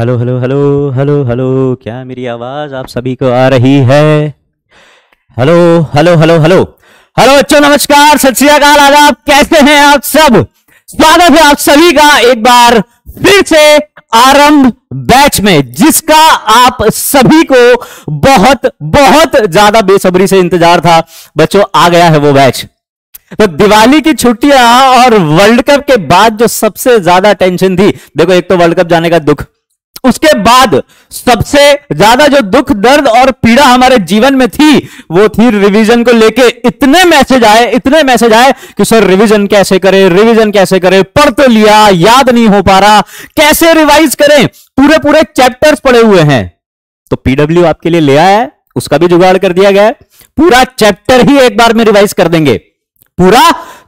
Hello hello hello hello hello क्या मेरी आवाज आप सभी को आ रही है hello hello hello hello hello बच्चों नमस्कार सत श्रीकाल आदाब कैसे हैं आप सब स्वागत है आप सभी का एक बार फिर से आरंभ बैच में जिसका आप सभी को बहुत बहुत ज्यादा बेसब्री से इंतजार था बच्चों आ गया है वो बैच तो दिवाली की छुट्टियां और वर्ल्ड कप के बाद जो सबसे ज्यादा टेंशन थी देखो एक तो वर्ल्ड कप जाने का दुख उसके बाद सबसे ज्यादा जो दुख दर्द और पीड़ा हमारे जीवन में थी वो थी रिवीजन को लेके इतने मैसेज आए इतने मैसेज आए कि सर रिवीजन कैसे करें रिवीजन कैसे करें पढ़ तो लिया याद नहीं हो पा रहा कैसे रिवाइज करें पूरे पूरे चैप्टर्स पड़े हुए हैं तो पीडब्ल्यू आपके लिए ले आया है उसका भी जुगाड़ कर दिया गया है पूरा चैप्टर ही एक बार में रिवाइज कर देंगे पूरा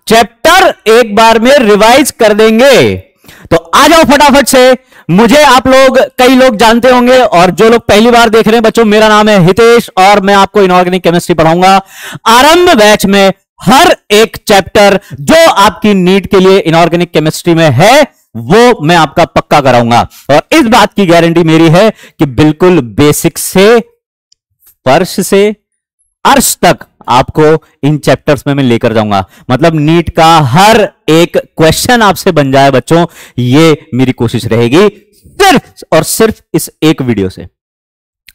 चैप्टर एक बार में रिवाइज कर देंगे तो आ जाओ फटाफट से मुझे आप लोग कई लोग जानते होंगे और जो लोग पहली बार देख रहे हैं बच्चों मेरा नाम है हितेश और मैं आपको इनऑर्गेनिक केमिस्ट्री पढ़ाऊंगा आरंभ बैच में हर एक चैप्टर जो आपकी नीट के लिए इनऑर्गेनिक केमिस्ट्री में है वो मैं आपका पक्का कराऊंगा और इस बात की गारंटी मेरी है कि बिल्कुल बेसिक से फर्श से अर्श तक आपको इन चैप्टर्स में मैं लेकर जाऊंगा मतलब नीट का हर एक क्वेश्चन आपसे बन जाए बच्चों ये मेरी कोशिश रहेगी सिर्फ और सिर्फ इस एक वीडियो से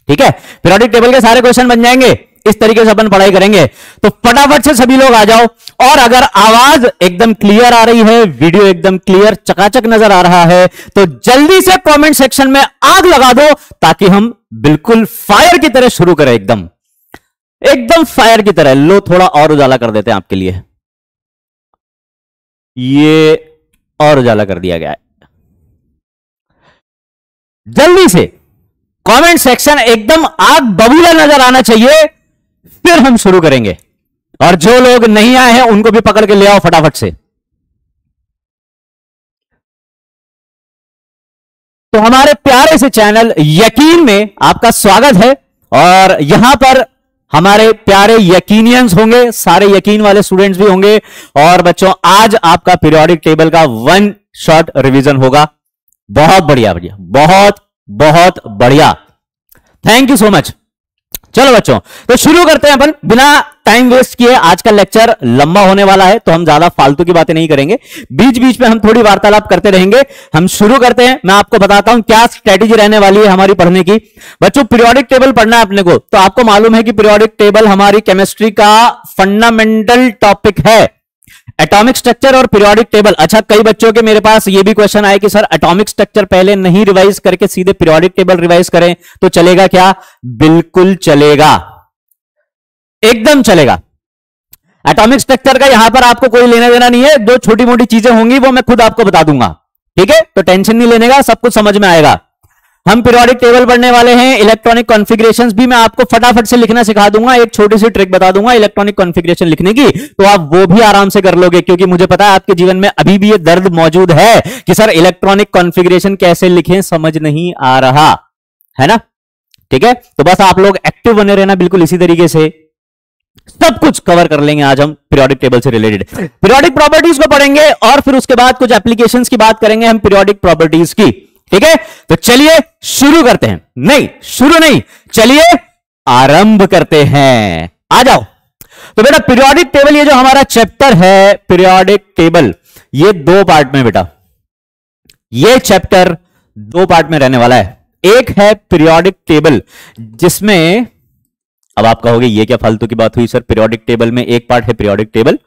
ठीक है पीरियोडिक टेबल के सारे क्वेश्चन बन जाएंगे इस तरीके से अपन पढ़ाई करेंगे तो फटाफट से सभी लोग आ जाओ और अगर आवाज एकदम क्लियर आ रही है वीडियो एकदम क्लियर चकाचक नजर आ रहा है तो जल्दी से कमेंट सेक्शन में आग लगा दो ताकि हम बिल्कुल फायर की तरह शुरू करें एकदम एकदम फायर की तरह लो थोड़ा और उजाला कर देते हैं आपके लिए ये और उजाला कर दिया गया है जल्दी से कमेंट सेक्शन एकदम आग बबूला नजर आना चाहिए फिर हम शुरू करेंगे और जो लोग नहीं आए हैं उनको भी पकड़ के ले आओ फटाफट से तो हमारे प्यारे से चैनल यकीन में आपका स्वागत है और यहां पर हमारे प्यारे यकीनियंस होंगे सारे यकीन वाले स्टूडेंट्स भी होंगे और बच्चों आज आपका पीरियोडिक टेबल का वन शॉट रिवीजन होगा बहुत बढ़िया बढ़िया बहुत बहुत बढ़िया थैंक यू सो मच चलो बच्चों तो शुरू करते हैं अपन बिना टाइम वेस्ट किए आज का लेक्चर लंबा होने वाला है तो हम ज्यादा फालतू की बातें नहीं करेंगे बीच बीच में हम थोड़ी वार्तालाप करते रहेंगे हम शुरू करते हैं मैं आपको बताता हूं क्या स्ट्रेटेजी रहने वाली है हमारी पढ़ने की बच्चों पीरियोडिक टेबल पढ़ना है अपने को तो आपको मालूम है कि पीरियोडिक टेबल हमारी केमिस्ट्री का फंडामेंटल टॉपिक है एटॉमिक स्ट्रक्चर और पीरियोडिक टेबल अच्छा कई बच्चों के मेरे पास ये भी क्वेश्चन आए कि सर एटॉमिक स्ट्रक्चर पहले नहीं रिवाइज करके सीधे पीरियोडिक टेबल रिवाइज करें तो चलेगा क्या बिल्कुल चलेगा एकदम चलेगा एटॉमिक स्ट्रक्चर का यहां पर आपको कोई लेना देना नहीं है दो छोटी मोटी चीजें होंगी वो मैं खुद आपको बता दूंगा ठीक है तो टेंशन नहीं लेने का सब कुछ समझ में आएगा हम पीरियोडिक टेबल पढ़ने वाले हैं इलेक्ट्रॉनिक कॉन्फ़िगरेशन भी मैं आपको फटाफट से लिखना सिखा दूंगा एक छोटी सी ट्रिक बता दूंगा इलेक्ट्रॉनिक कॉन्फ़िगरेशन लिखने की तो आप वो भी आराम से कर लोगे क्योंकि मुझे पता है आपके जीवन में अभी भी ये दर्द मौजूद है कि सर इलेक्ट्रॉनिक कॉन्फिग्रेशन कैसे लिखे समझ नहीं आ रहा है ना ठीक है तो बस आप लोग एक्टिव बने रहना बिल्कुल इसी तरीके से सब कुछ कवर कर लेंगे आज हम पीरियोडिक टेबल से रिलेटेड पीरियोडिक प्रॉपर्टीज को पढ़ेंगे और फिर उसके बाद कुछ एप्लीकेशंस की बात करेंगे हम पीरियोडिक प्रॉपर्टीज की ठीक है तो चलिए शुरू करते हैं नहीं शुरू नहीं चलिए आरंभ करते हैं आ जाओ तो बेटा पीरियोडिक टेबल ये जो हमारा चैप्टर है पीरियोडिक टेबल ये दो पार्ट में बेटा ये चैप्टर दो पार्ट में रहने वाला है एक है पीरियोडिक टेबल जिसमें अब आप कहोगे ये क्या फालतू की बात हुई सर पीरियोडिक टेबल में एक पार्ट है पीरियोडिक टेबल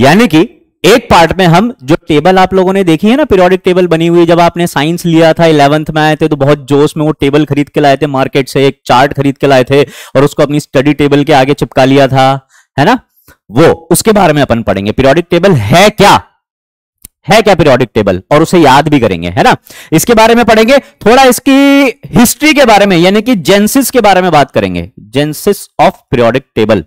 यानी कि एक पार्ट में हम जो टेबल आप लोगों ने देखी है ना पीरियोडिक टेबल बनी हुई जब आपने साइंस लिया था इलेवंथ में आए थे तो बहुत जोश में वो टेबल खरीद के लाए थे मार्केट से एक चार्ट खरीद के लाए थे और उसको अपनी स्टडी टेबल के आगे चिपका लिया था है ना वो उसके बारे में अपन पढ़ेंगे पीरियोडिक टेबल है क्या है क्या पीरियोडिक टेबल और उसे याद भी करेंगे है ना इसके बारे में पढ़ेंगे थोड़ा इसकी हिस्ट्री के बारे में यानी कि जेंसिस के बारे में बात करेंगे जेंसिस ऑफ पीरियोडिक टेबल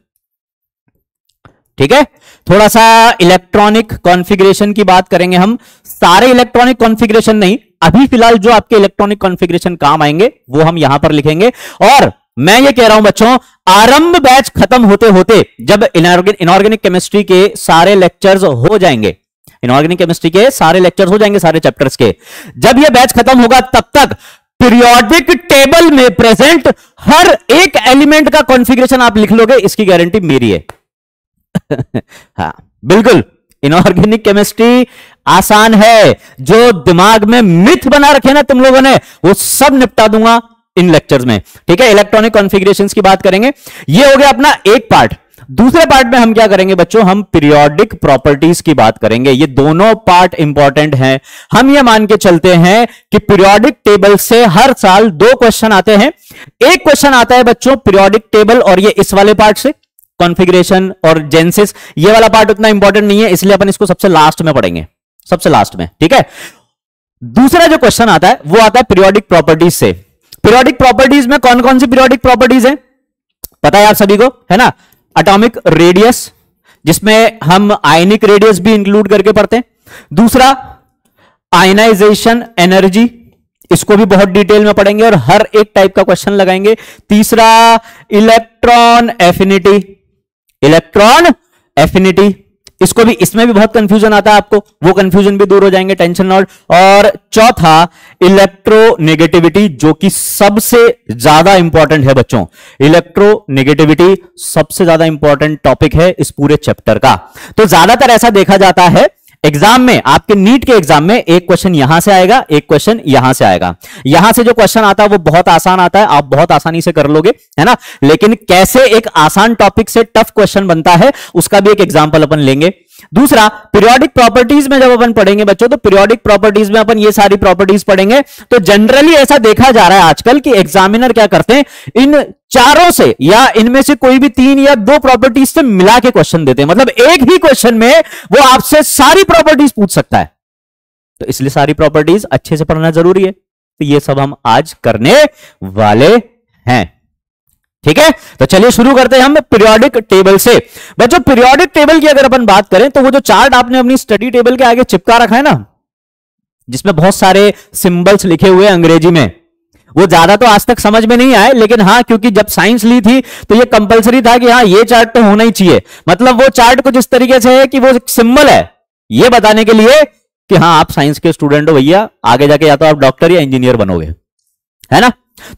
ठीक है थोड़ा सा इलेक्ट्रॉनिक कॉन्फ़िगरेशन की बात करेंगे हम सारे इलेक्ट्रॉनिक कॉन्फ़िगरेशन नहीं अभी फिलहाल जो आपके इलेक्ट्रॉनिक कॉन्फ़िगरेशन काम आएंगे वो हम यहां पर लिखेंगे और मैं ये कह रहा हूं बच्चों आरंभ बैच खत्म होते होते जब इनऑर्गेनिक केमिस्ट्री के सारे लेक्चर्स हो जाएंगे इनऑर्गेनिक केमिस्ट्री के सारे लेक्चर्स हो जाएंगे सारे चैप्टर्स के जब यह बैच खत्म होगा तब तक पीरियोडिक टेबल में प्रेजेंट हर एक एलिमेंट का कॉन्फ़िगरेशन आप लिख लोगे इसकी गारंटी मेरी है हाँ बिल्कुल इनऑर्गेनिक केमिस्ट्री आसान है जो दिमाग में मिथ बना रखे ना तुम लोगों ने वो सब निपटा दूंगा इन लेक्चर्स में ठीक है इलेक्ट्रॉनिक कॉन्फ़िगरेशंस की बात करेंगे ये हो गया अपना एक पार्ट दूसरे पार्ट में हम क्या करेंगे बच्चों हम पीरियोडिक प्रॉपर्टीज की बात करेंगे ये दोनों पार्ट इंपॉर्टेंट हैं हम ये मान के चलते हैं कि पीरियोडिक टेबल से हर साल दो क्वेश्चन आते हैं एक क्वेश्चन आता है बच्चों पीरियोडिक टेबल और ये इस वाले पार्ट से कॉन्फ़िगरेशन और जेंसिस ये वाला पार्ट उतना इंपॉर्टेंट नहीं है इसलिए अपन इसको सबसे लास्ट में पढ़ेंगे सबसे लास्ट में ठीक है दूसरा जो क्वेश्चन आता है वो आता है पीरियोडिक प्रॉपर्टीज से पीरियोडिक प्रॉपर्टीज में कौन कौन सी पीरियोडिक प्रॉपर्टीज है पता है आप सभी को है ना अटोमिक रेडियस जिसमें हम आयनिक रेडियस भी इंक्लूड करके पढ़ते हैं दूसरा आयनाइजेशन एनर्जी इसको भी बहुत डिटेल में पढ़ेंगे और हर एक टाइप का क्वेश्चन लगाएंगे तीसरा इलेक्ट्रॉन एफिनिटी इलेक्ट्रॉन एफिनिटी इसको भी इसमें भी बहुत कंफ्यूजन आता है आपको वो कंफ्यूजन भी दूर हो जाएंगे टेंशन नॉट और चौथा इलेक्ट्रोनेगेटिविटी जो कि सबसे ज्यादा इंपॉर्टेंट है बच्चों इलेक्ट्रोनेगेटिविटी सबसे ज्यादा इंपॉर्टेंट टॉपिक है इस पूरे चैप्टर का तो ज्यादातर ऐसा देखा जाता है एग्जाम में आपके नीट के एग्जाम में एक क्वेश्चन यहां से आएगा एक क्वेश्चन यहां से आएगा यहां से जो क्वेश्चन आता है वो बहुत आसान आता है आप बहुत आसानी से कर लोगे है ना लेकिन कैसे एक आसान टॉपिक से टफ क्वेश्चन बनता है उसका भी एक एग्जाम्पल अपन लेंगे दूसरा पीरियोडिक प्रॉपर्टीज में जब अपन पढ़ेंगे बच्चों तो पीरियोडिक प्रॉपर्टीज में अपन ये सारी प्रॉपर्टीज पढ़ेंगे तो जनरली ऐसा देखा जा रहा है आजकल कि एग्जामिनर क्या करते हैं इन चारों से या इनमें से कोई भी तीन या दो प्रॉपर्टीज से मिला के क्वेश्चन देते हैं मतलब एक ही क्वेश्चन में वो आपसे सारी प्रॉपर्टीज पूछ सकता है तो इसलिए सारी प्रॉपर्टीज अच्छे से पढ़ना जरूरी है तो ये सब हम आज करने वाले हैं ठीक है तो चलिए शुरू करते हैं हम पीरियोडिक टेबल से बच्चों पीरियोडिक टेबल की अगर अपन बात करें तो वो जो चार्ट आपने अपनी स्टडी टेबल के आगे चिपका रखा है ना जिसमें बहुत सारे सिंबल्स लिखे हुए अंग्रेजी में वो ज्यादा तो आज तक समझ में नहीं आए लेकिन हाँ क्योंकि जब साइंस ली थी तो ये कंपलसरी था कि हाँ ये चार्ट तो होना ही चाहिए मतलब वो चार्ट कुछ इस तरीके से है कि वो सिंबल है ये बताने के लिए कि हाँ आप साइंस के स्टूडेंट हो भैया आगे जाके या तो आप डॉक्टर या इंजीनियर बनोगे है ना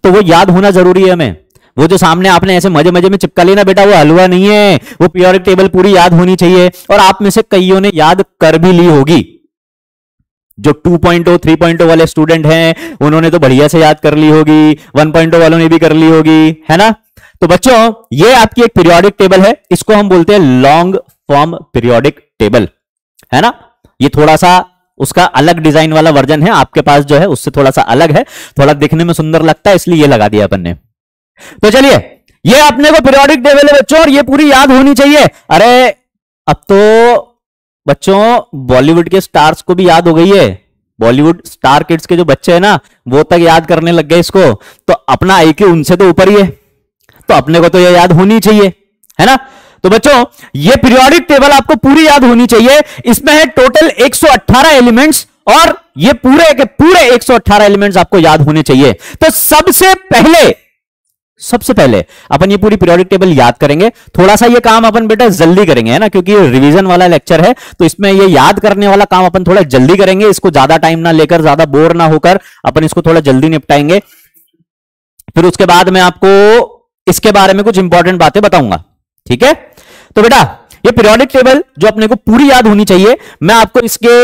तो वो याद होना जरूरी है हमें वो जो सामने आपने ऐसे मजे मजे में चिपका लिया ना बेटा वो हलवा नहीं है वो पीरियोडिक टेबल पूरी याद होनी चाहिए और आप में से कईयों ने याद कर भी ली होगी जो 2.0 3.0 वाले स्टूडेंट हैं उन्होंने तो बढ़िया से याद कर ली होगी 1.0 वालों ने भी कर ली होगी है ना तो बच्चों ये आपकी एक पीरियोडिक टेबल है इसको हम बोलते हैं लॉन्ग फॉर्म पीरियोडिक टेबल है ना ये थोड़ा सा उसका अलग डिजाइन वाला वर्जन है आपके पास जो है उससे थोड़ा सा अलग है थोड़ा दिखने में सुंदर लगता है इसलिए ये लगा दिया अपन ने तो चलिए ये अपने को पीरियोडिक टेबल है बच्चों और ये पूरी याद होनी चाहिए अरे अब तो बच्चों बॉलीवुड के स्टार्स को भी याद हो गई है बॉलीवुड स्टार किड्स के जो बच्चे हैं ना वो तक याद करने लग गए इसको तो अपना आई क्यू उनसे तो ऊपर ही है तो अपने को तो ये याद होनी चाहिए है ना तो बच्चों ये पीरियोडिक टेबल आपको पूरी याद होनी चाहिए इसमें है टोटल 118 एलिमेंट्स और ये पूरे के पूरे 118 एलिमेंट्स आपको याद होने चाहिए तो सबसे पहले सबसे पहले अपन ये पूरी पीरियोडिक टेबल याद करेंगे थोड़ा सा ये काम अपन बेटा जल्दी करेंगे है ना क्योंकि रिवीजन वाला लेक्चर है तो इसमें ये याद करने वाला काम अपन थोड़ा जल्दी करेंगे इसको ज्यादा टाइम ना लेकर ज्यादा बोर ना होकर अपन इसको थोड़ा जल्दी निपटाएंगे फिर उसके बाद में आपको इसके बारे में कुछ इंपॉर्टेंट बातें बताऊंगा ठीक है तो बेटा ये पीरियोडिक टेबल जो अपने को पूरी याद होनी चाहिए मैं आपको इसके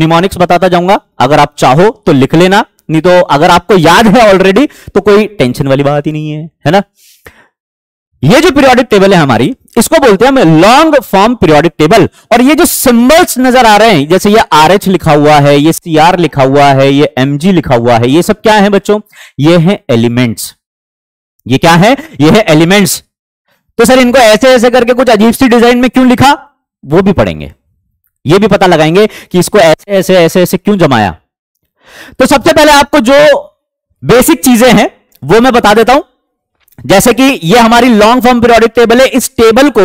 निमोनिक्स बताता जाऊंगा अगर आप चाहो तो लिख लेना नहीं तो अगर आपको याद है ऑलरेडी तो कोई टेंशन वाली बात ही नहीं है है ना ये जो पीरियोडिक टेबल है हमारी इसको बोलते हैं हम लॉन्ग फॉर्म पीरियोडिक टेबल और ये जो सिंबल्स नजर आ रहे हैं जैसे ये आर एच लिखा हुआ है ये सी आर लिखा हुआ है ये एम जी लिखा हुआ है ये सब क्या है बच्चों ये है एलिमेंट्स ये क्या है ये है एलिमेंट्स तो सर इनको ऐसे ऐसे करके कुछ अजीब सी डिजाइन में क्यों लिखा वो भी पढ़ेंगे ये भी पता लगाएंगे कि इसको ऐसे ऐसे ऐसे ऐसे क्यों जमाया तो सबसे पहले आपको जो बेसिक चीजें हैं वो मैं बता देता हूं जैसे कि ये हमारी लॉन्ग फॉर्म पीरियोडिक टेबल है इस टेबल को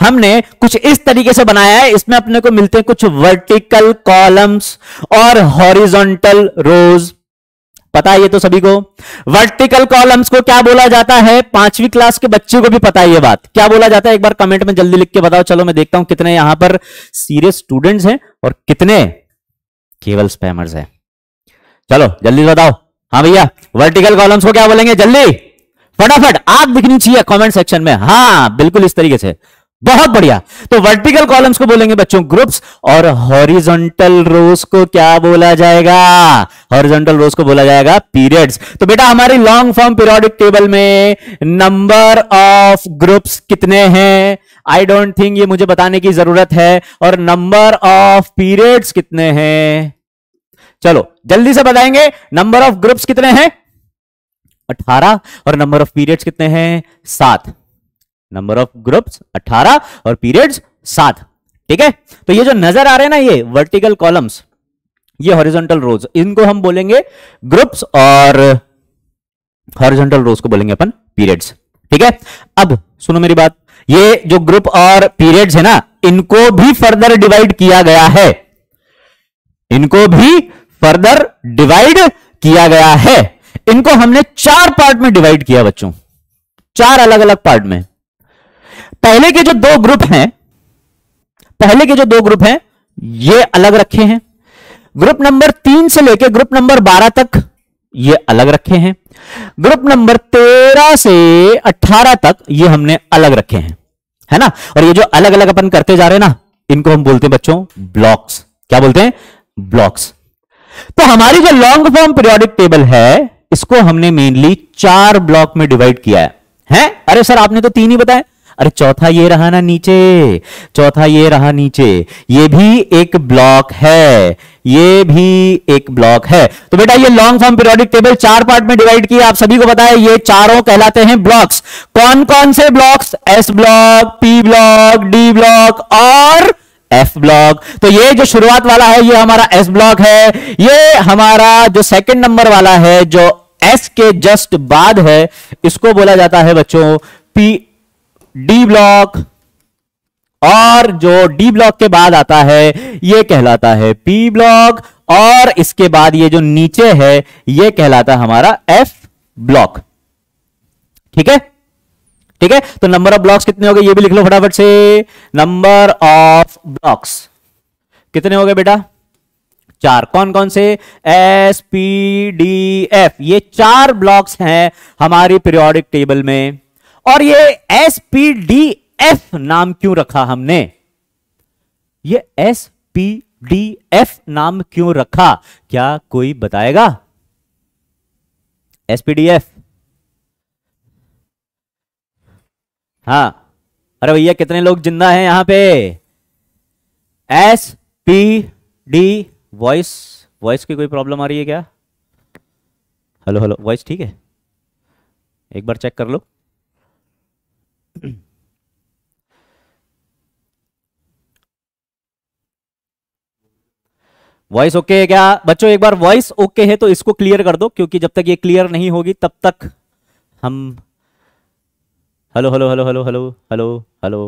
हमने कुछ इस तरीके से बनाया है इसमें अपने को मिलते हैं कुछ वर्टिकल कॉलम्स और हॉरिजॉन्टल रोज पता है ये तो सभी को वर्टिकल कॉलम्स को क्या बोला जाता है पांचवी क्लास के बच्चे को भी पता है ये बात क्या बोला जाता है एक बार कमेंट में जल्दी लिख के बताओ चलो मैं देखता हूं कितने यहां पर सीरियस स्टूडेंट्स हैं और कितने केवल स्पैमर्स हैं चलो जल्दी बताओ हाँ भैया वर्टिकल कॉलम्स को क्या बोलेंगे जल्दी फटाफट आग दिखनी चाहिए कमेंट सेक्शन में हाँ बिल्कुल इस तरीके से बहुत बढ़िया तो वर्टिकल कॉलम्स को बोलेंगे बच्चों ग्रुप्स और हॉरिजॉन्टल रोज को क्या बोला जाएगा हॉरिजॉन्टल रोज को बोला जाएगा पीरियड्स तो बेटा हमारी लॉन्ग फॉर्म पीरियोडिक टेबल में नंबर ऑफ ग्रुप्स कितने हैं आई डोंट थिंक ये मुझे बताने की जरूरत है और नंबर ऑफ पीरियड्स कितने हैं चलो जल्दी से बताएंगे नंबर ऑफ ग्रुप्स कितने हैं अठारह और नंबर ऑफ पीरियड्स कितने हैं सात नंबर ऑफ ग्रुप्स अठारह और पीरियड्स सात ठीक है तो ये जो नजर आ रहे हैं ना ये वर्टिकल कॉलम्स ये हॉरिजॉन्टल रोज इनको हम बोलेंगे ग्रुप्स और हॉरिजॉन्टल रोज को बोलेंगे अपन पीरियड्स ठीक है अब सुनो मेरी बात ये जो ग्रुप और पीरियड्स है ना इनको भी फर्दर डिवाइड किया गया है इनको भी फर्दर डिवाइड किया गया है इनको हमने चार पार्ट में डिवाइड किया बच्चों चार अलग अलग पार्ट में पहले के जो दो ग्रुप हैं पहले के जो दो ग्रुप हैं ये अलग रखे हैं ग्रुप नंबर तीन से लेकर ग्रुप नंबर बारह तक ये अलग रखे हैं ग्रुप नंबर तेरह से अठारह तक ये हमने अलग रखे हैं है ना और ये जो अलग अलग अपन करते जा रहे हैं ना इनको हम बोलते हैं बच्चों ब्लॉक्स क्या बोलते हैं ब्लॉक्स तो हमारी जो लॉन्ग फॉर्म पीरियोडिक टेबल है इसको हमने मेनली चार ब्लॉक में डिवाइड किया है हैं अरे सर आपने तो तीन ही बताया अरे चौथा ये रहा ना नीचे चौथा ये रहा नीचे ये भी एक ब्लॉक है ये भी एक ब्लॉक है तो बेटा ये लॉन्ग फॉर्म पीरियोडिक टेबल चार पार्ट में डिवाइड किया आप सभी को बताया ये चारों कहलाते हैं ब्लॉक्स कौन कौन से blocks S block P block D block और एफ ब्लॉक तो ये जो शुरुआत वाला है ये हमारा एस ब्लॉक है ये हमारा जो सेकंड नंबर वाला है जो एस के जस्ट बाद है इसको बोला जाता है बच्चों पी डी ब्लॉक और जो डी ब्लॉक के बाद आता है ये कहलाता है पी ब्लॉक और इसके बाद ये जो नीचे है ये कहलाता है हमारा एफ ब्लॉक ठीक है ठीक है तो नंबर ऑफ ब्लॉक्स कितने हो गए ये भी लिख लो फटाफट से नंबर ऑफ ब्लॉक्स कितने हो गए बेटा चार कौन कौन से एस पी डी एफ ये चार ब्लॉक्स हैं हमारी पीरियोडिक टेबल में और ये एस पी डी एफ नाम क्यों रखा हमने ये एस पी डी एफ नाम क्यों रखा क्या कोई बताएगा एस पी डी एफ हाँ अरे भैया कितने लोग जिंदा हैं यहाँ पे S P D voice voice की कोई प्रॉब्लम आ रही है क्या हेलो हेलो वॉइस ठीक है एक बार चेक कर लो वॉइस ओके है क्या बच्चों एक बार वॉइस ओके है तो इसको क्लियर कर दो क्योंकि जब तक ये क्लियर नहीं होगी तब तक हम hello hello hello hello hello hello hello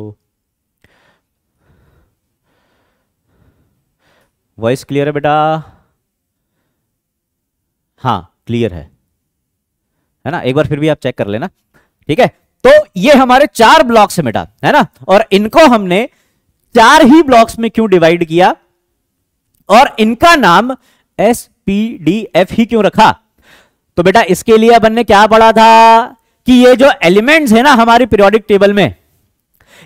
voice clear है बेटा हाँ क्लियर है है ना एक बार फिर भी आप चेक कर लेना ठीक है तो ये हमारे चार ब्लॉक्स है बेटा है ना और इनको हमने चार ही ब्लॉक्स में क्यों डिवाइड किया और इनका नाम एस पी डी एफ ही क्यों रखा तो बेटा इसके लिए अपन ने क्या पढ़ा था कि ये जो एलिमेंट्स है ना हमारी पीरियोडिक टेबल में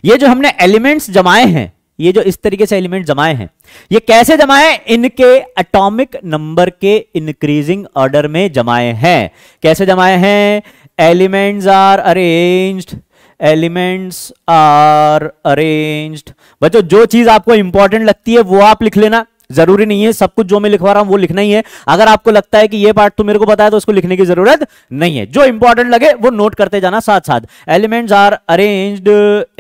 ये जो हमने एलिमेंट्स जमाए हैं ये जो इस तरीके से एलिमेंट जमाए हैं ये कैसे जमाए इनके एटॉमिक नंबर के इंक्रीजिंग ऑर्डर में जमाए हैं कैसे जमाए हैं elements are arranged elements are arranged बच्चों जो चीज आपको इंपॉर्टेंट लगती है वो आप लिख लेना जरूरी नहीं है सब कुछ जो मैं लिखवा रहा हूं वो लिखना ही है अगर आपको लगता है कि ये पार्ट तो मेरे को बताया तो उसको लिखने की जरूरत नहीं है जो इंपॉर्टेंट लगे वो नोट करते जाना साथ साथ elements are arrange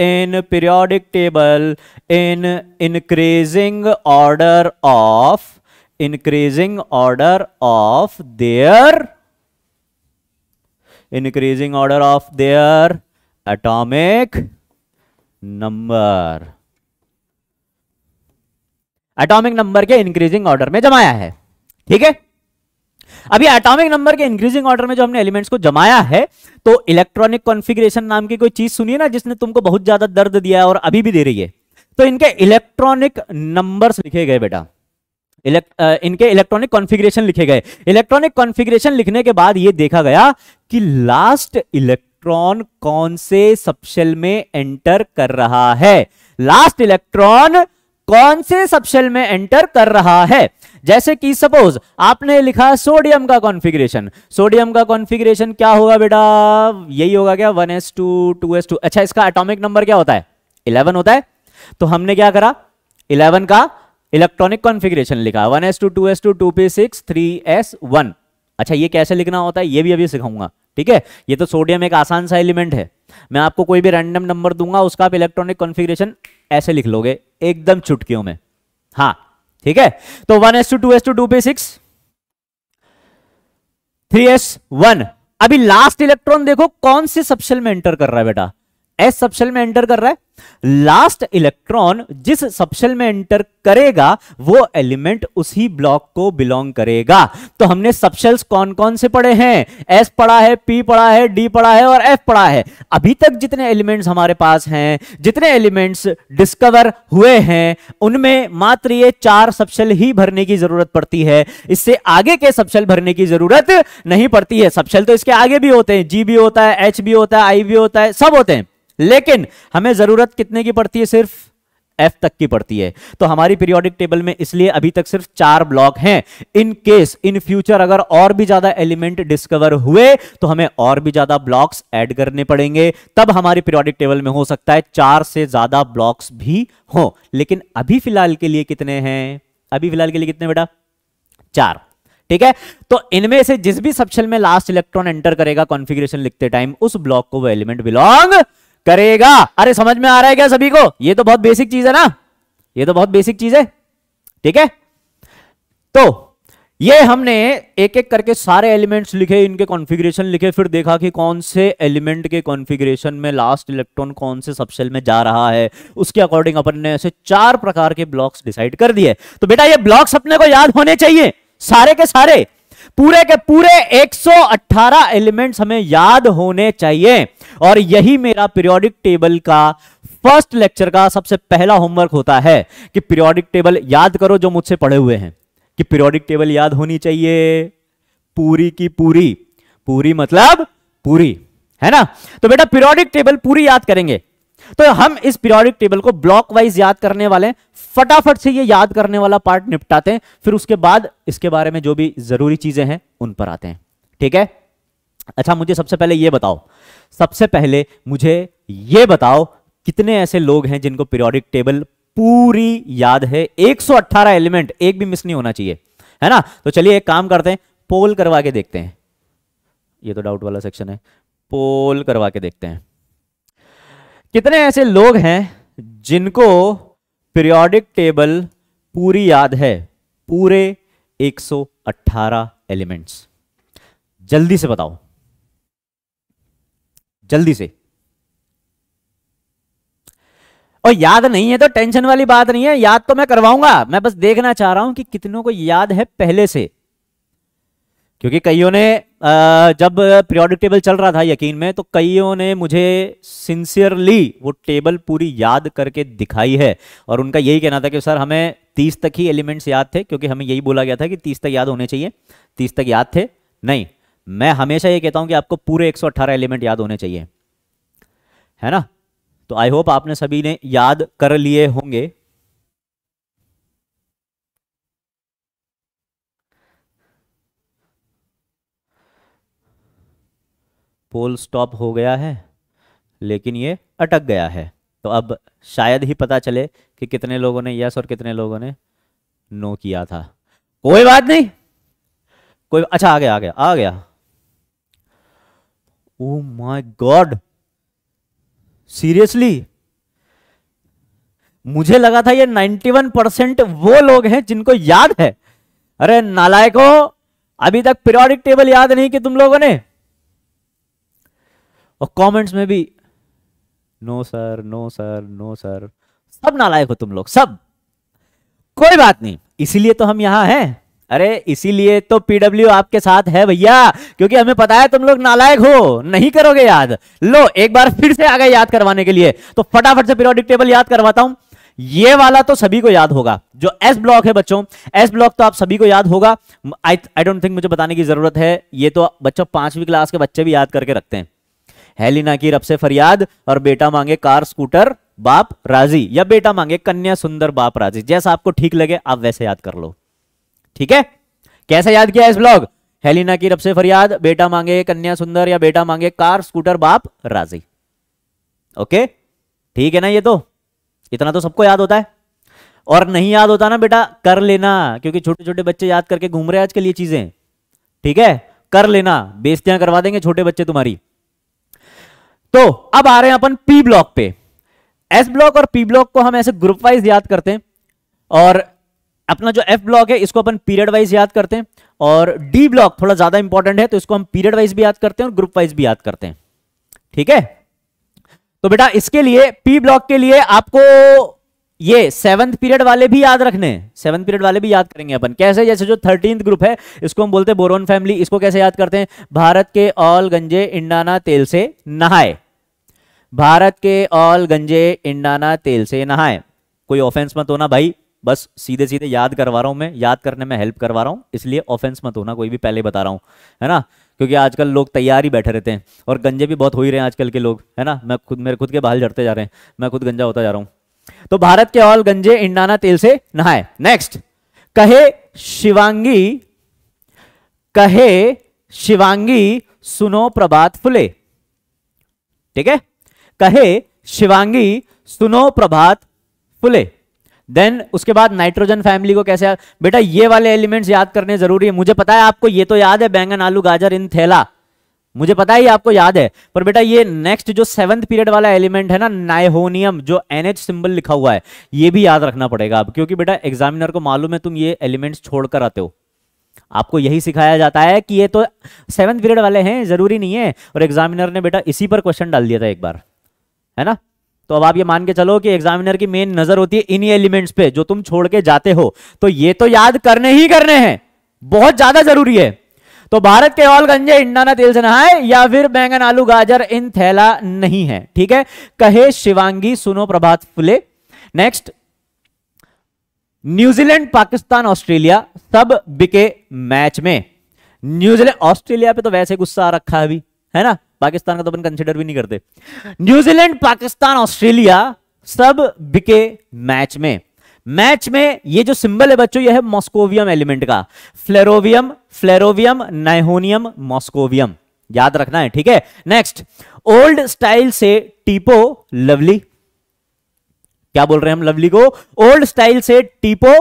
in periodic table in increasing order of increasing order of their increasing order of their atomic number atomic number के इंक्रीजिंग ऑर्डर में जमाया है ठीक है अभी एटॉमिक नंबर के इंक्रीजिंग ऑर्डर में जो हमने एलिमेंट्स को जमाया है तो इलेक्ट्रॉनिक कॉन्फ़िगरेशन नाम की कोई चीज सुनिए ना जिसने तुमको बहुत ज्यादा दर्द दिया और अभी भी दे रही है तो इनके इलेक्ट्रॉनिक नंबर्स लिखे गए बेटा इनके इलेक्ट्रॉनिक कॉन्फ़िगरेशन लिखे गए इलेक्ट्रॉनिक कॉन्फ़िगरेशन लिखने के बाद यह देखा गया कि लास्ट इलेक्ट्रॉन कौन से सबसे में एंटर कर रहा है लास्ट इलेक्ट्रॉन कौन से सबशेल में एंटर कर रहा है जैसे कि सपोज आपने लिखा सोडियम का कॉन्फ़िगरेशन सोडियम का कॉन्फ़िगरेशन क्या होगा बेटा यही होगा क्या one S two two S two अच्छा इसका एटॉमिक नंबर क्या होता है इलेवन होता है तो हमने क्या करा इलेवन का इलेक्ट्रॉनिक कॉन्फ़िगरेशन लिखा one S two two S two two P six three S one अच्छा ये कैसे लिखना होता है ये भी अभी सिखाऊंगा ठीक है ये तो सोडियम एक आसान सा एलिमेंट है मैं आपको कोई भी रैंडम नंबर दूंगा उसका आप इलेक्ट्रॉनिक कॉन्फिग्रेशन ऐसे लिख लोगे एकदम चुटकियों में हाँ ठीक है तो one S two two S two two P six three S one अभी लास्ट इलेक्ट्रॉन देखो कौन से सबसेल में एंटर कर रहा है बेटा एस सबसेल में एंटर कर रहा है लास्ट इलेक्ट्रॉन जिस सबशेल में एंटर करेगा वो एलिमेंट उसी ब्लॉक को बिलोंग करेगा तो हमने सबशेल्स कौन कौन से पढ़े हैं एस पढ़ा है पी पढ़ा है डी पढ़ा है और एफ पढ़ा है अभी तक जितने एलिमेंट्स हमारे पास हैं जितने एलिमेंट्स डिस्कवर हुए हैं उनमें मात्र ये चार सबशेल ही भरने की जरूरत पड़ती है इससे आगे के सबशेल भरने की जरूरत नहीं पड़ती है सबशेल तो इसके आगे भी होते हैं जी भी होता है एच भी होता है आई भी होता है सब होते हैं लेकिन हमें जरूरत कितने की पड़ती है सिर्फ एफ तक की पड़ती है तो हमारी पीरियोडिक टेबल में इसलिए अभी तक सिर्फ चार ब्लॉक हैं इन केस इन फ्यूचर अगर और भी ज्यादा एलिमेंट डिस्कवर हुए तो हमें और भी ज्यादा ब्लॉक्स ऐड करने पड़ेंगे तब हमारी पीरियोडिक टेबल में हो सकता है चार से ज्यादा ब्लॉक्स भी हो लेकिन अभी फिलहाल के लिए कितने हैं अभी फिलहाल के लिए कितने बेटा चार ठीक है तो इनमें से जिस भी सबसे में लास्ट इलेक्ट्रॉन एंटर करेगा कॉन्फिग्रेशन लिखते टाइम उस ब्लॉक को वो एलिमेंट बिलोंग करेगा अरे समझ में आ रहा है क्या सभी को ये तो बहुत बेसिक चीज है ना ये तो बहुत बेसिक चीज है ठीक है तो ये हमने एक एक करके सारे एलिमेंट्स लिखे इनके कॉन्फ़िगरेशन लिखे फिर देखा कि कौन से एलिमेंट के कॉन्फ़िगरेशन में लास्ट इलेक्ट्रॉन कौन से सबसेल में जा रहा है उसके अकॉर्डिंग अपन ने ऐसे चार प्रकार के ब्लॉक्स डिसाइड कर दिए तो बेटा ये ब्लॉक्स अपने को याद होने चाहिए सारे के सारे पूरे के पूरे 118 एलिमेंट्स हमें याद होने चाहिए और यही मेरा पीरियोडिक टेबल का फर्स्ट लेक्चर का सबसे पहला होमवर्क होता है कि पीरियोडिक टेबल याद करो जो मुझसे पढ़े हुए हैं कि पीरियोडिक टेबल याद होनी चाहिए पूरी की पूरी पूरी मतलब पूरी है ना तो बेटा पीरियोडिक टेबल पूरी याद करेंगे तो हम इस पीरियोडिक टेबल को ब्लॉक वाइज याद करने वाले फटाफट से ये याद करने वाला पार्ट निपटाते हैं फिर उसके बाद इसके बारे में जो भी जरूरी चीजें हैं उन पर आते हैं ठीक है अच्छा मुझे सबसे पहले ये बताओ सबसे पहले मुझे ये बताओ कितने ऐसे लोग हैं जिनको पीरियोडिक टेबल पूरी याद है 118 एलिमेंट एक भी मिस नहीं होना चाहिए है ना तो चलिए एक काम करते हैं पोल करवा के देखते हैं ये तो डाउट वाला सेक्शन है पोल करवा के देखते हैं कितने ऐसे लोग हैं जिनको पीरियोडिक टेबल पूरी याद है पूरे 118 एलिमेंट्स जल्दी से बताओ जल्दी से और याद नहीं है तो टेंशन वाली बात नहीं है याद तो मैं करवाऊंगा मैं बस देखना चाह रहा हूं कि कितनों को याद है पहले से क्योंकि कईयों ने जब पीरियोडिक टेबल चल रहा था यकीन में तो कईयों ने मुझे सिंसियरली वो टेबल पूरी याद करके दिखाई है और उनका यही कहना था कि सर हमें तीस तक ही एलिमेंट्स याद थे क्योंकि हमें यही बोला गया था कि तीस तक याद होने चाहिए तीस तक याद थे नहीं मैं हमेशा ये कहता हूं कि आपको पूरे एक एलिमेंट याद होने चाहिए है ना तो आई होप आपने सभी ने याद कर लिए होंगे पोल स्टॉप हो गया है लेकिन ये अटक गया है तो अब शायद ही पता चले कि कितने लोगों ने यस और कितने लोगों ने नो किया था कोई बात नहीं कोई अच्छा आ गया आ गया आ गया ओ माय गॉड सीरियसली मुझे लगा था ये 91 परसेंट वो लोग हैं जिनको याद है अरे नालायकों अभी तक पीरियोडिक टेबल याद नहीं कि तुम लोगों ने और कमेंट्स में भी no sir no sir no sir सब नालायक हो तुम लोग सब कोई बात नहीं इसीलिए तो हम यहां हैं अरे इसीलिए तो पीडब्ल्यू आपके साथ है भैया क्योंकि हमें पता है तुम लोग नालायक हो नहीं करोगे याद लो एक बार फिर से आ गए याद करवाने के लिए तो फटाफट से पीरियोडिक टेबल याद करवाता हूं ये वाला तो सभी को याद होगा जो एस ब्लॉक है बच्चों एस ब्लॉक तो आप सभी को याद होगा आई आई डोंट थिंक मुझे बताने की जरूरत है ये तो बच्चों पांचवी क्लास के बच्चे भी याद करके रखते हैं हेलिना की रब से फरियाद और बेटा मांगे कार स्कूटर बाप राजी या बेटा मांगे कन्या सुंदर बाप राजी जैसा आपको ठीक लगे आप वैसे याद कर लो ठीक है कैसे याद किया इस ब्लॉग हेलिना की रब से फरियाद बेटा मांगे कन्या सुंदर या बेटा मांगे कार स्कूटर बाप राजी ओके ठीक है ना ये तो इतना तो सबको याद होता है और नहीं याद होता ना बेटा कर लेना क्योंकि छोटे छोटे बच्चे याद करके घूम रहे हैं आज के लिए चीजें ठीक है कर लेना बेस्तियां करवा देंगे छोटे बच्चे तुम्हारी तो अब आ रहे हैं अपन पी ब्लॉक पे एस ब्लॉक और पी ब्लॉक को हम ऐसे ग्रुप वाइज याद करते हैं और अपना जो एफ ब्लॉक है इसको अपन पीरियड वाइज याद करते हैं और डी ब्लॉक थोड़ा ज्यादा इंपॉर्टेंट है तो इसको हम पीरियड वाइज भी याद करते हैं और ग्रुप वाइज भी याद करते हैं ठीक है तो बेटा इसके लिए पी ब्लॉक के लिए आपको ये सेवंथ पीरियड वाले भी याद रखने सेवंथ पीरियड वाले भी याद करेंगे अपन कैसे जैसे जो थर्टीन ग्रुप है इसको हम बोलते हैं बोरोन फैमिली इसको कैसे याद करते हैं भारत के ऑल गंजे इंडाना तेल से नहाए भारत के ऑल गंजे इंडाना तेल से नहाए कोई ऑफेंस मत होना भाई बस सीधे सीधे याद करवा रहा हूं मैं याद करने में हेल्प करवा रहा हूं इसलिए ऑफेंस मत होना कोई भी पहले बता रहा हूं है ना क्योंकि आजकल लोग तैयार ही बैठे रहते हैं और गंजे भी बहुत हो ही रहे हैं आजकल के लोग है ना मैं खुद मेरे खुद के बाल झड़ते जा रहे हैं मैं खुद गंजा होता जा रहा हूँ तो भारत के ऑल गंजे इंडाना तेल से नहाए नेक्स्ट कहे शिवांगी कहे शिवांगी सुनो प्रभात फुले ठीक है कहे शिवांगी सुनो प्रभात फुले देन उसके बाद नाइट्रोजन फैमिली को कैसे बेटा ये वाले एलिमेंट्स याद करने जरूरी है मुझे पता है आपको ये तो याद है बैंगन आलू गाजर इन थैला मुझे पता है ये आपको याद है पर बेटा ये नेक्स्ट जो सेवंथ पीरियड वाला एलिमेंट है ना नाइहोनियम जो एनएच सिंबल लिखा हुआ है ये भी याद रखना पड़ेगा आप क्योंकि बेटा एग्जामिनर को मालूम है तुम ये एलिमेंट्स छोड़कर आते हो आपको यही सिखाया जाता है कि ये तो सेवंथ पीरियड वाले हैं जरूरी नहीं है और एग्जामिनर ने बेटा इसी पर क्वेश्चन डाल दिया था एक बार है ना तो अब आप ये मान के चलो कि एग्जामिनर की मेन नजर होती है इन्हीं एलिमेंट्स पे जो तुम छोड़ के जाते हो तो ये तो याद करने ही करने हैं बहुत ज्यादा जरूरी है तो भारत के ऑल गंजे इंडाना तेल से नहाए या फिर बैंगन आलू गाजर इन थैला नहीं है ठीक है कहे शिवांगी सुनो Prabhat Phule next New Zealand Pakistan Australia सब बिके मैच में न्यूजीलैंड ऑस्ट्रेलिया पे तो वैसे गुस्सा आ रखा है अभी है ना पाकिस्तान का तो अपन कंसिडर भी नहीं करते न्यूजीलैंड पाकिस्तान ऑस्ट्रेलिया सब बिके मैच में मैच में ये जो सिंबल है बच्चों ये है मॉस्कोवियम एलिमेंट का फ्लेरोवियम फ्लेरोवियम नाइहोनियम मॉस्कोवियम याद रखना है ठीक है नेक्स्ट ओल्ड स्टाइल से टीपो लवली क्या बोल रहे हैं हम लवली को ओल्ड स्टाइल से टीपो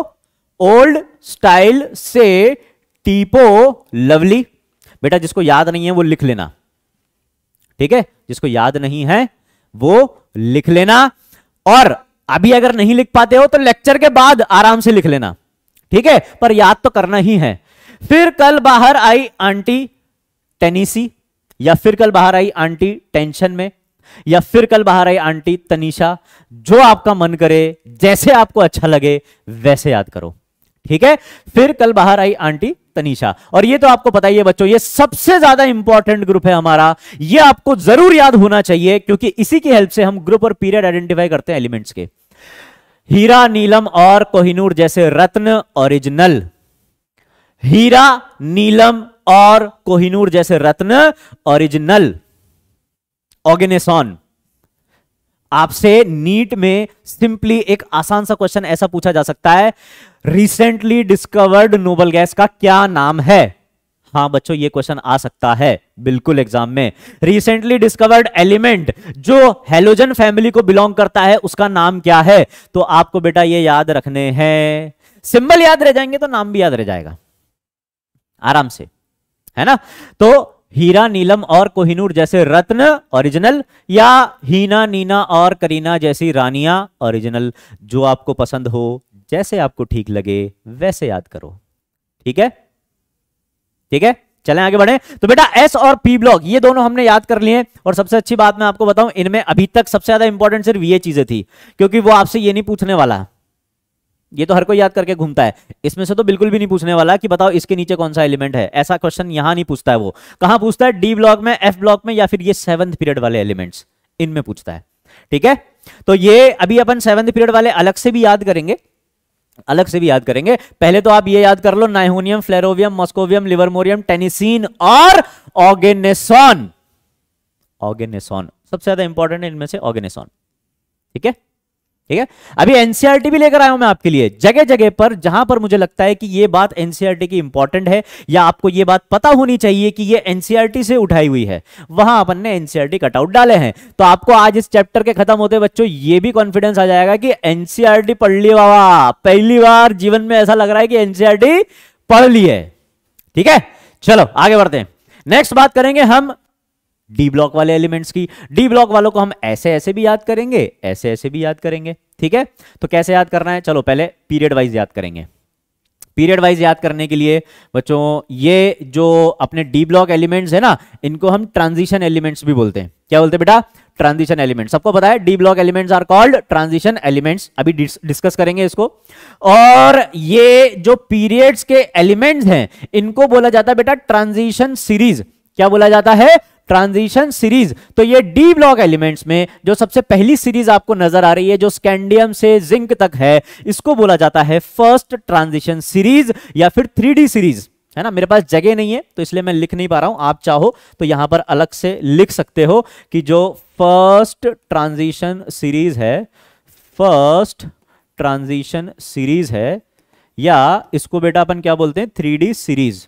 ओल्ड स्टाइल से टीपो लवली बेटा जिसको याद नहीं है वो लिख लेना ठीक है जिसको याद नहीं है वो लिख लेना और अभी अगर नहीं लिख पाते हो तो लेक्चर के बाद आराम से लिख लेना ठीक है पर याद तो करना ही है फिर कल बाहर आई आंटी टेनिसी या फिर कल बाहर आई आंटी टेंशन में या फिर कल बाहर आई आंटी तनिषा जो आपका मन करे जैसे आपको अच्छा लगे वैसे याद करो ठीक है फिर कल बाहर आई आंटी तनिषा और ये तो आपको पता ही है बच्चों ये सबसे ज्यादा इंपॉर्टेंट ग्रुप है हमारा ये आपको जरूर याद होना चाहिए क्योंकि इसी की हेल्प से हम ग्रुप और पीरियड आइडेंटिफाई करते हैं एलिमेंट्स के हीरा नीलम और कोहिनूर जैसे रत्न ओरिजिनल हीरा नीलम और कोहिनूर जैसे रत्न ओरिजिनल ऑर्गेनेसॉन आपसे नीट में सिंपली एक आसान सा क्वेश्चन ऐसा पूछा जा सकता है रिसेंटली डिस्कवर्ड नोबल गैस का क्या नाम है हाँ बच्चों ये क्वेश्चन आ सकता है बिल्कुल एग्जाम में रिसेंटली डिस्कवर्ड एलिमेंट जो हेलोजन फैमिली को बिलोंग करता है उसका नाम क्या है तो आपको बेटा ये याद रखने हैं सिंबल याद रह जाएंगे तो नाम भी याद रह जाएगा आराम से है ना तो हीरा नीलम और कोहिनूर जैसे रत्न ओरिजिनल या हीना नीना और करीना जैसी रानिया ओरिजिनल जो आपको पसंद हो जैसे आपको ठीक लगे वैसे याद करो ठीक है ठीक है चलें आगे बढ़े तो बेटा एस और पी ब्लॉक ये दोनों हमने याद कर लिए और सबसे अच्छी बात मैं आपको बताऊं इनमें अभी तक सबसे ज्यादा इंपॉर्टेंट सिर्फ ये चीजें थी क्योंकि वो आपसे ये नहीं पूछने वाला ये तो हर कोई याद करके घूमता है इसमें से तो बिल्कुल भी नहीं पूछने वाला कि बताओ इसके नीचे कौन सा एलिमेंट है ऐसा क्वेश्चन यहां नहीं पूछता है वो कहां पूछता है डी ब्लॉक में एफ ब्लॉक में या फिर ये सेवंथ पीरियड वाले एलिमेंट्स इनमें पूछता है ठीक है तो ये अभी अपन सेवंथ पीरियड वाले अलग से भी याद करेंगे अलग से भी याद करेंगे पहले तो आप ये याद कर लो नाइहोनियम फ्लेरोवियम मस्कोवियम लिवरमोरियम टेनिसिन और ऑर्गेनेसॉन ऑर्गेनेसॉन सबसे ज्यादा इंपॉर्टेंट है इनमें से ऑर्गेनेसॉन ठीक है ठीक है अभी एनसीआरटी e भी लेकर आया हूं मैं आपके लिए जगह जगह पर जहां पर मुझे लगता है कि ये बात एनसीआरटी e की इंपॉर्टेंट है या आपको ये बात पता होनी चाहिए कि ये एनसीआरटी e से उठाई हुई है वहां अपन ने एनसीआरटी कटआउट डाले हैं तो आपको आज इस चैप्टर के खत्म होते बच्चों ये भी कॉन्फिडेंस आ जाएगा कि एनसीआरटी पढ़ ली बाबा पहली बार जीवन में ऐसा लग रहा है कि एनसीआरटी पढ़ ली है ठीक है चलो आगे बढ़ते हैं नेक्स्ट बात करेंगे हम डी ब्लॉक वाले एलिमेंट्स की डी ब्लॉक वालों को हम ऐसे ऐसे भी याद करेंगे ऐसे ऐसे भी याद करेंगे ठीक है तो कैसे याद करना है चलो पहले पीरियड वाइज याद करेंगे पीरियड वाइज याद करने के लिए बच्चों ये जो अपने डी ब्लॉक एलिमेंट्स है ना इनको हम ट्रांजिशन एलिमेंट्स भी बोलते हैं क्या बोलते हैं बेटा ट्रांजिशन एलिमेंट सबको पता है D block elements are called transition elements अभी डिस्कस करेंगे इसको और ये जो पीरियड्स के एलिमेंट्स हैं इनको बोला जाता है बेटा ट्रांजिशन सीरीज क्या बोला जाता है ट्रांजिशन सीरीज तो ये डी ब्लॉक एलिमेंट्स में जो सबसे पहली सीरीज आपको नजर आ रही है जो स्कैंडियम से जिंक तक है इसको बोला जाता है फर्स्ट ट्रांजिशन सीरीज या फिर थ्री सीरीज है ना मेरे पास जगह नहीं है तो इसलिए मैं लिख नहीं पा रहा हूं आप चाहो तो यहां पर अलग से लिख सकते हो कि जो फर्स्ट ट्रांजिशन सीरीज है फर्स्ट ट्रांजिशन सीरीज है या इसको बेटा अपन क्या बोलते हैं थ्री सीरीज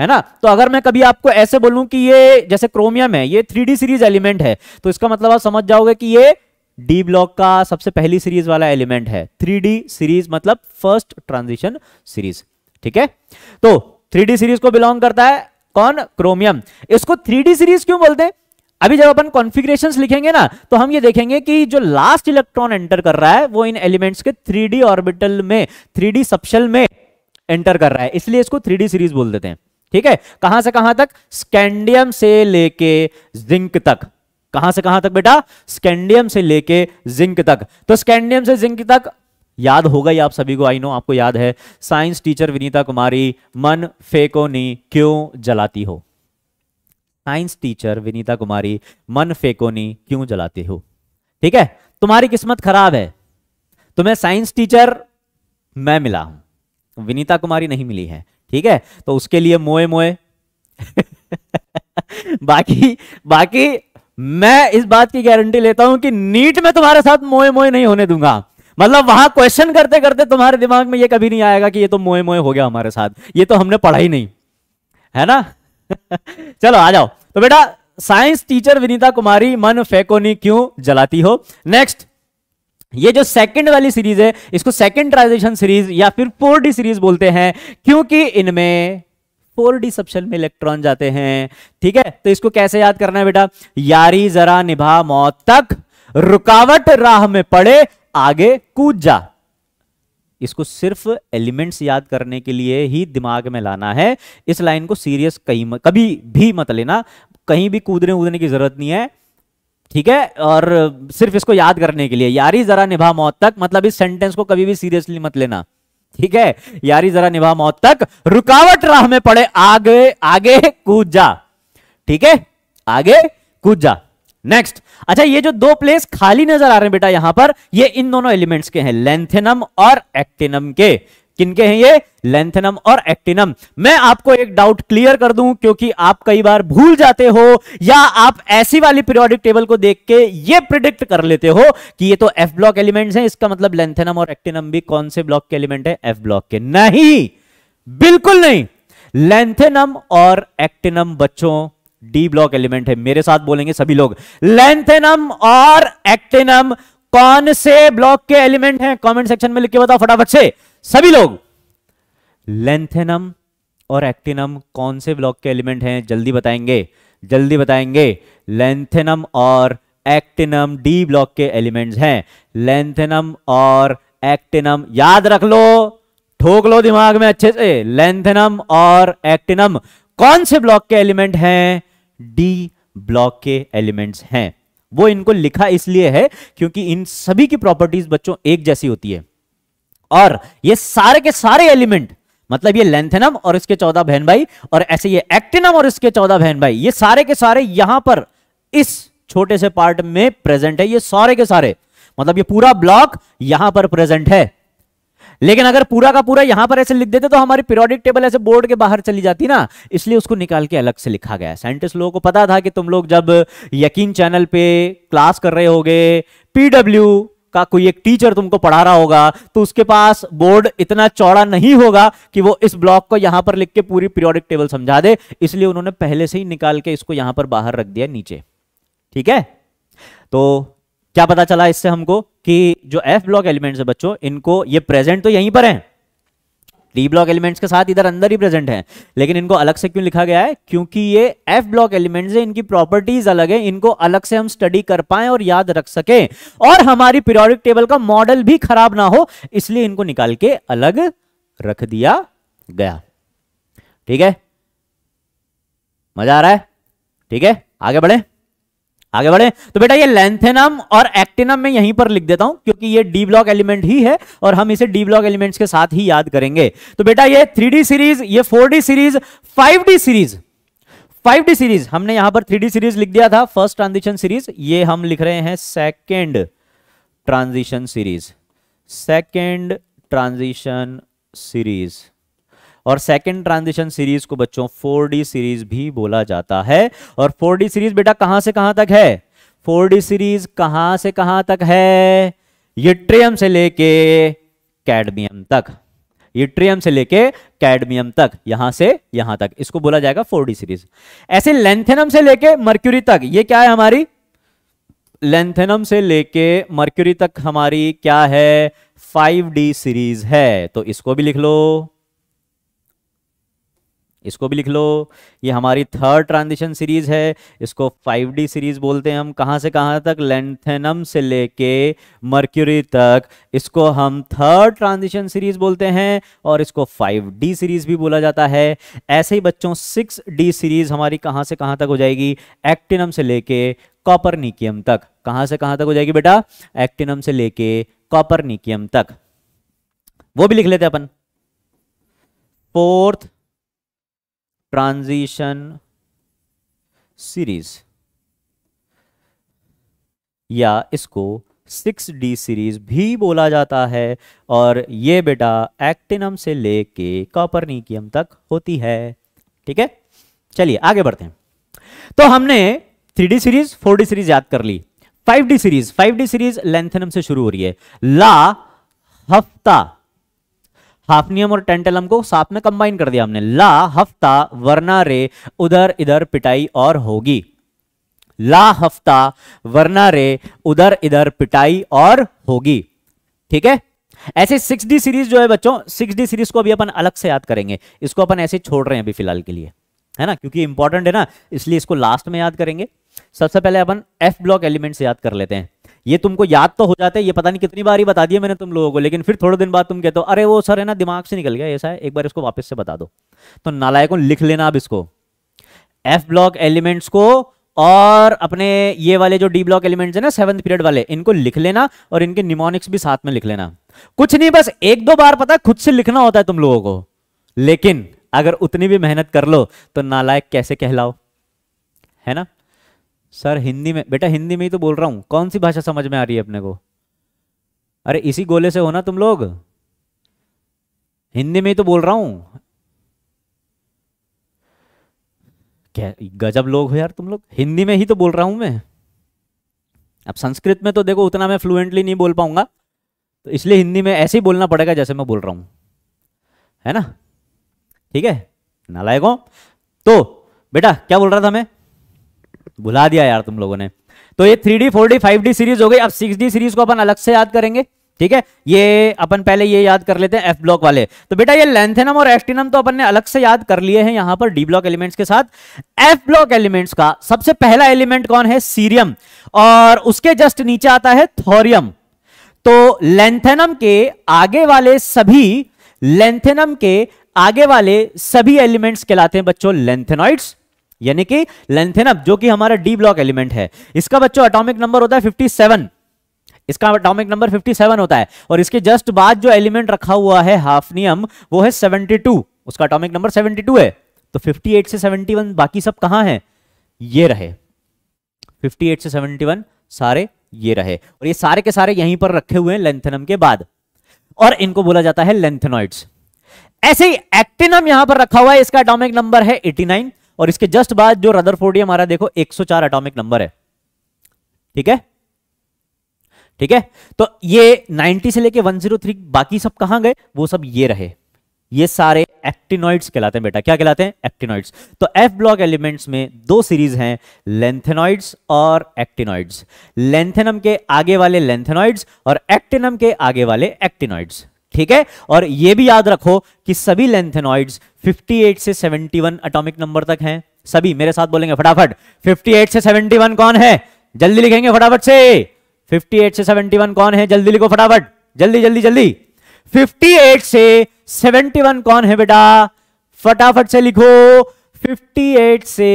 है ना तो अगर मैं कभी आपको ऐसे बोलूं कि ये जैसे क्रोमियम है ये थ्री सीरीज एलिमेंट है तो इसका मतलब आप समझ जाओगे कि ये डी ब्लॉक का सबसे पहली सीरीज वाला एलिमेंट है थ्री सीरीज मतलब फर्स्ट ट्रांजिशन सीरीज ठीक है तो थ्री सीरीज को बिलोंग करता है कौन क्रोमियम इसको थ्री सीरीज क्यों बोलते हैं अभी जब अपन कॉन्फिग्रेशन लिखेंगे ना तो हम ये देखेंगे कि जो लास्ट इलेक्ट्रॉन एंटर कर रहा है वो इन एलिमेंट्स के थ्री ऑर्बिटल में थ्री सब्शल में एंटर कर रहा है इसलिए इसको थ्री सीरीज बोल देते हैं ठीक है कहां से कहां तक स्कैंडियम से लेके जिंक तक कहां से कहां तक बेटा स्कैंडियम से लेके जिंक तक तो स्कैंडियम से जिंक तक याद होगा ही आप सभी को आई नो आपको याद है साइंस टीचर विनीता कुमारी मन फेकोनी क्यों जलाती हो साइंस टीचर विनीता कुमारी मन फेकोनी क्यों जलाती हो ठीक है तुम्हारी किस्मत खराब है तुम्हें साइंस टीचर मैं मिला हूं विनीता कुमारी नहीं मिली है ठीक है तो उसके लिए मोए मोए बाकी बाकी मैं इस बात की गारंटी लेता हूं कि नीट में तुम्हारे साथ मोए मोए नहीं होने दूंगा मतलब वहां क्वेश्चन करते करते तुम्हारे दिमाग में ये कभी नहीं आएगा कि ये तो मोए मोए हो गया हमारे साथ ये तो हमने पढ़ा ही नहीं है ना चलो आ जाओ तो बेटा साइंस टीचर विनीता कुमारी मन फेको नहीं क्यों जलाती हो नेक्स्ट ये जो सेकंड वाली सीरीज है इसको सेकंड ट्रांजिशन सीरीज या फिर फोर सीरीज बोलते हैं क्योंकि इनमें फोर डी सप्शन में इलेक्ट्रॉन जाते हैं ठीक है तो इसको कैसे याद करना है बेटा यारी जरा निभा मौत तक रुकावट राह में पड़े आगे कूद जा इसको सिर्फ एलिमेंट्स याद करने के लिए ही दिमाग में लाना है इस लाइन को सीरियस कहीं कभी भी मत लेना कहीं भी कूदने उदने की जरूरत नहीं है ठीक है और सिर्फ इसको याद करने के लिए यारी जरा निभा मौत तक मतलब इस सेंटेंस को कभी भी सीरियसली मत लेना ठीक है यारी जरा निभा मौत तक रुकावट राह में पड़े आगे आगे कूद जा ठीक है आगे कूद जा नेक्स्ट अच्छा ये जो दो प्लेस खाली नजर आ रहे हैं बेटा यहां पर ये इन दोनों एलिमेंट्स के हैं लेंथेनम और एक्टिनम के किनके हैं ये लेंथेनम और एक्टिनम मैं आपको एक डाउट क्लियर कर दूं क्योंकि आप कई बार भूल जाते हो या आप ऐसी वाली पीरियोडिक टेबल को देख के ये प्रिडिक्ट कर लेते हो कि ये तो एफ ब्लॉक एलिमेंट्स हैं इसका मतलब लेंथेनम और एक्टिनम भी कौन से ब्लॉक के एलिमेंट है एफ ब्लॉक के नहीं बिल्कुल नहीं लेंथेनम और एक्टिनम बच्चों डी ब्लॉक एलिमेंट है मेरे साथ बोलेंगे सभी लोग लेंथेनम और एक्टिनम कौन से ब्लॉक के एलिमेंट हैं कमेंट सेक्शन में लिख के बताओ फटाफट से सभी लोग लेंथेनम और एक्टिनम कौन से ब्लॉक के एलिमेंट हैं जल्दी बताएंगे जल्दी बताएंगे लेंथेनम और एक्टिनम डी ब्लॉक के एलिमेंट्स हैं लेंथेनम और एक्टिनम याद रख लो ठोक लो दिमाग में अच्छे से लेंथेनम और एक्टिनम कौन से ब्लॉक के एलिमेंट हैं डी ब्लॉक के एलिमेंट्स हैं वो इनको लिखा इसलिए है क्योंकि इन सभी की प्रॉपर्टीज बच्चों एक जैसी होती है और ये सारे के सारे एलिमेंट मतलब ये लेंथेनम और इसके चौदह बहन भाई और ऐसे ये एक्टिनम और इसके चौदह बहन भाई ये सारे के सारे यहां पर इस छोटे से पार्ट में प्रेजेंट है ये सारे के सारे मतलब ये पूरा ब्लॉक यहां पर प्रेजेंट है लेकिन अगर पूरा का पूरा यहां पर ऐसे लिख देते तो हमारी पीरियोडिक टेबल ऐसे बोर्ड के बाहर चली जाती ना इसलिए उसको निकाल के अलग से लिखा गया साइंटिस्ट लोगों को पता था कि तुम लोग जब यकीन चैनल पे क्लास कर रहे होगे पीडब्ल्यू का कोई एक टीचर तुमको पढ़ा रहा होगा तो उसके पास बोर्ड इतना चौड़ा नहीं होगा कि वो इस ब्लॉक को यहां पर लिख के पूरी पीरियोडिक टेबल समझा दे इसलिए उन्होंने पहले से ही निकाल के इसको यहां पर बाहर रख दिया नीचे ठीक है तो क्या पता चला इससे हमको कि जो एफ ब्लॉक एलिमेंट्स है बच्चों इनको ये प्रेजेंट तो यहीं पर है डी ब्लॉक एलिमेंट्स के साथ इधर अंदर ही प्रेजेंट है लेकिन इनको अलग से क्यों लिखा गया है क्योंकि ये एफ ब्लॉक एलिमेंट्स है इनकी प्रॉपर्टीज अलग है इनको अलग से हम स्टडी कर पाए और याद रख सके और हमारी पीरियोडिक टेबल का मॉडल भी खराब ना हो इसलिए इनको निकाल के अलग रख दिया गया ठीक है मजा आ रहा है ठीक है आगे बढ़े आगे बढ़े तो बेटा ये लेंथेनम और एक्टिनम में यहीं पर लिख देता हूं क्योंकि ये डी ब्लॉक एलिमेंट ही है और हम इसे डी ब्लॉक एलिमेंट्स के साथ ही याद करेंगे तो बेटा ये थ्री सीरीज ये four series five series 5D series हमने यहां पर 3D सीरीज लिख दिया था फर्स्ट ट्रांजिशन सीरीज ये हम लिख रहे हैं second transition series second transition series और सेकेंड ट्रांजिशन सीरीज को बच्चों फोर सीरीज भी बोला जाता है और फोर सीरीज बेटा कहां से कहां तक है फोर सीरीज कहां से कहां तक है यूट्रियम से लेके कैडमियम तक यूट्रियम से लेके कैडमियम तक यहां से यहां तक इसको बोला जाएगा फोर सीरीज ऐसे लेंथेनम से लेके मर्क्यूरी तक ये क्या है हमारी लेंथेनम से लेके मर्क्यूरी तक हमारी क्या है 5D सीरीज है तो इसको भी लिख लो इसको भी लिख लो ये हमारी थर्ड ट्रांजिशन सीरीज है इसको 5D सीरीज बोलते हैं हम कहाँ से कहाँ तक लेंथेनम से लेके मर्क्यूरी तक इसको हम थर्ड ट्रांजिशन सीरीज बोलते हैं और इसको 5D सीरीज भी बोला जाता है ऐसे ही बच्चों 6D सीरीज हमारी कहाँ से कहाँ तक हो जाएगी एक्टिनम से लेके कॉपरनिकियम तक कहाँ से कहाँ तक हो जाएगी बेटा एक्टिनम से लेके कॉपरनिकियम तक वो भी लिख लेते अपन फोर्थ ट्रांजिशन सीरीज या इसको सिक्स डी सीरीज भी बोला जाता है और ये बेटा एक्टिनम से लेके कॉपरनिकियम तक होती है ठीक है चलिए आगे बढ़ते हैं तो हमने three D series four D series याद कर ली five D series five D series lanthanum से शुरू हो रही है ला हफ्ता हाफनियम और टेंटलम को साथ में कंबाइन कर दिया हमने ला हफ्ता वरना रे उधर इधर पिटाई और होगी ला हफ्ता वरना रे उधर इधर पिटाई और होगी ठीक है ऐसे सिक्स डी सीरीज जो है बच्चों सिक्स डी सीरीज को अभी अपन अलग से याद करेंगे इसको अपन ऐसे छोड़ रहे हैं अभी फिलहाल के लिए है ना क्योंकि इंपॉर्टेंट है ना इसलिए इसको लास्ट में याद करेंगे सबसे पहले अपन एफ ब्लॉक एलिमेंट याद कर लेते हैं ये तुमको याद तो हो जाता है ये पता नहीं कितनी बार ही बता दिया मैंने तुम लोगों को लेकिन फिर थोड़े दिन बाद तुम कहते हो अरे वो सर है ना दिमाग से निकल गया ऐसा है एक बार इसको वापस से बता दो तो नालायकों लिख लेना अब इसको एफ ब्लॉक एलिमेंट्स को और अपने ये वाले जो डी ब्लॉक एलिमेंट्स है ना सेवंथ पीरियड वाले इनको लिख लेना और इनके निमोनिक्स भी साथ में लिख लेना कुछ नहीं बस एक दो बार पता खुद से लिखना होता है तुम लोगों को लेकिन अगर उतनी भी मेहनत कर लो तो नालायक कैसे कहलाओ है ना सर हिंदी में बेटा हिंदी में ही तो बोल रहा हूँ कौन सी भाषा समझ में आ रही है अपने को अरे इसी गोले से हो ना तुम लोग हिंदी में ही तो बोल रहा हूँ क्या गजब लोग हो यार तुम लोग हिंदी में ही तो बोल रहा हूँ मैं अब संस्कृत में तो देखो उतना मैं फ्लुएंटली नहीं बोल पाऊंगा तो इसलिए हिंदी में ऐसे ही बोलना पड़ेगा जैसे मैं बोल रहा हूँ है ना ठीक है नालायकों तो बेटा क्या बोल रहा था मैं भुला दिया यार तुम लोगों ने तो ये three D four D five D series हो गई अब सिक्स डी सीरीज को अपन अलग से याद करेंगे ठीक है ये अपन पहले ये याद कर लेते हैं एफ ब्लॉक वाले तो बेटा ये लेंथेनम और एस्टिनम तो अपन ने अलग से याद कर लिए हैं यहां पर डी ब्लॉक एलिमेंट्स के साथ एफ ब्लॉक एलिमेंट्स का सबसे पहला एलिमेंट कौन है सीरियम और उसके जस्ट नीचे आता है थोरियम तो लेंथेनम के आगे वाले सभी लेंथेनम के आगे वाले सभी एलिमेंट्स कहलाते हैं बच्चों लेंथेनॉइड्स यानी कि लेंथेनम जो कि हमारा डी ब्लॉक एलिमेंट है इसका बच्चों अटोमिक नंबर होता है 57 इसका अटोमिक नंबर 57 होता है और इसके जस्ट बाद जो एलिमेंट रखा हुआ है हाफनियम वो है 72 उसका अटोमिक नंबर 72 है तो 58 से 71 बाकी सब कहां है ये रहे 58 से 71 सारे ये रहे और ये सारे के सारे यहीं पर रखे हुए हैं लेंथनम के बाद और इनको बोला जाता है लेंथेनॉइड्स ऐसे ही एक्टिनम यहां पर रखा हुआ है इसका अटोमिक नंबर है 89 और इसके जस्ट बाद जो रदर फोर्डी हमारा देखो 104 एटॉमिक नंबर है ठीक है ठीक है तो ये 90 से लेके 103 बाकी सब कहां गए वो सब ये रहे ये सारे एक्टिनॉइड्स कहलाते हैं बेटा क्या कहलाते हैं एक्टिनॉइड्स तो एफ ब्लॉक एलिमेंट्स में दो सीरीज हैं लेंथेनॉइड्स और एक्टिनॉइड्स लेंथेनम के आगे वाले लेंथेनॉइड्स और एक्टिनम के आगे वाले एक्टिनॉइड्स ठीक है और यह भी याद रखो कि सभी लेंथेनॉइड्स 58 से 71 अटोमिक नंबर तक हैं सभी मेरे साथ बोलेंगे फटाफट 58 से 71 कौन है जल्दी लिखेंगे फटाफट से 58 से 71 कौन है जल्दी लिखो फटाफट जल्दी जल्दी जल्दी 58 से 71 कौन है बेटा फटाफट से लिखो 58 से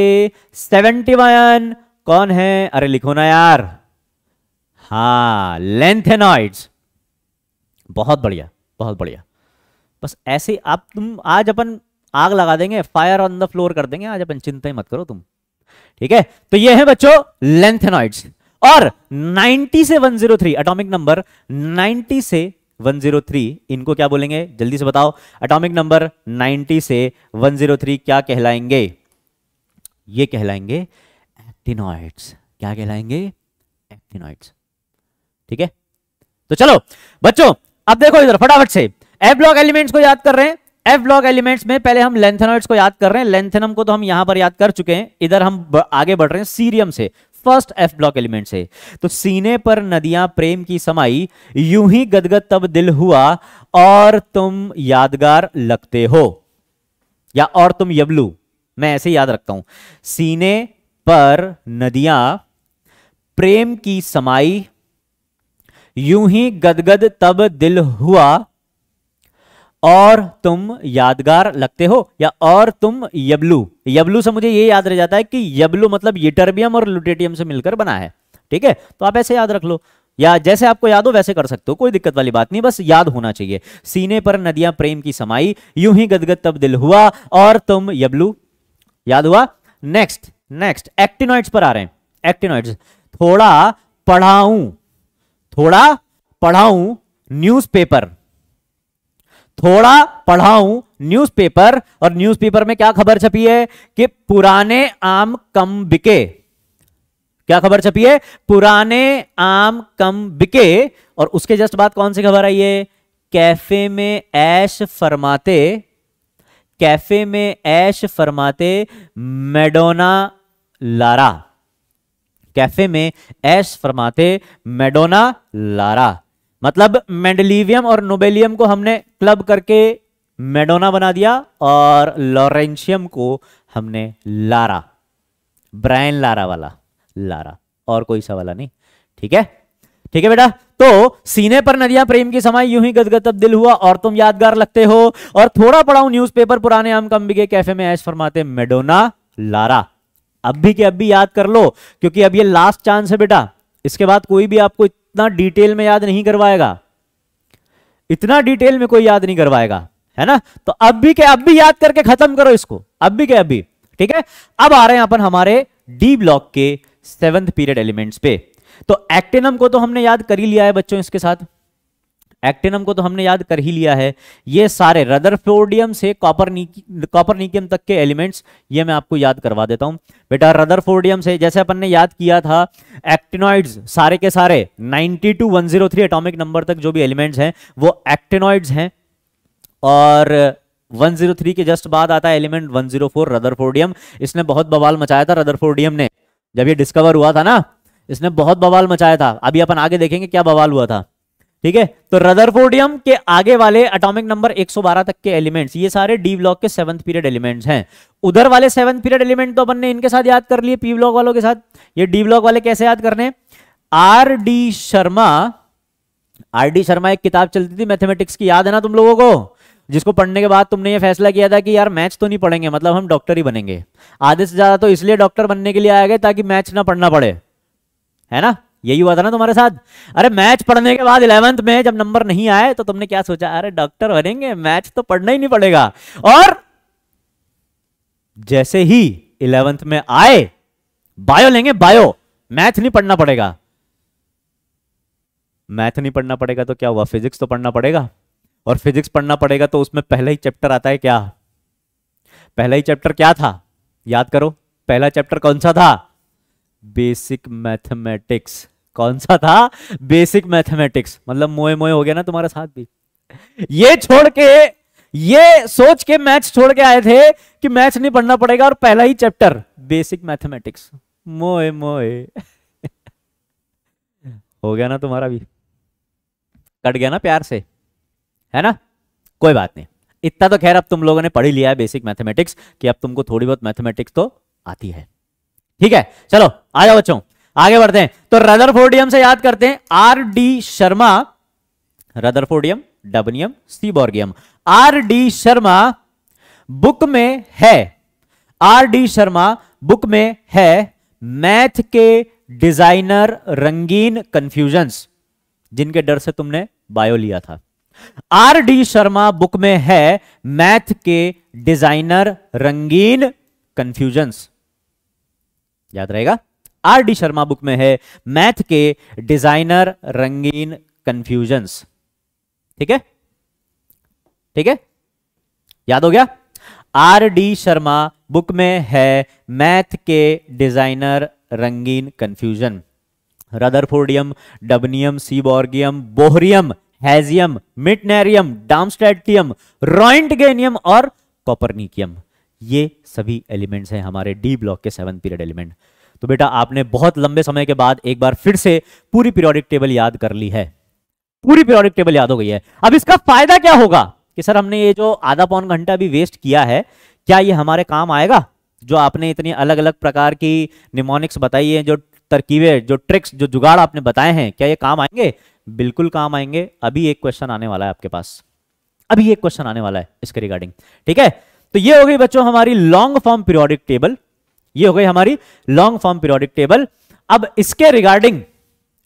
71 कौन है अरे लिखो ना यार हा लेंथेनॉइड्स बहुत बढ़िया बहुत बढ़िया बस ऐसे आप तुम आज अपन आग लगा देंगे फायर ऑन द फ्लोर कर देंगे आज अपन चिंता ही मत करो तुम ठीक है तो ये है बच्चों लेंथेनॉइड और 90 से 103 अटोमिक नंबर 90 से 103 इनको क्या बोलेंगे जल्दी से बताओ अटोमिक नंबर 90 से 103 क्या कहलाएंगे ये कहलाएंगे एक्टिनॉइड्स क्या कहलाएंगे एक्टिनॉइड्स ठीक है तो चलो बच्चों अब देखो इधर फटाफट से एफ ब्लॉक एलिमेंट्स को याद कर रहे हैं एफ ब्लॉक एलिमेंट्स में पहले हम लेंथेनॉइड्स को याद कर रहे हैं लेंथेनम को तो हम यहां पर याद कर चुके हैं इधर हम आगे बढ़ रहे हैं सीरियम से फर्स्ट एफ ब्लॉक एलिमेंट से तो सीने पर नदियां प्रेम की समाई यूं ही गदगद तब दिल हुआ और तुम यादगार लगते हो या और तुम यबलू मैं ऐसे याद रखता हूं सीने पर नदियां प्रेम की समाई यूं ही गदगद तब दिल हुआ और तुम यादगार लगते हो या और तुम यबलू यबलू से मुझे ये याद रह जाता है कि यबलू मतलब यूटर्बियम और लुटेटियम से मिलकर बना है ठीक है तो आप ऐसे याद रख लो या जैसे आपको याद हो वैसे कर सकते हो कोई दिक्कत वाली बात नहीं बस याद होना चाहिए सीने पर नदियां प्रेम की समाई यूं ही गदगद तब दिल हुआ और तुम यबलू याद हुआ नेक्स्ट नेक्स्ट एक्टिनॉइड्स पर आ रहे हैं एक्टिनॉइड्स थोड़ा पढ़ाऊं थोड़ा पढ़ाऊं न्यूज़पेपर थोड़ा पढ़ाऊं न्यूज़पेपर और न्यूज़पेपर में क्या खबर छपी है कि पुराने आम कम बिके क्या खबर छपी है पुराने आम कम बिके और उसके जस्ट बाद कौन सी खबर आई है कैफे में ऐश फरमाते कैफे में ऐश फरमाते मेडोना लारा कैफे में ऐश फरमाते मेडोना लारा मतलब मेंडलीवियम और नोबेलियम को हमने क्लब करके मेडोना बना दिया और लॉरेंशियम को हमने लारा ब्रायन लारा वाला लारा और कोई सा वाला नहीं ठीक है ठीक है बेटा तो सीने पर नदियां प्रेम की समय यूं ही गदगद तब्दिल हुआ और तुम यादगार लगते हो और थोड़ा पढ़ाऊ न्यूज़पेपर पुराने आम कम्बी के कैफे में ऐश फरमाते मेडोना लारा अब भी के अब भी याद कर लो क्योंकि अब ये लास्ट चांस है बेटा इसके बाद कोई भी आपको इतना डिटेल में याद नहीं करवाएगा इतना डिटेल में कोई याद नहीं करवाएगा है ना तो अब भी के अब भी याद करके खत्म करो इसको अब भी के अब भी ठीक है अब आ रहे हैं अपन हमारे डी ब्लॉक के सेवंथ पीरियड एलिमेंट्स पे तो एक्टिनम को तो हमने याद कर ही लिया है बच्चों इसके साथ एक्टेनम को तो हमने याद कर ही लिया है ये सारे रदरफोर्डियम से कॉपर कॉपर निकियम तक के एलिमेंट्स ये मैं आपको याद करवा देता हूं बेटा रदरफोर्डियम से जैसे अपन ने याद किया था एक्टेनॉइड्स सारे के सारे नाइनटी टू 103 एटोमिक नंबर तक जो भी एलिमेंट्स हैं वो एक्टेनॉइड्स हैं और 103 के जस्ट बाद आता है एलिमेंट 104 रदरफोर्डियम इसने बहुत बवाल मचाया था रदरफोर्डियम ने जब ये डिस्कवर हुआ था ना इसने बहुत बवाल मचाया था अभी अपन आगे देखेंगे क्या बवाल हुआ था ठीक है तो रदरफोर्डियम के आगे वाले एटॉमिक नंबर 112 तक के एलिमेंट्स ये सारे डी ब्लॉक के सेवंथ पीरियड एलिमेंट्स हैं उधर वाले सेवंथ पीरियड एलिमेंट तो अपन ने इनके साथ याद कर लिए पी ब्लॉक वालों के साथ ये डी ब्लॉक वाले कैसे याद करने R D Sharma R D Sharma एक किताब चलती थी मैथमेटिक्स की याद है ना तुम लोगों को जिसको पढ़ने के बाद तुमने ये फैसला किया था कि यार मैच तो नहीं पढ़ेंगे मतलब हम डॉक्टर ही बनेंगे आधे से ज्यादा तो इसलिए डॉक्टर बनने के लिए आया गए ताकि मैच ना पढ़ना पड़े है ना यही हुआ था ना तुम्हारे साथ अरे मैच पढ़ने के बाद इलेवेंथ में जब नंबर नहीं आए तो तुमने क्या सोचा अरे डॉक्टर बनेंगे मैच तो पढ़ना ही नहीं पड़ेगा और जैसे ही इलेवेंथ में आए बायो लेंगे बायो मैथ नहीं पढ़ना पड़ेगा मैथ नहीं पढ़ना पड़ेगा तो क्या हुआ फिजिक्स तो पढ़ना पड़ेगा और फिजिक्स पढ़ना पड़ेगा तो उसमें पहला ही चैप्टर आता है क्या पहला ही चैप्टर क्या था याद करो पहला चैप्टर कौन सा था बेसिक मैथमेटिक्स कौन सा था बेसिक मैथमेटिक्स मतलब मोए मोए हो गया ना तुम्हारा साथ भी ये छोड़ के ये सोच के मैथ छोड़ के आए थे कि मैथ नहीं पढ़ना पड़ेगा और पहला ही चैप्टर बेसिक मैथमेटिक्स मोए मोए हो गया ना तुम्हारा भी कट गया ना प्यार से है ना कोई बात नहीं इतना तो खैर अब तुम लोगों ने पढ़ ही लिया है बेसिक मैथमेटिक्स कि अब तुमको थोड़ी बहुत मैथमेटिक्स तो आती है ठीक है चलो आ जाओ बच्चों आगे बढ़ते हैं तो रदरफोर्डियम से याद करते हैं R D Sharma rutherfordium dubnium bohrium R D Sharma book में है आर डी शर्मा बुक में है मैथ के डिजाइनर रंगीन कंफ्यूजन्स जिनके डर से तुमने बायो लिया था आर डी शर्मा बुक में है मैथ के डिजाइनर रंगीन कंफ्यूजन्स याद रहेगा आर डी शर्मा बुक में है मैथ के डिजाइनर रंगीन कंफ्यूजन्स ठीक है ठीक है याद हो गया आर डी शर्मा बुक में है मैथ के डिजाइनर रंगीन कंफ्यूजन रदरफोर्डियम डबनियम सीबॉर्गियम बोहरियम हैजियम मिटनेरियम डामस्टेटियम रॉइंटगेनियम और कॉपरनिकियम ये सभी एलिमेंट्स हैं हमारे डी ब्लॉक के सेवन पीरियड एलिमेंट तो बेटा आपने बहुत लंबे समय के बाद एक बार फिर से पूरी पीरियोडिक टेबल याद कर ली है पूरी पीरियोडिक टेबल याद हो गई है अब इसका फायदा क्या होगा कि सर हमने ये जो आधा पौन घंटा भी वेस्ट किया है क्या ये हमारे काम आएगा जो आपने इतनी अलग अलग प्रकार की निमोनिक्स बताई है जो तरकीबें जो ट्रिक्स जो जुगाड़ आपने बताए हैं क्या ये काम आएंगे बिल्कुल काम आएंगे अभी एक क्वेश्चन आने वाला है आपके पास अभी एक क्वेश्चन आने वाला है इसके रिगार्डिंग ठीक है तो ये हो गई बच्चों हमारी लॉन्ग फॉर्म पीरियोडिक टेबल ये हो गई हमारी लॉन्ग फॉर्म पीरियोडिक टेबल अब इसके रिगार्डिंग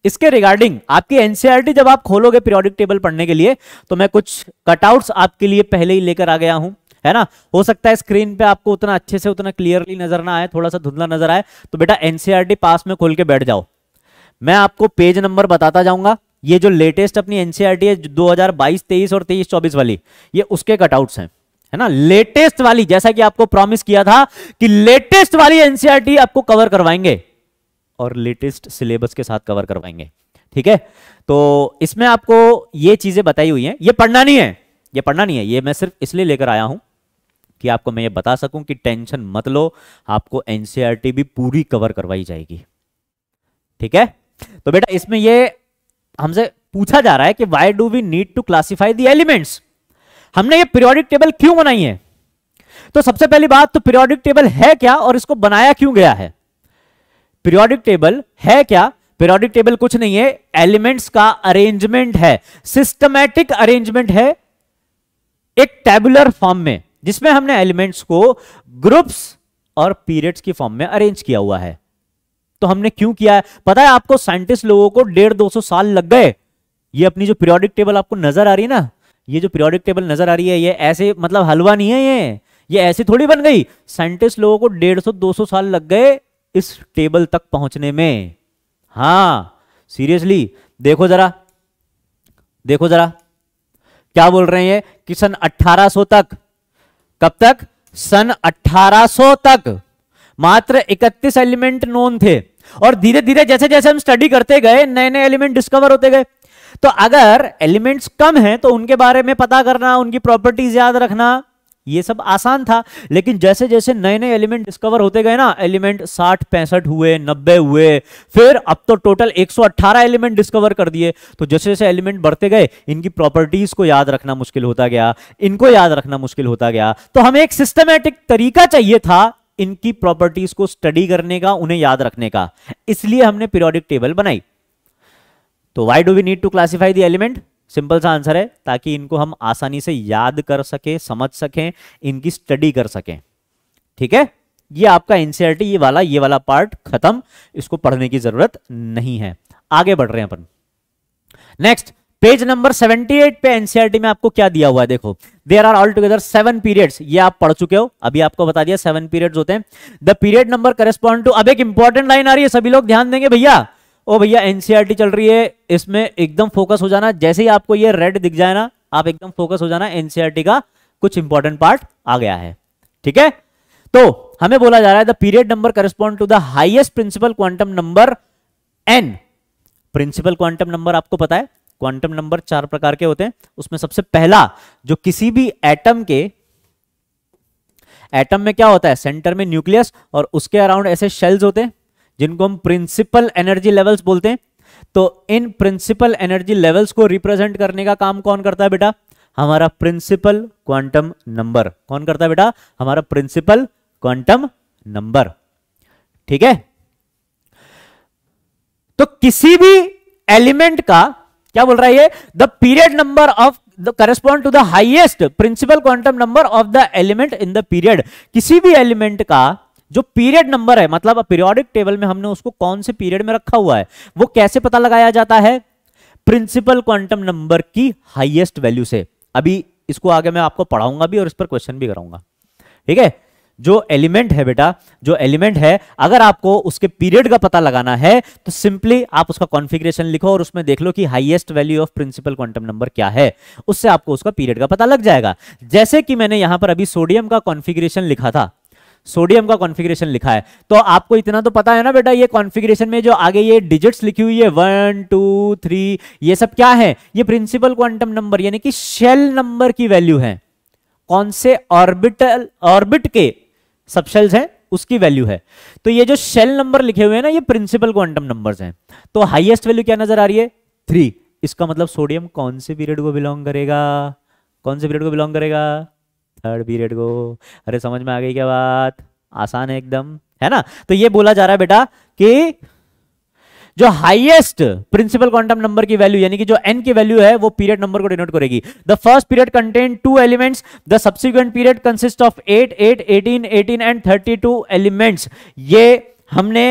इसके रिगार्डिंग आपकी एनसीआरटी e जब आप खोलोगे पीरियोडिक टेबल पढ़ने के लिए तो मैं कुछ कटआउट्स आपके लिए पहले ही लेकर आ गया हूं है ना हो सकता है स्क्रीन पे आपको उतना अच्छे से उतना क्लियरली नजर ना आए थोड़ा सा धुंधला नजर आए तो बेटा एनसीआरटी e पास में खोल के बैठ जाओ मैं आपको पेज नंबर बताता जाऊंगा ये जो लेटेस्ट अपनी एनसीआरटी e है दो हजार और तेईस चौबीस वाली ये उसके कटआउट्स हैं है ना लेटेस्ट वाली जैसा कि आपको प्रॉमिस किया था कि लेटेस्ट वाली एनसीआरटी e आपको कवर करवाएंगे और लेटेस्ट सिलेबस के साथ कवर करवाएंगे ठीक है तो इसमें आपको ये चीजें बताई हुई हैं ये पढ़ना नहीं है ये पढ़ना नहीं है ये मैं सिर्फ इसलिए लेकर आया हूं कि आपको मैं ये बता सकूं कि टेंशन मत लो आपको एनसीआरटी e भी पूरी कवर करवाई जाएगी ठीक है तो बेटा इसमें ये हमसे पूछा जा रहा है कि why do we need to classify the elements हमने ये पीरियोडिक टेबल क्यों बनाई है तो सबसे पहली बात तो पीरियोडिक टेबल है क्या और इसको बनाया क्यों गया है पीरियोडिक टेबल है क्या पीरियोडिक टेबल कुछ नहीं है एलिमेंट्स का अरेंजमेंट है सिस्टमैटिक अरेंजमेंट है एक टेबुलर फॉर्म में जिसमें हमने एलिमेंट्स को ग्रुप्स और पीरियड्स की फॉर्म में अरेंज किया हुआ है तो हमने क्यों किया है पता है आपको साइंटिस्ट लोगों को डेढ़ दो सौ साल लग गए ये अपनी जो पीरियोडिक टेबल आपको नजर आ रही है ना ये जो पीरियोडिक टेबल नजर आ रही है ये ऐसे मतलब हलवा नहीं है ये ये ऐसे थोड़ी बन गई साइंटिस्ट लोगों को डेढ़ सौ दो सौ साल लग गए इस टेबल तक पहुंचने में हाँ सीरियसली देखो जरा देखो जरा क्या बोल रहे हैं कि सन 1800 तक कब तक सन 1800 तक मात्र 31 एलिमेंट नोन थे और धीरे धीरे जैसे जैसे हम स्टडी करते गए नए नए एलिमेंट डिस्कवर होते गए तो अगर एलिमेंट्स कम हैं तो उनके बारे में पता करना उनकी प्रॉपर्टीज याद रखना ये सब आसान था लेकिन जैसे जैसे नए नए एलिमेंट डिस्कवर होते गए ना एलिमेंट साठ पैंसठ हुए नब्बे हुए फिर अब तो टोटल 118 एलिमेंट डिस्कवर कर दिए तो जैसे जैसे एलिमेंट बढ़ते गए इनकी प्रॉपर्टीज को याद रखना मुश्किल होता गया इनको याद रखना मुश्किल होता गया तो हमें एक सिस्टमेटिक तरीका चाहिए था इनकी प्रॉपर्टीज को स्टडी करने का उन्हें याद रखने का इसलिए हमने पीरियोडिक टेबल बनाई तो why do we need to classify the element simple सा आंसर है ताकि इनको हम आसानी से याद कर सके समझ सकें इनकी स्टडी कर सकें ठीक है ये आपका एनसीआरटी ये वाला ये वाला पार्ट खत्म इसको पढ़ने की जरूरत नहीं है आगे बढ़ रहे हैं अपन नेक्स्ट पेज नंबर 78 पे एनसीआरटी में आपको क्या दिया हुआ है देखो there are all together seven periods ये आप पढ़ चुके हो अभी आपको बता दिया सेवन पीरियड्स होते हैं the period number correspond to अब एक इंपॉर्टेंट लाइन आ रही है सभी लोग ध्यान देंगे भैया ओ भैया एनसीईआरटी e चल रही है इसमें एकदम फोकस हो जाना जैसे ही आपको ये रेड दिख जाए ना आप एकदम फोकस हो जाना एनसीईआरटी e का कुछ इंपॉर्टेंट पार्ट आ गया है ठीक है तो हमें बोला जा रहा है the period number correspond to the highest principal quantum number N principal quantum number आपको पता है क्वांटम नंबर चार प्रकार के होते हैं उसमें सबसे पहला जो किसी भी एटम के एटम में क्या होता है सेंटर में न्यूक्लियस और उसके अराउंड ऐसे शेल्स होते हैं जिनको हम प्रिंसिपल एनर्जी लेवल्स बोलते हैं तो इन प्रिंसिपल एनर्जी लेवल्स को रिप्रेजेंट करने का काम कौन करता है बेटा हमारा प्रिंसिपल क्वांटम नंबर कौन करता है बेटा हमारा प्रिंसिपल क्वांटम नंबर ठीक है तो किसी भी एलिमेंट का क्या बोल रहा है ये the period number of correspond to the highest principal quantum number of the element in the period किसी भी एलिमेंट का जो पीरियड नंबर है मतलब पीरियोडिक टेबल में हमने उसको कौन से पीरियड में रखा हुआ है वो कैसे पता लगाया जाता है प्रिंसिपल क्वांटम नंबर की हाइएस्ट वैल्यू से अभी इसको आगे मैं आपको पढ़ाऊंगा भी और इस पर क्वेश्चन भी कराऊंगा ठीक है जो एलिमेंट है बेटा जो एलिमेंट है अगर आपको उसके पीरियड का पता लगाना है तो सिंपली आप उसका कॉन्फ़िगरेशन लिखो और उसमें देख लो कि highest value of principal quantum number क्या है उससे आपको उसका पीरियड का पता लग जाएगा जैसे कि मैंने यहां पर अभी सोडियम का कॉन्फ़िगरेशन लिखा था सोडियम का कॉन्फ़िगरेशन लिखा है तो आपको इतना तो पता है ना बेटा ये कॉन्फ़िगरेशन में जो आगे ये डिजिट्स लिखी हुई है वन टू थ्री ये सब क्या है ये प्रिंसिपल क्वांटम नंबर यानी कि शेल नंबर की वैल्यू है कौन से ऑर्बिटल ऑर्बिट के सब शेल्स हैं उसकी वैल्यू है तो ये जो शेल नंबर लिखे हुए हैं ना ये प्रिंसिपल क्वांटम नंबर है तो हाइएस्ट वैल्यू क्या नजर आ रही है थ्री इसका मतलब सोडियम कौन से पीरियड को बिलोंग करेगा कौन से पीरियड को बिलोंग करेगा थर्ड पीरियड को अरे समझ में आ गई क्या बात आसान है एकदम है ना तो ये बोला जा रहा है बेटा कि जो हाईएस्ट प्रिंसिपल क्वांटम नंबर की वैल्यू यानी कि जो एन की वैल्यू है वो पीरियड नंबर को डिनोट करेगी the first period contain two elements the subsequent period consist of eight eight eighteen eighteen and thirty two elements ये हमने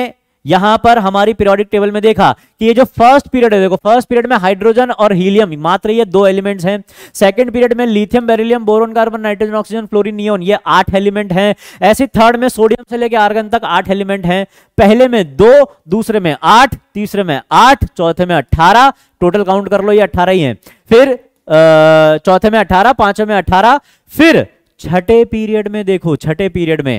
यहां पर हमारी पीरियोडिक टेबल में देखा कि ये जो फर्स्ट पीरियड है देखो फर्स्ट पीरियड में हाइड्रोजन और हीलियम मात्र ये दो एलिमेंट्स हैं सेकंड पीरियड में lithium beryllium boron carbon nitrogen oxygen fluorine neon ये आठ एलिमेंट हैं ऐसे थर्ड में सोडियम से लेकर आर्गन तक आठ एलिमेंट हैं पहले में दो दूसरे में आठ तीसरे में आठ चौथे में अट्ठारह टोटल काउंट कर लो ये अट्ठारह ही है फिर चौथे में अठारह पांचवे में अठारह फिर छठे पीरियड में देखो छठे पीरियड में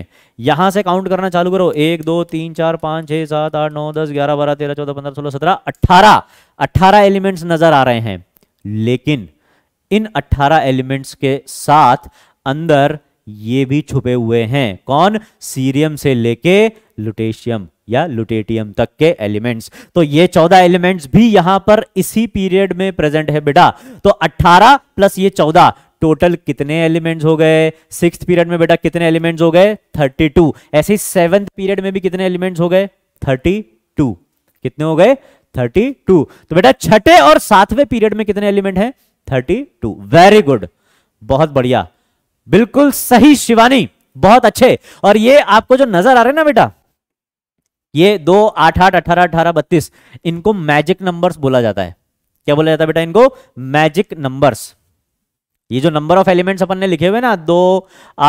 यहां से काउंट करना चालू करो एक दो तीन चार पांच छह सात आठ नौ दस ग्यारह बारह तेरह चौदह पंद्रह सोलह सत्रह अट्ठारह अट्ठारह एलिमेंट्स नजर आ रहे हैं लेकिन इन अट्ठारह एलिमेंट्स के साथ अंदर ये भी छुपे हुए हैं कौन सीरियम से लेके लुटेशियम या लुटेटियम तक के एलिमेंट्स तो ये चौदह एलिमेंट्स भी यहां पर इसी पीरियड में प्रेजेंट है बेटा तो अट्ठारह प्लस ये चौदह टोटल कितने एलिमेंट्स हो गए सिक्स पीरियड में बेटा कितने एलिमेंट्स हो गए थर्टी टू ऐसे ही सेवंथ पीरियड में भी कितने एलिमेंट्स हो गए थर्टी टू कितने हो गए थर्टी टू तो बेटा छठे और सातवें पीरियड में कितने एलिमेंट हैं थर्टी टू वेरी गुड बहुत बढ़िया बिल्कुल सही शिवानी बहुत अच्छे और ये आपको जो नजर आ रहे हैं ना बेटा ये दो आठ आठ अठारह अठारह बत्तीस इनको मैजिक नंबर्स बोला जाता है क्या बोला जाता है बेटा इनको मैजिक नंबर्स ये जो नंबर ऑफ एलिमेंट्स अपन ने लिखे हुए ना दो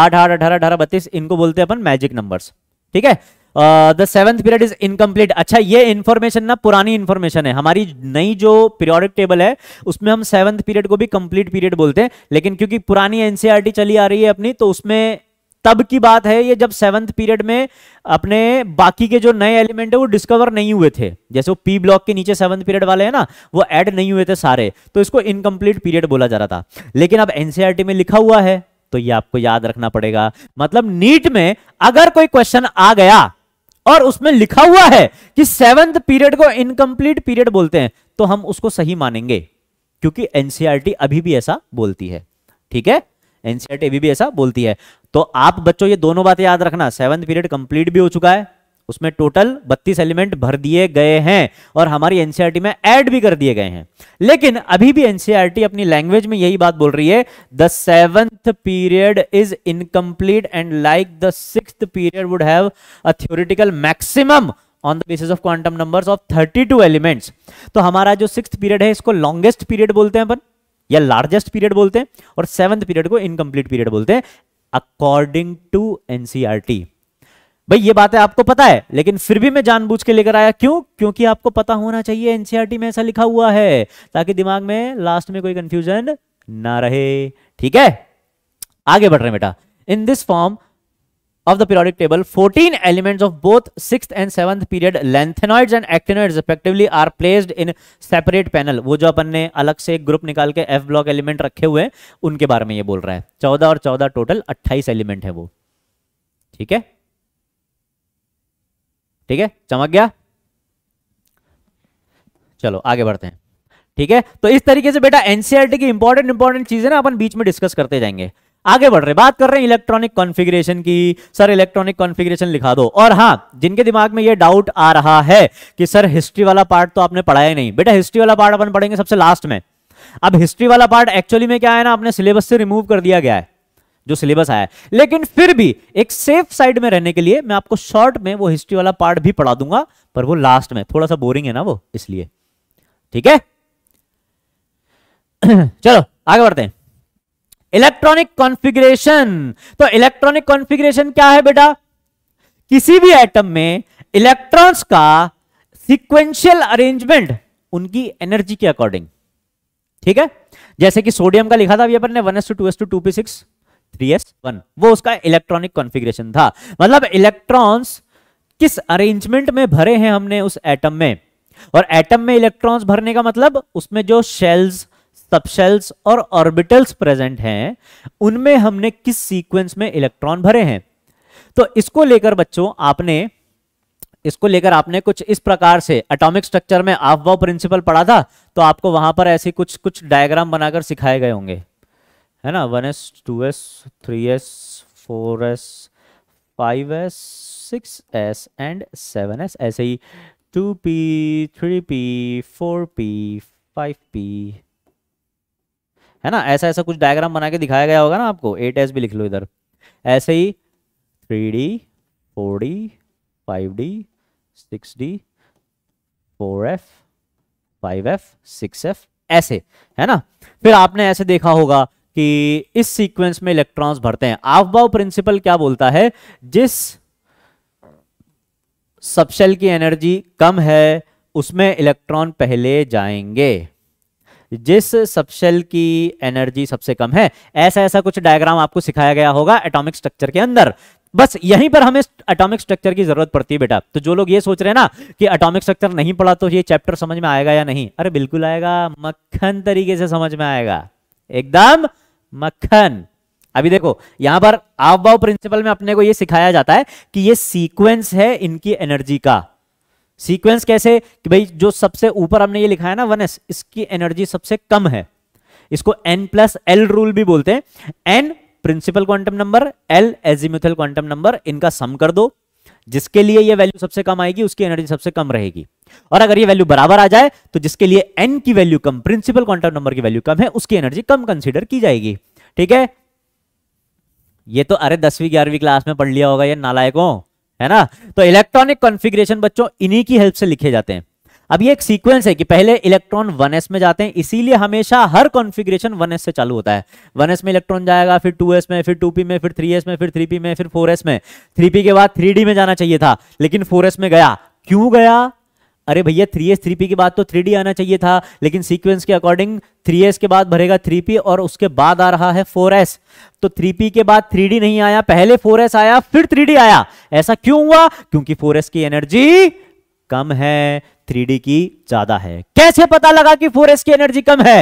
आठ आठ अठारह अठारह बत्तीस इनको बोलते हैं अपन मैजिक नंबर्स ठीक है the seventh period is incomplete अच्छा ये इन्फॉर्मेशन ना पुरानी इन्फॉर्मेशन है हमारी नई जो पीरियोडिक टेबल है उसमें हम सेवंथ पीरियड को भी कंप्लीट पीरियड बोलते हैं लेकिन क्योंकि पुरानी एनसीआरटी e चली आ रही है अपनी तो उसमें तब की बात है ये जब सेवंथ पीरियड में अपने बाकी के जो नए एलिमेंट है वो डिस्कवर नहीं हुए थे जैसे वो पी ब्लॉक के नीचे सेवंथ पीरियड वाले हैं ना वो ऐड नहीं हुए थे सारे तो इसको इनकम्प्लीट पीरियड बोला जा रहा था लेकिन अब एनसीआरटी e में लिखा हुआ है तो ये आपको याद रखना पड़ेगा मतलब नीट में अगर कोई क्वेश्चन आ गया और उसमें लिखा हुआ है कि सेवंथ पीरियड को इनकम्प्लीट पीरियड बोलते हैं तो हम उसको सही मानेंगे क्योंकि एनसीआरटी e अभी भी ऐसा बोलती है ठीक है एनसीआरटी अभी भी ऐसा बोलती है तो आप बच्चों ये दोनों बातें याद रखना सेवन पीरियड कंप्लीट भी हो चुका है उसमें टोटल 32 एलिमेंट भर दिए गए हैं और हमारी एनसीआरटी में ऐड भी कर दिए गए हैं लेकिन अभी भी एनसीआरटी अपनी लैंग्वेज में यही बात बोल रही है the seventh period is incomplete and like the six period would have a theoretical maximum on the basis of quantum numbers of 32 elements तो हमारा जो सिक्स पीरियड है इसको लॉन्गेस्ट पीरियड बोलते हैं अपन या लार्जेस्ट पीरियड बोलते हैं और सेवंथ पीरियड को इनकम्प्लीट पीरियड बोलते हैं अकॉर्डिंग टू एनसीआरटी भाई ये बात है आपको पता है लेकिन फिर भी मैं जानबूझ के लेकर आया क्यों क्योंकि आपको पता होना चाहिए एनसीआरटी e में ऐसा लिखा हुआ है ताकि दिमाग में लास्ट में कोई कंफ्यूजन ना रहे ठीक है आगे बढ़ रहे बेटा in this form of the periodic table, 14 elements of both 6th and 7th period lanthanoids and actinoids respectively are placed in separate panel. वो जो अपन alag se ek group nikal ke F block element rakhe hue हैं उनके बारे में ये बोल रहा है 14 aur 14 total 28 element hai wo theek hai theek hai चमक gaya chalo aage badhte hain ठीक है तो इस तरीके से बेटा एनसीआरटी की इंपॉर्टेंट इंपॉर्टेंट चीजें ना अपन बीच में डिस्कस करते जाएंगे आगे बढ़ रहे बात कर रहे हैं इलेक्ट्रॉनिक कॉन्फ़िगरेशन की सर इलेक्ट्रॉनिक कॉन्फ़िगरेशन लिखा दो और हाँ जिनके दिमाग में ये डाउट आ रहा है कि सर हिस्ट्री वाला पार्ट तो आपने पढ़ाया ही नहीं बेटा हिस्ट्री वाला पार्ट अपन पढ़ेंगे सबसे लास्ट में अब हिस्ट्री वाला पार्ट एक्चुअली में क्या है ना अपने सिलेबस से रिमूव कर दिया गया है जो सिलेबस आया है लेकिन फिर भी एक सेफ साइड में रहने के लिए मैं आपको शॉर्ट में वो हिस्ट्री वाला पार्ट भी पढ़ा दूंगा पर वो लास्ट में थोड़ा सा बोरिंग है ना वो इसलिए ठीक है चलो आगे बढ़ते हैं इलेक्ट्रॉनिक कॉन्फ़िगरेशन तो इलेक्ट्रॉनिक कॉन्फ़िगरेशन क्या है बेटा किसी भी एटम में इलेक्ट्रॉन्स का सीक्वेंशियल अरेंजमेंट उनकी एनर्जी के अकॉर्डिंग ठीक है जैसे कि सोडियम का लिखा था अभी अपन ने S to 2s to 2p6 3s1 वो उसका इलेक्ट्रॉनिक कॉन्फ़िगरेशन था मतलब इलेक्ट्रॉन्स किस अरेंजमेंट में भरे हैं हमने उस एटम में और एटम में इलेक्ट्रॉन्स भरने का मतलब उसमें जो शेल्स सबशेल्स और ऑर्बिटल्स प्रेजेंट हैं उनमें हमने किस सीक्वेंस में इलेक्ट्रॉन भरे हैं तो इसको लेकर बच्चों आपने इसको लेकर आपने कुछ इस प्रकार से एटॉमिक स्ट्रक्चर में आफ वो प्रिंसिपल पढ़ा था तो आपको वहां पर ऐसे कुछ कुछ डायग्राम बनाकर सिखाए गए होंगे है ना one S two s three s four s five s six s and seven s ऐसे ही two P three p four p five p है ना ऐसा ऐसा कुछ डायग्राम बना के दिखाया गया होगा ना आपको एट एस भी लिख लो इधर ऐसे ही three D four D five d six d four f five f six f ऐसे है ना फिर आपने ऐसे देखा होगा कि इस सीक्वेंस में इलेक्ट्रॉन्स भरते हैं आवभाव प्रिंसिपल क्या बोलता है जिस सबसेल की एनर्जी कम है उसमें इलेक्ट्रॉन पहले जाएंगे जिस सबशेल की एनर्जी सबसे कम है ऐसा ऐसा कुछ डायग्राम आपको सिखाया गया होगा एटॉमिक स्ट्रक्चर के अंदर बस यहीं पर हमें एटॉमिक स्ट्रक्चर की जरूरत पड़ती है बेटा तो जो लोग ये सोच रहे हैं ना कि एटॉमिक स्ट्रक्चर नहीं पढ़ा तो ये चैप्टर समझ में आएगा या नहीं अरे बिल्कुल आएगा मक्खन तरीके से समझ में आएगा एकदम मक्खन अभी देखो यहां पर आवभाव प्रिंसिपल में अपने को ये सिखाया जाता है कि ये सीक्वेंस है इनकी एनर्जी का सीक्वेंस कैसे कि भाई जो सबसे ऊपर हमने ये लिखा है ना वन एस इसकी एनर्जी सबसे कम है इसको एन प्लस एल रूल भी बोलते हैं n principal quantum number l azimuthal quantum number इनका सम कर दो जिसके लिए ये वैल्यू सबसे कम आएगी उसकी एनर्जी सबसे कम रहेगी और अगर ये वैल्यू बराबर आ जाए तो जिसके लिए एन की वैल्यू कम प्रिंसिपल क्वांटम नंबर की वैल्यू कम है उसकी एनर्जी कम कंसिडर की जाएगी ठीक है ये तो अरे दसवीं ग्यारहवीं क्लास में पढ़ लिया होगा ये नालायकों है ना तो इलेक्ट्रॉनिक कॉन्फ़िगरेशन बच्चों इन्हीं की हेल्प से लिखे जाते हैं अब ये एक सीक्वेंस है कि पहले इलेक्ट्रॉन 1s में जाते हैं इसीलिए हमेशा हर कॉन्फ़िगरेशन 1s से चालू होता है 1s में इलेक्ट्रॉन जाएगा फिर 2s में फिर 2p में फिर 3s में फिर 3p में फिर 4s में 3p के बाद 3d में जाना चाहिए था लेकिन 4s में गया क्यों गया अरे भैया थ्री एस थ्री पी के बाद तो थ्री डी आना चाहिए था लेकिन सीक्वेंस के अकॉर्डिंग थ्री एस के बाद भरेगा थ्री पी और उसके बाद आ रहा है फोर एस तो थ्री पी के बाद थ्री डी नहीं आया पहले फोर एस आया फिर थ्री डी आया ऐसा क्यों हुआ क्योंकि फोर एस की एनर्जी कम है थ्री डी की ज्यादा है कैसे पता लगा कि फोर एस की एनर्जी कम है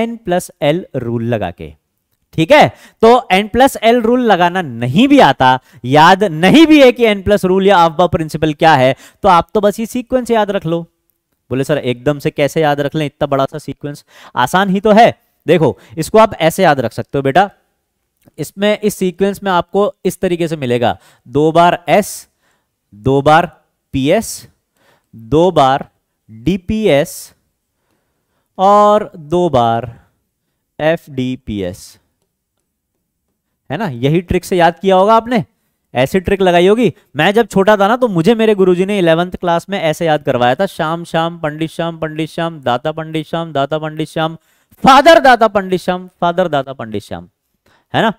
एन प्लस एल रूल लगा के ठीक है तो n प्लस एल रूल लगाना नहीं भी आता याद नहीं भी है कि n प्लस रूल या अफबा प्रिंसिपल क्या है तो आप तो बस ये सीक्वेंस याद रख लो बोले सर एकदम से कैसे याद रख लें इतना बड़ा सा सीक्वेंस आसान ही तो है देखो इसको आप ऐसे याद रख सकते हो बेटा इसमें इस सीक्वेंस में आपको इस तरीके से मिलेगा दो बार एस दो बार पी एस दो बार डी पी एस और दो बार एफ डी पी एस है ना यही ट्रिक से याद किया होगा आपने ऐसी ट्रिक लगाई होगी मैं जब छोटा था ना तो मुझे मेरे गुरुजी ने इलेवंथ क्लास में ऐसे याद करवाया था शाम शाम पंडित श्याम पंडित श्याम दाता पंडित श्याम दाता पंडित श्याम फादर दाता पंडित श्याम फादर दाता पंडित श्याम है ना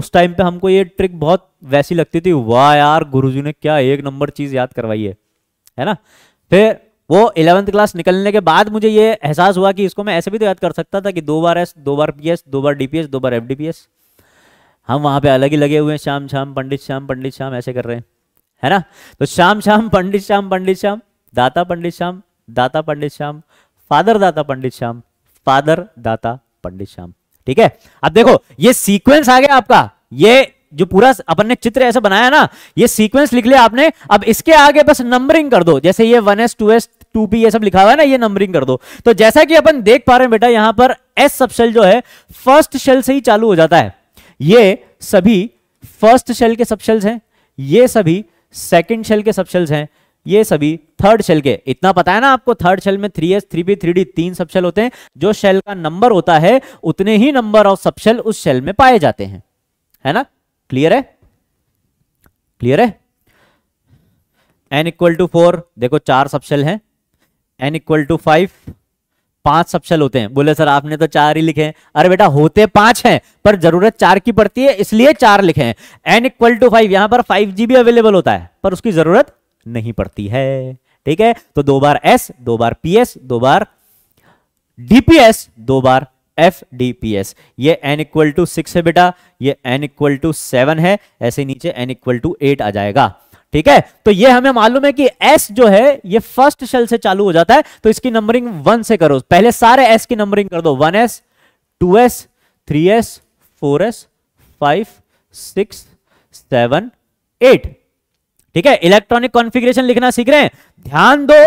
उस टाइम पे हमको ये ट्रिक बहुत वैसी लगती थी वाह यार गुरु ने क्या एक नंबर चीज याद करवाई है है ना फिर वो इलेवंथ क्लास निकलने के बाद मुझे ये एहसास हुआ कि इसको मैं ऐसे भी तो याद कर सकता था कि दो बार एस दो बार पी दो बार डीपीएस दो बार एफ हम वहां पे अलग ही लगे हुए हैं शाम श्याम पंडित श्याम पंडित श्याम ऐसे कर रहे हैं है ना तो शाम श्याम पंडित श्याम पंडित श्याम दाता पंडित श्याम दाता पंडित श्याम फादर दाता पंडित श्याम फादर दाता पंडित श्याम ठीक है अब देखो ये सीक्वेंस आ गया आपका ये जो पूरा अपन ने चित्र ऐसा बनाया ना ये सीक्वेंस लिख लिया आपने अब इसके आगे बस नंबरिंग कर दो जैसे ये one S two S two p ये सब लिखा हुआ है ना ये नंबरिंग कर दो तो जैसा कि अपन देख पा रहे हैं बेटा यहां पर एस सबसेल जो है फर्स्ट सेल से ही चालू हो जाता है ये सभी फर्स्ट शेल के शेल्स हैं ये सभी सेकंड शेल के शेल्स हैं ये सभी थर्ड शेल के इतना पता है ना आपको थर्ड शेल में three S three B three d तीन सबशेल होते हैं जो शेल का नंबर होता है उतने ही नंबर ऑफ शेल उस शेल में पाए जाते हैं है ना क्लियर है क्लियर है एन इक्वल टू फोर देखो चार शेल है एन इक्वल टू फाइव पांच सबशेल होते हैं बोले सर आपने तो चार ही लिखे हैं अरे बेटा होते पांच हैं पर जरूरत चार की पड़ती है इसलिए चार लिखे हैं एन इक्वल टू फाइव यहां पर फाइव जीबी अवेलेबल होता है पर उसकी जरूरत नहीं पड़ती है ठीक है तो दो बार एस दो बार एस दो बार डीपीएस दो बार एफ डीपीएस ये एन इक्वल टू सिक्स है बेटा ये एन इक्वल टू सेवन है ऐसे नीचे एन इक्वल टू एट आ जाएगा ठीक है तो ये हमें मालूम है कि एस जो है ये फर्स्ट शेल से चालू हो जाता है तो इसकी नंबरिंग वन से करो पहले सारे एस की नंबरिंग कर दो one S two s three s four s five six seven eight ठीक है इलेक्ट्रॉनिक कॉन्फ़िगरेशन लिखना सीख रहे हैं ध्यान दो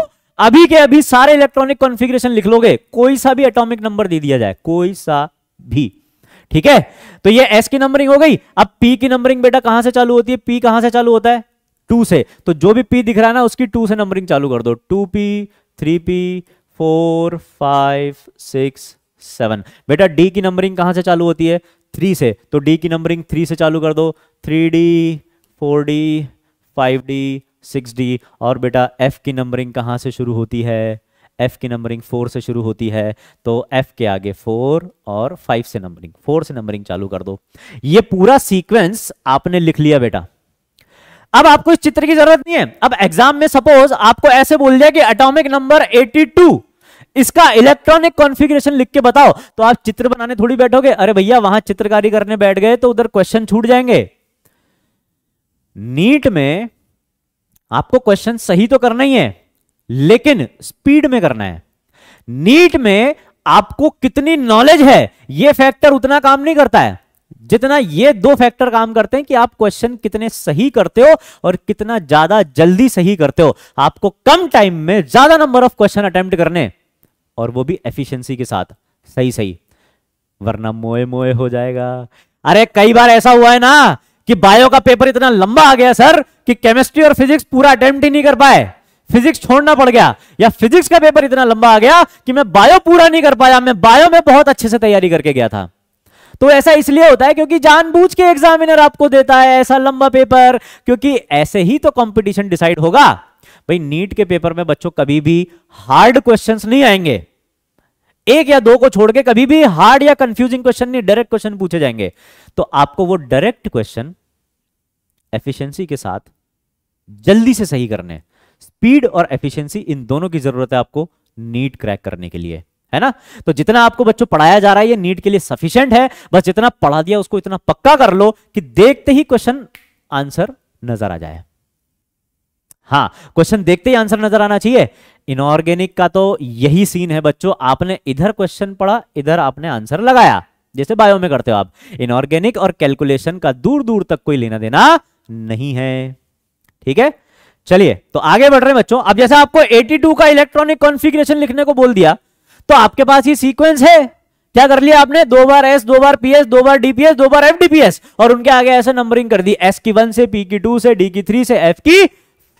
अभी के अभी सारे इलेक्ट्रॉनिक कॉन्फ़िगरेशन लिख लोगे कोई सा भी एटॉमिक नंबर दे दिया जाए कोई सा भी ठीक है तो ये एस की नंबरिंग हो गई अब पी की नंबरिंग बेटा कहां से चालू होती है पी कहां से चालू होता है टू से तो जो भी पी दिख रहा है ना उसकी टू से नंबरिंग चालू कर दो two P three p four five six seven बेटा डी की नंबरिंग कहां से चालू होती है थ्री से तो डी की नंबरिंग थ्री से चालू कर दो three D four D five d six d और बेटा एफ की नंबरिंग कहां से शुरू होती है एफ की नंबरिंग फोर से शुरू होती है तो एफ के आगे फोर और फाइव से नंबरिंग फोर से नंबरिंग चालू कर दो ये पूरा सीक्वेंस आपने लिख लिया बेटा अब आपको इस चित्र की जरूरत नहीं है अब एग्जाम में सपोज आपको ऐसे बोल दिया कि एटॉमिक नंबर 82 इसका इलेक्ट्रॉनिक कॉन्फ़िगरेशन लिख के बताओ तो आप चित्र बनाने थोड़ी बैठोगे अरे भैया वहां चित्रकारी करने बैठ गए तो उधर क्वेश्चन छूट जाएंगे नीट में आपको क्वेश्चन सही तो करना ही है लेकिन स्पीड में करना है नीट में आपको कितनी नॉलेज है यह फैक्टर उतना काम नहीं करता है जितना ये दो फैक्टर काम करते हैं कि आप क्वेश्चन कितने सही करते हो और कितना ज्यादा जल्दी सही करते हो आपको कम टाइम में ज्यादा नंबर ऑफ क्वेश्चन अटेम्प्ट करने और वो भी एफिशिएंसी के साथ सही सही वरना मोए मोए हो जाएगा अरे कई बार ऐसा हुआ है ना कि बायो का पेपर इतना लंबा आ गया सर कि केमिस्ट्री और फिजिक्स पूरा अटेम्प्ट ही नहीं कर पाए फिजिक्स छोड़ना पड़ गया या फिजिक्स का पेपर इतना लंबा आ गया कि मैं बायो पूरा नहीं कर पाया मैं बायो में बहुत अच्छे से तैयारी करके गया था तो ऐसा इसलिए होता है क्योंकि जानबूझ के एग्जामिनर आपको देता है ऐसा लंबा पेपर क्योंकि ऐसे ही तो कॉम्पिटिशन डिसाइड होगा भाई नीट के पेपर में बच्चों कभी भी हार्ड क्वेश्चंस नहीं आएंगे एक या दो को छोड़ के कभी भी हार्ड या कंफ्यूजिंग क्वेश्चन नहीं डायरेक्ट क्वेश्चन पूछे जाएंगे तो आपको वो डायरेक्ट क्वेश्चन एफिशिएंसी के साथ जल्दी से सही करने स्पीड और एफिशिएंसी इन दोनों की जरूरत है आपको नीट क्रैक करने के लिए है ना तो जितना आपको बच्चों पढ़ाया जा रहा है ये नीट के लिए सफिशियंट है बस जितना पढ़ा दिया उसको इतना पक्का कर लो कि देखते ही क्वेश्चन आंसर नजर आ जाए हाँ क्वेश्चन देखते ही आंसर नजर आना चाहिए इनऑर्गेनिक का तो यही सीन है बच्चों आपने इधर क्वेश्चन पढ़ा इधर आपने आंसर लगाया जैसे बायो में करते हो आप इनऑर्गेनिक और कैलकुलेशन का दूर दूर तक कोई लेना देना नहीं है ठीक है चलिए तो आगे बढ़ रहे बच्चों अब जैसे आपको 82 का इलेक्ट्रॉनिक कॉन्फ़िगरेशन लिखने को बोल दिया तो आपके पास ये सीक्वेंस है क्या कर लिया आपने दो बार एस दो बार पीएस दो बार डीपीएस दो बार एफ डीपीएस और उनके आगे ऐसे नंबरिंग कर दी एस की वन से पी की टू से डी की थ्री से एफ की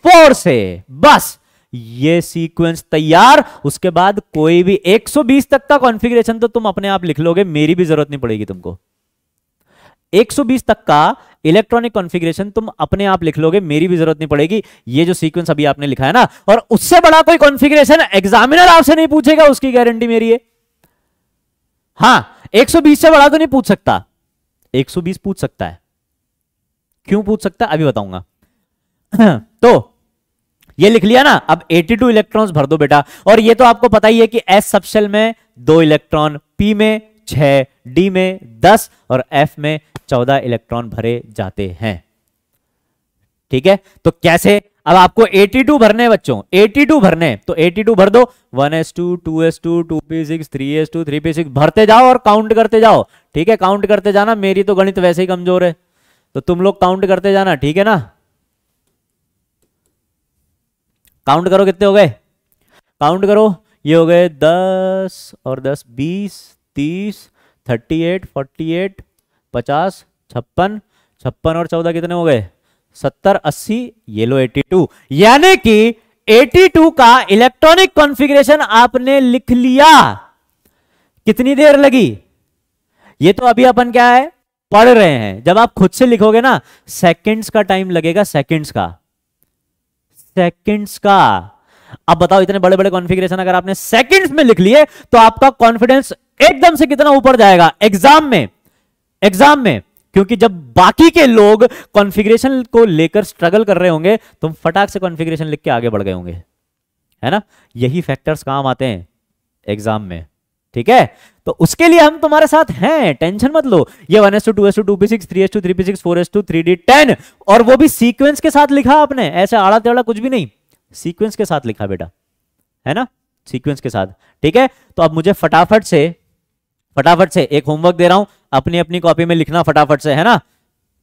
फोर से बस ये सीक्वेंस तैयार उसके बाद कोई भी 120 तक का कॉन्फ़िगरेशन तो तुम अपने आप लिख लोगे मेरी भी जरूरत नहीं पड़ेगी तुमको 120 तक का इलेक्ट्रॉनिक कॉन्फ़िगरेशन तुम अपने आप लिख लोगे मेरी भी जरूरत नहीं पड़ेगी ये जो सीक्वेंस अभी आपने लिखा है ना और उससे बड़ा कोई कॉन्फ़िगरेशन एग्जामिनर आपसे नहीं पूछेगा उसकी गारंटी मेरी है हां 120 से बड़ा तो नहीं पूछ सकता 120 पूछ सकता है क्यों पूछ सकता है अभी बताऊंगा तो ये लिख लिया ना अब 82 इलेक्ट्रॉन्स भर दो बेटा और ये तो आपको पता ही है कि एस सबसेल में दो इलेक्ट्रॉन पी में छह डी में दस और एफ में चौदह इलेक्ट्रॉन भरे जाते हैं ठीक है तो कैसे अब आपको 82 भरने बच्चों 82 भरने तो 82 भर दो 1s2 2s2 2p6 3s2 3p6 भरते जाओ और काउंट करते जाओ ठीक है काउंट करते जाना मेरी तो गणित वैसे ही कमजोर है तो तुम लोग काउंट करते जाना ठीक है ना काउंट करो कितने हो गए काउंट करो ये हो गए 10 और 10 20 तीस थर्टी एट फोर्टी एट पचास छप्पन छप्पन और चौदह कितने हो गए सत्तर अस्सी ये लो एटी टू यानी कि एटी टू का इलेक्ट्रॉनिक कॉन्फ़िगरेशन आपने लिख लिया कितनी देर लगी ये तो अभी अपन क्या है पढ़ रहे हैं जब आप खुद से लिखोगे ना सेकंड्स का टाइम लगेगा सेकंड्स का सेकंड्स का अब बताओ इतने बड़े बड़े कॉन्फ़िगरेशन अगर आपने सेकंड्स में लिख लिए तो आपका कॉन्फिडेंस एकदम से कितना ऊपर जाएगा एग्जाम में एग्जाम में क्योंकि जब बाकी के लोग कॉन्फ़िगरेशन को लेकर स्ट्रगल कर रहे होंगे तुम तो फटाक से कॉन्फ़िगरेशन लिख के आगे बढ़ गए होंगे है ना यही फैक्टर्स काम आते हैं एग्जाम में ठीक है तो उसके लिए हम तुम्हारे साथ हैं टेंशन मत लो ये one S two two S two two P six three S two three P six four S two three D ten और वो भी सीक्वेंस के साथ लिखा आपने ऐसे आड़ा तेड़ा कुछ भी नहीं सीक्वेंस के साथ लिखा बेटा है ना सीक्वेंस के साथ ठीक है तो अब मुझे फटाफट से फटाफट से एक होमवर्क दे रहा हूं अपनी अपनी कॉपी में लिखना फटाफट से है ना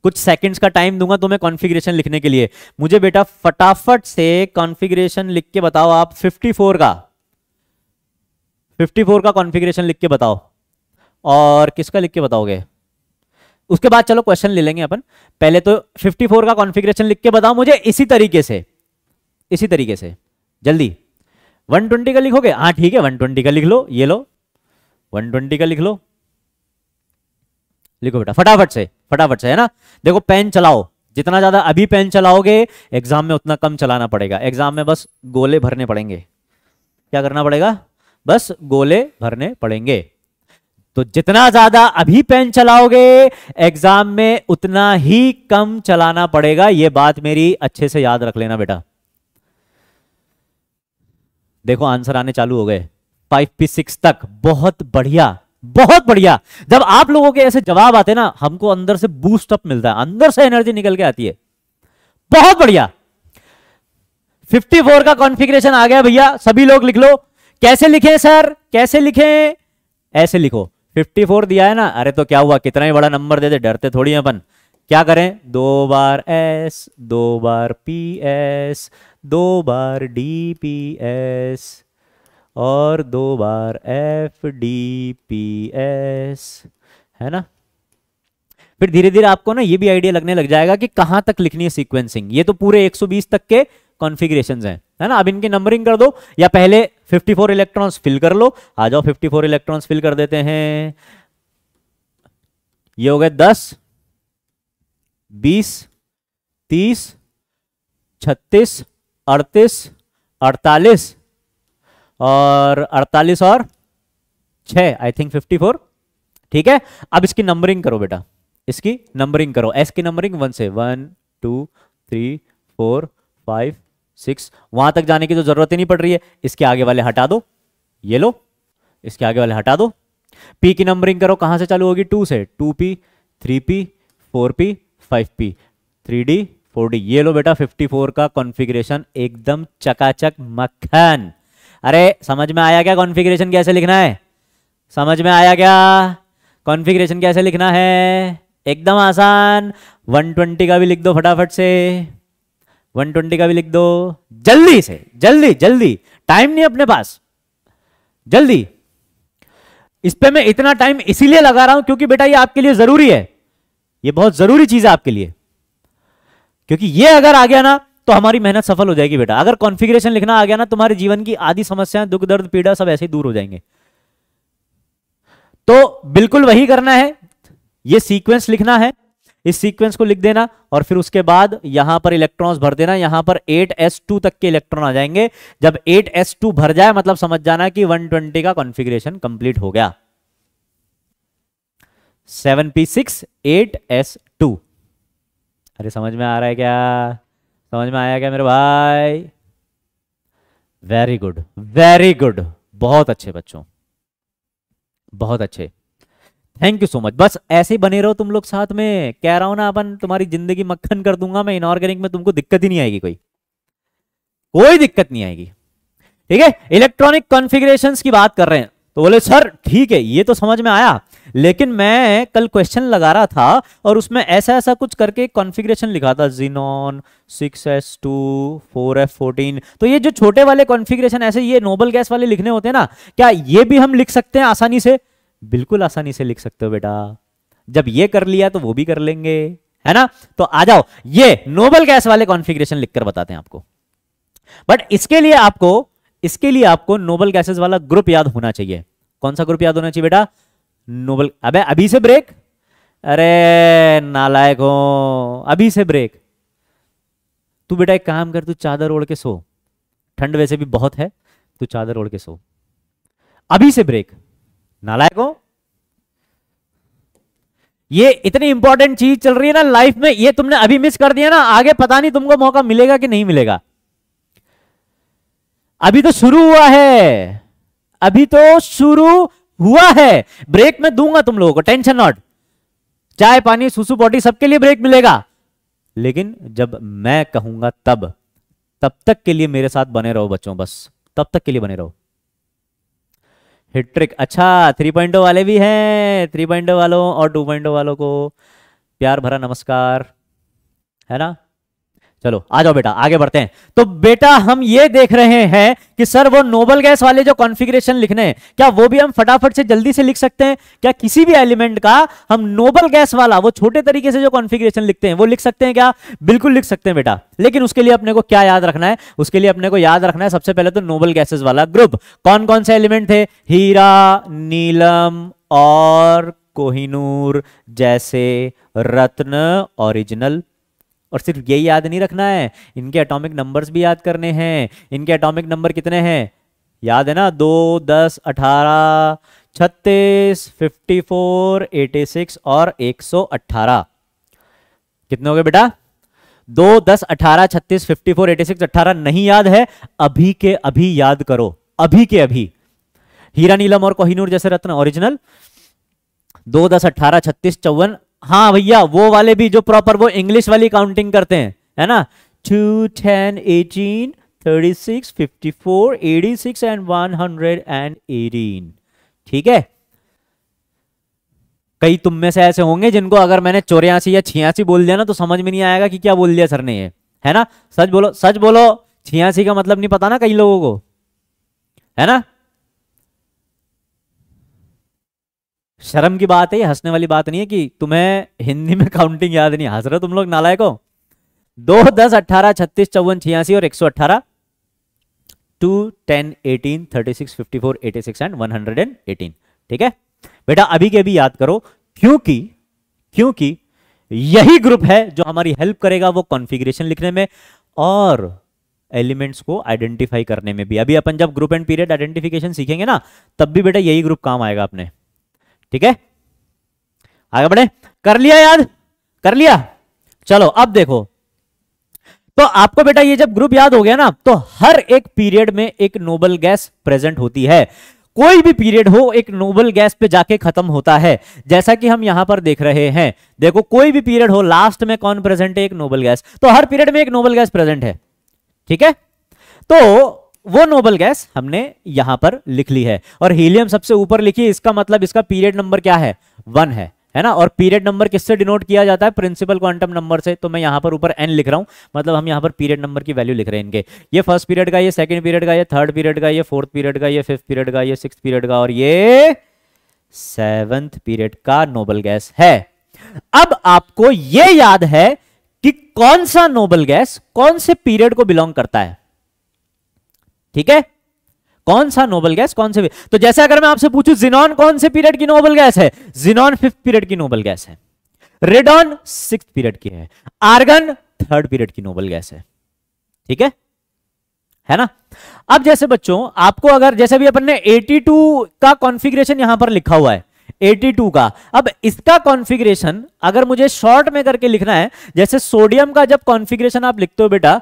कुछ सेकंड्स का टाइम दूंगा तुम्हें कॉन्फ़िगरेशन लिखने के लिए मुझे बेटा फटाफट से कॉन्फ़िगरेशन लिख के बताओ आप 54 का 54 का कॉन्फ़िगरेशन लिख के बताओ और किसका लिख के बताओगे उसके बाद चलो क्वेश्चन ले लेंगे अपन पहले तो 54 का कॉन्फ़िगरेशन लिख के बताओ मुझे इसी तरीके से इसी तरीके से जल्दी वन का लिखोगे हाँ ठीक है वन का लिख लो ये लो 120 का लिख लो लिखो बेटा फटाफट से फटाफट से है ना देखो पेन चलाओ जितना ज्यादा अभी पेन चलाओगे एग्जाम में उतना कम चलाना पड़ेगा एग्जाम में बस गोले भरने पड़ेंगे क्या करना पड़ेगा बस गोले भरने पड़ेंगे तो जितना ज्यादा अभी पेन चलाओगे एग्जाम में उतना ही कम चलाना पड़ेगा यह बात मेरी अच्छे से याद रख लेना बेटा देखो आंसर आने चालू हो गए फाइव पी सिक्स तक बहुत बढ़िया बहुत बढ़िया जब आप लोगों के ऐसे जवाब आते ना हमको अंदर से बूस्ट अप मिलता है अंदर से एनर्जी निकल के आती है बहुत बढ़िया 54 का कॉन्फ़िगरेशन आ गया भैया सभी लोग लिख लो कैसे लिखे सर कैसे लिखे ऐसे लिखो 54 दिया है ना अरे तो क्या हुआ कितना ही बड़ा नंबर दे दे डरते थोड़ी हैं अपन क्या करें दो बार एस दो बार पी एस दो बार डी पी एस और दो बार एफ डी पी एस है ना फिर धीरे धीरे आपको ना ये भी आइडिया लगने लग जाएगा कि कहां तक लिखनी है सीक्वेंसिंग ये तो पूरे 120 तक के कॉन्फ़िगरेशंस हैं है ना अब इनकी नंबरिंग कर दो या पहले 54 इलेक्ट्रॉन्स फिल कर लो आ जाओ 54 इलेक्ट्रॉन्स फिल कर देते हैं ये हो गए 10 20 30 36 38 48 और अड़तालीस और छ आई थिंक फिफ्टी फोर ठीक है अब इसकी नंबरिंग करो बेटा इसकी नंबरिंग करो एस की नंबरिंग वन से one two three four five six वहां तक जाने की तो जरूरत ही नहीं पड़ रही है इसके आगे वाले हटा दो ये लो इसके आगे वाले हटा दो पी की नंबरिंग करो कहां से चालू होगी टू से two P three p four p five p three D four d ये लो बेटा फिफ्टी फोर का कॉन्फ़िगरेशन एकदम चकाचक मक्खन अरे समझ में आया क्या कॉन्फ़िगरेशन कैसे लिखना है समझ में आया क्या कॉन्फ़िगरेशन कैसे लिखना है एकदम आसान 120 का भी लिख दो फटाफट से 120 का भी लिख दो जल्दी से जल्दी जल्दी टाइम नहीं अपने पास जल्दी इस पर मैं इतना टाइम इसीलिए लगा रहा हूं क्योंकि बेटा ये आपके लिए जरूरी है ये बहुत जरूरी चीज है आपके लिए क्योंकि ये अगर आ गया ना तो हमारी मेहनत सफल हो जाएगी बेटा अगर कॉन्फ़िगरेशन लिखना आ गया ना तुम्हारे जीवन की आधी समस्याएं दुख दर्द पीड़ा सब ऐसे ही दूर हो जाएंगे तो बिल्कुल वही करना है ये सीक्वेंस लिखना है इस सीक्वेंस को लिख देना और फिर उसके बाद यहां पर इलेक्ट्रॉन्स भर देना यहां पर 8s2 तक के इलेक्ट्रॉन आ जाएंगे जब 8s2 भर जाए मतलब समझ जाना कि 120 का कॉन्फ़िगरेशन कंप्लीट हो गया 7p6 8s2 अरे समझ में आ रहा है क्या समझ में आया क्या मेरे भाई वेरी गुड वेरी गुड बहुत अच्छे बच्चों बहुत अच्छे थैंक यू सो मच बस ऐसे ही बने रहो तुम लोग साथ में कह रहा हूं ना अपन तुम्हारी जिंदगी मक्खन कर दूंगा मैं इनऑर्गेनिक में तुमको दिक्कत ही नहीं आएगी कोई कोई दिक्कत नहीं आएगी ठीक है इलेक्ट्रॉनिक कॉन्फ़िगरेशंस की बात कर रहे हैं तो बोले सर ठीक है ये तो समझ में आया लेकिन मैं कल क्वेश्चन लगा रहा था और उसमें ऐसा ऐसा कुछ करके कॉन्फ़िगरेशन लिखा था xenon six s two four f fourteen तो ये जो छोटे वाले कॉन्फ़िगरेशन ऐसे ये नोबल गैस वाले लिखने होते हैं ना क्या ये भी हम लिख सकते हैं आसानी से बिल्कुल आसानी से लिख सकते हो बेटा जब ये कर लिया तो वो भी कर लेंगे है ना तो आ जाओ ये नोबल गैस वाले कॉन्फिग्रेशन लिखकर बताते हैं आपको बट इसके लिए आपको इसके लिए आपको नोबल गैसेस वाला ग्रुप याद होना चाहिए कौन सा ग्रुप याद होना चाहिए बेटा नोबल अबे अभी से ब्रेक अरे नालायक हो अभी से ब्रेक तू बेटा एक काम कर तू चादर ओढ़ के सो ठंड वैसे भी बहुत है तू चादर ओढ़ के सो अभी से ब्रेक नालायक हो ये इतनी इंपॉर्टेंट चीज चल रही है ना लाइफ में ये तुमने अभी मिस कर दिया ना आगे पता नहीं तुमको मौका मिलेगा कि नहीं मिलेगा अभी तो शुरू हुआ है अभी तो शुरू हुआ है ब्रेक में दूंगा तुम लोगों को टेंशन नॉट चाय पानी सुसु बॉडी सबके लिए ब्रेक मिलेगा लेकिन जब मैं कहूंगा तब तब तक के लिए मेरे साथ बने रहो बच्चों बस तब तक के लिए बने रहो हिट्रिक अच्छा थ्री पॉइंटो oh वाले भी हैं थ्री पॉइंटो oh वालों और टू पॉइंटो oh वालों को प्यार भरा नमस्कार है ना चलो आ जाओ बेटा आगे बढ़ते हैं तो बेटा हम ये देख रहे हैं कि सर वो नोबल गैस वाले जो कॉन्फ़िगरेशन लिखने हैं क्या वो भी हम फटाफट से जल्दी से लिख सकते हैं क्या किसी भी एलिमेंट का हम नोबल गैस वाला वो छोटे तरीके से जो कॉन्फ़िगरेशन लिखते हैं वो लिख सकते हैं क्या बिल्कुल लिख सकते हैं बेटा लेकिन उसके लिए अपने को क्या याद रखना है उसके लिए अपने को याद रखना है सबसे पहले तो नोबल गैसेज वाला ग्रुप कौन कौन से एलिमेंट थे हीरा नीलम और कोहिनूर जैसे रत्न ओरिजिनल और सिर्फ ये याद नहीं रखना है इनके एटॉमिक नंबर्स भी याद करने हैं इनके एटॉमिक नंबर कितने हैं याद है ना दो दस अठारह छत्तीस फिफ्टी फोर एटी सिक्स और एक सौ अट्ठारह कितने हो गए बेटा दो दस अठारह छत्तीस फिफ्टी फोर एटी सिक्स अट्ठारह नहीं याद है अभी के अभी याद करो अभी के अभी हीरा नीलम और कोहिनूर जैसे रत्न ओरिजिनल दो दस अट्ठारह छत्तीस चौवन हाँ भैया वो वाले भी जो प्रॉपर वो इंग्लिश वाली काउंटिंग करते हैं है ना two ten eighteen thirty six fifty four eighty six and one hundred and eighteen ठीक है कई तुम में से ऐसे होंगे जिनको अगर मैंने चौरासी या छियासी बोल दिया ना तो समझ में नहीं आएगा कि क्या बोल दिया सर ने ये है ना सच बोलो सच बोलो छियासी का मतलब नहीं पता ना कई लोगों को है ना शर्म की बात है हंसने वाली बात नहीं है कि तुम्हें हिंदी में काउंटिंग याद नहीं हंस रहे तुम लोग नालायक हो दो दस अट्ठारह छत्तीस चौवन छियासी और एक सौ अट्ठारह two ten eighteen thirty six fifty four eighty six and one hundred and eighteen ठीक है बेटा अभी के अभी याद करो क्योंकि क्योंकि यही ग्रुप है जो हमारी हेल्प करेगा वो कॉन्फ़िगरेशन लिखने में और एलिमेंट्स को आइडेंटिफाई करने में भी अभी अपन जब ग्रुप एंड पीरियड आइडेंटिफिकेशन सीखेंगे ना तब भी बेटा यही ग्रुप काम आएगा अपने ठीक है आगे बढ़े कर लिया याद कर लिया चलो अब देखो तो आपको बेटा ये जब ग्रुप याद हो गया ना तो हर एक पीरियड में एक नोबल गैस प्रेजेंट होती है कोई भी पीरियड हो एक नोबल गैस पे जाके खत्म होता है जैसा कि हम यहां पर देख रहे हैं देखो कोई भी पीरियड हो लास्ट में कौन प्रेजेंट है एक नोबल गैस तो हर पीरियड में एक नोबल गैस प्रेजेंट है ठीक है तो वो नोबल गैस हमने यहां पर लिख ली है और हीलियम सबसे ऊपर लिखी इसका मतलब इसका पीरियड नंबर क्या है वन है है ना और पीरियड नंबर किससे डिनोट किया जाता है प्रिंसिपल क्वांटम नंबर से तो मैं यहां पर ऊपर एन लिख रहा हूं मतलब हम यहां पर पीरियड नंबर की वैल्यू लिख रहे हैं इनके ये फर्स्ट पीरियड का ये सेकंड पीरियड का ये थर्ड पीरियड का ये फोर्थ पीरियड का ये फिफ्थ पीरियड का ये सिक्स पीरियड का और ये सेवेंथ पीरियड का नोबल गैस है अब आपको यह याद है कि कौन सा नोबल गैस कौन से पीरियड को बिलोंग करता है ठीक है कौन सा नोबल गैस कौन से तो जैसे अगर मैं आपसे पूछू जिनॉन कौन से पीरियड की नोबल गैस है जिनॉन फिफ्थ पीरियड की नोबल गैस है रेडॉन सिक्स पीरियड की है आर्गन थर्ड पीरियड की नोबल गैस है ठीक है है ना अब जैसे बच्चों आपको अगर जैसे भी अपन ने 82 का कॉन्फ़िगरेशन यहां पर लिखा हुआ है 82 का अब इसका कॉन्फ़िगरेशन अगर मुझे शॉर्ट में करके लिखना है जैसे सोडियम का जब कॉन्फ़िगरेशन आप लिखते हो बेटा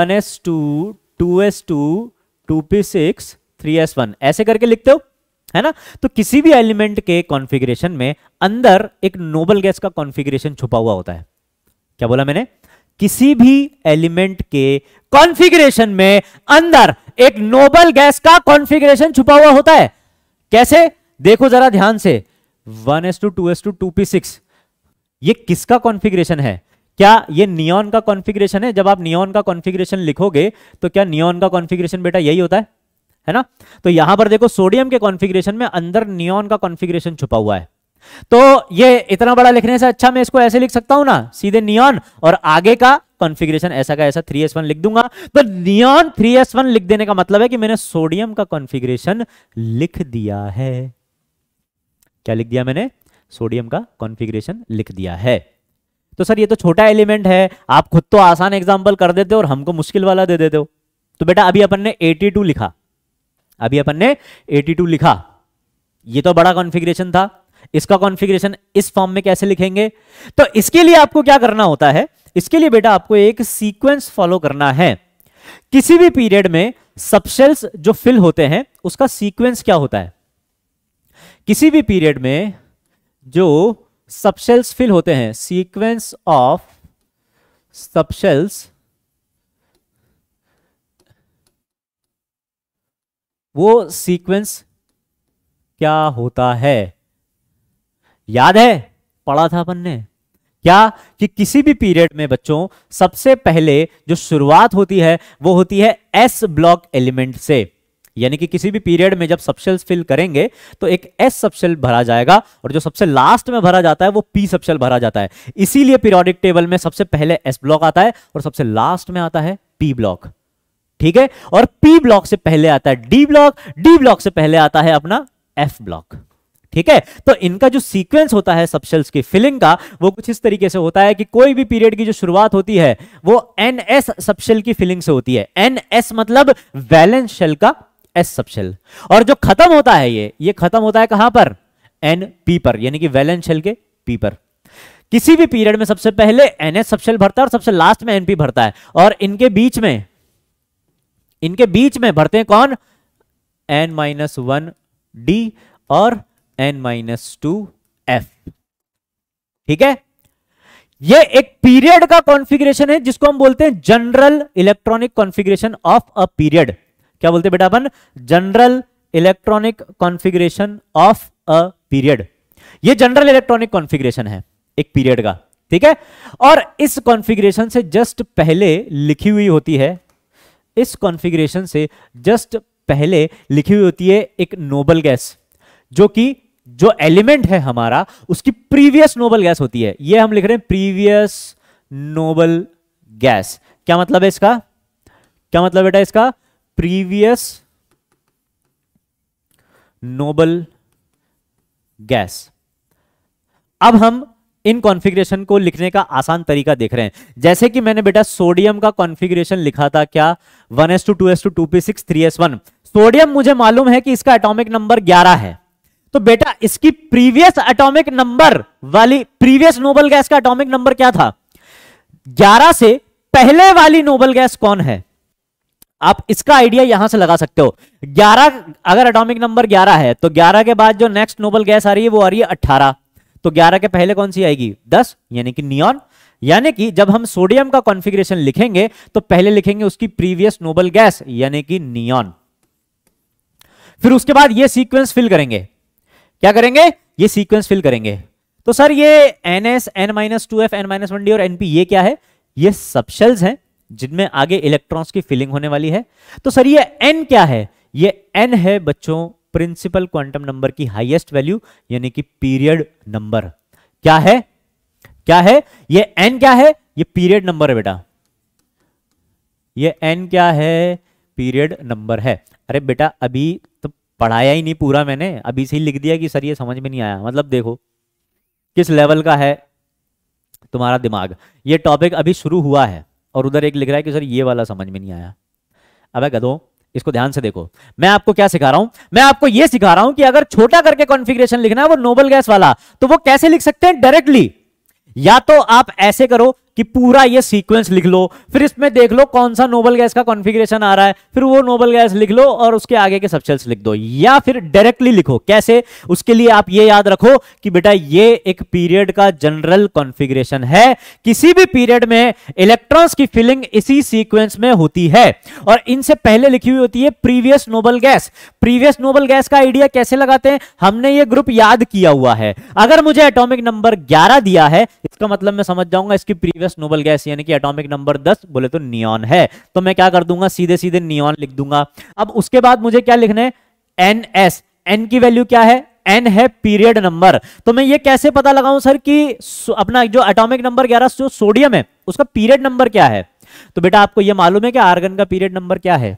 1s2 2s2 two P six three S one ऐसे करके लिखते हो है ना तो किसी भी एलिमेंट के कॉन्फ़िगरेशन में अंदर एक नोबल गैस का कॉन्फ़िगरेशन छुपा हुआ होता है क्या बोला मैंने किसी भी एलिमेंट के कॉन्फ़िगरेशन में अंदर एक नोबल गैस का कॉन्फ़िगरेशन छुपा हुआ होता है कैसे देखो जरा ध्यान से one S two two S two two P six ये किसका कॉन्फ़िगरेशन है क्या ये नियॉन का कॉन्फ़िगरेशन है जब आप नियॉन का कॉन्फ़िगरेशन लिखोगे तो क्या नियॉन का कॉन्फ़िगरेशन बेटा यही होता है है ना तो यहां पर देखो सोडियम के कॉन्फ़िगरेशन में अंदर नियॉन का कॉन्फ़िगरेशन छुपा हुआ है तो ये इतना बड़ा लिखने से अच्छा मैं इसको ऐसे लिख सकता हूं ना सीधे नियॉन और आगे का कॉन्फ़िगरेशन ऐसा का ऐसा थ्री लिख दूंगा तो नियॉन थ्री लिख देने का मतलब है कि मैंने सोडियम का कॉन्फिग्रेशन लिख दिया है क्या लिख दिया मैंने सोडियम का कॉन्फिग्रेशन लिख दिया है तो सर ये तो छोटा एलिमेंट है आप खुद तो आसान एग्जाम्पल कर देते हो और हमको मुश्किल वाला दे देते हो तो बेटा अभी अपन ने 82 लिखा अभी अपन ने 82 लिखा ये तो बड़ा कॉन्फ़िगरेशन था इसका कॉन्फ़िगरेशन इस फॉर्म में कैसे लिखेंगे तो इसके लिए आपको क्या करना होता है इसके लिए बेटा आपको एक सीक्वेंस फॉलो करना है किसी भी पीरियड में सबसेल्स जो फिल होते हैं उसका सीक्वेंस क्या होता है किसी भी पीरियड में जो सबसेल्स फिल होते हैं सीक्वेंस ऑफ सबसेल्स वो सीक्वेंस क्या होता है याद है पढ़ा था अपन ने क्या कि किसी भी पीरियड में बच्चों सबसे पहले जो शुरुआत होती है वो होती है एस ब्लॉक एलिमेंट से यानी कि किसी भी पीरियड में जब सबसेल्स फिल करेंगे तो एक एस सबसेल भरा जाएगा और जो सबसे लास्ट में भरा जाता है वो पी सबसेल भरा जाता है इसीलिए पीरियोडिक टेबल में सबसे पहले एस ब्लॉक आता है और सबसे लास्ट में आता है पी ब्लॉक ठीक है और पी ब्लॉक से पहले आता है डी ब्लॉक डी ब्लॉक से पहले आता है अपना एफ ब्लॉक ठीक है तो इनका जो सीक्वेंस होता है सबसेल्स की फिलिंग का वो कुछ इस तरीके से होता है कि कोई भी पीरियड की जो शुरुआत होती है वो एन एस सबसेल की फिलिंग से होती है एन एस मतलब वैलेंस शेल का एस सबशेल और जो खत्म होता है ये ये खत्म होता है कहां पर एन पी पर यानी कि वेलन शेल के पी पर किसी भी पीरियड में सबसे पहले एन एस सबशेल भरता है और सबसे लास्ट में एनपी भरता है और इनके बीच में इनके बीच में भरते हैं कौन एन माइनस वन डी और एन माइनस टू एफ ठीक है ये एक पीरियड का कॉन्फ़िगरेशन है जिसको हम बोलते हैं general electronic configuration of a period क्या बोलते हैं बेटा अपन general electronic configuration of a period ये जनरल इलेक्ट्रॉनिक कॉन्फिग्रेशन है एक पीरियड का ठीक है और इस कॉन्फिग्रेशन से जस्ट पहले लिखी हुई होती है इस कॉन्फिग्रेशन से जस्ट पहले लिखी हुई होती है एक नोबल गैस जो कि जो एलिमेंट है हमारा उसकी प्रीवियस नोबल गैस होती है ये हम लिख रहे हैं प्रीवियस नोबल गैस क्या मतलब है इसका क्या मतलब बेटा इसका प्रीवियस नोबल गैस अब हम इन कॉन्फ़िगरेशन को लिखने का आसान तरीका देख रहे हैं जैसे कि मैंने बेटा सोडियम का कॉन्फ़िगरेशन लिखा था क्या 1s2 2s2 2p6 3s1 sodium मुझे मालूम है कि इसका एटॉमिक नंबर 11 है तो बेटा इसकी प्रीवियस एटॉमिक नंबर वाली प्रीवियस नोबल गैस का एटॉमिक नंबर क्या था 11 से पहले वाली नोबल गैस कौन है आप इसका आइडिया यहां से लगा सकते हो 11 अगर एटॉमिक नंबर 11 है तो 11 के बाद जो नेक्स्ट नोबल गैस आ रही है वो आ रही है 18 तो 11 के पहले कौन सी आएगी 10 यानी कि नियॉन यानी कि जब हम सोडियम का कॉन्फ़िगरेशन लिखेंगे तो पहले लिखेंगे उसकी प्रीवियस नोबल गैस यानी कि नियॉन फिर उसके बाद यह सीक्वेंस फिल करेंगे क्या करेंगे ये सीक्वेंस फिल करेंगे तो सर ये n s n minus two f n minus one d और एनपी ये क्या है ये सबशेल्स हैं जिनमें आगे इलेक्ट्रॉन्स की फिलिंग होने वाली है तो सर ये एन क्या है ये एन है बच्चों प्रिंसिपल क्वांटम नंबर की हाईएस्ट वैल्यू यानी कि पीरियड नंबर क्या है क्या है ये एन क्या है ये पीरियड नंबर है बेटा ये एन क्या है पीरियड नंबर है अरे बेटा अभी तो पढ़ाया ही नहीं पूरा मैंने अभी से ही लिख दिया कि सर ये समझ में नहीं आया मतलब देखो किस लेवल का है तुम्हारा दिमाग ये टॉपिक अभी शुरू हुआ है और उधर एक लिख रहा है कि सर ये वाला समझ में नहीं आया अब गधो इसको ध्यान से देखो मैं आपको क्या सिखा रहा हूं मैं आपको यह सिखा रहा हूं कि अगर छोटा करके कॉन्फ़िगरेशन लिखना है वो नोबल गैस वाला तो वो कैसे लिख सकते हैं डायरेक्टली या तो आप ऐसे करो कि पूरा ये सीक्वेंस लिख लो फिर इसमें देख लो कौन सा नोबल गैस का कॉन्फिग्रेशन आ रहा है फिर वो नोबल गैस लिख लो और उसके आगे के सबशेल्स लिख दो या फिर डायरेक्टली लिखो कैसे उसके लिए आप ये याद रखो कि बेटा ये एक पीरियड का जनरल कॉन्फिग्रेशन है किसी भी पीरियड में इलेक्ट्रॉन्स की फिलिंग इसी सीक्वेंस में होती है और इनसे पहले लिखी हुई होती है previous noble gas previous noble gas का आइडिया कैसे लगाते हैं हमने ये ग्रुप याद किया हुआ है अगर मुझे एटोमिक नंबर ग्यारह दिया है इसका मतलब मैं समझ जाऊंगा इसकी प्रीवियस गैस नोबल गैस यानी कि एटॉमिक नंबर दस बोले तो नियॉन है तो मैं क्या कर दूंगा सीधे सीधे नियॉन लिख दूंगा अब उसके बाद मुझे क्या लिखना है एन एस एन की वैल्यू क्या है एन है पीरियड नंबर तो मैं ये कैसे पता लगाऊं सर कि अपना जो एटॉमिक नंबर ग्यारह जो सोडियम है उसका पीरियड नंबर क्या है तो बेटा आपको यह मालूम है कि आर्गन का पीरियड नंबर क्या है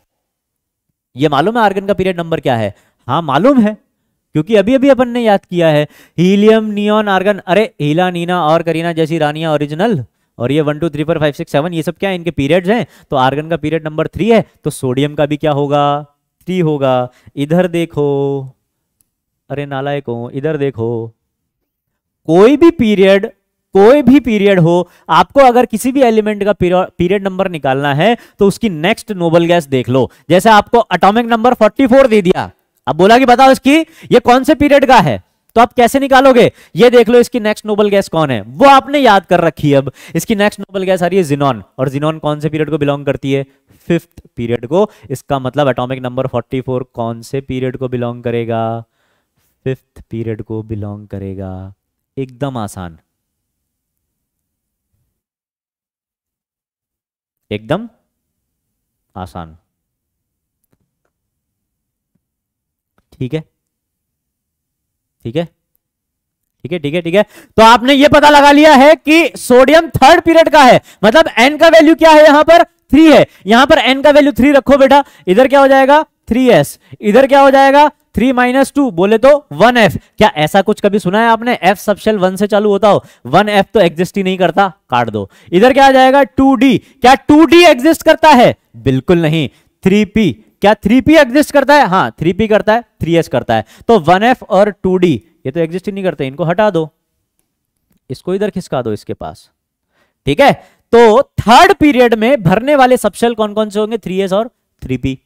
यह मालूम है आर्गन का पीरियड नंबर क्या है हाँ मालूम है क्योंकि अभी अभी अपन ने याद किया है हीलियम नियॉन आर्गन अरे हीला नीना और करीना जैसी रानिया ओरिजिनल और ये one two three four five six seven ये सब क्या है इनके पीरियड्स हैं तो आर्गन का पीरियड नंबर थ्री है तो सोडियम का भी क्या होगा थ्री होगा इधर देखो अरे नालायक हो इधर देखो कोई भी पीरियड कोई भी पीरियड हो आपको अगर किसी भी एलिमेंट का पीरियड नंबर निकालना है तो उसकी नेक्स्ट नोबल गैस देख लो जैसे आपको अटोमिक नंबर फोर दे दिया अब बोला कि बताओ इसकी ये कौन से पीरियड का है तो आप कैसे निकालोगे ये देख लो इसकी नेक्स्ट नोबल गैस कौन है वो आपने याद कर रखी है अब इसकी नेक्स्ट नोबल गैस आ रही है जिनॉन और जिनॉन कौन से पीरियड को बिलोंग करती है फिफ्थ पीरियड को इसका मतलब एटोमिक नंबर फोर्टी कौन से पीरियड को बिलोंग करेगा फिफ्थ पीरियड को बिलोंग करेगा एकदम आसान एकदम आसान ठीक है ठीक है ठीक है ठीक है ठीक है तो आपने ये पता लगा लिया है कि सोडियम थर्ड पीरियड का है मतलब एन का वैल्यू क्या है यहां पर थ्री है यहां पर एन का वैल्यू थ्री रखो बेटा इधर क्या हो जाएगा थ्री एस इधर क्या हो जाएगा थ्री माइनस टू बोले तो वन एफ क्या ऐसा कुछ कभी सुना है आपने एफ सबशेल वन से चालू होता हो वन एफ तो एग्जिस्ट ही नहीं करता काट दो इधर क्या आ जाएगा टू डी क्या टू डी एग्जिस्ट करता है बिल्कुल नहीं थ्री पी क्या थ्री पी एग्जिस्ट करता है हाँ थ्री पी करता है थ्री एस करता है तो वन एफ और टू डी ये तो एग्जिस्ट ही नहीं करते इनको हटा दो इसको इधर खिसका दो इसके पास ठीक है तो थर्ड पीरियड में भरने वाले सबसेल कौन कौन से होंगे थ्री एस और थ्री पी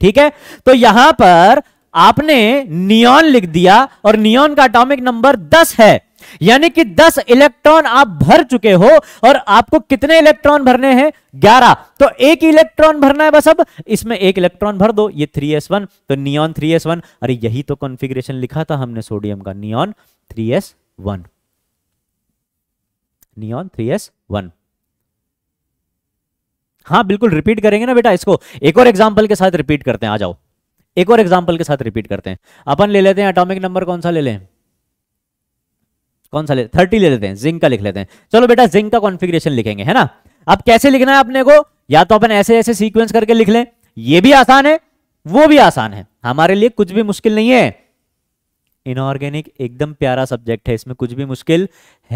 ठीक है तो यहां पर आपने नियॉन लिख दिया और नियॉन का अटोमिक नंबर 10 है यानी कि 10 इलेक्ट्रॉन आप भर चुके हो और आपको कितने इलेक्ट्रॉन भरने हैं 11 तो एक इलेक्ट्रॉन भरना है बस अब इसमें एक इलेक्ट्रॉन भर दो ये 3s1 तो नियॉन 3s1 अरे यही तो कॉन्फ़िगरेशन लिखा था हमने सोडियम का नियॉन 3s1 नियॉन 3s1 हाँ बिल्कुल रिपीट करेंगे ना बेटा इसको एक और एग्जाम्पल के साथ रिपीट करते हैं आ जाओ एक और एग्जाम्पल के साथ रिपीट करते हैं अपन ले लेते हैं अटोमिक नंबर कौन सा ले लें कौन सा ले थर्टी ले लेते हैं जिंक का लिख लेते हैं चलो बेटा जिंक का कॉन्फिग्रेशन लिखेंगे है ना अब कैसे लिखना है अपने को या तो अपन ऐसे ऐसे सीक्वेंस करके लिख लें ये भी आसान है वो भी आसान है हमारे लिए कुछ भी मुश्किल नहीं है इनऑर्गेनिक एकदम प्यारा सब्जेक्ट है इसमें कुछ भी मुश्किल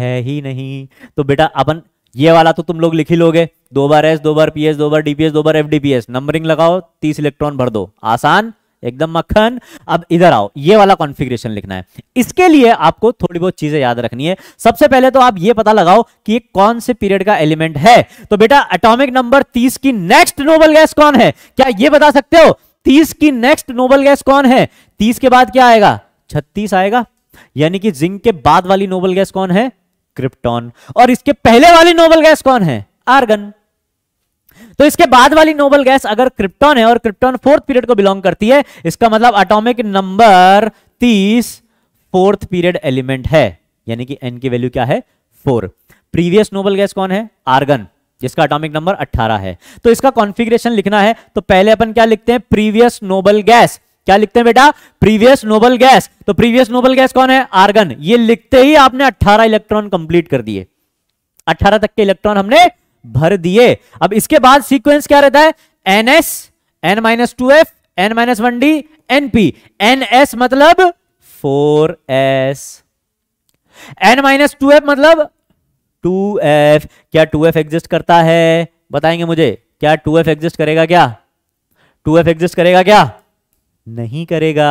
है ही नहीं तो बेटा अपन ये वाला तो तुम लोग लिख ही लोगे दो बार एस दो बार पीएस दो बार डीपीएस दो बार एफडीपीएस नंबरिंग लगाओ तीस इलेक्ट्रॉन भर दो आसान एकदम मक्खन अब इधर आओ ये वाला कॉन्फ़िगरेशन लिखना है इसके लिए आपको थोड़ी बहुत चीजें याद रखनी है सबसे पहले तो आप ये पता लगाओ कि ये कौन से पीरियड का एलिमेंट है तो बेटा एटॉमिक नंबर 30 की नेक्स्ट नोबल गैस कौन है क्या ये बता सकते हो 30 की नेक्स्ट नोबल गैस कौन है तीस के बाद क्या आएगा छत्तीस आएगा यानी कि जिंक के बाद वाली नोबल गैस कौन है क्रिप्टॉन और इसके पहले वाली नोबल गैस कौन है आर्गन तो इसके बाद वाली नोबल गैस अगर क्रिप्टॉन है और क्रिप्टॉन फोर्थ पीरियड को बिलोंग करती है इसका मतलब अटोमिक नंबर तीस फोर्थ पीरियड एलिमेंट है यानी कि एन की वैल्यू क्या है फोर प्रीवियस नोबल गैस कौन है आर्गन जिसका अटोमिक नंबर अट्ठारह है तो इसका कॉन्फिग्रेशन लिखना है तो पहले अपन क्या लिखते हैं प्रीवियस नोबल गैस क्या लिखते हैं बेटा प्रीवियस नोबल गैस तो प्रीवियस नोबल गैस कौन है आर्गन ये लिखते ही आपने 18 इलेक्ट्रॉन कंप्लीट कर दिए 18 तक के इलेक्ट्रॉन हमने भर दिए अब इसके बाद सीक्वेंस क्या रहता है N s n minus two f n minus one d n p n S मतलब four s n minus two f मतलब टू एफ क्या टू एफ एग्जिस्ट करता है बताएंगे मुझे क्या टू एफ एग्जिस्ट करेगा क्या टू एफ एग्जिस्ट करेगा क्या नहीं करेगा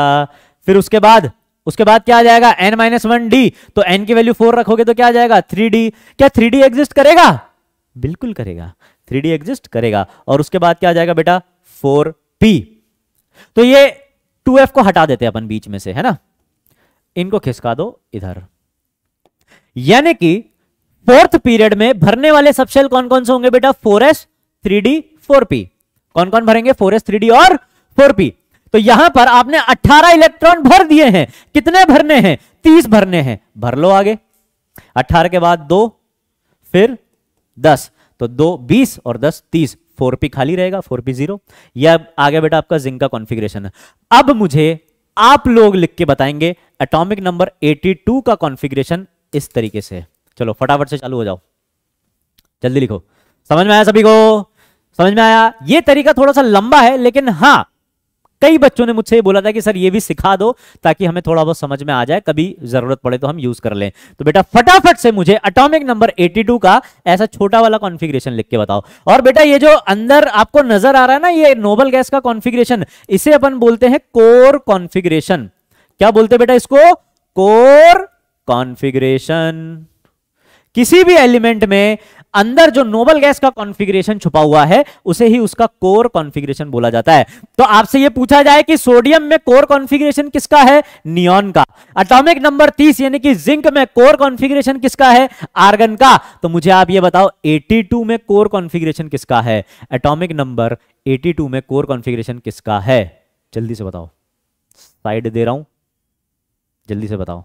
फिर उसके बाद उसके बाद क्या आ जाएगा एन माइनस वन डी तो एन की वैल्यू फोर रखोगे तो क्या आ जाएगा थ्री डी क्या थ्री डी एग्जिस्ट करेगा बिल्कुल करेगा थ्री डी एग्जिस्ट करेगा और उसके बाद क्या आ जाएगा बेटा फोर पी तो ये टू एफ को हटा देते हैं अपन बीच में से है ना इनको खिसका दो इधर यानी कि फोर्थ पीरियड में भरने वाले सबसे कौन कौन से होंगे बेटा four s three D four p कौन कौन भरेंगे फोर एस थ्री डी और फोर पी तो यहां पर आपने 18 इलेक्ट्रॉन भर दिए हैं कितने भरने हैं 30 भरने हैं भर लो आगे 18 के बाद दो फिर दस तो दो बीस और दस तीस फोर पी खाली रहेगा फोर पी जीरो यह आगे बेटा आपका जिंक का कॉन्फिग्रेशन है अब मुझे आप लोग लिख के बताएंगे एटॉमिक नंबर 82 का कॉन्फिग्रेशन इस तरीके से चलो फटाफट से चालू हो जाओ जल्दी लिखो समझ में आया सभी को समझ में आया ये तरीका थोड़ा सा लंबा है लेकिन हाँ कई बच्चों ने मुझसे ये बोला था कि सर ये भी सिखा दो ताकि हमें थोड़ा बहुत समझ में आ जाए कभी जरूरत पड़े तो हम यूज कर लें तो बेटा फटाफट से मुझे अटोमिक नंबर 82 का ऐसा छोटा वाला कॉन्फिग्रेशन लिख के बताओ और बेटा ये जो अंदर आपको नजर आ रहा है ना ये नोबल गैस का कॉन्फिग्रेशन इसे अपन बोलते हैं कोर कॉन्फिग्रेशन क्या बोलते बेटा इसको कोर कॉन्फिग्रेशन किसी भी एलिमेंट में अंदर जो नोबल गैस का कॉन्फिग्रेशन छुपा हुआ है उसे ही उसका कोर कॉन्फिग्रेशन बोला जाता है तो आपसे यह पूछा जाए कि सोडियम में कोर कॉन्फिग्रेशन किसका है नियॉन का अटोमिक नंबर 30 यानी कि जिंक में कोर कॉन्फ़िगरेशन किसका है आर्गन का तो मुझे आप यह बताओ एटी में कोर कॉन्फिग्रेशन किसका है अटोमिक नंबर एटी में कोर कॉन्फिग्रेशन किसका है जल्दी से बताओ साइड दे रहा हूं जल्दी से बताओ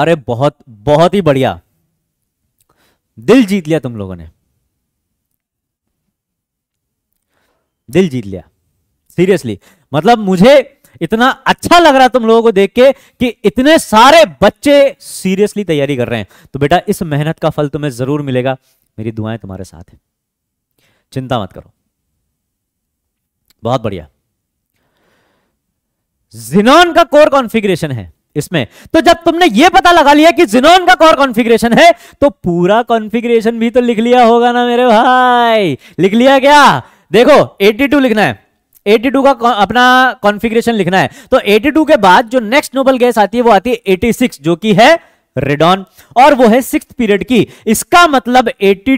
अरे बहुत बहुत ही बढ़िया दिल जीत लिया तुम लोगों ने दिल जीत लिया सीरियसली मतलब मुझे इतना अच्छा लग रहा तुम लोगों को देख के कि इतने सारे बच्चे सीरियसली तैयारी कर रहे हैं तो बेटा इस मेहनत का फल तुम्हें जरूर मिलेगा मेरी दुआएं तुम्हारे साथ हैं चिंता मत करो बहुत बढ़िया जिनॉन का कोर कॉन्फ़िगरेशन है इसमें तो जब तुमने ये पता लगा लिया कि जिनोन का कोर कॉन्फ़िगरेशन है तो पूरा कॉन्फ़िगरेशन भी तो लिख लिया होगा ना मेरे भाई लिख लिया क्या देखो 82 लिखना है 82 का अपना कॉन्फ़िगरेशन लिखना है तो 82 के बाद जो नेक्स्ट नोबल गैस आती है वो आती है 86 जो कि है रेडॉन और वो है सिक्स पीरियड की इसका मतलब एटी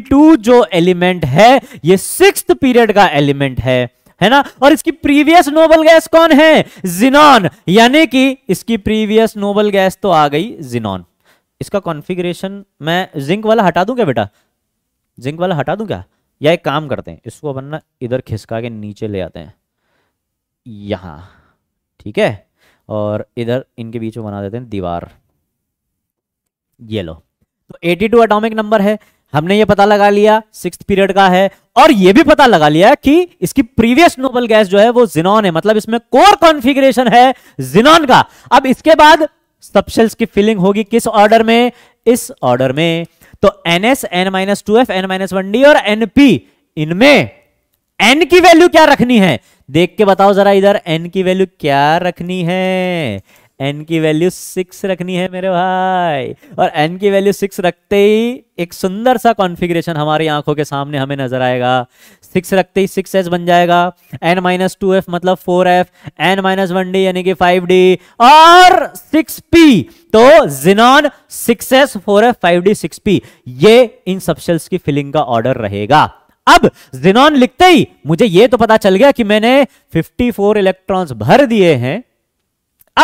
जो एलिमेंट है यह सिक्स पीरियड का एलिमेंट है है ना और इसकी प्रीवियस नोबल गैस कौन है जिनॉन यानी कि इसकी प्रीवियस नोबल गैस तो आ गई जिनॉन इसका कॉन्फिग्रेशन मैं जिंक वाला हटा दूं क्या बेटा जिंक वाला हटा दूं क्या या एक काम करते हैं इसको अपन ना इधर खिसका के नीचे ले आते हैं यहां ठीक है और इधर इनके बीच में बना देते हैं दीवार ये लो तो 82 एटॉमिक नंबर है हमने ये पता लगा लिया सिक्स पीरियड का है और ये भी पता लगा लिया कि इसकी प्रीवियस नोबल गैस जो है वो जिनॉन है मतलब इसमें कोर कॉन्फिग्रेशन है जिनॉन का अब इसके बाद सबसेल्स की फिलिंग होगी किस ऑर्डर में इस ऑर्डर में तो n s n minus two f n minus one d और एनपी इनमें एन की वैल्यू क्या रखनी है देख के बताओ जरा इधर एन की वैल्यू क्या रखनी है एन की वैल्यू सिक्स रखनी है मेरे भाई और एन की वैल्यू सिक्स रखते ही एक सुंदर सा कॉन्फ़िगरेशन हमारी आंखों के सामने हमें नजर आएगा सिक्स रखते ही सिक्स एस बन जाएगा एन माइनस टू एफ मतलब four f n minus one d यानी कि फाइव डी और सिक्स पी तो xenon six s four f five d six p ये इन सब्सटेंस की फिलिंग का ऑर्डर रहेगा अब जिनॉन लिखते ही मुझे यह तो पता चल गया कि मैंने 54 इलेक्ट्रॉन्स भर दिए हैं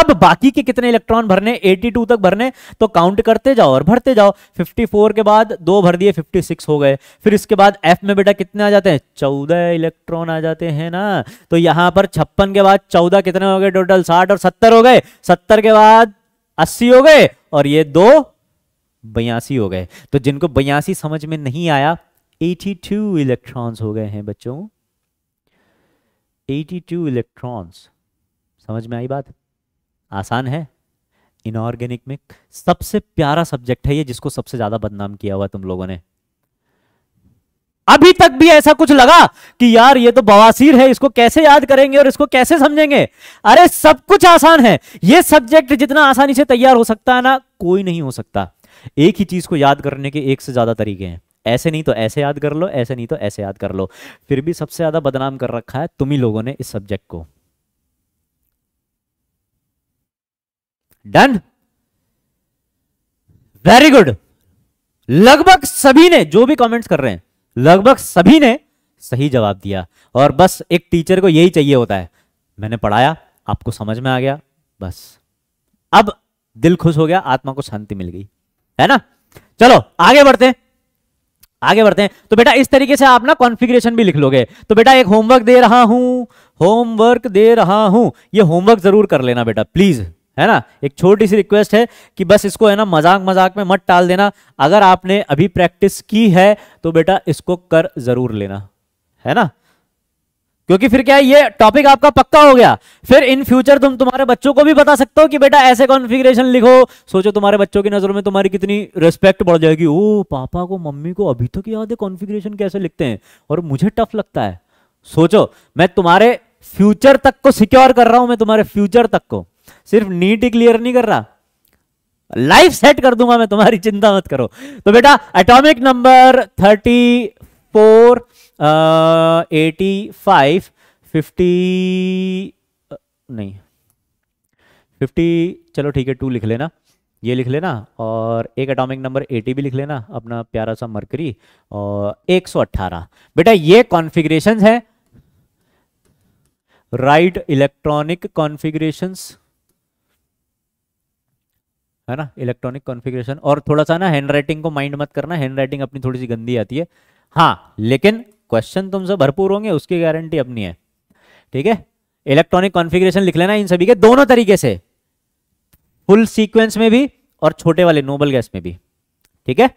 अब बाकी के कितने इलेक्ट्रॉन भरने 82 तक भरने तो काउंट करते जाओ और भरते जाओ 54 के बाद दो भर दिए 56 हो गए फिर इसके बाद एफ में बेटा कितने आ जाते हैं चौदह इलेक्ट्रॉन आ जाते हैं ना तो यहां पर छप्पन के बाद चौदह कितने हो गए टोटल साठ और सत्तर हो गए सत्तर के बाद अस्सी हो गए और ये दो बयासी हो गए तो जिनको बयासी समझ में नहीं आया एटी इलेक्ट्रॉन हो गए हैं बच्चों एटी इलेक्ट्रॉन्स समझ में आई बात आसान है इनऑर्गेनिक में सबसे प्यारा सब्जेक्ट है ये जिसको सबसे ज्यादा बदनाम किया हुआ तुम लोगों ने अभी तक भी ऐसा कुछ लगा कि यार ये तो बवासीर है इसको कैसे याद करेंगे और इसको कैसे समझेंगे अरे सब कुछ आसान है ये सब्जेक्ट जितना आसानी से तैयार हो सकता है ना कोई नहीं हो सकता एक ही चीज को याद करने के एक से ज्यादा तरीके हैं ऐसे नहीं तो ऐसे याद कर लो ऐसे नहीं तो ऐसे याद कर लो फिर भी सबसे ज्यादा बदनाम कर रखा है तुम ही लोगों ने इस सब्जेक्ट को डन वेरी गुड लगभग सभी ने जो भी कमेंट्स कर रहे हैं लगभग सभी ने सही जवाब दिया और बस एक टीचर को यही चाहिए होता है मैंने पढ़ाया आपको समझ में आ गया बस अब दिल खुश हो गया आत्मा को शांति मिल गई है ना चलो आगे बढ़ते हैं आगे बढ़ते हैं तो बेटा इस तरीके से आप ना कॉन्फ़िगरेशन भी लिख लोगे तो बेटा एक होमवर्क दे रहा हूं होमवर्क दे रहा हूं ये होमवर्क जरूर कर लेना बेटा प्लीज है ना एक छोटी सी रिक्वेस्ट है कि बस इसको है ना मजाक मजाक में मत टाल देना अगर आपने अभी प्रैक्टिस की है तो बेटा इसको कर जरूर लेना है ना क्योंकि फिर क्या है ये टॉपिक आपका पक्का हो गया फिर इन फ्यूचर तुम तुम्हारे बच्चों को भी बता सकते हो कि बेटा ऐसे कॉन्फ़िगरेशन लिखो सोचो तुम्हारे बच्चों की नजरों में तुम्हारी कितनी रिस्पेक्ट बढ़ जाएगी ओ पापा को मम्मी को अभी तक तो याद है कॉन्फ़िगरेशन कैसे लिखते हैं और मुझे टफ लगता है सोचो मैं तुम्हारे फ्यूचर तक को सिक्योर कर रहा हूं मैं तुम्हारे फ्यूचर तक को सिर्फ नीट ही क्लियर नहीं कर रहा लाइफ सेट कर दूंगा मैं तुम्हारी चिंता मत करो तो बेटा atomic number thirty four eighty five fifty नहीं फिफ्टी चलो ठीक है टू लिख लेना ये लिख लेना और एक एटॉमिक नंबर 80 भी लिख लेना अपना प्यारा सा मरकरी और 118 बेटा ये कॉन्फ़िगरेशंस है राइट इलेक्ट्रॉनिक कॉन्फ़िगरेशंस है ना इलेक्ट्रॉनिक कॉन्फ़िगरेशन और थोड़ा सा ना हैंड राइटिंग को माइंड मत करना हैंड राइटिंग अपनी थोड़ी सी गंदी आती है हाँ लेकिन क्वेश्चन तुमसे भरपूर होंगे उसकी गारंटी अपनी है ठीक है इलेक्ट्रॉनिक कॉन्फ़िगरेशन लिख लेना इन सभी के दोनों तरीके से फुल सीक्वेंस में भी और छोटे वाले नोबल गैस में भी ठीक है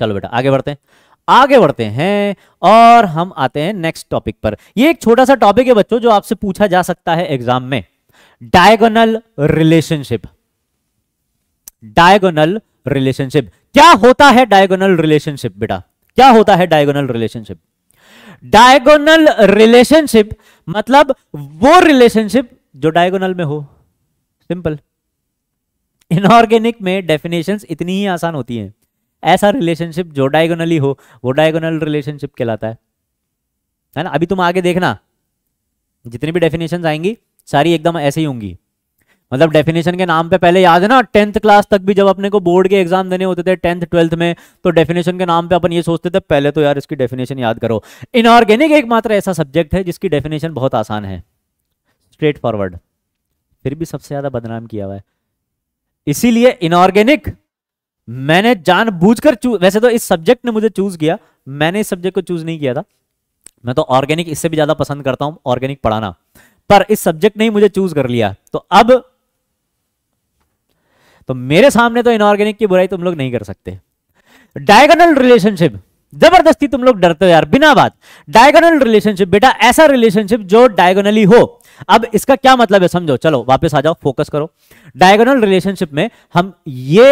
चलो बेटा आगे बढ़ते हैं आगे बढ़ते हैं और हम आते हैं नेक्स्ट टॉपिक पर ये एक छोटा सा टॉपिक है बच्चों जो आपसे पूछा जा सकता है एग्जाम में डायगोनल रिलेशनशिप डायगोनल रिलेशनशिप क्या होता है डायगोनल रिलेशनशिप बेटा क्या होता है डायगोनल रिलेशनशिप डायगोनल रिलेशनशिप मतलब वो रिलेशनशिप जो डायगोनल में हो सिंपल इनऑर्गेनिक में डेफिनेशन इतनी ही आसान होती हैं ऐसा रिलेशनशिप जो डायगोनली हो वो डायगोनल रिलेशनशिप कहलाता है है ना अभी तुम आगे देखना जितनी भी डेफिनेशन आएंगी सारी एकदम ऐसे ही होंगी मतलब डेफिनेशन के नाम पे पहले याद है ना टेंथ क्लास तक भी जब अपने को बोर्ड के एग्जाम देने होते थे टेंथ ट्वेल्थ में तो डेफिनेशन के नाम पे अपन ये सोचते थे पहले तो यार इसकी डेफिनेशन याद करो इनऑर्गेनिक एकमात्र ऐसा सब्जेक्ट है जिसकी डेफिनेशन बहुत आसान है स्ट्रेट फॉरवर्ड फिर भी सबसे ज्यादा बदनाम किया हुआ है इसीलिए इनऑर्गेनिक मैंने जान चूज वैसे तो इस सब्जेक्ट ने मुझे चूज किया मैंने इस सब्जेक्ट को चूज नहीं किया था मैं तो ऑर्गेनिक इससे भी ज्यादा पसंद करता हूं ऑर्गेनिक पढ़ाना पर इस सब्जेक्ट ने ही मुझे चूज कर लिया तो अब तो मेरे सामने तो इनऑर्गेनिक की बुराई तुम लोग नहीं कर सकते डायगोनल रिलेशनशिप जबरदस्ती तुम लोग डरते हो यार बिना बात डायगोनल रिलेशनशिप बेटा ऐसा रिलेशनशिप जो डायगोनली हो अब इसका क्या मतलब है समझो चलो वापस आ जाओ फोकस करो डायगोनल रिलेशनशिप में हम ये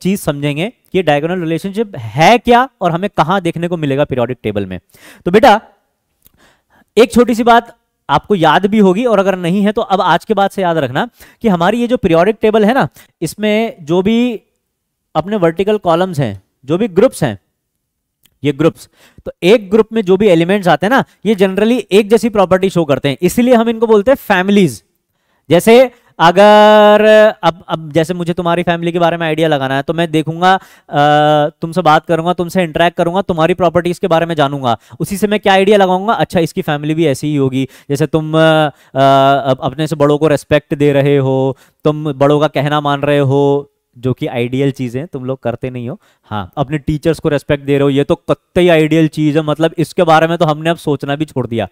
चीज समझेंगे कि डायगोनल रिलेशनशिप है क्या और हमें कहां देखने को मिलेगा पीरियोडिक टेबल में तो बेटा एक छोटी सी बात आपको याद भी होगी और अगर नहीं है तो अब आज के बाद से याद रखना कि हमारी ये जो पीरियोडिक टेबल है ना इसमें जो भी अपने वर्टिकल कॉलम्स हैं जो भी ग्रुप्स हैं ये ग्रुप्स तो एक ग्रुप में जो भी एलिमेंट्स आते हैं ना ये जनरली एक जैसी प्रॉपर्टी शो करते हैं इसलिए हम इनको बोलते हैं फैमिलीज जैसे अगर अब अब जैसे मुझे तुम्हारी फैमिली के बारे में आइडिया लगाना है तो मैं देखूंगा तुमसे बात करूंगा तुमसे इंटरेक्ट करूंगा तुम्हारी प्रॉपर्टीज के बारे में जानूंगा उसी से मैं क्या आइडिया लगाऊंगा अच्छा इसकी फैमिली भी ऐसी ही होगी जैसे तुम आ, अपने से बड़ों को रेस्पेक्ट दे रहे हो तुम बड़ों का कहना मान रहे हो जो कि आइडियल चीज़ें तुम लोग करते नहीं हो हाँ अपने टीचर्स को रेस्पेक्ट दे रहे हो ये तो कत्ते ही आइडियल चीज़ है मतलब इसके बारे में तो हमने अब सोचना भी छोड़ दिया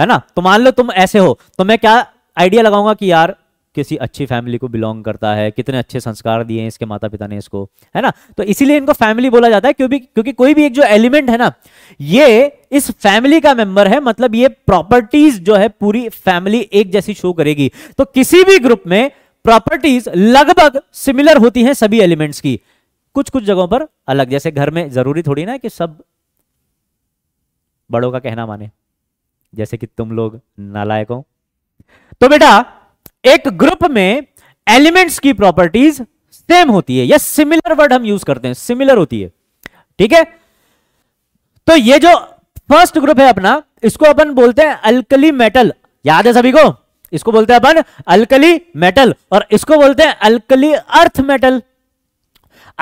है ना तो मान लो तुम ऐसे हो तो मैं क्या आइडिया लगाऊंगा कि यार किसी अच्छी फैमिली को बिलोंग करता है कितने अच्छे संस्कार दिए हैं इसके माता पिता ने इसको है ना तो इसीलिए इनको फैमिली बोला जाता है क्योंकि क्योंकि कोई भी एक जो एलिमेंट है ना ये इस फैमिली का मेंबर है मतलब ये प्रॉपर्टीज जो है पूरी फैमिली एक जैसी शो करेगी तो किसी भी ग्रुप में प्रॉपर्टीज लगभग सिमिलर होती है सभी एलिमेंट्स की कुछ कुछ जगहों पर अलग जैसे घर में जरूरी थोड़ी ना कि सब बड़ों का कहना माने जैसे कि तुम लोग नालायक हो तो बेटा एक ग्रुप में एलिमेंट्स की प्रॉपर्टीज सेम होती है या सिमिलर वर्ड हम यूज करते हैं सिमिलर होती है ठीक है तो ये जो फर्स्ट ग्रुप है अपना इसको अपन बोलते हैं अल्कली मेटल याद है सभी को इसको बोलते हैं अपन अल्कली मेटल और इसको बोलते हैं alkali earth metal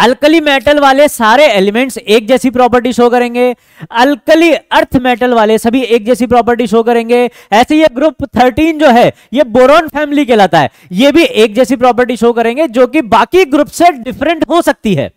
alkali metal वाले सारे एलिमेंट्स एक जैसी प्रॉपर्टी शो करेंगे अल्कली अर्थ मेटल वाले सभी एक जैसी प्रॉपर्टी शो करेंगे ऐसे ये ग्रुप 13 जो है ये बोरोन फैमिली कहलाता है ये भी एक जैसी प्रॉपर्टी शो करेंगे जो कि बाकी ग्रुप से डिफरेंट हो सकती है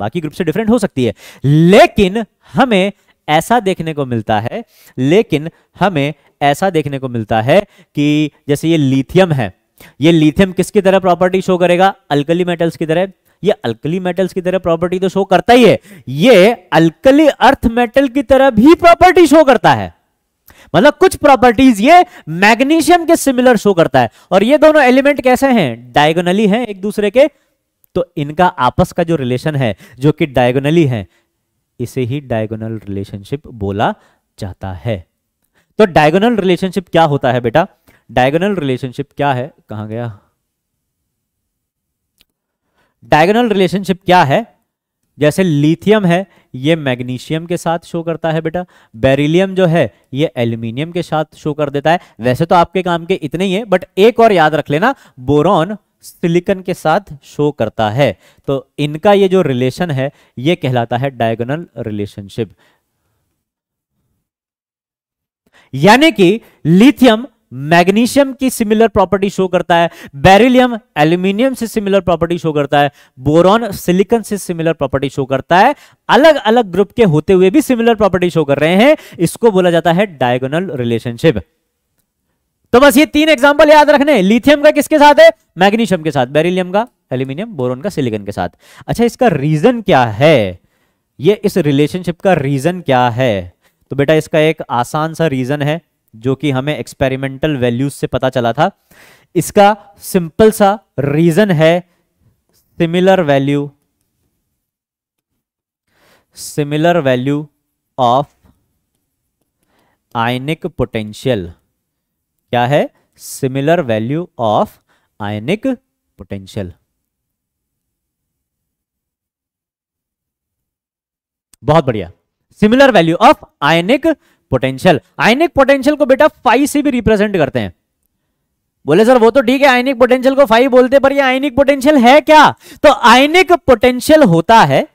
बाकी ग्रुप से डिफरेंट हो सकती है लेकिन हमें ऐसा देखने को मिलता है लेकिन हमें ऐसा देखने को मिलता है कि जैसे ये लिथियम है ये लिथियम किसकी तरह प्रॉपर्टी शो करेगा अल्कली मेटल्स की तरह ये अल्कली मेटल्स की तरह प्रॉपर्टी तो शो करता ही है ये अल्कली अर्थ मेटल की तरह भी प्रॉपर्टी शो करता है मतलब कुछ प्रॉपर्टीज ये मैग्नीशियम के सिमिलर शो करता है और ये दोनों एलिमेंट कैसे हैं डायगोनली हैं एक दूसरे के तो इनका आपस का जो रिलेशन है जो कि डायगोनली है इसे ही डायगोनल रिलेशनशिप बोला जाता है तो डायगोनल रिलेशनशिप क्या होता है बेटा डायगोनल रिलेशनशिप क्या है कहा गया डायगोनल रिलेशनशिप क्या है जैसे लिथियम है ये मैग्नीशियम के साथ शो करता है बेटा बेरिलियम जो है ये एल्यूमिनियम के साथ शो कर देता है वैसे तो आपके काम के इतने ही है बट एक और याद रख लेना बोरॉन सिलिकन के साथ शो करता है तो इनका ये जो रिलेशन है ये कहलाता है डायगोनल रिलेशनशिप यानी कि लिथियम मैग्नीशियम की सिमिलर प्रॉपर्टी शो करता है बेरिलियम एल्यूमिनियम से सिमिलर प्रॉपर्टी शो करता है बोरॉन सिलिकन से सिमिलर प्रॉपर्टी शो करता है अलग अलग ग्रुप के होते हुए भी सिमिलर प्रॉपर्टी शो कर रहे हैं इसको बोला जाता है डायगोनल रिलेशनशिप तो बस ये तीन एग्जाम्पल याद रखने लिथियम का किसके साथ है मैग्नीशियम के साथ बेरिलियम का एल्यूमिनियम बोरोन का सिलिकन के साथ अच्छा इसका रीजन क्या है ये इस रिलेशनशिप का रीजन क्या है तो बेटा इसका एक आसान सा रीजन है जो कि हमें एक्सपेरिमेंटल वैल्यूज से पता चला था इसका सिंपल सा रीजन है similar value similar value of ionic potential क्या है similar value of ionic potential बहुत बढ़िया similar value of ionic potential ionic potential को बेटा फाइव से भी रिप्रेजेंट करते हैं बोले सर वो तो ठीक है आयनिक पोटेंशियल को फाइव बोलते पर ये आयनिक पोटेंशियल है क्या तो आयनिक पोटेंशियल होता है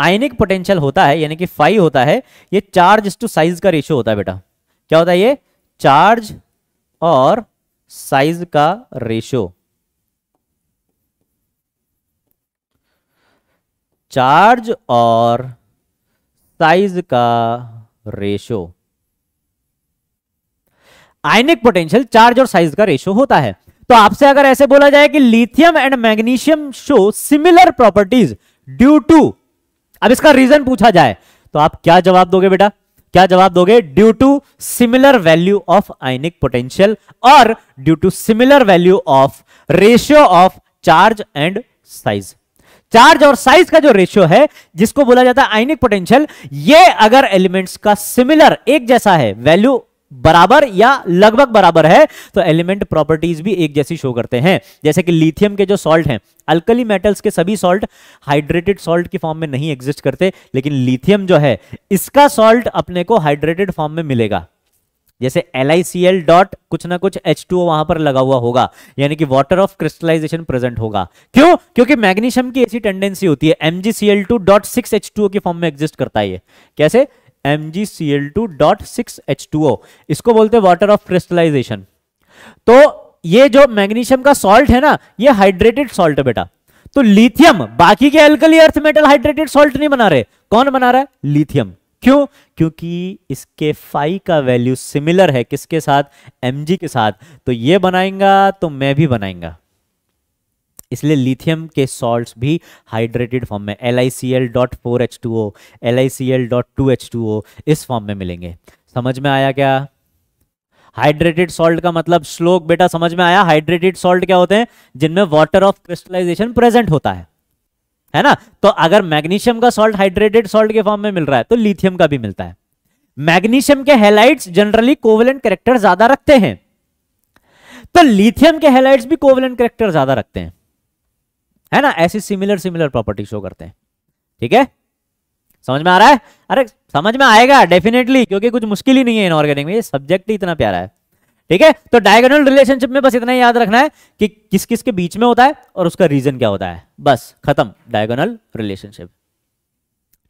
आयनिक पोटेंशियल होता है यानी कि फाइव होता है ये चार्ज टू साइज का रेशियो होता है बेटा क्या होता है ये चार्ज और साइज का रेशियो चार्ज और साइज का रेशो आयनिक पोटेंशियल चार्ज और साइज का रेशो होता है तो आपसे अगर ऐसे बोला जाए कि lithium and magnesium show similar properties due to अब इसका रीजन पूछा जाए तो आप क्या जवाब दोगे बेटा क्या जवाब दोगे due to similar value of ionic potential और due to similar value of ratio of charge and size charge और साइज का जो रेशियो है जिसको बोला जाता है आइनिक पोटेंशियल ये अगर एलिमेंट्स का सिमिलर एक जैसा है वैल्यू बराबर या लगभग बराबर है तो एलिमेंट प्रॉपर्टीज भी एक जैसी शो करते हैं जैसे कि लिथियम के जो सॉल्ट हैं अल्कली मेटल्स के सभी सॉल्ट हाइड्रेटेड सॉल्ट की फॉर्म में नहीं एग्जिस्ट करते लेकिन लिथियम जो है इसका सॉल्ट अपने को हाइड्रेटेड फॉर्म में मिलेगा जैसे एल डॉट कुछ ना कुछ एच टू वहां पर लगा हुआ होगा यानी कि वाटर ऑफ क्रिस्टलाइजेशन प्रेजेंट होगा क्यों क्योंकि मैग्नीशियम की ऐसी टेंडेंसी होती है MgCl two dot six H two के फॉर्म में एग्जिस्ट करता है कैसे MgCl2.6H2O इसको बोलते हैं वाटर ऑफ क्रिस्टलाइजेशन तो ये जो मैग्नीशियम का सॉल्ट है ना ये हाइड्रेटेड सॉल्ट है बेटा तो लिथियम बाकी के alkali earth metal hydrated salt नहीं बना रहे कौन बना रहा है लिथियम क्यों क्योंकि इसके फाइ का वैल्यू सिमिलर है किसके साथ एम के साथ तो ये बनाएंगा तो मैं भी बनाएंगा इसलिए लिथियम के सॉल्ट भी हाइड्रेटेड फॉर्म में L I C L dot four H two O L I C L dot two H two O इस फॉर्म में मिलेंगे समझ में आया क्या हाइड्रेटेड सॉल्ट का मतलब श्लोक बेटा समझ में आया हाइड्रेटेड सॉल्ट क्या होते हैं जिनमें वाटर ऑफ क्रिस्टलाइजेशन प्रेजेंट होता है है ना तो अगर मैग्नीशियम का सॉल्ट हाइड्रेटेड सॉल्ट के फॉर्म में मिल रहा है तो लिथियम का भी मिलता है मैग्नीशियम के हेलाइट्स जनरली कोवलेंट करेक्टर ज्यादा रखते हैं तो लिथियम के हेलाइट्स भी कोवलेंट करेक्टर ज्यादा रखते हैं है ना ऐसी सिमिलर सिमिलर प्रॉपर्टी शो करते हैं ठीक है समझ में आ रहा है अरे समझ में आएगा डेफिनेटली क्योंकि कुछ मुश्किल ही नहीं है इनऑर्गेनिक में ये सब्जेक्ट ही इतना प्यारा है ठीक है तो डायगोनल रिलेशनशिप में बस इतना याद रखना है कि किस किस के बीच में होता है और उसका रीजन क्या होता है बस खत्म डायगोनल रिलेशनशिप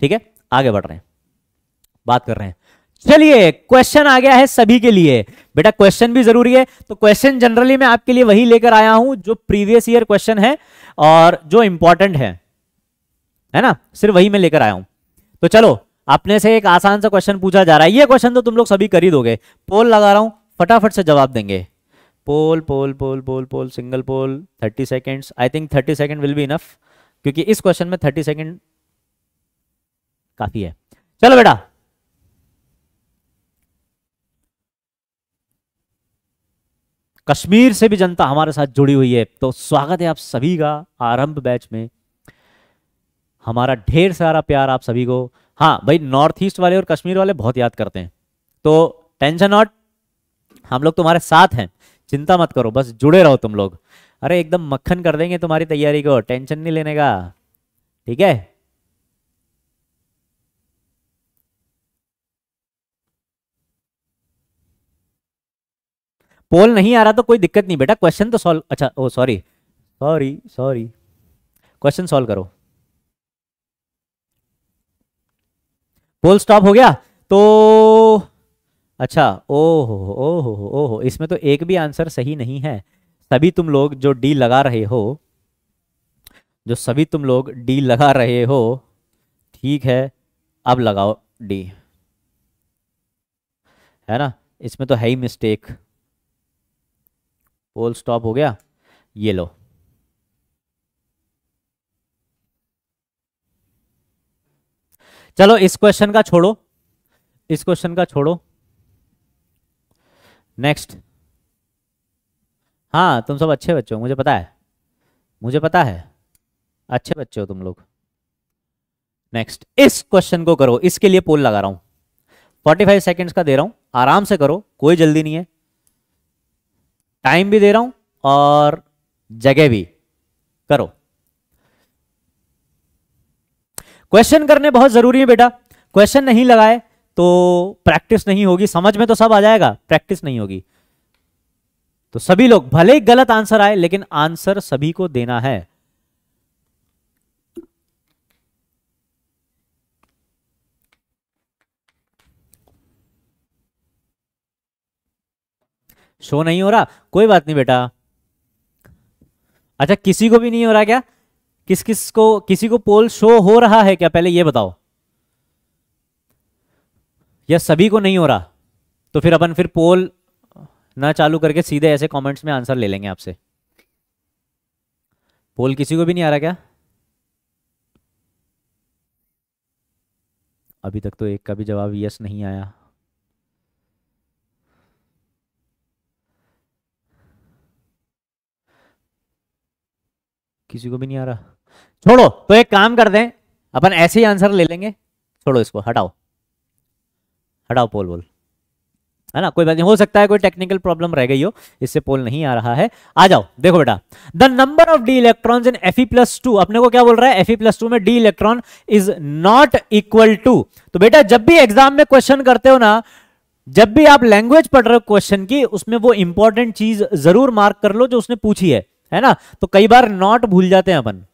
ठीक है आगे बढ़ रहे हैं बात कर रहे हैं चलिए क्वेश्चन आ गया है सभी के लिए बेटा क्वेश्चन भी जरूरी है तो क्वेश्चन जनरली मैं आपके लिए वही लेकर आया हूं जो प्रीवियस ईयर क्वेश्चन है और जो इंपॉर्टेंट है है ना सिर्फ वही मैं लेकर आया हूं तो चलो अपने से एक आसान सा क्वेश्चन पूछा जा रहा है ये क्वेश्चन तो तुम लोग सभी कर ही दोगे पोल लगा रहा हूं फटाफट से जवाब देंगे poll poll poll poll poll single poll thirty seconds I think thirty second will be enough क्योंकि इस क्वेश्चन में थर्टी सेकेंड काफी है चलो बेटा कश्मीर से भी जनता हमारे साथ जुड़ी हुई है तो स्वागत है आप सभी का आरंभ बैच में हमारा ढेर सारा प्यार आप सभी को हाँ भाई नॉर्थ ईस्ट वाले और कश्मीर वाले बहुत याद करते हैं तो टेंशन नॉट हम लोग तुम्हारे साथ हैं चिंता मत करो बस जुड़े रहो तुम लोग अरे एकदम मक्खन कर देंगे तुम्हारी तैयारी को टेंशन नहीं लेने का ठीक है पोल नहीं आ रहा तो कोई दिक्कत नहीं बेटा क्वेश्चन तो सॉल्व अच्छा oh sorry sorry sorry question solve करो पोल स्टॉप हो गया तो अच्छा ओहो ओहो हो इसमें तो एक भी आंसर सही नहीं है सभी तुम लोग जो डी लगा रहे हो जो सभी तुम लोग डी लगा रहे हो ठीक है अब लगाओ डी है ना इसमें तो है ही मिस्टेक पोल स्टॉप हो गया ये लो चलो इस क्वेश्चन का छोड़ो इस क्वेश्चन का छोड़ो नेक्स्ट हाँ तुम सब अच्छे बच्चे हो मुझे पता है मुझे पता है अच्छे बच्चे हो तुम लोग नेक्स्ट इस क्वेश्चन को करो इसके लिए पोल लगा रहा हूं 45 सेकेंड्स का दे रहा हूं आराम से करो कोई जल्दी नहीं है टाइम भी दे रहा हूं और जगह भी करो क्वेश्चन करने बहुत जरूरी है बेटा क्वेश्चन नहीं लगाए तो प्रैक्टिस नहीं होगी समझ में तो सब आ जाएगा प्रैक्टिस नहीं होगी तो सभी लोग भले ही गलत आंसर आए लेकिन आंसर सभी को देना है शो नहीं हो रहा कोई बात नहीं बेटा अच्छा किसी को भी नहीं हो रहा क्या किस किस को किसी को पोल शो हो रहा है क्या पहले ये बताओ या सभी को नहीं हो रहा तो फिर अपन फिर पोल ना चालू करके सीधे ऐसे कमेंट्स में आंसर ले लेंगे आपसे पोल किसी को भी नहीं आ रहा क्या अभी तक तो एक का भी जवाब यस नहीं आया किसी को भी नहीं आ रहा छोड़ो तो एक काम कर दें अपन ऐसे ही आंसर ले लेंगे छोड़ो इसको हटाओ हटाओ पोल वोल है ना कोई बात नहीं हो सकता है कोई टेक्निकल प्रॉब्लम रह गई हो इससे पोल नहीं आ रहा है आ जाओ देखो बेटा the number of D electron in F plus two अपने को क्या बोल रहा है एफ प्लस टू में D electron is not equal to तो बेटा जब भी एग्जाम में क्वेश्चन करते हो ना जब भी आप लैंग्वेज पढ़ रहे हो क्वेश्चन की उसमें वो इंपॉर्टेंट चीज जरूर मार्क कर लो जो उसने पूछी है है ना तो कई बार नॉट भूल जाते हैं अपन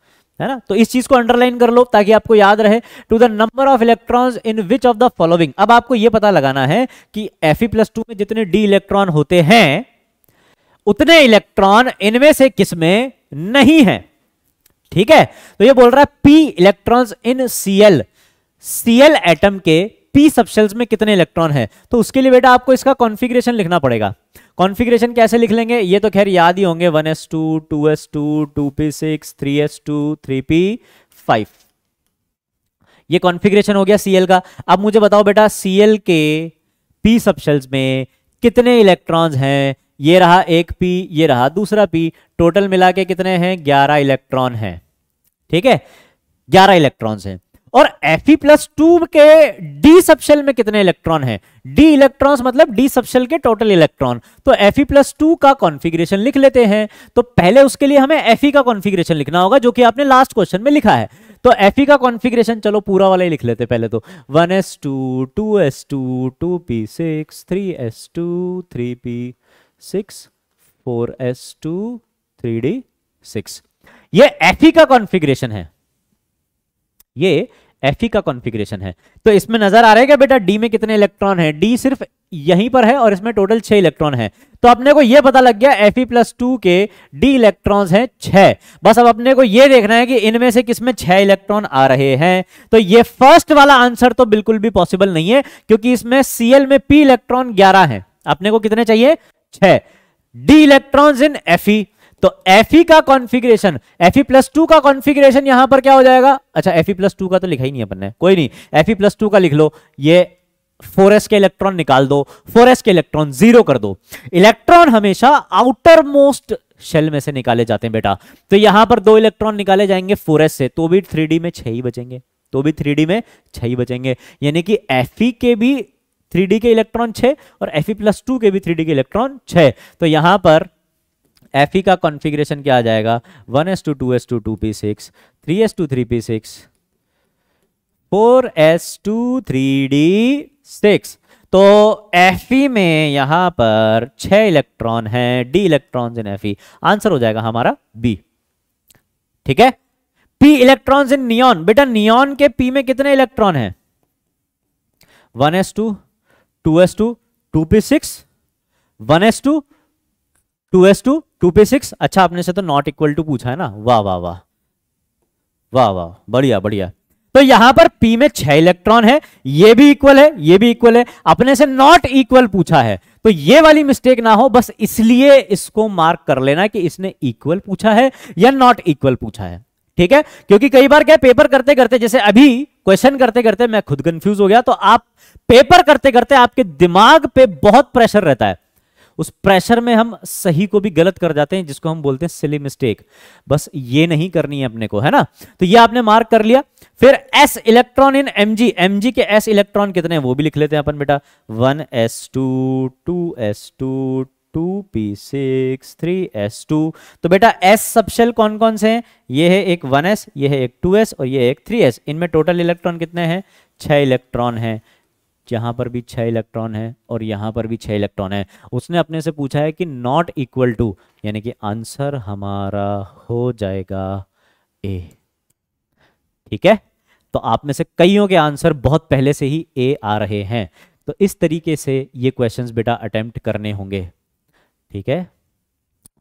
है ना तो इस चीज को अंडरलाइन कर लो ताकि आपको याद रहे to the number of electrons in which of the following अब आपको यह पता लगाना है कि एफ प्लस टू में जितने डी इलेक्ट्रॉन होते हैं उतने इलेक्ट्रॉन इनमें से किसमें नहीं है ठीक है तो ये बोल रहा है P electrons in Cl Cl atom के पी सबशेल्स में कितने इलेक्ट्रॉन है तो उसके लिए बेटा आपको इसका कॉन्फिग्रेशन लिखना पड़ेगा कॉन्फिग्रेशन कैसे लिख लेंगे ये तो खैर याद ही होंगे one S two two S two two P six three S two three P five ये कॉन्फिग्रेशन हो गया सीएल का अब मुझे बताओ बेटा सीएल के पी सबशेल्स में कितने इलेक्ट्रॉन हैं ये रहा एक पी ये रहा दूसरा पी टोटल मिला के कितने हैं ग्यारह इलेक्ट्रॉन है ठीक है ग्यारह इलेक्ट्रॉन्स हैं और Fe प्लस टू के डी सबशेल में कितने इलेक्ट्रॉन है डी इलेक्ट्रॉन्स मतलब डी सबशेल के टोटल इलेक्ट्रॉन तो Fe प्लस टू का कॉन्फिग्रेशन लिख लेते हैं तो पहले उसके लिए हमें Fe का कॉन्फिग्रेशन लिखना होगा जो कि आपने लास्ट क्वेश्चन में लिखा है तो Fe का कॉन्फिग्रेशन चलो पूरा वाला ही लिख लेते पहले तो 1s2 2s2 2p6 3s2 3p6 4s2 3d6 ये Fe का कॉन्फिग्रेशन है ये एफ e का कॉन्फ़िगरेशन है तो इसमें नजर आ रहा है क्या बेटा डी में कितने इलेक्ट्रॉन है डी सिर्फ यहीं पर है और इसमें टोटल छह इलेक्ट्रॉन है तो अपने को यह पता लग गया एफ प्लस टू के डी इलेक्ट्रॉन्स हैं छह बस अब अपने को यह देखना है कि इनमें से किसमें छह इलेक्ट्रॉन आ रहे हैं तो ये फर्स्ट वाला आंसर तो बिल्कुल भी पॉसिबल नहीं है क्योंकि इसमें सीएल में पी इलेक्ट्रॉन ग्यारह है अपने को कितने चाहिए छह डी इलेक्ट्रॉन इन एफ तो एफ e का कॉन्फिग्रेशन एफ प्लस टू का कॉन्फिग्रेशन यहां पर क्या हो जाएगा अच्छा एफ प्लस टू का तो लिखा ही नहीं अपन ने कोई नहीं एफ प्लस टू का लिख लो ये 4s के इलेक्ट्रॉन निकाल दो 4s के इलेक्ट्रॉन जीरो कर दो इलेक्ट्रॉन हमेशा आउटर मोस्ट शेल में से निकाले जाते हैं बेटा तो यहां पर दो इलेक्ट्रॉन निकाले जाएंगे 4s से तो भी 3d में छह ही बचेंगे तो भी 3d में छह ही बचेंगे यानी कि एफ e के भी 3d के इलेक्ट्रॉन छह और एफ प्लस टू के भी 3d के इलेक्ट्रॉन छह तो यहां पर एफ e का कॉन्फ़िगरेशन क्या आ जाएगा one S two two S two two P six three S two three P six four S two three D six तो एफ e में यहां पर छह इलेक्ट्रॉन हैं D electrons in F answer हो जाएगा हमारा बी ठीक है पी इलेक्ट्रॉन्स इन नियॉन बेटा नियॉन के पी में कितने इलेक्ट्रॉन हैं one S two two S two two P six one S two two S two two पे सिक्स अच्छा आपने से तो नॉट इक्वल टू पूछा है ना वाह वाह वाह वाह वाह बढ़िया बढ़िया तो यहां पर पी में छह इलेक्ट्रॉन है ये भी इक्वल है ये भी इक्वल है अपने से नॉट इक्वल पूछा है तो ये वाली मिस्टेक ना हो बस इसलिए इसको मार्क कर लेना कि इसने इक्वल पूछा है या नॉट इक्वल पूछा है ठीक है क्योंकि कई बार क्या पेपर करते करते जैसे अभी क्वेश्चन करते करते मैं खुद कंफ्यूज हो गया तो आप पेपर करते करते आपके दिमाग पे बहुत प्रेशर रहता है उस प्रेशर में हम सही को भी गलत कर जाते हैं जिसको हम बोलते हैं सिली मिस्टेक बस ये नहीं करनी है अपने को है ना तो ये आपने मार्क कर लिया फिर S electron in M G M G के एस इलेक्ट्रॉन कितने हैं वो भी लिख लेते हैं अपन बेटा one S two two S two two P six three S two तो बेटा एस सबशेल कौन कौन से हैं ये है एक वन एस ये है एक टू एस और ये एक थ्री एस इनमें टोटल इलेक्ट्रॉन कितने हैं छह इलेक्ट्रॉन हैं यहाँ पर भी छः इलेक्ट्रॉन है और यहाँ पर भी छः इलेक्ट्रॉन है उसने अपने से पूछा है कि नॉट इक्वल टू यानी कि आंसर हमारा हो जाएगा ए ठीक है तो आप में से कईयों के आंसर बहुत पहले से ही ए आ रहे हैं तो इस तरीके से ये क्वेश्चंस बेटा अटेम्प्ट करने होंगे ठीक है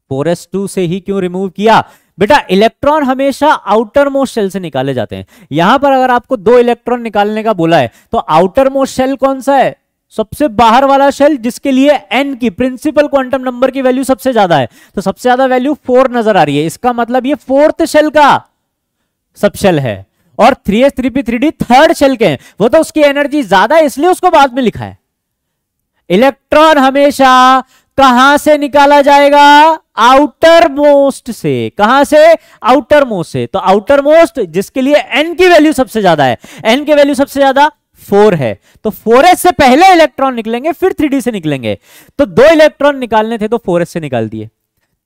फोर टू से ही क्यों रिमूव किया बेटा इलेक्ट्रॉन हमेशा आउटर मोस्ट सेल से निकाले जाते हैं यहां पर अगर आपको दो इलेक्ट्रॉन निकालने का बोला है तो आउटर मोस्ट सेल कौन सा है सबसे बाहर वाला शेल जिसके लिए एन की प्रिंसिपल क्वांटम नंबर की वैल्यू सबसे ज्यादा है तो सबसे ज्यादा वैल्यू फोर नजर आ रही है इसका मतलब ये फोर्थ शेल का सबसेल है और three S three P three D third shell के हैं वो तो उसकी एनर्जी ज्यादा है इसलिए उसको बाद में लिखा है इलेक्ट्रॉन हमेशा कहां से निकाला जाएगा आउटर मोस्ट से कहां से आउटर मोस्ट से तो आउटर मोस्ट जिसके लिए एन की वैल्यू सबसे ज्यादा है एन की वैल्यू सबसे ज्यादा फोर है तो फोर से पहले इलेक्ट्रॉन निकलेंगे फिर थ्री से निकलेंगे तो दो इलेक्ट्रॉन निकालने थे तो फोर से निकाल दिए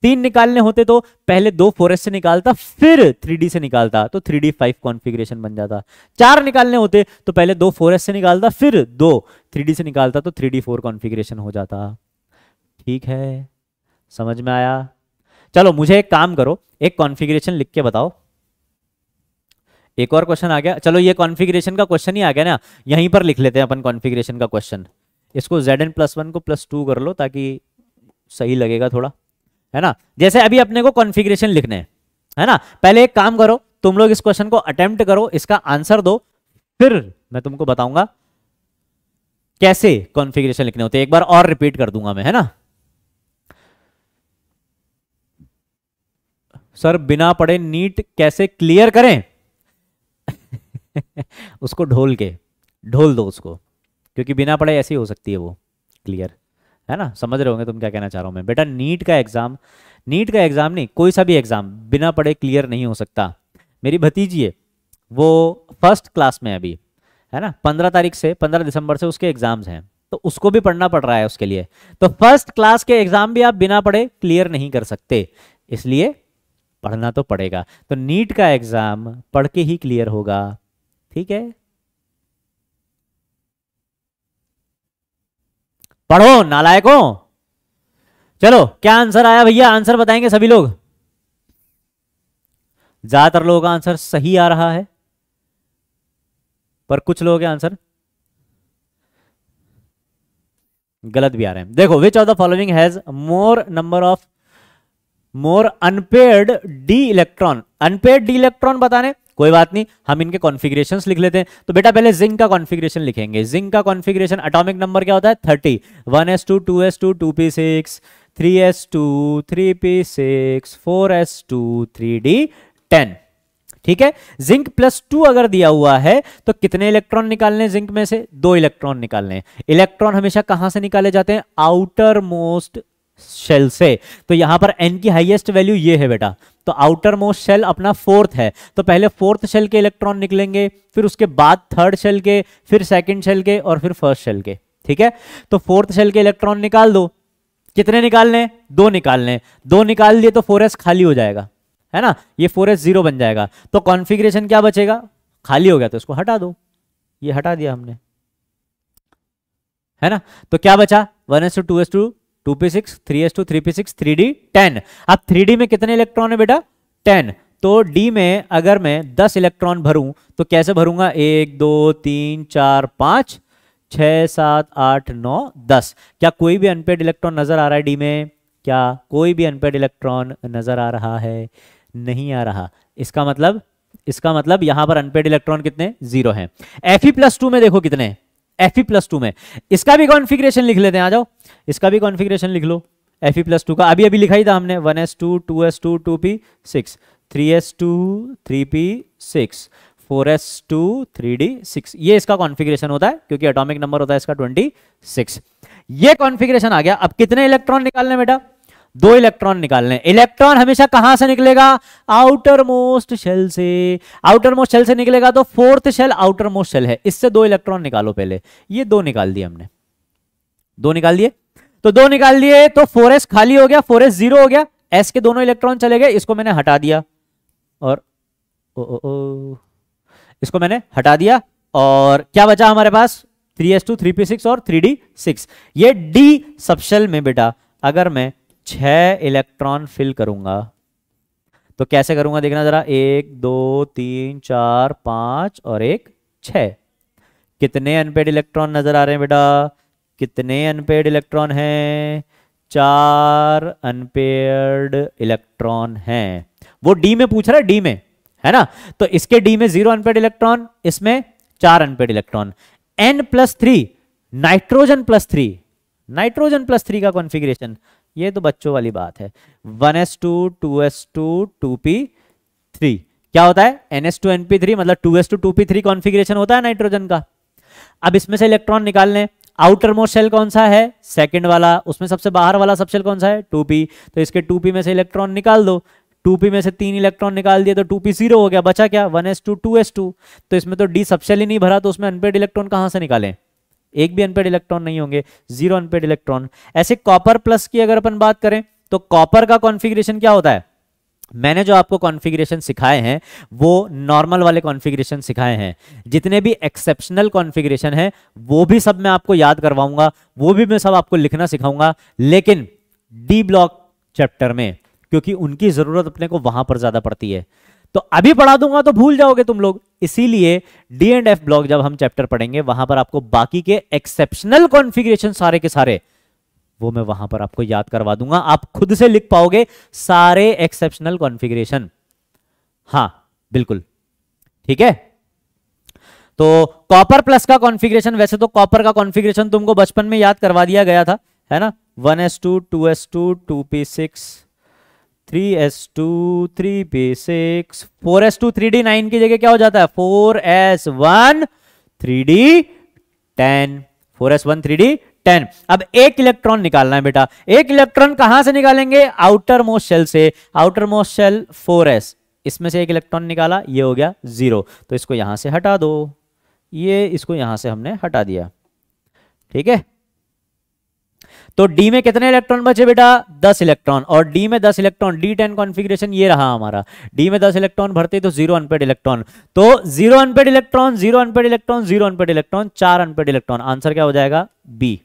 तीन निकालने होते तो पहले दो फोर से निकालता फिर थ्री से निकालता तो थ्री डी फाइव कॉन्फिग्रेशन बन जाता चार निकालने होते तो पहले दो फोर से निकालता फिर दो थ्री से निकालता तो थ्री डी फोर कॉन्फिग्रेशन हो जाता ठीक है समझ में आया चलो मुझे एक काम करो एक कॉन्फ़िगरेशन लिख के बताओ एक और क्वेश्चन आ गया चलो ये कॉन्फ़िगरेशन का क्वेश्चन ही आ गया ना यहीं पर लिख लेते हैं अपन कॉन्फ़िगरेशन का क्वेश्चन इसको जेड एन प्लस वन को प्लस टू कर लो ताकि सही लगेगा थोड़ा है ना जैसे अभी अपने को कॉन्फ़िगरेशन लिखने हैं है ना पहले एक काम करो तुम लोग इस क्वेश्चन को अटेम्प्ट करो इसका आंसर दो फिर मैं तुमको बताऊंगा कैसे कॉन्फ़िगरेशन लिखने होते हैं एक बार और रिपीट कर दूंगा मैं है ना सर बिना पढ़े नीट कैसे क्लियर करें उसको ढोल के ढोल दो उसको क्योंकि बिना पढ़े ऐसी हो सकती है वो क्लियर है ना समझ रहे होंगे तुम क्या कहना चाह रहा हूं मैं बेटा नीट का एग्ज़ाम नीट का एग्ज़ाम नहीं कोई सा भी एग्ज़ाम बिना पढ़े क्लियर नहीं हो सकता मेरी भतीजी है वो फर्स्ट क्लास में अभी है ना पंद्रह तारीख से पंद्रह दिसंबर से उसके एग्ज़ाम्स हैं तो उसको भी पढ़ना पड़ रहा है उसके लिए तो फर्स्ट क्लास के एग्ज़ाम भी आप बिना पढ़े क्लियर नहीं कर सकते इसलिए पढ़ना तो पड़ेगा तो नीट का एग्जाम पढ़ के ही क्लियर होगा ठीक है पढ़ो नालायकों चलो क्या आंसर आया भैया आंसर बताएंगे सभी लोग ज्यादातर लोगों का आंसर सही आ रहा है पर कुछ लोगों के आंसर गलत भी आ रहे हैं देखो which of the following has more number of more unpaired D electron unpaired D electron बताने कोई बात नहीं हम इनके कॉन्फिग्रेशन लिख लेते हैं तो बेटा पहले जिंक का कॉन्फ़िगरेशन लिखेंगे जिंक का कॉन्फ़िगरेशन अटोमिक नंबर क्या होता है thirty one S two two S two two P six three S two three P six four S two three D ten ठीक है जिंक प्लस टू अगर दिया हुआ है तो कितने इलेक्ट्रॉन निकालने जिंक में से दो इलेक्ट्रॉन निकालने इलेक्ट्रॉन हमेशा कहां से निकाले जाते हैं आउटर मोस्ट शेल से तो यहां पर एन की हाईएस्ट वैल्यू ये है बेटा तो आउटर मोस्ट शेल अपना फोर्थ है तो पहले फोर्थ शेल के इलेक्ट्रॉन निकलेंगे फिर उसके बाद थर्ड शेल के फिर सेकंड शेल के और फिर फर्स्ट शेल के ठीक है तो फोर्थ शेल के इलेक्ट्रॉन निकाल दो कितने निकालने दो निकालने दो निकाल दिए तो फोर खाली हो जाएगा है ना ये फोर एस जीरो बन जाएगा तो कॉन्फिग्रेशन क्या बचेगा खाली हो गया तो इसको हटा दो ये हटा दिया हमने है ना तो क्या बचा one S two two S two two P six three S two three P six three D ten अब थ्री डी में कितने इलेक्ट्रॉन है बेटा टेन तो डी में अगर मैं दस इलेक्ट्रॉन भरूं तो कैसे भरूंगा एक दो तीन चार पांच छ सात आठ नौ दस क्या कोई भी अनपेड इलेक्ट्रॉन नजर आ रहा है डी में क्या कोई भी अनपेड इलेक्ट्रॉन नजर आ रहा है नहीं आ रहा इसका मतलब इसका मतलब यहां पर अनपेड इलेक्ट्रॉन कितने जीरो हैं एफ ई प्लस टू में देखो कितने एफ ई प्लस टू में इसका भी कॉन्फिग्रेशन लिख लेते हैं आ जाओ इसका भी कॉन्फिग्रेशन लिख लो एफ ई प्लस टू का अभी अभी लिखा ही था हमने one S two two S two two P six three S two three P six four S two three D six ये इसका कॉन्फिग्रेशन होता है क्योंकि एटॉमिक नंबर होता है इसका ट्वेंटी सिक्स ये कॉन्फिग्रेशन आ गया अब कितने इलेक्ट्रॉन निकालने बेटा दो इलेक्ट्रॉन निकालने इलेक्ट्रॉन हमेशा कहां से निकलेगा आउटर मोस्ट शेल से आउटर मोस्ट शेल से निकलेगा तो fourth shell outer most shell है इससे दो इलेक्ट्रॉन निकालो पहले ये दो निकाल दिए हमने दो निकाल दिए तो दो निकाल दिए तो फोर खाली हो गया फोर जीरो हो गया एस के दोनों इलेक्ट्रॉन चले गए इसको मैंने हटा दिया और ओ, ओ, ओ, इसको मैंने हटा दिया और क्या बचा हमारे पास three S two three P six और थ्री डी सिक्स ये डी सबशेल में बेटा अगर मैं छह इलेक्ट्रॉन फिल करूंगा तो कैसे करूंगा देखना ज़रा एक दो तीन चार पांच और एक छः कितने अनपेड इलेक्ट्रॉन नज़र आ रहे हैं बेटा कितने अनपेड इलेक्ट्रॉन हैं चार अनपेड इलेक्ट्रॉन हैं वो डी में पूछ रहा है डी में है ना तो इसके डी में जीरो अनपेड इलेक्ट्रॉन इसमें चार unpaired electron N plus three nitrogen plus three nitrogen plus three का कॉन्फिग्रेशन ये तो बच्चों वाली बात है one S two two S two two P three क्या होता है N S two N P three मतलब two S two two P three configuration होता है नाइट्रोजन का अब इसमें से इलेक्ट्रॉन निकाल लें आउटर मोस्ट शेल कौन सा है सेकंड वाला उसमें सबसे बाहर वाला सबसे कौन सा है टू पी तो इसके टू पी में से इलेक्ट्रॉन निकाल दो टू पी में से तीन इलेक्ट्रॉन निकाल दिए तो टू पी जीरो हो गया बचा क्या one S two two S two तो इसमें तो डी सबसे ही नहीं भरा तो उसमें अनपेड इलेक्ट्रॉन कहां से निकालें एक भी अनपेड इलेक्ट्रॉन नहीं होंगे जीरो अनपेड इलेक्ट्रॉन ऐसे कॉपर प्लस की अगर अपन बात करें तो कॉपर का कॉन्फिग्रेशन क्या होता है मैंने जो आपको कॉन्फ़िगरेशन सिखाए हैं वो नॉर्मल वाले कॉन्फ़िगरेशन सिखाए हैं जितने भी एक्सेप्शनल कॉन्फ़िगरेशन है वो भी सब मैं आपको याद करवाऊंगा वो भी मैं सब आपको लिखना सिखाऊंगा लेकिन डी ब्लॉक चैप्टर में क्योंकि उनकी ज़रूरत अपने को वहां पर ज़्यादा पड़ती है तो अभी पढ़ा दूंगा तो भूल जाओगे तुम लोग इसीलिए डी एंड एफ ब्लॉक जब हम चैप्टर पढ़ेंगे वहां पर आपको बाकी के एक्सेप्शनल कॉन्फ़िगरेशन सारे के सारे वो मैं वहां पर आपको याद करवा दूंगा आप खुद से लिख पाओगे सारे एक्सेप्शनल कॉन्फ़िगरेशन हाँ बिल्कुल ठीक है तो कॉपर प्लस का कॉन्फिग्रेशन वैसे तो कॉपर का कॉन्फिग्रेशन तुमको बचपन में याद करवा दिया गया था है ना one S two two S two two P six three S two three P six four S two three D nine की जगह क्या हो जाता है four S one three D ten four S one three D ten अब एक electron निकालना है बेटा एक इलेक्ट्रॉन कहां से निकालेंगे आउटर मोस्ट शेल से outer most shell four S इसमें से एक इलेक्ट्रॉन निकाला ये हो गया जीरो तो इसको यहां से हटा दो ये इसको यहां से हमने हटा दिया ठीक है तो डी में कितने इलेक्ट्रॉन बचे बेटा दस इलेक्ट्रॉन और डी में दस इलेक्ट्रॉन डी टेन कॉन्फिग्रेशन ये रहा हमारा डी में दस इलेक्ट्रॉन भरते तो जीरो अनपेड इलेक्ट्रॉन तो zero unpaired electron zero unpaired electron zero unpaired electron चार अनपेड इलेक्ट्रॉन आंसर क्या हो जाएगा बी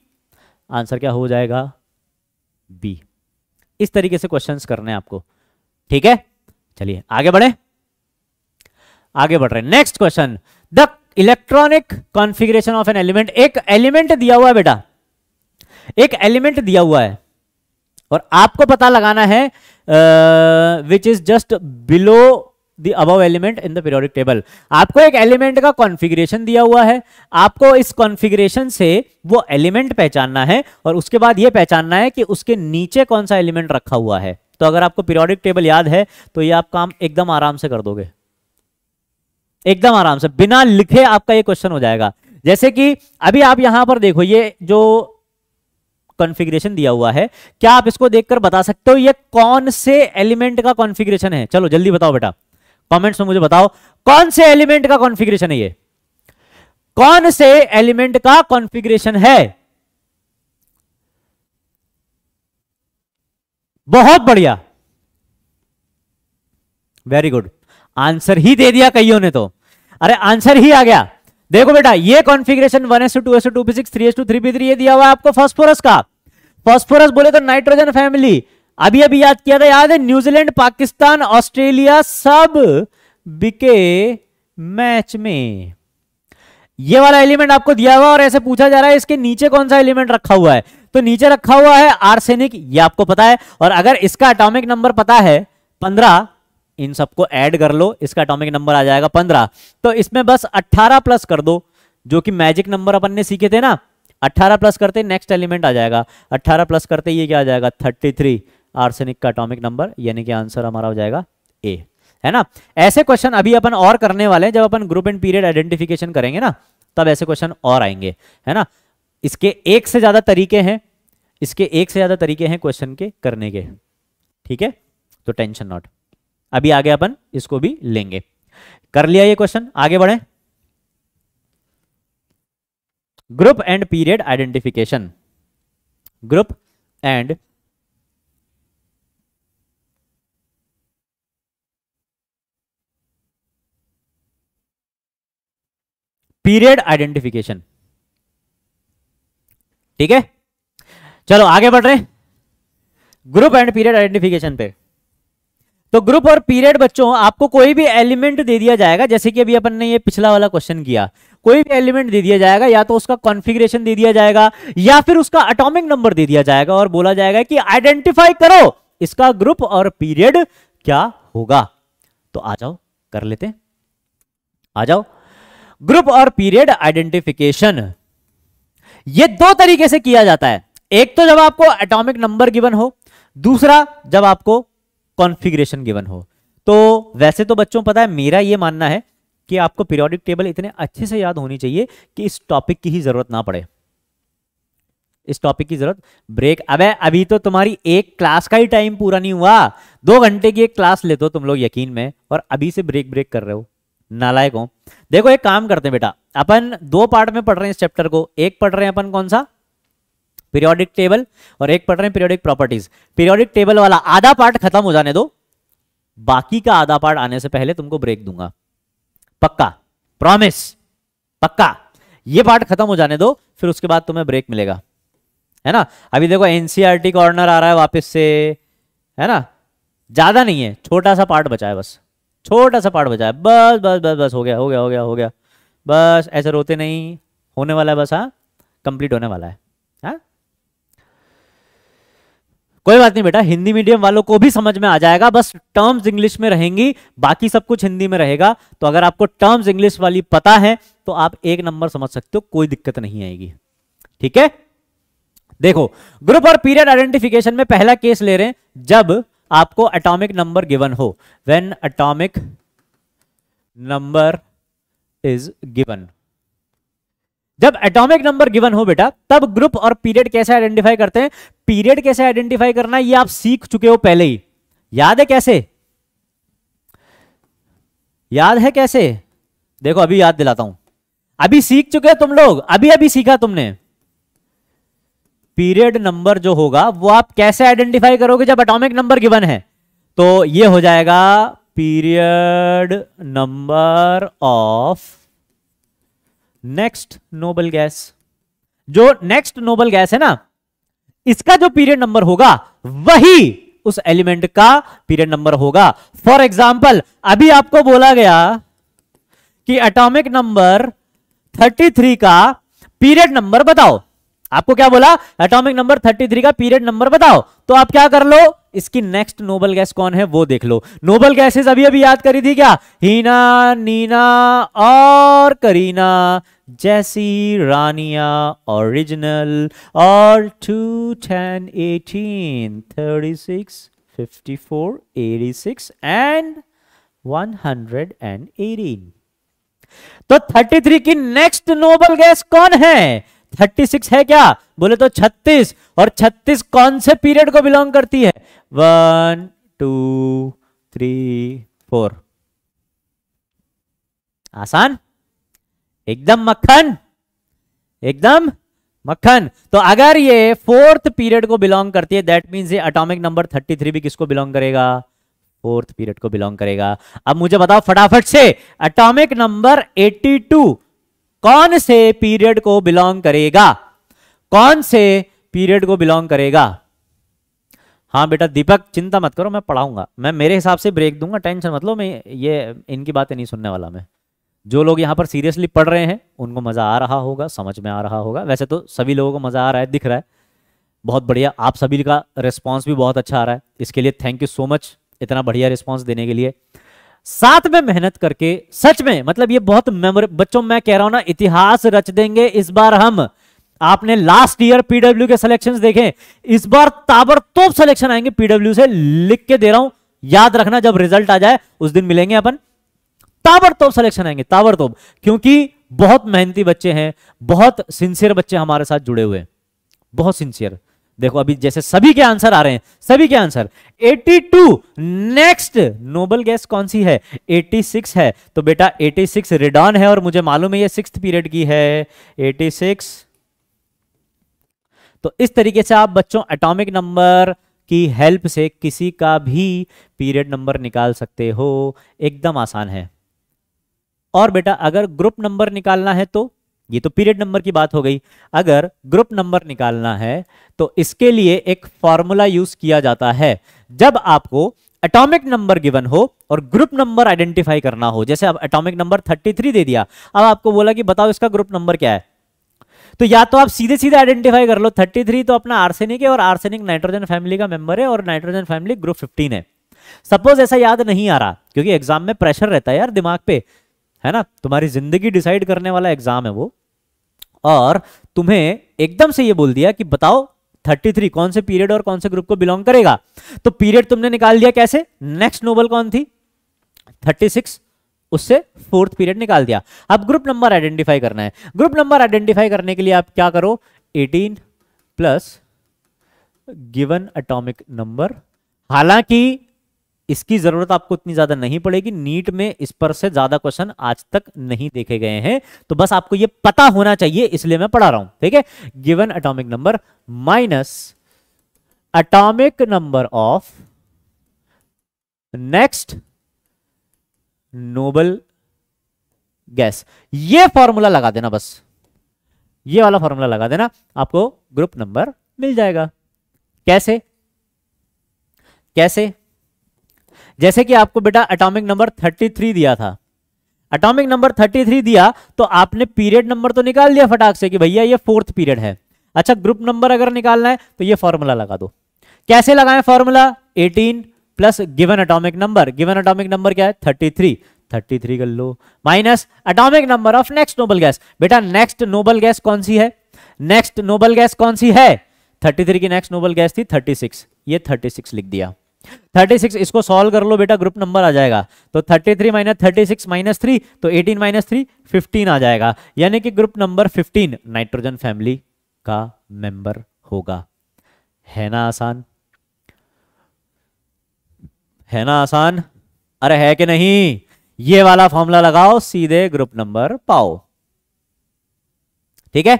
आंसर क्या हो जाएगा बी इस तरीके से क्वेश्चन करने आपको ठीक है चलिए आगे बढ़े आगे बढ़ रहे next question the electronic configuration of an element एक एलिमेंट दिया हुआ है बेटा एक एलिमेंट दिया हुआ है और आपको पता लगाना है which is just below the element in the periodic table आपको एक एलिमेंट का कॉन्फ़िगरेशन दिया हुआ है आपको इस कॉन्फ़िगरेशन से वो एलिमेंट पहचानना है और उसके बाद ये पहचानना है कि उसके नीचे कौन सा एलिमेंट रखा हुआ है तो अगर आपको पीरियोडिक टेबल याद है तो ये आप काम एकदम आराम से कर दोगे एकदम आराम से बिना लिखे आपका ये क्वेश्चन हो जाएगा जैसे कि अभी आप यहां पर देखो ये जो कॉन्फ़िगरेशन दिया हुआ है क्या आप इसको देखकर बता सकते हो ये कौन से एलिमेंट का कॉन्फ़िगरेशन है चलो जल्दी बताओ बेटा कमेंट्स में मुझे बताओ कौन से एलिमेंट का कॉन्फ़िगरेशन है ये कौन से एलिमेंट का कॉन्फ़िगरेशन है बहुत बढ़िया वेरी गुड आंसर ही दे दिया कईयों ने तो अरे आंसर ही आ गया देखो बेटा ये configuration one S two S two six three S two three B three ये दिया हुआ है आपको फॉस्फोरस का फॉस्फोरस बोले तो नाइट्रोजन फैमिली अभी अभी याद किया था याद है न्यूजीलैंड पाकिस्तान ऑस्ट्रेलिया सब बिके मैच में ये वाला एलिमेंट आपको दिया हुआ और ऐसे पूछा जा रहा है इसके नीचे कौन सा एलिमेंट रखा हुआ है तो नीचे रखा हुआ है आर्सेनिक ये आपको पता है और अगर इसका अटोमिक नंबर पता है पंद्रह इन सबको ऐड कर लो इसका अटोमिक नंबर आ जाएगा पंद्रह तो इसमें बस अट्ठारह प्लस कर दो जो कि मैजिक नंबर अपन ने सीखे थे ना अट्ठारह प्लस करते नेक्स्ट एलिमेंट आ जाएगा अट्ठारह प्लस करते ये क्या आ जाएगा थर्टी थ्री आर्सेनिक का अटोमिक नंबर यानी कि आंसर हमारा हो जाएगा ए है ना ऐसे क्वेश्चन अभी अपन और करने वाले हैं जब अपन ग्रुप एंड पीरियड आइडेंटिफिकेशन करेंगे ना तब ऐसे क्वेश्चन और आएंगे है ना इसके एक से ज्यादा तरीके हैं इसके एक से ज्यादा तरीके हैं क्वेश्चन के करने के ठीक है तो टेंशन नॉट अभी आगे अपन इसको भी लेंगे कर लिया ये क्वेश्चन आगे बढ़े group and period identification group and period identification ठीक है चलो आगे बढ़ रहे ग्रुप एंड पीरियड आइडेंटिफिकेशन पे तो ग्रुप और पीरियड बच्चों आपको कोई भी एलिमेंट दे दिया जाएगा जैसे कि अभी अपन ने ये पिछला वाला क्वेश्चन किया कोई भी एलिमेंट दे दिया जाएगा या तो उसका कॉन्फिग्रेशन दे दिया जाएगा या फिर उसका अटोमिक नंबर दे दिया जाएगा और बोला जाएगा कि आइडेंटिफाई करो इसका ग्रुप और पीरियड क्या होगा तो आ जाओ कर लेते आ जाओ ग्रुप और पीरियड आइडेंटिफिकेशन ये दो तरीके से किया जाता है एक तो जब आपको एटॉमिक नंबर गिवन हो दूसरा जब आपको कॉन्फिग्रेशन गिवन हो तो वैसे तो बच्चों पता है मेरा ये मानना है कि आपको पीरियोडिक टेबल इतने अच्छे से याद होनी चाहिए कि इस टॉपिक की ही जरूरत ना पड़े इस टॉपिक की जरूरत ब्रेक अबे अभी तो तुम्हारी एक क्लास का ही टाइम पूरा नहीं हुआ दो घंटे की एक क्लास लेते हो तुम लोग यकीन में और अभी से ब्रेक ब्रेक कर रहे हो नालायक हो देखो एक काम करते हैं बेटा अपन दो पार्ट में पढ़ रहे हैं इस चैप्टर को एक पढ़ रहे हैं अपन कौन सा पीरियोडिक टेबल और एक पढ़ रहे हैं पीरियोडिक प्रॉपर्टीज पीरियोडिक टेबल वाला आधा पार्ट खत्म हो जाने दो बाकी का आधा पार्ट आने से पहले तुमको ब्रेक दूंगा पक्का प्रॉमिस पक्का ये पार्ट खत्म हो जाने दो फिर उसके बाद तुम्हें ब्रेक मिलेगा है ना अभी देखो एनसीआरटी कॉर्नर e आ रहा है वापस से है ना ज्यादा नहीं है छोटा सा पार्ट बचा है बस छोटा सा पार्ट बचा है बस बस बस बस हो गया हो गया हो गया हो गया बस ऐसे रोते नहीं होने वाला है बस हाँ कंप्लीट होने वाला है हाँ कोई बात नहीं बेटा हिंदी मीडियम वालों को भी समझ में आ जाएगा बस टर्म्स इंग्लिश में रहेंगी बाकी सब कुछ हिंदी में रहेगा तो अगर आपको टर्म्स इंग्लिश वाली पता है तो आप एक नंबर समझ सकते हो कोई दिक्कत नहीं आएगी ठीक है देखो ग्रुप और पीरियड आइडेंटिफिकेशन में पहला केस ले रहे हैं जब आपको एटॉमिक नंबर गिवन हो when atomic number is given जब एटॉमिक नंबर गिवन हो बेटा तब ग्रुप और पीरियड कैसे आइडेंटिफाई करते हैं पीरियड कैसे आइडेंटिफाई करना ये आप सीख चुके हो पहले ही याद है कैसे याद है कैसे देखो अभी याद दिलाता हूं अभी सीख चुके हो तुम लोग अभी अभी सीखा तुमने पीरियड नंबर जो होगा वो आप कैसे आइडेंटिफाई करोगे जब एटॉमिक नंबर गिवन है तो ये हो जाएगा period number of next noble gas जो नेक्स्ट नोबल गैस है ना इसका जो पीरियड नंबर होगा वही उस एलिमेंट का पीरियड नंबर होगा फॉर एग्जाम्पल अभी आपको बोला गया कि एटॉमिक नंबर 33 का पीरियड नंबर बताओ आपको क्या बोला एटॉमिक नंबर 33 का पीरियड नंबर बताओ तो आप क्या कर लो इसकी नेक्स्ट नोबल गैस कौन है वो देख लो नोबल गैसेस अभी अभी याद करी थी क्या हीना नीना और करीना जैसी रानिया ओरिजिनल और two ten eighteen thirty six fifty four eighty six and one hundred and eighteen तो थर्टी थ्री की नेक्स्ट नोबल गैस कौन है थर्टी सिक्स है क्या बोले तो छत्तीस और छत्तीस कौन से पीरियड को बिलोंग करती है वन टू थ्री फोर आसान एकदम मक्खन एकदम मक्खन तो अगर ये फोर्थ पीरियड को बिलोंग करती है दैट मीन्स ये अटोमिक नंबर थर्टी थ्री भी किसको बिलोंग करेगा फोर्थ पीरियड को बिलोंग करेगा अब मुझे बताओ फटाफट से अटोमिक नंबर टू कौन से पीरियड को बिलोंग करेगा कौन से पीरियड को बिलोंग करेगा हाँ बेटा दीपक चिंता मत करो मैं पढ़ाऊंगा मैं मेरे हिसाब से ब्रेक दूंगा टेंशन मतलब मैं ये इनकी बातें नहीं सुनने वाला मैं जो लोग यहाँ पर सीरियसली पढ़ रहे हैं उनको मज़ा आ रहा होगा समझ में आ रहा होगा वैसे तो सभी लोगों को मज़ा आ रहा है दिख रहा है बहुत बढ़िया आप सभी का रिस्पॉन्स भी बहुत अच्छा आ रहा है इसके लिए थैंक यू सो मच इतना बढ़िया रिस्पॉन्स देने के लिए साथ में मेहनत करके सच में मतलब ये बहुत मेमोरी बच्चों मैं कह रहा हूं ना इतिहास रच देंगे इस बार हम आपने लास्ट ईयर पीडब्ल्यू के सिलेक्शन देखे इस बार ताबड़तोप सिलेक्शन आएंगे पीडब्ल्यू से लिख के दे रहा हूं याद रखना जब रिजल्ट आ जाए उस दिन मिलेंगे अपन ताबड़तोप सिलेक्शन आएंगे ताबड़तोप क्योंकि बहुत मेहनती बच्चे हैं बहुत सिंसियर बच्चे हमारे साथ जुड़े हुए हैं बहुत सिंसियर देखो अभी जैसे सभी के आंसर आ रहे हैं सभी के आंसर 82 नेक्स्ट नोबल गैस कौन सी है 86 है तो बेटा 86 रिडॉन है और मुझे मालूम है ये सिक्स पीरियड की है 86 तो इस तरीके से आप बच्चों एटॉमिक नंबर की हेल्प से किसी का भी पीरियड नंबर निकाल सकते हो एकदम आसान है और बेटा अगर ग्रुप नंबर निकालना है तो ये तो पीरियड नंबर की बात हो गई अगर ग्रुप नंबर निकालना है तो इसके लिए एक फॉर्मूला यूज किया जाता है जब आपको एटॉमिक नंबर गिवन हो और ग्रुप नंबर आइडेंटिफाई करना हो जैसे अब एटॉमिक नंबर 33 दे दिया अब आपको बोला कि बताओ इसका ग्रुप नंबर क्या है तो या तो आप सीधे सीधे आइडेंटिफाई कर लो 33 तो अपना आर्सेनिक है और आर्सेनिक नाइट्रोजन फैमिली का मेंबर है और नाइट्रोजन फैमिली ग्रुप फिफ्टीन है सपोज ऐसा याद नहीं आ रहा क्योंकि एग्जाम में प्रेशर रहता है यार दिमाग पे है ना तुम्हारी जिंदगी डिसाइड करने वाला एग्जाम है वो और तुम्हें एकदम से ये बोल दिया कि बताओ 33 कौन से पीरियड और कौन से ग्रुप को बिलोंग करेगा तो पीरियड तुमने निकाल दिया कैसे नेक्स्ट नोबल कौन थी 36 उससे फोर्थ पीरियड निकाल दिया अब ग्रुप नंबर आइडेंटिफाई करना है ग्रुप नंबर आइडेंटिफाई करने के लिए आप क्या करो 18 प्लस गिवन अटोमिक नंबर हालांकि इसकी जरूरत आपको इतनी ज्यादा नहीं पड़ेगी नीट में इस पर से ज्यादा क्वेश्चन आज तक नहीं देखे गए हैं तो बस आपको यह पता होना चाहिए इसलिए मैं पढ़ा रहा हूं ठीक है given atomic number minus atomic number of next noble gas ये फॉर्मूला लगा देना बस ये वाला फॉर्मूला लगा देना आपको ग्रुप नंबर मिल जाएगा कैसे कैसे जैसे कि आपको बेटा अटोमिक नंबर 33 दिया था अटोमिक नंबर 33 दिया तो आपने पीरियड नंबर तो निकाल दिया फटाक से कि भैया ये फोर्थ पीरियड है अच्छा ग्रुप नंबर अगर निकालना है तो ये फॉर्मूला लगा दो कैसे लगाएं formula 18 plus given atomic number given atomic number क्या है 33 थ्री कर लो minus atomic number of next noble gas बेटा नेक्स्ट नोबल गैस कौन सी है नेक्स्ट नोबल गैस कौन सी है थर्टी थ्री की नेक्स्ट नोबल गैस थी थर्टी सिक्स ये थर्टी सिक्स लिख दिया थर्टी सिक्स इसको सॉल्व कर लो बेटा ग्रुप नंबर आ जाएगा तो thirty three minus thirty six minus three तो एटीन माइनस थ्री फिफ्टीन आ जाएगा यानी कि group number fifteen nitrogen family का मेंबर होगा है ना आसान है ना आसान अरे है कि नहीं ये वाला फॉर्मूला लगाओ सीधे ग्रुप नंबर पाओ ठीक है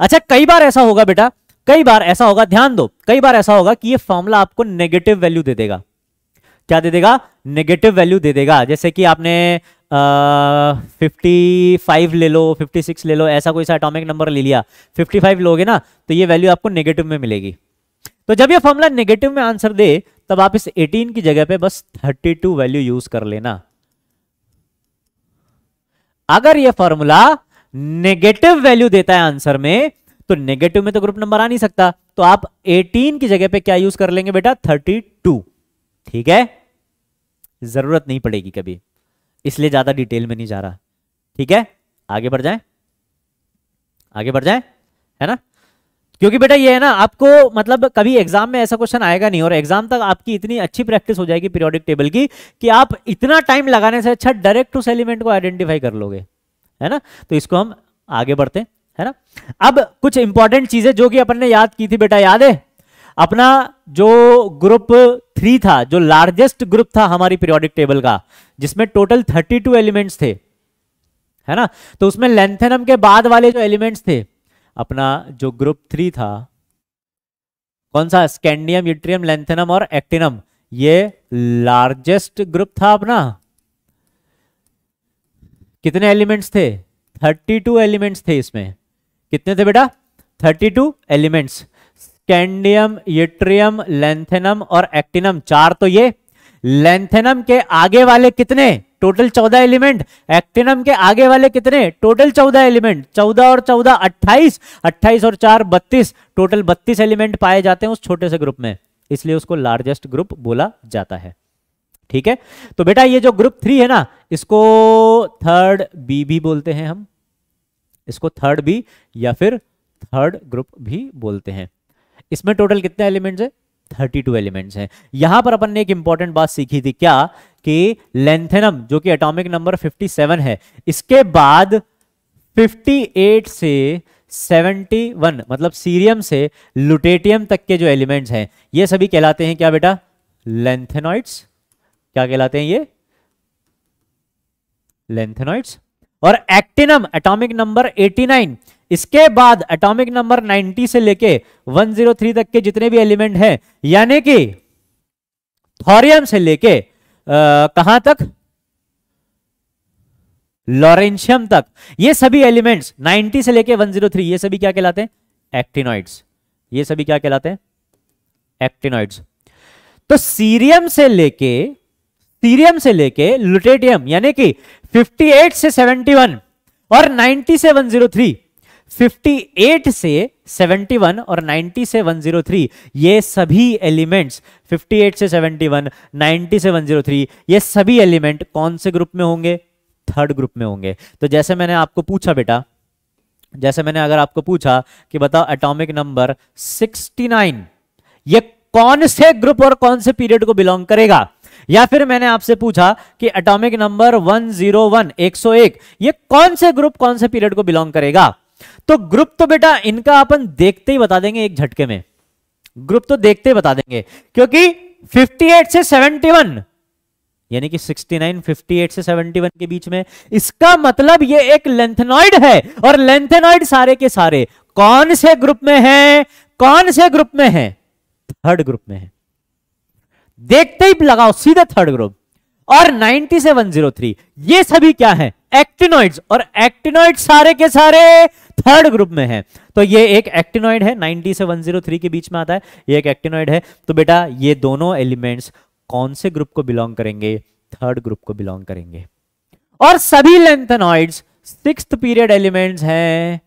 अच्छा कई बार ऐसा होगा बेटा कई बार ऐसा होगा ध्यान दो कई बार ऐसा होगा कि ये फॉर्मूला आपको नेगेटिव वैल्यू दे देगा क्या दे देगा नेगेटिव वैल्यू दे देगा जैसे कि आपने फिफ्टी फाइव ले लो फिफ्टी सिक्स ले लो ऐसा कोई सा एटॉमिक नंबर ले लिया फिफ्टी फाइव लोगे ना तो ये वैल्यू आपको नेगेटिव में मिलेगी तो जब ये फॉर्मूला नेगेटिव में आंसर दे तब आप इस 18 की जगह पे बस 32 वैल्यू यूज कर लेना अगर ये फॉर्मूला नेगेटिव वैल्यू देता है आंसर में तो नेगेटिव में तो ग्रुप नंबर आ नहीं सकता तो आप 18 की जगह पे क्या यूज कर लेंगे बेटा 32 ठीक है जरूरत नहीं पड़ेगी कभी इसलिए ज्यादा डिटेल में नहीं जा रहा ठीक है आगे बढ़ जाए आगे बढ़ जाए है ना क्योंकि बेटा ये है ना आपको मतलब कभी एग्जाम में ऐसा क्वेश्चन आएगा नहीं और एग्जाम तक आपकी इतनी अच्छी प्रैक्टिस हो जाएगी पीरियोडिक टेबल की कि आप इतना टाइम लगाने से अच्छा डायरेक्ट उस एलिमेंट को आइडेंटिफाई कर लोगे है ना तो इसको हम आगे बढ़ते हैं है ना अब कुछ इंपॉर्टेंट चीजें जो कि अपन ने याद की थी बेटा याद है अपना जो ग्रुप थ्री था जो लार्जेस्ट ग्रुप था हमारी पीरियोडिक टेबल का जिसमें टोटल थर्टी टू एलिमेंट्स थे है ना तो उसमें लेंथेनम के बाद वाले जो एलिमेंट्स थे अपना जो ग्रुप थ्री था कौन सा स्कैंडियम यूट्रियम लेंथेनम और एक्टिनम ये लार्जेस्ट ग्रुप था अपना कितने एलिमेंट्स थे थर्टी टू एलिमेंट्स थे इसमें कितने थे बेटा 32 एलिमेंट्स कैंडियम यूट्रियम लेंथेनम और एक्टिनम चार तो ये लेंथेनम के आगे वाले कितने टोटल चौदह एलिमेंट एक्टिनम के आगे वाले कितने टोटल चौदह एलिमेंट चौदह और चौदह अट्ठाईस अट्ठाईस और चार बत्तीस टोटल बत्तीस एलिमेंट पाए जाते हैं उस छोटे से ग्रुप में इसलिए उसको लार्जेस्ट ग्रुप बोला जाता है ठीक है तो बेटा ये जो ग्रुप थ्री है ना इसको थर्ड बी भी बोलते हैं हम इसको थर्ड भी या फिर थर्ड ग्रुप भी बोलते हैं इसमें टोटल कितने एलिमेंट्स है थर्टी टू एलिमेंट्स हैं यहां पर अपन ने एक इंपॉर्टेंट बात सीखी थी क्या कि लेंथेनम जो कि एटॉमिक नंबर 57 है इसके बाद 58 से 71 मतलब सीरियम से लुटेटियम तक के जो एलिमेंट्स हैं ये सभी कहलाते हैं क्या बेटा लेंथेनॉइड्स क्या कहलाते हैं ये लेंथेनॉइड्स और एक्टिनम एटॉमिक नंबर 89 इसके बाद एटॉमिक नंबर 90 से लेके 103 तक के जितने भी एलिमेंट हैं यानी कि थोरियम से लेके कहां तक लॉरेंशियम तक ये सभी एलिमेंट्स 90 से लेके 103 ये सभी क्या कहलाते हैं एक्टिनॉइड्स ये सभी क्या कहलाते हैं एक्टिनॉइड्स तो सीरियम से लेके सीरियम से लेके लुटेडियम यानी कि 58 से 71 और 90 से 103 58 से 71 और 90 से 103 ये सभी एलिमेंट्स 58 से 71 90 से 103 ये सभी एलिमेंट कौन से ग्रुप में होंगे थर्ड ग्रुप में होंगे तो जैसे मैंने आपको पूछा बेटा जैसे मैंने अगर आपको पूछा कि बताओ एटॉमिक नंबर 69 ये कौन से ग्रुप और कौन से पीरियड को बिलोंग करेगा या फिर मैंने आपसे पूछा कि एटॉमिक नंबर 101 101 ये कौन से ग्रुप कौन से पीरियड को बिलोंग करेगा तो ग्रुप तो बेटा इनका अपन देखते ही बता देंगे एक झटके में ग्रुप तो देखते ही बता देंगे क्योंकि 58 से 71 यानी कि 69 58 से 71 के बीच में इसका मतलब ये एक लेंथेनॉइड है और लेंथेनॉइड सारे के सारे कौन से ग्रुप में है कौन से ग्रुप में है थर्ड ग्रुप में है देखते ही लगाओ सीधे थर्ड ग्रुप और से 103 ये सभी क्या है एक्टिनोइड्स और एक्टिनोइड सारे के सारे थर्ड ग्रुप में है तो ये एक एक्टिनोइड है 90 से 103 के बीच में आता है ये एक एक्टिनोइड है तो बेटा ये दोनों एलिमेंट्स कौन से ग्रुप को बिलोंग करेंगे थर्ड ग्रुप को बिलोंग करेंगे और सभी लेंथनॉइड सिक्स पीरियड एलिमेंट्स हैं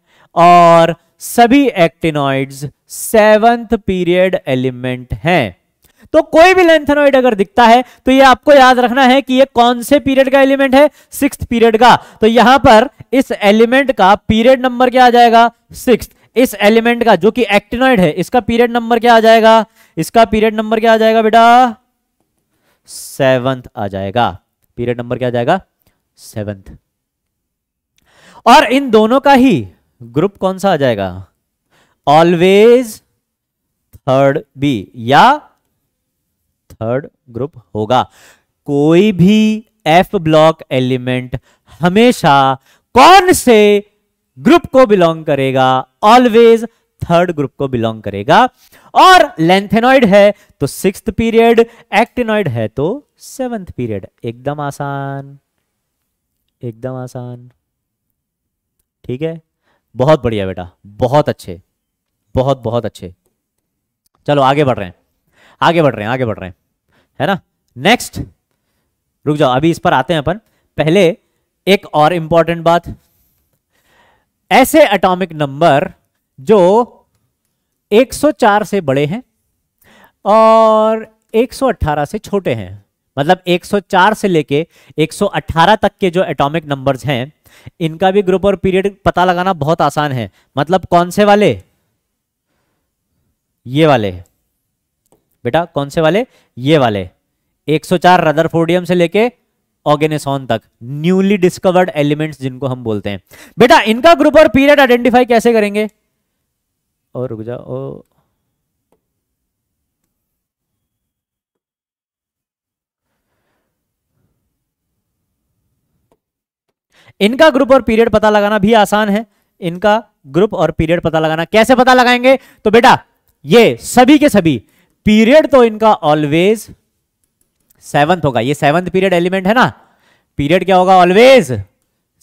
और सभी एक्टिनोइड्स सेवंथ पीरियड एलिमेंट हैं तो कोई भी लेंथनॉइड अगर दिखता है तो ये आपको याद रखना है कि ये कौन से पीरियड का एलिमेंट है सिक्स पीरियड का तो यहां पर इस एलिमेंट का पीरियड नंबर क्या आ जाएगा सिक्स इस एलिमेंट का जो कि एक्टिनॉइड है इसका पीरियड नंबर क्या आ जाएगा इसका पीरियड नंबर क्या आ जाएगा बेटा सेवंथ आ जाएगा पीरियड नंबर क्या आ जाएगा सेवंथ और इन दोनों का ही ग्रुप कौन सा आ जाएगा ऑलवेज थर्ड बी या थर्ड ग्रुप होगा कोई भी एफ ब्लॉक एलिमेंट हमेशा कौन से ग्रुप को बिलोंग करेगा ऑलवेज थर्ड ग्रुप को बिलोंग करेगा और लेंथेनॉइड है तो सिक्स पीरियड एक्टिनॉइड है तो सेवंथ पीरियड एकदम आसान एकदम आसान ठीक है बहुत बढ़िया बेटा बहुत अच्छे बहुत बहुत अच्छे चलो आगे बढ़ रहे हैं आगे बढ़ रहे हैं आगे बढ़ रहे हैं है ना नेक्स्ट रुक जाओ अभी इस पर आते हैं अपन पहले एक और इंपॉर्टेंट बात ऐसे एटॉमिक नंबर जो 104 से बड़े हैं और 118 से छोटे हैं मतलब 104 से लेके 118 तक के जो एटॉमिक नंबर्स हैं इनका भी ग्रुप और पीरियड पता लगाना बहुत आसान है मतलब कौन से वाले ये वाले बेटा कौन से वाले ये वाले 104 रदरफोर्डियम से लेके ऑर्गेनेसॉन तक न्यूली डिस्कवर्ड एलिमेंट्स जिनको हम बोलते हैं बेटा इनका ग्रुप और पीरियड आइडेंटिफाई कैसे करेंगे और रुक जाओ इनका ग्रुप और पीरियड पता लगाना भी आसान है इनका ग्रुप और पीरियड पता लगाना कैसे पता लगाएंगे तो बेटा ये सभी के सभी पीरियड तो इनका ऑलवेज सेवंथ होगा ये सेवंथ पीरियड एलिमेंट है ना पीरियड क्या होगा ऑलवेज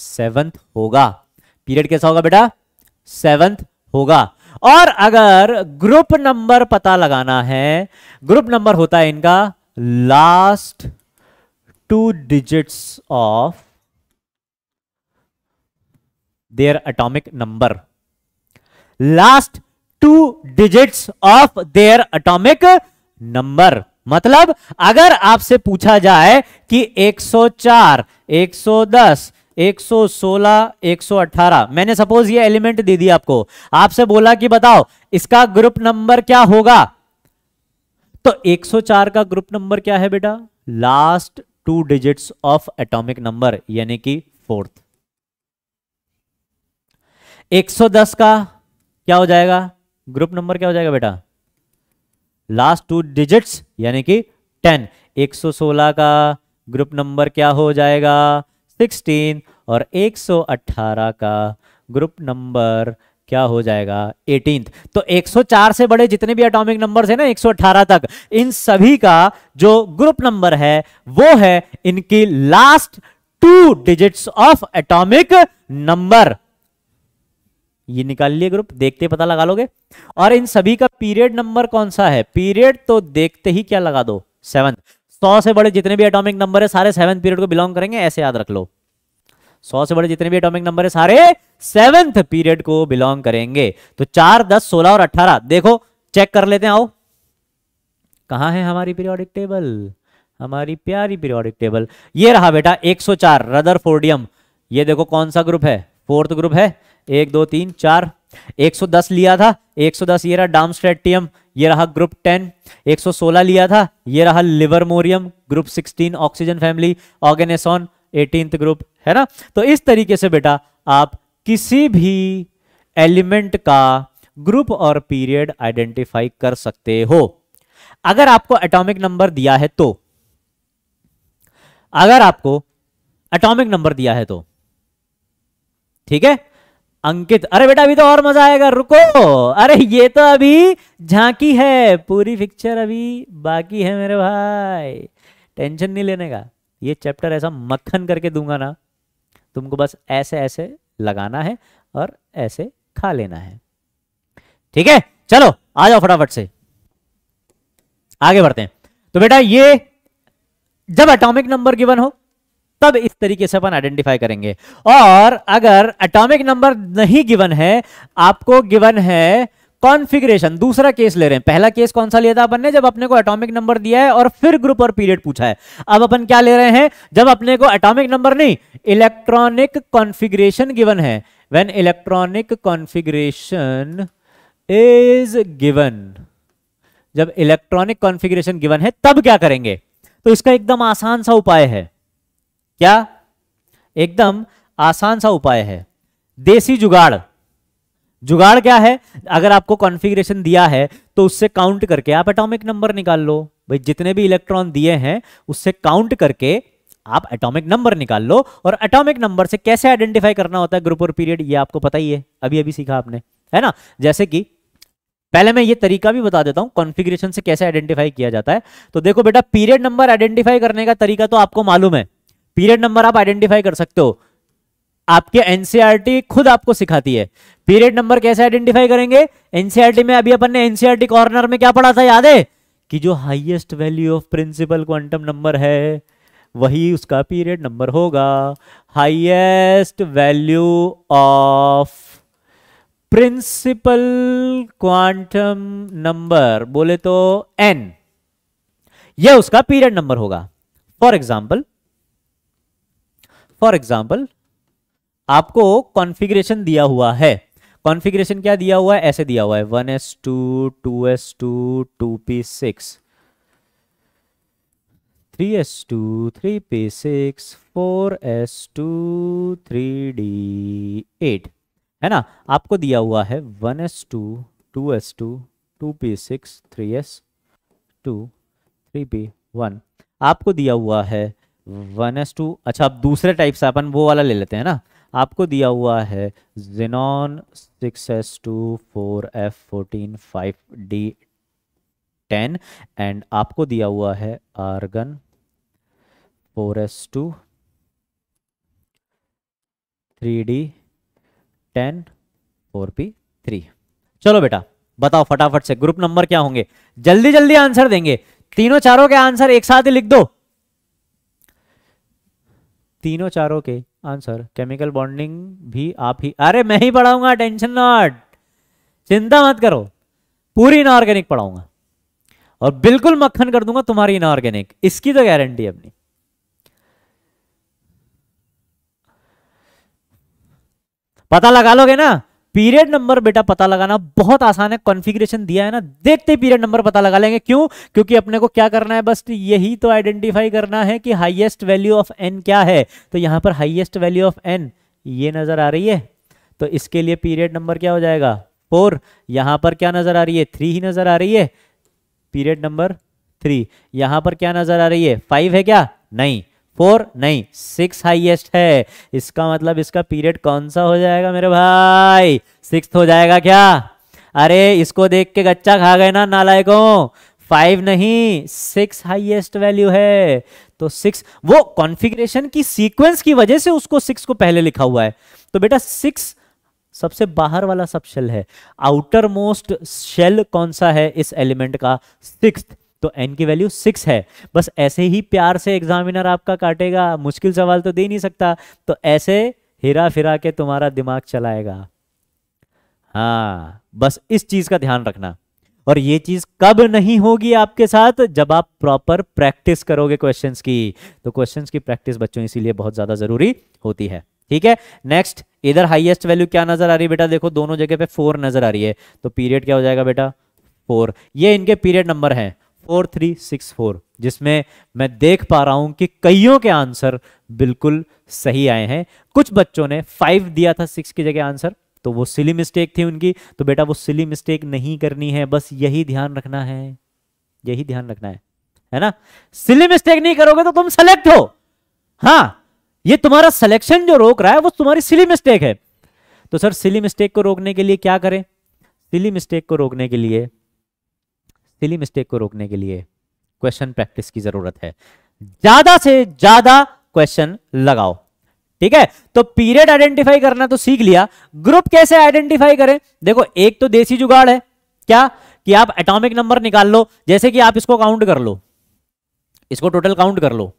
सेवंथ होगा पीरियड कैसा होगा बेटा सेवंथ होगा और अगर ग्रुप नंबर पता लगाना है ग्रुप नंबर होता है इनका last two digits of their atomic number last two digits of their atomic number मतलब अगर आपसे पूछा जाए कि 104, 110, 116, 118 मैंने सपोज ये एलिमेंट दे दिया आपको आपसे बोला कि बताओ इसका ग्रुप नंबर क्या होगा तो 104 का ग्रुप नंबर क्या है बेटा last two digits of atomic number यानी कि फोर्थ 110 का क्या हो जाएगा ग्रुप नंबर क्या हो जाएगा बेटा लास्ट टू डिजिट्स यानी कि टेन 116 का ग्रुप नंबर क्या हो जाएगा 16 और 118 का ग्रुप नंबर क्या हो जाएगा एटीन तो 104 से बड़े जितने भी एटॉमिक नंबर्स है ना 118 तक इन सभी का जो ग्रुप नंबर है वो है इनकी last two digits of atomic number ये निकाल लिए ग्रुप देखते पता लगा लोगे और इन सभी का पीरियड नंबर कौन सा है पीरियड तो देखते ही क्या लगा दो सेवन सौ से बड़े जितने भी एटॉमिक नंबर है सारे सेवन पीरियड को बिलोंग करेंगे ऐसे याद रख लो सौ से बड़े जितने भी एटॉमिक नंबर है सारे सेवेंथ पीरियड को बिलोंग करेंगे तो चार दस सोलह और अट्ठारह देखो चेक कर लेते हैं आओ कहा है हमारी पीरियोडिक टेबल हमारी प्यारी पीरियोडिक टेबल ये रहा बेटा 104 रदर फोर्डियम ये देखो कौन सा ग्रुप है फोर्थ ग्रुप है एक दो तीन चार 110 लिया था 110 ये रहा डामस्ट्रेटियम ये रहा ग्रुप 10 116 लिया था ये रहा livermorium group 16 oxygen family oganesson eighteen group है ना तो इस तरीके से बेटा आप किसी भी एलिमेंट का ग्रुप और पीरियड आइडेंटिफाई कर सकते हो अगर आपको एटॉमिक नंबर दिया है तो अगर आपको एटॉमिक नंबर दिया है तो ठीक है अंकित अरे बेटा अभी तो और मजा आएगा रुको अरे ये तो अभी झांकी है पूरी पिक्चर अभी बाकी है मेरे भाई टेंशन नहीं लेने का ये चैप्टर ऐसा मक्खन करके दूंगा ना तुमको बस ऐसे ऐसे लगाना है और ऐसे खा लेना है ठीक है चलो आ जाओ फटाफट से आगे बढ़ते हैं तो बेटा ये जब एटॉमिक नंबर गिवन हो तब इस तरीके से अपन आइडेंटिफाई करेंगे और अगर एटॉमिक नंबर नहीं गिवन है आपको गिवन है कॉन्फिग्रेशन दूसरा केस ले रहे हैं पहला केस कौन सा लिया था अपन ने जब अपने को एटॉमिक नंबर दिया है और फिर ग्रुप और पीरियड पूछा है अब अपन क्या ले रहे हैं जब अपने को एटॉमिक नंबर नहीं इलेक्ट्रॉनिक कॉन्फिग्रेशन गिवन है when electronic configuration is given जब इलेक्ट्रॉनिक कॉन्फिग्रेशन गिवन है तब क्या करेंगे तो इसका एकदम आसान सा उपाय है क्या एकदम आसान सा उपाय है देसी जुगाड़ जुगाड़ क्या है अगर आपको कॉन्फ़िगरेशन दिया है तो उससे काउंट करके आप एटॉमिक नंबर निकाल लो भाई जितने भी इलेक्ट्रॉन दिए हैं उससे काउंट करके आप एटॉमिक नंबर निकाल लो और एटॉमिक नंबर से कैसे आइडेंटिफाई करना होता है ग्रुप और पीरियड ये आपको पता ही है अभी अभी सीखा आपने है ना जैसे कि पहले मैं ये तरीका भी बता देता हूं कॉन्फिग्रेशन से कैसे आइडेंटिफाई किया जाता है तो देखो बेटा पीरियड नंबर आइडेंटिफाई करने का तरीका तो आपको मालूम है पीरियड नंबर आप आइडेंटिफाई कर सकते हो आपके एनसीईआरटी खुद आपको सिखाती है पीरियड नंबर कैसे आइडेंटिफाई करेंगे एनसीईआरटी में अभी अपन ने एनसीईआरटी कॉर्नर में क्या पढ़ा था याद है कि जो highest value of principal quantum number है वही उसका पीरियड नंबर होगा highest value of principal quantum number बोले तो एन यह उसका पीरियड नंबर होगा फॉर एग्जाम्पल फॉर एग्जाम्पल आपको कॉन्फिग्रेशन दिया हुआ है कॉन्फिग्रेशन क्या दिया हुआ है ऐसे दिया हुआ है one S two two S two two P six three S two three P six four S two three d eight है ना आपको दिया हुआ है one S two two S two two P six three S two three p one आपको दिया हुआ है वन एस टू अच्छा अब दूसरे टाइप से अपन वो वाला ले लेते हैं ना आपको दिया हुआ है xenon six s two four f fourteen five d ten and आपको दिया हुआ है argon four S two three D ten four p three चलो बेटा बताओ फटाफट से ग्रुप नंबर क्या होंगे जल्दी जल्दी आंसर देंगे तीनों चारों के आंसर एक साथ ही लिख दो तीनों चारों के आंसर केमिकल बॉन्डिंग भी आप ही अरे मैं ही पढ़ाऊंगा टेंशन नॉट चिंता मत करो पूरी इनऑर्गेनिक पढ़ाऊंगा और बिल्कुल मक्खन कर दूंगा तुम्हारी इनऑर्गेनिक इसकी तो गारंटी अपनी पता लगा लोगे ना पीरियड नंबर बेटा पता लगाना बहुत आसान है कॉन्फिग्रेशन दिया है ना देखते पीरियड नंबर पता लगा लेंगे क्यों क्योंकि अपने को क्या करना है बस यही तो आइडेंटिफाई करना है कि हाईएस्ट वैल्यू ऑफ एन क्या है तो यहां पर हाईएस्ट वैल्यू ऑफ एन ये नजर आ रही है तो इसके लिए पीरियड नंबर क्या हो जाएगा फोर यहां पर क्या नजर आ रही है थ्री ही नजर आ रही है पीरियड नंबर थ्री यहां पर क्या नजर आ रही है फाइव है क्या नहीं फोर नहीं सिक्स हाईएस्ट है इसका मतलब इसका पीरियड कौन सा हो जाएगा मेरे भाई सिक्स हो जाएगा क्या अरे इसको देख के गच्चा खा गए ना नालायकों फाइव नहीं सिक्स हाईएस्ट वैल्यू है तो सिक्स वो कॉन्फ़िगरेशन की सीक्वेंस की वजह से उसको सिक्स को पहले लिखा हुआ है तो बेटा सिक्स सबसे बाहर वाला सब शेल है आउटर मोस्ट शेल कौन सा है इस एलिमेंट का सिक्स तो एन की वैल्यू सिक्स है बस ऐसे ही प्यार से एग्जामिनर आपका काटेगा मुश्किल सवाल तो दे नहीं सकता तो ऐसे हिरा फिरा के तुम्हारा दिमाग चलाएगा हाँ बस इस चीज का ध्यान रखना और ये चीज कब नहीं होगी आपके साथ जब आप प्रॉपर प्रैक्टिस करोगे क्वेश्चंस की तो क्वेश्चंस की प्रैक्टिस बच्चों इसीलिए बहुत ज्यादा जरूरी होती है ठीक है नेक्स्ट इधर हाईएस्ट वैल्यू क्या नजर आ रही है बेटा देखो दोनों जगह पे फोर नजर आ रही है तो पीरियड क्या हो जाएगा बेटा फोर ये इनके पीरियड नंबर है फोर थ्री सिक्स फोर जिसमें मैं देख पा रहा हूं कि कईयों के आंसर बिल्कुल सही आए हैं कुछ बच्चों ने फाइव दिया था सिक्स की जगह आंसर तो वो सिली मिस्टेक थी उनकी तो बेटा वो सिली मिस्टेक नहीं करनी है बस यही ध्यान रखना है यही ध्यान रखना है है ना सिली मिस्टेक नहीं करोगे तो तुम सेलेक्ट हो हाँ ये तुम्हारा सिलेक्शन जो रोक रहा है वो तुम्हारी सिली मिस्टेक है तो सर सिली मिस्टेक को रोकने के लिए क्या करें सिली मिस्टेक को रोकने के लिए सिली मिस्टेक को रोकने के लिए क्वेश्चन प्रैक्टिस की जरूरत है ज्यादा से ज्यादा क्वेश्चन लगाओ ठीक है तो पीरियड आइडेंटिफाई करना तो सीख लिया ग्रुप कैसे आइडेंटिफाई करें देखो एक तो देसी जुगाड़ है क्या कि आप एटॉमिक नंबर निकाल लो जैसे कि आप इसको काउंट कर लो इसको टोटल काउंट कर लो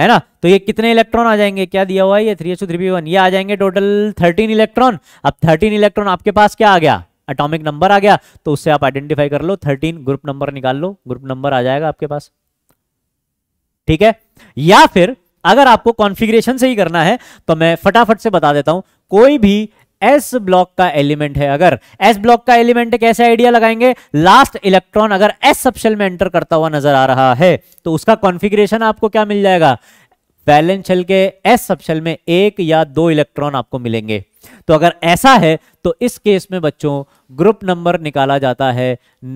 है ना तो ये कितने इलेक्ट्रॉन आ जाएंगे क्या दिया हुआ है ये थ्री एच थ्री वन ये आ जाएंगे टोटल थर्टीन इलेक्ट्रॉन अब थर्टीन इलेक्ट्रॉन आपके पास क्या आ गया एटॉमिक नंबर आ गया तो उससे आप आइडेंटिफाई कर लो थर्टीन ग्रुप नंबर निकाल लो ग्रुप नंबर आ जाएगा आपके पास ठीक है या फिर अगर आपको कॉन्फ़िगरेशन से ही करना है तो मैं फटाफट से बता देता हूं कोई भी एस ब्लॉक का एलिमेंट है अगर एस ब्लॉक का एलिमेंट कैसे आइडिया लगाएंगे लास्ट इलेक्ट्रॉन अगर एस सबसे में एंटर करता हुआ नजर आ रहा है तो उसका कॉन्फिग्रेशन आपको क्या मिल जाएगा वैलेंस शेल के एस सबशेल में एक या दो इलेक्ट्रॉन आपको मिलेंगे तो अगर ऐसा है तो इस केस में बच्चों ग्रुप नंबर निकाला जाता है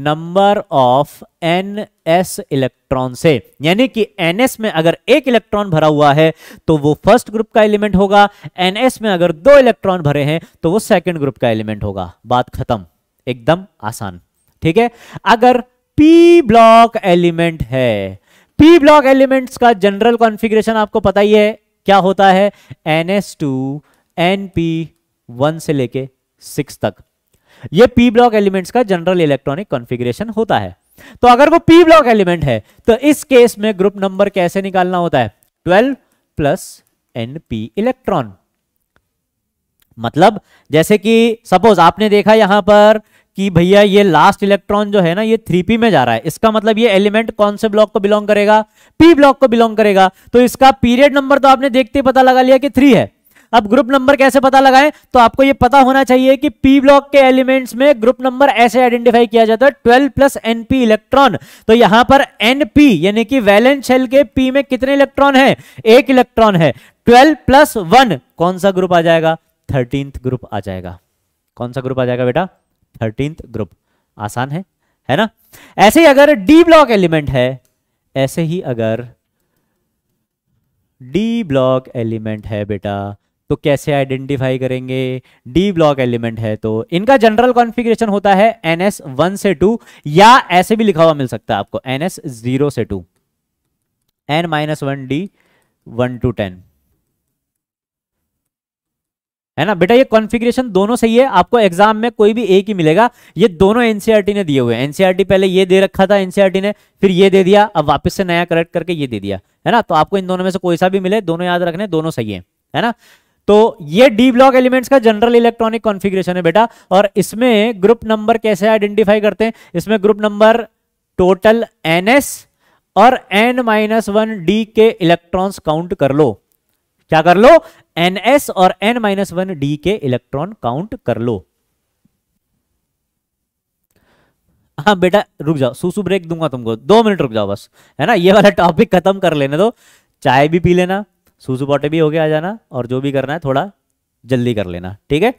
number of n s electron से यानी कि एन एस में अगर एक इलेक्ट्रॉन भरा हुआ है तो वो फर्स्ट ग्रुप का एलिमेंट होगा एन एस में अगर दो इलेक्ट्रॉन भरे हैं तो वो सेकेंड ग्रुप का एलिमेंट होगा बात खत्म एकदम आसान ठीक है अगर पी ब्लॉक एलिमेंट है पी ब्लॉक एलिमेंट्स का जनरल कॉन्फ़िगरेशन आपको पता ही है क्या होता है N S two N p one से लेके सिक्स तक ये पी ब्लॉक एलिमेंट्स का जनरल इलेक्ट्रॉनिक कॉन्फ़िगरेशन होता है तो अगर वो पी ब्लॉक एलिमेंट है तो इस केस में ग्रुप नंबर कैसे निकालना होता है twelve plus n p electron मतलब जैसे कि सपोज आपने देखा यहां पर कि भैया ये लास्ट इलेक्ट्रॉन जो है ना ये थ्री पी में जा रहा है इसका मतलब ये एलिमेंट कौन से ब्लॉक को बिलोंग करेगा पी ब्लॉक को बिलोंग करेगा तो इसका पीरियड नंबर तो आपने देखते ही पता लगा लिया कि थ्री है अब ग्रुप नंबर कैसे पता लगाएं तो आपको ये पता होना चाहिए कि पी ब्लॉक के एलिमेंट्स में ग्रुप नंबर ऐसे आइडेंटिफाई किया जाता है 12 प्लस एनपी इलेक्ट्रॉन तो यहां पर एनपी यानी कि वैलेंस शेल के पी में कितने इलेक्ट्रॉन है एक इलेक्ट्रॉन है 12 प्लस वन कौन सा ग्रुप आ जाएगा थर्टींथ ग्रुप आ जाएगा कौन सा ग्रुप आ जाएगा बेटा थर्टींथ ग्रुप आसान है है ना ऐसे ही अगर डी ब्लॉक एलिमेंट है ऐसे ही अगर डी ब्लॉक एलिमेंट है बेटा तो कैसे आइडेंटिफाई करेंगे डी ब्लॉक एलिमेंट है तो इनका जनरल कॉन्फ़िगरेशन होता है एन एस वन से टू या ऐसे भी लिखा हुआ मिल सकता है आपको एन एस जीरो से two n minus one d one two ten है ना बेटा ये कॉन्फ़िगरेशन दोनों सही है आपको एग्जाम में कोई भी एक ही मिलेगा ये दोनों एनसीईआरटी e ने दिए हुए हैं एनसीईआरटी e पहले ये दे रखा था एनसीईआरटी e ने फिर ये दे दिया अब वापस से नया करेक्ट करके ये दे दिया है ना तो आपको इन दोनों में से कोई सा भी मिले दोनों याद रखने दोनों सही है है ना तो ये डी ब्लॉक एलिमेंट्स का जनरल इलेक्ट्रॉनिक कॉन्फिग्रेशन है बेटा और इसमें ग्रुप नंबर कैसे आइडेंटिफाई करते हैं इसमें ग्रुप नंबर टोटल एनएस और एन माइनस वन डी के इलेक्ट्रॉन्स काउंट कर लो क्या कर लो एन एस और एन माइनस वन डी के इलेक्ट्रॉन काउंट कर लो हाँ बेटा रुक जाओ सुसु ब्रेक दूंगा तुमको दो मिनट रुक जाओ बस है ना ये वाला टॉपिक खत्म कर लेने दो चाय भी पी लेना सुसु पॉटे भी हो गया आ जाना और जो भी करना है थोड़ा जल्दी कर लेना ठीक है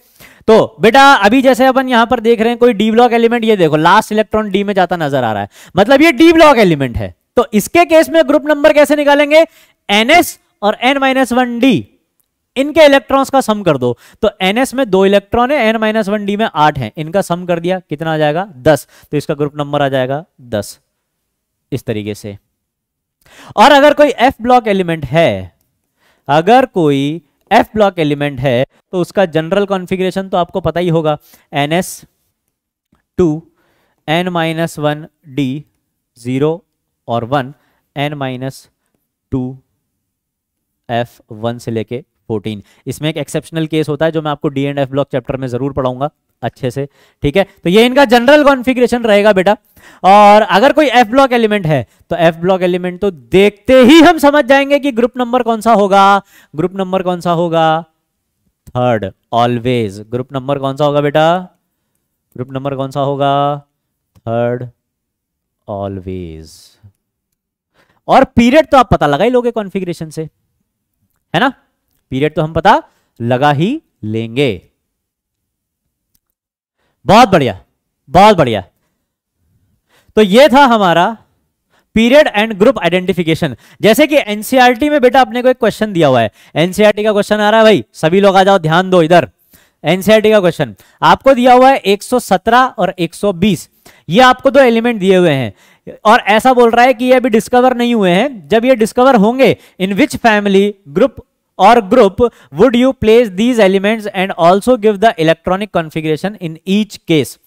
तो बेटा अभी जैसे अपन यहां पर देख रहे हैं कोई डी ब्लॉक एलिमेंट ये देखो लास्ट इलेक्ट्रॉन डी में जाता नजर आ रहा है मतलब ये डी ब्लॉक एलिमेंट है तो इसके केस में ग्रुप नंबर कैसे निकालेंगे एनएस और एन माइनस वन डी इनके इलेक्ट्रॉन्स का सम कर दो तो एनएस में दो इलेक्ट्रॉन है एन माइनस वन डी में आठ है इनका सम कर दिया कितना आ जाएगा दस तो इसका ग्रुप नंबर आ जाएगा दस इस तरीके से और अगर कोई एफ ब्लॉक एलिमेंट है अगर कोई एफ ब्लॉक एलिमेंट है तो उसका जनरल कॉन्फिग्रेशन तो आपको पता ही होगा n S two n minus one d zero और one n minus two f one से लेके फोर्टीन इसमें एक एक्सेप्शनल केस होता है जो मैं आपको d and f block chapter में जरूर पढ़ाऊंगा अच्छे से ठीक है तो ये इनका जनरल कॉन्फिग्रेशन रहेगा बेटा और अगर कोई एफ ब्लॉक एलिमेंट है तो एफ ब्लॉक एलिमेंट तो देखते ही हम समझ जाएंगे कि ग्रुप नंबर कौन सा होगा ग्रुप नंबर कौन सा होगा थर्ड ऑलवेज ग्रुप नंबर कौन सा होगा बेटा ग्रुप नंबर कौन सा होगा थर्ड ऑलवेज और पीरियड तो आप पता लगा ही लोगे कॉन्फिग्रेशन से है ना पीरियड तो हम पता लगा ही लेंगे बहुत बढ़िया बहुत बढ़िया तो ये था हमारा पीरियड एंड ग्रुप आइडेंटिफिकेशन जैसे कि एनसीआरटी में बेटा अपने को एक क्वेश्चन दिया हुआ है एनसीआरटी का क्वेश्चन आ रहा है भाई सभी लोग आ जाओ ध्यान दो इधर एनसीआरटी का क्वेश्चन आपको दिया हुआ है 117 और 120 ये आपको दो एलिमेंट दिए हुए हैं और ऐसा बोल रहा है कि ये अभी डिस्कवर नहीं हुए हैं जब ये डिस्कवर होंगे in which family group or group would you place these elements and also give the electronic configuration in each case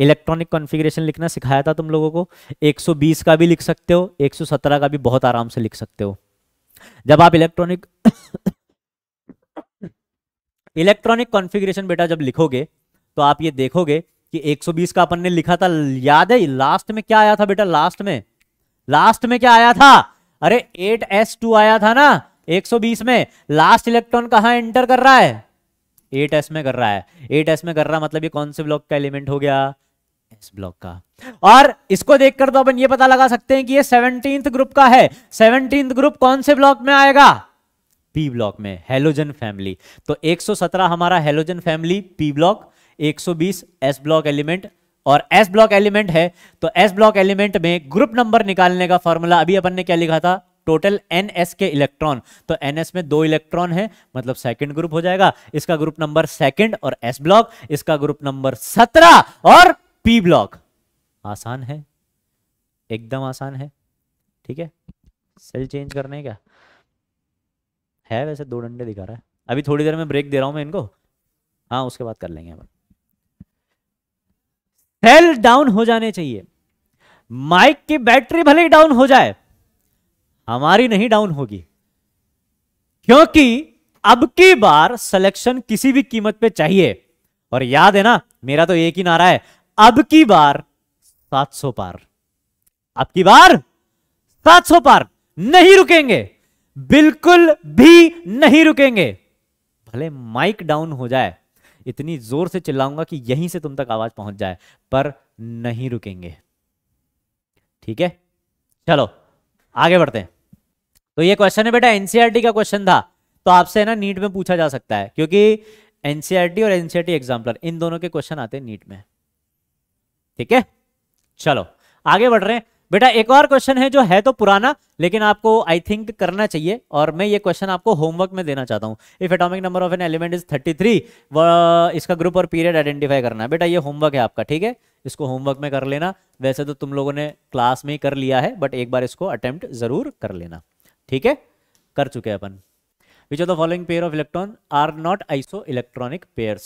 electronic configuration लिखना सिखाया था तुम लोगों को 120 का भी लिख सकते हो 117 का भी बहुत आराम से लिख सकते हो जब आप इलेक्ट्रॉनिक इलेक्ट्रॉनिक कॉन्फ़िगरेशन बेटा जब लिखोगे तो आप ये देखोगे कि 120 का अपन ने लिखा था याद है लास्ट में क्या आया था बेटा लास्ट में लास्ट में क्या आया था अरे एट आया था ना 120 में लास्ट इलेक्ट्रॉन कहा एंटर कर रहा है एट एस में कर रहा है एट एस में कर रहा मतलब ये कौन से ब्लॉक का एलिमेंट हो गया एस ब्लॉक का और इसको देखकर तो अपन ये पता लगा सकते हैं कि ये सेवनटीन ग्रुप का है सेवनटीन ग्रुप कौन से ब्लॉक में आएगा पी ब्लॉक में हेलोजन फैमिली तो 117 हमारा halogen family p block 120 s block element और एस ब्लॉक एलिमेंट है तो एस ब्लॉक एलिमेंट में ग्रुप नंबर निकालने का फॉर्मूला अभी अपन ने क्या लिखा था टोटल एन एस के इलेक्ट्रॉन तो एन एस में दो इलेक्ट्रॉन है मतलब सेकेंड ग्रुप हो जाएगा इसका ग्रुप नंबर सेकेंड और एस ब्लॉक इसका ग्रुप नंबर सत्रह और पी ब्लॉक आसान है एकदम आसान है ठीक है सेल चेंज करने क्या है वैसे दो डंडे दिखा रहा है अभी थोड़ी देर में ब्रेक दे रहा हूं मैं इनको हाँ उसके बाद कर लेंगे अपन सेल डाउन हो जाने चाहिए माइक की बैटरी भले ही डाउन हो जाए हमारी नहीं डाउन होगी क्योंकि अब की बार सिलेक्शन किसी भी कीमत पे चाहिए और याद है ना मेरा तो एक ही नारा है अब की बार 700 पार अब की बार 700 पार नहीं रुकेंगे बिल्कुल भी नहीं रुकेंगे भले माइक डाउन हो जाए इतनी जोर से चिल्लाऊंगा कि यहीं से तुम तक आवाज पहुंच जाए पर नहीं रुकेंगे ठीक है चलो आगे बढ़ते हैं तो ये क्वेश्चन है बेटा एनसीआरटी e का क्वेश्चन था तो आपसे ना नीट में पूछा जा सकता है क्योंकि एनसीआरटी e और एनसीआरटी एग्जाम्पलर e इन दोनों के क्वेश्चन आते हैं नीट में ठीक है चलो आगे बढ़ रहे हैं बेटा एक और क्वेश्चन है जो है तो पुराना लेकिन आपको आई थिंक करना चाहिए और मैं ये क्वेश्चन आपको होमवर्क में देना चाहता हूँ if atomic number of an element is 33 व इसका ग्रुप और पीरियड आइडेंटिफाई करना है बेटा ये होमवर्क है आपका ठीक है इसको होमवर्क में कर लेना वैसे तो तुम लोगों ने क्लास में ही कर लिया है बट एक बार इसको अटेम्प्ट जरूर कर लेना ठीक है कर चुके हैं अपन which of the following pair of electron are not isoelectronic pair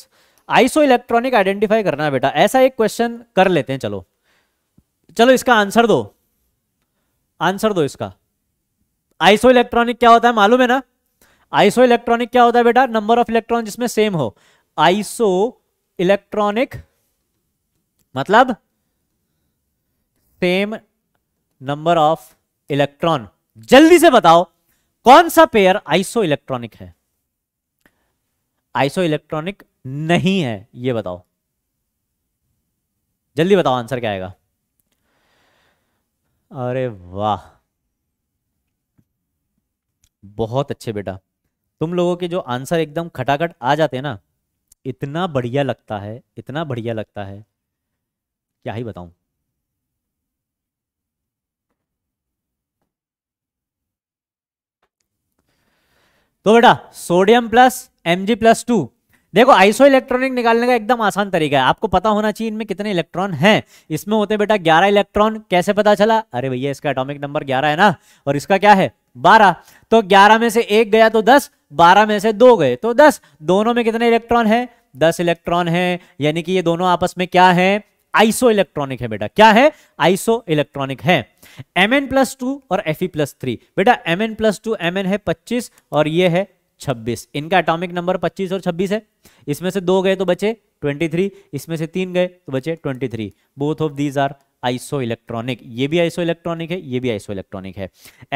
isoelectronic identify करना है बेटा ऐसा एक क्वेश्चन कर लेते हैं चलो चलो इसका आंसर दो आंसर दो इसका आइसो इलेक्ट्रॉनिक क्या होता है मालूम है ना आइसो इलेक्ट्रॉनिक क्या होता है बेटा नंबर ऑफ इलेक्ट्रॉन जिसमें सेम हो आइसो इलेक्ट्रॉनिक मतलब सेम नंबर ऑफ इलेक्ट्रॉन जल्दी से बताओ कौन सा पेयर आइसो इलेक्ट्रॉनिक है आइसो इलेक्ट्रॉनिक नहीं है ये बताओ जल्दी बताओ आंसर क्या आएगा अरे वाह बहुत अच्छे बेटा तुम लोगों के जो आंसर एकदम खटाखट आ जाते हैं ना इतना बढ़िया लगता है इतना बढ़िया लगता है क्या ही बताऊं तो बेटा sodium plus M plus two देखो आइसो इलेक्ट्रॉनिक निकालने का एकदम आसान तरीका है आपको पता होना चाहिए इनमें कितने इलेक्ट्रॉन हैं इसमें होते बेटा 11 इलेक्ट्रॉन कैसे पता चला अरे भैया इसका एटॉमिक नंबर 11 है ना और इसका क्या है 12 तो 11 में से एक गया तो 10 12 में से दो गए तो 10 दोनों में कितने इलेक्ट्रॉन है दस इलेक्ट्रॉन है यानी कि ये दोनों आपस में क्या है आइसो इलेक्ट्रॉनिक है बेटा क्या है आइसो इलेक्ट्रॉनिक है एम एन प्लस टू और एफ ई प्लस थ्री बेटा M N plus two M N है पच्चीस और ये है छब्बीस इनका एटॉमिक नंबर पच्चीस और छब्बीस है इसमें से दो गए तो बचे थ्री इसमें से तीन गए तो बचे three both of these are isoelectronic ये भी आइसो इलेक्ट्रॉनिक है ये भी आइसो इलेक्ट्रॉनिक है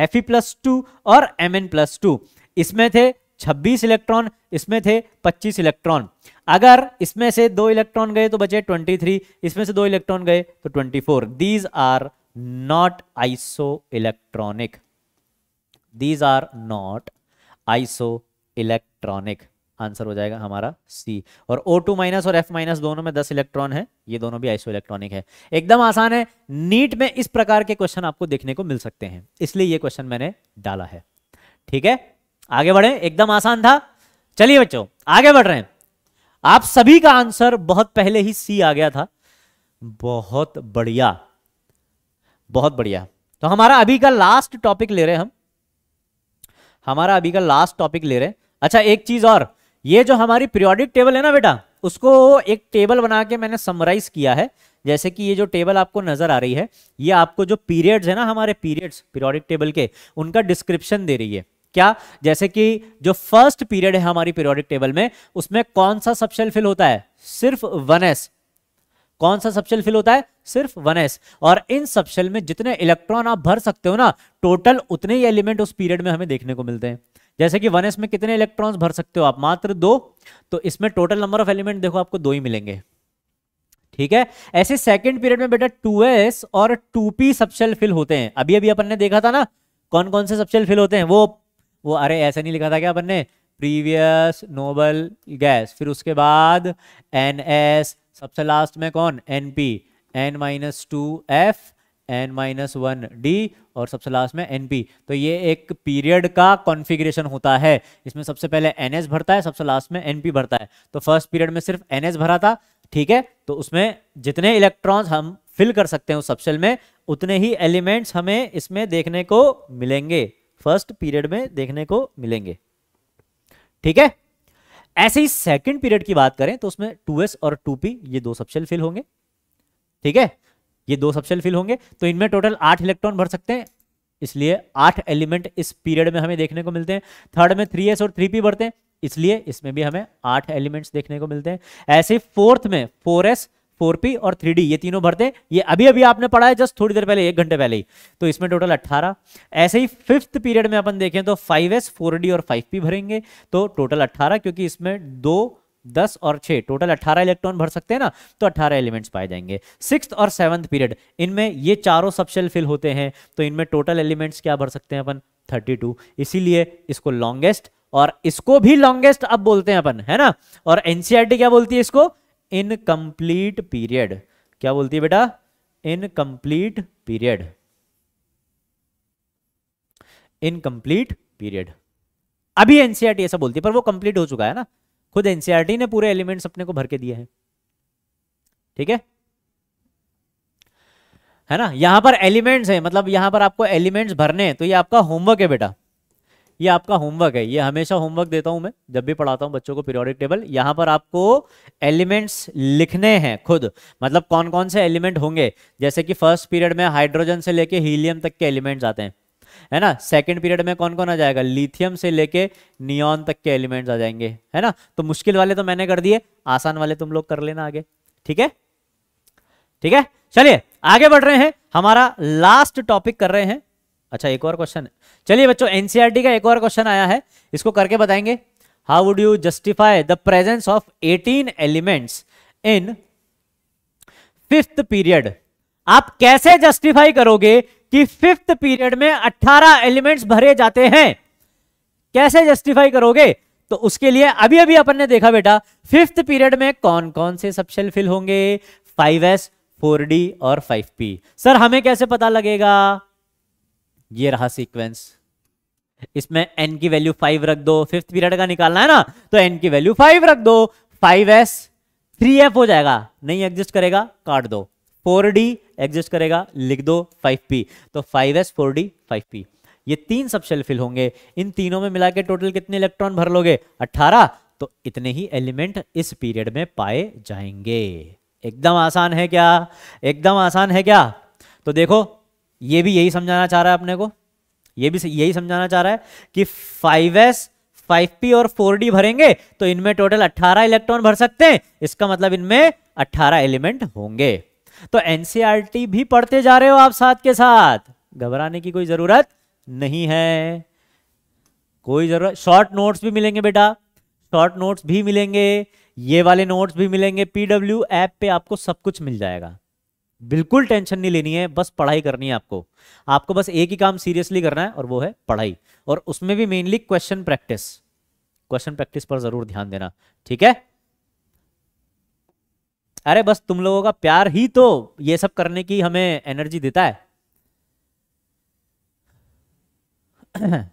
एफ ई प्लस टू और एम एन प्लस टू इसमें थे छब्बीस इलेक्ट्रॉन इसमें थे पच्चीस इलेक्ट्रॉन अगर इसमें से दो इलेक्ट्रॉन गए तो बचे ट्वेंटी थ्री इसमें से दो इलेक्ट्रॉन गए तो four these are not isoelectronic these are not isoelectronic answer हो जाएगा हमारा सी और ओ टू माइनस और एफ माइनस दोनों में दस इलेक्ट्रॉन है ये दोनों भी आइसो इलेक्ट्रॉनिक है एकदम आसान है नीट में इस प्रकार के क्वेश्चन आपको देखने को मिल सकते हैं इसलिए ये क्वेश्चन मैंने डाला है ठीक है आगे बढ़े एकदम आसान था चलिए बच्चों आगे बढ़ रहे हैं आप सभी का आंसर बहुत पहले ही सी आ गया था बहुत बढ़िया बहुत बढ़िया तो हमारा अभी का लास्ट टॉपिक ले रहे हैं हम हमारा अभी का लास्ट टॉपिक ले रहे हैं अच्छा एक चीज और ये जो हमारी पीरियोडिक टेबल है ना बेटा उसको एक टेबल बना के मैंने समराइज किया है जैसे कि ये जो टेबल आपको नजर आ रही है ये आपको जो पीरियड्स है ना हमारे पीरियड्स पीरियोडिक टेबल के उनका डिस्क्रिप्शन दे रही है क्या जैसे कि जो फर्स्ट पीरियड है हमारी पीरियोडिक टेबल में उसमें कौन सा सबशेल फिल होता है सिर्फ वन एस कौन सा सबशेल फिल होता है सिर्फ वन एस और इन सबशेल में जितने इलेक्ट्रॉन आप भर सकते हो ना टोटल उतने ही एलिमेंट उस पीरियड में हमें देखने को मिलते हैं जैसे कि वन एस में कितने इलेक्ट्रॉन्स भर सकते हो आप मात्र दो तो इसमें टोटल नंबर ऑफ एलिमेंट देखो आपको दो ही मिलेंगे ठीक है ऐसे सेकेंड पीरियड में बेटा एस और पी सबशेल फिल होते हैं अभी अभी अपन ने देखा था ना कौन कौन से सबशेल फिल होते हैं वो वो अरे ऐसा नहीं लिखा था क्या अपन ने प्रीवियस नोबल गैस फिर उसके बाद एन एस सबसे लास्ट में कौन n p n minus two f n minus one d और सबसे लास्ट में एन पी तो ये एक पीरियड का कॉन्फ़िगरेशन होता है इसमें सबसे पहले एन एस भरता है सबसे लास्ट में एन पी भरता है तो फर्स्ट पीरियड में सिर्फ एन एस भरा था ठीक है तो उसमें जितने इलेक्ट्रॉन्स हम फिल कर सकते हैं उस सबसेल में उतने ही एलिमेंट्स हमें इसमें देखने को मिलेंगे फर्स्ट पीरियड में देखने को मिलेंगे ठीक है ऐसे ही सेकंड पीरियड की बात करें तो उसमें 2s और 2p ये दो सबशेल फिल होंगे ठीक है ये दो सबशेल फिल होंगे तो इनमें टोटल आठ इलेक्ट्रॉन भर सकते हैं इसलिए आठ एलिमेंट इस पीरियड में हमें देखने को मिलते हैं थर्ड में थ्री और थ्री बढ़ते हैं इसलिए इसमें भी हमें आठ एलिमेंट्स देखने को मिलते हैं ऐसे फोर्थ में फोर एस फोर पी और थ्री डी ये तीनों भरते ये अभी अभी आपने पढ़ा है जस्ट थोड़ी देर पहले एक घंटे पहले ही तो इसमें टोटल अट्ठारह ऐसे ही फिफ्थ पीरियड में अपन देखें तो फाइव एस फोर डी और फाइव पी भरेंगे तो टोटल अट्ठारह क्योंकि इसमें दो दस और छह टोटल अट्ठारह इलेक्ट्रॉन भर सकते हैं ना तो अट्ठारह एलिमेंट्स पाए जाएंगे सिक्स और सेवंथ पीरियड इनमें ये चारों सबशेल फिल होते हैं तो इनमें टोटल एलिमेंट्स क्या भर सकते हैं अपन थर्टी टू इसीलिए इसको लॉन्गेस्ट और इसको भी लॉन्गेस्ट अब बोलते हैं अपन है ना और एनसीआरटी e क्या बोलती है इसको इनकम्प्लीट पीरियड क्या बोलती है बेटा इनकम्प्लीट पीरियड इनकम्प्लीट पीरियड अभी एनसीआरटी e ऐसा बोलती है पर वो कंप्लीट हो चुका है ना खुद एनसीआरटी e ने पूरे एलिमेंट्स अपने को भर के दिए हैं ठीक है है ना यहां पर एलिमेंट्स है मतलब यहां पर आपको एलिमेंट्स भरने हैं तो ये आपका होमवर्क है बेटा ये आपका होमवर्क है ये हमेशा होमवर्क देता हूं मैं जब भी पढ़ाता हूं बच्चों को पीरियोडिक टेबल यहां पर आपको एलिमेंट्स लिखने हैं खुद मतलब कौन कौन से एलिमेंट होंगे जैसे कि फर्स्ट पीरियड में हाइड्रोजन से लेके हीलियम तक के एलिमेंट्स आते हैं है ना सेकंड पीरियड में कौन कौन आ जाएगा लिथियम से लेके नियॉन तक के एलिमेंट्स आ जाएंगे है ना तो मुश्किल वाले तो मैंने कर दिए आसान वाले तुम लोग कर लेना आगे ठीक है ठीक है चलिए आगे बढ़ रहे हैं हमारा लास्ट टॉपिक कर रहे हैं अच्छा एक और क्वेश्चन चलिए बच्चों एनसीईआरटी e का एक और क्वेश्चन आया है इसको करके बताएंगे how would you justify the presence of 18 elements in fifth period आप कैसे जस्टिफाई करोगे कि फिफ्थ पीरियड में 18 एलिमेंट्स भरे जाते हैं कैसे जस्टिफाई करोगे तो उसके लिए अभी अभी अपन ने देखा बेटा फिफ्थ पीरियड में कौन कौन से सबशेल फिल होंगे 5s, 4d और 5p सर हमें कैसे पता लगेगा ये रहा सीक्वेंस इसमें एन की वैल्यू फाइव रख दो फिफ्थ पीरियड का निकालना है ना तो एन की वैल्यू फाइव रख दो फाइव एस थ्री एफ हो जाएगा नहीं एग्जिस्ट करेगा काट दो फोर डी एग्जिस्ट करेगा लिख दो फाइव पी तो five s four D five p ये तीन सब शेल फिल होंगे इन तीनों में मिला के टोटल कितने इलेक्ट्रॉन भर लोगे अट्ठारह तो इतने ही एलिमेंट इस पीरियड में पाए जाएंगे एकदम आसान है क्या एकदम आसान है क्या तो देखो ये भी यही समझाना चाह रहा है अपने को ये भी यही समझाना चाह रहा है कि 5s 5p और 4d भरेंगे तो इनमें टोटल 18 इलेक्ट्रॉन भर सकते हैं इसका मतलब इनमें 18 एलिमेंट होंगे तो एनसीईआरटी e भी पढ़ते जा रहे हो आप साथ के साथ घबराने की कोई जरूरत नहीं है कोई जरूरत शॉर्ट नोट्स भी मिलेंगे बेटा शॉर्ट नोट्स भी मिलेंगे ये वाले नोट्स भी मिलेंगे पीडब्ल्यू ऐप पे आपको सब कुछ मिल जाएगा बिल्कुल टेंशन नहीं लेनी है बस पढ़ाई करनी है आपको आपको बस एक ही काम सीरियसली करना है और वो है पढ़ाई और उसमें भी mainly question practice question practice पर जरूर ध्यान देना ठीक है अरे बस तुम लोगों का प्यार ही तो ये सब करने की हमें एनर्जी देता है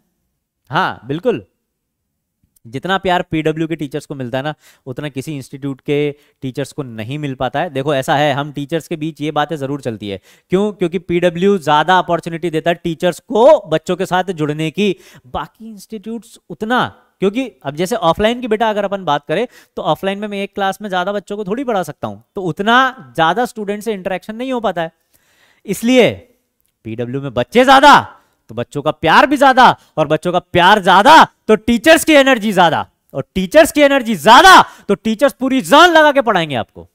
हाँ बिल्कुल जितना प्यार पीडब्ल्यू के टीचर्स को मिलता है ना उतना किसी इंस्टीट्यूट के टीचर्स को नहीं मिल पाता है देखो ऐसा है हम टीचर्स के बीच ये बातें ज़रूर चलती है क्यों क्योंकि पीडब्ल्यू ज़्यादा अपॉर्चुनिटी देता है टीचर्स को बच्चों के साथ जुड़ने की बाकी इंस्टीट्यूट्स उतना क्योंकि अब जैसे ऑफलाइन की बेटा अगर अपन बात करें तो ऑफलाइन में मैं एक क्लास में ज़्यादा बच्चों को थोड़ी पढ़ा सकता हूँ तो उतना ज़्यादा स्टूडेंट से इंटरेक्शन नहीं हो पाता है इसलिए पीडब्ल्यू में बच्चे ज़्यादा तो बच्चों का प्यार भी ज्यादा और बच्चों का प्यार ज्यादा तो टीचर्स की एनर्जी ज्यादा और टीचर्स की एनर्जी ज्यादा तो टीचर्स पूरी जान लगा के पढ़ाएंगे आपको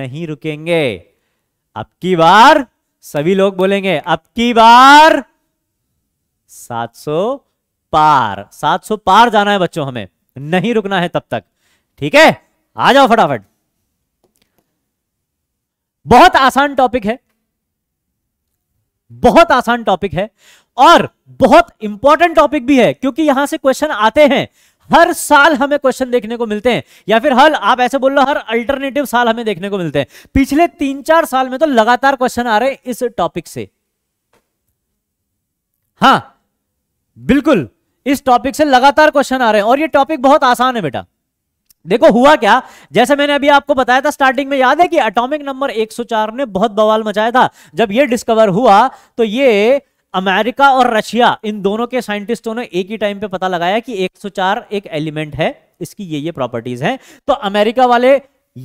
नहीं रुकेंगे अब की बार सभी लोग बोलेंगे अब की बार 700 पार 700 पार जाना है बच्चों हमें नहीं रुकना है तब तक ठीक है आ जाओ फटाफट बहुत आसान टॉपिक है बहुत आसान टॉपिक है और बहुत इंपॉर्टेंट टॉपिक भी है क्योंकि यहां से क्वेश्चन आते हैं हर साल हमें क्वेश्चन देखने को मिलते हैं या फिर हर आप ऐसे बोल रहे हर अल्टरनेटिव साल हमें देखने को मिलते हैं पिछले तीन चार साल में तो लगातार क्वेश्चन आ रहे हैं इस टॉपिक से हाँ बिल्कुल इस टॉपिक से लगातार क्वेश्चन आ रहे हैं और ये टॉपिक बहुत आसान है बेटा देखो हुआ क्या जैसे मैंने अभी आपको बताया था स्टार्टिंग में याद है कि एटॉमिक नंबर 104 ने बहुत बवाल मचाया था जब ये डिस्कवर हुआ तो ये अमेरिका और रशिया इन दोनों के साइंटिस्टों ने एक ही टाइम पे पता लगाया कि 104 एक एलिमेंट है इसकी ये ये प्रॉपर्टीज हैं तो अमेरिका वाले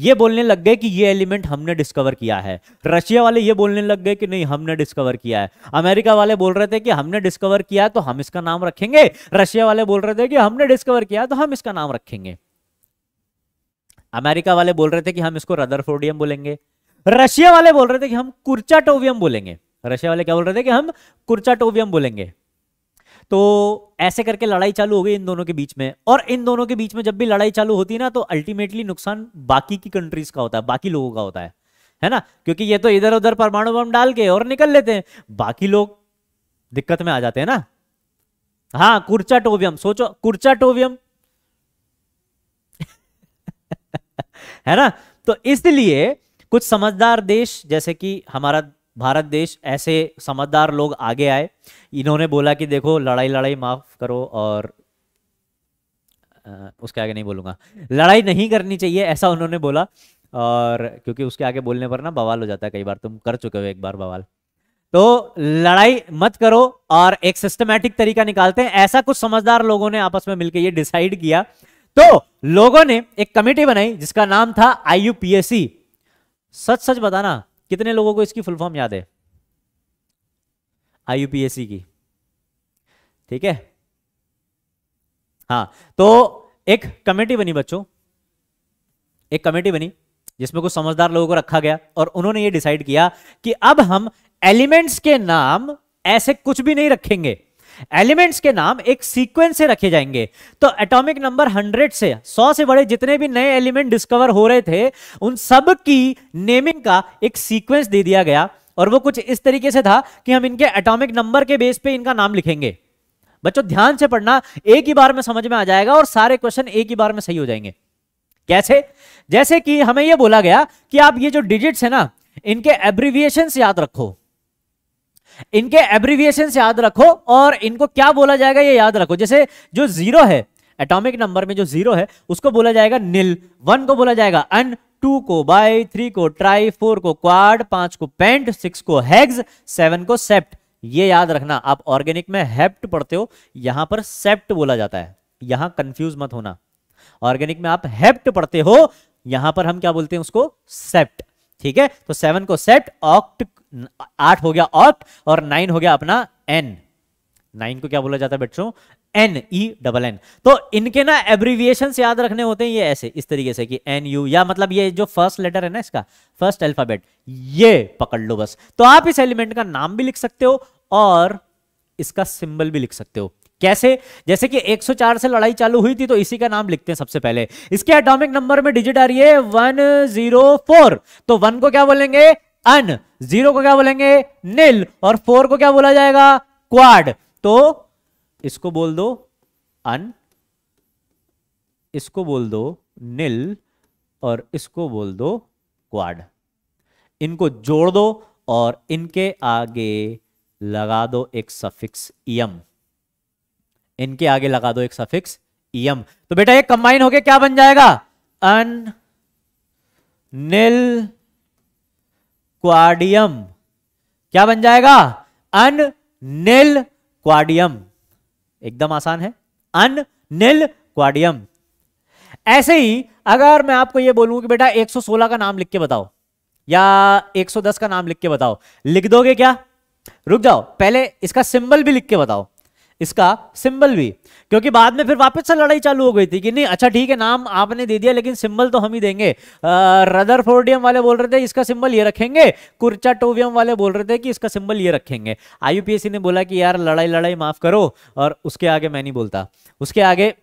ये बोलने लग गए कि ये एलिमेंट हमने डिस्कवर किया है रशिया वाले ये बोलने लग गए कि नहीं हमने डिस्कवर किया है अमेरिका वाले बोल रहे थे कि हमने डिस्कवर किया तो हम इसका नाम रखेंगे रशिया वाले बोल रहे थे कि हमने डिस्कवर किया तो हम इसका नाम रखेंगे अमेरिका वाले बोल रहे थे कि हम इसको रदरफोर्डियम बोलेंगे रशिया वाले बोल रहे थे कि हम कुर्चाटोवियम बोलेंगे रशिया वाले क्या बोल रहे थे कि हम कुर्चाटोवियम बोलेंगे तो ऐसे करके लड़ाई चालू हो गई इन दोनों के बीच में और इन दोनों के बीच में जब भी लड़ाई चालू होती है ना तो अल्टीमेटली नुकसान बाकी की कंट्रीज का होता है बाकी लोगों का होता है है ना क्योंकि ये तो इधर उधर परमाणु बम डाल के और निकल लेते हैं बाकी लोग दिक्कत में आ जाते हैं ना हाँ कुर्चा टोवियम सोचो कुर्चा टोवियम है ना तो इसलिए कुछ समझदार देश जैसे कि हमारा भारत देश ऐसे समझदार लोग आगे आए इन्होंने बोला कि देखो लड़ाई लड़ाई माफ करो और उसके आगे नहीं बोलूंगा लड़ाई नहीं करनी चाहिए ऐसा उन्होंने बोला और क्योंकि उसके आगे बोलने पर ना बवाल हो जाता है कई बार तुम कर चुके हो एक बार बवाल तो लड़ाई मत करो और एक सिस्टमैटिक तरीका निकालते हैं ऐसा कुछ समझदार लोगों ने आपस में मिलकर ये डिसाइड किया तो लोगों ने एक कमेटी बनाई जिसका नाम था आईयूपीएससी सच सच बताना कितने लोगों को इसकी फुल फॉर्म याद है आईयूपीएससी की ठीक है हाँ तो एक कमेटी बनी बच्चों एक कमेटी बनी जिसमें कुछ समझदार लोगों को रखा गया और उन्होंने ये डिसाइड किया कि अब हम एलिमेंट्स के नाम ऐसे कुछ भी नहीं रखेंगे एलिमेंट्स के नाम एक सीक्वेंस से रखे जाएंगे तो एटॉमिक नंबर 100 से 100 से बड़े जितने भी नए एलिमेंट डिस्कवर हो रहे थे उन सब की नेमिंग का एक सीक्वेंस दे दिया गया और वो कुछ इस तरीके से था कि हम इनके एटॉमिक नंबर के बेस पे इनका नाम लिखेंगे बच्चों ध्यान से पढ़ना एक ही बार में समझ में आ जाएगा और सारे क्वेश्चन एक ही बार में सही हो जाएंगे कैसे जैसे कि हमें यह बोला गया कि आप ये जो डिजिट्स है ना इनके एब्रीविएशन याद रखो इनके एब्रीविएशन याद रखो और इनको क्या बोला जाएगा ये याद रखो जैसे जो जीरो है एटॉमिक नंबर में जो जीरो है उसको बोला जाएगा निल वन को बोला जाएगा अन टू को बाय थ्री को ट्राई फोर को क्वाड पांच को पेंट सिक्स को हेग्स सेवन को सेप्ट ये याद रखना आप ऑर्गेनिक में हेप्ट पढ़ते हो यहां पर सेप्ट बोला जाता है यहां कंफ्यूज मत होना ऑर्गेनिक में आप हेप्ट पढ़ते हो यहां पर हम क्या बोलते हैं उसको सेप्ट ठीक है तो सेवन को सेप्ट ऑक्ट आठ हो गया ऑप और नाइन हो गया अपना एन नाइन को क्या बोला जाता है बच्चों एन ई डबल एन तो इनके ना एब्रीविएशन याद रखने होते हैं ये ऐसे इस तरीके से कि एन यू या मतलब ये जो फर्स्ट लेटर है ना इसका फर्स्ट अल्फाबेट ये पकड़ लो बस तो आप इस एलिमेंट का नाम भी लिख सकते हो और इसका सिंबल भी लिख सकते हो कैसे जैसे कि 104 से लड़ाई चालू हुई थी तो इसी का नाम लिखते हैं सबसे पहले इसके एटॉमिक नंबर में डिजिट आ रही है 104 तो 1 को क्या बोलेंगे अन जीरो को क्या बोलेंगे निल और फोर को क्या बोला जाएगा क्वाड तो इसको बोल दो अन इसको बोल दो निल और इसको बोल दो क्वाड इनको जोड़ दो और इनके आगे लगा दो एक सफिक्स यम इनके आगे लगा दो एक सफिक्स यम तो बेटा ये कंबाइन होके क्या बन जाएगा अन निल क्वाडियम क्या बन जाएगा अन निल क्वाडियम एकदम आसान है अन निल क्वाडियम ऐसे ही अगर मैं आपको यह बोलूं कि बेटा 116 का नाम लिख के बताओ या 110 का नाम लिख के बताओ लिख दोगे क्या रुक जाओ पहले इसका सिंबल भी लिख के बताओ इसका सिंबल भी क्योंकि बाद में फिर वापस से लड़ाई चालू हो गई थी कि नहीं अच्छा ठीक है नाम आपने दे दिया लेकिन सिंबल तो हम ही देंगे रदर फोर्डियम वाले बोल रहे थे इसका सिंबल ये रखेंगे कुर्चा टोवियम वाले बोल रहे थे कि इसका सिंबल ये रखेंगे आई ने बोला कि यार लड़ाई लड़ाई माफ करो और उसके आगे मैं नहीं बोलता उसके आगे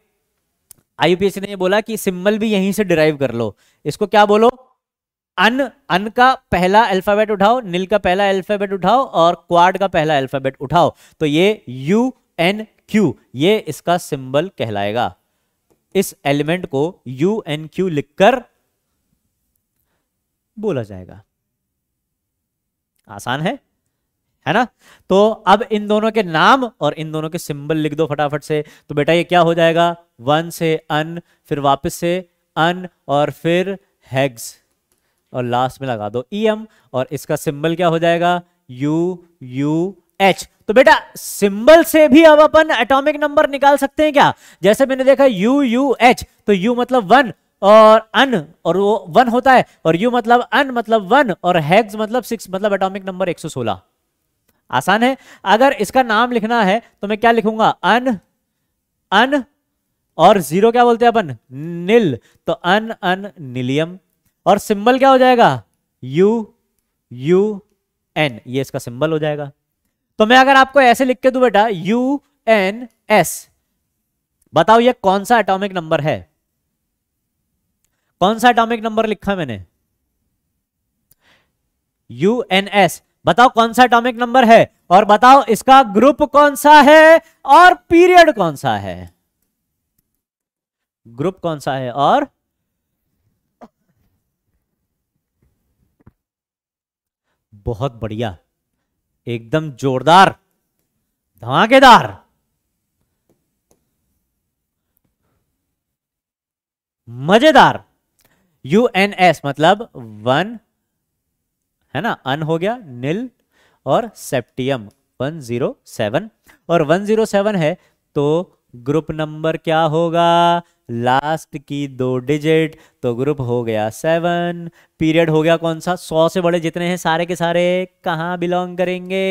आईयूपीएससी ने ये बोला कि सिंबल भी यहीं से डिराइव कर लो इसको क्या बोलो अन अन का पहला अल्फाबेट उठाओ नील का पहला अल्फाबेट उठाओ और क्वाड का पहला अल्फाबेट उठाओ तो ये यू एन क्यू ये इसका सिंबल कहलाएगा इस एलिमेंट को यू एन क्यू लिखकर बोला जाएगा आसान है है ना तो अब इन दोनों के नाम और इन दोनों के सिंबल लिख दो फटाफट से तो बेटा ये क्या हो जाएगा वन से अन फिर वापस से अन और फिर हेग्स और लास्ट में लगा दो ई e एम और इसका सिंबल क्या हो जाएगा यू यू एच तो बेटा सिंबल से भी अब अपन एटॉमिक नंबर निकाल सकते हैं क्या जैसे मैंने देखा यू यू एच तो यू मतलब वन और अन और वो वन होता है और यू मतलब अन मतलब वन और हेग्स मतलब सिक्स मतलब एटॉमिक नंबर सोलह आसान है अगर इसका नाम लिखना है तो मैं क्या लिखूंगा अन अन और जीरो क्या बोलते हैं अपन नील तो अन अन निलियम और सिंबल क्या हो जाएगा यू यू एन ये इसका सिंबल हो जाएगा तो मैं अगर आपको ऐसे लिख के दू बेटा यू एन एस बताओ ये कौन सा एटॉमिक नंबर है कौन सा एटॉमिक नंबर लिखा मैंने यू एन एस बताओ कौन सा एटॉमिक नंबर है और बताओ इसका ग्रुप कौन सा है और पीरियड कौन सा है ग्रुप कौन सा है और बहुत बढ़िया एकदम जोरदार धमाकेदार मजेदार यू एन एस मतलब वन है ना अन हो गया नील और सेप्टियम वन जीरो सेवन और वन जीरो सेवन है तो ग्रुप नंबर क्या होगा लास्ट की दो डिजिट तो ग्रुप हो गया सेवन पीरियड हो गया कौन सा सौ से बड़े जितने हैं सारे के सारे कहाँ बिलोंग करेंगे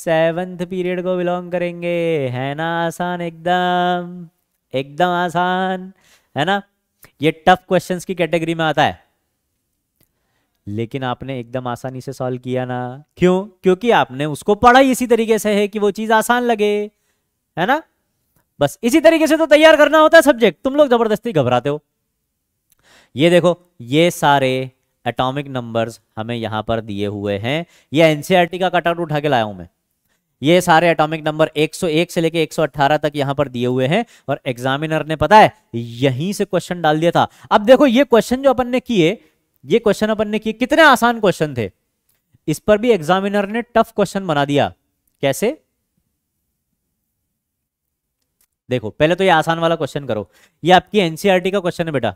सेवन्थ पीरियड को बिलोंग करेंगे है ना आसान एकदम एकदम आसान है ना ये टफ क्वेश्चंस की कैटेगरी में आता है लेकिन आपने एकदम आसानी से सॉल्व किया ना क्यों क्योंकि आपने उसको पढ़ा इसी तरीके से है कि वो चीज आसान लगे है ना बस इसी तरीके से तो तैयार करना होता है सब्जेक्ट तुम लोग जबरदस्ती घबराते हो ये देखो ये सारे एटॉमिक नंबर्स हमें यहां पर दिए हुए हैं ये एनसीईआरटी e का कटआउट उठा के लाया हूं मैं ये सारे एटॉमिक नंबर 101 से लेके 118 तक यहां पर दिए हुए हैं और एग्जामिनर ने पता है यहीं से क्वेश्चन डाल दिया था अब देखो ये क्वेश्चन जो अपन ने किए ये क्वेश्चन अपन ने किए कितने आसान क्वेश्चन थे इस पर भी एग्जामिनर ने टफ क्वेश्चन बना दिया कैसे देखो पहले तो ये आसान वाला क्वेश्चन करो ये आपकी एनसीईआरटी e का क्वेश्चन है बेटा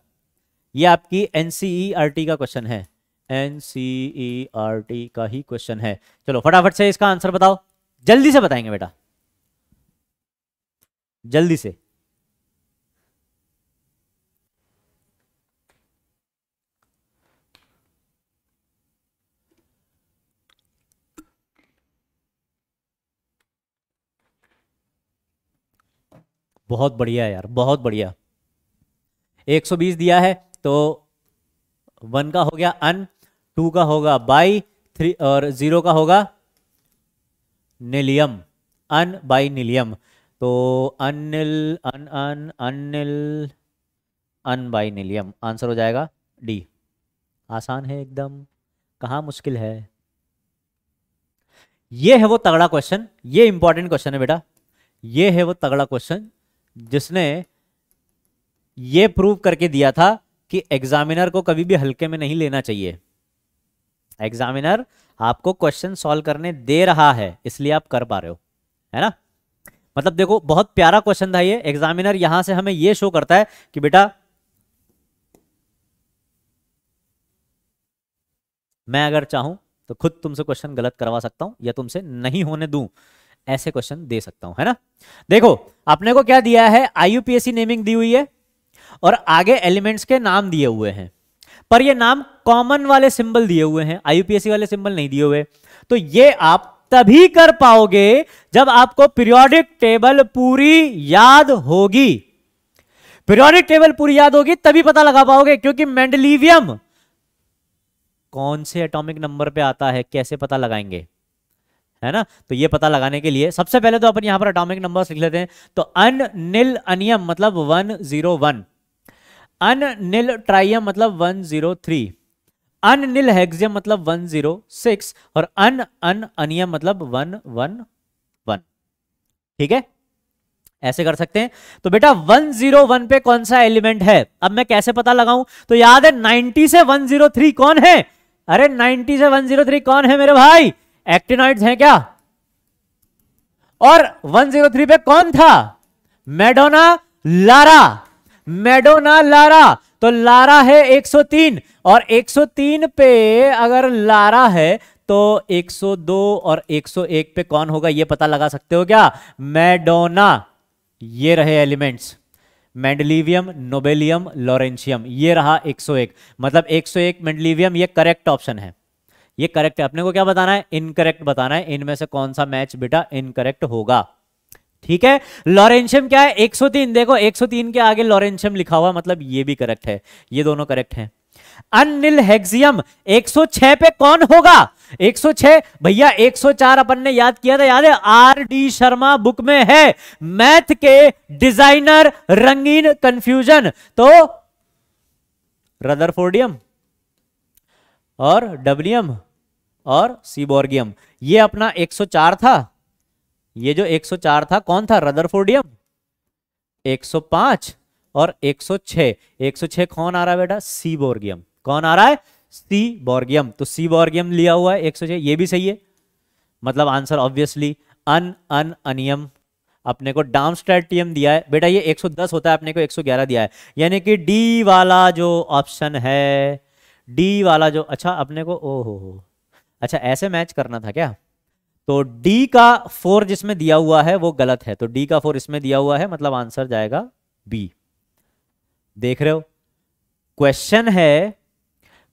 ये आपकी एनसीईआरटी e का क्वेश्चन है एनसीईआरटी e का ही क्वेश्चन है चलो फटाफट से इसका आंसर बताओ जल्दी से बताएंगे बेटा जल्दी से बहुत बढ़िया यार बहुत बढ़िया 120 दिया है तो वन का हो गया अन टू का होगा बाई थ्री और जीरो का होगा निलियम अन बाई निलियम तो unnil un un unnil un bi nilium answer हो जाएगा डी आसान है एकदम कहा मुश्किल है ये है वो तगड़ा क्वेश्चन ये इंपॉर्टेंट क्वेश्चन है बेटा ये है वो तगड़ा क्वेश्चन जिसने ये प्रूव करके दिया था कि एग्जामिनर को कभी भी हल्के में नहीं लेना चाहिए एग्जामिनर आपको क्वेश्चन सॉल्व करने दे रहा है इसलिए आप कर पा रहे हो है ना मतलब देखो बहुत प्यारा क्वेश्चन था ये एग्जामिनर यहां से हमें ये शो करता है कि बेटा मैं अगर चाहूं तो खुद तुमसे क्वेश्चन गलत करवा सकता हूं या तुमसे नहीं होने दूं ऐसे क्वेश्चन दे सकता हूं है ना देखो आपने को क्या दिया है आईयूपीएससी नेमिंग दी हुई है और आगे एलिमेंट्स के नाम दिए हुए हैं पर ये नाम कॉमन वाले सिंबल दिए हुए हैं आईयूपीएससी वाले सिंबल नहीं दिए हुए तो ये आप तभी कर पाओगे जब आपको पीरियोडिक टेबल पूरी याद होगी पीरियोडिक टेबल पूरी याद होगी तभी पता लगा पाओगे क्योंकि मेंडलीवियम कौन से एटॉमिक नंबर पे आता है कैसे पता लगाएंगे है ना तो ये पता लगाने के लिए सबसे पहले तो अपन यहां पर अटोमिक नंबर लिख लेते हैं तो अन निल अनियम मतलब one zero one un nil trium मतलब one zero three un nil hexium मतलब वन जीरो सिक्स और अन अन अनियम मतलब वन वन वन ठीक है ऐसे कर सकते हैं तो बेटा 101 पे कौन सा एलिमेंट है अब मैं कैसे पता लगाऊं तो याद है 90 से 103 कौन है अरे 90 से 103 कौन है मेरे भाई एक्टिनॉइड्स हैं क्या और 103 पे कौन था मेडोना लारा मेडोना लारा तो लारा है 103 और 103 पे अगर लारा है तो 102 और 101 पे कौन होगा ये पता लगा सकते हो क्या मेडोना ये रहे एलिमेंट्स मेंडलीवियम नोबेलियम लॉरेंशियम ये रहा 101 मतलब 101 मेंडलीवियम ये करेक्ट ऑप्शन है ये करेक्ट है अपने को क्या बताना है इनकरेक्ट बताना है इनमें से कौन सा मैच बेटा इनकरेक्ट होगा ठीक है लॉरेंशियम क्या है 103 देखो 103 के आगे लॉरेंशियम लिखा हुआ मतलब ये भी करेक्ट है ये दोनों करेक्ट हैं अनिल हेक्सियम 106 पे कौन होगा 106 भैया 104 अपन ने याद किया था याद है आर डी शर्मा बुक में है मैथ के डिजाइनर रंगीन कंफ्यूजन तो रदरफोर्डियम और डब्लियम और सीबोर्गियम ये अपना 104 था ये जो 104 था कौन था रदरफोर्डियम 105 और 106 106 कौन आ रहा है बेटा सीबोर्गियम कौन आ रहा है सीबोर्गियम तो सीबोर्गियम लिया हुआ है 106 ये भी सही है मतलब आंसर ऑब्वियसली अन अन अनियम अपने को स्ट्रेटियम दिया है बेटा ये 110 होता है अपने को 111 दिया है यानी कि डी वाला जो ऑप्शन है डी वाला जो अच्छा अपने को ओ हो हो अच्छा ऐसे मैच करना था क्या तो डी का फोर जिसमें दिया हुआ है वो गलत है तो डी का फोर इसमें दिया हुआ है मतलब आंसर जाएगा बी देख रहे हो क्वेश्चन है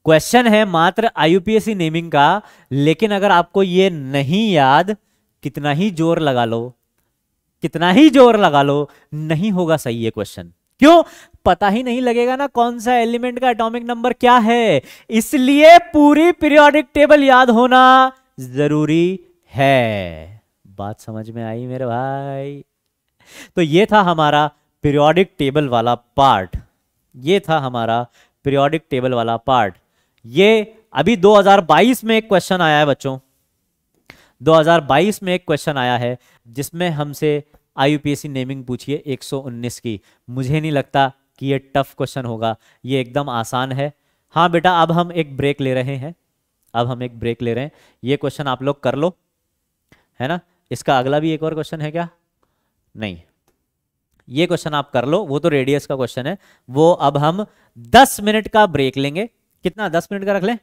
क्वेश्चन है मात्र आईयूपीएससी नेमिंग का लेकिन अगर आपको ये नहीं याद कितना ही जोर लगा लो कितना ही जोर लगा लो नहीं होगा सही ये क्वेश्चन क्यों पता ही नहीं लगेगा ना कौन सा एलिमेंट का एटॉमिक नंबर क्या है इसलिए पूरी पीरियोडिक टेबल याद होना जरूरी है बात समझ में आई मेरे भाई तो ये था हमारा पीरियोडिक टेबल वाला पार्ट ये था हमारा पीरियोडिक टेबल वाला पार्ट ये अभी 2022 में एक क्वेश्चन आया है बच्चों 2022 में एक क्वेश्चन आया है जिसमें हमसे आईयूपीएससी नेमिंग पूछिए 119 की मुझे नहीं लगता कि ये टफ क्वेश्चन होगा ये एकदम आसान है हाँ बेटा अब हम एक ब्रेक ले रहे हैं अब हम एक ब्रेक ले रहे हैं ये क्वेश्चन आप लोग कर लो है ना इसका अगला भी एक और क्वेश्चन है क्या नहीं ये क्वेश्चन आप कर लो वो तो रेडियस का क्वेश्चन है वो अब हम 10 मिनट का ब्रेक लेंगे कितना 10 मिनट का रख लें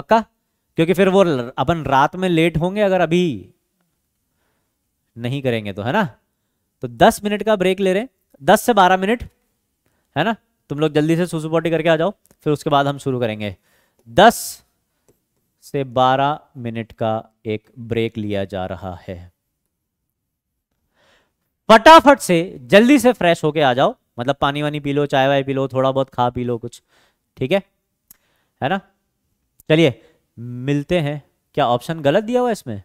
पक्का क्योंकि फिर वो अपन रात में लेट होंगे अगर अभी नहीं करेंगे तो है ना तो 10 मिनट का ब्रेक ले रहे हैं 10 से 12 मिनट है ना तुम लोग जल्दी से सुसु करके आ जाओ फिर उसके बाद हम शुरू करेंगे दस से बारह मिनट का एक ब्रेक लिया जा रहा है फटाफट से जल्दी से फ्रेश होके आ जाओ मतलब पानी वानी पी लो चाय वाय पी लो थोड़ा बहुत खा पी लो कुछ ठीक है है ना चलिए मिलते हैं क्या ऑप्शन गलत दिया हुआ इसमें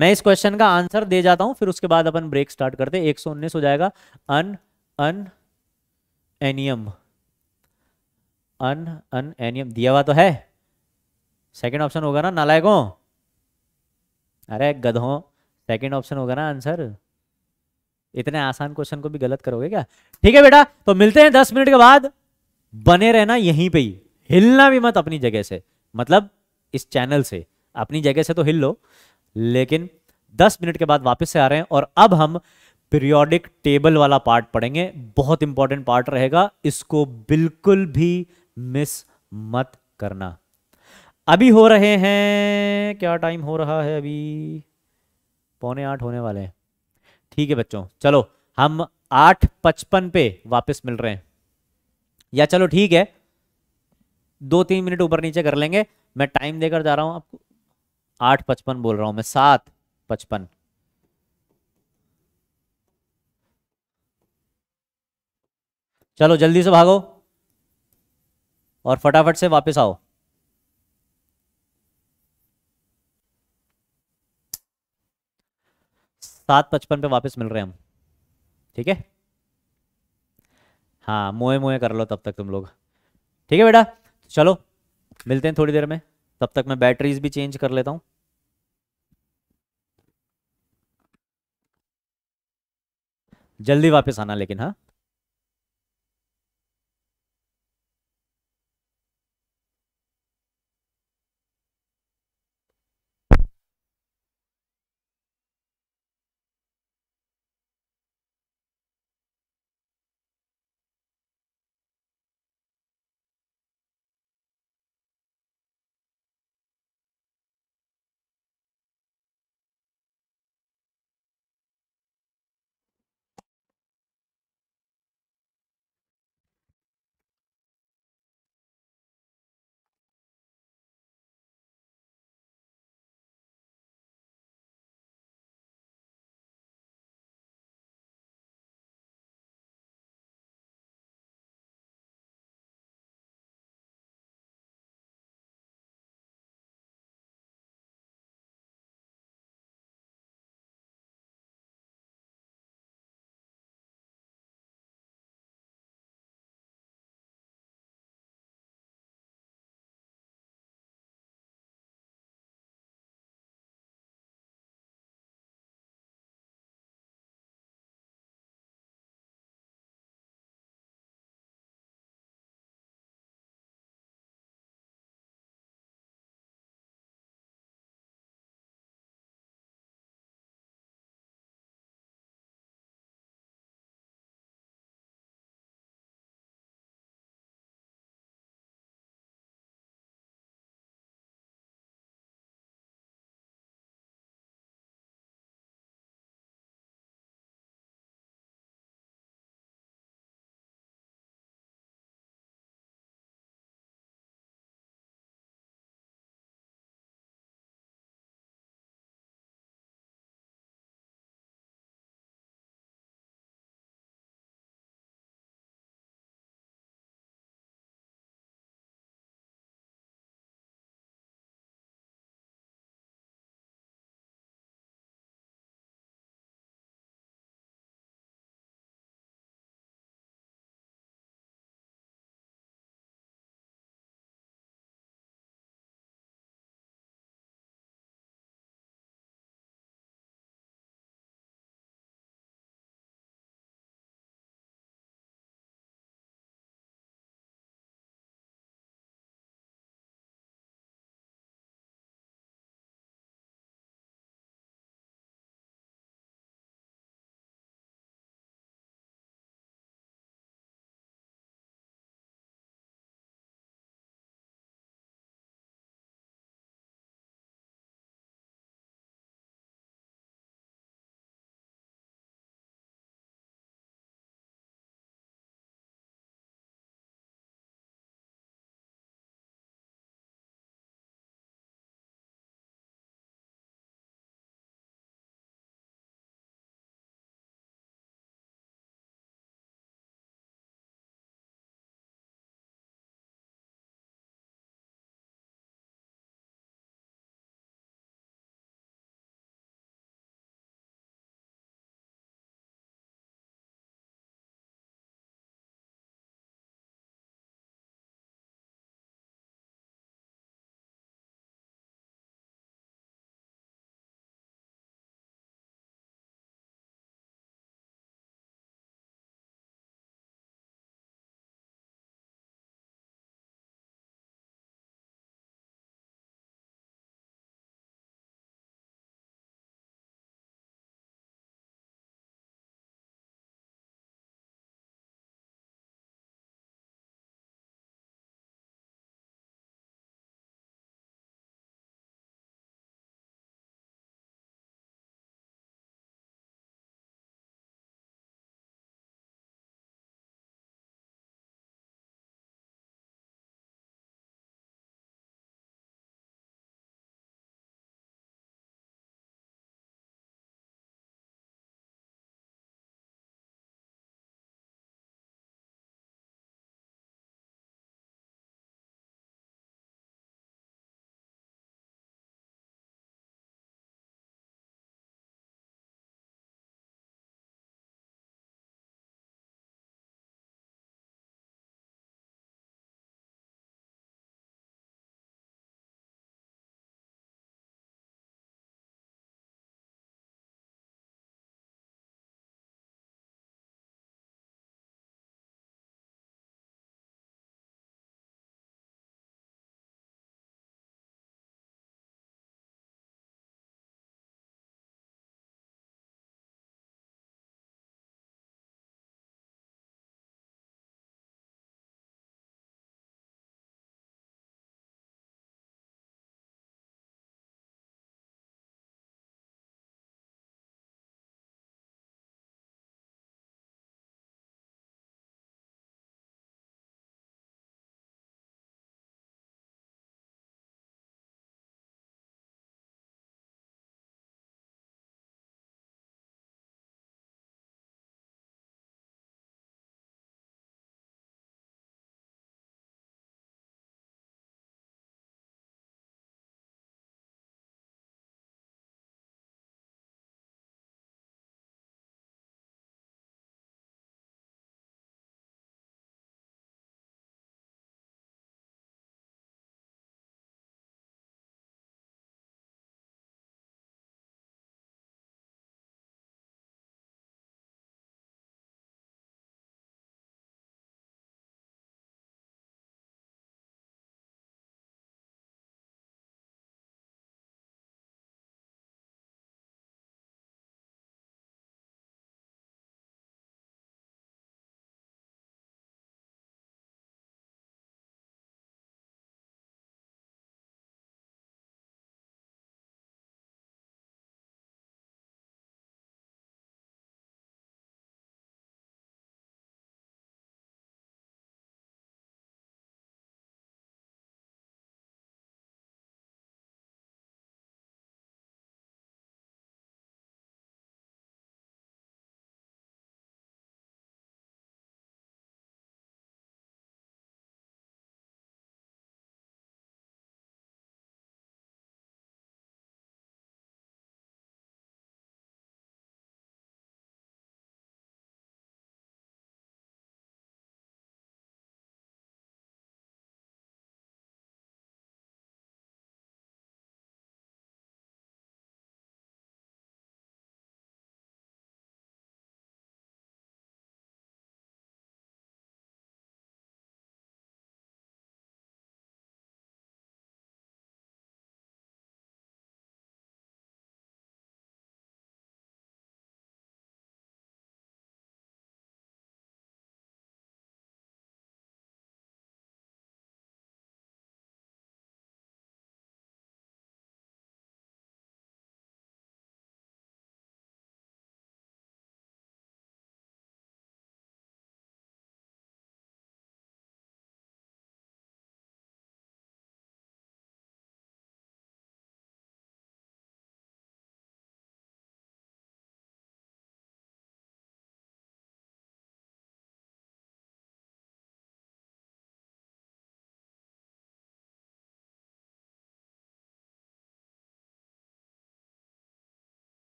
मैं इस क्वेश्चन का आंसर दे जाता हूं फिर उसके बाद अपन ब्रेक स्टार्ट करते एक सौ उन्नीस हो जाएगा अन अन एनियम अन अन एनियम दिया हुआ तो है सेकंड ऑप्शन होगा ना नालायकों अरे गधों सेकंड ऑप्शन होगा ना आंसर इतने आसान क्वेश्चन को भी गलत करोगे क्या ठीक है बेटा तो मिलते हैं दस मिनट के बाद बने रहना यहीं पे ही हिलना भी मत अपनी जगह से मतलब इस चैनल से अपनी जगह से तो हिल लो लेकिन दस मिनट के बाद वापस से आ रहे हैं और अब हम पीरियोडिक टेबल वाला पार्ट पढ़ेंगे बहुत इंपॉर्टेंट पार्ट रहेगा इसको बिल्कुल भी मिस मत करना अभी हो रहे हैं क्या टाइम हो रहा है अभी पौने आठ होने वाले हैं ठीक है बच्चों चलो हम आठ पचपन पे वापस मिल रहे हैं या चलो ठीक है दो तीन मिनट ऊपर नीचे कर लेंगे मैं टाइम देकर जा रहा हूं आपको आठ पचपन बोल रहा हूं मैं सात पचपन चलो जल्दी से भागो और फटाफट से वापस आओ सात पचपन पे वापस मिल रहे हैं हम ठीक है हाँ मोए मोए कर लो तब तक तुम लोग ठीक है बेटा चलो मिलते हैं थोड़ी देर में तब तक मैं बैटरीज भी चेंज कर लेता हूँ जल्दी वापस आना लेकिन हाँ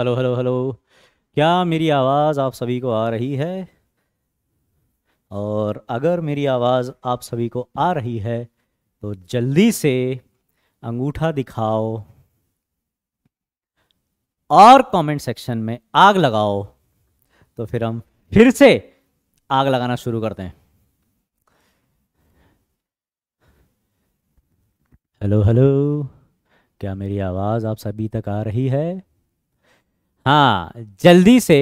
हेलो हेलो हेलो क्या मेरी आवाज़ आप सभी को आ रही है और अगर मेरी आवाज़ आप सभी को आ रही है तो जल्दी से अंगूठा दिखाओ और कमेंट सेक्शन में आग लगाओ तो फिर हम फिर से आग लगाना शुरू करते हैं हेलो हेलो क्या मेरी आवाज़ आप सभी तक आ रही है हाँ जल्दी से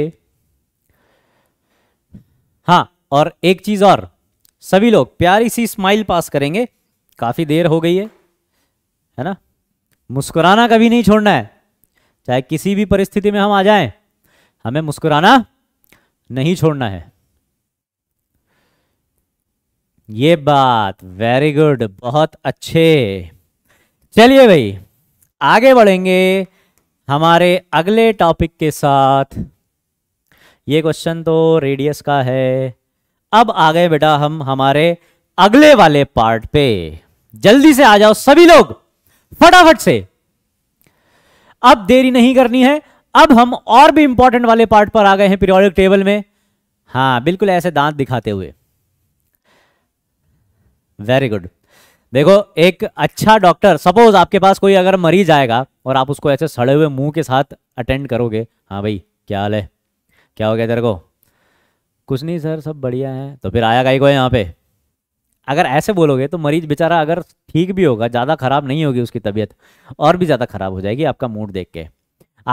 हाँ और एक चीज और सभी लोग प्यारी सी स्माइल पास करेंगे काफी देर हो गई है है ना मुस्कुराना कभी नहीं छोड़ना है चाहे किसी भी परिस्थिति में हम आ जाएं हमें मुस्कुराना नहीं छोड़ना है ये बात वेरी गुड बहुत अच्छे चलिए भाई आगे बढ़ेंगे हमारे अगले टॉपिक के साथ ये क्वेश्चन तो रेडियस का है अब आ गए बेटा हम हमारे अगले वाले पार्ट पे जल्दी से आ जाओ सभी लोग फटाफट से अब देरी नहीं करनी है अब हम और भी इंपॉर्टेंट वाले पार्ट पर आ गए हैं पीरियोडिक टेबल में हाँ बिल्कुल ऐसे दांत दिखाते हुए वेरी गुड देखो एक अच्छा डॉक्टर सपोज आपके पास कोई अगर मरीज आएगा और आप उसको ऐसे सड़े हुए मुंह के साथ अटेंड करोगे हाँ भाई क्या हाल है क्या हो गया तेरे को कुछ नहीं सर सब बढ़िया है तो फिर आया गाई को यहाँ पे अगर ऐसे बोलोगे तो मरीज बेचारा अगर ठीक भी होगा ज़्यादा ख़राब नहीं होगी उसकी तबीयत और भी ज़्यादा ख़राब हो जाएगी आपका मूड देख के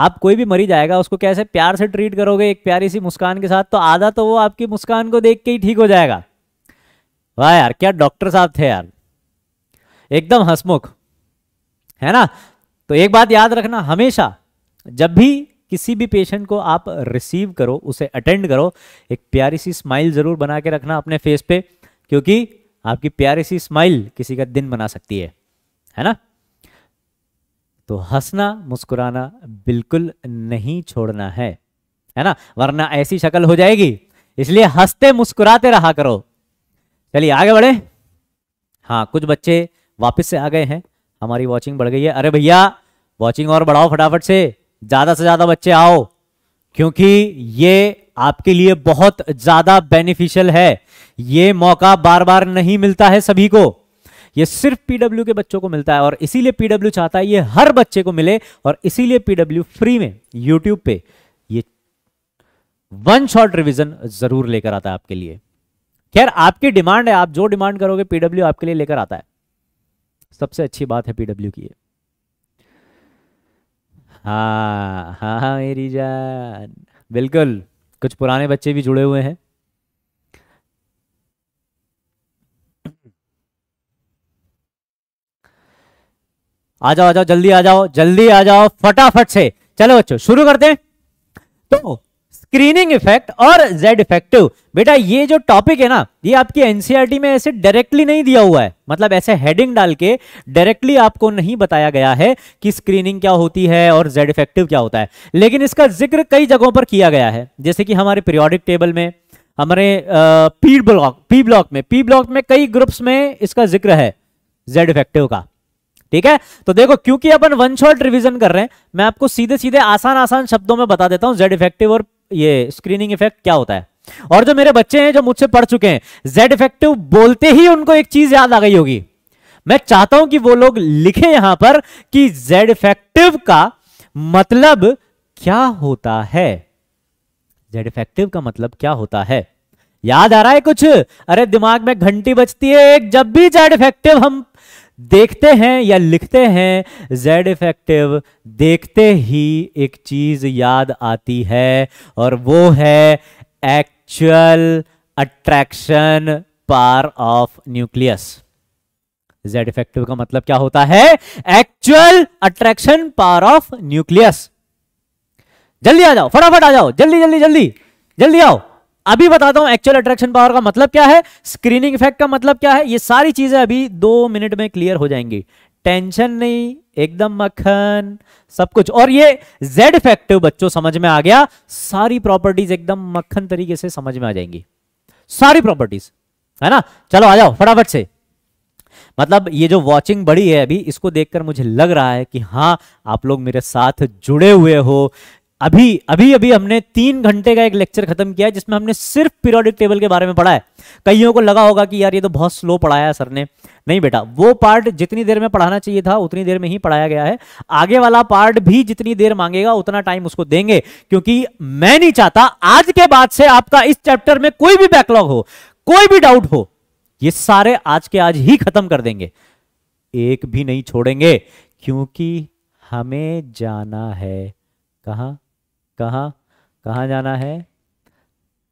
आप कोई भी मरीज आएगा उसको कैसे प्यार से ट्रीट करोगे एक प्यारी सी मुस्कान के साथ तो आधा तो वो आपकी मुस्कान को देख के ही ठीक हो जाएगा वाह यार क्या डॉक्टर साहब थे यार एकदम हंसमुख है ना तो एक बात याद रखना हमेशा जब भी किसी भी पेशेंट को आप रिसीव करो उसे अटेंड करो एक प्यारी सी स्माइल जरूर बना के रखना अपने फेस पे क्योंकि आपकी प्यारी सी स्माइल किसी का दिन बना सकती है है ना तो हंसना मुस्कुराना बिल्कुल नहीं छोड़ना है है ना वरना ऐसी शक्ल हो जाएगी इसलिए हंसते मुस्कुराते रहा करो चलिए आगे बढ़े हाँ कुछ बच्चे वापस से आ गए हैं हमारी वॉचिंग बढ़ गई है अरे भैया वॉचिंग और बढ़ाओ फटाफट से ज़्यादा से ज़्यादा बच्चे आओ क्योंकि ये आपके लिए बहुत ज़्यादा बेनिफिशियल है ये मौका बार बार नहीं मिलता है सभी को ये सिर्फ पीडब्ल्यू के बच्चों को मिलता है और इसीलिए पीडब्ल्यू चाहता है ये हर बच्चे को मिले और इसीलिए पीडब्ल्यू फ्री में यूट्यूब पे ये वन शॉट रिविजन जरूर लेकर आता है आपके लिए खैर आपकी डिमांड है आप जो डिमांड करोगे पीडब्ल्यू आपके लिए लेकर आता है सबसे अच्छी बात है पीडब्ल्यू की हाँ हाँ हाँ मेरी जान बिल्कुल कुछ पुराने बच्चे भी जुड़े हुए हैं आ जाओ आ जाओ जल्दी आ जाओ जल्दी आ जाओ फटाफट से चलो बच्चों शुरू करते हैं तो स्क्रीनिंग इफेक्ट और जेड इफेक्टिव बेटा ये जो टॉपिक है ना ये आपकी एनसीईआरटी e में ऐसे डायरेक्टली नहीं दिया हुआ है मतलब ऐसे हेडिंग डाल के डायरेक्टली आपको नहीं बताया गया है कि स्क्रीनिंग क्या होती है और जेड इफेक्टिव क्या होता है लेकिन इसका जिक्र कई जगहों पर किया गया है जैसे कि हमारे पीरियोडिक टेबल में हमारे पी ब्लॉक पी ब्लॉक में पी ब्लॉक में कई ग्रुप्स में इसका जिक्र है जेड इफेक्टिव का ठीक है तो देखो क्योंकि अपन वन शॉट रिवीजन कर रहे हैं मैं आपको सीधे सीधे आसान आसान शब्दों में बता देता हूं जेड इफेक्टिव और ये स्क्रीनिंग इफेक्ट क्या होता है और जो मेरे बच्चे हैं जो मुझसे पढ़ चुके हैं जेड इफेक्टिव बोलते ही उनको एक चीज याद आ गई होगी मैं चाहता हूं कि वो लोग लिखे यहां पर कि जेड इफेक्टिव का मतलब क्या होता है जेड इफेक्टिव का मतलब क्या होता है याद आ रहा है कुछ अरे दिमाग में घंटी बचती है एक जब भी जेड इफेक्टिव हम देखते हैं या लिखते हैं जेड इफेक्टिव देखते ही एक चीज याद आती है और वो है actual attraction power of nucleus Z effective का मतलब क्या होता है actual attraction power of nucleus जल्दी आ जाओ फटाफट आ जाओ जल्दी जल्दी जल्दी जल्दी आओ अभी बताता हूं एक्चुअल अट्रैक्शन पावर का मतलब क्या है स्क्रीनिंग इफेक्ट का मतलब क्या है ये सारी चीजें अभी दो मिनट में क्लियर हो जाएंगी टेंशन नहीं एकदम मक्खन सब कुछ और ये जेड इफेक्टिव बच्चों समझ में आ गया सारी प्रॉपर्टीज एकदम मक्खन तरीके से समझ में आ जाएंगी सारी प्रॉपर्टीज है ना चलो आ जाओ फटाफट से मतलब ये जो वॉचिंग बड़ी है अभी इसको देखकर मुझे लग रहा है कि हाँ आप लोग मेरे साथ जुड़े हुए हो अभी अभी अभी हमने तीन घंटे का एक लेक्चर खत्म किया है जिसमें हमने सिर्फ पीरियोडिक टेबल के बारे में पढ़ा है कईयों को लगा होगा कि यार ये तो बहुत स्लो पढ़ाया सर ने नहीं बेटा वो पार्ट जितनी देर में पढ़ाना चाहिए था उतनी देर में ही पढ़ाया गया है आगे वाला पार्ट भी जितनी देर मांगेगा उतना टाइम उसको देंगे क्योंकि मैं नहीं चाहता आज के बाद से आपका इस चैप्टर में कोई भी बैकलॉग हो कोई भी डाउट हो ये सारे आज के आज ही खत्म कर देंगे एक भी नहीं छोड़ेंगे क्योंकि हमें जाना है कहा कहाँ कहाँ जाना है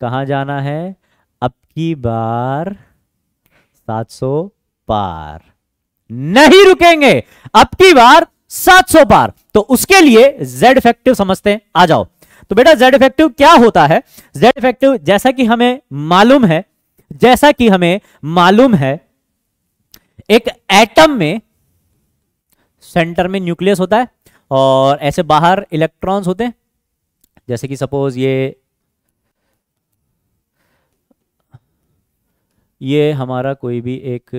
कहाँ जाना है अब की बार 700 पार नहीं रुकेंगे अब की बार 700 पार तो उसके लिए जेड इफेक्टिव समझते हैं आ जाओ तो बेटा जेड इफेक्टिव क्या होता है जेड इफेक्टिव जैसा कि हमें मालूम है जैसा कि हमें मालूम है एक एटम में सेंटर में न्यूक्लियस होता है और ऐसे बाहर इलेक्ट्रॉन्स होते हैं जैसे कि सपोज ये ये हमारा कोई भी एक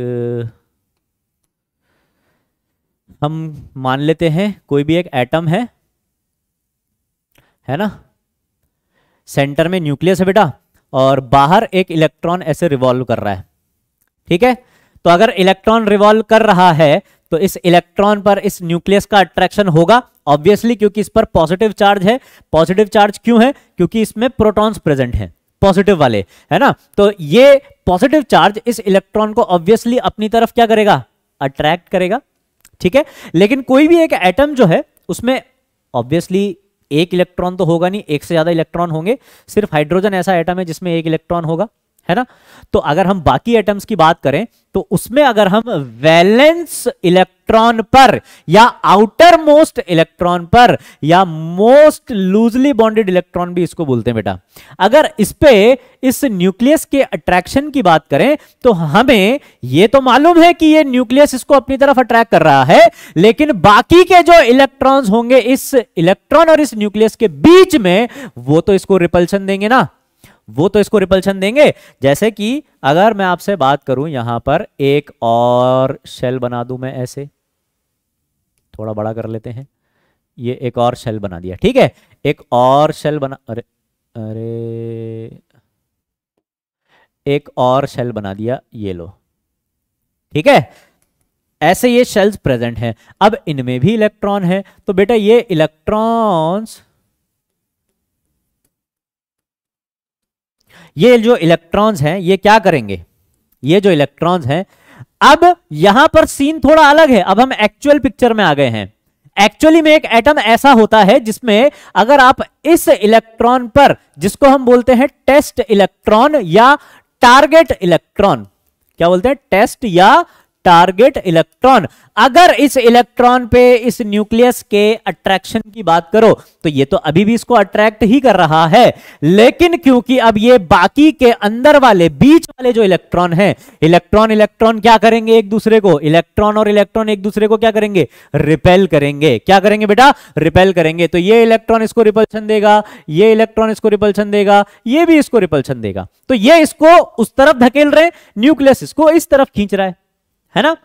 हम मान लेते हैं कोई भी एक एटम है है ना सेंटर में न्यूक्लियस है बेटा और बाहर एक इलेक्ट्रॉन ऐसे रिवॉल्व कर रहा है ठीक है तो अगर इलेक्ट्रॉन रिवॉल्व कर रहा है तो इस इलेक्ट्रॉन पर इस न्यूक्लियस का अट्रैक्शन होगा ऑब्वियसली क्योंकि इस पर पॉजिटिव चार्ज है पॉजिटिव चार्ज क्यों है क्योंकि इसमें प्रोटॉन्स प्रेजेंट हैं पॉजिटिव वाले है ना तो ये पॉजिटिव चार्ज इस इलेक्ट्रॉन को ऑब्वियसली अपनी तरफ क्या करेगा अट्रैक्ट करेगा ठीक है लेकिन कोई भी एक एटम जो है उसमें ऑब्वियसली एक इलेक्ट्रॉन तो होगा नहीं एक से ज्यादा इलेक्ट्रॉन होंगे सिर्फ हाइड्रोजन ऐसा एटम है जिसमें एक इलेक्ट्रॉन होगा है ना तो अगर हम बाकी एटम्स की बात करें तो उसमें अगर हम वैलेंस इलेक्ट्रॉन पर या आउटर मोस्ट इलेक्ट्रॉन पर या मोस्ट लूजली बॉन्डेड इलेक्ट्रॉन भी इसको बोलते हैं बेटा अगर इस पे इस न्यूक्लियस के अट्रैक्शन की बात करें तो हमें यह तो मालूम है कि यह न्यूक्लियस इसको अपनी तरफ अट्रैक्ट कर रहा है लेकिन बाकी के जो इलेक्ट्रॉन होंगे इस इलेक्ट्रॉन और इस न्यूक्लियस के बीच में वो तो इसको रिपल्शन देंगे ना वो तो इसको रिपल्शन देंगे जैसे कि अगर मैं आपसे बात करूं यहां पर एक और शेल बना दूं मैं ऐसे थोड़ा बड़ा कर लेते हैं ये एक और शेल बना दिया ठीक है एक और शेल बना अरे अरे एक और शेल बना दिया ये लो ठीक है ऐसे ये शेल्स प्रेजेंट हैं अब इनमें भी इलेक्ट्रॉन है तो बेटा ये इलेक्ट्रॉन्स ये जो इलेक्ट्रॉन्स हैं ये क्या करेंगे ये जो इलेक्ट्रॉन्स हैं अब यहां पर सीन थोड़ा अलग है अब हम एक्चुअल पिक्चर में आ गए हैं एक्चुअली में एक एटम ऐसा होता है जिसमें अगर आप इस इलेक्ट्रॉन पर जिसको हम बोलते हैं टेस्ट इलेक्ट्रॉन या टारगेट इलेक्ट्रॉन क्या बोलते हैं टेस्ट या टारगेट इलेक्ट्रॉन अगर इस इलेक्ट्रॉन पे इस न्यूक्लियस के अट्रैक्शन की बात करो तो ये तो अभी भी इसको अट्रैक्ट ही कर रहा है लेकिन क्योंकि अब ये बाकी के अंदर वाले बीच वाले जो इलेक्ट्रॉन हैं इलेक्ट्रॉन इलेक्ट्रॉन क्या करेंगे एक दूसरे को इलेक्ट्रॉन और इलेक्ट्रॉन एक दूसरे को क्या करेंगे रिपेल करेंगे क्या करेंगे बेटा रिपेल करेंगे तो ये इलेक्ट्रॉन इसको रिपल्शन देगा ये इलेक्ट्रॉन इसको रिपल्शन देगा ये भी इसको रिपल्शन देगा तो ये इसको उस तरफ धकेल रहे न्यूक्लियस इसको इस तरफ खींच रहा है है ना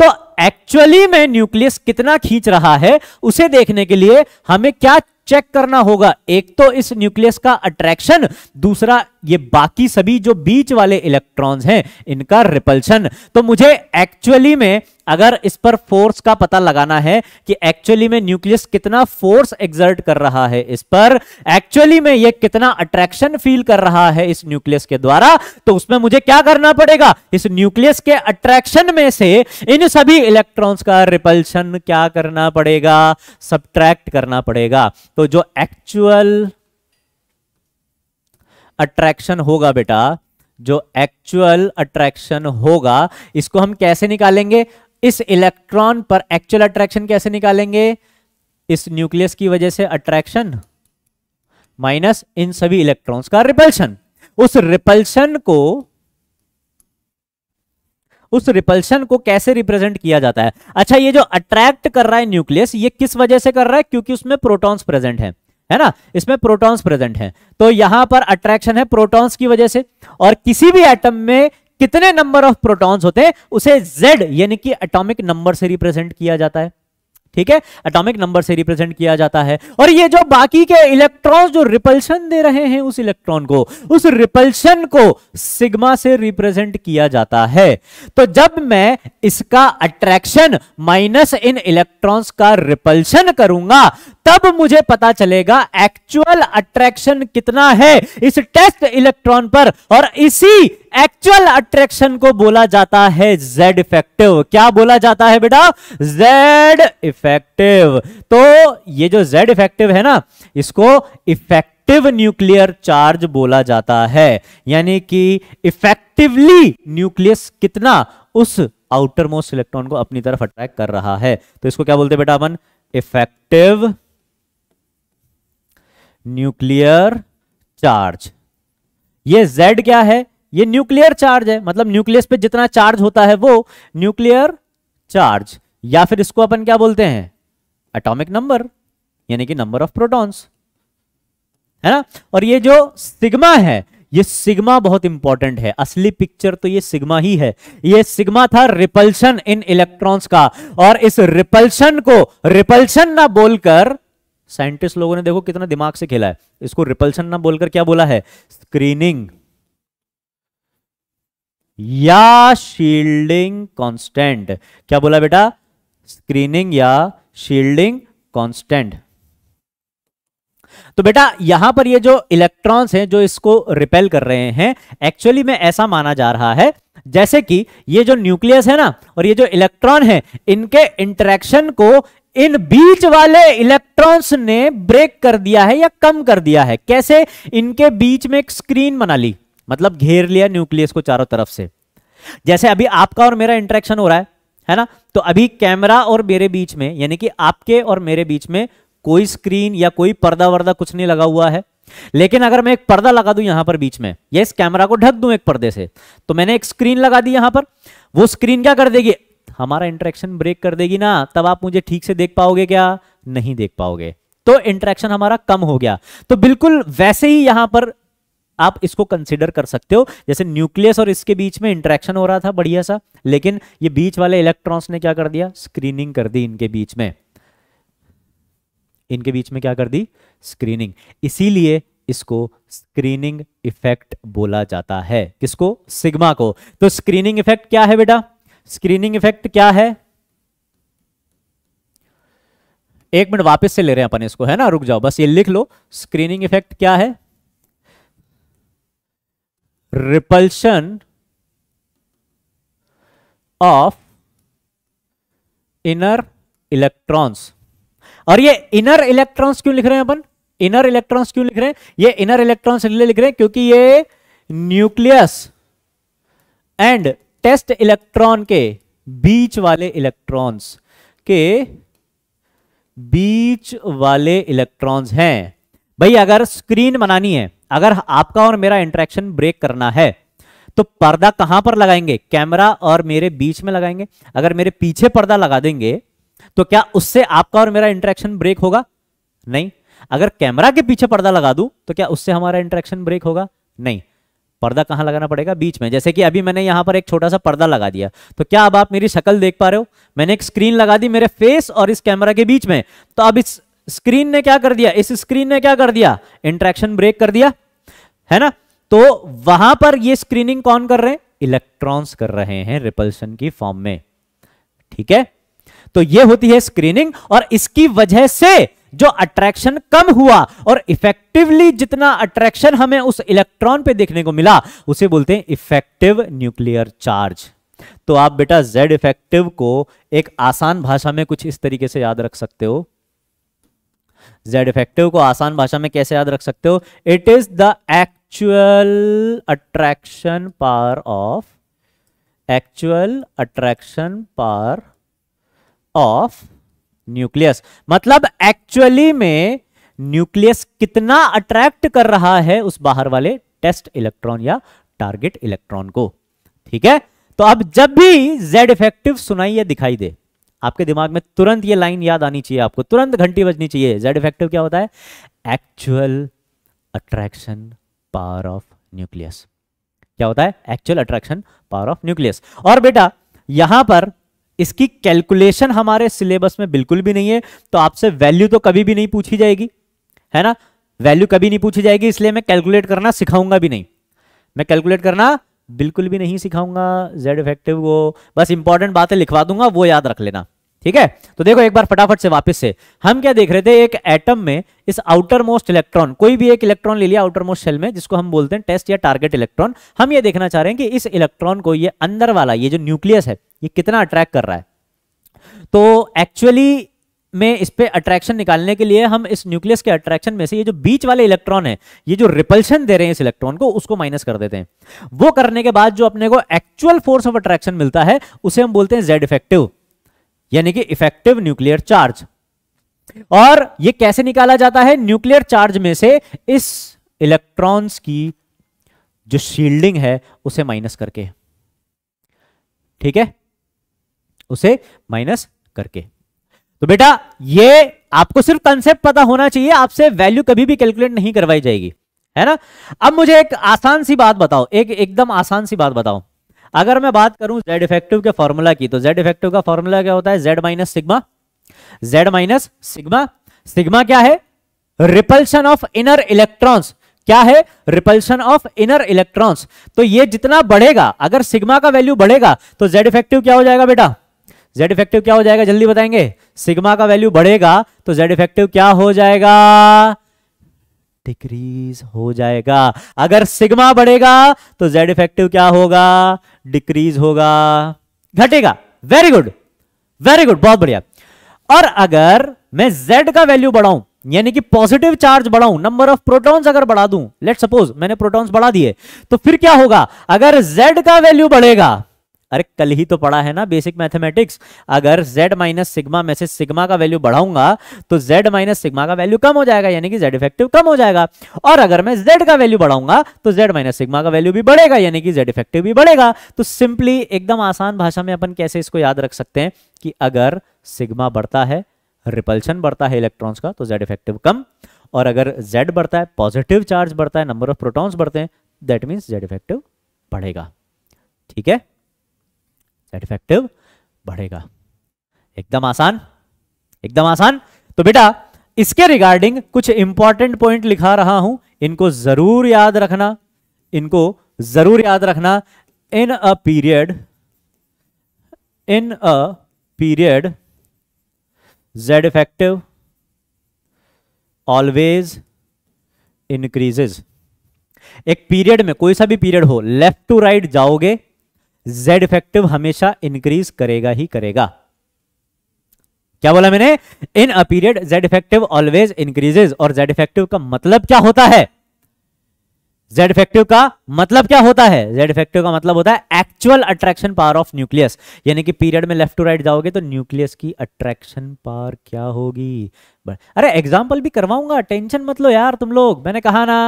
तो एक्चुअली में न्यूक्लियस कितना खींच रहा है उसे देखने के लिए हमें क्या चेक करना होगा एक तो इस न्यूक्लियस का अट्रैक्शन दूसरा ये बाकी सभी जो बीच वाले इलेक्ट्रॉन्स हैं इनका रिपल्शन तो मुझे एक्चुअली में अगर इस पर फोर्स का पता लगाना है कि एक्चुअली में न्यूक्लियस कितना फोर्स एग्जर्ट कर रहा है इस पर एक्चुअली में ये कितना अट्रैक्शन फील कर रहा है इस न्यूक्लियस के द्वारा तो उसमें मुझे क्या करना पड़ेगा इस न्यूक्लियस के अट्रैक्शन में से इन सभी इलेक्ट्रॉन्स का रिपल्शन क्या करना पड़ेगा सब्ट्रैक्ट करना पड़ेगा तो जो एक्चुअल अट्रैक्शन होगा बेटा जो एक्चुअल अट्रैक्शन होगा इसको हम कैसे निकालेंगे इस इलेक्ट्रॉन पर एक्चुअल अट्रैक्शन कैसे निकालेंगे इस न्यूक्लियस की वजह से अट्रैक्शन माइनस इन सभी इलेक्ट्रॉन्स का रिपल्शन उस रिपल्शन को उस रिपल्शन को कैसे रिप्रेजेंट किया जाता है अच्छा ये जो अट्रैक्ट कर रहा है न्यूक्लियस ये किस वजह से कर रहा है क्योंकि उसमें प्रोटॉन्स प्रेजेंट है है ना इसमें प्रोटॉन्स तो प्रेजेंट है तो यहां पर अट्रैक्शन है प्रोटॉन्स की वजह से और किसी भी एटम में कितने नंबर ऑफ प्रोटॉन्स होते हैं उसे जेड यानी कि एटॉमिक नंबर से रिप्रेजेंट किया जाता है ठीक है एटॉमिक नंबर से रिप्रेजेंट किया जाता है और ये जो बाकी के इलेक्ट्रॉन्स जो रिपल्शन दे रहे हैं उस इलेक्ट्रॉन को उस रिपल्शन को सिग्मा से रिप्रेजेंट किया जाता है तो जब मैं इसका अट्रैक्शन माइनस इन इलेक्ट्रॉन्स का रिपल्शन करूंगा तब मुझे पता चलेगा एक्चुअल अट्रैक्शन कितना है इस टेस्ट इलेक्ट्रॉन पर और इसी एक्चुअल अट्रैक्शन को बोला जाता है जेड इफेक्टिव क्या बोला जाता है बेटा जेड इफेक्टिव तो ये जो जेड इफेक्टिव है ना इसको इफेक्ट इफेक्टिव न्यूक्लियर चार्ज बोला जाता है यानी कि इफेक्टिवली न्यूक्लियस कितना उस आउटर मोस्ट इलेक्ट्रॉन को अपनी तरफ अट्रैक्ट कर रहा है तो इसको क्या बोलते हैं बेटा अपन इफेक्टिव न्यूक्लियर चार्ज ये जेड क्या है ये न्यूक्लियर चार्ज है मतलब न्यूक्लियस पे जितना चार्ज होता है वो न्यूक्लियर चार्ज या फिर इसको अपन क्या बोलते हैं एटॉमिक नंबर यानी कि नंबर ऑफ प्रोटॉन्स है ना और ये जो सिग्मा है ये सिग्मा बहुत इंपॉर्टेंट है असली पिक्चर तो ये सिग्मा ही है ये सिग्मा था रिपल्शन इन इलेक्ट्रॉन्स का और इस रिपल्शन को रिपल्शन ना बोलकर साइंटिस्ट लोगों ने देखो कितना दिमाग से खेला है इसको रिपल्शन ना बोलकर क्या बोला है स्क्रीनिंग या शील्डिंग कांस्टेंट क्या बोला बेटा स्क्रीनिंग या शील्डिंग कांस्टेंट तो बेटा यहां पर ये जो इलेक्ट्रॉन्स हैं जो इसको रिपेल कर रहे हैं एक्चुअली में ऐसा माना जा रहा है जैसे कि ये जो न्यूक्लियस है ना और ये जो इलेक्ट्रॉन है इनके इंटरेक्शन को इन बीच वाले इलेक्ट्रॉन्स ने ब्रेक कर दिया है या कम कर दिया है कैसे इनके बीच में एक स्क्रीन बना ली मतलब घेर लिया न्यूक्लियस को चारों तरफ से जैसे अभी आपका और मेरा इंटरेक्शन हो रहा है है ना तो अभी कैमरा और मेरे बीच में यानी कि आपके और मेरे बीच में कोई स्क्रीन या कोई पर्दा वर्दा कुछ नहीं लगा हुआ है लेकिन अगर मैं एक पर्दा लगा दू यहां पर बीच में या इस कैमरा को ढक दू एक पर्दे से तो मैंने एक स्क्रीन लगा दी यहां पर वो स्क्रीन क्या कर देगी हमारा इंटरेक्शन ब्रेक कर देगी ना तब आप मुझे ठीक से देख पाओगे क्या नहीं देख पाओगे तो इंटरेक्शन हमारा कम हो गया तो बिल्कुल वैसे ही यहां पर आप इसको कंसिडर कर सकते हो जैसे न्यूक्लियस और इसके बीच में इंटरेक्शन हो रहा था बढ़िया सा लेकिन ये बीच वाले इलेक्ट्रॉन्स ने क्या कर दिया स्क्रीनिंग कर दी इनके बीच में इनके बीच में क्या कर दी स्क्रीनिंग इसीलिए इसको स्क्रीनिंग इफेक्ट बोला जाता है किसको सिग्मा को तो स्क्रीनिंग इफेक्ट क्या है बेटा स्क्रीनिंग इफेक्ट क्या है एक मिनट वापस से ले रहे हैं अपन इसको है ना रुक जाओ बस ये लिख लो स्क्रीनिंग इफेक्ट क्या है repulsion of इनर इलेक्ट्रॉन्स और ये इनर इलेक्ट्रॉन्स क्यों लिख रहे हैं अपन इनर इलेक्ट्रॉन्स क्यों लिख रहे हैं ये इनर इलेक्ट्रॉन्स इसलिए लिख रहे हैं क्योंकि ये न्यूक्लियस एंड टेस्ट इलेक्ट्रॉन के बीच वाले इलेक्ट्रॉन्स के बीच वाले इलेक्ट्रॉन्स हैं भाई अगर स्क्रीन बनानी है अगर आपका और मेरा इंटरेक्शन ब्रेक करना है तो पर्दा कहां पर लगाएंगे कैमरा और मेरे बीच में लगाएंगे अगर मेरे पीछे पर्दा लगा देंगे तो क्या उससे आपका और मेरा इंटरेक्शन ब्रेक होगा नहीं अगर कैमरा के पीछे पर्दा लगा दूं तो क्या उससे हमारा इंटरेक्शन ब्रेक होगा नहीं पर्दा कहां लगाना पड़ेगा बीच में जैसे कि अभी मैंने यहां पर एक छोटा सा पर्दा लगा दिया तो क्या अब आप मेरी शक्ल देख पा रहे हो मैंने एक स्क्रीन लगा दी मेरे फेस और इस कैमरा के बीच में तो अब इस स्क्रीन ने क्या कर दिया इस स्क्रीन ने क्या कर दिया इंट्रैक्शन ब्रेक कर दिया है ना तो वहां पर ये स्क्रीनिंग कौन कर रहे हैं इलेक्ट्रॉन्स कर रहे हैं रिपल्शन की फॉर्म में ठीक है तो ये होती है स्क्रीनिंग और इसकी वजह से जो अट्रैक्शन कम हुआ और इफेक्टिवली जितना अट्रैक्शन हमें उस इलेक्ट्रॉन पे देखने को मिला उसे बोलते हैं इफेक्टिव न्यूक्लियर चार्ज तो आप बेटा जेड इफेक्टिव को एक आसान भाषा में कुछ इस तरीके से याद रख सकते हो जेड इफेक्टिव को आसान भाषा में कैसे याद रख सकते हो it is the actual attraction power of actual attraction power of nucleus मतलब एक्चुअली में न्यूक्लियस कितना अट्रैक्ट कर रहा है उस बाहर वाले टेस्ट इलेक्ट्रॉन या टारगेट इलेक्ट्रॉन को ठीक है तो अब जब भी जेड इफेक्टिव सुनाई या दिखाई दे आपके दिमाग में तुरंत ये लाइन याद आनी चाहिए आपको तुरंत घंटी बजनी चाहिए जेड इफेक्टिव क्या होता है actual attraction power of nucleus क्या होता है actual attraction power of nucleus और बेटा यहां पर इसकी कैलकुलेशन हमारे सिलेबस में बिल्कुल भी नहीं है तो आपसे वैल्यू तो कभी भी नहीं पूछी जाएगी है ना वैल्यू कभी नहीं पूछी जाएगी इसलिए मैं कैलकुलेट करना सिखाऊंगा भी नहीं मैं कैलकुलेट करना बिल्कुल भी नहीं सिखाऊंगा जेड इफेक्टिव वो बस इंपॉर्टेंट बातें लिखवा दूंगा वो याद रख लेना ठीक है तो देखो एक बार फटाफट से वापस से हम क्या देख रहे थे एक एटम में इस आउटर मोस्ट इलेक्ट्रॉन कोई भी एक इलेक्ट्रॉन ले लिया आउटर मोस्ट सेल में जिसको हम बोलते हैं टेस्ट या टारगेट इलेक्ट्रॉन हम ये देखना चाह रहे हैं कि इस इलेक्ट्रॉन को ये अंदर वाला ये जो न्यूक्लियस है ये कितना अट्रैक्ट कर रहा है तो एक्चुअली में इस पे अट्रैक्शन निकालने के लिए हम इस न्यूक्लियस के अट्रैक्शन में से ये जो बीच वाले इलेक्ट्रॉन है ये जो रिपल्शन दे रहे हैं इस इलेक्ट्रॉन को उसको माइनस कर देते हैं वो करने के बाद जो अपने को एक्चुअल फोर्स ऑफ अट्रैक्शन मिलता है उसे हम बोलते हैं जेड इफेक्टिव यानी कि इफेक्टिव न्यूक्लियर चार्ज और ये कैसे निकाला जाता है न्यूक्लियर चार्ज में से इस इलेक्ट्रॉन्स की जो शील्डिंग है उसे माइनस करके ठीक है उसे माइनस करके तो बेटा ये आपको सिर्फ कंसेप्ट पता होना चाहिए आपसे वैल्यू कभी भी कैलकुलेट नहीं करवाई जाएगी है ना अब मुझे एक आसान सी बात बताओ एक एकदम आसान सी बात बताओ अगर मैं बात करूं जेड इफेक्टिव के फॉर्मूला की तो जेड इफेक्टिव का फॉर्मूला क्या होता है Z minus sigma Z minus sigma sigma क्या है रिपल्शन ऑफ इनर इलेक्ट्रॉन्स क्या है रिपल्शन ऑफ इनर इलेक्ट्रॉन्स तो ये जितना बढ़ेगा अगर सिग्मा का वैल्यू बढ़ेगा तो जेड इफेक्टिव क्या हो जाएगा बेटा जेड इफेक्टिव क्या हो जाएगा जल्दी बताएंगे सिग्मा का वैल्यू बढ़ेगा तो जेड इफेक्टिव क्या हो जाएगा डिक्रीज हो जाएगा अगर सिग्मा बढ़ेगा तो जेड इफेक्टिव क्या होगा डिक्रीज होगा घटेगा वेरी गुड वेरी गुड बहुत बढ़िया और अगर मैं z का वैल्यू बढ़ाऊं यानी कि पॉजिटिव चार्ज बढ़ाऊं नंबर ऑफ प्रोटॉन्स अगर बढ़ा दूं लेट सपोज मैंने प्रोटॉन्स बढ़ा दिए तो फिर क्या होगा अगर z का वैल्यू बढ़ेगा अरे कल ही तो पढ़ा है ना बेसिक मैथमेटिक्स अगर z माइनस सिग्मा में से सिग्मा का वैल्यू बढ़ाऊंगा तो z माइनस सिग्मा का वैल्यू कम हो जाएगा यानी कि z इफेक्टिव कम हो जाएगा और अगर मैं z का वैल्यू बढ़ाऊंगा तो z माइनस सिग्मा का वैल्यू भी बढ़ेगा यानी कि z इफेक्टिव भी बढ़ेगा तो सिंपली एकदम आसान भाषा में अपन कैसे इसको याद रख सकते हैं कि अगर सिग्मा बढ़ता है रिपल्शन बढ़ता है इलेक्ट्रॉन्स का तो जेड इफेक्टिव कम और अगर जेड बढ़ता है पॉजिटिव चार्ज बढ़ता है नंबर ऑफ प्रोटॉन्स बढ़ते हैं दैट मीन्स जेड इफेक्टिव बढ़ेगा ठीक है इफेक्टिव बढ़ेगा एकदम आसान एकदम आसान तो बेटा इसके रिगार्डिंग कुछ इंपॉर्टेंट पॉइंट लिखा रहा हूं इनको जरूर याद रखना इनको जरूर याद रखना in a period in a period Z effective always increases एक पीरियड में कोई सा भी पीरियड हो लेफ्ट टू राइट जाओगे जेड इफेक्टिव हमेशा इंक्रीज करेगा ही करेगा क्या बोला मैंने in a period Z effective always increases और जेड इफेक्टिव का मतलब क्या होता है जेड इफेक्टिव का मतलब क्या होता है जेड इफेक्टिव का मतलब होता है actual attraction power of nucleus यानी कि पीरियड में लेफ्ट टू राइट जाओगे तो न्यूक्लियस की अट्रैक्शन पावर क्या होगी अरे एग्जाम्पल भी करवाऊंगा टेंशन मतलब यार तुम लोग मैंने कहा ना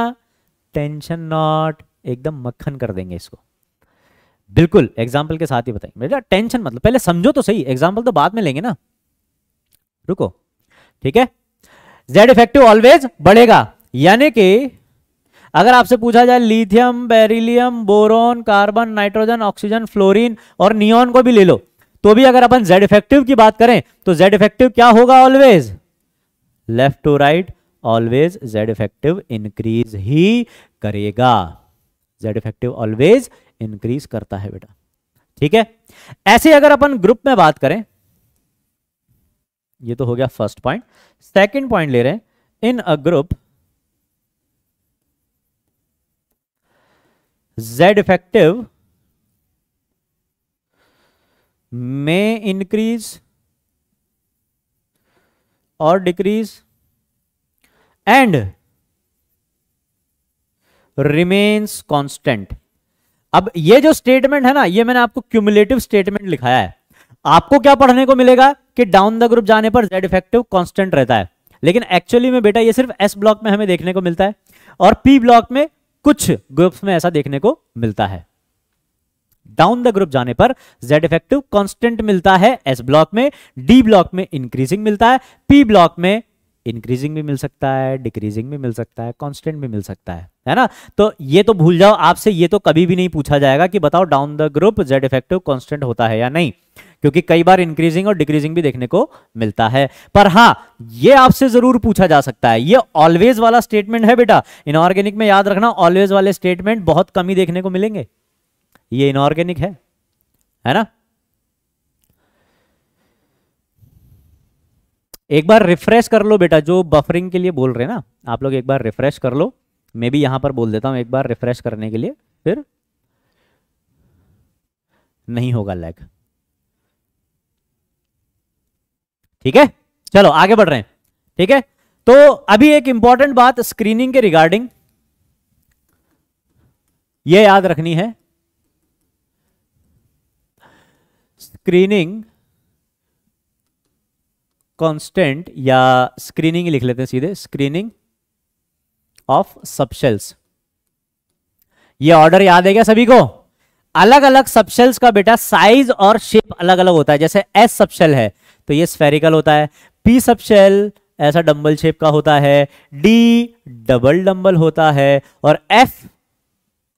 टेंशन नॉट एकदम मक्खन कर देंगे इसको बिल्कुल एग्जाम्पल के साथ ही बताइए बेटा टेंशन मतलब पहले समझो तो सही एग्जाम्पल तो बाद में लेंगे ना रुको ठीक है जेड इफेक्टिव ऑलवेज बढ़ेगा यानी कि अगर आपसे पूछा जाए lithium beryllium boron carbon nitrogen oxygen fluorine और नियोन को भी ले लो तो भी अगर अपन जेड इफेक्टिव की बात करें तो जेड इफेक्टिव क्या होगा always left to right always Z effective increase ही करेगा जेड इफेक्टिव ऑलवेज इंक्रीज करता है बेटा ठीक है ऐसे अगर अपन ग्रुप में बात करें ये तो हो गया फर्स्ट पॉइंट सेकंड पॉइंट ले रहे हैं in a group Z effective may increase और डिक्रीज एंड रिमेन्स कॉन्स्टेंट अब ये जो स्टेटमेंट है ना ये मैंने आपको क्यूमुलेटिव स्टेटमेंट लिखाया है आपको क्या पढ़ने को मिलेगा कि डाउन द ग्रुप जाने पर जेड इफेक्टिव कॉन्स्टेंट रहता है लेकिन एक्चुअली में बेटा ये सिर्फ एस ब्लॉक में हमें देखने को मिलता है और पी ब्लॉक में कुछ ग्रुप्स में ऐसा देखने को मिलता है डाउन द ग्रुप जाने पर जेड इफेक्टिव कॉन्स्टेंट मिलता है एस ब्लॉक में डी ब्लॉक में इंक्रीजिंग मिलता है पी ब्लॉक में इंक्रीजिंग भी मिल सकता है डिक्रीजिंग भी मिल सकता है कांस्टेंट भी मिल सकता है है ना तो ये तो भूल जाओ आपसे ये तो कभी भी नहीं पूछा जाएगा कि बताओ down the group Z effective constant होता है या नहीं क्योंकि कई बार इंक्रीजिंग और डिक्रीजिंग भी देखने को मिलता है पर हाँ ये आपसे जरूर पूछा जा सकता है ये ऑलवेज वाला स्टेटमेंट है बेटा इनऑर्गेनिक में याद रखना ऑलवेज वाले स्टेटमेंट बहुत कमी देखने को मिलेंगे ये इनऑर्गेनिक है है ना एक बार रिफ्रेश कर लो बेटा जो बफरिंग के लिए बोल रहे हैं ना आप लोग एक बार रिफ्रेश कर लो मैं भी यहां पर बोल देता हूं एक बार रिफ्रेश करने के लिए फिर नहीं होगा लैग ठीक है चलो आगे बढ़ रहे हैं ठीक है तो अभी एक इंपॉर्टेंट बात स्क्रीनिंग के रिगार्डिंग यह याद रखनी है स्क्रीनिंग कांस्टेंट या स्क्रीनिंग लिख लेते हैं सीधे स्क्रीनिंग ऑफ सबशेल्स ये ऑर्डर याद है क्या सभी को अलग अलग सबशेल्स का बेटा साइज और शेप अलग अलग होता है जैसे एस सबशेल है तो ये स्फेरिकल होता है पी सबशेल ऐसा डम्बल शेप का होता है डी डबल डम्बल होता है और एफ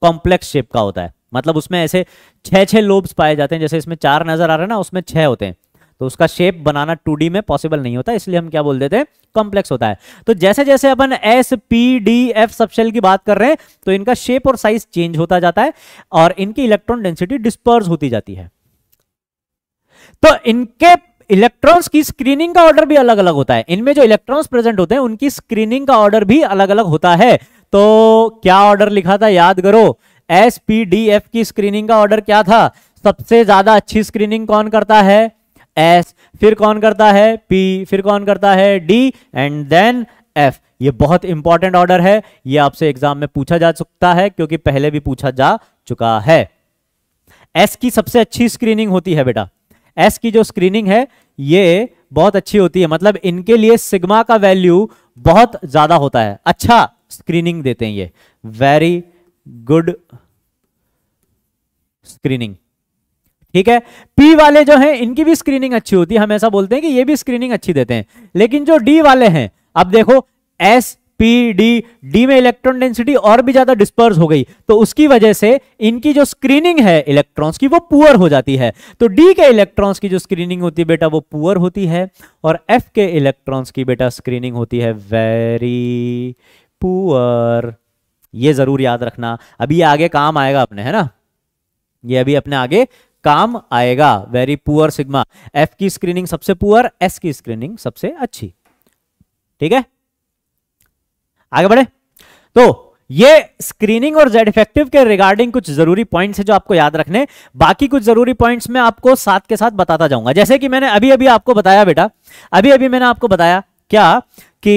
कॉम्प्लेक्स शेप का होता है मतलब उसमें ऐसे छह छह लोब्स पाए जाते हैं जैसे इसमें चार नजर आ रहे हैं ना उसमें छह होते हैं तो उसका शेप बनाना टू में पॉसिबल नहीं होता इसलिए हम क्या बोल देते हैं कॉम्प्लेक्स होता है तो जैसे जैसे अपन एस पी डी एफ सबसे की बात कर रहे हैं तो इनका शेप और साइज चेंज होता जाता है और इनकी इलेक्ट्रॉन डेंसिटी डिस्पर्स होती जाती है तो इनके इलेक्ट्रॉन्स की स्क्रीनिंग का ऑर्डर भी अलग अलग होता है इनमें जो इलेक्ट्रॉन्स प्रेजेंट होते हैं उनकी स्क्रीनिंग का ऑर्डर भी अलग अलग होता है तो क्या ऑर्डर लिखा था याद करो एस पी डी एफ की स्क्रीनिंग का ऑर्डर क्या था सबसे ज्यादा अच्छी स्क्रीनिंग कौन करता है एस फिर कौन करता है पी फिर कौन करता है डी एंड देन एफ ये बहुत इंपॉर्टेंट ऑर्डर है ये आपसे एग्जाम में पूछा जा सकता है क्योंकि पहले भी पूछा जा चुका है एस की सबसे अच्छी स्क्रीनिंग होती है बेटा एस की जो स्क्रीनिंग है ये बहुत अच्छी होती है मतलब इनके लिए सिग्मा का वैल्यू बहुत ज्यादा होता है अच्छा स्क्रीनिंग देते हैं ये वेरी गुड स्क्रीनिंग ठीक है पी वाले जो हैं इनकी भी स्क्रीनिंग अच्छी होती है हम ऐसा बोलते हैं कि ये भी स्क्रीनिंग अच्छी देते हैं लेकिन जो डी वाले हैं अब देखो एस पी डी डी में इलेक्ट्रॉन डेंसिटी और भी ज्यादा डिस्पर्स हो गई तो उसकी वजह से इनकी जो स्क्रीनिंग है इलेक्ट्रॉन्स की वो पुअर हो जाती है तो डी के इलेक्ट्रॉन्स की जो स्क्रीनिंग होती है बेटा वो पुअर होती है और एफ के इलेक्ट्रॉन्स की बेटा स्क्रीनिंग होती है वेरी पुअर ये जरूर याद रखना अभी आगे काम आएगा अपने है ना ये अभी अपने आगे काम आएगा वेरी पुअर सिग्मा एफ की स्क्रीनिंग सबसे पुअर एस की स्क्रीनिंग सबसे अच्छी ठीक है आगे बढ़े तो ये स्क्रीनिंग और जेड इफेक्टिव के रिगार्डिंग कुछ जरूरी पॉइंट्स है जो आपको याद रखने बाकी कुछ जरूरी पॉइंट्स मैं आपको साथ के साथ बताता जाऊंगा जैसे कि मैंने अभी अभी आपको बताया बेटा अभी अभी मैंने आपको बताया क्या कि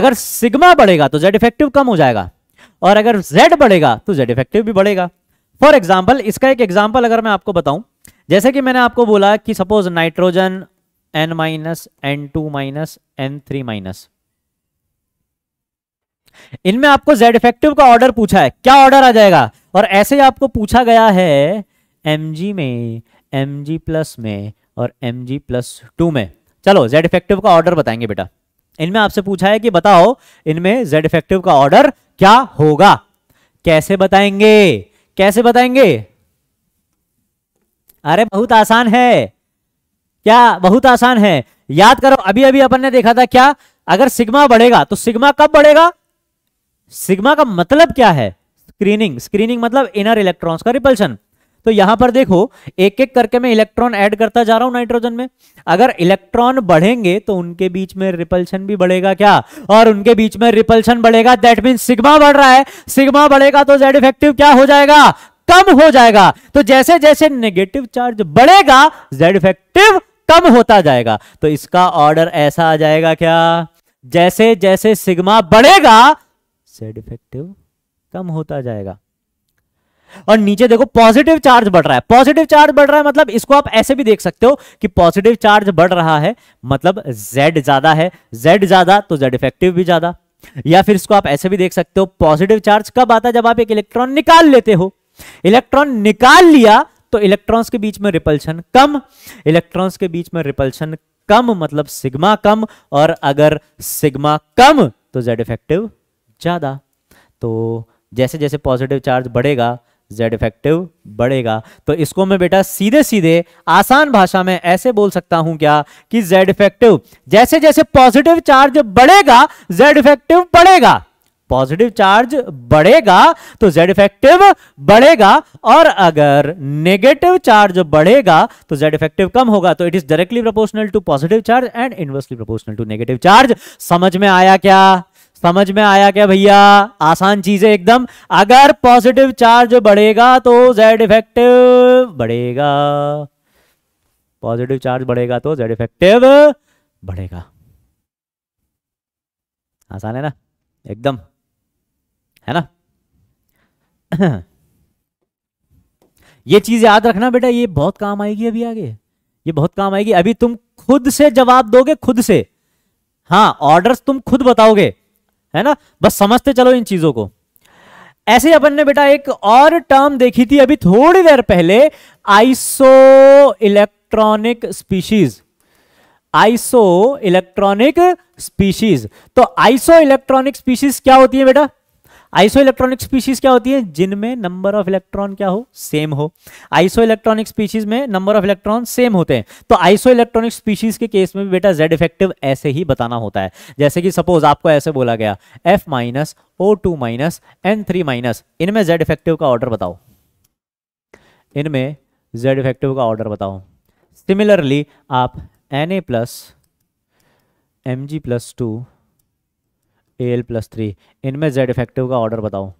अगर सिग्मा बढ़ेगा तो जेड इफेक्टिव कम हो जाएगा और अगर जेड बढ़ेगा तो जेड इफेक्टिव भी बढ़ेगा फॉर एग्जाम्पल इसका एक एग्जाम्पल अगर मैं आपको बताऊं जैसे कि मैंने आपको बोला कि suppose nitrogen N minus N two minus N three minus इनमें आपको जेड इफेक्टिव का ऑर्डर पूछा है क्या ऑर्डर आ जाएगा और ऐसे ही आपको पूछा गया है एम में एम प्लस में और एम प्लस टू में चलो जेड इफेक्टिव का ऑर्डर बताएंगे बेटा इनमें आपसे पूछा है कि बताओ इनमें जेड इफेक्टिव का ऑर्डर क्या होगा कैसे बताएंगे कैसे बताएंगे अरे बहुत आसान है क्या बहुत आसान है याद करो अभी अभी अपन ने देखा था क्या अगर सिग्मा बढ़ेगा तो सिग्मा कब बढ़ेगा सिग्मा का मतलब क्या है स्क्रीनिंग स्क्रीनिंग मतलब इनर इलेक्ट्रॉन्स का रिपल्शन तो यहां पर देखो एक एक करके मैं इलेक्ट्रॉन ऐड करता जा रहा हूं नाइट्रोजन में अगर इलेक्ट्रॉन बढ़ेंगे तो उनके बीच में रिपल्शन भी बढ़ेगा क्या और उनके बीच में रिपल्शन बढ़ेगा दैट मीन सिग्मा बढ़ रहा है सिग्मा बढ़ेगा तो जेड इफेक्टिव क्या हो जाएगा कम हो जाएगा तो जैसे जैसे नेगेटिव चार्ज बढ़ेगा जेड इफेक्टिव कम होता जाएगा तो इसका ऑर्डर ऐसा आ जाएगा क्या जैसे जैसे सिग्मा बढ़ेगा सेड इफेक्टिव कम होता जाएगा और नीचे देखो पॉजिटिव चार्ज बढ़ रहा है पॉजिटिव चार्ज बढ़ रहा है मतलब इसको आप ऐसे भी देख सकते हो कि पॉजिटिव चार्ज बढ़ रहा है मतलब जेड ज्यादा है जेड ज्यादा तो जेड इफेक्टिव भी ज्यादा या फिर इसको आप ऐसे भी देख सकते हो पॉजिटिव चार्ज कब आता है जब आप एक इलेक्ट्रॉन निकाल लेते हो इलेक्ट्रॉन निकाल लिया तो इलेक्ट्रॉन्स के बीच में रिपल्शन कम इलेक्ट्रॉन्स के बीच में रिपल्शन कम मतलब सिग्मा कम और अगर सिग्मा कम तो जेड इफेक्टिव ज्यादा तो जैसे जैसे पॉजिटिव चार्ज बढ़ेगा जेड इफेक्टिव बढ़ेगा तो इसको मैं बेटा सीधे सीधे आसान भाषा में ऐसे बोल सकता हूं क्या कि जेड इफेक्टिव जैसे जैसे पॉजिटिव चार्ज बढ़ेगा जेड इफेक्टिव बढ़ेगा पॉजिटिव चार्ज बढ़ेगा तो जेड इफेक्टिव बढ़ेगा और अगर नेगेटिव चार्ज बढ़ेगा तो जेड इफेक्टिव कम होगा तो it is directly proportional to positive charge and inversely proportional to negative charge समझ में आया क्या समझ में आया क्या भैया आसान चीज है एकदम अगर पॉजिटिव चार्ज बढ़ेगा तो जेड इफेक्टिव बढ़ेगा पॉजिटिव चार्ज बढ़ेगा तो जेड इफेक्टिव बढ़ेगा आसान है ना एकदम है ना ये चीज याद रखना बेटा ये बहुत काम आएगी अभी आगे ये बहुत काम आएगी अभी तुम खुद से जवाब दोगे खुद से हाँ ऑर्डर्स तुम खुद बताओगे है ना बस समझते चलो इन चीजों को ऐसे अपन ने बेटा एक और टर्म देखी थी अभी थोड़ी देर पहले isoelectronic species isoelectronic species तो आइसो इलेक्ट्रॉनिक स्पीशीज क्या होती है बेटा आइसो इलेक्ट्रॉनिक स्पीशीज क्या होती है जिनमें नंबर ऑफ इलेक्ट्रॉन क्या हो सेम हो आइसो इलेक्ट्रॉनिक स्पीशीज में नंबर ऑफ इलेक्ट्रॉन सेम होते हैं तो आइसो इलेक्ट्रॉनिक स्पीशीज के केस में भी बेटा जेड इफेक्टिव ऐसे ही बताना होता है जैसे कि सपोज आपको ऐसे बोला गया F minus O two minus N three minus इनमें जेड इफेक्टिव का ऑर्डर बताओ इनमें जेड इफेक्टिव का ऑर्डर बताओ सिमिलरली आप N A plus M G plus two A L plus three इनमें जेड इफेक्टिव का ऑर्डर बताओ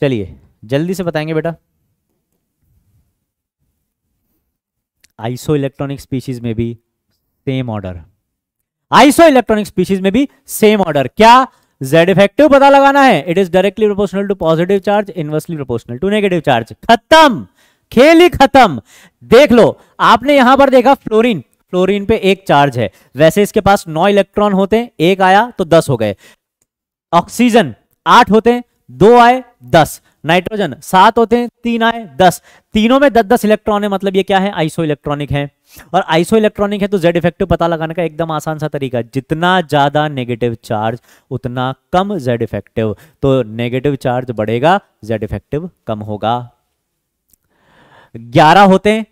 चलिए जल्दी से बताएंगे बेटा आइसो इलेक्ट्रॉनिक स्पीशीज में भी same order isoelectronic species में भी सेम ऑर्डर क्या जेड इफेक्टिव पता लगाना है it is directly proportional to positive charge inversely proportional to negative charge खत्म खेल ही खत्म देख लो आपने यहां पर देखा फ्लोरीन फ्लोरीन पे एक चार्ज है वैसे इसके पास नौ इलेक्ट्रॉन होते हैं एक आया तो दस हो गए ऑक्सीजन आठ होते हैं दो आए दस नाइट्रोजन सात होते हैं तीन आए दस तीनों में दस दस इलेक्ट्रॉन है मतलब ये क्या है आइसो इलेक्ट्रॉनिक है और आइसो इलेक्ट्रॉनिक है तो जेड इफेक्टिव पता लगाने का एकदम आसान सा तरीका जितना ज्यादा नेगेटिव चार्ज उतना कम जेड इफेक्टिव तो नेगेटिव चार्ज बढ़ेगा जेड इफेक्टिव कम होगा ग्यारह होते हैं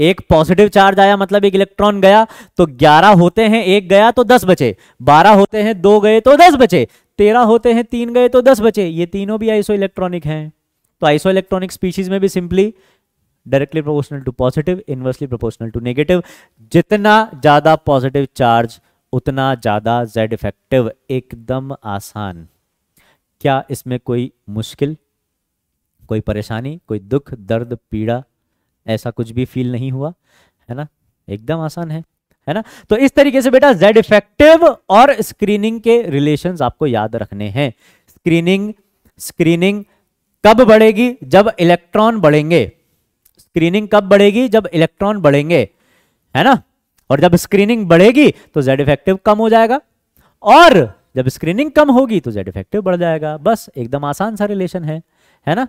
एक पॉजिटिव चार्ज आया मतलब एक इलेक्ट्रॉन गया तो 11 होते हैं एक गया तो 10 बचे 12 होते हैं दो गए तो 10 बचे 13 होते हैं तीन गए तो 10 बचे ये तीनों भी आइसो इलेक्ट्रॉनिक हैं तो आइसो इलेक्ट्रॉनिक स्पीशीज में भी simply directly proportional to positive inversely proportional to negative जितना ज्यादा पॉजिटिव चार्ज उतना ज्यादा जेड इफेक्टिव एकदम आसान क्या इसमें कोई मुश्किल कोई परेशानी कोई दुख दर्द पीड़ा ऐसा कुछ भी फील नहीं हुआ है ना एकदम आसान है है ना तो इस तरीके से बेटा जेड इफेक्टिव और स्क्रीनिंग के रिलेशन आपको याद रखने हैं स्क्रीनिंग स्क्रीनिंग कब बढ़ेगी जब इलेक्ट्रॉन बढ़ेंगे स्क्रीनिंग कब बढ़ेगी जब इलेक्ट्रॉन बढ़ेंगे है ना और जब स्क्रीनिंग बढ़ेगी तो जेड इफेक्टिव कम हो जाएगा और जब स्क्रीनिंग कम होगी तो जेड इफेक्टिव बढ़ जाएगा बस एकदम आसान सा रिलेशन है है ना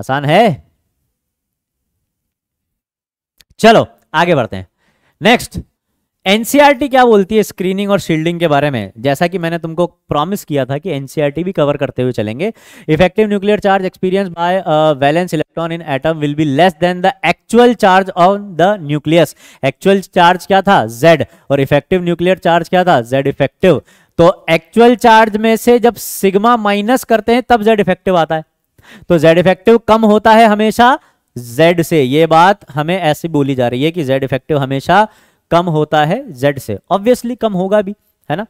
आसान है चलो आगे बढ़ते हैं नेक्स्ट एनसीईआरटी e क्या बोलती है स्क्रीनिंग और शील्डिंग के बारे में जैसा कि मैंने तुमको प्रॉमिस किया था कि एनसीईआरटी e भी कवर करते हुए चलेंगे effective nuclear charge experience by valence electron in atom will be less than the actual charge on the nucleus actual charge क्या था जेड और इफेक्टिव न्यूक्लियर चार्ज क्या था जेड इफेक्टिव तो एक्चुअल चार्ज में से जब सिग्मा माइनस करते हैं तब जेड इफेक्टिव आता है तो जेड इफेक्टिव कम होता है हमेशा Z से ये बात हमें ऐसी बोली जा रही है कि Z इफेक्टिव हमेशा कम होता है Z से ऑब्वियसली कम होगा भी है ना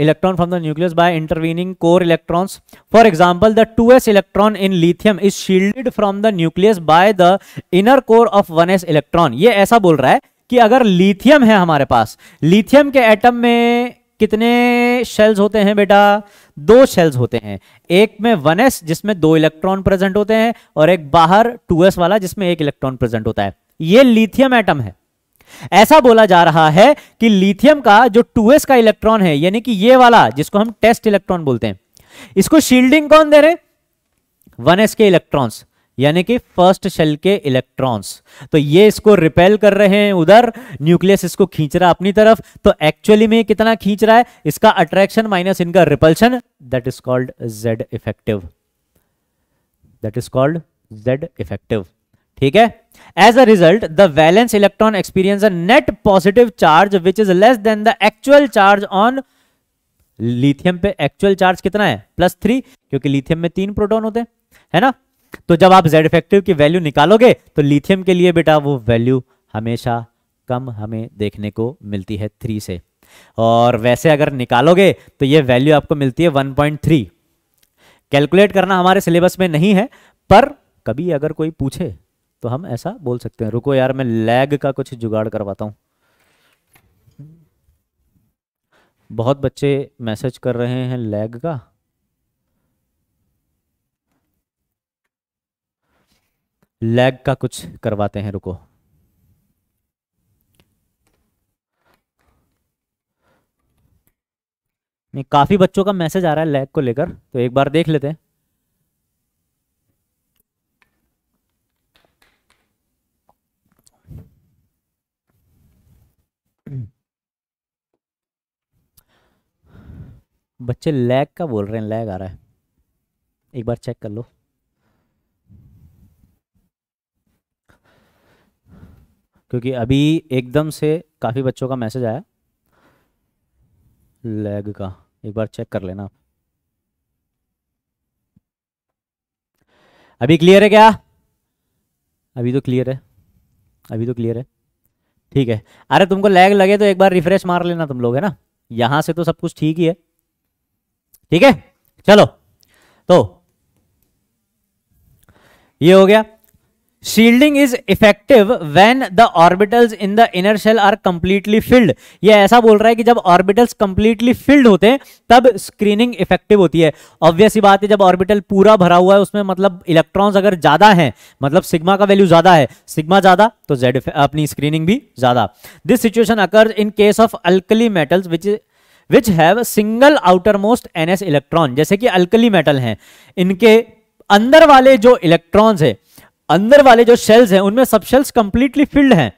electron from the nucleus by intervening core electrons for example the 2s electron in lithium is shielded from the nucleus by the inner core of 1s electron ये ऐसा बोल रहा है कि अगर लिथियम है हमारे पास लिथियम के एटम में कितने शेल्स होते हैं बेटा दो शेल्स होते हैं एक में 1s जिसमें दो इलेक्ट्रॉन प्रेजेंट होते हैं और एक बाहर 2s वाला जिसमें एक इलेक्ट्रॉन प्रेजेंट होता है ये लिथियम एटम है ऐसा बोला जा रहा है कि लिथियम का जो 2s का इलेक्ट्रॉन है यानी कि ये वाला जिसको हम टेस्ट इलेक्ट्रॉन बोलते हैं इसको शील्डिंग कौन दे रहे 1s के इलेक्ट्रॉन यानी कि फर्स्ट शेल के इलेक्ट्रॉन्स तो ये इसको रिपेल कर रहे हैं उधर न्यूक्लियस इसको खींच रहा है अपनी तरफ तो एक्चुअली में कितना खींच रहा है इसका अट्रैक्शन माइनस इनका repulsion that is called Z effective that is called Z effective ठीक है as a result the valence electron experience a net positive charge which is less than the actual charge on lithium पे actual charge कितना है plus three क्योंकि lithium में तीन proton होते हैं है ना तो जब आप जेड इफेक्टिव की वैल्यू निकालोगे तो लिथियम के लिए बेटा वो वैल्यू हमेशा कम हमें देखने को मिलती है थ्री से और वैसे अगर निकालोगे तो ये वैल्यू आपको मिलती है वन पॉइंट थ्री कैलकुलेट करना हमारे सिलेबस में नहीं है पर कभी अगर कोई पूछे तो हम ऐसा बोल सकते हैं रुको यार मैं लैग का कुछ जुगाड़ करवाता हूं बहुत बच्चे मैसेज कर रहे हैं लैग का लेग का कुछ करवाते हैं रुको नहीं काफ़ी बच्चों का मैसेज आ रहा है लैग को लेकर तो एक बार देख लेते हैं बच्चे लैग का बोल रहे हैं लैग आ रहा है एक बार चेक कर लो क्योंकि अभी एकदम से काफ़ी बच्चों का मैसेज आया लैग का एक बार चेक कर लेना आप अभी क्लियर है क्या अभी तो क्लियर है अभी तो क्लियर है ठीक है अरे तुमको लैग लगे तो एक बार रिफ्रेश मार लेना तुम लोग है ना यहाँ से तो सब कुछ ठीक ही है ठीक है चलो तो ये हो गया shielding is effective when the orbitals in the inner shell are completely filled ये ऐसा बोल रहा है कि जब ऑर्बिटल्स कंप्लीटली फिल्ड होते हैं तब स्क्रीनिंग इफेक्टिव होती है ऑब्वियस ही बात है जब ऑर्बिटल पूरा भरा हुआ है उसमें मतलब इलेक्ट्रॉन्स अगर ज्यादा हैं मतलब सिग्मा का वैल्यू ज्यादा है सिग्मा ज्यादा तो जेड अपनी स्क्रीनिंग भी ज्यादा this situation occur in case of alkali metals which which have single outermost S electron जैसे कि अल्कली मेटल हैं इनके अंदर वाले जो इलेक्ट्रॉन्स है अंदर वाले जो शेल्स हैं उनमें सब सेल्स कंप्लीटली फिल्ड हैं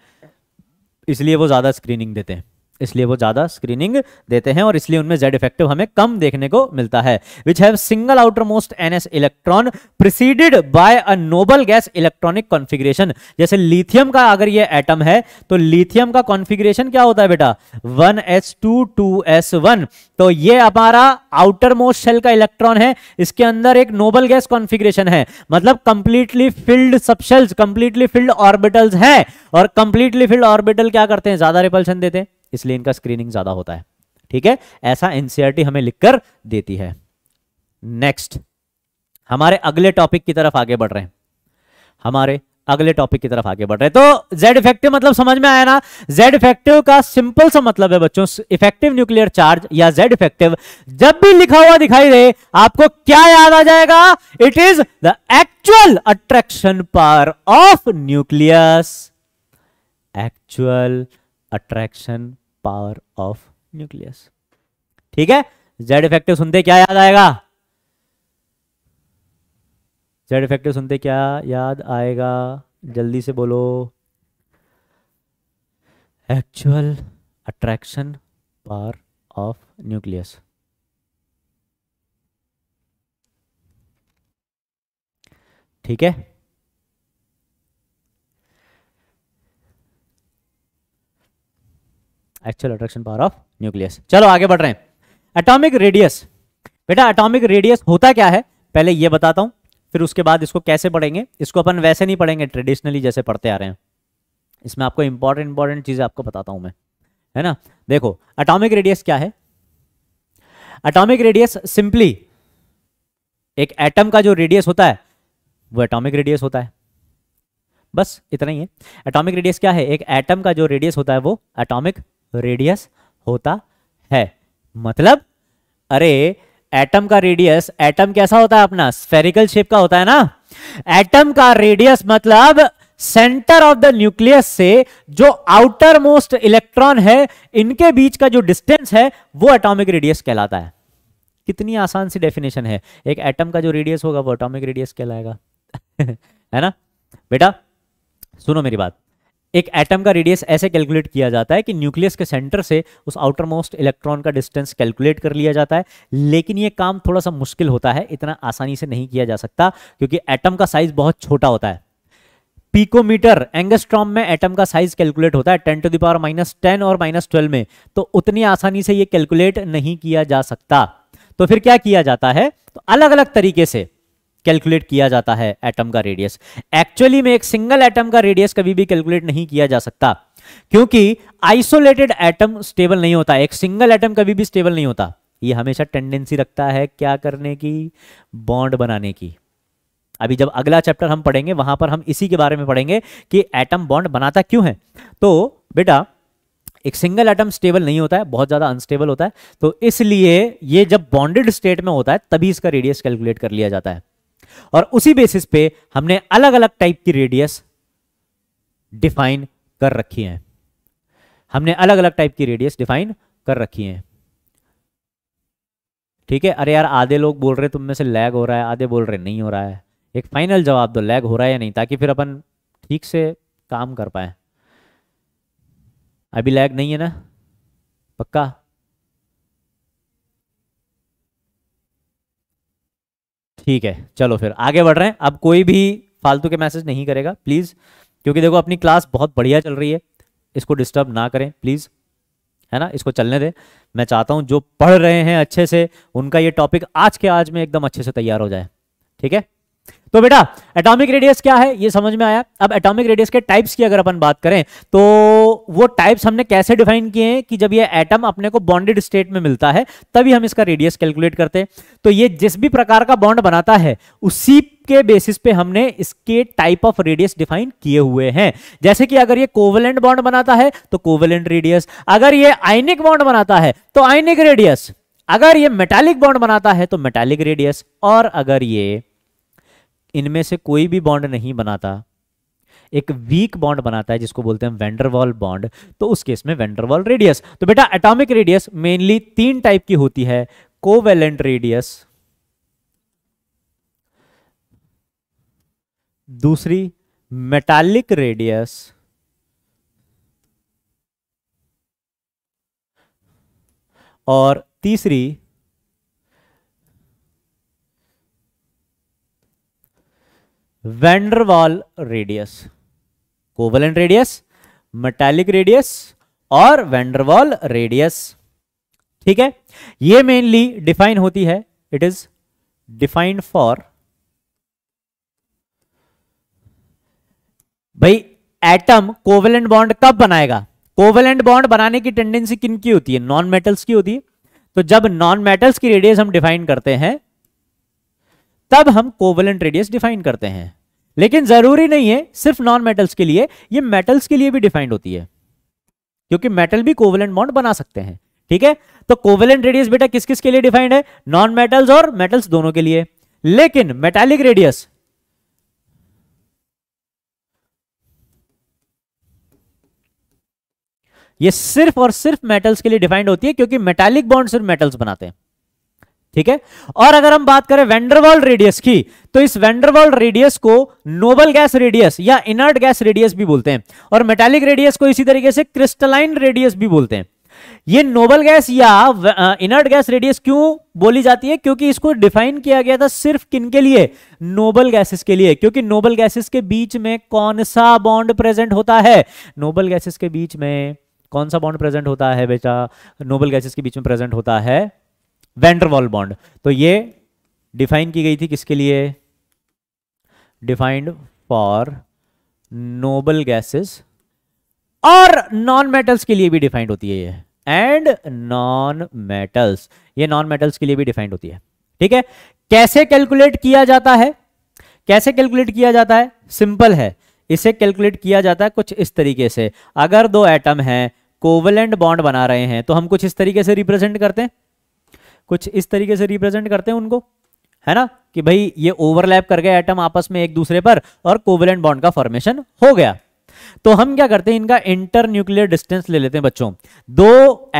इसलिए वो ज्यादा स्क्रीनिंग देते हैं इसलिए वो ज़्यादा स्क्रीनिंग देते हैं और इसलिए उनमें जेड इफेक्टिव हमें कम देखने को मिलता है which have single outermost NS electron preceded by a noble gas electronic configuration जैसे लिथियम का अगर ये एटम है तो लिथियम का कॉन्फिग्रेशन क्या होता है बेटा one S two two S one तो ये हमारा आउटर मोस्ट शेल का इलेक्ट्रॉन है इसके अंदर एक नोबल गैस कॉन्फिग्रेशन है मतलब completely filled subshells completely filled orbitals है और कंप्लीटली फिल्ड ऑर्बिटल क्या करते हैं ज्यादा रिपल्शन देते हैं इसलिए इनका स्क्रीनिंग ज्यादा होता है ठीक है ऐसा एनसीआरटी e हमें लिखकर देती है नेक्स्ट हमारे अगले टॉपिक की तरफ आगे बढ़ रहे हैं हमारे अगले टॉपिक की तरफ आगे बढ़ रहे तो जेड इफेक्टिव मतलब समझ में आया ना जेड इफेक्टिव का सिंपल सा मतलब है बच्चों इफेक्टिव न्यूक्लियर चार्ज या जेड इफेक्टिव जब भी लिखा हुआ दिखाई दे आपको क्या याद आ जाएगा it is the actual attraction power of nucleus actual attraction power of nucleus ठीक है जेड इफेक्टिव सुनते क्या याद आएगा जेड इफेक्टिव सुनते क्या याद आएगा जल्दी से बोलो actual attraction power of nucleus ठीक है actual attraction power of nucleus चलो आगे बढ़ रहे हैं एटॉमिक रेडियस बेटा एटॉमिक रेडियस होता क्या है पहले ये बताता हूँ फिर उसके बाद इसको कैसे पढ़ेंगे इसको अपन वैसे नहीं पढ़ेंगे ट्रेडिशनली जैसे पढ़ते आ रहे हैं इसमें आपको इंपॉर्टेंट इंपॉर्टेंट चीज़ें आपको बताता हूँ मैं है ना देखो अटोमिक रेडियस क्या है अटोमिक रेडियस सिंपली एक एटम का जो रेडियस होता है वो एटॉमिक रेडियस होता है बस इतना ही है एटॉमिक रेडियस क्या है एक एटम का जो रेडियस होता है वो एटॉमिक रेडियस होता है मतलब अरे एटम का रेडियस एटम कैसा होता है अपना स्फेरिकल शेप का होता है ना एटम का रेडियस मतलब सेंटर ऑफ द न्यूक्लियस से जो आउटर मोस्ट इलेक्ट्रॉन है इनके बीच का जो डिस्टेंस है वो एटॉमिक रेडियस कहलाता है कितनी आसान सी डेफिनेशन है एक एटम का जो रेडियस होगा वो एटॉमिक रेडियस कहलाएगा है ना बेटा सुनो मेरी बात एक एटम का रेडियस ऐसे कैलकुलेट किया जाता है कि न्यूक्लियस के सेंटर से उस आउटर मोस्ट इलेक्ट्रॉन का डिस्टेंस कैलकुलेट कर लिया जाता है लेकिन ये काम थोड़ा सा मुश्किल होता है इतना आसानी से नहीं किया जा सकता क्योंकि एटम का साइज बहुत छोटा होता है पीकोमीटर एंगस्ट्रॉम में एटम का साइज कैलकुलेट होता है ten to the power minus ten और माइनस ट्वेल्व में तो उतनी आसानी से ये कैलकुलेट नहीं किया जा सकता तो फिर क्या किया जाता है तो अलग अलग तरीके से कैलकुलेट किया जाता है एटम का रेडियस एक्चुअली में एक सिंगल एटम का रेडियस कभी भी कैलकुलेट नहीं किया जा सकता क्योंकि आइसोलेटेड एटम स्टेबल नहीं होता एक सिंगल एटम कभी भी स्टेबल नहीं होता ये हमेशा टेंडेंसी रखता है क्या करने की बॉन्ड बनाने की अभी जब अगला चैप्टर हम पढ़ेंगे वहां पर हम इसी के बारे में पढ़ेंगे कि एटम बॉन्ड बनाता क्यों है तो बेटा एक सिंगल एटम स्टेबल नहीं होता है बहुत ज्यादा अनस्टेबल होता है तो इसलिए ये जब बॉन्डेड स्टेट में होता है तभी इसका रेडियस कैलकुलेट कर लिया जाता है और उसी बेसिस पे हमने अलग अलग टाइप की रेडियस डिफाइन कर रखी है हमने अलग अलग टाइप की रेडियस डिफाइन कर रखी है ठीक है अरे यार आधे लोग बोल रहे तुम में से लैग हो रहा है आधे बोल रहे नहीं हो रहा है एक फाइनल जवाब दो लैग हो रहा है या नहीं ताकि फिर अपन ठीक से काम कर पाए अभी लैग नहीं है ना पक्का ठीक है चलो फिर आगे बढ़ रहे हैं अब कोई भी फालतू के मैसेज नहीं करेगा प्लीज़ क्योंकि देखो अपनी क्लास बहुत बढ़िया चल रही है इसको डिस्टर्ब ना करें प्लीज़ है ना इसको चलने दें मैं चाहता हूँ जो पढ़ रहे हैं अच्छे से उनका ये टॉपिक आज के आज में एकदम अच्छे से तैयार हो जाए ठीक है तो बेटा एटॉमिक रेडियस क्या है ये समझ में आया अब एटॉमिक रेडियस के टाइप्स की अगर अपन बात करें तो वो टाइप्स हमने कैसे डिफाइन किए हैं कि जब ये एटम अपने को बॉन्डेड स्टेट में मिलता है तभी हम इसका रेडियस कैलकुलेट करते हैं तो ये जिस भी प्रकार का बॉन्ड बनाता है उसी के बेसिस पे हमने इसके टाइप ऑफ रेडियस डिफाइन किए हुए हैं जैसे कि अगर ये कोवलेंट बॉन्ड बनाता है तो कोवलेंट रेडियस अगर ये आइनिक बॉन्ड बनाता है तो आइनिक रेडियस अगर ये मेटालिक बॉन्ड बनाता है तो मेटालिक रेडियस और अगर ये इनमें से कोई भी बॉन्ड नहीं बनाता एक वीक बॉन्ड बनाता है जिसको बोलते हैं वेंडरवॉल बॉन्ड तो उस केस में वेंडरवॉल रेडियस तो बेटा एटॉमिक रेडियस मेनली तीन टाइप की होती है कोवेलेंट रेडियस दूसरी मेटालिक रेडियस और तीसरी van der Waals radius covalent radius metallic radius और वेंडरवाल रेडियस ठीक है ये मेनली डिफाइन होती है इट इज डिफाइंड फॉर भाई एटम कोवेलेंट बॉन्ड कब बनाएगा कोवेलेंट बॉन्ड बनाने की टेंडेंसी किन की होती है नॉन मेटल्स की होती है तो जब नॉन मेटल्स की रेडियस हम डिफाइन करते हैं तब हम कोवलेंट रेडियस डिफाइन करते हैं लेकिन जरूरी नहीं है सिर्फ नॉन मेटल्स के लिए ये मेटल्स के लिए भी डिफाइंड होती है क्योंकि मेटल भी कोवलेंट बॉन्ड बना सकते हैं ठीक है तो कोवेलेंट रेडियस बेटा किस किस के लिए डिफाइंड है नॉन मेटल्स और मेटल्स दोनों के लिए लेकिन मेटालिक रेडियस ये सिर्फ और सिर्फ मेटल्स के लिए डिफाइंड होती है क्योंकि मेटालिक बॉन्ड सिर्फ मेटल्स बनाते हैं ठीक है और अगर हम बात करें वेंडरवॉल रेडियस की तो इस वेंडरवॉल रेडियस को नोबल गैस रेडियस या इनर्ट गैस रेडियस भी बोलते हैं और मेटालिक रेडियस को इसी तरीके से क्रिस्टलाइन रेडियस भी बोलते हैं ये नोबल गैस या इनर्ट गैस रेडियस क्यों बोली जाती है क्योंकि इसको डिफाइन किया गया था सिर्फ किन के लिए नोबल गैसेस के लिए क्योंकि नोबल गैसेस के बीच में कौन सा बॉन्ड प्रेजेंट होता है नोबल गैसेस के बीच में कौन सा बॉन्ड प्रेजेंट होता है बेटा नोबल गैसेस के बीच में प्रेजेंट होता है वेंडरवॉल बॉन्ड तो ये डिफाइन की गई थी किसके लिए डिफाइंड फॉर नोबल गैसेस और नॉन मेटल्स के लिए भी डिफाइंड होती है ये एंड नॉन मेटल्स ये नॉन मेटल्स के लिए भी डिफाइंड होती है ठीक है कैसे कैलकुलेट किया जाता है कैसे कैलकुलेट किया जाता है सिंपल है इसे कैलकुलेट किया जाता है कुछ इस तरीके से अगर दो एटम हैं कोवलेंट बॉन्ड बना रहे हैं तो हम कुछ इस तरीके से रिप्रेजेंट करते हैं कुछ इस तरीके से रिप्रेजेंट करते हैं उनको है ना कि भाई ये ओवरलैप कर गए एटम आपस में एक दूसरे पर और कोवलेंट बॉन्ड का फॉर्मेशन हो गया तो हम क्या करते हैं इनका इंटर न्यूक्लियर डिस्टेंस ले लेते हैं बच्चों दो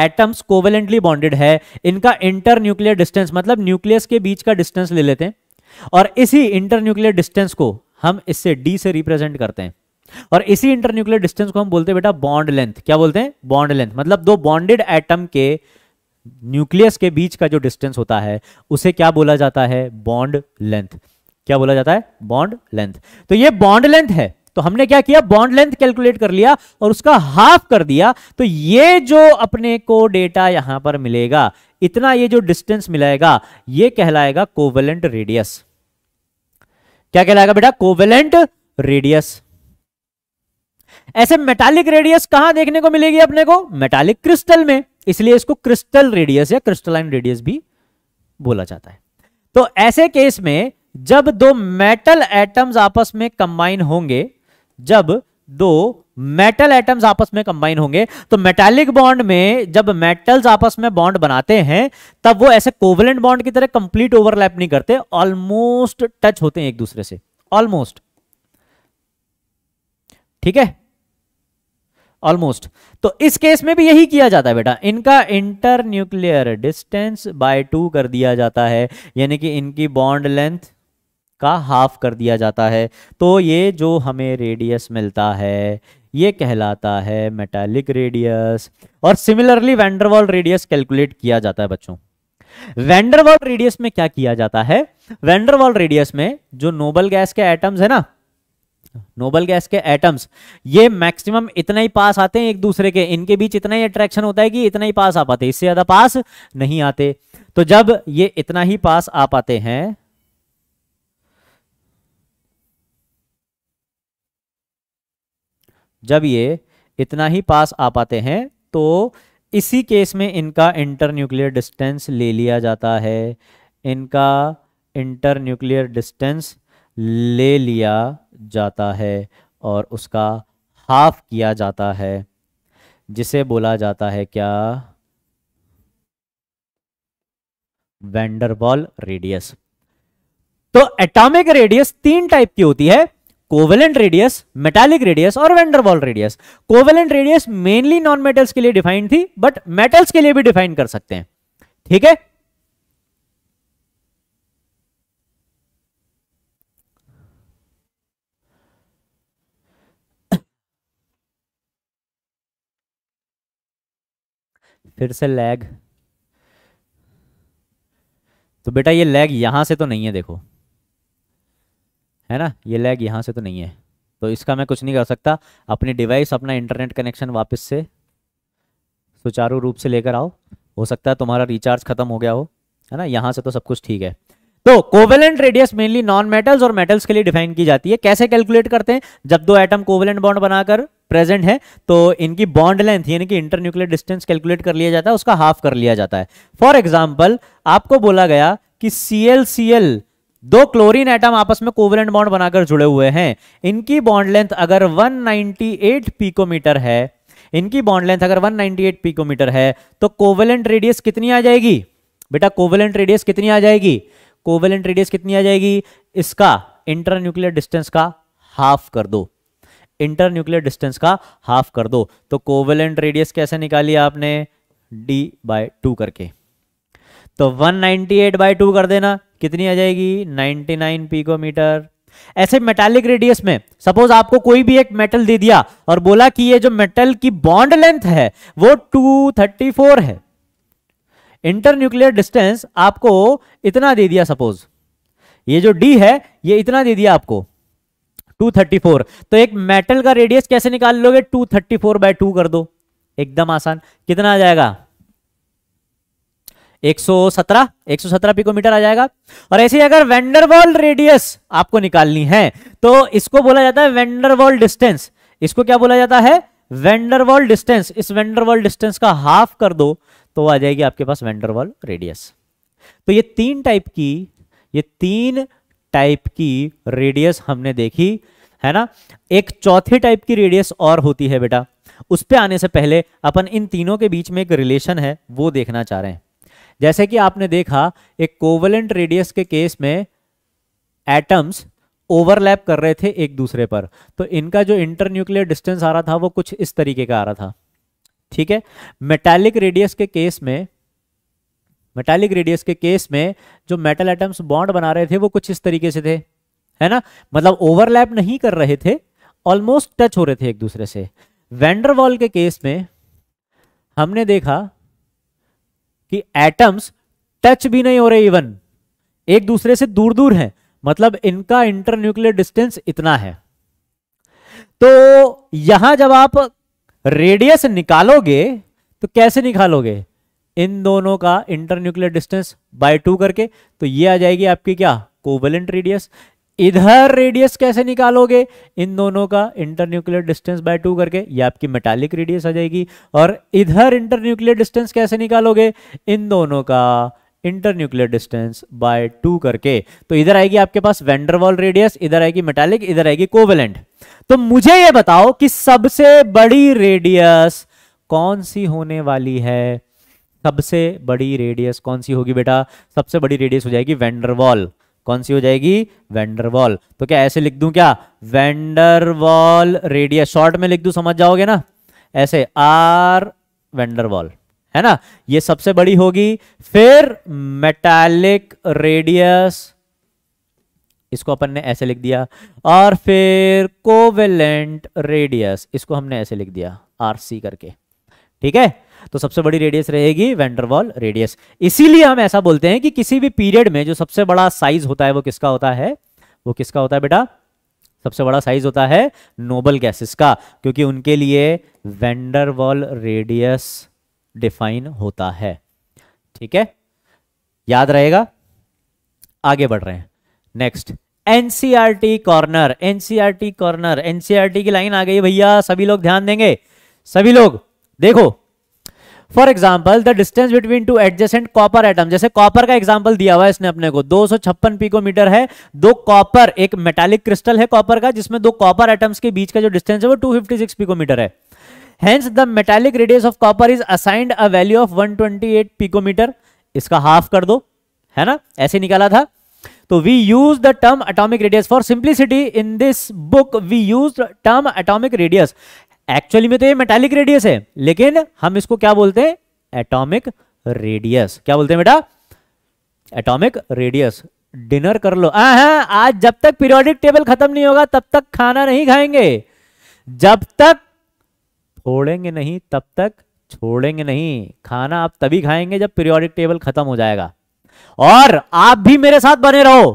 एटम्स कोवेलेंटली बॉन्डेड है इनका इंटर न्यूक्लियर डिस्टेंस मतलब न्यूक्लियस के बीच का डिस्टेंस ले लेते हैं और इसी इंटर न्यूक्लियर डिस्टेंस को हम इससे डी से रिप्रेजेंट करते हैं और इसी इंटर न्यूक्लियर डिस्टेंस को हम बोलते हैं बेटा बॉन्ड लेंथ क्या बोलते हैं बॉन्ड लेंथ मतलब दो बॉन्डेड एटम के न्यूक्लियस के बीच का जो डिस्टेंस होता है उसे क्या बोला जाता है बॉन्ड लेंथ क्या बोला जाता है बॉन्ड लेंथ तो ये बॉन्ड लेंथ है तो हमने क्या किया बॉन्ड लेंथ कैलकुलेट कर लिया और उसका हाफ कर दिया तो ये जो अपने को डेटा यहां पर मिलेगा इतना ये जो डिस्टेंस मिलाएगा ये कहलाएगा कोवेलेंट रेडियस क्या कहलाएगा बेटा कोवेलेंट रेडियस ऐसे मेटालिक रेडियस कहां देखने को मिलेगी अपने को मेटालिक क्रिस्टल में इसलिए इसको क्रिस्टल रेडियस या क्रिस्टलाइन रेडियस भी बोला जाता है तो ऐसे केस में जब दो मेटल एटम्स आपस में कंबाइन होंगे जब दो मेटल एटम्स आपस में कंबाइन होंगे तो मेटालिक बॉन्ड में जब मेटल्स आपस में बॉन्ड बनाते हैं तब वो ऐसे कोवलेंट बॉन्ड की तरह कंप्लीट ओवरलैप नहीं करते ऑलमोस्ट टच होते हैं एक दूसरे से ऑलमोस्ट ठीक है ऑलमोस्ट तो इस केस में भी यही किया जाता है बेटा इनका inter nuclear distance by two कर दिया जाता है यानी कि इनकी बॉन्ड लेंथ का हाफ कर दिया जाता है तो ये जो हमें रेडियस मिलता है ये कहलाता है मेटालिक रेडियस और सिमिलरली वेंडरवॉल रेडियस कैलकुलेट किया जाता है बच्चों वेंडरवॉल रेडियस में क्या किया जाता है वेंडरवॉल रेडियस में जो नोबल गैस के एटम्स है ना नोबल गैस के एटम्स ये मैक्सिमम इतना ही पास आते हैं एक दूसरे के इनके बीच इतना ही अट्रैक्शन होता है कि इतना ही पास आ पाते इससे ज्यादा पास नहीं आते तो जब ये इतना ही पास आ पाते हैं जब ये इतना ही पास आ पाते हैं तो इसी केस में इनका इंटर डिस्टेंस ले लिया जाता है इनका इंटर डिस्टेंस ले लिया जाता है और उसका हाफ किया जाता है जिसे बोला जाता है क्या वेंडरबॉल रेडियस तो एटॉमिक रेडियस तीन टाइप की होती है कोवेलेंट रेडियस मेटालिक रेडियस और van der Waals radius covalent radius mainly non metals के लिए डिफाइंड थी बट मेटल्स के लिए भी डिफाइन कर सकते हैं ठीक है फिर से लैग तो बेटा ये लैग यहां से तो नहीं है देखो है ना ये लैग यहां से तो नहीं है तो इसका मैं कुछ नहीं कर सकता अपनी डिवाइस अपना इंटरनेट कनेक्शन वापस से सुचारू रूप से लेकर आओ हो सकता है तुम्हारा रिचार्ज खत्म हो गया हो है ना यहां से तो सब कुछ ठीक है तो covalent radius mainly non metals और मेटल्स के लिए डिफाइन की जाती है कैसे कैलकुलेट करते हैं जब दो एटम कोवेलेंट बॉन्ड बनाकर प्रेजेंट है तो इनकी बॉन्ड लेंथ यानी कि इंटरन्यूक्लियर डिस्टेंस कैलकुलेट कर लिया जाता है उसका हाफ कर लिया जाता है फॉर एग्जाम्पल आपको बोला गया कि सी दो क्लोरीन एटम आपस में कोवलेंट बॉन्ड बनाकर जुड़े हुए हैं इनकी बॉन्ड लेंथ अगर 198 पिकोमीटर है इनकी बॉन्ड लेंथ अगर 198 पिकोमीटर है तो कोवलेंट रेडियस कितनी आ जाएगी बेटा कोवलेंट रेडियस कितनी आ जाएगी कोवलेंट रेडियस कितनी आ जाएगी इसका इंटरन्यूक्लियर डिस्टेंस का हाफ कर दो इंटर न्यूक्लियर डिस्टेंस का हाफ कर दो तो कोवेलेंट रेडियस कैसे निकाली आपने डी बाय टू करके तो 198 बाय टू कर देना कितनी आ जाएगी 99 पिकोमीटर ऐसे मेटालिक रेडियस में सपोज आपको कोई भी एक मेटल दे दिया और बोला कि ये जो मेटल की बॉन्ड लेंथ है वो 234 है इंटर न्यूक्लियर डिस्टेंस आपको इतना दे दिया सपोज ये जो डी है ये इतना दे दिया आपको 234 तो एक मेटल का रेडियस कैसे निकाल लोगे 234 थर्टी फोर बाय टू कर दो एकदम आसान कितना आ जाएगा 117 117 पिकोमीटर आ जाएगा और ऐसे अगर वेंडरवॉल रेडियस आपको निकालनी है तो इसको बोला जाता है वेंडरवॉल डिस्टेंस इसको क्या बोला जाता है वेंडरवॉल डिस्टेंस इस वेंडरवॉल डिस्टेंस का हाफ कर दो तो आ जाएगी आपके पास वेंडरवॉल रेडियस तो ये तीन टाइप की ये तीन टाइप की रेडियस हमने देखी है ना एक चौथे टाइप की रेडियस और होती है बेटा उस पर आने से पहले अपन इन तीनों के बीच में एक रिलेशन है वो देखना चाह रहे हैं जैसे कि आपने देखा एक कोवलेंट रेडियस के केस में एटम्स ओवरलैप कर रहे थे एक दूसरे पर तो इनका जो इंटरन्यूक्लियर डिस्टेंस आ रहा था वो कुछ इस तरीके का आ रहा था ठीक है मेटालिक रेडियस के केस में मेटालिक रेडियस के केस में जो मेटल एटम्स बॉन्ड बना रहे थे वो कुछ इस तरीके से थे है ना मतलब ओवरलैप नहीं कर रहे थे ऑलमोस्ट टच हो रहे थे एक दूसरे से वेंडरवॉल के केस में हमने देखा कि एटम्स टच भी नहीं हो रहे इवन एक दूसरे से दूर दूर हैं मतलब इनका इंटरन्यूक्लियर डिस्टेंस इतना है तो यहां जब आप रेडियस निकालोगे तो कैसे निकालोगे इन दोनों का इंटरन्यूक्लियर डिस्टेंस बाय टू करके तो ये आ जाएगी आपकी क्या कोवेलेंट रेडियस इधर रेडियस कैसे निकालोगे इन दोनों का इंटरन्यूक्लियर डिस्टेंस बाय टू करके ये आपकी मेटालिक रेडियस आ जाएगी और इधर इंटरन्यूक्लियर डिस्टेंस कैसे निकालोगे इन दोनों का इंटरन्यूक्लियर डिस्टेंस बाय टू करके तो इधर आएगी आपके पास वेंडरवॉल रेडियस इधर आएगी मेटालिक इधर आएगी कोवेलेंट तो मुझे यह बताओ कि सबसे बड़ी रेडियस कौन सी होने वाली है सबसे बड़ी रेडियस कौन सी होगी बेटा सबसे बड़ी रेडियस हो जाएगी वेंडरवॉल कौन सी हो जाएगी वेंडरवॉल तो क्या ऐसे लिख दूं क्या वेंडरवॉल रेडियस शॉर्ट में लिख दूं समझ जाओगे ना ऐसे आर वेंडरवॉल है ना ये सबसे बड़ी होगी फिर मेटालिक रेडियस इसको अपन ने ऐसे लिख दिया और फिर कोवेलेंट रेडियस इसको हमने ऐसे लिख दिया आर सी करके ठीक है तो सबसे बड़ी रेडियस रहेगी वेंडरवॉल रेडियस इसीलिए हम ऐसा बोलते हैं कि किसी भी पीरियड में जो सबसे बड़ा साइज होता है वो किसका होता है वो किसका होता है बेटा सबसे बड़ा साइज होता है नोबल गैसेस का क्योंकि उनके लिए वेंडरवॉल रेडियस डिफाइन होता है ठीक है याद रहेगा आगे बढ़ रहे हैं next NCERT corner NCERT corner NCERT की लाइन आ गई भैया सभी लोग ध्यान देंगे सभी लोग देखो for example the distance between two adjacent copper atom जैसे कॉपर का एग्जाम्पल दिया हुआ है इसने अपने को दो पिकोमीटर है दो कॉपर एक मेटालिक क्रिस्टल है कॉपर का जिसमें दो कॉपर एटम्स के बीच का जो डिस्टेंस है वो 256 पिकोमीटर है hence the metallic radius of copper is assigned a value of 128 picometre इसका हाफ कर दो है ना ऐसे निकाला था तो we use the term atomic radius for simplicity in this book we use term atomic radius actually में तो ये मेटालिक रेडियस है लेकिन हम इसको क्या बोलते हैं एटॉमिक रेडियस क्या बोलते हैं बेटा एटॉमिक रेडियस डिनर कर लो हाँ, हाँ आज जब तक पीरियोडिक टेबल खत्म नहीं होगा तब तक खाना नहीं खाएंगे जब तक छोड़ेंगे नहीं तब तक छोड़ेंगे नहीं खाना आप तभी खाएंगे जब पीरियोडिक टेबल खत्म हो जाएगा और आप भी मेरे साथ बने रहो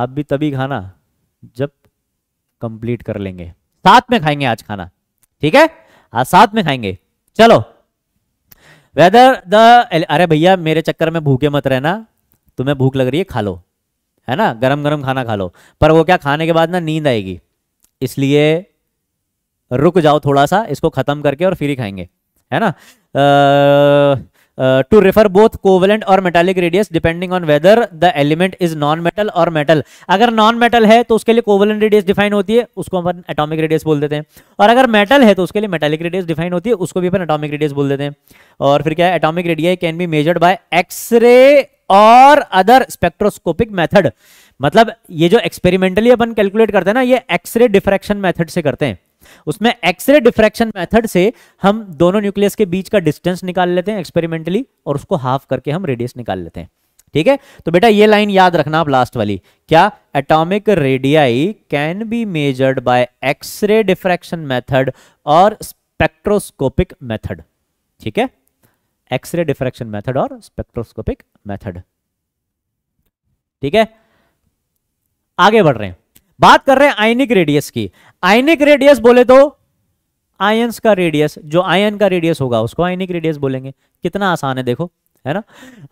आप भी तभी खाना जब कंप्लीट कर लेंगे साथ में खाएंगे आज खाना ठीक है आज साथ में खाएंगे चलो वेदर द अरे भैया मेरे चक्कर में भूखे मत रहना तुम्हें भूख लग रही है खा लो है ना गरम गरम खाना खा लो पर वो क्या खाने के बाद ना नींद आएगी इसलिए रुक जाओ थोड़ा सा इसको खत्म करके और फिर ही खाएंगे है ना ah, to refer both covalent और metallic radius depending on whether the element is non metal और मेटल अगर नॉन मेटल है तो उसके लिए कोवलेंट रेडियस डिफाइन होती है उसको अपन एटॉमिक रेडियस बोल देते हैं और अगर मेटल है तो उसके लिए मेटालिक रेडियस डिफाइन होती है उसको भी अपन एटॉमिक रेडियस बोल देते हैं और फिर क्या है atomic radius can be measured by X ray और अदर स्पेक्ट्रोस्कोपिक मेथड मतलब ये जो एक्सपेरिमेंटली अपन कैलकुलेट करते हैं ना ये एक्सरे डिफ्रेक्शन मेथड से करते हैं उसमें एक्सरे डिफ्रैक्शन मेथड से हम दोनों न्यूक्लियस के बीच का डिस्टेंस निकाल लेते हैं एक्सपेरिमेंटली और उसको हाफ करके हम रेडियस निकाल लेते हैं ठीक है तो बेटा ये लाइन याद रखना आप लास्ट वाली क्या atomic radii can be measured by X ray diffraction method और स्पेक्ट्रोस्कोपिक मेथड ठीक है एक्सरे डिफ्रैक्शन मेथड और स्पेक्ट्रोस्कोपिक मेथड ठीक है आगे बढ़ रहे हैं बात कर रहे हैं आयनिक रेडियस की आयनिक रेडियस बोले तो आयंस का रेडियस जो आयन का रेडियस होगा उसको आयनिक रेडियस बोलेंगे कितना आसान है देखो है ना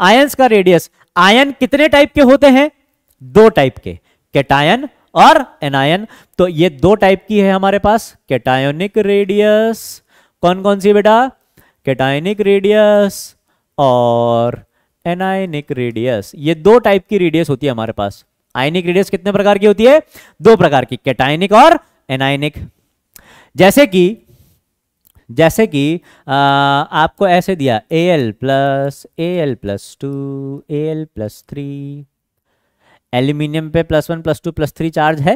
आयंस का रेडियस आयन कितने टाइप के होते हैं दो टाइप के कैटायन और एनायन तो ये दो टाइप की है हमारे पास कैटायनिक रेडियस कौन कौन सी बेटा कैटायनिक रेडियस और एनायनिक रेडियस ये दो टाइप की रेडियस होती है हमारे पास आयनिक रेडियस कितने प्रकार की होती है दो प्रकार की कैटायनिक और एनाइनिक जैसे कि जैसे कि आपको ऐसे दिया A L plus A L plus two A L plus three aluminium पे plus one plus two plus three charge है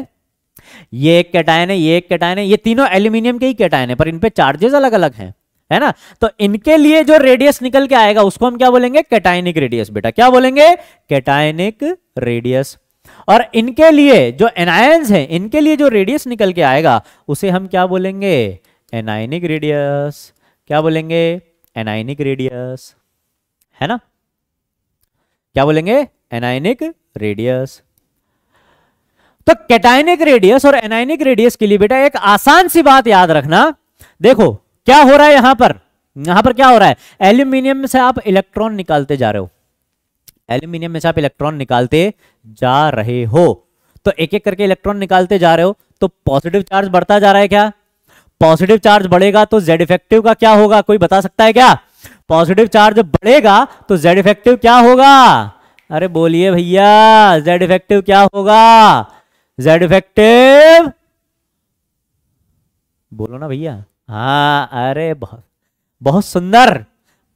ये एक कैटायन है ये एक कैटायन है ये तीनों एल्यूमिनियम के ही कैटायन है पर इन पे चार्जेस अलग अलग हैं है ना तो इनके लिए जो रेडियस निकल के आएगा उसको हम क्या बोलेंगे कैटायनिक रेडियस बेटा क्या बोलेंगे कैटायनिक रेडियस और इनके लिए जो एनायंस है इनके लिए जो रेडियस निकल के आएगा उसे हम क्या बोलेंगे एनाइनिक रेडियस क्या बोलेंगे एनाइनिक रेडियस है ना क्या बोलेंगे एनाइनिक रेडियस तो कैटाइनिक रेडियस और एनाइनिक रेडियस के लिए बेटा एक आसान सी बात याद रखना देखो क्या हो रहा है यहां पर यहां पर क्या हो रहा है एल्यूमिनियम से आप इलेक्ट्रॉन निकालते जा रहे हो एल्यूमिनियम में से आप इलेक्ट्रॉन निकालते जा रहे हो तो एक एक करके इलेक्ट्रॉन निकालते जा रहे हो तो पॉजिटिव चार्ज बढ़ता जा रहा है क्या पॉजिटिव चार्ज बढ़ेगा तो जेड इफेक्टिव का क्या होगा कोई बता सकता है क्या पॉजिटिव चार्ज बढ़ेगा तो जेड इफेक्टिव क्या होगा अरे बोलिए भैया जेड इफेक्टिव क्या होगा जेड इफेक्टिव बोलो ना भैया हाँ अरे बहुत बहुत सुंदर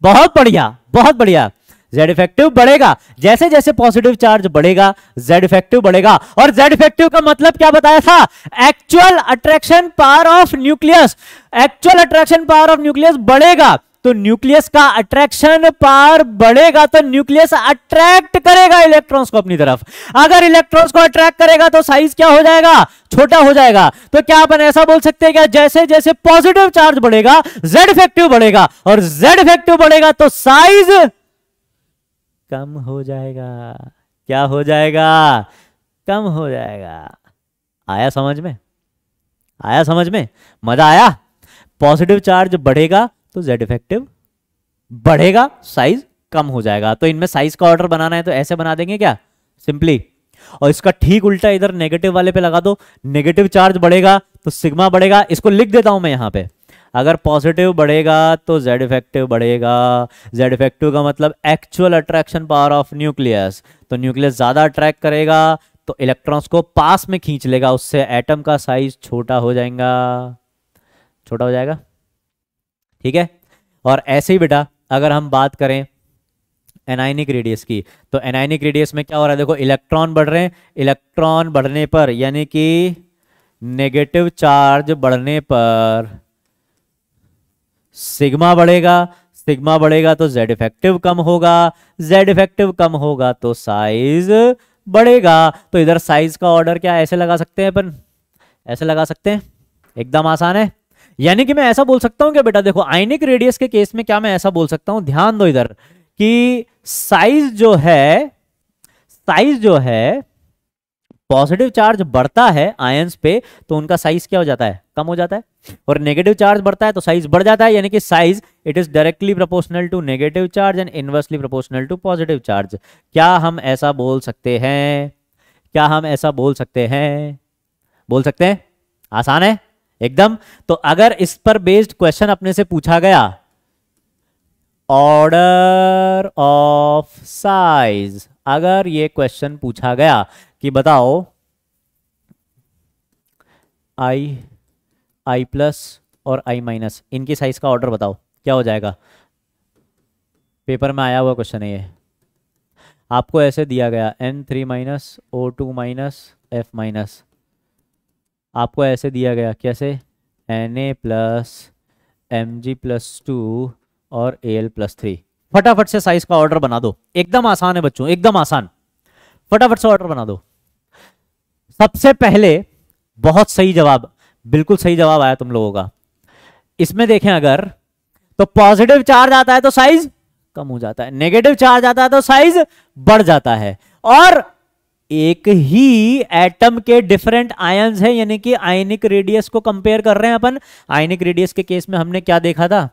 बहुत बढ़िया बहुत बढ़िया जेड इफेक्टिव बढ़ेगा जैसे जैसे पॉजिटिव चार्ज बढ़ेगा जेड इफेक्टिव बढ़ेगा और जेड इफेक्टिव का मतलब क्या बताया था actual attraction power of nucleus actual attraction power of nucleus बढ़ेगा तो न्यूक्लियस का अट्रैक्शन पावर बढ़ेगा तो न्यूक्लियस अट्रैक्ट करेगा इलेक्ट्रॉन्स को अपनी तरफ अगर इलेक्ट्रॉन्स को अट्रैक्ट करेगा तो साइज क्या हो जाएगा छोटा हो जाएगा तो क्या अपन ऐसा बोल सकते हैं क्या जैसे जैसे पॉजिटिव चार्ज बढ़ेगा जेड इफेक्टिव बढ़ेगा और जेड इफेक्टिव बढ़ेगा तो साइज कम हो जाएगा क्या हो जाएगा कम हो जाएगा आया समझ में आया समझ में मजा आया पॉजिटिव चार्ज बढ़ेगा तो जेड इफेक्टिव बढ़ेगा साइज कम हो जाएगा तो इनमें साइज का ऑर्डर बनाना है तो ऐसे बना देंगे क्या सिंपली और इसका ठीक उल्टा इधर नेगेटिव वाले पे लगा दो नेगेटिव चार्ज बढ़ेगा तो सिग्मा बढ़ेगा इसको लिख देता हूं मैं यहां पर अगर पॉजिटिव बढ़ेगा तो जेड इफेक्टिव बढ़ेगा जेड इफेक्टिव का मतलब actual attraction power of nucleus तो न्यूक्लियस ज़्यादा अट्रैक्ट करेगा तो इलेक्ट्रॉन्स को पास में खींच लेगा उससे एटम का साइज छोटा हो जाएगा छोटा हो जाएगा ठीक है और ऐसे ही बेटा अगर हम बात करें एनाइनिक रेडियस की तो एनाइनिक रेडियस में क्या हो रहा है देखो इलेक्ट्रॉन बढ़ रहे हैं इलेक्ट्रॉन बढ़ने पर यानी कि नेगेटिव चार्ज बढ़ने पर सिग्मा बढ़ेगा सिग्मा बढ़ेगा तो जेड इफेक्टिव कम होगा जेड इफेक्टिव कम होगा तो साइज बढ़ेगा तो इधर साइज का ऑर्डर क्या ऐसे लगा सकते हैं अपन ऐसे लगा सकते हैं एकदम आसान है यानी कि मैं ऐसा बोल सकता हूं कि बेटा देखो आइनिक रेडियस के केस में क्या मैं ऐसा बोल सकता हूं ध्यान दो इधर कि साइज जो है साइज जो है पॉजिटिव चार्ज बढ़ता है आयंस पे तो उनका साइज क्या हो जाता है कम हो जाता है और नेगेटिव चार्ज बढ़ता है तो साइज बढ़ जाता है यानी कि size it is directly proportional to negative charge and inversely proportional to positive charge क्या हम ऐसा बोल सकते हैं क्या हम ऐसा बोल सकते हैं बोल सकते हैं आसान है एकदम तो अगर इस पर बेस्ड क्वेश्चन अपने से पूछा गया ऑर्डर ऑफ साइज अगर ये क्वेश्चन पूछा गया कि बताओ आई आई प्लस और आई माइनस इनकी साइज का ऑर्डर बताओ क्या हो जाएगा पेपर में आया हुआ क्वेश्चन है ये आपको ऐसे दिया गया N three minus O two minus F minus आपको ऐसे दिया गया कैसे N A plus M G plus two और ए एल प्लस थ्री फटाफट से साइज का ऑर्डर बना दो एकदम आसान है बच्चों एकदम आसान फटाफट से ऑर्डर बना दो सबसे पहले बहुत सही जवाब बिल्कुल सही जवाब आया तुम लोगों का इसमें देखें अगर तो पॉजिटिव चार्ज आता है तो साइज कम हो जाता है नेगेटिव चार्ज आता है तो साइज बढ़ जाता है और एक ही एटम के डिफरेंट आयंस है यानी कि आयनिक रेडियस को कंपेयर कर रहे हैं अपन आयनिक रेडियस के केस में हमने क्या देखा था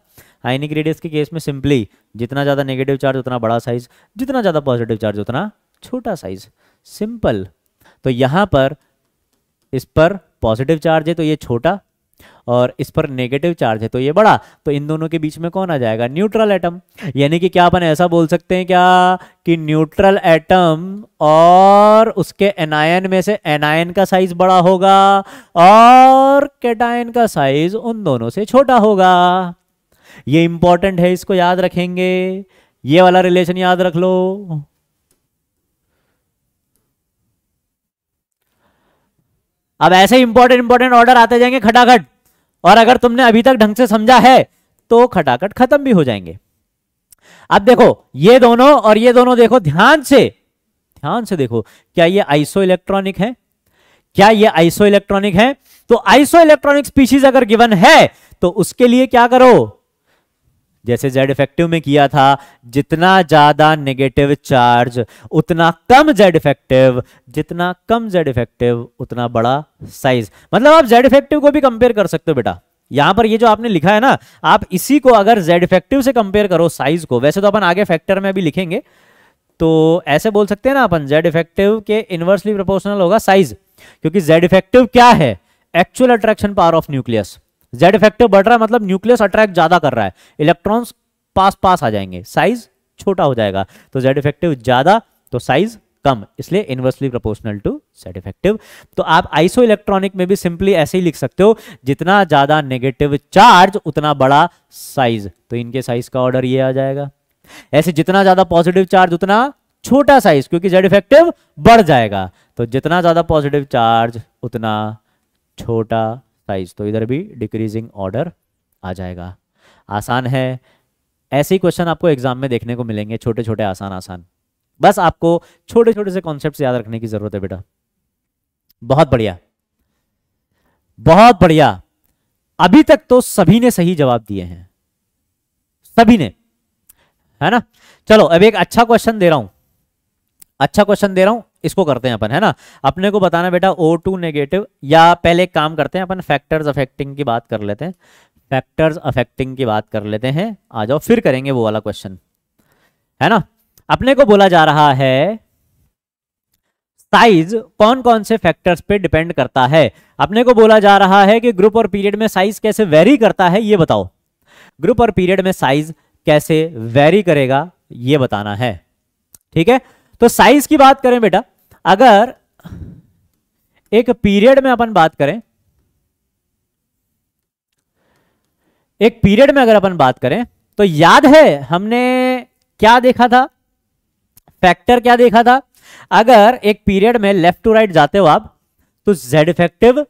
आयनिक रेडियस के केस में सिंपली जितना ज्यादा नेगेटिव चार्ज उतना बड़ा साइज जितना ज्यादा पॉजिटिव चार्ज उतना छोटा साइज सिंपल तो यहाँ पर इस पर पॉजिटिव चार्ज है तो ये छोटा और इस पर नेगेटिव चार्ज है तो ये बड़ा तो इन दोनों के बीच में कौन आ जाएगा न्यूट्रल एटम यानी कि क्या अपन ऐसा बोल सकते हैं क्या कि न्यूट्रल एटम और उसके एनायन में से एनायन का साइज बड़ा होगा और कैटायन का साइज उन दोनों से छोटा होगा ये इंपॉर्टेंट है इसको याद रखेंगे ये वाला रिलेशन याद रख लो अब ऐसे इंपॉर्टेंट इंपॉर्टेंट ऑर्डर आते जाएंगे खटाखट और अगर तुमने अभी तक ढंग से समझा है तो खटाखट खत्म भी हो जाएंगे अब देखो ये दोनों और ये दोनों देखो ध्यान से ध्यान से देखो क्या ये आइसो इलेक्ट्रॉनिक है क्या ये आइसो इलेक्ट्रॉनिक है तो आइसो इलेक्ट्रॉनिक स्पीशीज अगर गिवन है तो उसके लिए क्या करो जैसे जेड इफेक्टिव में किया था जितना ज्यादा नेगेटिव चार्ज उतना कम जेड इफेक्टिव जितना कम जेड इफेक्टिव उतना बड़ा साइज मतलब आप जेड इफेक्टिव को भी कंपेयर कर सकते हो बेटा यहां पर ये जो आपने लिखा है ना आप इसी को अगर जेड इफेक्टिव से कंपेयर करो साइज को वैसे तो अपन आगे फैक्टर में भी लिखेंगे तो ऐसे बोल सकते हैं ना अपन जेड इफेक्टिव के इनवर्सली प्रोपोर्शनल होगा साइज क्योंकि जेड इफेक्टिव क्या है actual attraction power of nucleus Z effective बढ़ रहा है मतलब न्यूक्लियस अट्रैक्ट ज्यादा कर रहा है इलेक्ट्रॉन्स पास पास आ जाएंगे साइज छोटा हो जाएगा तो जेड इफेक्टिव ज्यादा तो साइज कम इसलिए inversely proportional to Z effective तो आप आइसो इलेक्ट्रॉनिक में भी सिंपली ऐसे ही लिख सकते हो जितना ज्यादा नेगेटिव चार्ज उतना बड़ा साइज तो इनके साइज का ऑर्डर ये आ जाएगा ऐसे जितना ज्यादा पॉजिटिव चार्ज उतना छोटा साइज क्योंकि जेड इफेक्टिव बढ़ जाएगा तो जितना ज्यादा पॉजिटिव चार्ज उतना छोटा साइज तो इधर भी डिक्रीजिंग ऑर्डर आ जाएगा आसान है ऐसे ही क्वेश्चन आपको एग्जाम में देखने को मिलेंगे छोटे छोटे आसान आसान बस आपको छोटे छोटे से कॉन्सेप्ट याद रखने की जरूरत है बेटा बहुत बढ़िया बहुत बढ़िया अभी तक तो सभी ने सही जवाब दिए हैं सभी ने है ना चलो अब एक अच्छा क्वेश्चन दे रहा हूं अच्छा क्वेश्चन दे रहा हूं इसको करते हैं अपन है ना अपने को बताना बेटा ओ टू नेगेटिव या पहले एक काम करते हैं अपन फैक्टर्स अफेक्टिंग की बात कर लेते हैं फैक्टर्स अफेक्टिंग की बात कर लेते हैं आ जाओ फिर करेंगे वो वाला क्वेश्चन है ना अपने को बोला जा रहा है साइज कौन कौन से फैक्टर्स पे डिपेंड करता है अपने को बोला जा रहा है कि ग्रुप और पीरियड में साइज कैसे वेरी करता है ये बताओ ग्रुप और पीरियड में साइज कैसे वेरी करेगा ये बताना है ठीक है तो साइज की बात करें बेटा अगर एक पीरियड में अपन बात करें एक पीरियड में अगर अपन बात करें तो याद है हमने क्या देखा था फैक्टर क्या देखा था अगर एक पीरियड में लेफ्ट टू राइट जाते हो आप तो जेड इफेक्टिव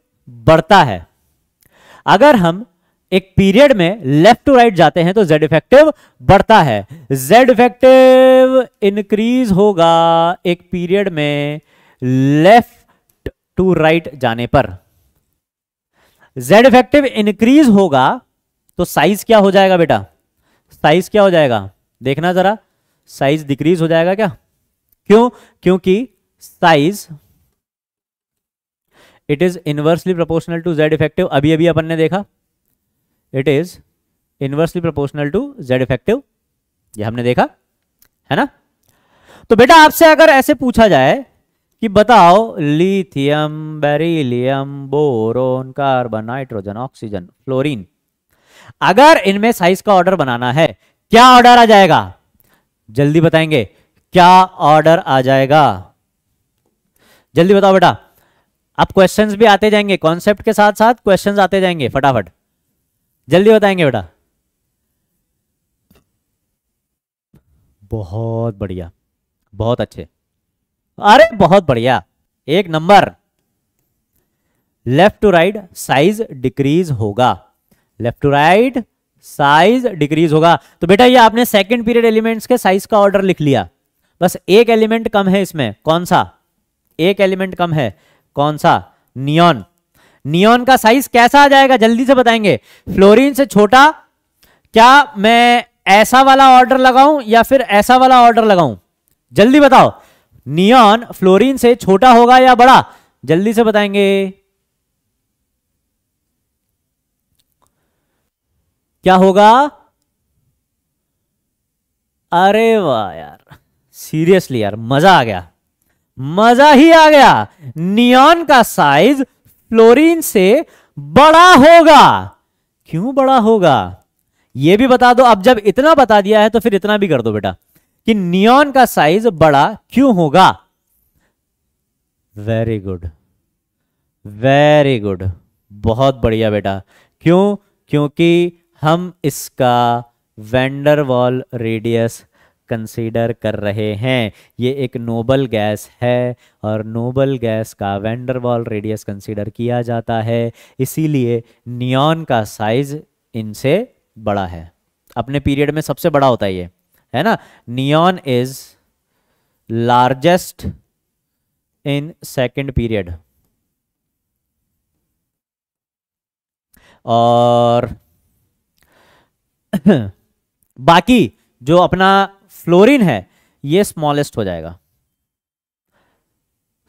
बढ़ता है अगर हम एक पीरियड में लेफ्ट टू राइट जाते हैं तो जेड इफेक्टिव बढ़ता है जेड इफेक्टिव इंक्रीज होगा एक पीरियड में लेफ्ट टू राइट जाने पर जेड इफेक्टिव इंक्रीज होगा तो साइज क्या हो जाएगा बेटा साइज क्या हो जाएगा देखना जरा साइज डिक्रीज हो जाएगा क्या क्यों क्योंकि size it is inversely proportional to Z effective अभी अभी अपन ने देखा it is inversely proportional to Z effective ये हमने देखा है ना तो बेटा आपसे अगर ऐसे पूछा जाए कि बताओ lithium beryllium boron carbon nitrogen oxygen fluorine अगर इनमें साइज का ऑर्डर बनाना है क्या ऑर्डर आ जाएगा जल्दी बताएंगे क्या ऑर्डर आ जाएगा जल्दी बताओ बेटा अब क्वेश्चंस भी आते जाएंगे कॉन्सेप्ट के साथ साथ क्वेश्चंस आते जाएंगे फटाफट जल्दी बताएंगे बेटा बहुत बढ़िया बहुत अच्छे अरे बहुत बढ़िया एक number left to right size decrease होगा left to right size decrease होगा तो बेटा ये आपने सेकंड पीरियड एलिमेंट्स के साइज का ऑर्डर लिख लिया बस एक एलिमेंट कम है इसमें कौन सा एक एलिमेंट कम है कौन सा नियॉन नियॉन का साइज कैसा आ जाएगा जल्दी से बताएंगे फ्लोरीन से छोटा क्या मैं ऐसा वाला ऑर्डर लगाऊं या फिर ऐसा वाला ऑर्डर लगाऊं जल्दी बताओ नियॉन फ्लोरीन से छोटा होगा या बड़ा जल्दी से बताएंगे क्या होगा अरे वाह यार सीरियसली यार मजा आ गया मजा ही आ गया नियॉन का साइज फ्लोरीन से बड़ा होगा क्यों बड़ा होगा यह भी बता दो अब जब इतना बता दिया है तो फिर इतना भी कर दो बेटा कि नियॉन का साइज बड़ा क्यों होगा वेरी गुड वेरी गुड बहुत बढ़िया बेटा क्यों क्योंकि हम इसका वेंडरवॉल रेडियस कंसीडर कर रहे हैं ये एक नोबल गैस है और नोबल गैस का वेंडरवॉल रेडियस कंसीडर किया जाता है इसीलिए नियॉन का साइज इनसे बड़ा है अपने पीरियड में सबसे बड़ा होता है ये है ना neon is largest in second period और बाकी जो अपना फ्लोरीन है ये स्मॉलेस्ट हो जाएगा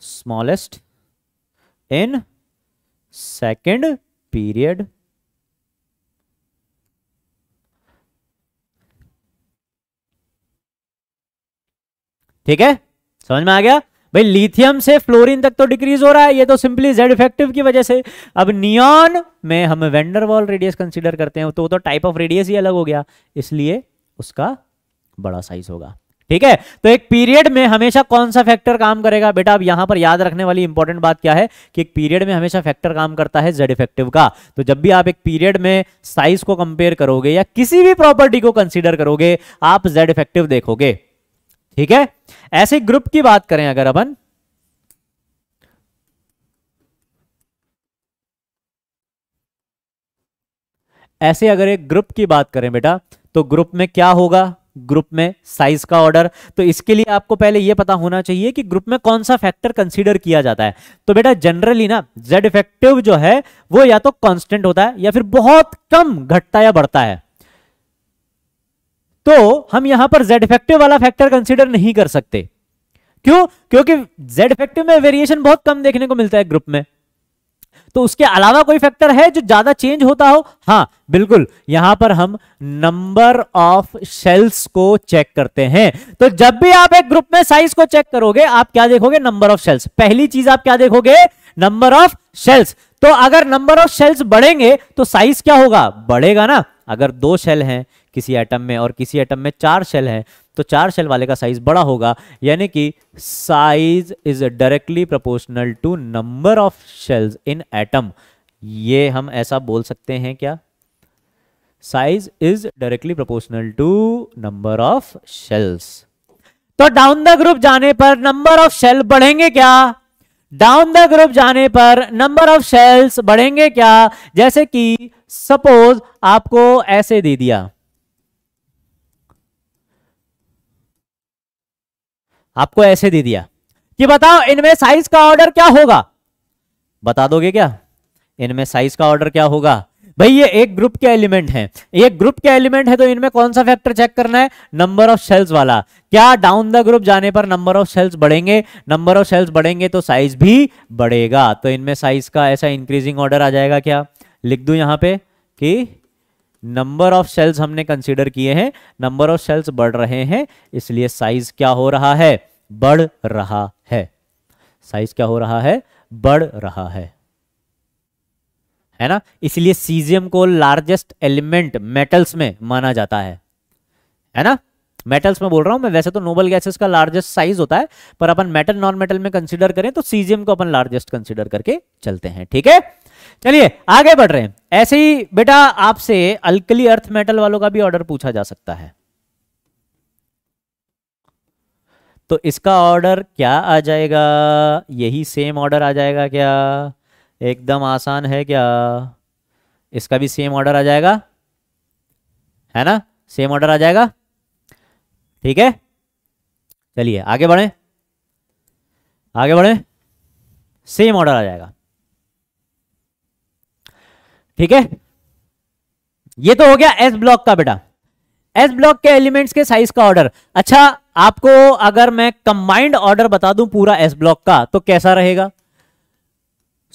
स्मॉलेस्ट इन सेकेंड पीरियड ठीक है समझ में आ गया भाई लिथियम से फ्लोरीन तक तो डिक्रीज हो रहा है ये तो सिंपली जेड इफेक्टिव की वजह से अब नियॉन में हम वेंडर वॉल रेडियस कंसीडर करते हैं तो वो तो टाइप ऑफ रेडियस ही अलग हो गया इसलिए उसका बड़ा साइज होगा ठीक है तो एक पीरियड में हमेशा कौन सा फैक्टर काम करेगा बेटा अब यहां पर याद रखने वाली इंपॉर्टेंट बात क्या है कि एक पीरियड में हमेशा फैक्टर काम करता है जेड इफेक्टिव का तो जब भी आप एक पीरियड में साइज को कंपेयर करोगे या किसी भी प्रॉपर्टी को कंसीडर करोगे आप जेड इफेक्टिव देखोगे ठीक है ऐसे ग्रुप की बात करें अगर अपन ऐसे अगर एक ग्रुप की बात करें बेटा तो ग्रुप में क्या होगा ग्रुप में साइज का ऑर्डर तो इसके लिए आपको पहले यह पता होना चाहिए कि ग्रुप में कौन सा फैक्टर कंसीडर किया जाता है तो बेटा जनरली ना जेड इफेक्टिव जो है वो या तो कॉन्स्टेंट होता है या फिर बहुत कम घटता या बढ़ता है तो हम यहां पर जेड इफेक्टिव वाला फैक्टर कंसीडर नहीं कर सकते क्यों क्योंकि जेड इफेक्टिव में वेरिएशन बहुत कम देखने को मिलता है ग्रुप में तो उसके अलावा कोई फैक्टर है जो ज्यादा चेंज होता हो हाँ बिल्कुल यहां पर हम नंबर ऑफ शेल्स को चेक करते हैं तो जब भी आप एक ग्रुप में साइज को चेक करोगे आप क्या देखोगे नंबर ऑफ सेल्स पहली चीज आप क्या देखोगे नंबर ऑफ शेल्स तो अगर नंबर ऑफ शेल्स बढ़ेंगे तो साइज क्या होगा बढ़ेगा ना अगर दो शेल हैं किसी एटम में और किसी एटम में चार शेल है तो चार शेल वाले का साइज बड़ा होगा यानी कि size is directly proportional to number of shells in atom ये हम ऐसा बोल सकते हैं क्या size is directly proportional to number of shells तो डाउन द ग्रुप जाने पर नंबर ऑफ शेल बढ़ेंगे क्या डाउन द ग्रुप जाने पर नंबर ऑफ शेल्स बढ़ेंगे क्या जैसे कि सपोज आपको ऐसे दे दिया आपको ऐसे दे दिया कि बताओ इनमें साइज का ऑर्डर क्या होगा बता दोगे क्या इनमें साइज का ऑर्डर क्या होगा भाई ये एक ग्रुप के एलिमेंट हैं एक ग्रुप के एलिमेंट है तो इनमें कौन सा फैक्टर चेक करना है नंबर ऑफ सेल्स वाला क्या डाउन द ग्रुप जाने पर नंबर ऑफ सेल्स बढ़ेंगे नंबर ऑफ सेल्स बढ़ेंगे तो साइज भी बढ़ेगा तो इनमें साइज का ऐसा इंक्रीजिंग ऑर्डर आ जाएगा क्या लिख दू यहां पर कि नंबर ऑफ सेल्स हमने कंसिडर किए हैं नंबर ऑफ सेल्स बढ़ रहे हैं इसलिए साइज क्या हो रहा है बढ़ रहा है साइज क्या हो रहा है बढ़ रहा है है ना इसलिए सीजियम को लार्जेस्ट एलिमेंट मेटल्स में माना जाता है है ना मेटल्स में बोल रहा हूं मैं वैसे तो नोबल गैसेस का लार्जेस्ट साइज होता है पर अपन मेटल नॉन मेटल में कंसीडर करें तो सीजियम को अपन लार्जेस्ट कंसीडर करके चलते हैं ठीक है चलिए आगे बढ़ रहे हैं ऐसे ही बेटा आपसे अल्कली अर्थ मेटल वालों का भी ऑर्डर पूछा जा सकता है तो इसका ऑर्डर क्या आ जाएगा यही सेम ऑर्डर आ जाएगा क्या एकदम आसान है क्या इसका भी सेम ऑर्डर आ जाएगा है ना सेम ऑर्डर आ जाएगा ठीक है चलिए आगे बढ़े आगे बढ़े सेम ऑर्डर आ जाएगा ठीक है ये तो हो गया एस ब्लॉक का बेटा एस ब्लॉक के एलिमेंट्स के साइज का ऑर्डर अच्छा आपको अगर मैं कंबाइंड ऑर्डर बता दूं पूरा एस ब्लॉक का तो कैसा रहेगा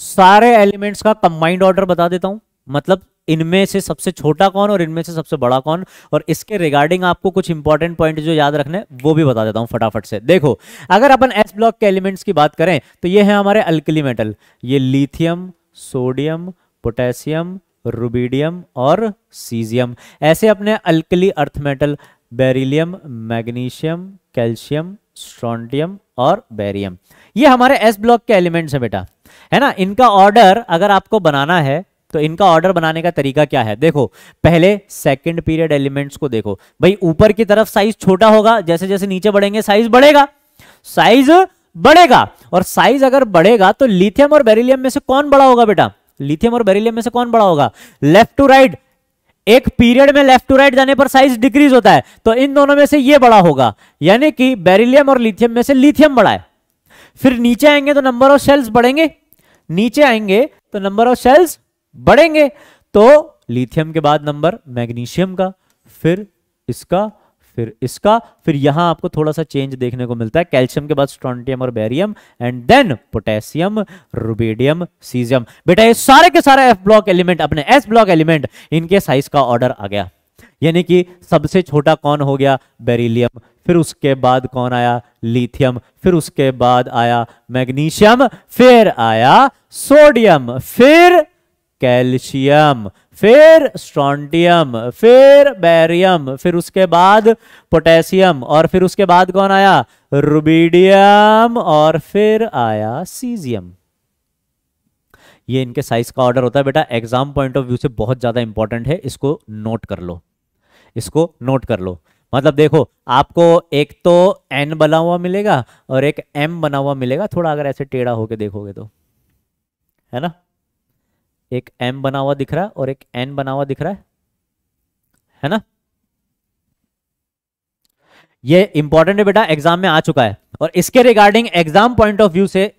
सारे एलिमेंट्स का कंबाइंड ऑर्डर बता देता हूं मतलब इनमें से सबसे छोटा कौन और इनमें से सबसे बड़ा कौन और इसके रिगार्डिंग आपको कुछ इंपॉर्टेंट पॉइंट जो याद रखने वो भी बता देता हूं फटाफट से देखो अगर अपन एस ब्लॉक के एलिमेंट्स की बात करें तो ये है हमारे अल्कली मेटल ये लिथियम सोडियम पोटेशियम रूबीडियम और सीजियम ऐसे अपने alkali earth metal beryllium magnesium calcium strontium और बेरियम ये हमारे एस ब्लॉक के एलिमेंट्स हैं बेटा है ना इनका ऑर्डर अगर आपको बनाना है तो इनका ऑर्डर बनाने का तरीका क्या है देखो पहले सेकंड पीरियड एलिमेंट्स को देखो भाई ऊपर की तरफ साइज छोटा होगा जैसे जैसे नीचे बढ़ेंगे साइज बढ़ेगा साइज बढ़ेगा और साइज अगर बढ़ेगा तो लिथियम और बेरिलियम में से कौन बड़ा होगा बेटा लिथियम और बेरिलियम में से कौन बड़ा होगा लेफ्ट टू राइट एक पीरियड में लेफ्ट टू राइट जाने पर साइज डिक्रीज होता है तो इन दोनों में से ये बड़ा होगा यानी कि बेरिलियम और लिथियम में से लिथियम बड़ा है फिर नीचे आएंगे तो नंबर ऑफ सेल्स बढ़ेंगे नीचे आएंगे तो नंबर ऑफ सेल्स बढ़ेंगे तो लिथियम के बाद नंबर मैग्नीशियम का फिर इसका फिर इसका फिर यहां आपको थोड़ा सा चेंज देखने को मिलता है कैल्शियम के बाद स्ट्रॉन्टियम और barium and then potassium rubidium caesium बेटा ये सारे के सारे एफ ब्लॉक एलिमेंट अपने एस ब्लॉक एलिमेंट इनके साइज का ऑर्डर आ गया यानी कि सबसे छोटा कौन हो गया बेरिलियम फिर उसके बाद कौन आया लिथियम फिर उसके बाद आया मैग्नीशियम फिर आया सोडियम फिर कैल्शियम फिर स्ट्रॉन्टियम फिर बैरियम फिर उसके बाद पोटेशियम और फिर उसके बाद कौन आया रुबीडियम और फिर आया सीजियम ये इनके साइज का ऑर्डर होता है बेटा एग्जाम पॉइंट ऑफ व्यू से बहुत ज्यादा इंपॉर्टेंट है इसको नोट कर लो इसको नोट कर लो मतलब देखो आपको एक तो एन बना हुआ मिलेगा और एक एम बना हुआ मिलेगा थोड़ा अगर ऐसे टेढ़ा होके देखोगे तो है ना एक एम बना हुआ दिख रहा है और एक एन बना हुआ दिख रहा है है ना ये इंपॉर्टेंट है बेटा एग्जाम में आ चुका है और इसके regarding exam point of view से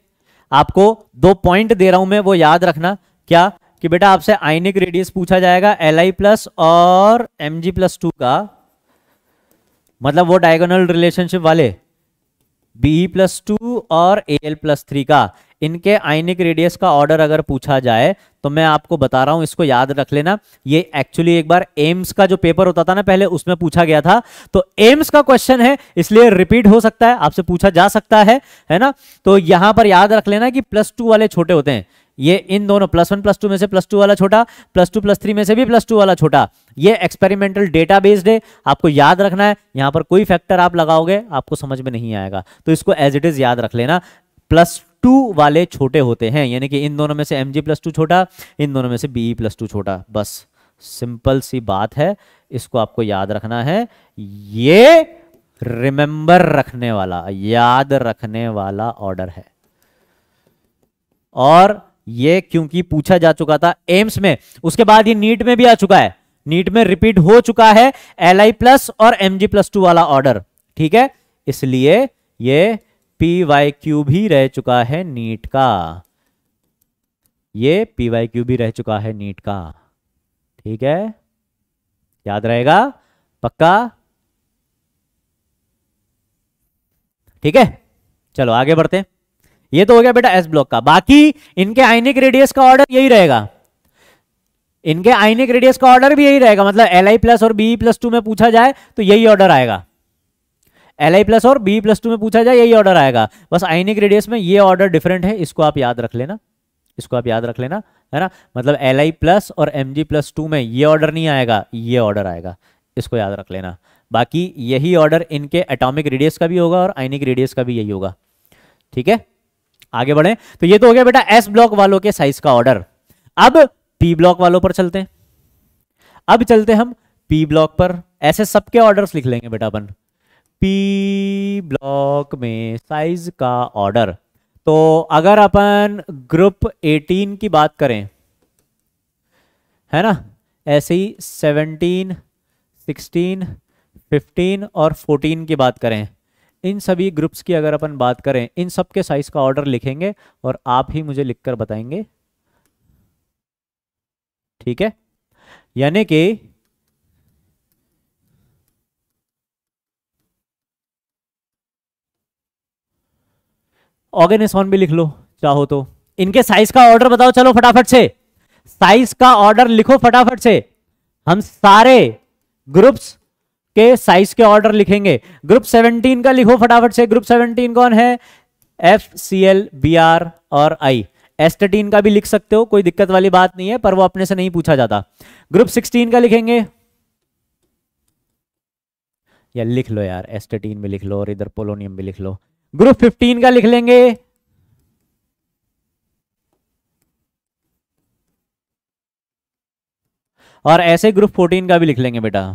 आपको दो पॉइंट दे रहा हूं मैं वो याद रखना क्या कि बेटा आपसे आइनिक रेडियस पूछा जाएगा एल आई प्लस और एम जी प्लस टू का मतलब वो डायगोनल रिलेशनशिप वाले बी प्लस टू और ए एल प्लस थ्री का इनके आइनिक रेडियस का ऑर्डर अगर पूछा जाए तो मैं आपको बता रहा हूं इसको याद रख लेना ये एक्चुअली एक बार एम्स का जो पेपर होता था ना पहले उसमें पूछा गया था तो एम्स का क्वेश्चन है इसलिए रिपीट हो सकता है आपसे पूछा जा सकता है है ना तो यहां पर याद रख लेना कि प्लस टू वाले छोटे होते हैं ये इन दोनों प्लस वन प्लस टू में से प्लस टू वाला छोटा प्लस टू प्लस थ्री में से भी प्लस टू वाला छोटा ये एक्सपेरिमेंटल डेटा बेस्ड है आपको याद रखना है यहां पर कोई फैक्टर आप लगाओगे आपको समझ में नहीं आएगा तो इसको एज इट इज याद रख लेना प्लस टू वाले छोटे होते हैं यानी कि इन दोनों में से एम जी प्लस टू छोटा इन दोनों में से बीई प्लस टू छोटा बस सिंपल सी बात है इसको आपको याद रखना है ये रिमेंबर रखने वाला याद रखने वाला ऑर्डर है और ये क्योंकि पूछा जा चुका था एम्स में उसके बाद ये नीट में भी आ चुका है नीट में रिपीट हो चुका है एल आई प्लस और एम जी प्लस टू वाला ऑर्डर ठीक है इसलिए ये पी वाई क्यू भी रह चुका है नीट का ये पी वाई क्यू भी रह चुका है नीट का ठीक है याद रहेगा पक्का ठीक है चलो आगे बढ़ते हैं ये तो हो गया बेटा एस ब्लॉक का बाकी इनके आइनिक रेडियस का ऑर्डर यही रहेगा इनके आइनिक रेडियस का ऑर्डर भी यही रहेगा मतलब एल आई प्लस और बी प्लस टू में पूछा जाए तो यही ऑर्डर आएगा एल आई प्लस और बी प्लस टू में पूछा जाए यही ऑर्डर आएगा बस आइनिक रेडियस में ये ऑर्डर डिफरेंट है इसको आप याद रख लेना इसको आप याद रख लेना है ना मतलब एल आई प्लस और एम जी प्लस टू में ये ऑर्डर नहीं आएगा ये ऑर्डर आएगा इसको याद रख लेना बाकी यही ऑर्डर इनके एटॉमिक रेडियस का भी होगा और आइनिक रेडियस का भी यही होगा ठीक है आगे बढ़े तो ये तो हो गया बेटा एस ब्लॉक वालों के साइज का ऑर्डर अब पी ब्लॉक वालों पर चलते हैं अब चलते हम पी ब्लॉक पर ऐसे सबके ऑर्डर्स लिख लेंगे बेटा अपन पी ब्लॉक में साइज का ऑर्डर तो अगर अपन ग्रुप 18 की बात करें है ना ऐसे ही 17, 16, 15 और 14 की बात करें इन सभी ग्रुप्स की अगर अपन बात करें इन सब के साइज का ऑर्डर लिखेंगे और आप ही मुझे लिखकर बताएंगे ठीक है यानी कि ऑर्गेनिसॉन भी लिख लो चाहो तो इनके साइज का ऑर्डर बताओ चलो फटाफट से साइज का ऑर्डर लिखो फटाफट से हम सारे ग्रुप्स के साइज के ऑर्डर लिखेंगे ग्रुप 17 का लिखो फटाफट से ग्रुप 17 कौन है F C L B R और आई एस्टेटीन का भी लिख सकते हो कोई दिक्कत वाली बात नहीं है पर वो अपने से नहीं पूछा जाता ग्रुप 16 का लिखेंगे या लिख लो यार एस्टेटीन भी लिख लो और इधर पोलोनियम भी लिख लो ग्रुप 15 का लिख लेंगे और ऐसे ग्रुप 14 का भी लिख लेंगे बेटा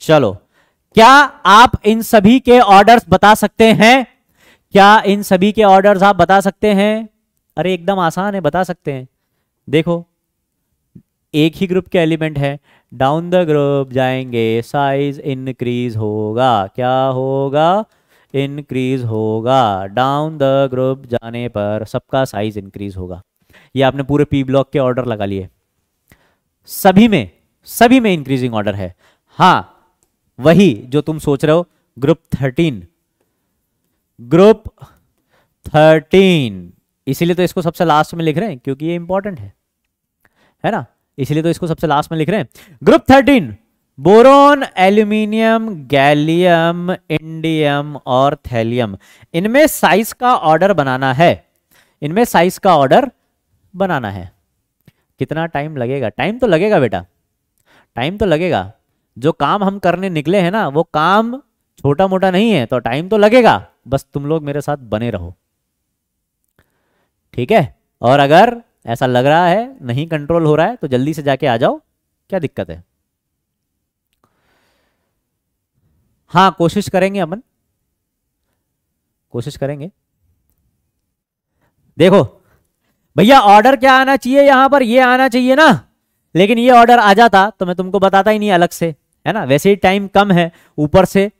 चलो क्या आप इन सभी के ऑर्डर्स बता सकते हैं क्या इन सभी के ऑर्डर्स आप बता सकते हैं अरे एकदम आसान है बता सकते हैं देखो एक ही ग्रुप के एलिमेंट है डाउन द ग्रुप जाएंगे साइज इनक्रीज होगा क्या होगा इनक्रीज होगा डाउन द ग्रुप जाने पर सबका साइज इंक्रीज होगा ये आपने पूरे पी ब्लॉक के ऑर्डर लगा लिए सभी में सभी में इंक्रीजिंग ऑर्डर है हाँ वही जो तुम सोच रहे हो ग्रुप थर्टीन ग्रुप थर्टीन इसीलिए तो इसको सबसे लास्ट में लिख रहे हैं क्योंकि ये इंपॉर्टेंट है है ना इसीलिए तो इसको सबसे लास्ट में लिख रहे हैं group thirteen boron aluminium gallium indium और थैलियम इनमें साइज का ऑर्डर बनाना है इनमें साइज का ऑर्डर बनाना है कितना टाइम लगेगा टाइम तो लगेगा बेटा टाइम तो लगेगा जो काम हम करने निकले हैं ना वो काम छोटा मोटा नहीं है तो टाइम तो लगेगा बस तुम लोग मेरे साथ बने रहो ठीक है और अगर ऐसा लग रहा है नहीं कंट्रोल हो रहा है तो जल्दी से जाके आ जाओ क्या दिक्कत है हाँ कोशिश करेंगे अमन कोशिश करेंगे देखो भैया ऑर्डर क्या आना चाहिए यहां पर ये आना चाहिए ना लेकिन ये ऑर्डर आ जाता तो मैं तुमको बताता ही नहीं अलग से है ना वैसे ही टाइम कम है ऊपर से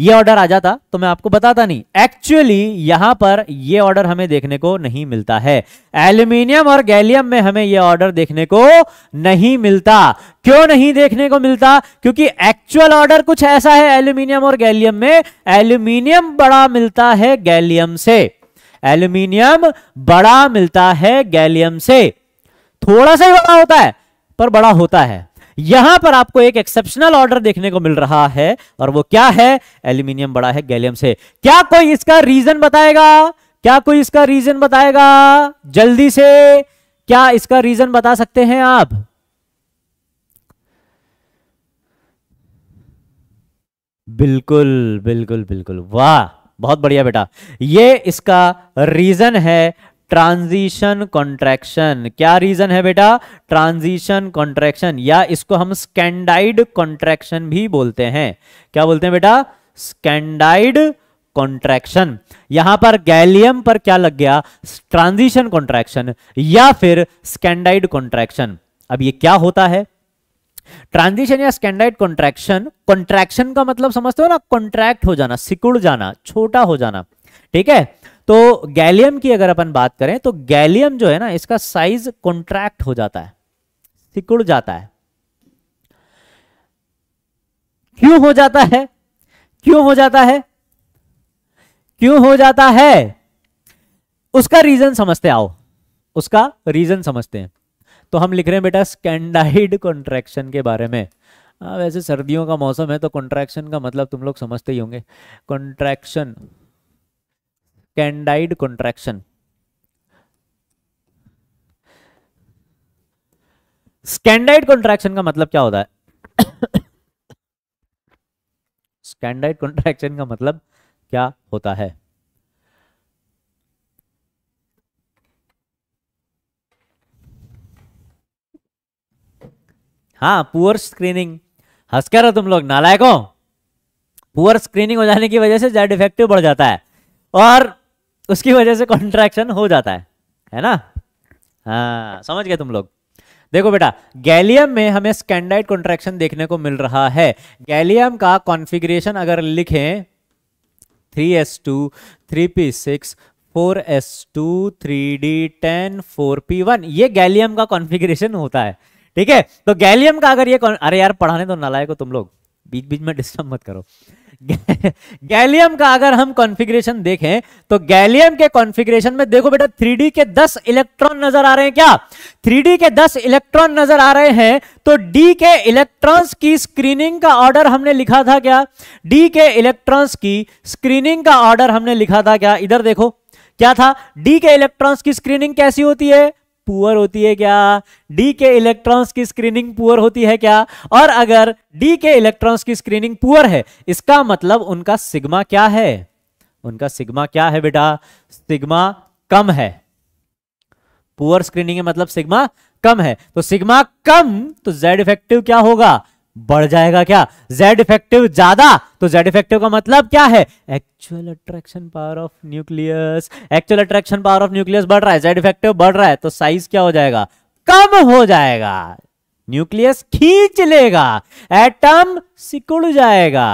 ये ऑर्डर आ जाता तो मैं आपको बताता नहीं एक्चुअली यहां पर ये ऑर्डर हमें देखने को नहीं मिलता है एल्यूमिनियम और गैलियम में हमें ये ऑर्डर देखने को नहीं मिलता क्यों नहीं देखने को मिलता क्योंकि एक्चुअल ऑर्डर कुछ ऐसा है एल्यूमिनियम और गैलियम में एल्यूमिनियम बड़ा मिलता है गैलियम से एल्यूमिनियम बड़ा मिलता है गैलियम से थोड़ा सा ही बड़ा होता है पर बड़ा होता है यहां पर आपको एक एक्सेप्शनल ऑर्डर देखने को मिल रहा है और वो क्या है एल्यूमिनियम बड़ा है गैलियम से क्या कोई इसका रीजन बताएगा क्या कोई इसका रीजन बताएगा जल्दी से क्या इसका रीजन बता सकते हैं आप बिल्कुल बिल्कुल बिल्कुल वाह बहुत बढ़िया बेटा ये इसका रीजन है ट्रांजिशन कॉन्ट्रैक्शन क्या रीजन है बेटा ट्रांजिशन कॉन्ट्रैक्शन या इसको हम स्कैंडाइड कॉन्ट्रैक्शन भी बोलते हैं क्या बोलते हैं बेटा स्कैंडाइड कॉन्ट्रैक्शन यहां पर गैलियम पर क्या लग गया ट्रांजिशन कॉन्ट्रैक्शन या फिर स्कैंडाइड कॉन्ट्रैक्शन अब ये क्या होता है ट्रांजिशन या स्कैंडाइड कॉन्ट्रैक्शन कॉन्ट्रैक्शन का मतलब समझते हो ना कॉन्ट्रैक्ट हो जाना सिकुड़ जाना छोटा हो जाना ठीक है तो गैलियम की अगर अपन बात करें तो गैलियम जो है ना इसका साइज कॉन्ट्रैक्ट हो जाता है सिकुड़ जाता है क्यों हो जाता है क्यों हो जाता है क्यों हो जाता है उसका रीजन समझते आओ उसका रीजन समझते हैं तो हम लिख रहे हैं बेटा स्कैंडाइड कॉन्ट्रैक्शन के बारे में आ, हाँ, वैसे सर्दियों का मौसम है तो कॉन्ट्रैक्शन का मतलब तुम लोग समझते ही होंगे contraction scandide contraction scandide contraction का मतलब क्या होता है स्कैंडाइड कॉन्ट्रैक्शन का मतलब क्या होता है हाँ पुअर स्क्रीनिंग हंस क्या रहो तुम लोग नालायकों पुअर स्क्रीनिंग हो जाने की वजह से जेड इफेक्टिव बढ़ जाता है और उसकी वजह से कॉन्ट्रैक्शन हो जाता है है ना हाँ समझ गए तुम लोग देखो बेटा गैलियम में हमें स्कैंडाइट कॉन्ट्रैक्शन देखने को मिल रहा है गैलियम का कॉन्फिग्रेशन अगर लिखें 3s2 3p6 4s2 3d10 4p1 ये गैलियम का कॉन्फिग्रेशन होता है ठीक है तो गैलियम का अगर ये अरे यार पढ़ाने तो नालायक को तुम लोग बीच बीच में डिस्टर्ब मत करो गैलियम का अगर हम कॉन्फ़िगरेशन देखें तो गैलियम के कॉन्फ़िगरेशन में देखो बेटा 3D के 10 इलेक्ट्रॉन नजर आ रहे हैं क्या 3D के 10 इलेक्ट्रॉन नजर आ रहे हैं तो D के इलेक्ट्रॉन्स की स्क्रीनिंग का ऑर्डर हमने लिखा था क्या D के इलेक्ट्रॉन्स की स्क्रीनिंग का ऑर्डर हमने लिखा था क्या इधर देखो क्या था डी के इलेक्ट्रॉन्स की स्क्रीनिंग कैसी होती है पुअर होती है क्या डी के इलेक्ट्रॉन्स की स्क्रीनिंग पुअर होती है क्या और अगर डी के इलेक्ट्रॉन्स की स्क्रीनिंग पुअर है इसका मतलब उनका सिग्मा क्या है उनका सिग्मा क्या है बेटा सिग्मा कम है पुअर स्क्रीनिंग है मतलब सिग्मा कम है तो सिग्मा कम तो जेड इफेक्टिव क्या होगा बढ़ जाएगा क्या जेड इफेक्टिव ज्यादा तो जेड इफेक्टिव का मतलब क्या है actual attraction power of nucleus actual attraction power of nucleus बढ़ रहा है Z इफेक्टिव बढ़ रहा है तो साइज क्या हो जाएगा कम हो जाएगा न्यूक्लियस खींच लेगा एटम सिकुड़ जाएगा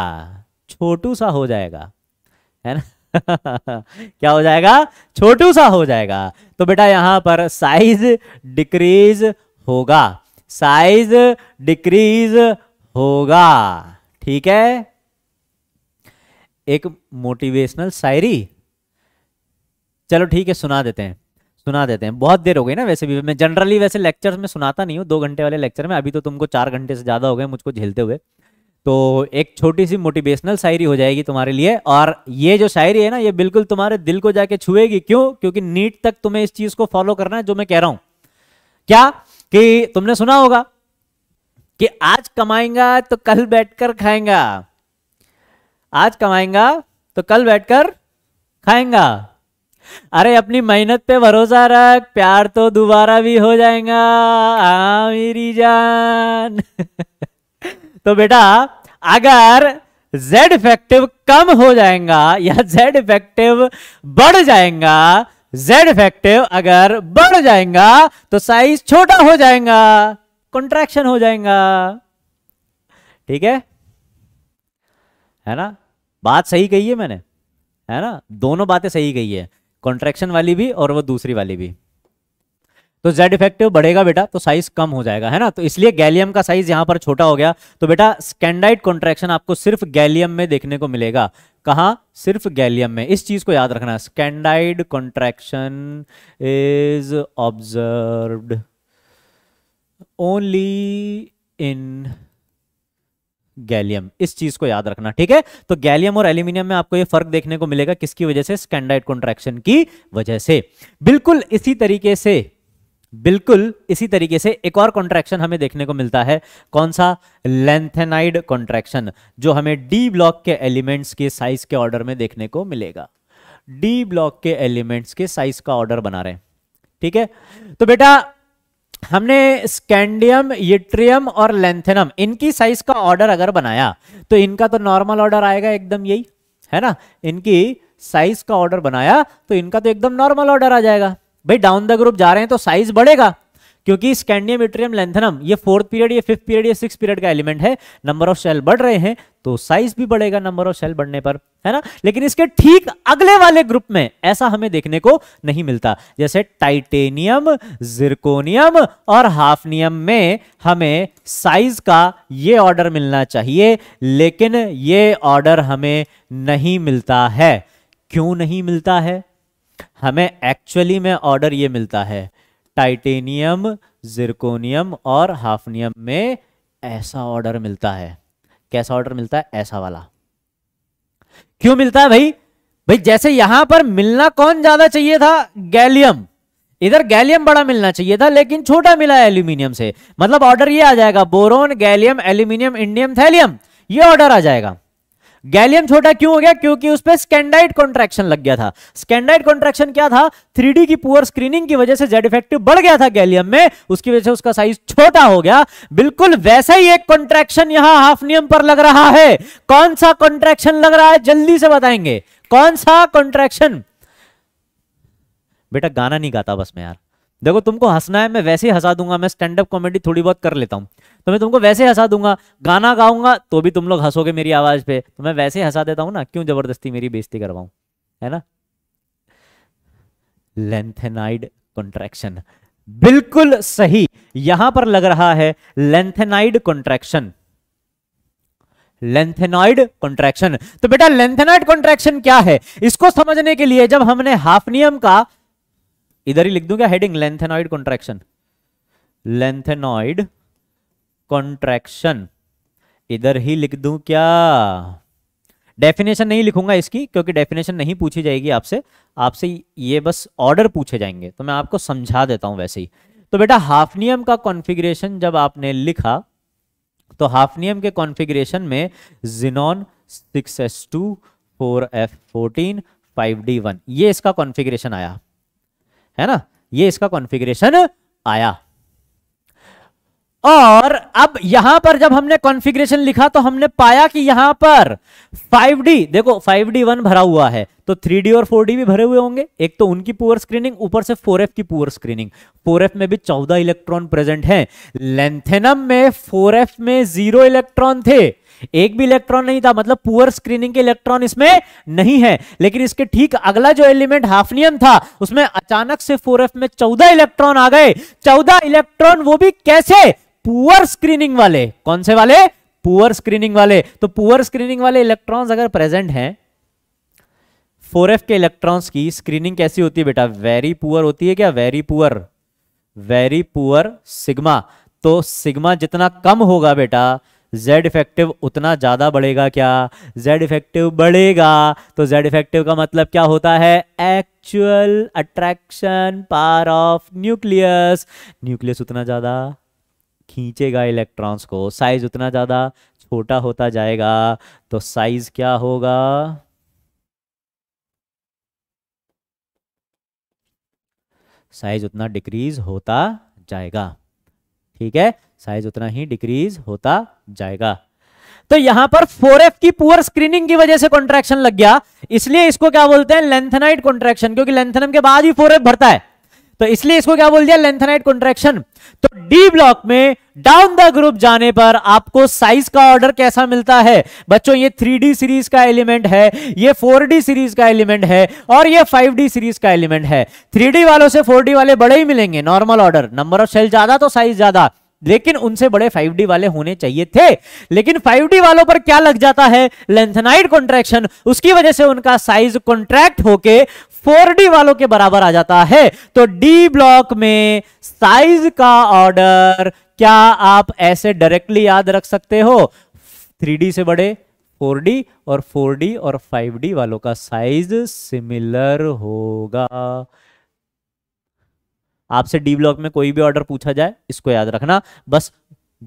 छोटू सा हो जाएगा है ना क्या हो जाएगा छोटू सा हो जाएगा तो बेटा यहां पर साइज डिक्रीज होगा साइज डिक्रीज होगा ठीक है एक मोटिवेशनल शायरी चलो ठीक है सुना देते हैं सुना देते हैं बहुत देर हो गई ना वैसे भी मैं जनरली वैसे लेक्चर में सुनाता नहीं हूँ दो घंटे वाले लेक्चर में अभी तो तुमको चार घंटे से ज़्यादा हो गए मुझको झेलते हुए तो एक छोटी सी मोटिवेशनल शायरी हो जाएगी तुम्हारे लिए और ये जो शायरी है ना ये बिल्कुल तुम्हारे दिल को जाके छुएगी क्यों क्योंकि नीट तक तुम्हें इस चीज़ को फॉलो करना है जो मैं कह रहा हूं क्या कि तुमने सुना होगा कि आज कमाएंगा तो कल बैठकर खाएंगा आज कमाएंगा तो कल बैठकर खाएंगा अरे अपनी मेहनत पे भरोसा रख प्यार तो दोबारा भी हो जाएगा आ मेरी जान तो बेटा अगर जेड इफेक्टिव कम हो जाएगा या जेड इफेक्टिव बढ़ जाएगा जेड इफेक्टिव अगर बढ़ जाएगा तो साइज छोटा हो जाएगा कॉन्ट्रैक्शन हो जाएगा ठीक है है ना बात सही कही है मैंने है ना दोनों बातें सही कही है कॉन्ट्रैक्शन वाली भी और वो दूसरी वाली भी तो जेड इफेक्टिव बढ़ेगा बेटा तो साइज कम हो जाएगा है ना तो इसलिए गैलियम का साइज यहां पर छोटा हो गया तो बेटा स्कैंडाइट कॉन्ट्रेक्शन आपको सिर्फ गैलियम में देखने को मिलेगा कहा सिर्फ गैलियम में इस चीज को याद रखना scandide contraction is observed only in gallium इस चीज को याद रखना ठीक है तो गैलियम और एल्यूमिनियम में आपको ये फर्क देखने को मिलेगा किसकी वजह से स्कैंडाइट कॉन्ट्रैक्शन की वजह से बिल्कुल इसी तरीके से बिल्कुल इसी तरीके से एक और कॉन्ट्रैक्शन हमें देखने को मिलता है कौन सा लेंथेनाइड कॉन्ट्रैक्शन जो हमें डी ब्लॉक के एलिमेंट्स के साइज के ऑर्डर में देखने को मिलेगा डी ब्लॉक के एलिमेंट्स के साइज का ऑर्डर बना रहे ठीक है तो बेटा हमने स्कैंडियम यूट्रियम और लेंथेनम इनकी साइज का ऑर्डर अगर बनाया तो इनका तो नॉर्मल ऑर्डर आएगा एकदम यही है ना इनकी साइज का ऑर्डर बनाया तो इनका तो एकदम नॉर्मल ऑर्डर आ जाएगा भाई डाउन द ग्रुप जा रहे हैं तो साइज बढ़ेगा क्योंकि स्कैंडियम इट्रियम लेंथनम ये फोर्थ पीरियड ये फिफ्थ पीरियड या सिक्स पीरियड का एलिमेंट है नंबर ऑफ सेल बढ़ रहे हैं तो साइज भी बढ़ेगा नंबर ऑफ सेल बढ़ने पर है ना लेकिन इसके ठीक अगले वाले ग्रुप में ऐसा हमें देखने को नहीं मिलता जैसे टाइटेनियम जिरकोनियम और हाफनियम में हमें साइज का ये ऑर्डर मिलना चाहिए लेकिन ये ऑर्डर हमें नहीं मिलता है क्यों नहीं मिलता है हमें एक्चुअली में ऑर्डर ये मिलता है टाइटेनियम जिरकोनियम और हाफनियम में ऐसा ऑर्डर मिलता है कैसा ऑर्डर मिलता है ऐसा वाला क्यों मिलता है भाई भाई जैसे यहां पर मिलना कौन ज्यादा चाहिए था गैलियम इधर गैलियम बड़ा मिलना चाहिए था लेकिन छोटा मिला एल्यूमिनियम से मतलब ऑर्डर ये आ जाएगा boron gallium aluminium indium thallium ये ऑर्डर आ जाएगा गैलियम छोटा क्यों हो गया क्योंकि उस पर स्कैंडाइट कॉन्ट्रैक्शन लग गया था स्कैंडाइट कॉन्ट्रेक्शन क्या था थ्री की पुअर स्क्रीनिंग की वजह से जेड इफेक्टिव बढ़ गया था गैलियम में उसकी वजह से उसका साइज छोटा हो गया बिल्कुल वैसा ही एक कॉन्ट्रैक्शन यहां हाफ नियम पर लग रहा है कौन सा कॉन्ट्रैक्शन लग रहा है जल्दी से बताएंगे कौन सा कॉन्ट्रैक्शन बेटा गाना नहीं गाता बस मैं यार देखो तुमको हंसना है मैं वैसे ही हंसा दूंगा मैं स्टैंड अप कॉमेडी थोड़ी बहुत कर लेता हूँ तो मैं तुमको वैसे हंसा दूंगा गाना गाऊंगा तो भी तुम लोग हंसोगे मेरी आवाज पे तो मैं वैसे हंसा देता हूँ ना क्यों जबरदस्ती मेरी बेजती करवाऊ है ना लेंथेनाइड कॉन्ट्रेक्शन बिल्कुल सही यहां पर लग रहा है लेंथेनाइड कॉन्ट्रेक्शन लेंथेनॉइड कॉन्ट्रैक्शन तो बेटा लेंथेनॉइड कॉन्ट्रैक्शन क्या है इसको समझने के लिए जब हमने हाफनियम का इधर ही लिख दू क्या heading lanthanoid contraction lanthanoid contraction इधर ही लिख दू क्या डेफिनेशन नहीं लिखूंगा इसकी क्योंकि डेफिनेशन नहीं पूछी जाएगी आपसे आपसे ये बस ऑर्डर पूछे जाएंगे तो मैं आपको समझा देता हूं वैसे ही तो बेटा हाफनियम का कॉन्फ़िगरेशन जब आपने लिखा तो हाफनियम के कॉन्फ़िगरेशन में जिनॉन फाइव डी वन ये इसका कॉन्फ़िगरेशन आया है ना ये इसका कॉन्फ़िगरेशन आया और अब यहां पर जब हमने कॉन्फ़िगरेशन लिखा तो हमने पाया कि यहां पर 5D देखो 5D वन भरा हुआ है तो 3D और 4D भी भरे हुए होंगे एक तो उनकी पुअर स्क्रीनिंग ऊपर से 4F की पुअर स्क्रीनिंग 4F में भी 14 इलेक्ट्रॉन प्रेजेंट हैं लेंथेनम में 4F में जीरो इलेक्ट्रॉन थे एक भी इलेक्ट्रॉन नहीं था मतलब पुअर स्क्रीनिंग के इलेक्ट्रॉन इसमें नहीं है लेकिन इसके ठीक अगला जो एलिमेंट हाफनियम था उसमें अचानक से फोर में चौदह इलेक्ट्रॉन आ गए चौदह इलेक्ट्रॉन वो भी कैसे पुअर स्क्रीनिंग वाले कौन से वाले पुअर स्क्रीनिंग वाले तो पुअर स्क्रीनिंग वाले इलेक्ट्रॉन अगर प्रेजेंट है 4f के इलेक्ट्रॉन्स की स्क्रीनिंग कैसी होती है बेटा वेरी पुअर होती है क्या very poor very poor sigma तो सिग्मा जितना कम होगा बेटा जेड इफेक्टिव उतना ज़्यादा बढ़ेगा क्या जेड इफेक्टिव बढ़ेगा तो जेड इफेक्टिव का मतलब क्या होता है actual attraction power of nucleus nucleus उतना ज़्यादा खींचेगा इलेक्ट्रॉन्स को साइज उतना ज़्यादा छोटा होता जाएगा तो साइज क्या होगा साइज उतना डिक्रीज होता जाएगा ठीक है साइज उतना ही डिक्रीज होता जाएगा तो यहां पर 4F की पुअर स्क्रीनिंग की वजह से कॉन्ट्रेक्शन लग गया इसलिए इसको क्या बोलते हैं लेंथनाइट कॉन्ट्रेक्शन क्योंकि लेंथनम के बाद ही 4F भरता है तो इसलिए इसको क्या बोल दिया लेंथनाइट कॉन्ट्रेक्शन तो डी ब्लॉक में डाउन द ग्रुप जाने पर आपको साइज का ऑर्डर कैसा मिलता है बच्चों ये 3D सीरीज का एलिमेंट है ये 4D सीरीज का एलिमेंट है और ये 5D सीरीज का एलिमेंट है 3D वालों से 4D वाले बड़े ही मिलेंगे normal order number of shell ज्यादा तो साइज ज्यादा लेकिन उनसे बड़े 5D वाले होने चाहिए थे लेकिन 5D वालों पर क्या लग जाता है लेंथनाइड कॉन्ट्रैक्शन उसकी वजह से उनका साइज कॉन्ट्रैक्ट होके 4D वालों के बराबर आ जाता है तो डी ब्लॉक में साइज का ऑर्डर क्या आप ऐसे डायरेक्टली याद रख सकते हो 3D से बड़े 4D और 4D और 5D वालों का साइज सिमिलर होगा आपसे डी ब्लॉक में कोई भी ऑर्डर पूछा जाए इसको याद रखना बस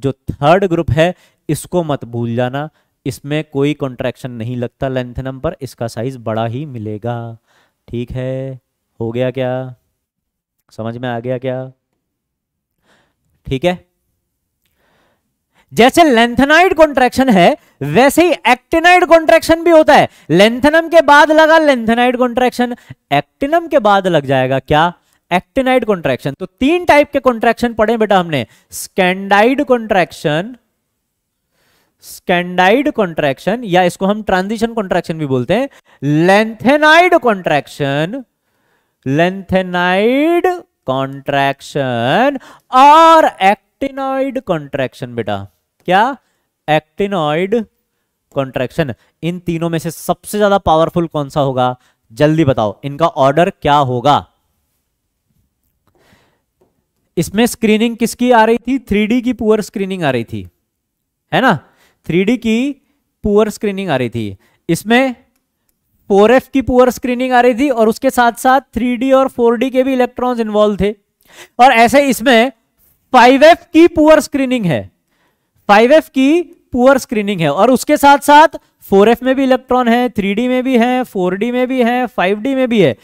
जो थर्ड ग्रुप है इसको मत भूल जाना इसमें कोई कॉन्ट्रैक्शन नहीं लगता लेंथनम पर इसका साइज बड़ा ही मिलेगा ठीक है हो गया क्या समझ में आ गया क्या ठीक है जैसे लेंथेनाइड कॉन्ट्रेक्शन है वैसे ही एक्टिनाइड कॉन्ट्रेक्शन भी होता है लेंथनम के बाद लगा लेंथेनाइड कॉन्ट्रेक्शन एक्टिनम के बाद लग जाएगा क्या एक्टिनाइड कॉन्ट्रैक्शन तो तीन टाइप के कॉन्ट्रैक्शन पढ़े बेटा हमने स्कैंडाइड कॉन्ट्रैक्शन स्कैंडाइड कॉन्ट्रैक्शन या इसको हम ट्रांजिशन कॉन्ट्रैक्शन भी बोलते हैं लेंथेनाइड कॉन्ट्रैक्शन लेंथेनाइड कॉन्ट्रैक्शन और एक्टिनॉइड कॉन्ट्रैक्शन बेटा क्या एक्टिनॉइड कॉन्ट्रैक्शन इन तीनों में से सबसे ज्यादा पावरफुल कौन सा होगा जल्दी बताओ इनका ऑर्डर क्या होगा इसमें स्क्रीनिंग किसकी आ रही थी थ्री की पुअर स्क्रीनिंग आ रही थी है ना थ्री की पुअर स्क्रीनिंग आ रही थी इसमें 4F की पुअर स्क्रीनिंग आ रही थी और उसके साथ साथ 3D और 4D के भी इलेक्ट्रॉन्स इन्वॉल्व थे और ऐसे इसमें 5F की पुअर स्क्रीनिंग है 5F की पुअर स्क्रीनिंग है और उसके साथ साथ 4F में भी इलेक्ट्रॉन है 3D में भी है 4D में भी है 5D में भी है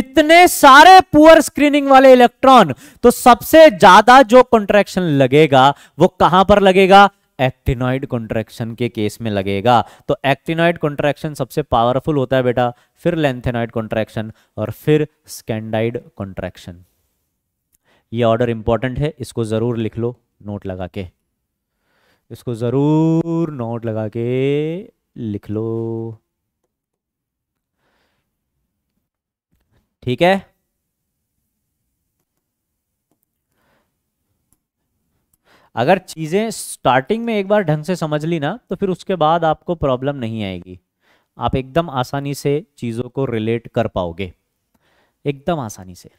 इतने सारे पुअर स्क्रीनिंग वाले इलेक्ट्रॉन तो सबसे ज्यादा जो कॉन्ट्रेक्शन लगेगा वो कहां पर लगेगा एक्टिनॉइड कॉन्ट्रैक्शन के केस में लगेगा तो एक्टिनॉइड कॉन्ट्रेक्शन सबसे पावरफुल होता है बेटा फिर लेंथेनॉइड कॉन्ट्रेक्शन और फिर स्कैंडाइड कॉन्ट्रेक्शन ये ऑर्डर इंपॉर्टेंट है इसको जरूर लिख लो नोट लगा के इसको जरूर नोट लगा के लिख लो ठीक है अगर चीज़ें स्टार्टिंग में एक बार ढंग से समझ ली ना तो फिर उसके बाद आपको प्रॉब्लम नहीं आएगी आप एकदम आसानी से चीज़ों को रिलेट कर पाओगे एकदम आसानी से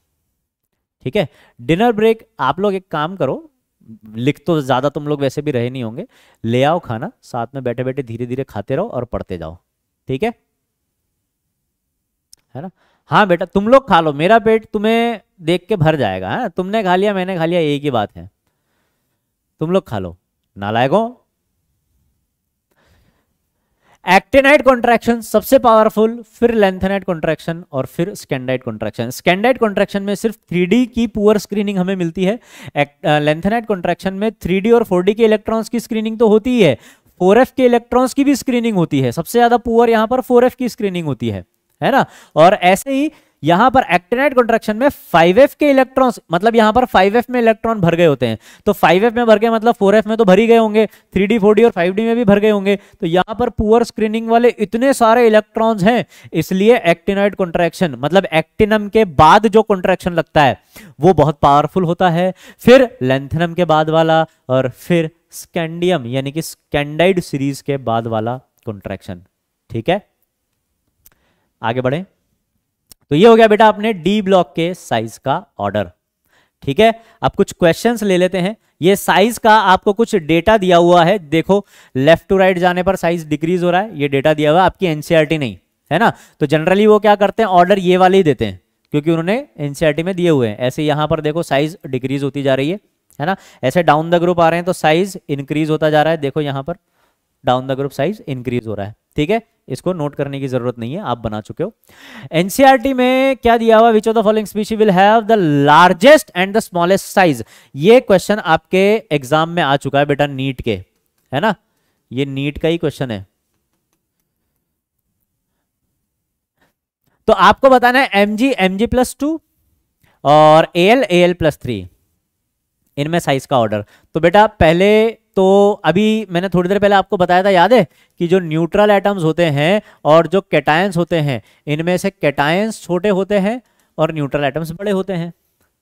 ठीक है डिनर ब्रेक आप लोग एक काम करो लिख तो ज़्यादा तुम लोग वैसे भी रहे नहीं होंगे ले आओ खाना साथ में बैठे बैठे धीरे धीरे खाते रहो और पढ़ते जाओ ठीक है है ना हाँ बेटा तुम लोग खा लो मेरा पेट तुम्हें देख के भर जाएगा है हाँ? तुमने खा लिया मैंने खा लिया एक ही बात है तुम लोग खा लो नालायको एक्टेनाइट कॉन्ट्रैक्शन सबसे पावरफुल फिर लेंथेनाइट कॉन्ट्रैक्शन और फिर स्कैंडाइट कॉन्ट्रैक्शन स्कैंडाइट कॉन्ट्रैक्शन में सिर्फ थ्री की पुअर स्क्रीनिंग हमें मिलती है लेंथेनाइट कॉन्ट्रैक्शन में थ्री और फोर के इलेक्ट्रॉन्स की स्क्रीनिंग तो होती ही है फोर के इलेक्ट्रॉन्स की भी स्क्रीनिंग होती है सबसे ज्यादा पुअर यहां पर फोर की स्क्रीनिंग होती है है ना और ऐसे ही यहां पर एक्टेनाइट कॉन्ट्रेक्शन में 5f के इलेक्ट्रॉन्स मतलब यहां पर 5f में इलेक्ट्रॉन भर गए होते हैं तो 5f में भर गए मतलब 4f में तो भर ही गए होंगे 3d 4d और 5d में भी भर गए होंगे तो यहां पर पुअर स्क्रीनिंग वाले इतने सारे इलेक्ट्रॉन्स हैं इसलिए एक्टेनाइट कॉन्ट्रेक्शन मतलब एक्टिनम के बाद जो कॉन्ट्रेक्शन लगता है वो बहुत पावरफुल होता है फिर लेंथनम के बाद वाला और फिर स्कैंडियम यानी कि स्कैंडाइड सीरीज के बाद वाला कॉन्ट्रेक्शन ठीक है आगे बढ़े तो ये हो गया बेटा आपने डी ब्लॉक के साइज का ऑर्डर ठीक है अब कुछ क्वेश्चंस ले लेते हैं ये साइज का आपको कुछ डेटा दिया हुआ है देखो लेफ्ट टू राइट जाने पर साइज डिक्रीज हो रहा है ये डेटा दिया हुआ है आपकी एनसीआरटी नहीं है ना तो जनरली वो क्या करते हैं ऑर्डर ये वाले ही देते हैं क्योंकि उन्होंने एनसीआरटी में दिए हुए हैं ऐसे यहां पर देखो साइज डिक्रीज होती जा रही है है ना ऐसे डाउन द ग्रुप आ रहे हैं तो साइज इंक्रीज होता जा रहा है देखो यहां पर down the group size increase हो रहा है ठीक है इसको नोट करने की जरूरत नहीं है आप बना चुके हो एनसीआरटी e में क्या दिया हुआ which of the following species will have the largest and the smallest size ये क्वेश्चन आपके एग्जाम में आ चुका है बेटा नीट के है ना ये नीट का ही क्वेश्चन है तो आपको बताना है M G M G plus two और A L A L plus three इनमें साइज का ऑर्डर तो बेटा पहले तो अभी मैंने थोड़ी देर पहले आपको बताया था याद है कि जो न्यूट्रल एटम्स होते हैं और जो कैटायंस होते हैं इनमें से कैटायंस छोटे होते हैं और न्यूट्रल एटम्स बड़े होते हैं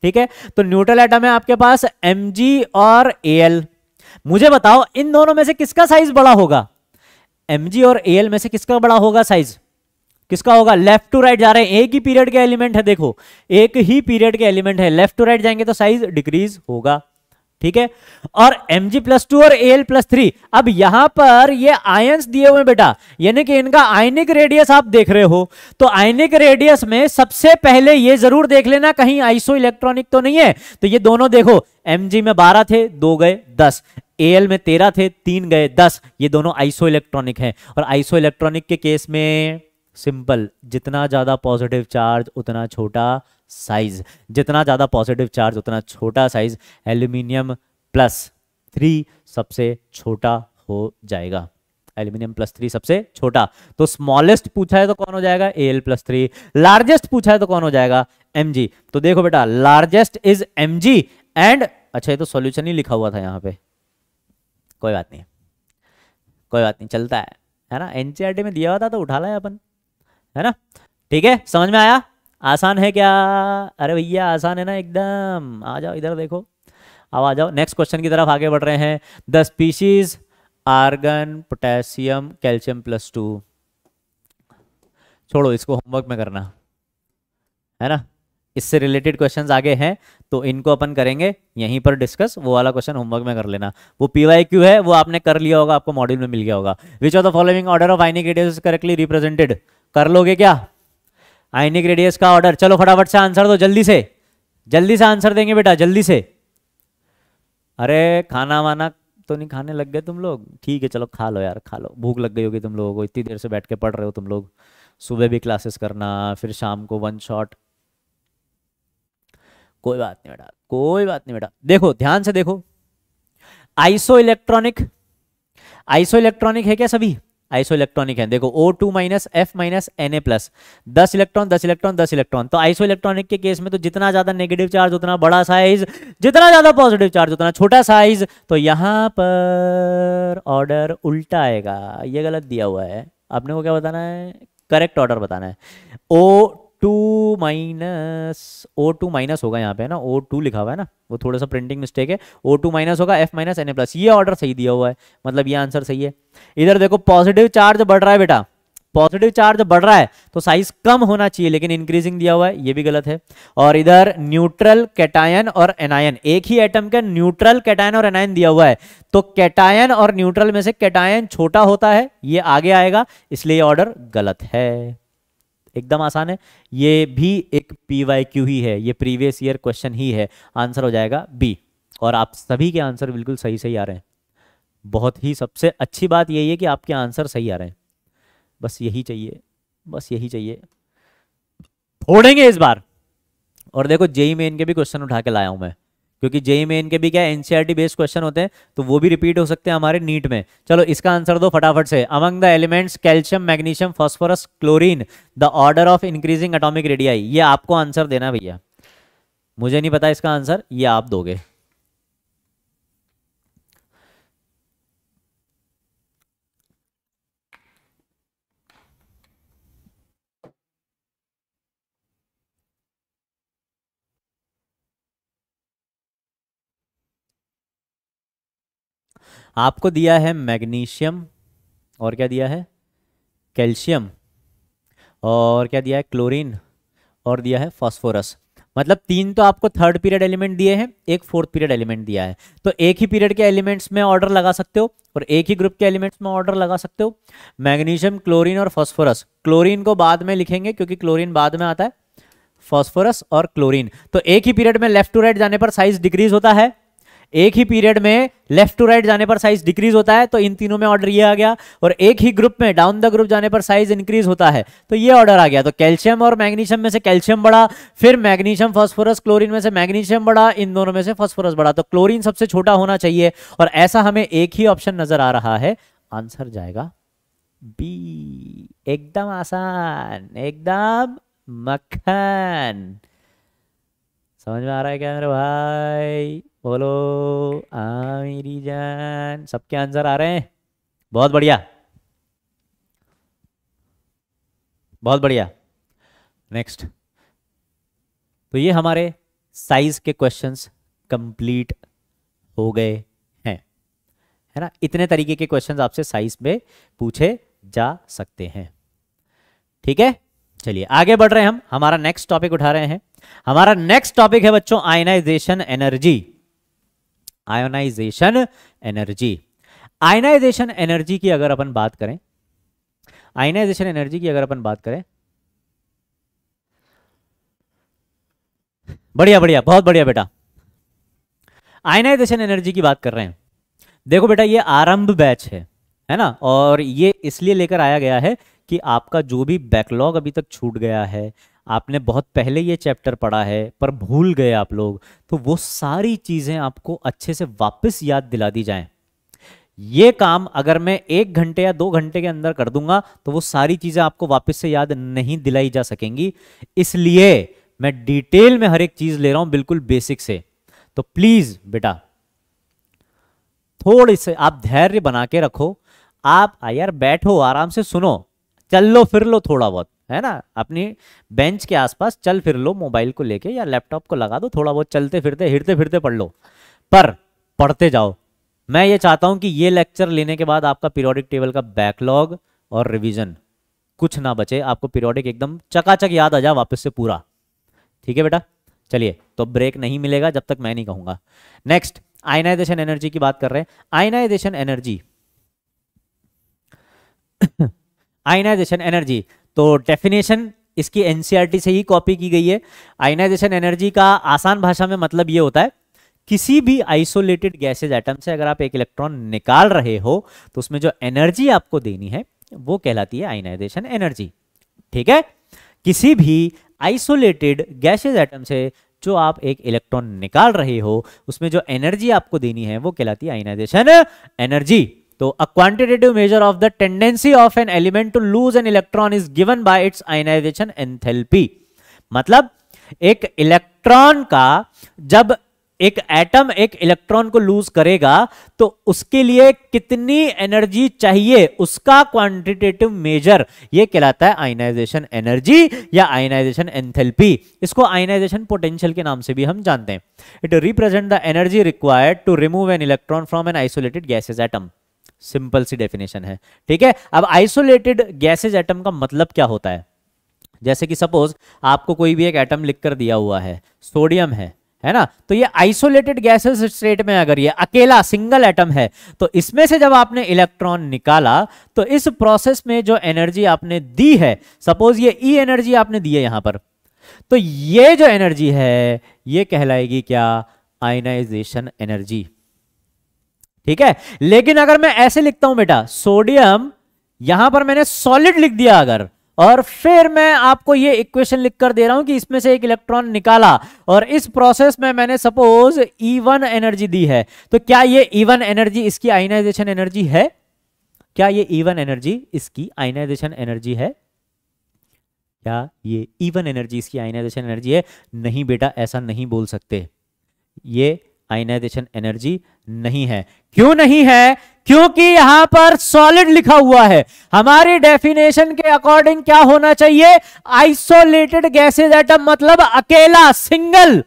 ठीक है तो न्यूट्रल एटम है आपके पास एम और ए मुझे बताओ इन दोनों में से किसका साइज बड़ा होगा एम और ए में से किसका बड़ा होगा साइज किसका होगा लेफ्ट टू राइट जा रहे हैं एक ही पीरियड के एलिमेंट है देखो एक ही पीरियड के एलिमेंट है लेफ्ट टू राइट जाएंगे तो साइज डिक्रीज होगा ठीक है और Mg प्लस टू और Al प्लस थ्री अब यहां पर ये आयंस दिए हुए बेटा यानी कि इनका आयनिक रेडियस आप देख रहे हो तो आयनिक रेडियस में सबसे पहले ये जरूर देख लेना कहीं आइसो इलेक्ट्रॉनिक तो नहीं है तो ये दोनों देखो Mg में बारह थे दो गए दस Al में तेरह थे तीन गए दस ये दोनों आइसो इलेक्ट्रॉनिक है और आइसो इलेक्ट्रॉनिक के केस में सिंपल जितना ज्यादा पॉजिटिव चार्ज उतना छोटा साइज जितना ज़्यादा पॉजिटिव चार्ज उतना छोटा साइज एल्यूमिनियम प्लस थ्री सबसे छोटा हो जाएगा एल्यूमिनियम प्लस थ्री सबसे छोटा तो स्मॉलेस्ट पूछा है तो कौन हो जाएगा A L plus three largest पूछा है तो कौन हो जाएगा एम जी तो देखो बेटा largest is M G and अच्छा ये तो सॉल्यूशन ही लिखा हुआ था यहाँ पे कोई बात नहीं कोई बात नहीं चलता है है ना एनसीआरटी e में दिया हुआ था तो उठा लाया अपन है ना ठीक है समझ में आया आसान है क्या अरे भैया आसान है ना एकदम आ जाओ इधर देखो अब आ जाओ नेक्स्ट क्वेश्चन की तरफ आगे बढ़ रहे हैं the species argon potassium calcium plus two छोड़ो इसको होमवर्क में करना है ना इससे रिलेटेड क्वेश्चंस आगे हैं तो इनको अपन करेंगे यहीं पर डिस्कस वो वाला क्वेश्चन होमवर्क में कर लेना वो पीवाई क्यू है वो आपने कर लिया होगा आपको मॉड्यूल में मिल गया होगा which of the following order of ionic correctly represented कर लोगे क्या आइनिक रेडियस का ऑर्डर चलो फटाफट से आंसर दो जल्दी से जल्दी से आंसर देंगे बेटा जल्दी से अरे खाना वाना तो नहीं खाने लग गए तुम लोग ठीक है चलो खा लो यार खा लो भूख लग गई होगी तुम लोगों को इतनी देर से बैठ के पढ़ रहे हो तुम लोग सुबह भी क्लासेस करना फिर शाम को वन शॉट कोई बात नहीं बेटा कोई बात नहीं बेटा देखो ध्यान से देखो आइसो इलेक्ट्रॉनिक आइसो इलेक्ट्रॉनिक है क्या सभी आइसो इलेक्ट्रॉनिक है देखो O two minus F minus N A plus दस इलेक्ट्रॉन दस इलेक्ट्रॉन दस इलेक्ट्रॉन तो आइसो इलेक्ट्रॉनिक के केस में तो जितना ज्यादा नेगेटिव चार्ज उतना बड़ा साइज जितना ज्यादा पॉजिटिव चार्ज उतना छोटा साइज तो यहां पर ऑर्डर उल्टा आएगा ये गलत दिया हुआ है आपने को क्या बताना है करेक्ट ऑर्डर बताना है O two minus O two minus होगा यहाँ पे है ना ओ टू लिखा हुआ है ना वो थोड़ा सा प्रिंटिंग मिस्टेक है ओ टू माइनस होगा F minus N A plus ये ऑर्डर सही दिया हुआ है मतलब ये आंसर सही है इधर देखो पॉजिटिव चार्ज बढ़ रहा है बेटा पॉजिटिव चार्ज बढ़ रहा है तो साइज कम होना चाहिए लेकिन इंक्रीजिंग दिया हुआ है ये भी गलत है और इधर न्यूट्रल कैटायन और एनायन एक ही एटम का न्यूट्रल कैटायन और एनायन दिया हुआ है तो कैटायन और न्यूट्रल में से कैटायन छोटा होता है ये आगे आएगा इसलिए ऑर्डर गलत है एकदम आसान है ये भी एक पी वाई क्यू ही है ये प्रीवियस ईयर क्वेश्चन ही है आंसर हो जाएगा बी और आप सभी के आंसर बिल्कुल सही सही आ रहे हैं बहुत ही सबसे अच्छी बात यही है कि आपके आंसर सही आ रहे हैं बस यही चाहिए बस यही चाहिए फोड़ेंगे इस बार और देखो जेई मेन e e के भी क्वेश्चन उठा के लाया हूं मैं क्योंकि जेई में इनके भी क्या एनसीआरटी बेस्ड क्वेश्चन होते हैं तो वो भी रिपीट हो सकते हैं हमारे नीट में चलो इसका आंसर दो फटाफट से among the elements calcium magnesium phosphorus chlorine the order of increasing atomic radii ये आपको आंसर देना भैया मुझे नहीं पता इसका आंसर ये आप दोगे आपको दिया है मैग्नीशियम और क्या दिया है कैल्शियम और क्या दिया है क्लोरीन और दिया है फास्फोरस मतलब तीन तो आपको थर्ड पीरियड एलिमेंट दिए हैं एक फोर्थ पीरियड एलिमेंट दिया है तो एक ही पीरियड के एलिमेंट्स में ऑर्डर लगा सकते हो और एक ही ग्रुप के एलिमेंट्स में ऑर्डर लगा सकते हो मैग्नीशियम क्लोरीन और फॉस्फोरस क्लोरीन को बाद में लिखेंगे क्योंकि क्लोरीन बाद में आता है फॉस्फोरस और क्लोरीन तो एक ही पीरियड में लेफ्ट टू राइट जाने पर साइज डिक्रीज होता है एक ही पीरियड में लेफ्ट टू राइट जाने पर साइज डिक्रीज होता है तो इन तीनों में ऑर्डर ये आ गया और एक ही ग्रुप में डाउन द ग्रुप जाने पर साइज इंक्रीज होता है तो ये ऑर्डर आ गया तो कैल्शियम और मैग्नीशियम में से कैल्शियम बढ़ा फिर मैग्नीशियम फॉस्फोरस क्लोरीन में से मैग्नीशियम बढ़ा इन दोनों में से फॉस्फोरस बढ़ा तो क्लोरीन सबसे छोटा होना चाहिए और ऐसा हमें एक ही ऑप्शन नजर आ रहा है आंसर जाएगा बी एकदम आसान एकदम मक्खन समझ में आ रहा है क्या मेरे भाई बोलो आ मेरी जान सबके आंसर आ रहे हैं बहुत बढ़िया बहुत बढ़िया नेक्स्ट तो ये हमारे साइज के क्वेश्चंस कंप्लीट हो गए हैं है ना इतने तरीके के क्वेश्चंस आपसे साइज में पूछे जा सकते हैं ठीक है चलिए आगे बढ़ रहे हैं हम हमारा नेक्स्ट टॉपिक उठा रहे हैं हमारा नेक्स्ट टॉपिक है बच्चों ionization energy ionization energy ionization energy की अगर अपन बात करें आयनाइजेशन एनर्जी की अगर अपन बात करें बढ़िया बढ़िया बहुत बढ़िया बेटा आयनाइजेशन एनर्जी की बात कर रहे हैं देखो बेटा ये आरंभ बैच है है ना और ये इसलिए लेकर आया गया है कि आपका जो भी बैकलॉग अभी तक छूट गया है आपने बहुत पहले ये चैप्टर पढ़ा है पर भूल गए आप लोग तो वो सारी चीज़ें आपको अच्छे से वापस याद दिला दी जाएं ये काम अगर मैं एक घंटे या दो घंटे के अंदर कर दूंगा तो वो सारी चीज़ें आपको वापस से याद नहीं दिलाई जा सकेंगी इसलिए मैं डिटेल में हर एक चीज़ ले रहा हूं बिल्कुल बेसिक से तो प्लीज़ बेटा थोड़े से आप धैर्य बना के रखो आप यार बैठो आराम से सुनो चल लो फिर लो थोड़ा बहुत है ना अपनी बेंच के आसपास चल फिर लो मोबाइल को लेके या लैपटॉप को लगा दो थोड़ा बहुत चलते फिरते हिरते फिरते पढ़ लो पर पढ़ते जाओ मैं ये चाहता हूँ कि ये लेक्चर लेने के बाद आपका पीरियोडिक टेबल का बैकलॉग और रिविजन कुछ ना बचे आपको पीरियोडिक एकदम चकाचक याद आ जाए वापस से पूरा ठीक है बेटा चलिए तो ब्रेक नहीं मिलेगा जब तक मैं नहीं कहूंगा नेक्स्ट आयनाइजेशन एनर्जी की बात कर रहे हैं आयनाइजेशन एनर्जी आयनाइजेशन एनर्जी तो डेफिनेशन इसकी एनसीईआरटी e से ही कॉपी की गई है आयनाइजेशन एनर्जी का आसान भाषा में मतलब ये होता है किसी भी आइसोलेटेड गैसेज एटम से अगर आप एक इलेक्ट्रॉन निकाल रहे हो तो उसमें जो एनर्जी आपको देनी है वो कहलाती है आयनाइजेशन एनर्जी ठीक है किसी भी आइसोलेटेड गैसेज आइटम से जो आप एक इलेक्ट्रॉन निकाल रहे हो उसमें जो एनर्जी आपको देनी है वो कहलाती है आयनाइजेशन एनर्जी तो a quantitative measure of the tendency of an element to lose an electron is given by its ionization enthalpy मतलब एक इलेक्ट्रॉन का जब एक एटम एक इलेक्ट्रॉन को लूज करेगा तो उसके लिए कितनी एनर्जी चाहिए उसका क्वांटिटेटिव मेजर ये कहलाता है आयनाइजेशन एनर्जी या आयनाइजेशन एंथैल्पी इसको आयनाइजेशन पोटेंशियल के नाम से भी हम जानते हैं it represent the energy required to remove an electron from an isolated gaseous atom simple सी डेफिनेशन है ठीक है अब आइसोलेटेड गैसेज एटम का मतलब क्या होता है जैसे कि सपोज आपको कोई भी एक एटम लिख कर दिया हुआ है सोडियम है है ना तो ये आइसोलेटेड गैसेस स्टेट में अगर ये अकेला सिंगल एटम है तो इसमें से जब आपने इलेक्ट्रॉन निकाला तो इस प्रोसेस में जो एनर्जी आपने दी है सपोज ये ई e एनर्जी आपने दी है यहां पर तो ये जो एनर्जी है ये कहलाएगी क्या आयनाइजेशन एनर्जी ठीक है लेकिन अगर मैं ऐसे लिखता हूं बेटा सोडियम यहां पर मैंने सॉलिड लिख दिया अगर और फिर मैं आपको ये इक्वेशन लिखकर दे रहा हूं कि इसमें से एक इलेक्ट्रॉन निकाला और इस प्रोसेस में मैंने सपोज इवन एनर्जी दी है तो क्या ये इवन e एनर्जी इसकी आइनाइजेशन एनर्जी है क्या ये E1 एनर्जी इसकी आइनाइजेशन एनर्जी है क्या ये E1 एनर्जी इसकी आइनाइजेशन एनर्जी है नहीं बेटा ऐसा नहीं बोल सकते ये आइनाइजेशन एनर्जी नहीं है क्यों नहीं है क्योंकि यहां पर सॉलिड लिखा हुआ है हमारी डेफिनेशन के अकॉर्डिंग क्या होना चाहिए आइसोलेटेड गैसेज एटम मतलब अकेला सिंगल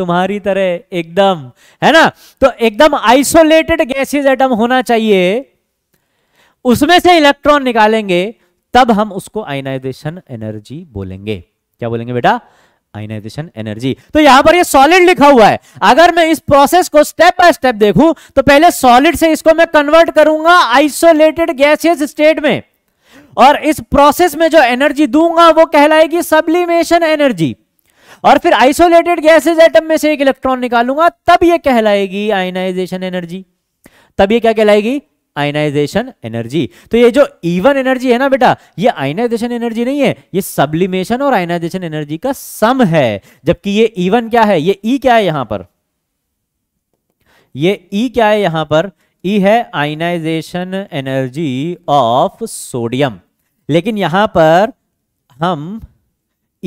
तुम्हारी तरह एकदम है ना तो एकदम आइसोलेटेड गैसेज एटम होना चाहिए उसमें से इलेक्ट्रॉन निकालेंगे तब हम उसको आइनाइजेशन एनर्जी बोलेंगे क्या बोलेंगे बेटा आइनाइजेशन एनर्जी तो यहां पर ये सॉलिड लिखा हुआ है अगर मैं इस प्रोसेस को स्टेप बाय स्टेप देखूं तो पहले सॉलिड से इसको मैं कन्वर्ट करूंगा आइसोलेटेड गैसियस स्टेट में और इस प्रोसेस में जो एनर्जी दूंगा वो कहलाएगी सब्लिमेशन एनर्जी और फिर आइसोलेटेड गैसेज आइटम में से एक इलेक्ट्रॉन निकालूंगा तब ये कहलाएगी आयनाइजेशन एनर्जी तब ये क्या कहलाएगी आयनाइजेशन एनर्जी तो ये जो इवन एनर्जी है ना बेटा ये आयनाइजेशन एनर्जी नहीं है ये सब्लिमेशन और आयनाइजेशन एनर्जी का सम है जबकि ये इवन क्या है ये ई e क्या है यहां पर ये ई e क्या है यहां पर ई e है आयनाइजेशन एनर्जी ऑफ सोडियम लेकिन यहां पर हम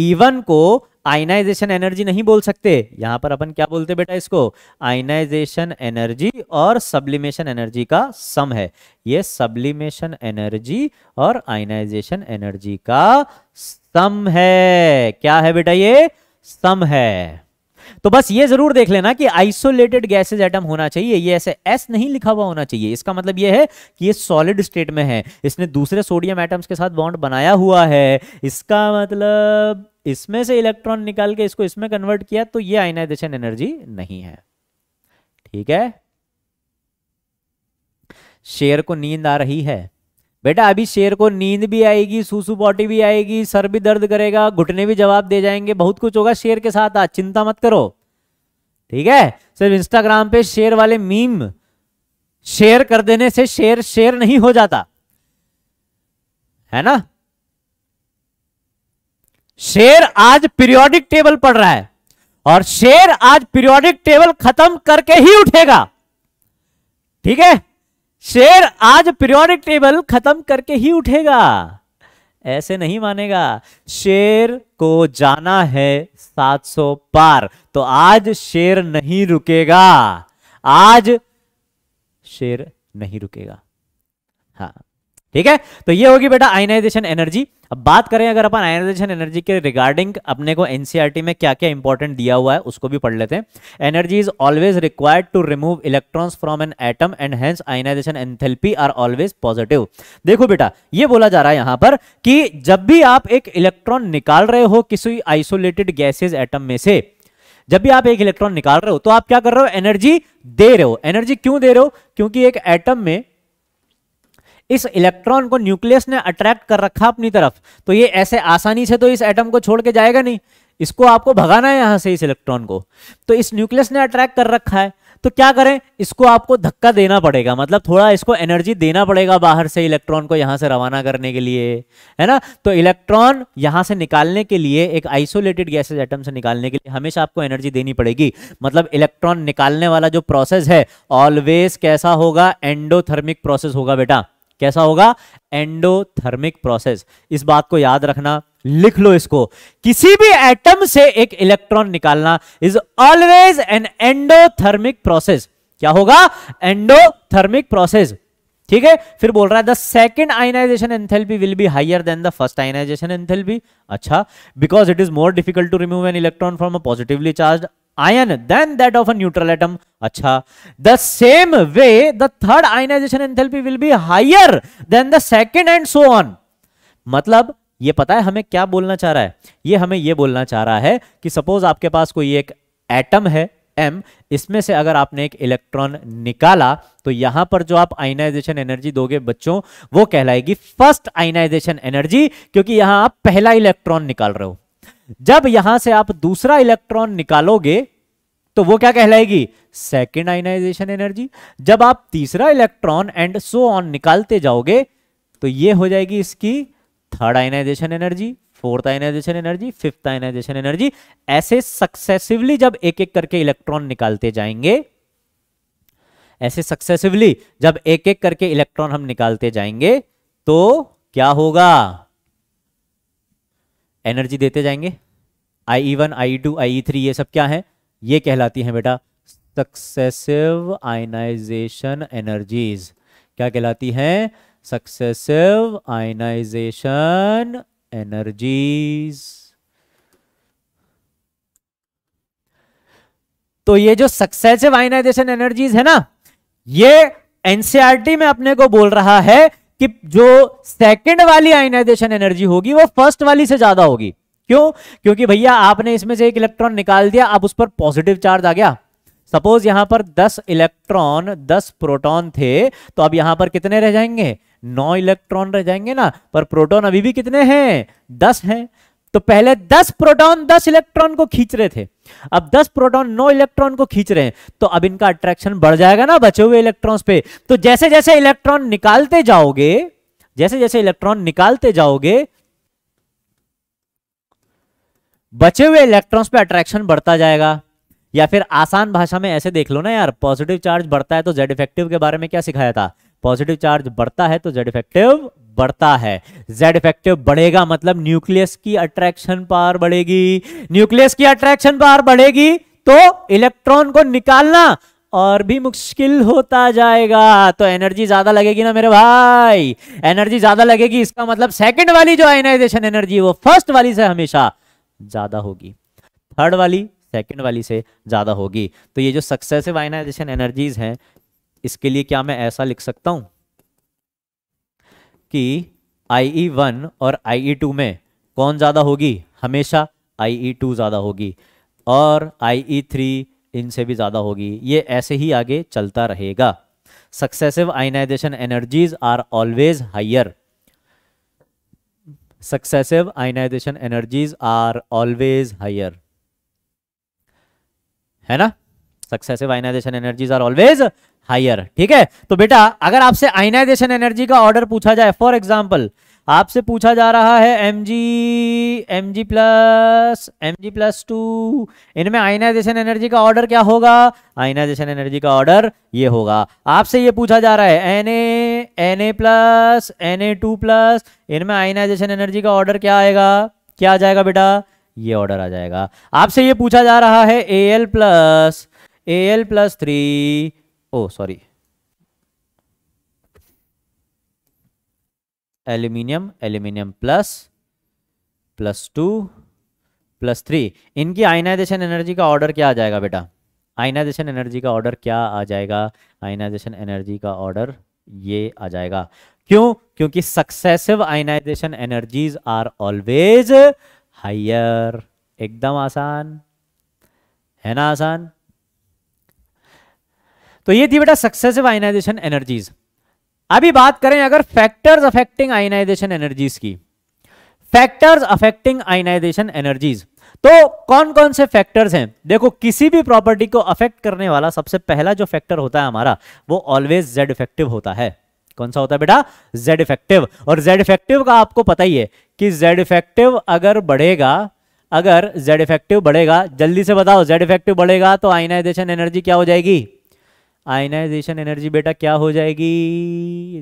इवन को आइनाइजेशन एनर्जी नहीं बोल सकते यहां पर अपन क्या बोलते बेटा इसको आइनाइजेशन एनर्जी और सब्लिमेशन एनर्जी का सम है ये सब्लिमेशन एनर्जी और आइनाइजेशन एनर्जी का सम है क्या है बेटा ये सम है तो बस ये जरूर देख लेना कि आइसोलेटेड गैसेज एटम होना चाहिए ये ऐसे एस नहीं लिखा हुआ होना चाहिए इसका मतलब ये है कि ये सॉलिड स्टेट में है इसने दूसरे सोडियम एटम्स के साथ बॉन्ड बनाया हुआ है इसका मतलब इसमें से इलेक्ट्रॉन निकाल के इसको इसमें कन्वर्ट किया तो ये आयनाइजेशन एनर्जी नहीं है ठीक है शेर को नींद आ रही है बेटा अभी शेर को नींद भी आएगी सूसू भी आएगी सर भी दर्द करेगा घुटने भी जवाब दे जाएंगे बहुत कुछ होगा शेर के साथ आज चिंता मत करो ठीक है सिर्फ इंस्टाग्राम पे शेर वाले मीम शेयर कर देने से शेर शेर नहीं हो जाता है ना शेर आज पीरियोडिक टेबल पढ़ रहा है और शेर आज पीरियोडिक टेबल खत्म करके ही उठेगा ठीक है शेर आज पीरियोडिक टेबल खत्म करके ही उठेगा ऐसे नहीं मानेगा शेर को जाना है 700 पार तो आज शेर नहीं रुकेगा आज शेर नहीं रुकेगा हाँ ठीक है तो ये होगी बेटा आयनाइजेशन एनर्जी अब बात करें अगर अपन आयनाइजेशन एनर्जी के रिगार्डिंग अपने को एनसीईआरटी e में क्या क्या इंपॉर्टेंट दिया हुआ है उसको भी पढ़ लेते हैं energy is always required to remove electrons from an atom and hence ionization enthalpy are always positive देखो बेटा ये बोला जा रहा है यहां पर कि जब भी आप एक इलेक्ट्रॉन निकाल रहे हो किसी आइसोलेटेड गैसेज एटम में से जब भी आप एक इलेक्ट्रॉन निकाल रहे हो तो आप क्या कर रहे हो एनर्जी दे रहे हो एनर्जी क्यों दे रहे हो क्योंकि एक एटम में इस इलेक्ट्रॉन को न्यूक्लियस ने अट्रैक्ट कर रखा अपनी तरफ तो ये ऐसे आसानी से तो इस एटम को छोड़ के जाएगा नहीं इसको आपको भगाना है यहां से इस इलेक्ट्रॉन को तो इस न्यूक्लियस ने अट्रैक्ट कर रखा है तो क्या करें इसको आपको धक्का देना पड़ेगा मतलब थोड़ा इसको एनर्जी देना पड़ेगा बाहर से इलेक्ट्रॉन को यहां से रवाना करने के लिए है ना तो इलेक्ट्रॉन यहां से निकालने के लिए एक आइसोलेटेड गैसेज एटम से निकालने के लिए हमेशा आपको एनर्जी देनी पड़ेगी मतलब इलेक्ट्रॉन निकालने वाला जो प्रोसेस है ऑलवेज कैसा होगा एंडोथर्मिक प्रोसेस होगा बेटा कैसा होगा एंडोथर्मिक प्रोसेस इस बात को याद रखना लिख लो इसको किसी भी एटम से एक इलेक्ट्रॉन निकालना is always an endothermic process क्या होगा एंडोथर्मिक प्रोसेस ठीक है फिर बोल रहा है the second ionization enthalpy will be higher than the first ionization enthalpy अच्छा because it is more difficult to remove an electron from a positively charge ion than that of a neutral atom अच्छा the same way the third ionization enthalpy will be higher than the second and so on मतलब ये पता है हमें क्या बोलना चाह रहा है ये हमें ये बोलना चाह रहा है कि सपोज आपके पास कोई एक एटम है एम इसमें से अगर आपने एक इलेक्ट्रॉन निकाला तो यहां पर जो आप आइनाइजेशन एनर्जी दोगे बच्चों वो कहलाएगी फर्स्ट आइनाइजेशन एनर्जी क्योंकि यहां आप पहला इलेक्ट्रॉन निकाल रहे हो जब यहां से आप दूसरा इलेक्ट्रॉन निकालोगे तो वो क्या कहलाएगी सेकेंड आइनाइजेशन एनर्जी जब आप तीसरा इलेक्ट्रॉन एंड सो ऑन निकालते जाओगे तो ये हो जाएगी इसकी third ionization energy fourth ionization energy fifth ionization energy ऐसे सक्सेसिवली जब एक एक करके इलेक्ट्रॉन निकालते जाएंगे ऐसे सक्सेसिवली जब एक एक करके इलेक्ट्रॉन हम निकालते जाएंगे तो क्या होगा एनर्जी देते जाएंगे I E one I two I three ये सब क्या है ये कहलाती हैं बेटा सक्सेसिव आयनाइजेशन एनर्जीज क्या कहलाती हैं सक्सेसिव आयनाइजेशन एनर्जीज तो ये जो सक्सेसिव आयनाइजेशन एनर्जीज है ना ये एनसीआरटी e में अपने को बोल रहा है कि जो सेकंड वाली आयनाइजेशन एनर्जी होगी वो फर्स्ट वाली से ज्यादा होगी क्यों क्योंकि भैया आपने इसमें से एक इलेक्ट्रॉन निकाल दिया अब उस पर पॉजिटिव चार्ज आ गया सपोज यहां पर 10 इलेक्ट्रॉन 10 प्रोटॉन थे तो अब यहां पर कितने रह जाएंगे 9 इलेक्ट्रॉन रह जाएंगे ना पर प्रोटॉन अभी भी कितने हैं 10 हैं तो पहले 10 प्रोटॉन 10 इलेक्ट्रॉन को खींच रहे थे अब 10 प्रोटॉन 9 इलेक्ट्रॉन को खींच रहे हैं तो अब इनका अट्रैक्शन बढ़ जाएगा ना बचे हुए इलेक्ट्रॉन्स पे तो जैसे जैसे इलेक्ट्रॉन निकालते जाओगे जैसे जैसे इलेक्ट्रॉन निकालते जाओगे बचे हुए इलेक्ट्रॉन्स पे अट्रैक्शन बढ़ता जाएगा या फिर आसान भाषा में ऐसे देख लो ना यार पॉजिटिव चार्ज बढ़ता है तो जेड इफेक्टिव के बारे में क्या सिखाया था पॉजिटिव चार्ज बढ़ता है तो जेड इफेक्टिव बढ़ता है जेड इफेक्टिव बढ़ेगा मतलब न्यूक्लियस की अट्रैक्शन पावर बढ़ेगी न्यूक्लियस की अट्रैक्शन पावर बढ़ेगी तो इलेक्ट्रॉन को निकालना और भी मुश्किल होता जाएगा तो एनर्जी ज्यादा लगेगी ना मेरे भाई एनर्जी ज्यादा लगेगी इसका मतलब सेकंड वाली जो आयनाइजेशन एनर्जी वो फर्स्ट वाली से हमेशा ज्यादा होगी थर्ड वाली सेकंड वाली से ज्यादा होगी तो ये जो सक्सेसिव आयनाइजेशन एनर्जीज हैं इसके लिए क्या मैं ऐसा लिख सकता हूं कि आई वन e और आई टू e में कौन ज़्यादा होगी हमेशा आई टू e ज़्यादा होगी और आई थ्री इनसे भी ज़्यादा होगी ये ऐसे ही आगे चलता रहेगा successive ionisation energies are always higher successive ionisation energies are always higher है ना successive ionisation energies are always higher ठीक है तो बेटा अगर आपसे आइनाइजेशन एनर्जी का ऑर्डर पूछा जाए फॉर एग्जाम्पल आपसे पूछा जा रहा है M G M G plus M G plus two इनमें आइनाइजेशन एनर्जी का ऑर्डर क्या होगा आइनाइजेशन एनर्जी का ऑर्डर ये होगा आपसे ये पूछा जा रहा है N A N A plus N A two plus इनमें आइनाइजेशन एनर्जी का ऑर्डर क्या आएगा क्या आ जाएगा बेटा ये ऑर्डर आ जाएगा आपसे ये पूछा जा रहा है A L plus A L plus three oh sorry aluminium aluminium plus plus two plus three इनकी आयनाइजेशन एनर्जी का ऑर्डर क्या आ जाएगा बेटा आयनाइजेशन एनर्जी का ऑर्डर क्या आ जाएगा आयनाइजेशन एनर्जी का ऑर्डर ये आ जाएगा क्यों क्योंकि successive ionization energies are always higher एकदम आसान है ना आसान तो ये थी बेटा सक्सेसिव आयनाइजेशन एनर्जीज अभी बात करें अगर फैक्टर्स अफेक्टिंग आयनाइजेशन एनर्जीज की फैक्टर्स अफेक्टिंग आयनाइजेशन एनर्जीज तो कौन कौन से फैक्टर्स हैं देखो किसी भी प्रॉपर्टी को अफेक्ट करने वाला सबसे पहला जो फैक्टर होता है हमारा वो ऑलवेज जेड इफेक्टिव होता है कौन सा होता है बेटा जेड इफेक्टिव और जेड इफेक्टिव का आपको पता ही है कि जेड इफेक्टिव अगर बढ़ेगा अगर जेड इफेक्टिव बढ़ेगा जल्दी से बताओ जेड इफेक्टिव बढ़ेगा तो आइनाइजेशन एनर्जी क्या हो जाएगी आयनाइजेशन एनर्जी बेटा क्या हो जाएगी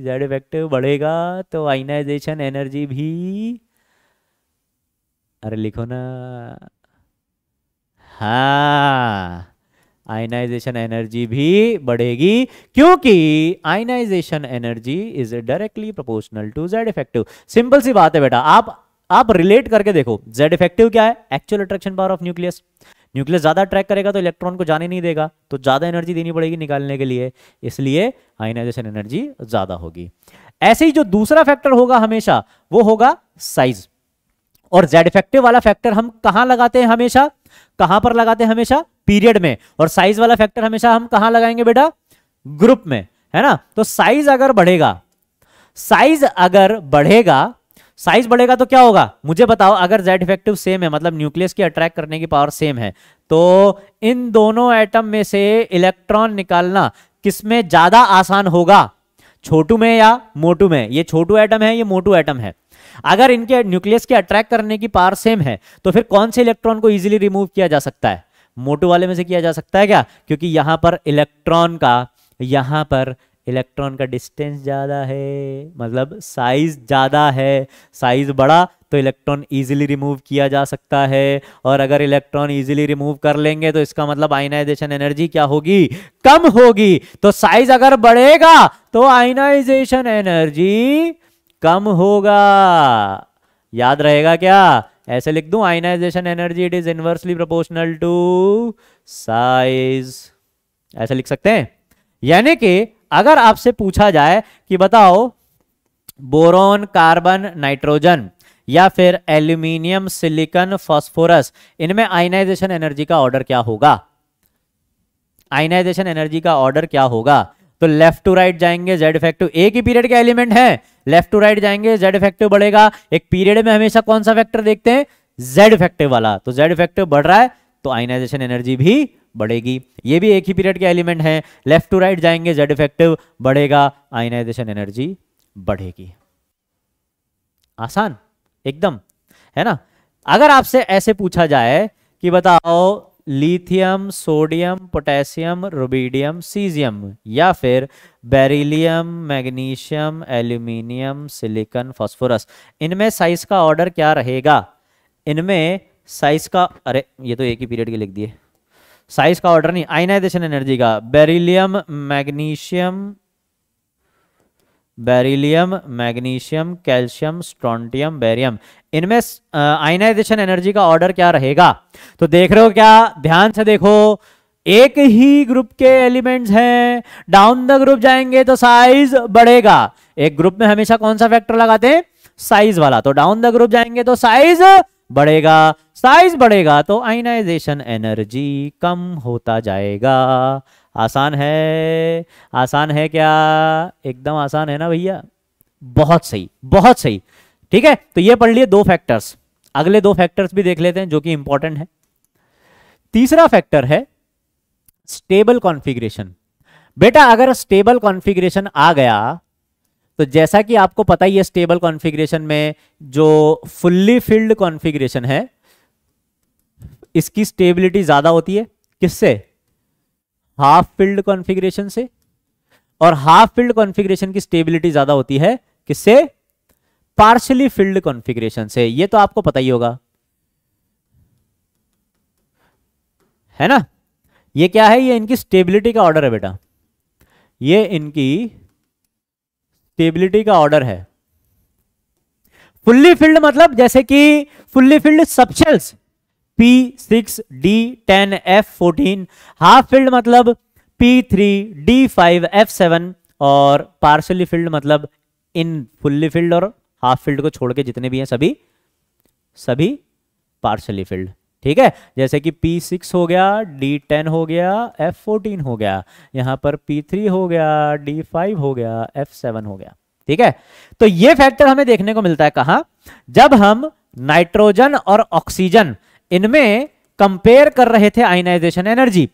जेड इफेक्टिव बढ़ेगा तो आइनाइजेशन एनर्जी भी अरे लिखो ना हाँ आइनाइजेशन एनर्जी भी बढ़ेगी क्योंकि ionization energy is directly proportional to Z effective simple सी बात है बेटा आप आप रिलेट करके देखो जेड इफेक्टिव क्या है actual attraction power of nucleus nucleus ज़्यादा अट्रैक्ट करेगा तो इलेक्ट्रॉन को जाने नहीं देगा तो ज़्यादा एनर्जी देनी पड़ेगी निकालने के लिए इसलिए आयनाइजेशन एनर्जी ज़्यादा होगी ऐसे ही जो दूसरा फैक्टर होगा हमेशा वो होगा साइज और जेड इफेक्टिव वाला फैक्टर हम कहां लगाते हैं हमेशा कहां पर लगाते हैं हमेशा पीरियड में और साइज वाला फैक्टर हमेशा हम कहां लगाएंगे बेटा ग्रुप में है ना तो साइज अगर बढ़ेगा साइज अगर बढ़ेगा साइज बढ़ेगा तो क्या होगा मुझे बताओ अगर जेड इफेक्टिव सेम है मतलब न्यूक्लियस की अट्रैक्ट करने की पावर सेम है तो इन दोनों एटम में से इलेक्ट्रॉन निकालना किसमें ज्यादा आसान होगा छोटू में या मोटू में ये छोटू एटम है ये मोटू एटम है अगर इनके न्यूक्लियस के अट्रैक्ट करने की पावर सेम है तो फिर कौन से इलेक्ट्रॉन को इजिली रिमूव किया जा सकता है मोटू वाले में से किया जा सकता है क्या क्योंकि यहां पर इलेक्ट्रॉन का यहां पर इलेक्ट्रॉन का डिस्टेंस ज़्यादा है मतलब साइज़ ज़्यादा है साइज़ बड़ा तो इलेक्ट्रॉन इजीली रिमूव किया जा सकता है और अगर इलेक्ट्रॉन इजीली रिमूव कर लेंगे तो इसका मतलब आयनाइजेशन एनर्जी क्या होगी कम होगी तो साइज अगर बढ़ेगा तो आयनाइजेशन एनर्जी कम होगा याद रहेगा क्या ऐसे लिख दूं ionization energy it is inversely proportional to size ऐसे लिख सकते हैं यानी कि अगर आपसे पूछा जाए कि बताओ बोरोन कार्बन नाइट्रोजन या फिर एल्यूमिनियम सिलिकन फॉस्फोरस इनमें आइनाइजेशन एनर्जी का ऑर्डर क्या होगा आइनाइजेशन एनर्जी का ऑर्डर क्या होगा तो लेफ्ट टू राइट जाएंगे जेड इफेक्टिव एक ही पीरियड के एलिमेंट है लेफ्ट टू राइट जाएंगे जेड इफेक्टिव बढ़ेगा एक पीरियड में हमेशा कौन सा फैक्टर देखते हैं जेड इफेक्टिव वाला तो जेड इफेक्टिव बढ़ रहा है तो आइनाइजेशन एनर्जी भी बढ़ेगी ये भी एक ही पीरियड के एलिमेंट हैं लेफ्ट टू राइट जाएंगे जेड इफेक्टिव बढ़ेगा आयनाइजेशन एनर्जी बढ़ेगी आसान एकदम है ना अगर आपसे ऐसे पूछा जाए कि बताओ lithium sodium potassium rubidium caesium या फिर beryllium magnesium aluminium silicon phosphorus इनमें साइज का ऑर्डर क्या रहेगा इनमें साइज का अरे ये तो एक ही पीरियड के लिख दिए साइज का ऑर्डर नहीं आइनाइजेशन एनर्जी का beryllium magnesium beryllium magnesium calcium strontium barium इनमें आइनाइजेशन एनर्जी का ऑर्डर क्या रहेगा तो देख रहे हो क्या ध्यान से देखो एक ही ग्रुप के एलिमेंट्स हैं डाउन द ग्रुप जाएंगे तो साइज बढ़ेगा एक ग्रुप में हमेशा कौन सा फैक्टर लगाते हैं साइज वाला तो डाउन द ग्रुप जाएंगे तो साइज बढ़ेगा साइज बढ़ेगा तो आइनाइजेशन एनर्जी कम होता जाएगा आसान है आसान है क्या एकदम आसान है ना भैया बहुत सही बहुत सही ठीक है तो ये पढ़ लिए दो फैक्टर्स अगले दो फैक्टर्स भी देख लेते हैं जो कि इंपॉर्टेंट है तीसरा फैक्टर है स्टेबल कॉन्फ़िगरेशन बेटा अगर स्टेबल कॉन्फ़िगरेशन आ गया तो जैसा कि आपको पता ही है स्टेबल कॉन्फ़िगरेशन में जो फुल्ली फिल्ड कॉन्फ़िगरेशन है इसकी स्टेबिलिटी ज़्यादा होती है किससे हाफ फील्ड कॉन्फ़िगरेशन से और हाफ फील्ड कॉन्फ़िगरेशन की स्टेबिलिटी ज़्यादा होती है किससे पार्शली फील्ड कॉन्फ़िगरेशन से ये तो आपको पता ही होगा है ना ये क्या है ये इनकी स्टेबिलिटी का ऑर्डर है बेटा ये इनकी स्टेबिलिटी का ऑर्डर है फुल्ली फील्ड मतलब जैसे कि fully filled subshells p six d ten f fourteen half filled मतलब p three d five f seven और पार्शली फील्ड मतलब इन फुल्ली फील्ड और हाफ फील्ड को छोड़ के जितने भी हैं सभी सभी पार्शली फील्ड ठीक है जैसे कि P6 हो गया D10 हो गया F14 हो गया यहाँ पर P3 हो गया D5 हो गया F7 हो गया ठीक है तो ये फैक्टर हमें देखने को मिलता है कहा जब हम नाइट्रोजन और ऑक्सीजन इनमें कंपेयर कर रहे थे आयनाइजेशन एनर्जी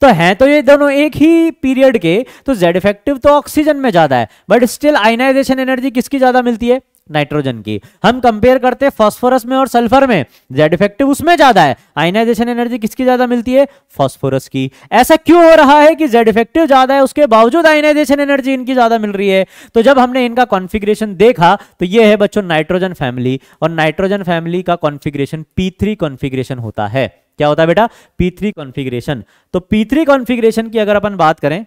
तो हैं तो ये दोनों एक ही पीरियड के तो जेड इफेक्टिव तो ऑक्सीजन में ज्यादा है बट स्टिल आइनाइजेशन एनर्जी किसकी ज्यादा मिलती है नाइट्रोजन की हम कंपेयर करते हैं फॉस्फोरस में और सल्फर में जेड इफेक्टिव उसमें ज्यादा है आइनाइजेशन एनर्जी किसकी ज्यादा मिलती है फॉस्फोरस की ऐसा क्यों हो रहा है कि जेड इफेक्टिव ज्यादा है उसके बावजूद आइनाइजेशन एनर्जी इनकी ज्यादा मिल रही है तो जब हमने इनका कॉन्फिग्रेशन देखा तो यह है बच्चों नाइट्रोजन फैमिली और नाइट्रोजन फैमिली का कॉन्फिग्रेशन पी थ्री कॉन्फिग्रेशन होता है क्या होता है बेटा P3 कॉन्फ़िगरेशन तो P3 कॉन्फ़िगरेशन की अगर अपन बात करें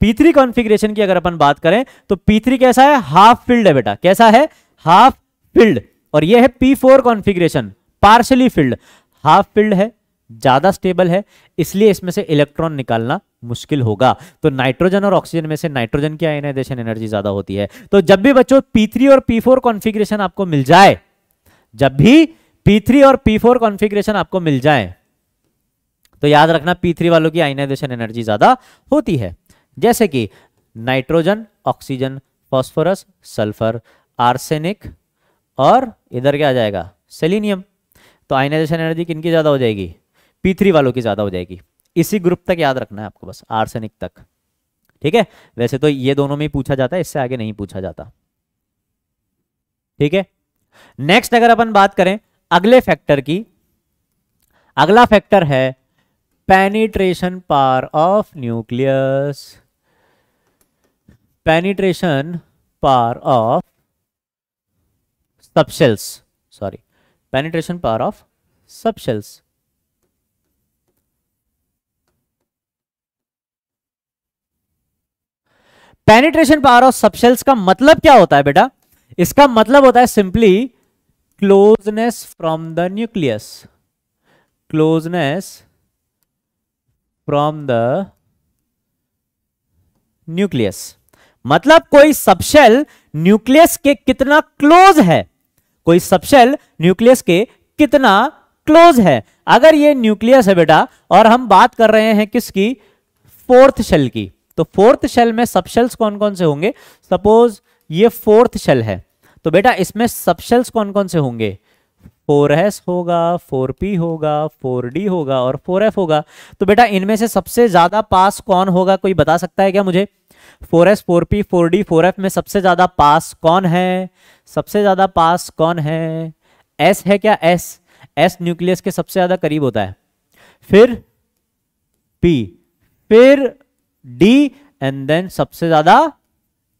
पीथरी कॉन्फिग्रेशन की अगर अपन बात करें तो पीथरी कैसा है हाफ फील्ड है बेटा कैसा है हाफ फील्ड और यह है p four configuration partially filled half filled है ज्यादा स्टेबल है इसलिए इसमें से इलेक्ट्रॉन निकालना मुश्किल होगा तो नाइट्रोजन और ऑक्सीजन में से नाइट्रोजन की आयनाइजेशन एनर्जी ज्यादा होती है तो जब भी बच्चों P3 और फोर कॉन्फिग्रेशन आपको मिल जाए जब भी P3 और फोर कॉन्फ़िगरेशन आपको मिल जाए तो याद रखना P3 वालों की आयनाइजेशन एनर्जी ज्यादा होती है जैसे कि nitrogen oxygen phosphorus sulphur arsenic और इधर क्या आ जाएगा सेलिनियम तो आयनाइजेशन एनर्जी किन की ज़्यादा हो जाएगी पी वालों की ज़्यादा हो जाएगी इसी ग्रुप तक याद रखना है आपको बस आर्सेनिक तक ठीक है वैसे तो ये दोनों में ही पूछा जाता है इससे आगे नहीं पूछा जाता ठीक है नेक्स्ट अगर अपन बात करें अगले फैक्टर की अगला फैक्टर है penetration power of nucleus penetration power of subshells sorry penetration power of subshells penetration power of subshells का मतलब क्या होता है बेटा इसका मतलब होता है simply closeness from the nucleus closeness from the nucleus मतलब कोई सबशेल न्यूक्लियस के कितना क्लोज है कोई सबशेल न्यूक्लियस के कितना क्लोज है अगर ये न्यूक्लियस है बेटा और हम बात कर रहे हैं किसकी फोर्थ शेल की तो फोर्थ शेल में सबशेल्स कौन कौन से होंगे सपोज ये फोर्थ शेल है तो बेटा इसमें सबशेल्स कौन कौन से होंगे फोर एस होगा 4p होगा फोर डी होगा और फोर एफ होगा तो बेटा इनमें से सबसे ज्यादा पास कौन होगा कोई बता सकता है क्या मुझे four s four p four d four f में सबसे ज़्यादा पास कौन है सबसे ज़्यादा पास कौन है एस है क्या एस एस न्यूक्लियस के सबसे ज़्यादा करीब होता है फिर पी फिर डी एंड देन सबसे ज़्यादा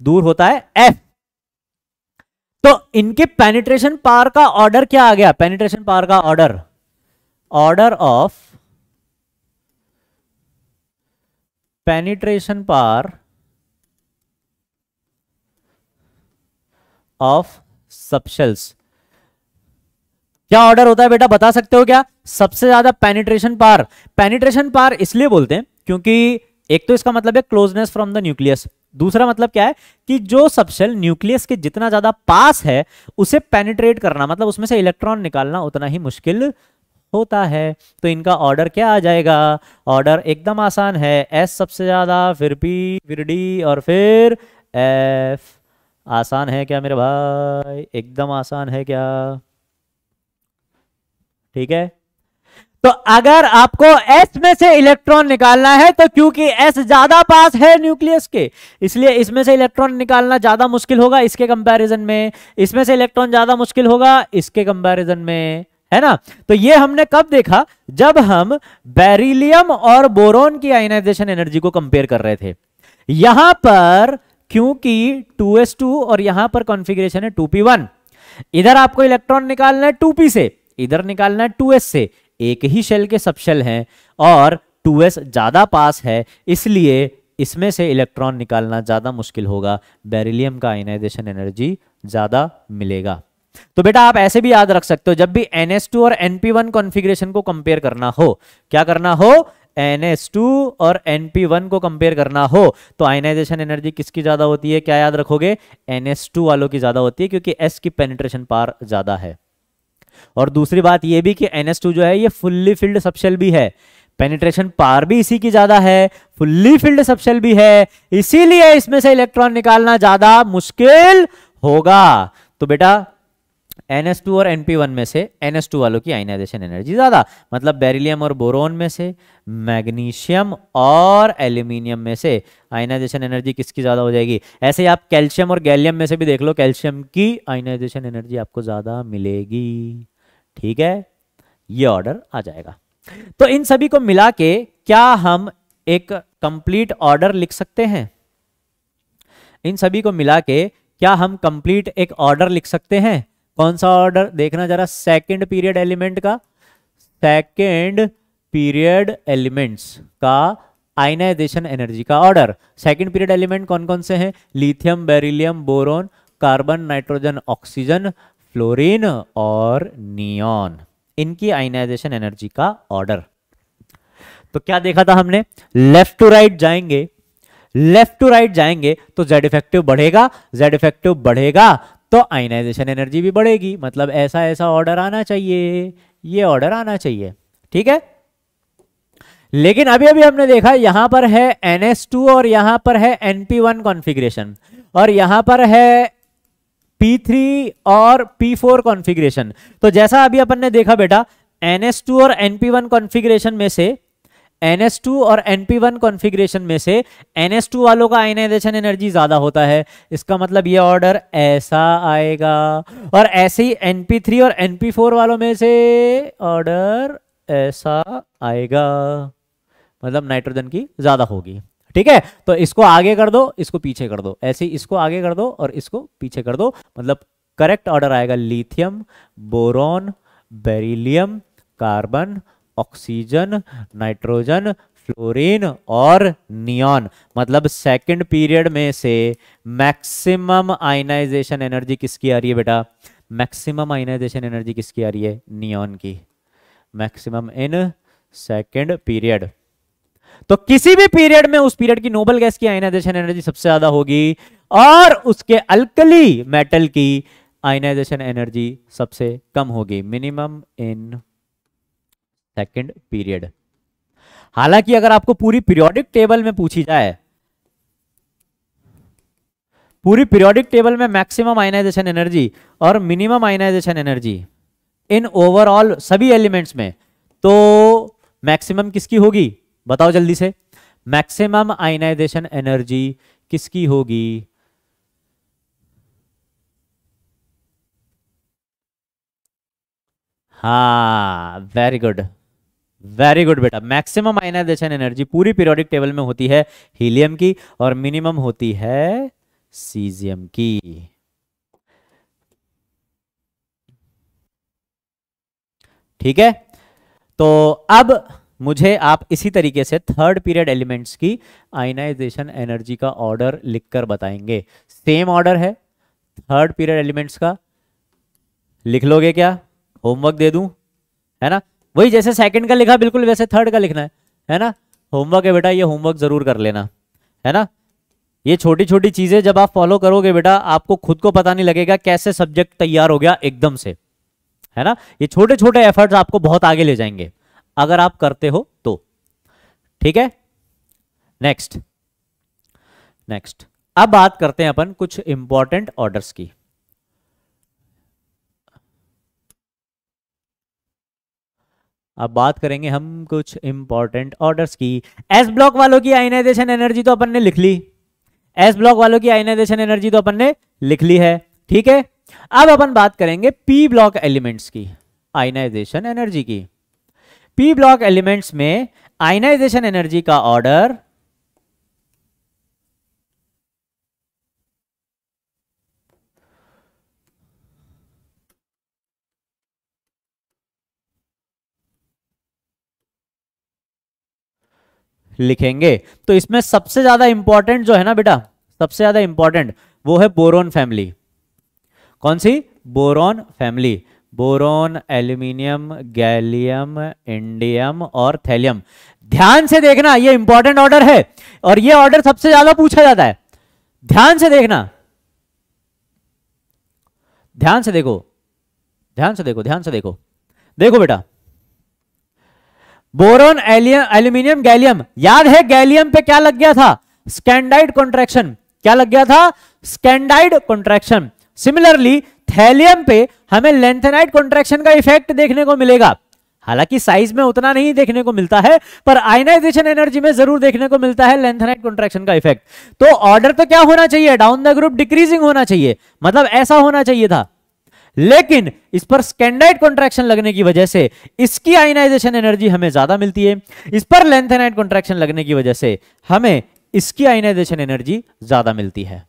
दूर होता है एफ तो इनके पेनिट्रेशन पार का ऑर्डर क्या आ गया पेनिट्रेशन पार का order order of penetration power of subshells क्या ऑर्डर होता है बेटा बता सकते हो क्या सबसे ज्यादा पेनिट्रेशन पार पेनिट्रेशन पार इसलिए बोलते हैं क्योंकि एक तो इसका मतलब है क्लोजनेस फ्रॉम द न्यूक्लियस दूसरा मतलब क्या है कि जो सबसेल न्यूक्लियस के जितना ज्यादा पास है उसे पेनिट्रेट करना मतलब उसमें से इलेक्ट्रॉन निकालना उतना ही मुश्किल होता है तो इनका ऑर्डर क्या आ जाएगा ऑर्डर एकदम आसान है एस सबसे ज्यादा फिर पी फिर डी और फिर एफ आसान है क्या मेरे भाई एकदम आसान है क्या ठीक है तो अगर आपको S में से इलेक्ट्रॉन निकालना है तो क्योंकि S ज्यादा पास है न्यूक्लियस के इसलिए इसमें से इलेक्ट्रॉन निकालना ज्यादा मुश्किल होगा इसके कंपैरिजन में इसमें से इलेक्ट्रॉन ज्यादा मुश्किल होगा इसके कंपैरिजन में है ना तो ये हमने कब देखा जब हम बेरिलियम और बोरोन की आयनाइजेशन एनर्जी को कंपेयर कर रहे थे यहां पर क्योंकि 2s2 और यहां पर कॉन्फ़िगरेशन है 2p1 इधर आपको इलेक्ट्रॉन निकालना है 2p से इधर निकालना है 2s से एक ही शेल के सब शेल हैं और 2s ज्यादा पास है इसलिए इसमें से इलेक्ट्रॉन निकालना ज्यादा मुश्किल होगा बेरिलियम का आयनाइजेशन एनर्जी ज्यादा मिलेगा तो बेटा आप ऐसे भी याद रख सकते हो जब भी टू और वन कॉन्फ़िगरेशन को कंपेयर करना हो क्या करना हो NH2 और NP1 को कंपेयर करना हो तो आयनाइजेशन एनर्जी किसकी ज्यादा होती है क्या याद रखोगे NH2 वालों की ज्यादा होती है क्योंकि एस की पेनिट्रेशन पार ज्यादा है और दूसरी बात यह भी कि NH2 जो है यह फुल्ली फिल्ड सबशेल भी है पेनिट्रेशन पार भी इसी की ज्यादा है फुल्ली फिल्ड सबशेल भी है इसीलिए इसमें से इलेक्ट्रॉन निकालना ज्यादा मुश्किल होगा तो बेटा टू और वन में से टू वालों की आइनाइजेशन एनर्जी ज़्यादा मतलब बेरिलियम और बोरोन में से मैग्नीशियम और एल्यूमिनियम में से आइनाइजेशन एनर्जी किसकी ज़्यादा हो जाएगी ऐसे ही आप कैल्शियम और गैलियम में से भी देख लो कैल्शियम की आयनाइजेशन एनर्जी आपको ज़्यादा मिलेगी ठीक है ये ऑर्डर आ जाएगा तो इन सभी को मिला के क्या हम एक कंप्लीट ऑर्डर लिख सकते हैं इन सभी को मिला के क्या हम कंप्लीट एक ऑर्डर लिख सकते हैं कौन सा ऑर्डर देखना जरा सेकंड पीरियड एलिमेंट का सेकंड पीरियड एलिमेंट्स का आइनाइजेशन एनर्जी का ऑर्डर सेकंड पीरियड एलिमेंट कौन कौन से हैं lithium beryllium boron carbon nitrogen oxygen fluorine और नियॉन इनकी आइनाइजेशन एनर्जी का ऑर्डर तो क्या देखा था हमने लेफ्ट टू राइट जाएंगे लेफ्ट टू राइट जाएंगे तो जेड इफेक्टिव बढ़ेगा जेड इफेक्टिव बढ़ेगा तो आइनाइजेशन एनर्जी भी बढ़ेगी मतलब ऐसा ऐसा ऑर्डर आना चाहिए ये ऑर्डर आना चाहिए ठीक है लेकिन अभी अभी हमने देखा यहां पर है टू और यहां पर है NP1 कॉन्फ़िगरेशन और यहां पर है P3 और P4 कॉन्फ़िगरेशन तो जैसा अभी अपन ने देखा बेटा NS2 और NP1 कॉन्फ़िगरेशन में से NH2 और NP1 कॉन्फ़िगरेशन में से NH2 वालों का आयनाइजेशन एनर्जी ज़्यादा होता है इसका मतलब ये ऑर्डर ऐसा आएगा और ऐसे ही NP3 और NP4 वालों में से ऑर्डर ऐसा आएगा मतलब नाइट्रोजन की ज़्यादा होगी ठीक है तो इसको आगे कर दो इसको पीछे कर दो ऐसे ही इसको आगे कर दो और इसको पीछे कर दो मतलब करेक्ट ऑर्डर आएगा lithium boron beryllium carbon oxygen nitrogen fluorine और नियॉन मतलब सेकंड पीरियड में से मैक्सिमम आयनाइजेशन एनर्जी किसकी आ रही है बेटा मैक्सिमम आयनाइजेशन एनर्जी किसकी आ रही है नियॉन की मैक्सिमम इन सेकंड पीरियड तो किसी भी पीरियड में उस पीरियड की नोबल गैस की आयनाइजेशन एनर्जी सबसे ज्यादा होगी और उसके अल्कली मेटल की आयनाइजेशन एनर्जी सबसे कम होगी मिनिमम इन सेकेंड पीरियड हालांकि अगर आपको पूरी पीरियोडिक टेबल में पूछी जाए पूरी पीरियोडिक टेबल में मैक्सिमम आयनाइजेशन एनर्जी और मिनिमम आयनाइजेशन एनर्जी इन ओवरऑल सभी एलिमेंट्स में तो मैक्सिमम किसकी होगी बताओ जल्दी से मैक्सिमम आयनाइजेशन एनर्जी किसकी होगी हा वेरी गुड वेरी गुड बेटा मैक्सिमम आयनाइजेशन एनर्जी पूरी पीरियोडिक टेबल में होती है हीलियम की और मिनिमम होती है सीजियम की ठीक है तो अब मुझे आप इसी तरीके से थर्ड पीरियड एलिमेंट्स की आयनाइजेशन एनर्जी का ऑर्डर लिखकर बताएंगे सेम ऑर्डर है थर्ड पीरियड एलिमेंट्स का लिख लोगे क्या होमवर्क दे दूं है ना वही जैसे सेकंड का लिखा बिल्कुल वैसे थर्ड का लिखना है है ना होमवर्क है बेटा ये होमवर्क जरूर कर लेना है ना ये छोटी छोटी चीजें जब आप फॉलो करोगे बेटा आपको खुद को पता नहीं लगेगा कैसे सब्जेक्ट तैयार हो गया एकदम से है ना ये छोटे छोटे एफर्ट्स आपको बहुत आगे ले जाएंगे अगर आप करते हो तो ठीक है नेक्स्ट नेक्स्ट अब बात करते हैं अपन कुछ इंपॉर्टेंट ऑर्डर्स की अब बात करेंगे हम कुछ इंपॉर्टेंट ऑर्डर्स की एस ब्लॉक वालों की आइनाइजेशन एनर्जी तो अपन ने लिख ली एस ब्लॉक वालों की आइनाइजेशन एनर्जी तो अपन ने लिख ली है ठीक है अब अपन बात करेंगे पी ब्लॉक एलिमेंट्स की आइनाइजेशन एनर्जी की पी ब्लॉक एलिमेंट्स में आइनाइजेशन एनर्जी का ऑर्डर लिखेंगे तो इसमें सबसे ज्यादा इंपॉर्टेंट जो है ना बेटा सबसे ज्यादा इंपॉर्टेंट वो है बोरोन फैमिली कौन सी boron family boron aluminium gallium indium और थैलियम ध्यान से देखना ये इंपॉर्टेंट ऑर्डर है और ये ऑर्डर सबसे ज्यादा पूछा जाता है ध्यान से देखना ध्यान से देखो ध्यान से देखो ध्यान से देखो देखो बेटा बोरोन एल्यूमिनियम गैलियम याद है गैलियम पे क्या लग गया था स्कैंडाइड कॉन्ट्रेक्शन क्या लग गया था स्कैंडाइड कॉन्ट्रेक्शन सिमिलरली थैलियम पे हमें लेंथेनाइड कॉन्ट्रेक्शन का इफेक्ट देखने को मिलेगा हालांकि साइज में उतना नहीं देखने को मिलता है पर आयनाइजेशन एनर्जी में जरूर देखने को मिलता है लेंथेनाइट कॉन्ट्रेक्शन का इफेक्ट तो ऑर्डर तो क्या होना चाहिए डाउन द ग्रुप डिक्रीजिंग होना चाहिए मतलब ऐसा होना चाहिए था लेकिन इस पर स्कैंडाइट कॉन्ट्रैक्शन लगने की वजह से इसकी आयनाइजेशन एनर्जी हमें ज्यादा मिलती है इस पर लेंथेनाइट कॉन्ट्रैक्शन लगने की वजह से हमें इसकी आयनाइजेशन एनर्जी ज्यादा मिलती है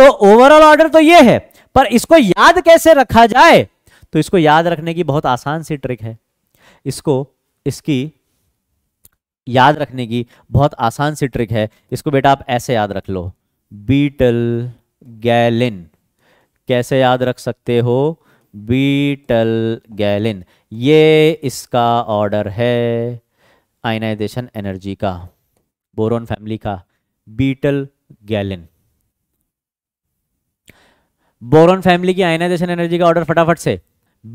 तो ओवरऑल ऑर्डर तो यह है पर इसको याद कैसे रखा जाए तो इसको याद रखने की बहुत आसान सी ट्रिक है इसको इसकी याद रखने की बहुत आसान सी ट्रिक है इसको बेटा आप ऐसे याद रख लो बीटल गैलिन कैसे याद रख सकते हो बीटल गैलिन ये इसका ऑर्डर है आयनाइजेशन एनर्जी का बोरोन फैमिली का बीटल गैलिन बोरोन फैमिली की आयनाइजेशन एनर्जी का ऑर्डर फटाफट से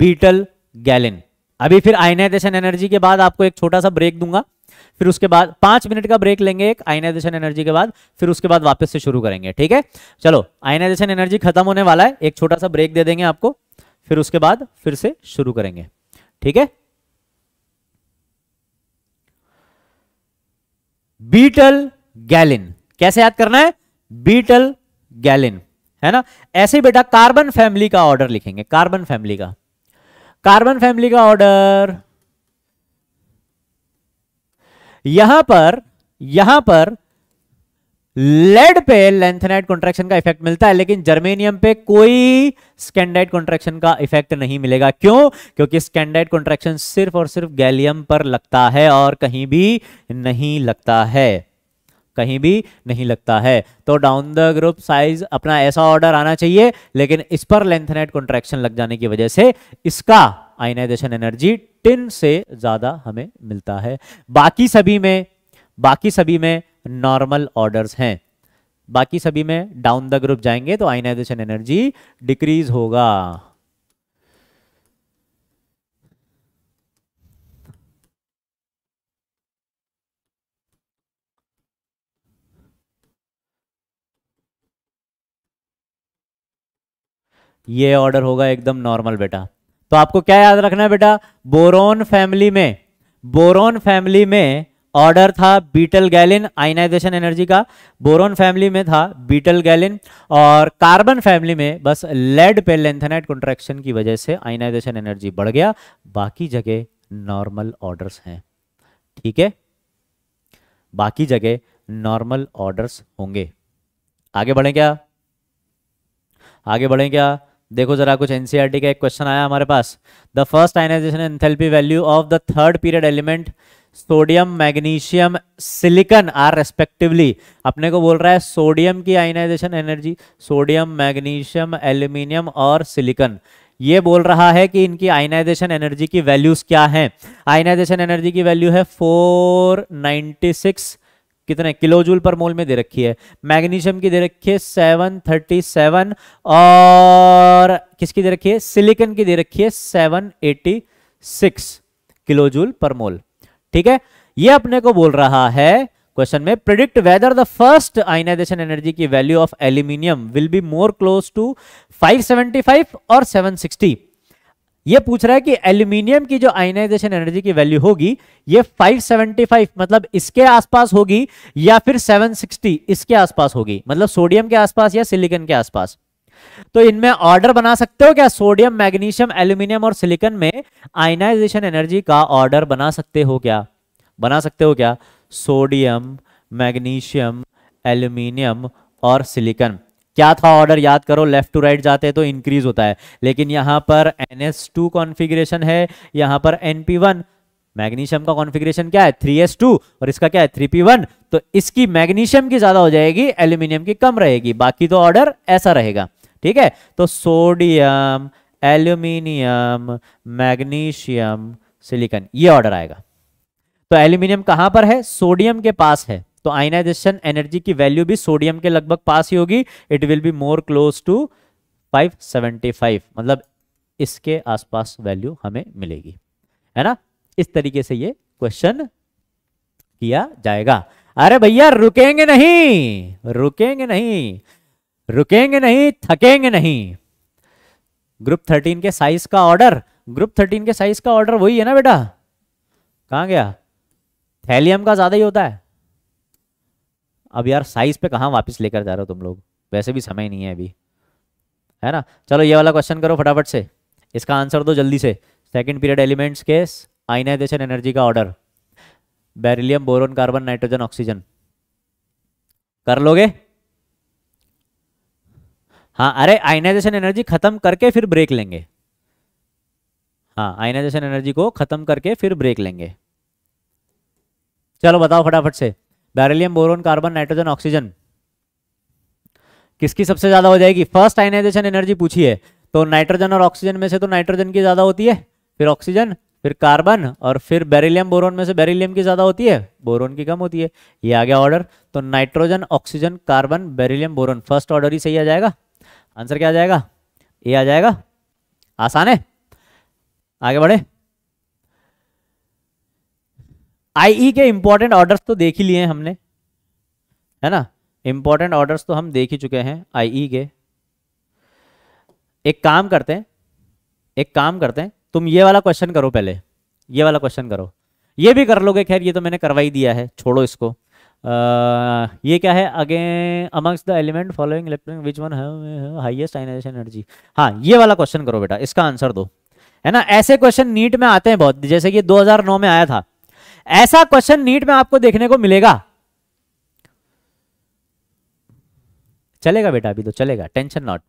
बीटल गैलिन अभी फिर आयनाइजेशन एनर्जी के बाद आपको एक छोटा सा ब्रेक दूंगा फिर उसके बाद पांच मिनट का ब्रेक लेंगे एक आयनाइजेशन एनर्जी के बाद फिर उसके बाद वापस से शुरू करेंगे ठीक है चलो आयनाइजेशन एनर्जी खत्म होने वाला है एक छोटा सा ब्रेक दे देंगे आपको फिर उसके बाद फिर से शुरू करेंगे ठीक है बीटल गैलिन कैसे याद करना है बीटल गैलिन है ना ऐसे बेटा कार्बन फैमिली का ऑर्डर लिखेंगे कार्बन फैमिली का कार्बन फैमिली का ऑर्डर यहां पर यहां पर लेड पे लेंथेनाइट कॉन्ट्रेक्शन का इफेक्ट मिलता है लेकिन जर्मेनियम पे कोई स्कैंडाइट कॉन्ट्रेक्शन का इफेक्ट नहीं मिलेगा क्यों क्योंकि स्कैंडाइट कॉन्ट्रेक्शन सिर्फ और सिर्फ गैलियम पर लगता है और कहीं भी नहीं लगता है कहीं भी नहीं लगता है तो डाउन द ग्रुप साइज अपना ऐसा ऑर्डर आना चाहिए लेकिन इस पर लेंथनाइट कॉन्ट्रेक्शन लग जाने की वजह से इसका आयनाइजेशन एनर्जी टिन से ज़्यादा हमें मिलता है बाकी सभी में बाकी सभी में नॉर्मल ऑर्डर्स हैं बाकी सभी में डाउन द ग्रुप जाएंगे तो आयनाइजेशन एनर्जी डिक्रीज होगा ये ऑर्डर होगा एकदम नॉर्मल बेटा तो आपको क्या याद रखना है बेटा बोरोन फैमिली में बोरोन फैमिली में ऑर्डर था बीटल गैलिन आइनाइजेशन एनर्जी का बोरोन फैमिली में था बीटल गैलिन और कार्बन फैमिली में बस लेड पे लेंथेनाइट कॉन्ट्रेक्शन की वजह से आइनाइजेशन एनर्जी बढ़ गया बाकी जगह नॉर्मल ऑर्डर्स हैं ठीक है बाकी जगह नॉर्मल ऑर्डर्स होंगे आगे बढ़ें क्या आगे बढ़ें क्या देखो जरा कुछ एनसीईआरटी e का एक क्वेश्चन आया हमारे पास the first ionisation enthalpy value of the third period element sodium magnesium silicon are respectively अपने को बोल रहा है सोडियम की ionization energy sodium magnesium aluminium और सिलिकन ये बोल रहा है कि इनकी आयनाइजेशन एनर्जी की वैल्यूज क्या हैं आयनाइजेशन एनर्जी की वैल्यू है 496 कितने किलो जूल पर मोल में दे रखी है मैग्नीशियम की दे रखी है 737 और किसकी दे रखी है सिलिकन की दे रखी है 786 किलो जूल पर मोल ठीक है ये अपने को बोल रहा है क्वेश्चन में predict whether the first ionisation energy की value of aluminium will be more close to 575 और 760 ये पूछ रहा है कि एल्यूमिनियम की जो आयनाइजेशन एनर्जी की वैल्यू होगी ये 575 मतलब इसके आसपास होगी या फिर 760 इसके आसपास होगी मतलब सोडियम के आसपास या सिलिकन के आसपास तो इनमें ऑर्डर बना सकते हो क्या सोडियम मैग्नीशियम एल्यूमिनियम और सिलिकन में आयनाइजेशन एनर्जी का ऑर्डर बना सकते हो क्या बना सकते हो क्या सोडियम मैग्नीशियम एल्यूमिनियम और सिलिकन क्या था ऑर्डर याद करो लेफ्ट टू राइट जाते हैं तो इंक्रीज होता है लेकिन यहां पर एन एस टू कॉन्फिग्रेशन है यहां पर एन पी वन मैग्नीशियम का कॉन्फिग्रेशन क्या है थ्री एस टू और इसका क्या है थ्री पी वन तो इसकी मैग्नीशियम की ज्यादा हो जाएगी एल्यूमिनियम की कम रहेगी बाकी तो ऑर्डर ऐसा रहेगा ठीक है तो सोडियम एल्यूमिनियम मैग्नीशियम सिलिकन ये ऑर्डर आएगा तो एल्यूमिनियम कहां पर है सोडियम के पास है तो आइनाइजेशन एनर्जी की वैल्यू भी सोडियम के लगभग पास ही होगी it will be more close to 575 मतलब इसके आसपास वैल्यू हमें मिलेगी है ना इस तरीके से ये क्वेश्चन किया जाएगा अरे भैया रुकेंगे नहीं रुकेंगे नहीं रुकेंगे नहीं थकेंगे नहीं ग्रुप थर्टीन के साइज का ऑर्डर ग्रुप थर्टीन के साइज का ऑर्डर वही है ना बेटा कहा गया थैलियम का ज्यादा ही होता है अब यार साइज पे कहाँ वापस लेकर जा रहे हो तुम लोग वैसे भी समय नहीं है अभी है ना चलो ये वाला क्वेश्चन करो फटाफट से इसका आंसर दो जल्दी से सेकेंड पीरियड एलिमेंट्स के आइनाइजेशन एनर्जी का order beryllium boron carbon nitrogen oxygen कर लोगे हाँ अरे आइनाइजेशन एनर्जी खत्म करके फिर ब्रेक लेंगे हाँ आइनाइजेशन एनर्जी को खत्म करके फिर ब्रेक लेंगे चलो बताओ फटाफट से beryllium boron carbon nitrogen oxygen किसकी सबसे ज्यादा हो जाएगी फर्स्ट आइनाइजेशन एनर्जी पूछी है तो नाइट्रोजन और ऑक्सीजन में से तो नाइट्रोजन की ज्यादा होती है फिर ऑक्सीजन फिर कार्बन और फिर बेरिलियम बोरोन में से बेरिलियम की ज्यादा होती है बोरोन की कम होती है ये आ गया ऑर्डर तो nitrogen oxygen carbon beryllium boron first order ही सही आ जाएगा आंसर क्या आ जाएगा ये आ जाएगा आसान है आगे बढ़े आईई e के इंपॉर्टेंट ऑर्डर्स तो देख ही लिए हमने है ना इंपॉर्टेंट ऑर्डर्स तो हम देख ही चुके हैं आईई e के एक काम करते हैं एक काम करते हैं तुम ये वाला क्वेश्चन करो पहले ये वाला क्वेश्चन करो ये भी कर लोगे खैर ये तो मैंने करवा ही दिया है छोड़ो इसको आ, ये क्या है again amongst the element following electronic which one highest ionisation energy हाँ ये वाला क्वेश्चन करो बेटा इसका आंसर दो है ना ऐसे क्वेश्चन नीट में आते हैं बहुत जैसे कि 2009 में आया था ऐसा क्वेश्चन नीट में आपको देखने को मिलेगा चलेगा बेटा अभी तो चलेगा टेंशन नॉट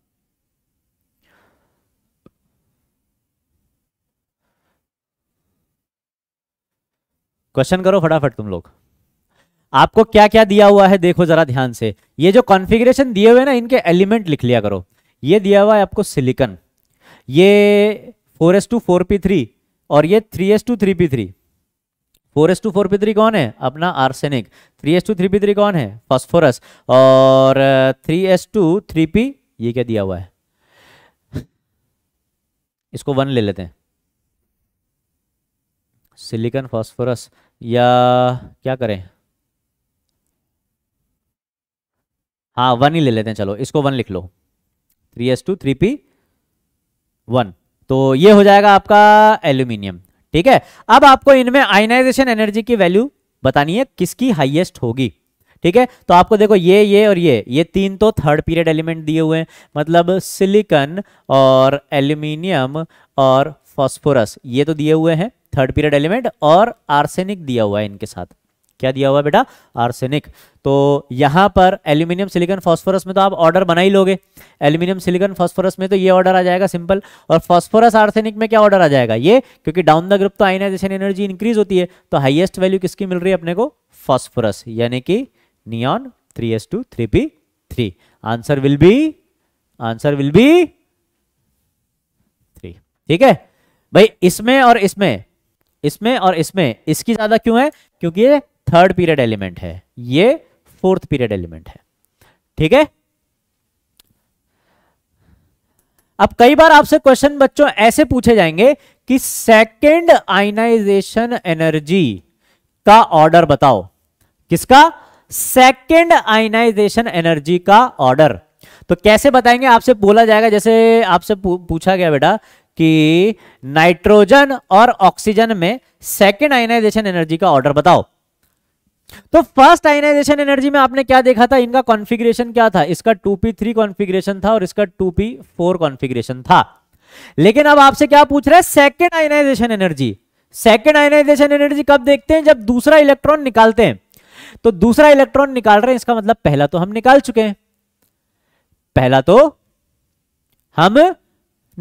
क्वेश्चन करो फटाफट तुम लोग आपको क्या क्या दिया हुआ है देखो जरा ध्यान से ये जो कॉन्फ़िगरेशन दिए हुए ना इनके एलिमेंट लिख लिया करो ये दिया हुआ है आपको सिलिकन ये four S two four p three और ये three S two three P three four S two four p three कौन है अपना arsenic three S two three P three कौन है फॉस्फोरस और three S two three p ये क्या दिया हुआ है इसको वन ले लेते हैं सिलिकन फॉस्फोरस या क्या करें हाँ वन ही ले लेते हैं चलो इसको वन लिख लो three S two three p one तो ये हो जाएगा आपका एल्यूमिनियम ठीक है अब आपको इनमें आयनाइजेशन एनर्जी की वैल्यू बतानी है किसकी हाइएस्ट होगी ठीक है तो आपको देखो ये ये और ये ये तीन तो थर्ड पीरियड एलिमेंट दिए हुए हैं मतलब सिलिकन और एल्यूमिनियम और फॉस्फोरस ये तो दिए हुए हैं थर्ड पीरियड एलिमेंट और आर्सेनिक दिया हुआ है इनके साथ क्या दिया हुआ बेटा आर्सेनिक तो यहां पर एल्यूमिनियम सिलिकन फॉस्फोरस में तो आप ऑर्डर बना ही लोगे एल्यूमिनियम सिलिकन फॉस्फोरस में तो ये ऑर्डर आ जाएगा सिंपल और फॉस्फोरस आर्सेनिक में क्या ऑर्डर आ जाएगा ये क्योंकि डाउन द ग्रुप तो आइनाइजेशन एनर्जी इंक्रीज होती है तो हाइएस्ट वैल्यू किसकी मिल रही है अपने को फॉस्फोरस यानी कि neon three S two three P three answer will be answer will be three ठीक है भाई इसमें और इसमें इसमें और इसमें इसकी ज्यादा क्यों है क्योंकि ये थर्ड पीरियड एलिमेंट है ये फोर्थ पीरियड एलिमेंट है ठीक है अब कई बार आपसे क्वेश्चन बच्चों ऐसे पूछे जाएंगे कि सेकेंड आइनाइजेशन एनर्जी का ऑर्डर बताओ किसका सेकेंड आइनाइजेशन एनर्जी का ऑर्डर तो कैसे बताएंगे आपसे बोला जाएगा जैसे आपसे पूछा गया बेटा कि नाइट्रोजन और ऑक्सीजन में सेकेंड आइनाइजेशन एनर्जी का ऑर्डर बताओ तो फर्स्ट आयनाइजेशन एनर्जी में आपने क्या देखा था इनका कॉन्फ़िगरेशन क्या था इसका 2p3 कॉन्फ़िगरेशन था और इसका 2p4 कॉन्फिग्रेशन था लेकिन अब आपसे क्या पूछ रहा है second ionization energy second ionization energy कब देखते हैं जब दूसरा इलेक्ट्रॉन निकालते हैं तो दूसरा इलेक्ट्रॉन निकाल रहे हैं इसका मतलब पहला तो हम निकाल चुके हैं पहला तो हम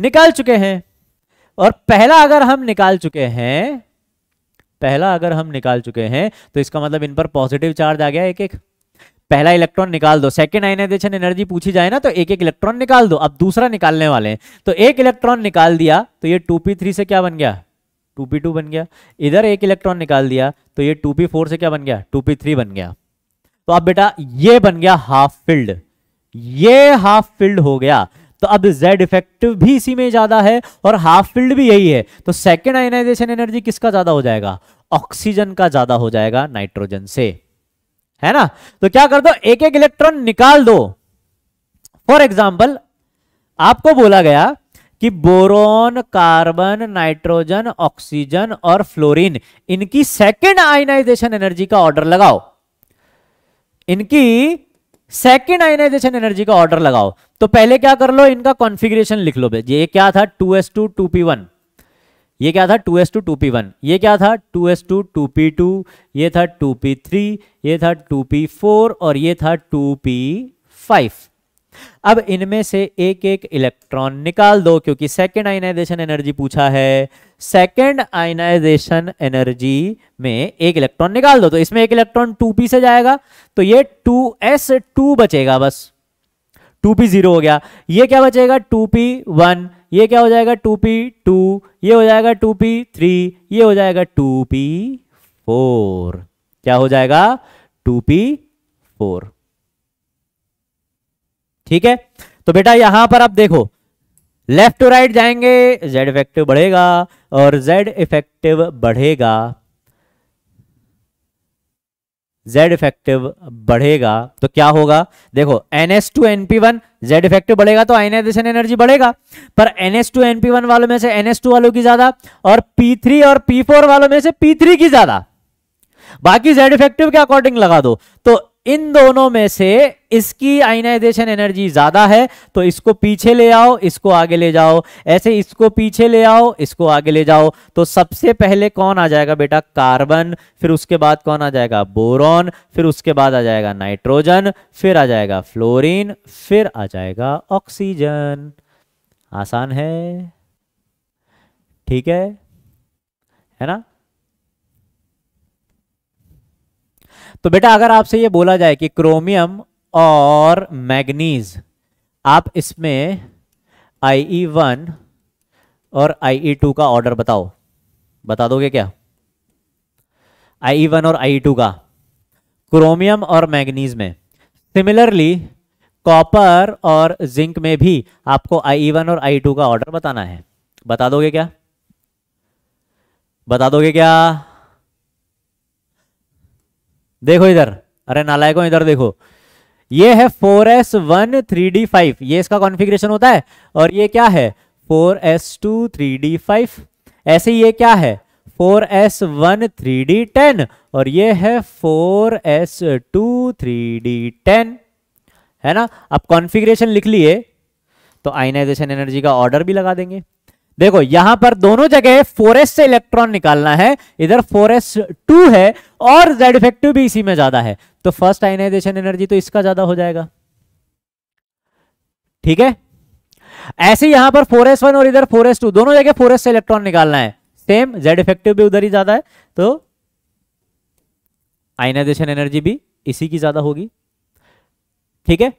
निकाल चुके हैं और पहला अगर हम निकाल चुके हैं पहला अगर हम निकाल चुके हैं तो इसका मतलब इन पर पॉजिटिव चार्ज आ गया एक एक पहला इलेक्ट्रॉन निकाल दो सेकेंड आइनाइजेशन एनर्जी पूछी जाए ना तो एक एक इलेक्ट्रॉन निकाल दो अब दूसरा निकालने वाले हैं तो एक इलेक्ट्रॉन निकाल दिया तो ये 2p3 से क्या बन गया 2p2 बन गया इधर एक इलेक्ट्रॉन निकाल दिया तो ये 2p4 से क्या बन गया 2p3 बन गया तो अब बेटा ये बन गया हाफ फील्ड ये हाफ फील्ड हो गया तो अब जेड इफेक्टिव भी इसी में ज्यादा है और हाफ फील्ड भी यही है तो सेकेंड आयनाइजेशन एनर्जी किसका ज्यादा हो जाएगा ऑक्सीजन का ज्यादा हो जाएगा नाइट्रोजन से है ना तो क्या कर दो एक एक इलेक्ट्रॉन निकाल दो फॉर एग्जाम्पल आपको बोला गया कि बोरोन कार्बन नाइट्रोजन ऑक्सीजन और फ्लोरीन इनकी सेकेंड आयनाइजेशन एनर्जी का ऑर्डर लगाओ इनकी सेकेंड आयनाइजेशन एनर्जी का ऑर्डर लगाओ तो पहले क्या कर लो इनका कॉन्फिग्रेशन लिख लो ये क्या था two S two two p one ये क्या था two S two two p one ये क्या था two S two two p two ये था टू पी थ्री ये था टू पी फोर और ये था टू पी फाइव अब इनमें से एक एक इलेक्ट्रॉन निकाल दो क्योंकि सेकेंड आयनाइजेशन एनर्जी पूछा है सेकेंड आइनाइजेशन एनर्जी में एक इलेक्ट्रॉन निकाल दो तो इसमें एक इलेक्ट्रॉन 2p से जाएगा तो ये 2s2 बचेगा बस टू पी जीरो हो गया ये क्या बचेगा टू पी वन ये क्या हो जाएगा टू पी टू ये हो जाएगा टू पी थ्री ये हो जाएगा टू पी फोर क्या हो जाएगा टू पी फोर ठीक है तो बेटा यहां पर आप देखो लेफ्ट टू राइट जाएंगे जेड इफेक्टिव बढ़ेगा और जेड इफेक्टिव बढ़ेगा जेड इफेक्टिव बढ़ेगा तो क्या होगा देखो n S two n p one Z effective बढ़ेगा तो आइनाइजेशन एनर्जी बढ़ेगा पर n S two n p one वालों में से एन एस टू वालों की ज्यादा और पी थ्री और पी फोर वालों में से पी थ्री की ज्यादा बाकी जेड इफेक्टिव के अकॉर्डिंग लगा दो तो इन दोनों में से इसकी आइनाइजेशन एनर्जी ज्यादा है तो इसको पीछे ले आओ इसको आगे ले जाओ ऐसे इसको पीछे ले आओ इसको आगे ले जाओ तो सबसे पहले कौन आ जाएगा बेटा कार्बन फिर उसके बाद कौन आ जाएगा बोरॉन फिर उसके बाद आ जाएगा नाइट्रोजन फिर आ जाएगा फ्लोरीन फिर आ जाएगा ऑक्सीजन आसान है ठीक है है ना तो बेटा अगर आपसे ये बोला जाए कि क्रोमियम और मैग्नीज आप इसमें आई ई e वन और आई ई e टू का ऑर्डर बताओ बता दोगे क्या आई ई e वन और आई ई टू का क्रोमियम और मैग्नीज में सिमिलरली कॉपर और जिंक में भी आपको आई ई वन और आई टू का ऑर्डर बताना है बता दोगे क्या बता दोगे क्या देखो इधर अरे नालायकों इधर देखो ये है 4s1 3d5 ये इसका कॉन्फ़िगरेशन होता है और ये क्या है 4s2 3d5 ऐसे ये क्या है 4s1 3d10 और ये है 4s2 3d10 है ना अब कॉन्फ़िगरेशन लिख लिए तो आइनाइजेशन एनर्जी का ऑर्डर भी लगा देंगे देखो यहां पर दोनों जगह फोरेस्ट से इलेक्ट्रॉन निकालना है इधर फोरेस्ट टू है और जेड इफेक्टिव भी इसी में ज्यादा है तो फर्स्ट आइनाइजेशन एनर्जी तो इसका ज्यादा हो जाएगा ठीक है ऐसे यहां पर फोर एस वन और इधर फोर एस टू दोनों जगह फोर एस से इलेक्ट्रॉन निकालना है सेम जेड इफेक्टिव भी उधर ही ज्यादा है तो आइनाइजेशन एनर्जी भी इसी की ज्यादा होगी ठीक है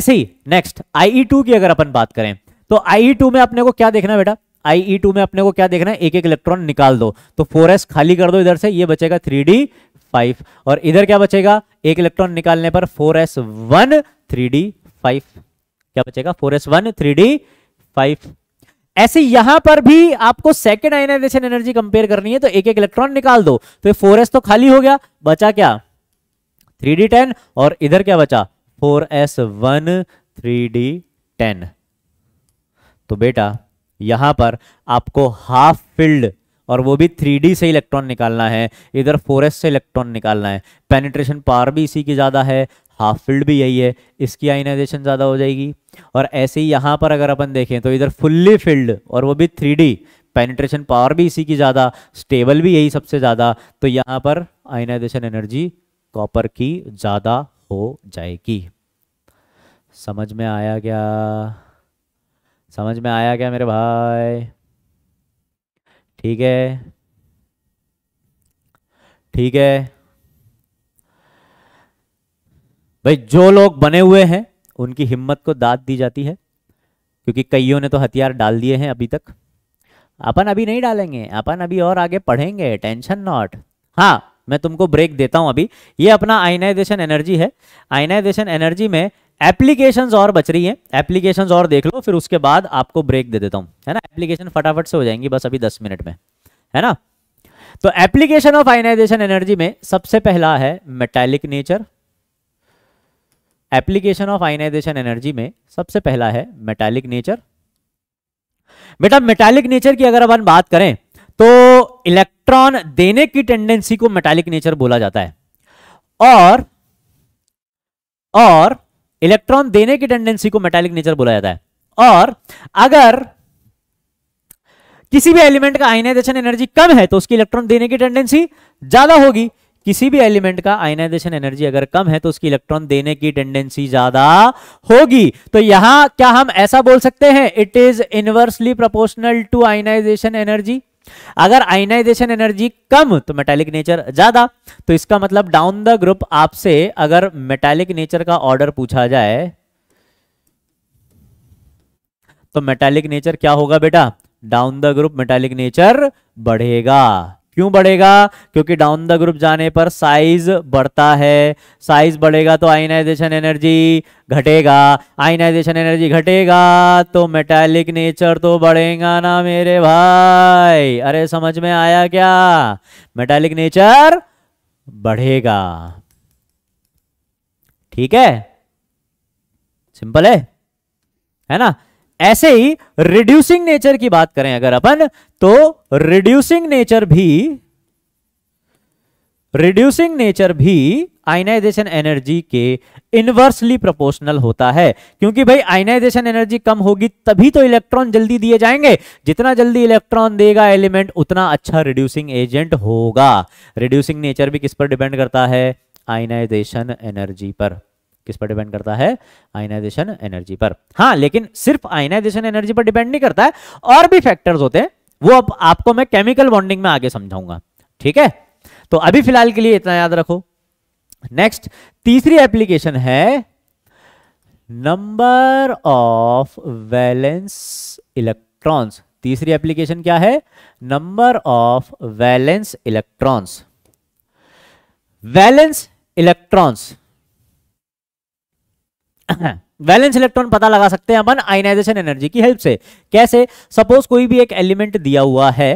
ऐसे ही नेक्स्ट आईई टू की अगर अपन बात करें तो आई टू e में अपने को क्या देखना बेटा आई टू e में अपने को क्या देखना है एक एक इलेक्ट्रॉन निकाल दो तो फोर खाली कर दो इधर से ये बचेगा थ्री फाइव और इधर क्या बचेगा एक इलेक्ट्रॉन निकालने पर four S one three d five क्या बचेगा four S one three d five ऐसे यहां पर भी आपको सेकेंड आयनाइजेशन एनर्जी कंपेयर करनी है तो एक एक इलेक्ट्रॉन निकाल दो तो फोर एस तो खाली हो गया बचा क्या थ्री डी टेन और इधर क्या बचा four S one three D ten तो बेटा यहाँ पर आपको हाफ फील्ड और वो भी थ्री से इलेक्ट्रॉन निकालना है इधर फोर से इलेक्ट्रॉन निकालना है पेनिट्रेशन पावर भी इसी की ज़्यादा है हाफ फील्ड भी यही है इसकी आइनाइजेशन ज़्यादा हो जाएगी और ऐसे ही यहाँ पर अगर अपन देखें तो इधर फुल्ली फील्ड और वो भी थ्री पेनिट्रेशन पावर भी इसी की ज़्यादा स्टेबल भी यही सबसे ज़्यादा तो यहाँ पर आइनाइजेशन एनर्जी कॉपर की ज़्यादा हो जाएगी समझ में आया क्या समझ में आया क्या मेरे भाई ठीक है ठीक है भाई जो लोग बने हुए हैं उनकी हिम्मत को दाद दी जाती है क्योंकि कईयों ने तो हथियार डाल दिए हैं अभी तक अपन अभी नहीं डालेंगे अपन अभी और आगे पढ़ेंगे टेंशन नॉट हाँ मैं तुमको ब्रेक देता हूं अभी ये अपना आयनाइजेशन एनर्जी है आयनाइजेशन एनर्जी में एप्लीकेशन और बच रही है एप्लीकेशन और देख लो फिर उसके बाद आपको ब्रेक दे देता हूं है ना एप्लीकेशन फटाफट से हो जाएंगी बस अभी दस मिनट में है ना तो एप्लीकेशन ऑफ आइनाइजेशन एनर्जी में सबसे पहला है metallic nature application of ionisation energy में सबसे पहला है मेटेलिक नेचर बेटा मेटेलिक नेचर की अगर अपन बात करें तो इलेक्ट्रॉन देने की टेंडेंसी को मेटेलिक नेचर बोला जाता है और और इलेक्ट्रॉन देने की टेंडेंसी को मेटालिक नेचर बोला जाता है और अगर किसी भी एलिमेंट का आयनाइजेशन एनर्जी कम है तो उसकी इलेक्ट्रॉन देने की टेंडेंसी ज्यादा होगी किसी भी एलिमेंट का आयनाइजेशन एनर्जी अगर कम है तो उसकी इलेक्ट्रॉन देने की टेंडेंसी ज्यादा होगी तो यहां क्या हम ऐसा बोल सकते हैं it is inversely proportional to ionisation energy अगर आइनाइजेशन एनर्जी कम तो मेटालिक नेचर ज्यादा तो इसका मतलब डाउन द ग्रुप आपसे अगर मेटालिक नेचर का ऑर्डर पूछा जाए तो मेटालिक नेचर क्या होगा बेटा down the group metallic nature बढ़ेगा क्यों बढ़ेगा क्योंकि डाउन द ग्रुप जाने पर साइज बढ़ता है साइज बढ़ेगा तो आइनाइजेशन एनर्जी घटेगा आइनाइजेशन एनर्जी घटेगा तो मेटालिक नेचर तो बढ़ेगा ना मेरे भाई अरे समझ में आया क्या मेटालिक नेचर बढ़ेगा ठीक है सिंपल है है ना ऐसे ही रिड्यूसिंग नेचर की बात करें अगर अपन तो रिड्यूसिंग नेचर भी रिड्यूसिंग नेचर भी आयनाइजेशन एनर्जी के इनवर्सली प्रोपोर्शनल होता है क्योंकि भाई आयनाइजेशन एनर्जी कम होगी तभी तो इलेक्ट्रॉन जल्दी दिए जाएंगे जितना जल्दी इलेक्ट्रॉन देगा एलिमेंट उतना अच्छा रिड्यूसिंग एजेंट होगा रिड्यूसिंग नेचर भी किस पर डिपेंड करता है आयनाइजेशन एनर्जी पर किस पर डिपेंड करता है आयनाइजेशन एनर्जी पर हाँ लेकिन सिर्फ आयनाइजेशन एनर्जी पर डिपेंड नहीं करता है और भी फैक्टर्स होते हैं वो अब आपको मैं केमिकल बॉन्डिंग में आगे समझाऊंगा ठीक है तो अभी फिलहाल के लिए इतना याद रखो नेक्स्ट तीसरी एप्लीकेशन है नंबर ऑफ वैलेंस इलेक्ट्रॉन्स तीसरी एप्लीकेशन क्या है number of valence electrons valence electrons valence electron पता लगा सकते हैं अपन आइनाइजेशन एनर्जी की हेल्प से कैसे सपोज कोई भी एक एलिमेंट दिया हुआ है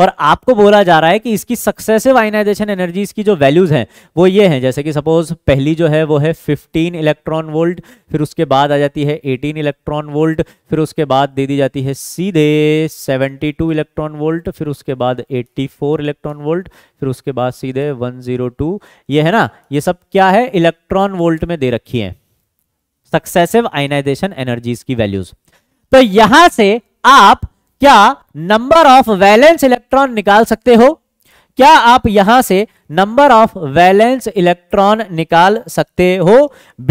और आपको बोला जा रहा है कि इसकी सक्सेसिव आइनाइजेशन एनर्जी इसकी जो वैल्यूज हैं वो ये हैं जैसे कि सपोज पहली जो है वो है 15 इलेक्ट्रॉन वोल्ट फिर उसके बाद आ जाती है 18 इलेक्ट्रॉन वोल्ट फिर उसके बाद दे दी जाती है सीधे 72 इलेक्ट्रॉन वोल्ट फिर उसके बाद 84 इलेक्ट्रॉन वोल्ट फिर उसके बाद सीधे वन ये है ना ये सब क्या है इलेक्ट्रॉन वोल्ट में दे रखी है सक्सेसिव आइनाइजेशन एनर्जीज की वैल्यूज तो यहां से आप क्या नंबर ऑफ वैलेंस इलेक्ट्रॉन निकाल सकते हो क्या आप यहां से नंबर ऑफ वैलेंस इलेक्ट्रॉन निकाल सकते हो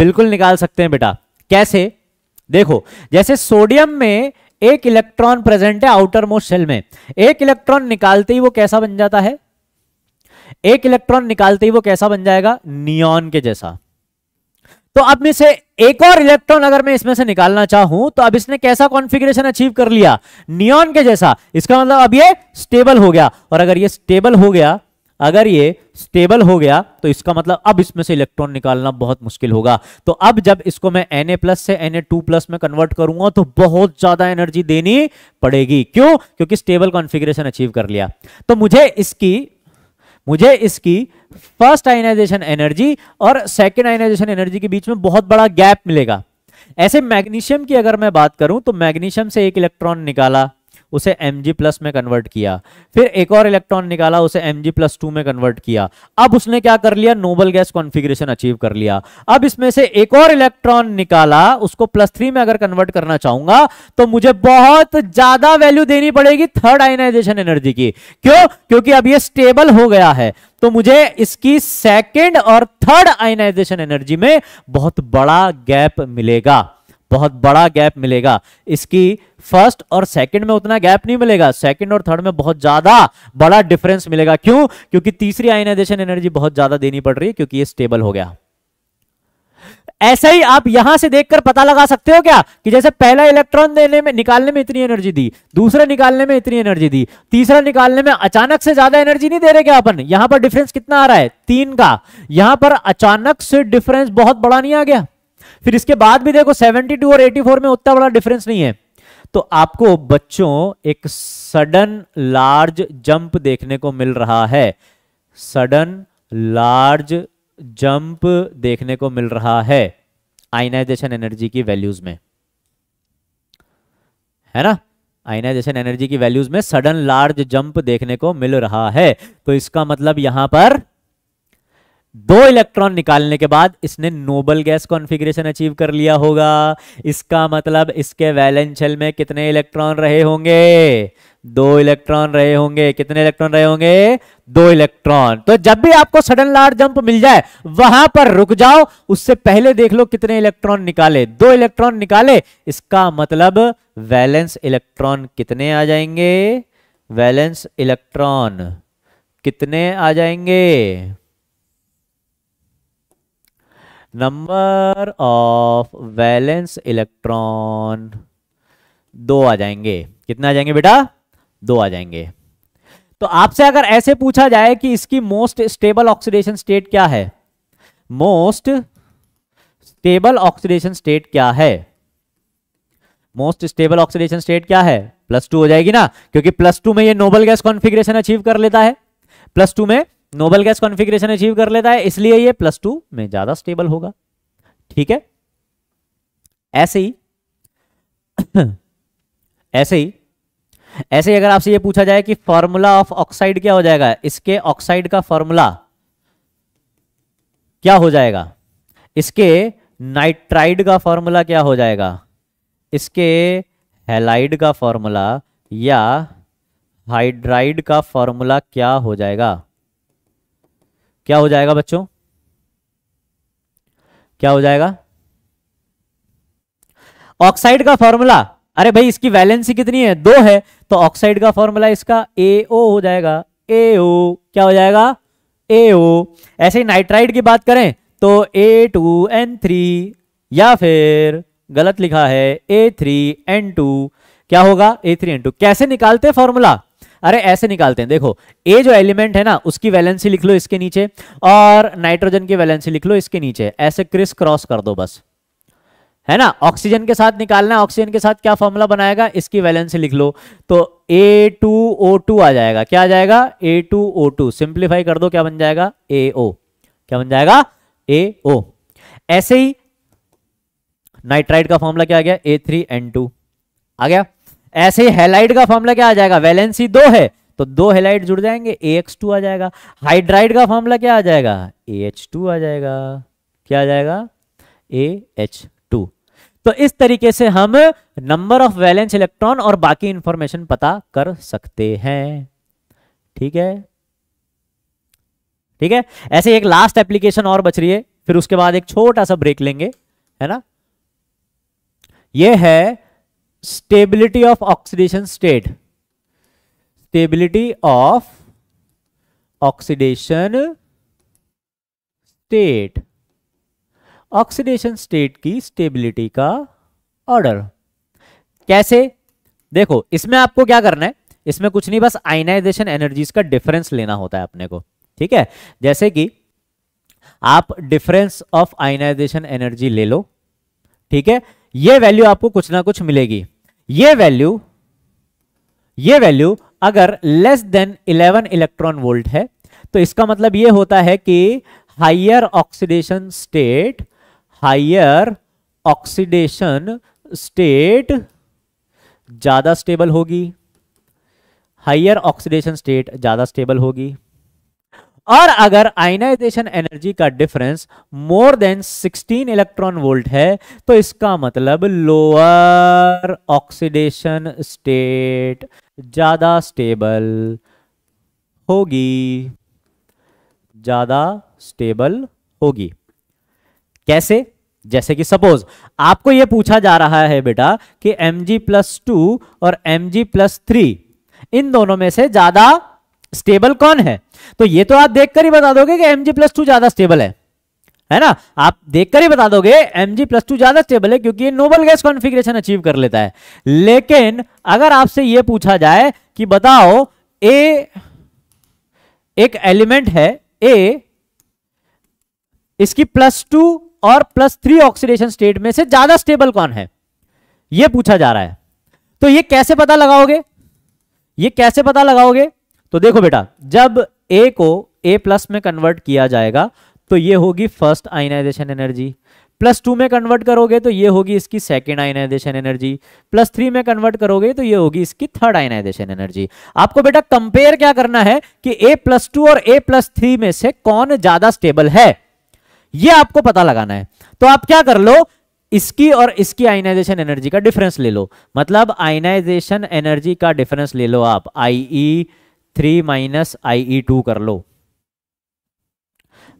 बिल्कुल निकाल सकते हैं बेटा कैसे देखो जैसे सोडियम में एक इलेक्ट्रॉन प्रेजेंट है आउटर मोस्ट सेल में एक इलेक्ट्रॉन निकालते ही वो कैसा बन जाता है एक इलेक्ट्रॉन निकालते ही वो कैसा बन जाएगा नियॉन के जैसा तो अब में से एक और इलेक्ट्रॉन अगर मैं इसमें से निकालना चाहूं तो अब इसने कैसा कॉन्फ़िगरेशन अचीव कर लिया नियॉन के जैसा इसका मतलब अब ये स्टेबल हो गया और अगर ये स्टेबल हो गया अगर ये स्टेबल हो गया तो इसका मतलब अब इसमें से इलेक्ट्रॉन निकालना बहुत मुश्किल होगा तो अब जब इसको मैं Na प्लस से Na2 प्लस में कन्वर्ट करूंगा तो बहुत ज्यादा एनर्जी देनी पड़ेगी क्यों क्योंकि स्टेबल कॉन्फ़िगरेशन अचीव कर लिया तो मुझे इसकी मुझे इसकी फर्स्ट आयनाइजेशन एनर्जी और सेकेंड आयनाइजेशन एनर्जी के बीच में बहुत बड़ा गैप मिलेगा ऐसे मैग्नीशियम की अगर मैं बात करूं तो मैग्नीशियम से एक इलेक्ट्रॉन निकाला उसे एम प्लस में कन्वर्ट किया फिर एक और इलेक्ट्रॉन निकाला उसे एम प्लस टू में कन्वर्ट किया अब उसने क्या कर लिया नोबल गैस कॉन्फिग्रेशन अचीव कर लिया अब इसमें से एक और इलेक्ट्रॉन निकाला उसको प्लस थ्री में अगर कन्वर्ट करना चाहूंगा तो मुझे बहुत ज्यादा वैल्यू देनी पड़ेगी थर्ड आइनाइजेशन एनर्जी की क्यों क्योंकि अब यह स्टेबल हो गया है तो मुझे इसकी सेकेंड और थर्ड आइनाइजेशन एनर्जी में बहुत बड़ा गैप मिलेगा बहुत बड़ा गैप मिलेगा इसकी फर्स्ट और सेकंड में उतना गैप नहीं मिलेगा सेकंड और थर्ड में बहुत ज्यादा बड़ा डिफरेंस मिलेगा क्यों क्योंकि तीसरी आयनाइजेशन एनर्जी बहुत ज्यादा देनी पड़ रही है क्योंकि ये स्टेबल हो गया ऐसा ही आप यहां से देखकर पता लगा सकते हो क्या कि जैसे पहला इलेक्ट्रॉन देने में निकालने में इतनी एनर्जी दी दूसरा निकालने में इतनी एनर्जी दी तीसरा निकालने में अचानक से ज्यादा एनर्जी नहीं दे रहे क्या अपन यहां पर डिफरेंस कितना आ रहा है तीन का यहां पर अचानक से डिफरेंस बहुत बड़ा नहीं आ गया फिर इसके बाद भी देखो सेवेंटी और एटी में उतना बड़ा डिफरेंस नहीं है तो आपको बच्चों एक सडन लार्ज जंप देखने को मिल रहा है सडन लार्ज जंप देखने को मिल रहा है आइनाइजेशन एनर्जी की वैल्यूज में है ना आइनाइजेशन एनर्जी की वैल्यूज में सडन लार्ज जंप देखने को मिल रहा है तो इसका मतलब यहां पर दो इलेक्ट्रॉन निकालने के बाद इसने नोबल गैस कॉन्फ़िगरेशन अचीव कर लिया होगा इसका मतलब इसके वैलेंशियल में कितने इलेक्ट्रॉन रहे होंगे दो इलेक्ट्रॉन रहे होंगे कितने इलेक्ट्रॉन रहे होंगे दो इलेक्ट्रॉन तो जब भी आपको सडन लार्ज जंप मिल जाए वहां पर रुक जाओ उससे पहले देख लो कितने इलेक्ट्रॉन निकाले दो इलेक्ट्रॉन निकाले इसका मतलब वैलेंस इलेक्ट्रॉन कितने आ जाएंगे वैलेंस इलेक्ट्रॉन कितने आ जाएंगे नंबर ऑफ वैलेंस इलेक्ट्रॉन दो आ जाएंगे कितना आ जाएंगे बेटा दो आ जाएंगे तो आपसे अगर ऐसे पूछा जाए कि इसकी मोस्ट स्टेबल ऑक्सीडेशन स्टेट क्या है मोस्ट स्टेबल ऑक्सीडेशन स्टेट क्या है मोस्ट स्टेबल ऑक्सीडेशन स्टेट क्या है प्लस टू हो जाएगी ना क्योंकि प्लस टू में ये नोबल गैस कॉन्फिग्रेशन अचीव कर लेता है प्लस टू में नोबल गैस कॉन्फिग्रेशन अचीव कर लेता है इसलिए ये प्लस टू में ज्यादा स्टेबल होगा ठीक है ऐसे ही ऐसे ही ऐसे ही अगर आपसे ये पूछा जाए कि फॉर्मूला ऑफ ऑक्साइड क्या हो जाएगा इसके ऑक्साइड का फॉर्मूला क्या हो जाएगा इसके नाइट्राइड का फॉर्मूला क्या हो जाएगा इसके हेलाइड का फॉर्मूला या हाइड्राइड का फॉर्मूला क्या हो जाएगा क्या हो जाएगा बच्चों क्या हो जाएगा ऑक्साइड का फॉर्मूला अरे भाई इसकी वैलेंसी कितनी है दो है तो ऑक्साइड का फॉर्मूला इसका ए ओ हो जाएगा ए ओ क्या हो जाएगा ए ओ ऐसे ही नाइट्राइड की बात करें तो ए टू एन थ्री या फिर गलत लिखा है ए थ्री एन टू क्या होगा ए थ्री एन टू कैसे निकालते फॉर्मूला अरे ऐसे निकालते हैं देखो ए जो एलिमेंट है ना उसकी वैलेंसी लिख लो इसके नीचे और नाइट्रोजन की वैलेंसी लिख लो इसके नीचे ऐसे क्रिस क्रॉस कर दो बस है ना ऑक्सीजन के साथ निकालना ऑक्सीजन के साथ क्या फॉर्मूला बनाएगा इसकी वैलेंसी लिख लो तो ए टू ओ टू आ जाएगा क्या आ जाएगा A two O two simplify कर दो क्या बन जाएगा ए ओ क्या बन जाएगा ए ओ ऐसे ही नाइट्राइड का फॉर्मूला क्या आ गया ए थ्री एन टू आ गया ऐसे ही हेलाइट का फॉर्मूला क्या आ जाएगा वैलेंसी दो है तो दो हेलाइट जुड़ जाएंगे ए आ जाएगा हाइड्राइड का फॉर्मूला क्या आ जाएगा ए आ जाएगा क्या आ जाएगा ए तो इस तरीके से हम नंबर ऑफ वैलेंस इलेक्ट्रॉन और बाकी इंफॉर्मेशन पता कर सकते हैं ठीक है ठीक है ऐसे एक लास्ट एप्लीकेशन और बच रही है फिर उसके बाद एक छोटा सा ब्रेक लेंगे है ना यह है stability of oxidation state stability of oxidation state oxidation state की स्टेबिलिटी का ऑर्डर कैसे देखो इसमें आपको क्या करना है इसमें कुछ नहीं बस आइनाइजेशन एनर्जीज का डिफरेंस लेना होता है अपने को ठीक है जैसे कि आप डिफरेंस ऑफ आइनाइजेशन एनर्जी ले लो ठीक है ये वैल्यू आपको कुछ ना कुछ मिलेगी ये वैल्यू ये वैल्यू अगर लेस देन 11 इलेक्ट्रॉन वोल्ट है तो इसका मतलब यह होता है कि higher oxidation state higher oxidation state ज्यादा स्टेबल होगी हाइयर ऑक्सीडेशन स्टेट ज्यादा स्टेबल होगी और अगर आइनाइजेशन एनर्जी का difference more than 16 electron volt है तो इसका मतलब लोअर ऑक्सीडेशन स्टेट ज्यादा स्टेबल होगी ज्यादा स्टेबल होगी कैसे जैसे कि सपोज आपको यह पूछा जा रहा है बेटा कि Mg प्लस टू और Mg प्लस थ्री इन दोनों में से ज्यादा स्टेबल कौन है तो ये तो आप देखकर ही बता दोगे कि एम जी प्लस टू ज्यादा स्टेबल है है ना आप देखकर ही बता दोगे एम जी प्लस टू ज्यादा स्टेबल है क्योंकि ये नोबल गैस कॉन्फिग्रेशन अचीव कर लेता है लेकिन अगर आपसे ये पूछा जाए कि बताओ ए एक एलिमेंट है ए इसकी प्लस टू और प्लस थ्री ऑक्सीडेशन स्टेट में से ज्यादा स्टेबल कौन है यह पूछा जा रहा है तो यह कैसे पता लगाओगे ये कैसे पता लगाओगे तो देखो बेटा जब ए को ए प्लस में कन्वर्ट किया जाएगा तो ये होगी first ionisation energy plus two में कन्वर्ट करोगे तो ये होगी इसकी second ionisation energy plus three में कन्वर्ट करोगे तो ये होगी इसकी थर्ड आइनाइजेशन एनर्जी आपको बेटा कंपेयर क्या करना है कि ए प्लस टू और ए प्लस थ्री में से कौन ज्यादा स्टेबल है ये आपको पता लगाना है तो आप क्या कर लो इसकी और इसकी आइनाइजेशन एनर्जी का डिफरेंस ले लो मतलब आइनाइजेशन एनर्जी का डिफरेंस ले लो आप IE three minus I E two कर लो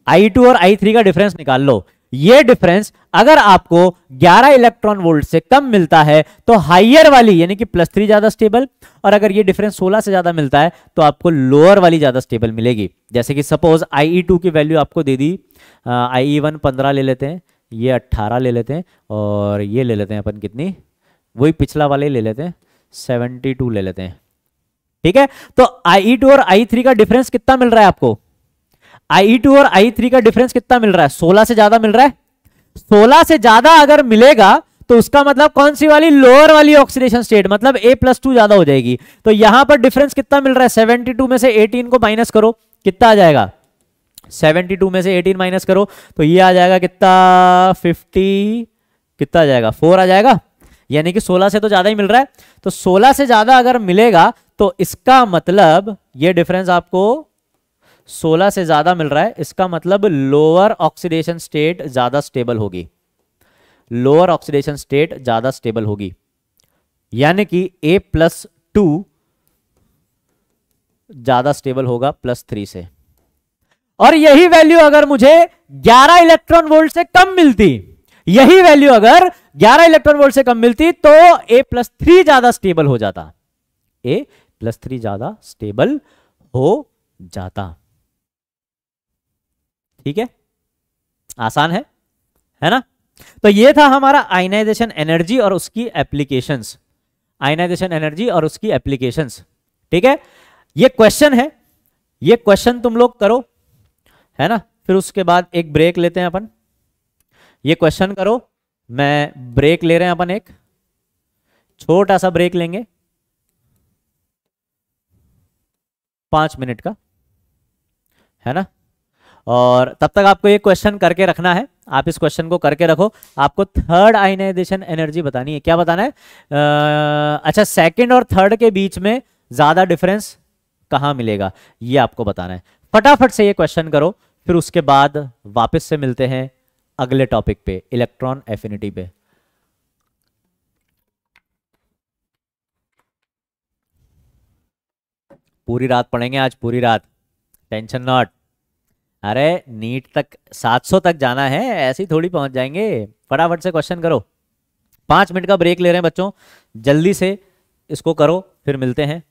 आई टू e और आई थ्री e का डिफरेंस निकाल लो ये डिफरेंस अगर आपको 11 इलेक्ट्रॉन वोल्ट से कम मिलता है तो हाइयर वाली यानी कि प्लस थ्री ज्यादा स्टेबल और अगर ये डिफरेंस 16 से ज्यादा मिलता है तो आपको लोअर वाली ज्यादा स्टेबल मिलेगी जैसे कि सपोज आई टू की वैल्यू आपको दे दी आई ई वन पंद्रह ले लेते हैं ये अट्ठारह ले लेते हैं और ये ले लेते हैं अपन कितनी वही पिछला वाले ले लेते हैं सेवेंटी टू ले लेते हैं ठीक है तो आई टू e और आई थ्री e का डिफरेंस कितना मिल रहा है आपको आई टू e और आई थ्री का डिफरेंस कितना मिल रहा है सोलह से ज्यादा मिल रहा है सोलह से ज्यादा अगर मिलेगा तो उसका मतलब कौन सी वाली लोअर वाली ऑक्सीडेशन स्टेट मतलब ए प्लस टू ज्यादा हो जाएगी तो यहां पर डिफरेंस कितना मिल रहा है सेवेंटी टू में से एटीन को माइनस करो कितना आ जाएगा सेवेंटी टू में से एटीन माइनस करो तो ये आ जाएगा कितना फिफ्टी कितना आ जाएगा फोर आ जाएगा यानी कि 16 से तो ज्यादा ही मिल रहा है तो 16 से ज्यादा अगर मिलेगा तो इसका मतलब ये डिफरेंस आपको 16 से ज्यादा मिल रहा है इसका मतलब लोअर ऑक्सीडेशन स्टेट ज्यादा स्टेबल होगी लोअर ऑक्सीडेशन स्टेट ज्यादा स्टेबल होगी यानी कि ए प्लस टू ज्यादा स्टेबल होगा प्लस थ्री से और यही वैल्यू अगर मुझे 11 इलेक्ट्रॉन वोल्ट से कम मिलती यही वैल्यू अगर 11 इलेक्ट्रॉन वोल्ट से कम मिलती तो ए प्लस थ्री ज्यादा स्टेबल हो जाता ए प्लस थ्री ज्यादा स्टेबल हो जाता ठीक है आसान है है ना तो ये था हमारा आयनाइजेशन एनर्जी और उसकी एप्लीकेशंस आइनाइजेशन एनर्जी और उसकी एप्लीकेशंस ठीक है ये क्वेश्चन है ये क्वेश्चन तुम लोग करो है ना फिर उसके बाद एक ब्रेक लेते हैं अपन ये क्वेश्चन करो मैं ब्रेक ले रहे हैं अपन एक छोटा सा ब्रेक लेंगे पांच मिनट का है ना और तब तक आपको ये क्वेश्चन करके रखना है आप इस क्वेश्चन को करके रखो आपको थर्ड आइनाइजेशन एनर्जी बतानी है क्या बताना है आ, अच्छा सेकंड और थर्ड के बीच में ज्यादा डिफरेंस कहां मिलेगा ये आपको बताना है फटाफट से ये क्वेश्चन करो फिर उसके बाद वापस से मिलते हैं अगले टॉपिक पे इलेक्ट्रॉन एफिनिटी पे पूरी रात पढ़ेंगे आज पूरी रात टेंशन नॉट अरे नीट तक 700 तक जाना है ऐसे ही थोड़ी पहुंच जाएंगे फटाफट से क्वेश्चन करो पांच मिनट का ब्रेक ले रहे हैं बच्चों जल्दी से इसको करो फिर मिलते हैं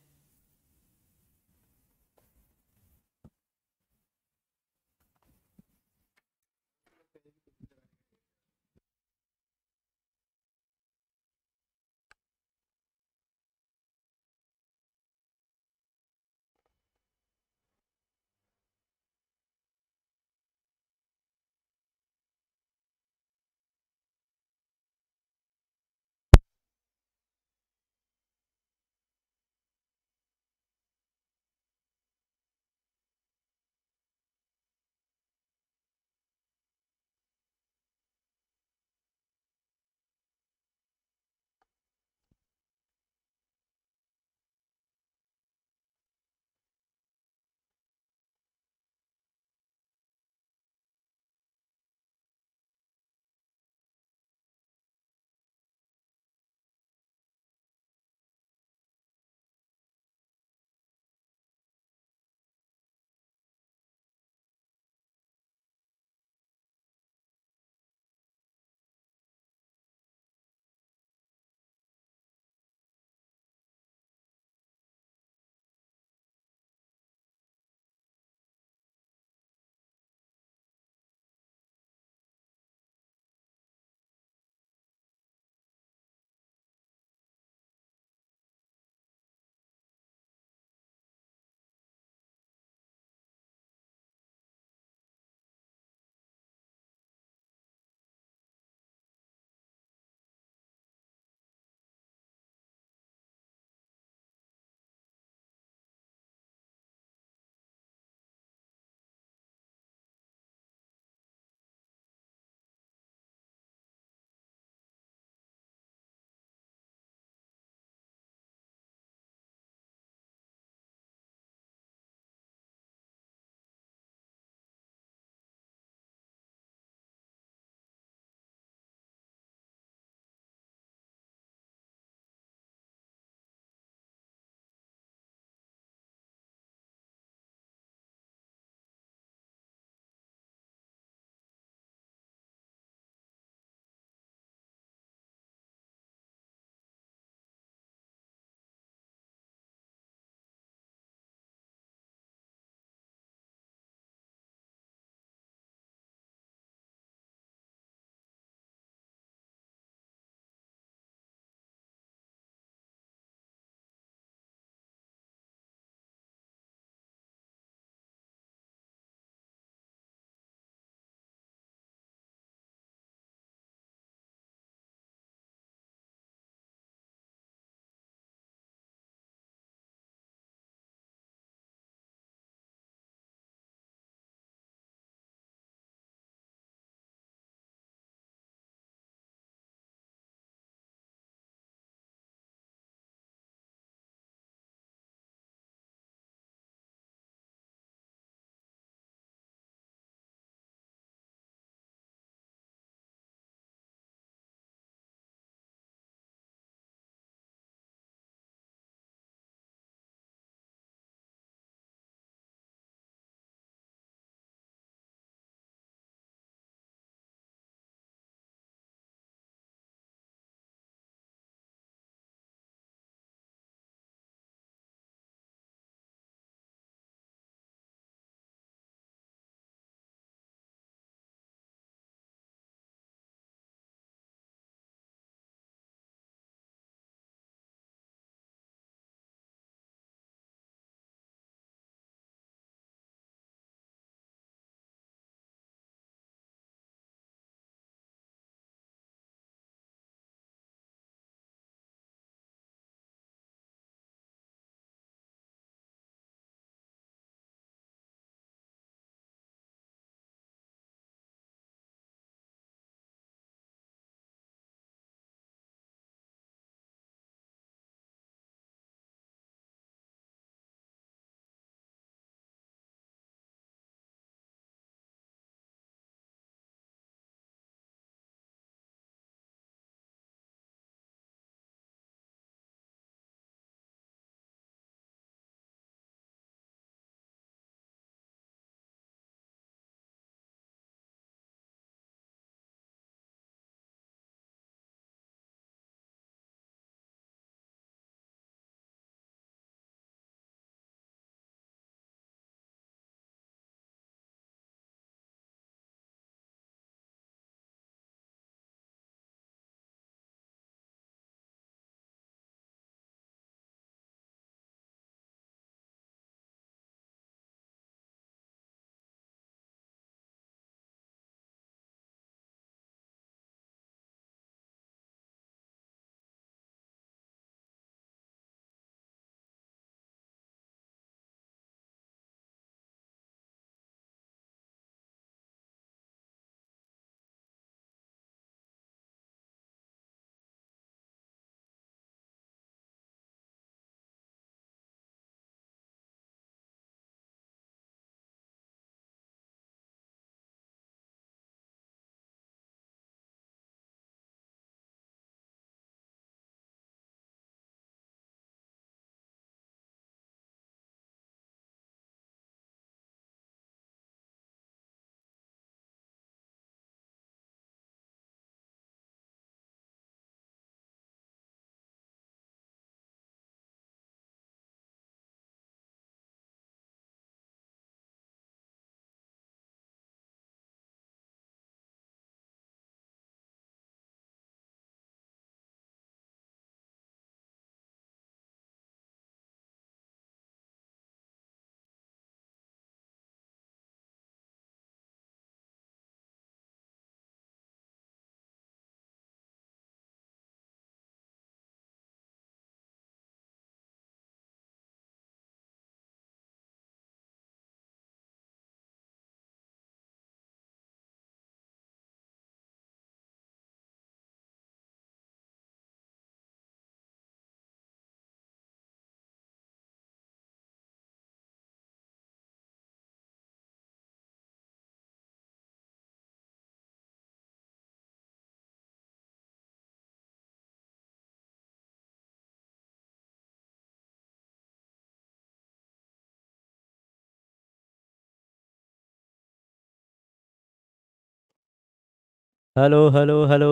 हेलो हेलो हेलो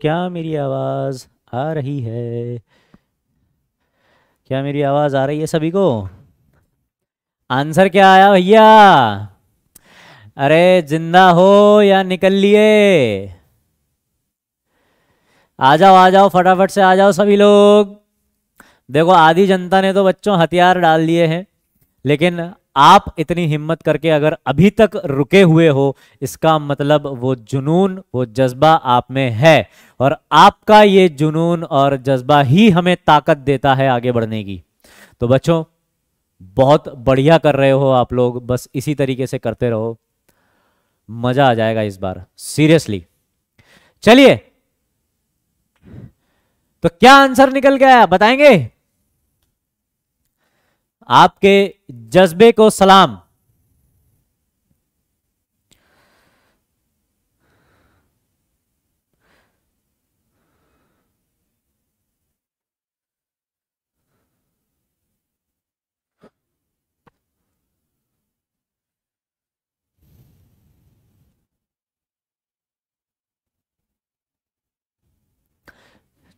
क्या मेरी आवाज़ आ रही है क्या मेरी आवाज़ आ रही है सभी को आंसर क्या आया भैया अरे जिंदा हो या निकल लिए आ जाओ आ जाओ फटाफट से आ जाओ सभी लोग देखो आधी जनता ने तो बच्चों हथियार डाल दिए हैं लेकिन आप इतनी हिम्मत करके अगर अभी तक रुके हुए हो इसका मतलब वो जुनून वो जज्बा आप में है और आपका ये जुनून और जज्बा ही हमें ताकत देता है आगे बढ़ने की तो बच्चों बहुत बढ़िया कर रहे हो आप लोग बस इसी तरीके से करते रहो मजा आ जाएगा इस बार सीरियसली चलिए तो क्या आंसर निकल गया बताएंगे आपके जज्बे को सलाम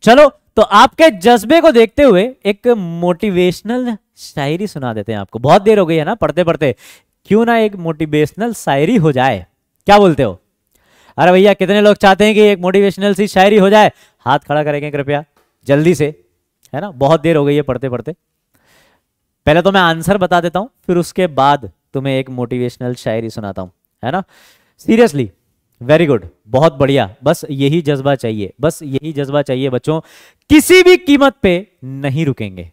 चलो तो आपके जज्बे को देखते हुए एक मोटिवेशनल शायरी सुना देते हैं आपको बहुत देर हो गई है ना पढ़ते पढ़ते क्यों ना एक मोटिवेशनल शायरी हो जाए क्या बोलते हो अरे भैया कितने लोग चाहते हैं कि एक मोटिवेशनल सी शायरी हो जाए हाथ खड़ा करेंगे कृपया जल्दी से है ना बहुत देर हो गई है पढ़ते पढ़ते पहले तो मैं आंसर बता देता हूं फिर उसके बाद तुम्हें एक मोटिवेशनल शायरी सुनाता हूं है ना सीरियसली वेरी गुड बहुत बढ़िया बस यही जज्बा चाहिए बस यही जज्बा चाहिए बच्चों किसी भी कीमत पे नहीं रुकेंगे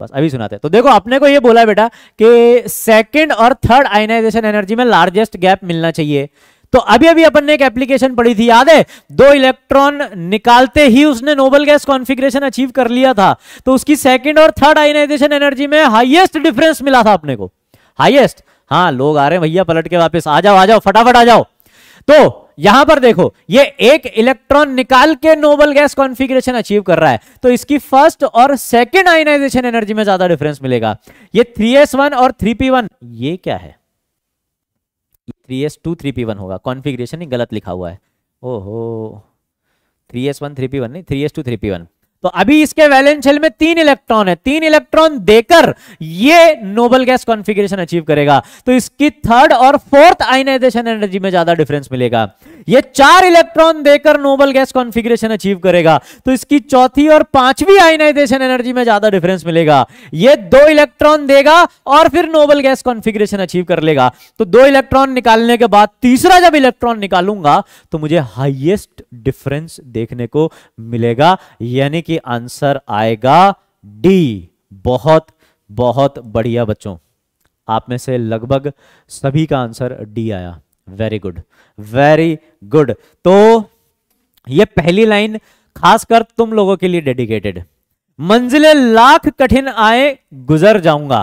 बस अभी सुनाते हैं तो देखो अपने को ये बोला बेटा कि सेकंड और थर्ड आयनाइजेशन एनर्जी में लार्जेस्ट गैप मिलना चाहिए तो अभी अभी अपन ने एक एप्लीकेशन पढ़ी थी याद है दो इलेक्ट्रॉन निकालते ही उसने नोबल गैस कॉन्फिग्रेशन अचीव कर लिया था तो उसकी सेकंड और थर्ड आयनाइजेशन एनर्जी में हाईएस्ट डिफरेंस मिला था अपने को हाईएस्ट हाँ लोग आ रहे हैं भैया पलट के वापस आ जाओ आ जाओ फटाफट आ जाओ तो यहां पर देखो ये एक इलेक्ट्रॉन निकाल के नोबल गैस कॉन्फिग्रेशन अचीव कर रहा है तो इसकी फर्स्ट और सेकेंड आयनाइजेशन एनर्जी में ज्यादा डिफरेंस मिलेगा ये 3s1 और 3p1 ये क्या है 3s2 3p1 होगा कॉन्फिग्रेशन ही गलत लिखा हुआ है ओहो 3s1 3p1 नहीं 3s2 3p1 तो अभी इसके वैलेंस शेल में तीन इलेक्ट्रॉन है तीन इलेक्ट्रॉन देकर ये नोबल गैस कॉन्फ़िगरेशन अचीव करेगा तो इसकी थर्ड और फोर्थ आइनाइजेशन एनर्जी में ज्यादा डिफरेंस मिलेगा ये चार इलेक्ट्रॉन देकर नोबल गैस कॉन्फ़िगरेशन अचीव करेगा तो इसकी चौथी और पांचवी आइनाइजेशन एनर्जी में ज्यादा डिफरेंस मिलेगा ये दो इलेक्ट्रॉन देगा और फिर नोबल गैस कॉन्फ़िगरेशन अचीव कर लेगा तो दो इलेक्ट्रॉन निकालने के बाद तीसरा जब इलेक्ट्रॉन निकालूंगा तो मुझे हाइएस्ट डिफरेंस देखने को मिलेगा यानी कि आंसर आएगा डी बहुत बहुत बढ़िया बच्चों आप में से लगभग सभी का आंसर डी आया वेरी गुड वेरी गुड तो ये पहली लाइन खासकर तुम लोगों के लिए डेडिकेटेड मंजिले लाख कठिन आए गुजर जाऊंगा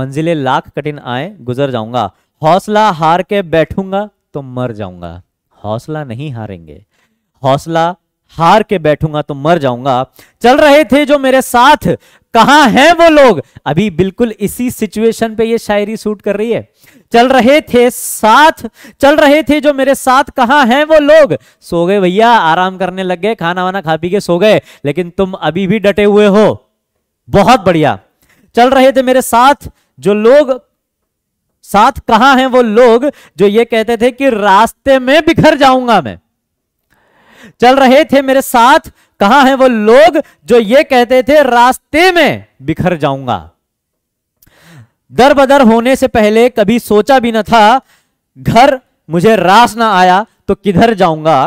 मंजिले लाख कठिन आए गुजर जाऊंगा हौसला हार के बैठूंगा तो मर जाऊंगा हौसला नहीं हारेंगे हौसला हार के बैठूंगा तो मर जाऊंगा चल रहे थे जो मेरे साथ कहा हैं वो लोग अभी बिल्कुल इसी सिचुएशन पे ये शायरी सूट कर रही है चल रहे थे साथ चल रहे थे जो मेरे साथ कहा हैं वो लोग सो गए भैया आराम करने लग गए खाना वाना खा पी के सो गए लेकिन तुम अभी भी डटे हुए हो बहुत बढ़िया चल रहे थे मेरे साथ जो लोग साथ कहा हैं वो लोग जो ये कहते थे कि रास्ते में बिखर जाऊंगा मैं चल रहे थे मेरे साथ कहा हैं वो लोग जो ये कहते थे रास्ते में बिखर जाऊंगा दर बदर होने से पहले कभी सोचा भी न था घर मुझे रास ना आया तो किधर जाऊंगा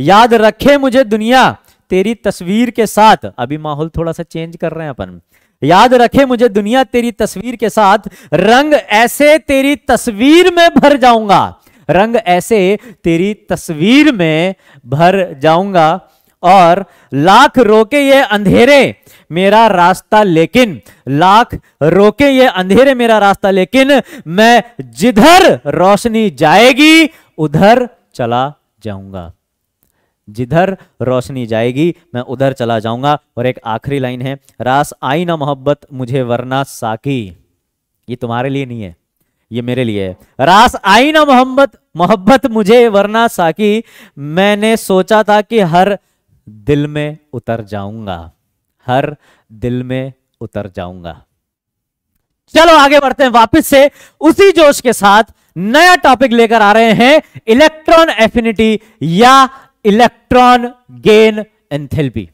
याद रखे मुझे दुनिया तेरी तस्वीर के साथ अभी माहौल थोड़ा सा चेंज कर रहे हैं अपन याद रखे मुझे दुनिया तेरी तस्वीर के साथ रंग ऐसे तेरी तस्वीर में भर जाऊंगा रंग ऐसे तेरी तस्वीर में भर जाऊंगा और लाख रोके ये अंधेरे मेरा रास्ता लेकिन लाख रोके ये अंधेरे मेरा रास्ता लेकिन मैं जिधर रोशनी जाएगी उधर चला जाऊंगा जिधर रोशनी जाएगी मैं उधर चला जाऊंगा और एक आखिरी लाइन है रास आई ना मोहब्बत मुझे वरना साकी ये तुम्हारे लिए नहीं है ये मेरे लिए है रास आई ना मोहब्बत मोहब्बत मुझे वरना साकी मैंने सोचा था कि हर दिल में उतर जाऊंगा हर दिल में उतर जाऊंगा चलो आगे बढ़ते हैं वापस से उसी जोश के साथ नया टॉपिक लेकर आ रहे हैं इलेक्ट्रॉन एफिनिटी या electron gain enthalpy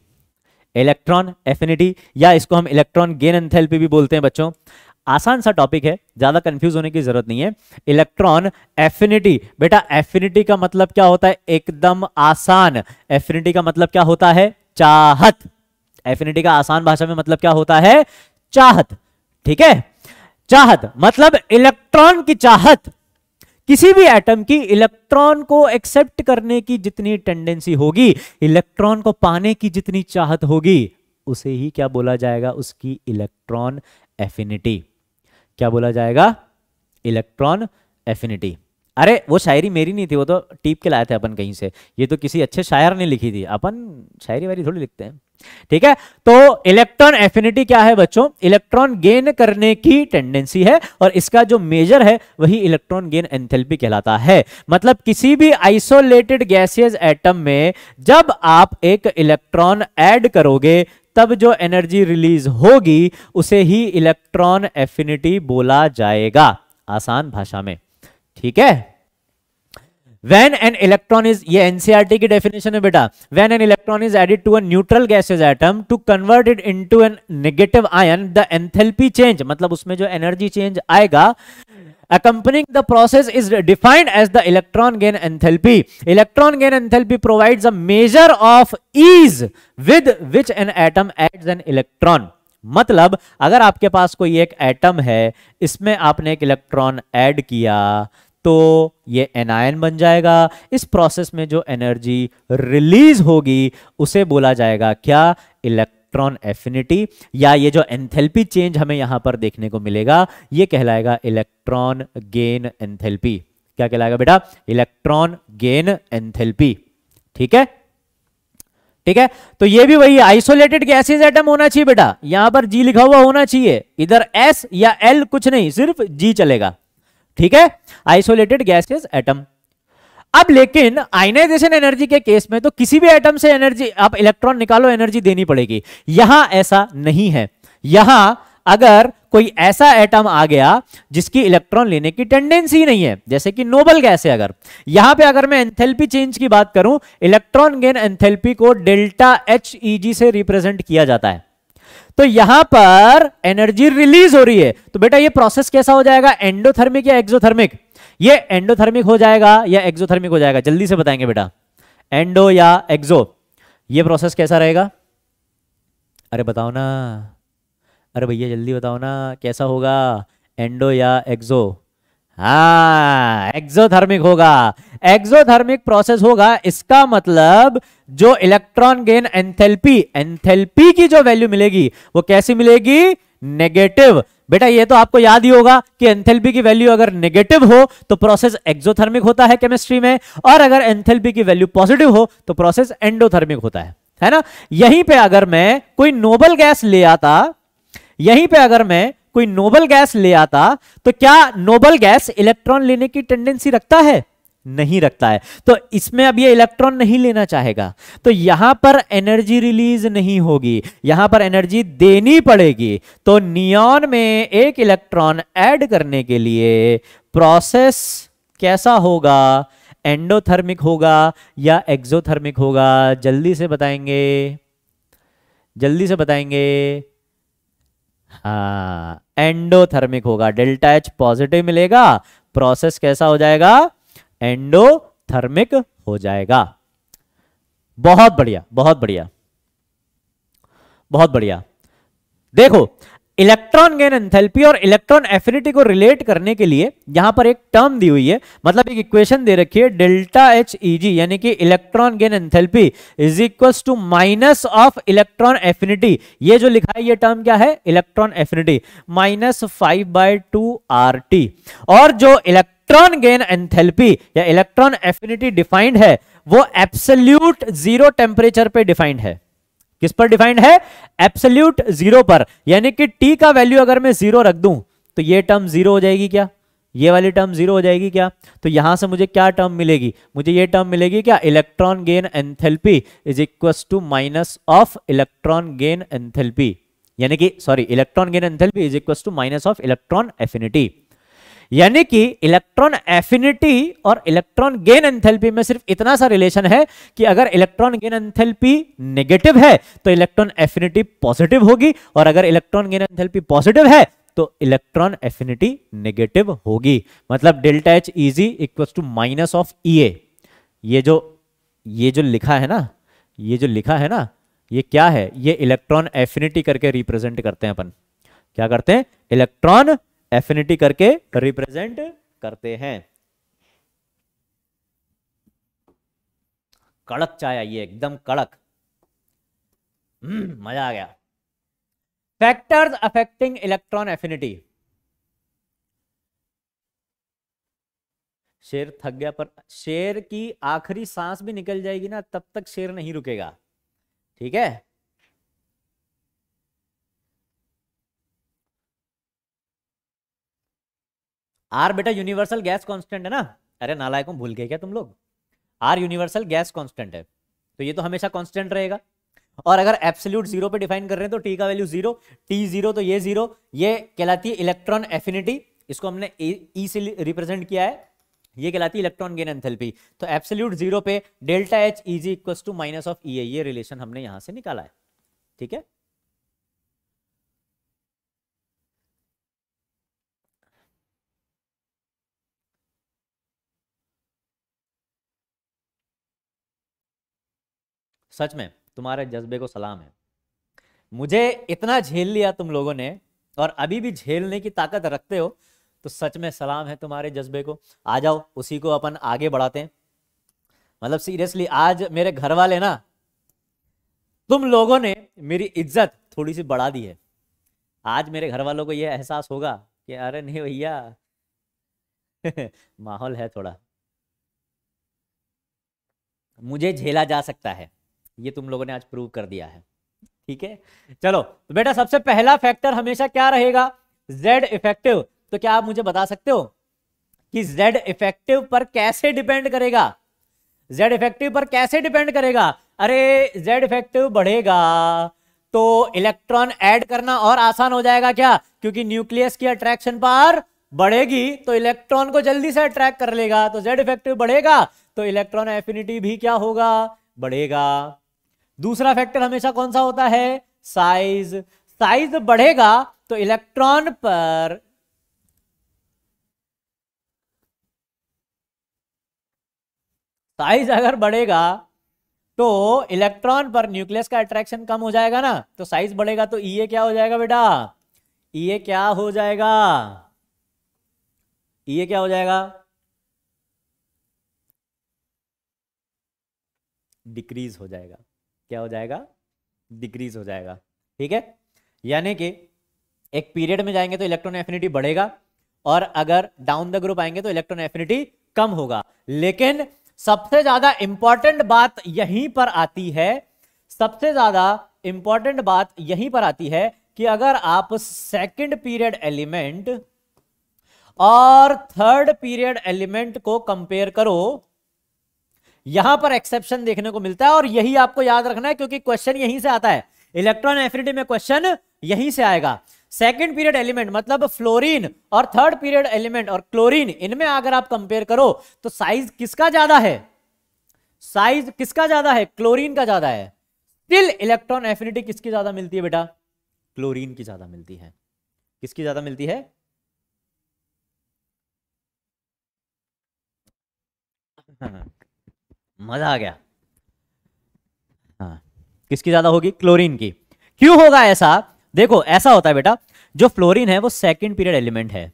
electron affinity या इसको हम इलेक्ट्रॉन गेन एंथेल्पी भी बोलते हैं बच्चों आसान सा टॉपिक है ज्यादा कंफ्यूज होने की जरूरत नहीं है इलेक्ट्रॉन एफिनिटी बेटा एफिनिटी का मतलब क्या होता है एकदम आसान एफिनिटी का मतलब क्या होता है चाहत एफिनिटी का आसान भाषा में मतलब क्या होता है चाहत ठीक है चाहत मतलब इलेक्ट्रॉन की चाहत किसी भी एटम की इलेक्ट्रॉन को एक्सेप्ट करने की जितनी टेंडेंसी होगी इलेक्ट्रॉन को पाने की जितनी चाहत होगी उसे ही क्या बोला जाएगा उसकी इलेक्ट्रॉन एफिनिटी क्या बोला जाएगा इलेक्ट्रॉन एफिनिटी अरे वो शायरी मेरी नहीं थी वो तो टीप के लाए थे अपन कहीं से ये तो किसी अच्छे शायर ने लिखी थी अपन शायरी वायरी थोड़ी लिखते हैं ठीक है तो इलेक्ट्रॉन एफिनिटी क्या है बच्चों इलेक्ट्रॉन गेन करने की टेंडेंसी है और इसका जो मेजर है वही इलेक्ट्रॉन गेन एंथेल्पी कहलाता है मतलब किसी भी आइसोलेटेड गैसियस एटम में जब आप एक इलेक्ट्रॉन ऐड करोगे तब जो एनर्जी रिलीज होगी उसे ही इलेक्ट्रॉन एफिनिटी बोला जाएगा आसान भाषा में ठीक है when an electron is ये एनसीईआरटी की डेफिनेशन है बेटा when an electron is added to a neutral gaseous atom to convert it into an negative ion the enthalpy change मतलब उसमें जो एनर्जी चेंज आएगा accompanying the process is defined as the electron gain enthalpy. Electron gain enthalpy provides a measure of ease with which an atom adds an electron. मतलब अगर आपके पास कोई एक atom है इसमें आपने एक इलेक्ट्रॉन ऐड किया तो ये एनायन बन जाएगा इस प्रोसेस में जो एनर्जी रिलीज होगी उसे बोला जाएगा क्या इलेक्ट्रॉन इलेक्ट्रॉन एफिनिटी या ये जो एंथेल्पी चेंज हमें यहां पर देखने को मिलेगा ये कहलाएगा इलेक्ट्रॉन गेन एंथेल्पी क्या कहलाएगा बेटा इलेक्ट्रॉन गेन एंथेल्पी ठीक है ठीक है तो ये भी वही आइसोलेटेड गैसेज एटम होना चाहिए बेटा यहां पर जी लिखा हुआ होना चाहिए इधर एस या एल कुछ नहीं सिर्फ जी चलेगा ठीक है आइसोलेटेड गैसेज एटम अब लेकिन आयनाइजेशन एनर्जी के केस में तो किसी भी एटम से एनर्जी आप इलेक्ट्रॉन निकालो एनर्जी देनी पड़ेगी यहां ऐसा नहीं है यहां अगर कोई ऐसा एटम आ गया जिसकी इलेक्ट्रॉन लेने की टेंडेंसी नहीं है जैसे कि नोबल गैस है अगर यहां पे अगर मैं एंथेल्पी चेंज की बात करूं इलेक्ट्रॉन गेन एंथेल्पी को डेल्टा एच जी से रिप्रेजेंट किया जाता है तो यहां पर एनर्जी रिलीज हो रही है तो बेटा ये प्रोसेस कैसा हो जाएगा एंडोथर्मिक या एक्सोथर्मिक ये एंडोथर्मिक हो जाएगा या एक्सोथर्मिक हो जाएगा जल्दी से बताएंगे बेटा एंडो या एक्सो ये प्रोसेस कैसा रहेगा अरे बताओ ना अरे भैया जल्दी बताओ ना कैसा होगा एंडो या एक्जो हाँ एक्सोथर्मिक होगा एक्सोथर्मिक प्रोसेस होगा इसका मतलब जो इलेक्ट्रॉन गेन एंथेल्पी एंथेल्पी की जो वैल्यू मिलेगी वो कैसी मिलेगी नेगेटिव बेटा ये तो आपको याद ही होगा कि एंथेल्पी की वैल्यू अगर नेगेटिव हो तो प्रोसेस एक्सोथर्मिक होता है केमिस्ट्री में और अगर एंथेल्पी की वैल्यू पॉजिटिव हो तो प्रोसेस एंडोथर्मिक होता है है ना यहीं पे अगर मैं कोई नोबल गैस ले आता यहीं पे अगर मैं कोई नोबल गैस ले आता तो क्या नोबल गैस इलेक्ट्रॉन लेने की टेंडेंसी रखता है नहीं रखता है तो इसमें अब ये इलेक्ट्रॉन नहीं लेना चाहेगा तो यहां पर एनर्जी रिलीज नहीं होगी यहां पर एनर्जी देनी पड़ेगी तो नियॉन में एक इलेक्ट्रॉन ऐड करने के लिए प्रोसेस कैसा होगा एंडोथर्मिक होगा या एक्सोथर्मिक होगा जल्दी से बताएंगे जल्दी से बताएंगे हा एंडोथर्मिक होगा डेल्टा एच पॉजिटिव मिलेगा प्रोसेस कैसा हो जाएगा एंडोथर्मिक हो जाएगा बहुत बढ़िया बहुत बढ़िया बहुत बढ़िया देखो इलेक्ट्रॉन गेन एंथैल्पी और इलेक्ट्रॉन एफिनिटी को रिलेट करने के लिए यहां पर एक टर्म दी हुई है मतलब एक इक्वेशन दे रखी है डेल्टा एच ई जी यानी कि electron gain enthalpy is equals to minus of electron affinity ये जो लिखा है ये टर्म क्या है electron affinity minus five by two R T और जो इलेक्ट्रॉन इलेक्ट्रॉन गेन एंथेल्पी या इलेक्ट्रॉन एफिनिटी डिफाइंड है वो एप्सल्यूट जीरो टेम्परेचर पे डिफाइंड है किस पर डिफाइंड है एप्सल्यूट जीरो पर यानी कि टी का वैल्यू अगर मैं जीरो रख दूं तो ये टर्म जीरो हो जाएगी क्या ये वाली टर्म जीरो हो जाएगी क्या तो यहां से मुझे क्या टर्म मिलेगी मुझे ये टर्म मिलेगी क्या electron gain enthalpy is equal to minus of electron gain enthalpy यानी कि sorry electron gain enthalpy is equal to minus of electron affinity यानी कि इलेक्ट्रॉन एफिनिटी और इलेक्ट्रॉन गेन एंथैल्पी में सिर्फ इतना सा रिलेशन है कि अगर इलेक्ट्रॉन गेन एंथैल्पी नेगेटिव है तो इलेक्ट्रॉन एफिनिटी पॉजिटिव होगी और अगर इलेक्ट्रॉन गेन एंथैल्पी पॉजिटिव है तो इलेक्ट्रॉन एफिनिटी नेगेटिव होगी मतलब delta H EG equals to minus of E ये जो ये जो लिखा है ना ये जो लिखा है ना ये क्या है ये इलेक्ट्रॉन एफिनिटी करके रिप्रेजेंट करते हैं अपन क्या करते हैं इलेक्ट्रॉन एफिनिटी करके रिप्रेजेंट करते हैं कड़क चाय आई है एकदम कड़क हम्म, मजा आ गया फैक्टर्स अफेक्टिंग इलेक्ट्रॉन एफिनिटी शेर थक गया पर शेर की आखिरी सांस भी निकल जाएगी ना तब तक शेर नहीं रुकेगा ठीक है आर बेटा यूनिवर्सल गैस कॉन्स्टेंट है ना अरे नालायकों भूल गए क्या तुम लोग आर यूनिवर्सल गैस कॉन्स्टेंट है तो ये तो हमेशा कॉन्स्टेंट रहेगा और अगर एप्सल्यूट जीरो पे डिफाइन कर रहे हैं तो टी का वैल्यू जीरो टी जीरो तो ये जीरो ये कहलाती है इलेक्ट्रॉन एफिनिटी इसको हमने ई e, e से रिप्रेजेंट किया है ये कहलाती है इलेक्ट्रॉन गेन एंथेल्पी तो एप्सल्यूट जीरो पे delta H EG G to minus of E ये रिलेशन हमने यहां से निकाला है ठीक है सच में तुम्हारे जज्बे को सलाम है मुझे इतना झेल लिया तुम लोगों ने और अभी भी झेलने की ताकत रखते हो तो सच में सलाम है तुम्हारे जज्बे को आ जाओ उसी को अपन आगे बढ़ाते हैं मतलब सीरियसली आज मेरे घर वाले ना तुम लोगों ने मेरी इज्जत थोड़ी सी बढ़ा दी है आज मेरे घर वालों को यह एहसास होगा कि अरे नहीं भैया माहौल है थोड़ा मुझे झेला जा सकता है ये तुम लोगों ने आज प्रूव कर दिया है ठीक है चलो तो बेटा सबसे पहला फैक्टर हमेशा क्या रहेगा जेड इफेक्टिव तो क्या आप मुझे बता सकते हो कि जेड इफेक्टिव पर कैसे डिपेंड करेगा जेड इफेक्टिव पर कैसे डिपेंड करेगा अरे जेड इफेक्टिव बढ़ेगा तो इलेक्ट्रॉन ऐड करना और आसान हो जाएगा क्या क्योंकि न्यूक्लियस की अट्रैक्शन पर बढ़ेगी तो इलेक्ट्रॉन को जल्दी से अट्रैक्ट कर लेगा तो जेड इफेक्टिव बढ़ेगा तो इलेक्ट्रॉन एफिनिटी भी क्या होगा बढ़ेगा दूसरा फैक्टर हमेशा कौन सा होता है साइज साइज बढ़ेगा तो इलेक्ट्रॉन पर साइज अगर बढ़ेगा तो इलेक्ट्रॉन पर न्यूक्लियस का अट्रैक्शन कम हो जाएगा ना तो साइज बढ़ेगा तो ये e क्या हो जाएगा बेटा ये e क्या हो जाएगा ये e क्या हो जाएगा डिक्रीज हो जाएगा क्या हो जाएगा डिक्रीज हो जाएगा ठीक है यानी कि एक पीरियड में जाएंगे तो इलेक्ट्रॉन एफिनिटी बढ़ेगा और अगर डाउन द ग्रुप आएंगे तो इलेक्ट्रॉन एफिनिटी कम होगा लेकिन सबसे ज्यादा इंपॉर्टेंट बात यहीं पर आती है सबसे ज्यादा इंपॉर्टेंट बात यहीं पर आती है कि अगर आप सेकंड पीरियड एलिमेंट और थर्ड पीरियड एलिमेंट को कंपेयर करो यहां पर एक्सेप्शन देखने को मिलता है और यही आपको याद रखना है क्योंकि क्वेश्चन यहीं से आता है इलेक्ट्रॉन एफिनिटी में क्वेश्चन यहीं से आएगा सेकेंड पीरियड एलिमेंट मतलब फ्लोरीन और थर्ड पीरियड एलिमेंट और क्लोरीन इनमें अगर आप कंपेयर करो तो साइज किसका ज्यादा है साइज किसका ज्यादा है क्लोरीन का ज्यादा है स्टिल इलेक्ट्रॉन एफिनिटी किसकी ज्यादा मिलती है बेटा क्लोरीन की ज्यादा मिलती है किसकी ज्यादा मिलती है हाँ।, हाँ। मज़ा आ गया हाँ किसकी ज़्यादा होगी क्लोरीन की क्यों होगा ऐसा देखो ऐसा होता है बेटा जो फ्लोरीन है वो सेकेंड पीरियड एलिमेंट है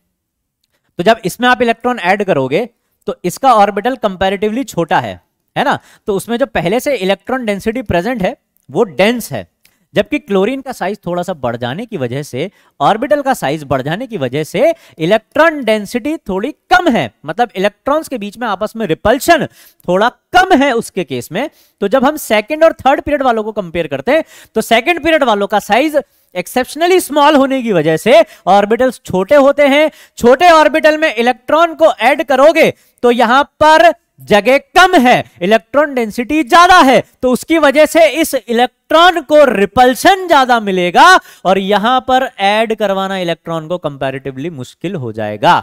तो जब इसमें आप इलेक्ट्रॉन ऐड करोगे तो इसका ऑर्बिटल कंपैरेटिवली छोटा है है ना तो उसमें जो पहले से इलेक्ट्रॉन डेंसिटी प्रेजेंट है वो डेंस है जबकि क्लोरीन का साइज थोड़ा सा बढ़ जाने की वजह से ऑर्बिटल का साइज बढ़ जाने की वजह से इलेक्ट्रॉन डेंसिटी थोड़ी कम है मतलब इलेक्ट्रॉन्स के बीच में आपस में रिपल्शन थोड़ा कम है उसके केस में तो जब हम सेकेंड और थर्ड पीरियड वालों को कंपेयर करते हैं तो सेकेंड पीरियड वालों का साइज एक्सेप्शनली स्मॉल होने की वजह से ऑर्बिटल्स छोटे होते हैं छोटे ऑर्बिटल में इलेक्ट्रॉन को एड करोगे तो यहां पर जगह कम है इलेक्ट्रॉन डेंसिटी ज्यादा है तो उसकी वजह से इस इलेक्ट्रॉन को रिपल्शन ज्यादा मिलेगा और यहां पर ऐड करवाना इलेक्ट्रॉन को कंपैरेटिवली मुश्किल हो जाएगा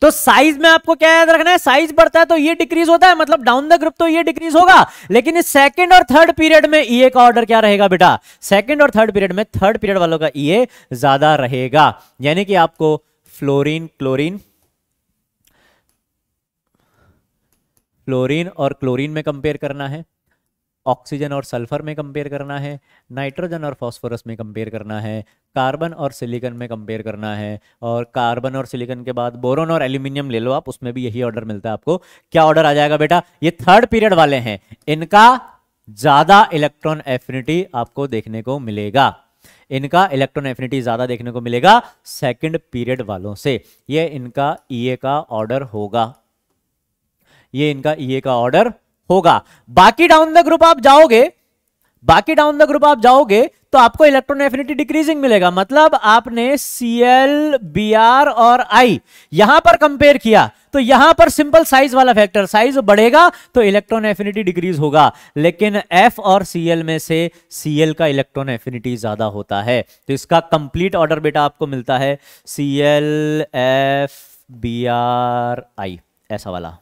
तो साइज में आपको क्या याद रखना है साइज बढ़ता है तो ये डिक्रीज होता है मतलब डाउन द ग्रुप तो ये डिक्रीज होगा लेकिन इस सेकंड और थर्ड पीरियड में ईए e का ऑर्डर क्या रहेगा बेटा सेकंड और थर्ड पीरियड में थर्ड पीरियड वालों का ईए e ज्यादा रहेगा यानी कि आपको फ्लोरीन क्लोरीन फ्लोरीन और क्लोरीन में कंपेयर करना है ऑक्सीजन और सल्फर में कंपेयर करना है नाइट्रोजन और फॉस्फोरस में कंपेयर करना है कार्बन और सिलिकन में कंपेयर करना है और कार्बन और सिलिकन के बाद बोरोन और एल्यूमिनियम ले लो आप उसमें भी यही ऑर्डर मिलता है आपको क्या ऑर्डर आ जाएगा बेटा ये थर्ड पीरियड वाले हैं इनका ज़्यादा इलेक्ट्रॉन एफिनिटी आपको देखने को मिलेगा इनका इलेक्ट्रॉन एफिनिटी ज़्यादा देखने को मिलेगा सेकंड पीरियड वालों से ये इनका ईए e का ऑर्डर होगा ये इनका ईए e का ऑर्डर होगा बाकी डाउन द ग्रुप आप जाओगे बाकी डाउन द ग्रुप आप जाओगे तो आपको इलेक्ट्रॉन एफिनिटी डिक्रीजिंग मिलेगा मतलब आपने सी एल बी आर और आई यहां पर कंपेयर किया तो यहां पर सिंपल साइज वाला फैक्टर साइज बढ़ेगा तो इलेक्ट्रॉन एफिनिटी डिक्रीज होगा लेकिन एफ और एल में से सीएल का इलेक्ट्रॉन एफिनिटी ज्यादा होता है तो इसका कंप्लीट ऑर्डर बेटा आपको मिलता है C L F B R I ऐसा वाला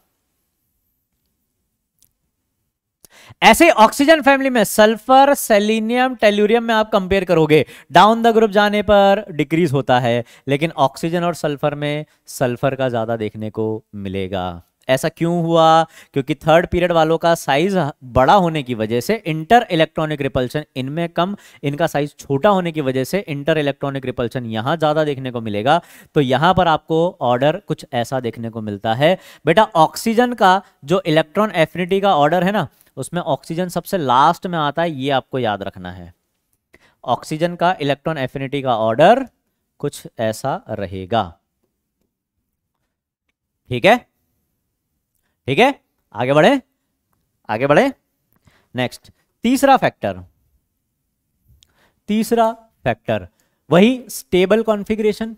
ऐसे ऑक्सीजन फैमिली में सल्फर सेलिनियम टेल्यूरियम में आप कंपेयर करोगे डाउन द ग्रुप जाने पर डिक्रीज होता है लेकिन ऑक्सीजन और सल्फर में सल्फर का ज्यादा देखने को मिलेगा ऐसा क्यों हुआ क्योंकि थर्ड पीरियड वालों का साइज बड़ा होने की वजह से इंटर इलेक्ट्रॉनिक रिपल्शन इनमें कम इनका साइज छोटा होने की वजह से इंटर इलेक्ट्रॉनिक रिपल्शन यहां ज्यादा देखने को मिलेगा तो यहां पर आपको ऑर्डर कुछ ऐसा देखने को मिलता है बेटा ऑक्सीजन का जो इलेक्ट्रॉन एफिनिटी का ऑर्डर है ना उसमें ऑक्सीजन सबसे लास्ट में आता है ये आपको याद रखना है ऑक्सीजन का इलेक्ट्रॉन एफिनिटी का ऑर्डर कुछ ऐसा रहेगा ठीक है ठीक है आगे बढ़े आगे बढ़े नेक्स्ट तीसरा फैक्टर तीसरा फैक्टर वही स्टेबल कॉन्फ़िगरेशन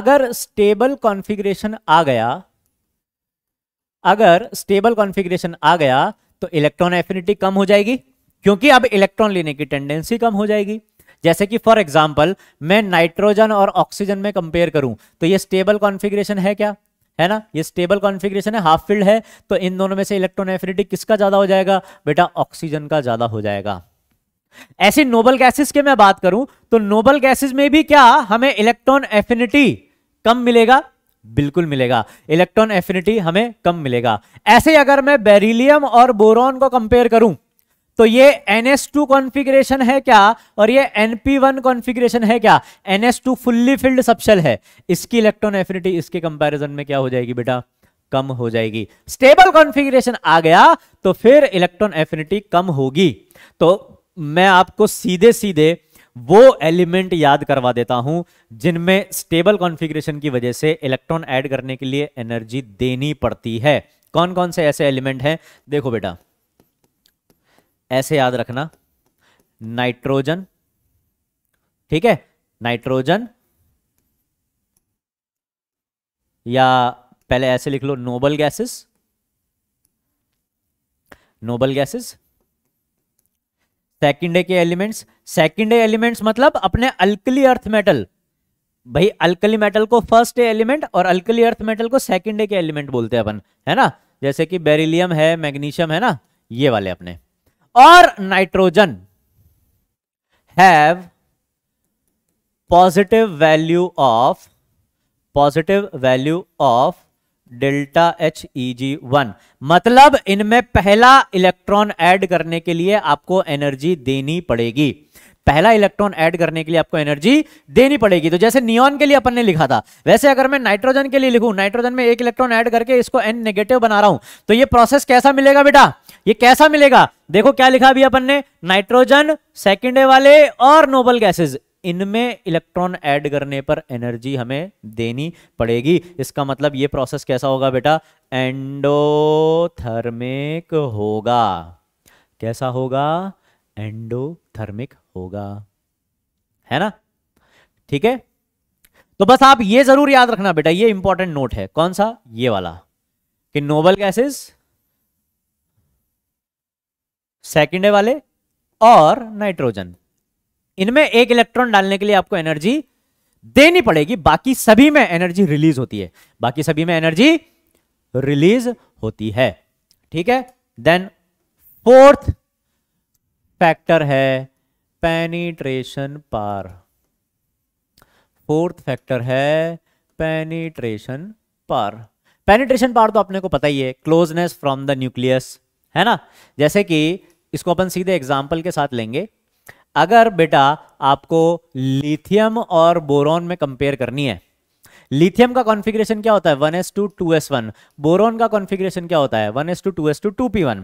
अगर स्टेबल कॉन्फ़िगरेशन आ गया अगर स्टेबल कॉन्फ़िगरेशन आ गया तो इलेक्ट्रॉन एफिनिटी कम हो जाएगी क्योंकि अब इलेक्ट्रॉन लेने की टेंडेंसी कम हो जाएगी जैसे कि फॉर एग्जाम्पल मैं नाइट्रोजन और ऑक्सीजन में कंपेयर करूं तो ये स्टेबल कॉन्फिग्रेशन है क्या है ना ये स्टेबल कॉन्फिग्रेशन है हाफ फील्ड है तो इन दोनों में से इलेक्ट्रॉन एफिनिटी किसका ज्यादा हो जाएगा बेटा ऑक्सीजन का ज्यादा हो जाएगा ऐसे नोबल गैसेस के मैं बात करूं तो नोबल गैसेस में भी क्या हमें इलेक्ट्रॉन एफिनिटी कम मिलेगा बिल्कुल मिलेगा इलेक्ट्रॉन एफिनिटी हमें कम मिलेगा ऐसे ही अगर मैं बेरिलियम और बोरॉन को कंपेयर करूं तो ये NH2 कॉन्फ़िगरेशन है क्या और ये NP1 कॉन्फ़िगरेशन है क्या NH2 फुल्ली फिल्ड सबशेल है इसकी इलेक्ट्रॉन एफिनिटी इसके कंपैरिजन में क्या हो जाएगी बेटा कम हो जाएगी स्टेबल कॉन्फ़िगरेशन आ गया तो फिर इलेक्ट्रॉन एफिनिटी कम होगी तो मैं आपको सीधे सीधे वो एलिमेंट याद करवा देता हूं जिनमें स्टेबल कॉन्फ़िगरेशन की वजह से इलेक्ट्रॉन ऐड करने के लिए एनर्जी देनी पड़ती है कौन कौन से ऐसे एलिमेंट हैं देखो बेटा ऐसे याद रखना नाइट्रोजन ठीक है नाइट्रोजन या पहले ऐसे लिख लो noble gases noble gases second के एलिमेंट्स सेकेंड एलिमेंट्स मतलब अपने अल्कली अर्थ मेटल भाई अल्कली मेटल को फर्स्ट ए एलिमेंट और अल्कली अर्थ मेटल को सेकेंड ए के एलिमेंट बोलते हैं अपन है ना जैसे कि बेरिलियम है मैग्नीशियम है ना ये वाले अपने और nitrogen have positive value of positive value of delta H E G one मतलब इनमें पहला इलेक्ट्रॉन ऐड करने के लिए आपको एनर्जी देनी पड़ेगी पहला इलेक्ट्रॉन ऐड करने के लिए आपको एनर्जी देनी पड़ेगी तो जैसे नियॉन के लिए अपन ने लिखा था वैसे अगर मैं नाइट्रोजन के लिए लिखूं नाइट्रोजन में एक इलेक्ट्रॉन ऐड करके इसको एन नेगेटिव बना रहा हूं तो ये प्रोसेस कैसा मिलेगा बेटा ये कैसा मिलेगा देखो क्या लिखा अभी अपन ने नाइट्रोजन सेकेंडे वाले और नोबल गैसेज इनमें इलेक्ट्रॉन ऐड करने पर एनर्जी हमें देनी पड़ेगी इसका मतलब ये प्रोसेस कैसा होगा बेटा एंडोथर्मिक होगा कैसा होगा एंडोथर्मिक होगा है ना ठीक है तो बस आप ये जरूर याद रखना बेटा ये इंपॉर्टेंट नोट है कौन सा ये वाला कि नोबल गैसेस सेकेंड वाले और नाइट्रोजन इनमें एक इलेक्ट्रॉन डालने के लिए आपको एनर्जी देनी पड़ेगी बाकी सभी में एनर्जी रिलीज होती है बाकी सभी में एनर्जी रिलीज होती है ठीक है देन फोर्थ फैक्टर है पेनिट्रेशन पार फोर्थ फैक्टर है पेनिट्रेशन पार पेनिट्रेशन पार तो आपने को पता ही है क्लोजनेस फ्रॉम द न्यूक्लियस है ना जैसे कि इसको अपन सीधे एग्जाम्पल के साथ लेंगे अगर बेटा आपको लिथियम और बोरॉन में कंपेयर करनी है लिथियम का कॉन्फ़िगरेशन क्या होता है 1s2 2s1 बोरोन का कॉन्फ़िगरेशन क्या होता है 1s2 2s2 2p1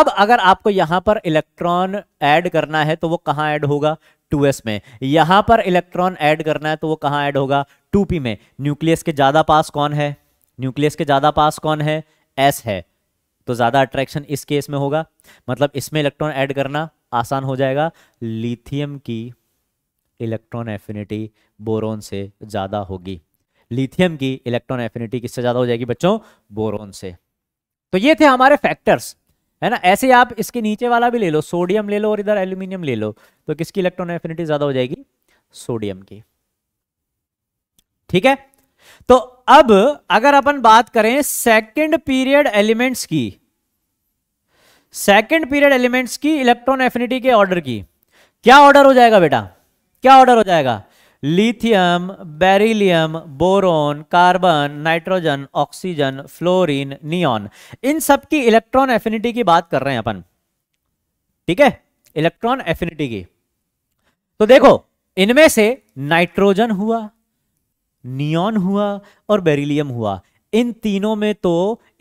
अब अगर आपको यहां पर इलेक्ट्रॉन ऐड करना है तो वो कहां ऐड होगा 2s में यहां पर इलेक्ट्रॉन ऐड करना है तो वो कहां ऐड होगा 2p में न्यूक्लियस के ज्यादा पास कौन है न्यूक्लियस के ज्यादा पास कौन है s है तो ज्यादा अट्रैक्शन इस केस में होगा मतलब इसमें इलेक्ट्रॉन ऐड करना आसान हो जाएगा लिथियम की इलेक्ट्रॉन एफिनिटी बोरोन से ज़्यादा होगी लिथियम की इलेक्ट्रॉन एफिनिटी किससे ज़्यादा हो जाएगी बच्चों बोरोन से तो ये थे हमारे फैक्टर्स है ना ऐसे आप इसके नीचे वाला भी ले लो सोडियम ले लो और इधर एल्यूमिनियम ले लो तो किसकी इलेक्ट्रॉन एफिनिटी ज़्यादा हो जाएगी सोडियम की ठीक है तो अब अगर अपन बात करें सेकंड पीरियड एलिमेंट्स की सेकेंड पीरियड एलिमेंट्स की इलेक्ट्रॉन एफिनिटी के ऑर्डर की क्या ऑर्डर हो जाएगा बेटा क्या ऑर्डर हो जाएगा lithium beryllium boron carbon nitrogen oxygen fluorine neon इन सब की इलेक्ट्रॉन एफिनिटी की बात कर रहे हैं अपन ठीक है इलेक्ट्रॉन एफिनिटी की तो देखो इनमें से नाइट्रोजन हुआ नियॉन हुआ और बेरिलियम हुआ इन तीनों में तो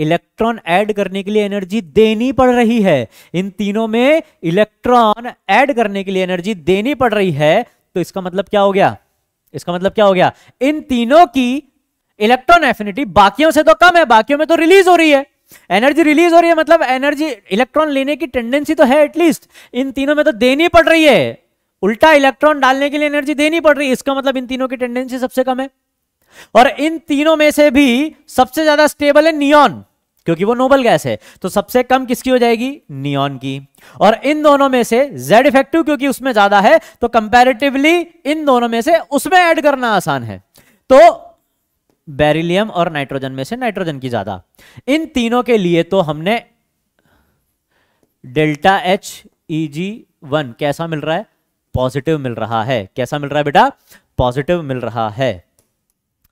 इलेक्ट्रॉन ऐड करने के लिए एनर्जी देनी पड़ रही है इन तीनों में इलेक्ट्रॉन ऐड करने के लिए एनर्जी देनी पड़ रही है तो इसका मतलब क्या हो गया इसका मतलब क्या हो गया इन तीनों की इलेक्ट्रॉन एफिनिटी बाकियों से तो कम है बाकियों में तो रिलीज हो रही है एनर्जी रिलीज हो रही है मतलब एनर्जी इलेक्ट्रॉन लेने की टेंडेंसी तो है एटलीस्ट इन तीनों में तो देनी पड़ रही है उल्टा इलेक्ट्रॉन डालने के लिए एनर्जी देनी पड़ रही है इसका मतलब इन तीनों की टेंडेंसी सबसे कम है और इन तीनों में से भी सबसे ज्यादा स्टेबल है नियॉन क्योंकि वो नोबल गैस है तो सबसे कम किसकी हो जाएगी नियॉन की और इन दोनों में से जेड इफेक्टिव क्योंकि उसमें ज्यादा है तो कंपैरेटिवली इन दोनों में से उसमें ऐड करना आसान है तो बेरिलियम और नाइट्रोजन में से नाइट्रोजन की ज्यादा इन तीनों के लिए तो हमने delta H E G one कैसा मिल रहा है पॉजिटिव मिल रहा है कैसा मिल रहा है बेटा पॉजिटिव मिल रहा है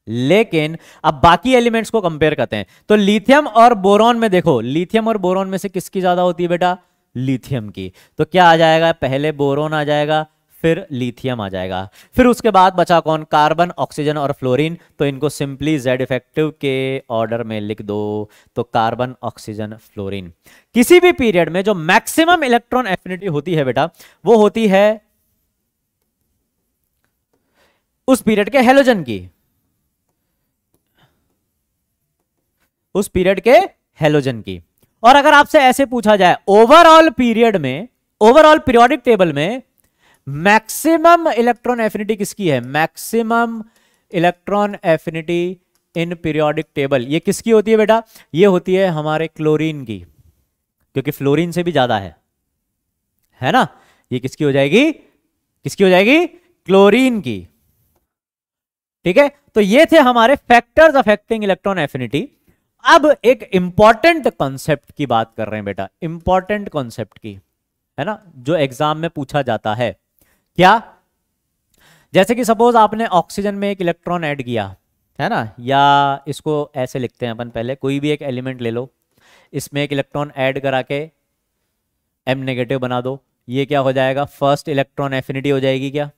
लेकिन अब बाकी एलिमेंट्स को कंपेयर करते हैं तो लिथियम और बोरॉन में देखो लिथियम और बोरॉन में से किसकी ज्यादा होती है बेटा लिथियम की तो क्या आ जाएगा पहले बोरोन आ जाएगा फिर लिथियम आ जाएगा फिर उसके बाद बचा कौन कार्बन ऑक्सीजन और फ्लोरीन तो इनको सिंपली जेड इफेक्टिव के ऑर्डर में लिख दो तो कार्बन ऑक्सीजन फ्लोरीन किसी भी पीरियड में जो मैक्सिमम इलेक्ट्रॉन एफिनिटी होती है बेटा वो होती है उस पीरियड के हेलोजन की उस पीरियड के हेलोजन की और अगर आपसे ऐसे पूछा जाए ओवरऑल पीरियड में ओवरऑल पीरियोडिक टेबल में मैक्सिमम इलेक्ट्रॉन एफिनिटी किसकी है maximum electron affinity in periodic table ये किसकी होती है बेटा ये होती है हमारे क्लोरीन की क्योंकि फ्लोरीन से भी ज्यादा है है ना ये किसकी हो जाएगी किसकी हो जाएगी क्लोरीन की ठीक है तो ये थे हमारे फैक्टर्स अफेक्टिंग इलेक्ट्रॉन एफिनिटी अब एक इंपॉर्टेंट कॉन्सेप्ट की बात कर रहे हैं बेटा इंपॉर्टेंट कॉन्सेप्ट की है ना जो एग्जाम में पूछा जाता है क्या जैसे कि सपोज आपने ऑक्सीजन में एक इलेक्ट्रॉन ऐड किया है ना या इसको ऐसे लिखते हैं अपन पहले कोई भी एक एलिमेंट ले लो इसमें एक इलेक्ट्रॉन ऐड करा के एम नेगेटिव बना दो ये क्या हो जाएगा फर्स्ट इलेक्ट्रॉन एफिनिटी हो जाएगी क्या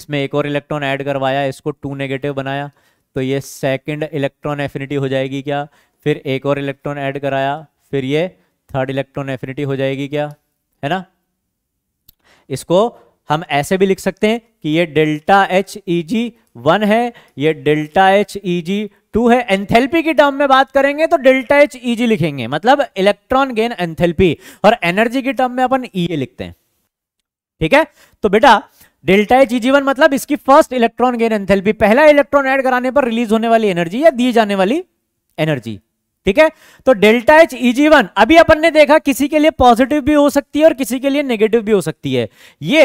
इसमें एक और इलेक्ट्रॉन ऐड करवाया इसको टू नेगेटिव बनाया तो ये सेकंड इलेक्ट्रॉन एफिनिटी हो जाएगी क्या फिर एक और इलेक्ट्रॉन ऐड कराया फिर ये थर्ड इलेक्ट्रॉन एफिनिटी हो जाएगी क्या है ना इसको हम ऐसे भी लिख सकते हैं कि ये delta H E G one है ये delta H E G two है एंथेल्पी की टर्म में बात करेंगे तो डेल्टा एच ई जी लिखेंगे मतलब इलेक्ट्रॉन गेन एंथेल्पी और एनर्जी की टर्म में अपन ई e ए लिखते हैं ठीक है तो बेटा डेल्टा एच जीवन मतलब इसकी फर्स्ट इलेक्ट्रॉन गेन एंथेल्पी पहला इलेक्ट्रॉन ऐड कराने पर रिलीज होने वाली एनर्जी या दी जाने वाली एनर्जी ठीक है तो डेल्टा एच जीवन अभी अपन ने देखा किसी के लिए पॉजिटिव भी हो सकती है और किसी के लिए नेगेटिव भी हो सकती है ये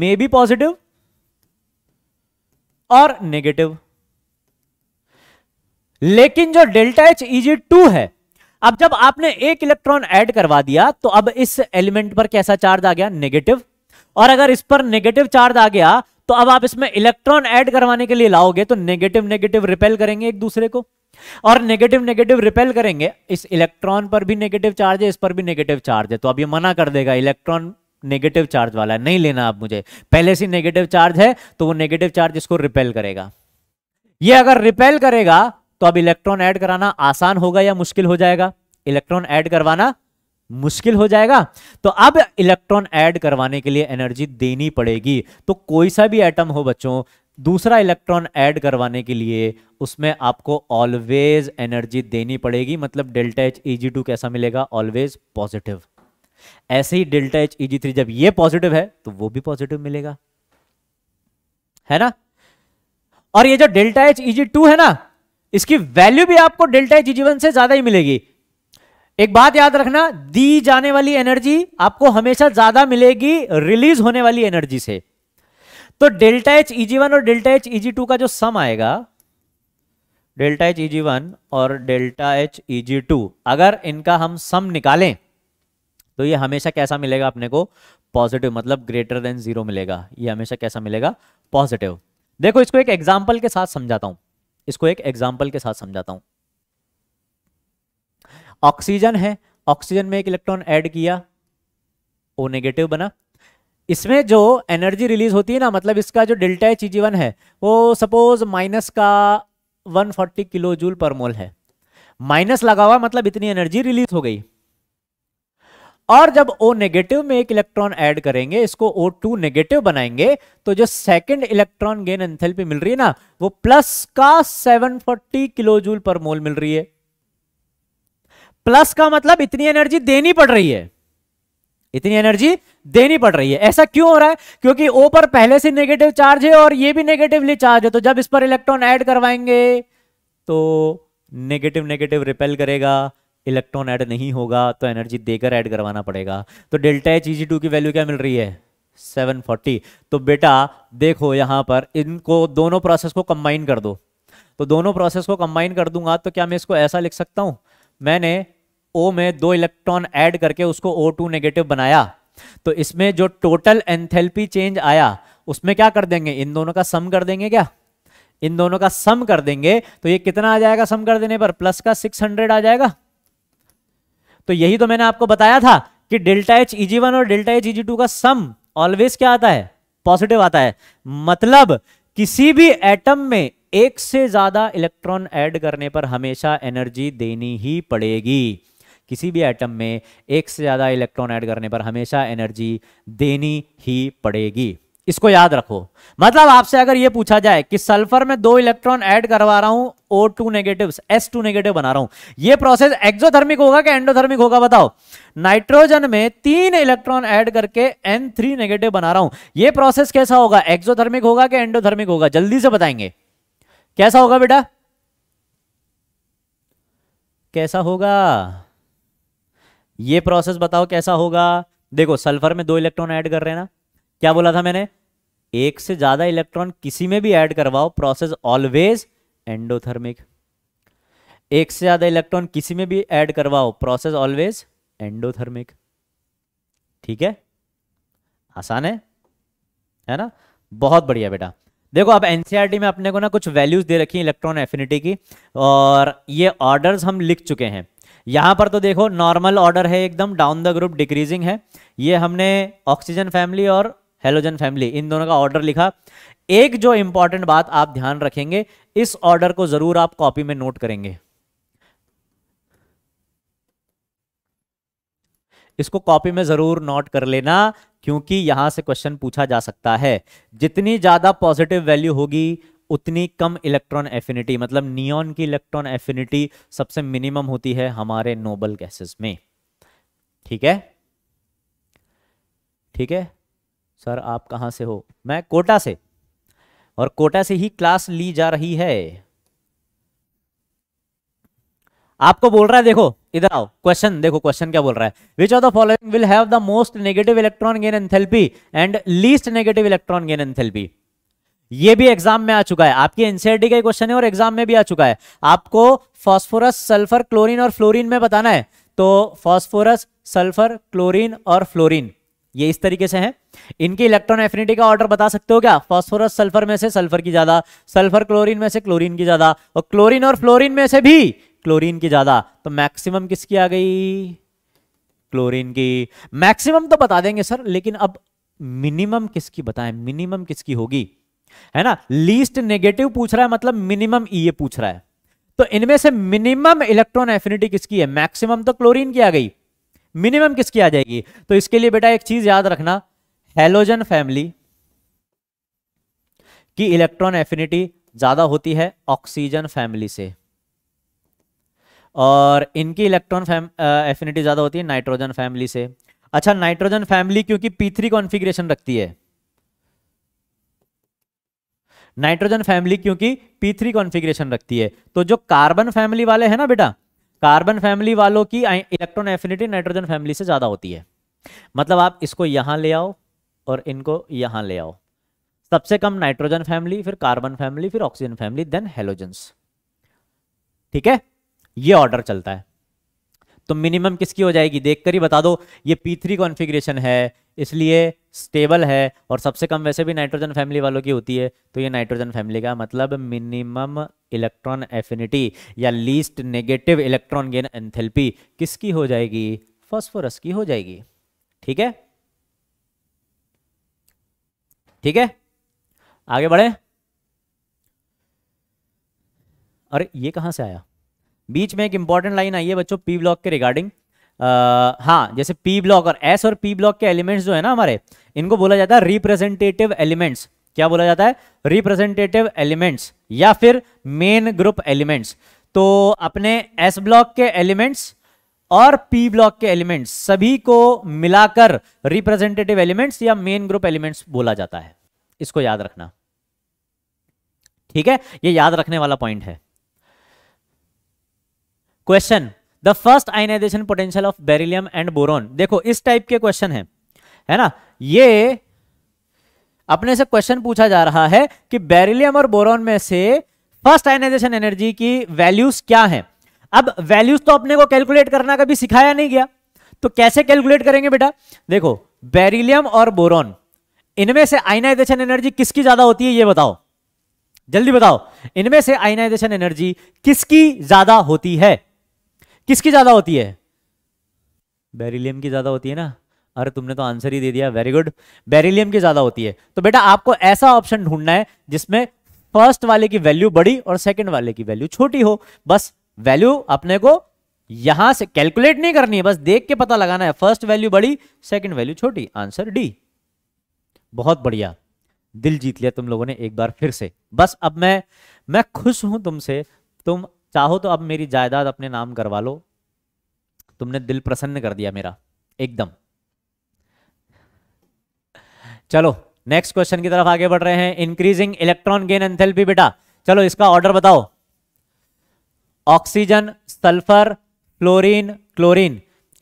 मे बी पॉजिटिव और नेगेटिव लेकिन जो डेल्टा एच ईजी टू है अब जब आपने एक इलेक्ट्रॉन ऐड करवा दिया तो अब इस एलिमेंट पर कैसा चार्ज आ गया नेगेटिव और अगर इस पर नेगेटिव चार्ज आ गया तो अब आप इसमें इलेक्ट्रॉन ऐड करवाने के लिए लाओगे तो नेगेटिव नेगेटिव रिपेल करेंगे एक दूसरे को और नेगेटिव नेगेटिव रिपेल करेंगे इस इलेक्ट्रॉन पर भी नेगेटिव चार्ज है इस पर भी नेगेटिव चार्ज है तो अब ये मना कर देगा इलेक्ट्रॉन नेगेटिव चार्ज वाला है नहीं लेना आप मुझे पहले से नेगेटिव चार्ज है तो वो नेगेटिव चार्ज इसको रिपेल करेगा ये अगर रिपेल करेगा तो अब इलेक्ट्रॉन ऐड कराना आसान होगा या मुश्किल हो जाएगा इलेक्ट्रॉन ऐड करवाना मुश्किल हो जाएगा तो अब इलेक्ट्रॉन ऐड करवाने के लिए एनर्जी देनी पड़ेगी तो कोई सा भी एटम हो बच्चों दूसरा इलेक्ट्रॉन ऐड करवाने के लिए उसमें आपको ऑलवेज एनर्जी देनी पड़ेगी मतलब delta H E G two कैसा मिलेगा ऑलवेज पॉजिटिव ऐसे ही delta H E G three जब ये पॉजिटिव है तो वो भी पॉजिटिव मिलेगा है ना और ये जो delta H E G two है ना इसकी वैल्यू भी आपको delta H E G one से ज्यादा ही मिलेगी एक बात याद रखना दी जाने वाली एनर्जी आपको हमेशा ज्यादा मिलेगी रिलीज होने वाली एनर्जी से तो डेल्टा एच ईजी वन और डेल्टा एच ईजी टू का जो सम आएगा डेल्टा एच ईजी वन और डेल्टा एच ईजी टू अगर इनका हम सम निकालें तो ये हमेशा कैसा मिलेगा अपने को पॉजिटिव मतलब ग्रेटर देन जीरो मिलेगा ये हमेशा कैसा मिलेगा पॉजिटिव देखो इसको एक एग्जाम्पल के साथ समझाता हूं इसको एक एग्जाम्पल के साथ समझाता हूं ऑक्सीजन है ऑक्सीजन में एक इलेक्ट्रॉन ऐड किया ओ नेगेटिव बना इसमें जो एनर्जी रिलीज होती है ना मतलब इसका जो डेल्टा एच जी वन है वो सपोज माइनस का 140 किलो जूल पर मोल है माइनस लगा हुआ मतलब इतनी एनर्जी रिलीज हो गई और जब ओ नेगेटिव में एक इलेक्ट्रॉन ऐड करेंगे इसको ओ टू नेगेटिव बनाएंगे तो जो सेकंड इलेक्ट्रॉन गेन एंथेल्पी मिल रही है ना वो प्लस का 740 किलो जूल पर मोल मिल रही है प्लस का मतलब इतनी एनर्जी देनी पड़ रही है इतनी एनर्जी देनी पड़ रही है ऐसा क्यों हो रहा है क्योंकि ओ पर पहले से नेगेटिव चार्ज है और ये भी नेगेटिवली चार्ज है तो जब इस पर इलेक्ट्रॉन ऐड करवाएंगे तो नेगेटिव नेगेटिव रिपेल करेगा इलेक्ट्रॉन ऐड नहीं होगा तो एनर्जी देकर ऐड करवाना पड़ेगा तो डेल्टा एच ईजी टू की वैल्यू क्या मिल रही है 740 तो बेटा देखो यहां पर इनको दोनों प्रोसेस को कंबाइन कर दो तो दोनों प्रोसेस को कंबाइन कर दूंगा तो क्या मैं इसको ऐसा लिख सकता हूं मैंने O में दो इलेक्ट्रॉन ऐड करके उसको O2 नेगेटिव बनाया तो इसमें जो टोटल एंथेल्पी चेंज आया उसमें क्या कर देंगे इन दोनों का सम कर देंगे क्या इन दोनों का सम कर देंगे तो ये कितना आ जाएगा सम कर देने पर प्लस का 600 आ जाएगा तो यही तो मैंने आपको बताया था कि डेल्टा एच ईजी वन और डेल्टा एच ईजी टू का सम ऑलवेज क्या आता है पॉजिटिव आता है मतलब किसी भी एटम में एक से ज्यादा इलेक्ट्रॉन ऐड करने पर हमेशा एनर्जी देनी ही पड़ेगी किसी भी एटम में एक से ज़्यादा इलेक्ट्रॉन ऐड करने पर हमेशा एनर्जी देनी ही पड़ेगी इसको याद रखो मतलब आपसे अगर ये पूछा जाए कि सल्फर में दो इलेक्ट्रॉन ऐड करवा रहा हूं O2 two negative S two negative बना रहा हूं ये प्रोसेस एक्सोथर्मिक होगा कि एंडोथर्मिक होगा बताओ नाइट्रोजन में तीन इलेक्ट्रॉन ऐड करके एन थ्री नेगेटिव बना रहा हूं ये प्रोसेस कैसा होगा एक्सोथर्मिक होगा कि एंडोथर्मिक होगा जल्दी से बताएंगे कैसा होगा बेटा कैसा होगा ये प्रोसेस बताओ कैसा होगा देखो सल्फर में दो इलेक्ट्रॉन ऐड कर रहे हैं ना क्या बोला था मैंने एक से ज्यादा इलेक्ट्रॉन किसी में भी ऐड करवाओ प्रोसेस ऑलवेज एंडोथर्मिक एक से ज्यादा इलेक्ट्रॉन किसी में भी ऐड करवाओ प्रोसेस ऑलवेज एंडोथर्मिक ठीक है आसान है है ना बहुत बढ़िया बेटा देखो आप एनसीईआरटी e में अपने को ना कुछ वैल्यूज दे रखी है इलेक्ट्रॉन एफिनिटी की और ये ऑर्डर्स हम लिख चुके हैं यहाँ पर तो देखो नॉर्मल ऑर्डर है एकदम डाउन द ग्रुप डिक्रीजिंग है ये हमने ऑक्सीजन फैमिली और हेलोजन फैमिली इन दोनों का ऑर्डर लिखा एक जो इंपॉर्टेंट बात आप ध्यान रखेंगे इस ऑर्डर को जरूर आप कॉपी में नोट करेंगे इसको कॉपी में जरूर नोट कर लेना क्योंकि यहां से क्वेश्चन पूछा जा सकता है जितनी ज्यादा पॉजिटिव वैल्यू होगी उतनी कम इलेक्ट्रॉन एफिनिटी मतलब नियॉन की इलेक्ट्रॉन एफिनिटी सबसे मिनिमम होती है हमारे नोबल गैसेस में ठीक है ठीक है सर आप कहां से हो मैं कोटा से और कोटा से ही क्लास ली जा रही है आपको बोल रहा है देखो इधर आओ क्वेश्चन देखो क्वेश्चन क्या बोल रहा है which of the following will have the most negative electron gain enthalpy and least negative electron gain enthalpy ये भी एग्जाम में आ चुका है आपकी एनसीआरटी e का क्वेश्चन है और एग्जाम में भी आ चुका है आपको फॉस्फोरस सल्फर क्लोरीन और फ्लोरीन में बताना है तो फॉस्फोरस सल्फर क्लोरीन और फ्लोरीन ये इस तरीके से हैं इनकी इलेक्ट्रॉन एफिनिटी का ऑर्डर बता सकते हो क्या फॉस्फोरस सल्फर में से सल्फर की ज्यादा सल्फर क्लोरीन में से क्लोरीन की ज्यादा और क्लोरीन और फ्लोरीन में से भी क्लोरीन की ज्यादा तो मैक्सिमम किसकी आ गई क्लोरीन की मैक्सिमम तो बता देंगे सर लेकिन अब मिनिमम किसकी बताएं मिनिमम किसकी होगी है ना लीस्ट नेगेटिव पूछ रहा है मतलब मिनिमम ई e पूछ रहा है तो इनमें से मिनिमम इलेक्ट्रॉन एफिनिटी किसकी है मैक्सिमम तो क्लोरीन की आ गई मिनिमम किसकी आ जाएगी तो इसके लिए बेटा एक चीज याद रखना हेलोजन फैमिली की इलेक्ट्रॉन एफिनिटी ज्यादा होती है ऑक्सीजन फैमिली से और इनकी इलेक्ट्रॉन फैम एफिनिटी ज्यादा होती है नाइट्रोजन फैमिली से अच्छा नाइट्रोजन फैमिली क्योंकि पी थ्री कॉन्फिग्रेशन रखती है नाइट्रोजन फैमिली क्योंकि P3 कॉन्फिग्रेशन रखती है तो जो कार्बन फैमिली वाले हैं ना बेटा कार्बन फैमिली वालों की इलेक्ट्रॉन एफिनिटी नाइट्रोजन फैमिली से ज़्यादा होती है मतलब आप इसको यहां ले आओ और इनको यहां ले आओ सबसे कम नाइट्रोजन फैमिली फिर कार्बन फैमिली फिर ऑक्सीजन फैमिली देन हेलोजेंस ठीक है ये ऑर्डर चलता है तो मिनिमम किसकी हो जाएगी देखकर ही बता दो ये P3 कॉन्फ़िगरेशन है इसलिए स्टेबल है और सबसे कम वैसे भी नाइट्रोजन फैमिली वालों की होती है तो ये नाइट्रोजन फैमिली का मतलब मिनिमम इलेक्ट्रॉन एफिनिटी या least negative electron gain enthalpy किसकी हो जाएगी फॉस्फोरस की हो जाएगी ठीक है ठीक है आगे बढ़े अरे ये कहां से आया बीच में एक इंपॉर्टेंट लाइन आई है बच्चों पी ब्लॉक के रिगार्डिंग आ, हाँ जैसे पी ब्लॉक और एस और पी ब्लॉक के एलिमेंट्स जो है ना हमारे इनको बोला जाता है रिप्रेजेंटेटिव एलिमेंट्स क्या बोला जाता है रिप्रेजेंटेटिव एलिमेंट्स या फिर मेन ग्रुप एलिमेंट्स तो अपने एस ब्लॉक के एलिमेंट्स और पी ब्लॉक के एलिमेंट्स सभी को मिलाकर रिप्रेजेंटेटिव एलिमेंट्स या मेन ग्रुप एलिमेंट्स बोला जाता है इसको याद रखना ठीक है ये याद रखने वाला पॉइंट है question the first ionization potential of beryllium and boron देखो इस टाइप के क्वेश्चन है है ना ये अपने से क्वेश्चन पूछा जा रहा है कि बेरिलियम और बोरोन में से फर्स्ट आयनाइजेशन एनर्जी की वैल्यूज क्या है अब वैल्यूज तो अपने को कैलकुलेट करना कभी सिखाया नहीं गया तो कैसे कैलकुलेट करेंगे बेटा देखो बेरिलियम और बोरोन इनमें से आइनाइजेशन एनर्जी किसकी ज्यादा होती है ये बताओ जल्दी बताओ इनमें से आइनाइजेशन एनर्जी किसकी ज्यादा होती है किसकी ज़्यादा होती है बेरिलियम की ज़्यादा होती है ना अरे तुमने तो आंसर ही दे दिया वेरी गुड बेरिलियम की ज़्यादा होती है तो बेटा आपको ऐसा ऑप्शन ढूंढना है जिसमें फर्स्ट वाले की वैल्यू बड़ी और सेकंड वाले की वैल्यू छोटी हो बस वैल्यू अपने को यहां से कैलकुलेट नहीं करनी है बस देख के पता लगाना है फर्स्ट वैल्यू बड़ी सेकंड वैल्यू छोटी आंसर डी बहुत बढ़िया दिल जीत लिया तुम लोगों ने एक बार फिर से बस अब मैं मैं खुश हूं तुमसे तुम चाहो तो अब मेरी जायदाद अपने नाम करवा लो तुमने दिल प्रसन्न कर दिया मेरा एकदम चलो नेक्स्ट क्वेश्चन की तरफ आगे बढ़ रहे हैं इंक्रीजिंग इलेक्ट्रॉन गेन एंथेल्पी बेटा चलो इसका ऑर्डर बताओ ऑक्सीजन सल्फर फ्लोरीन क्लोरीन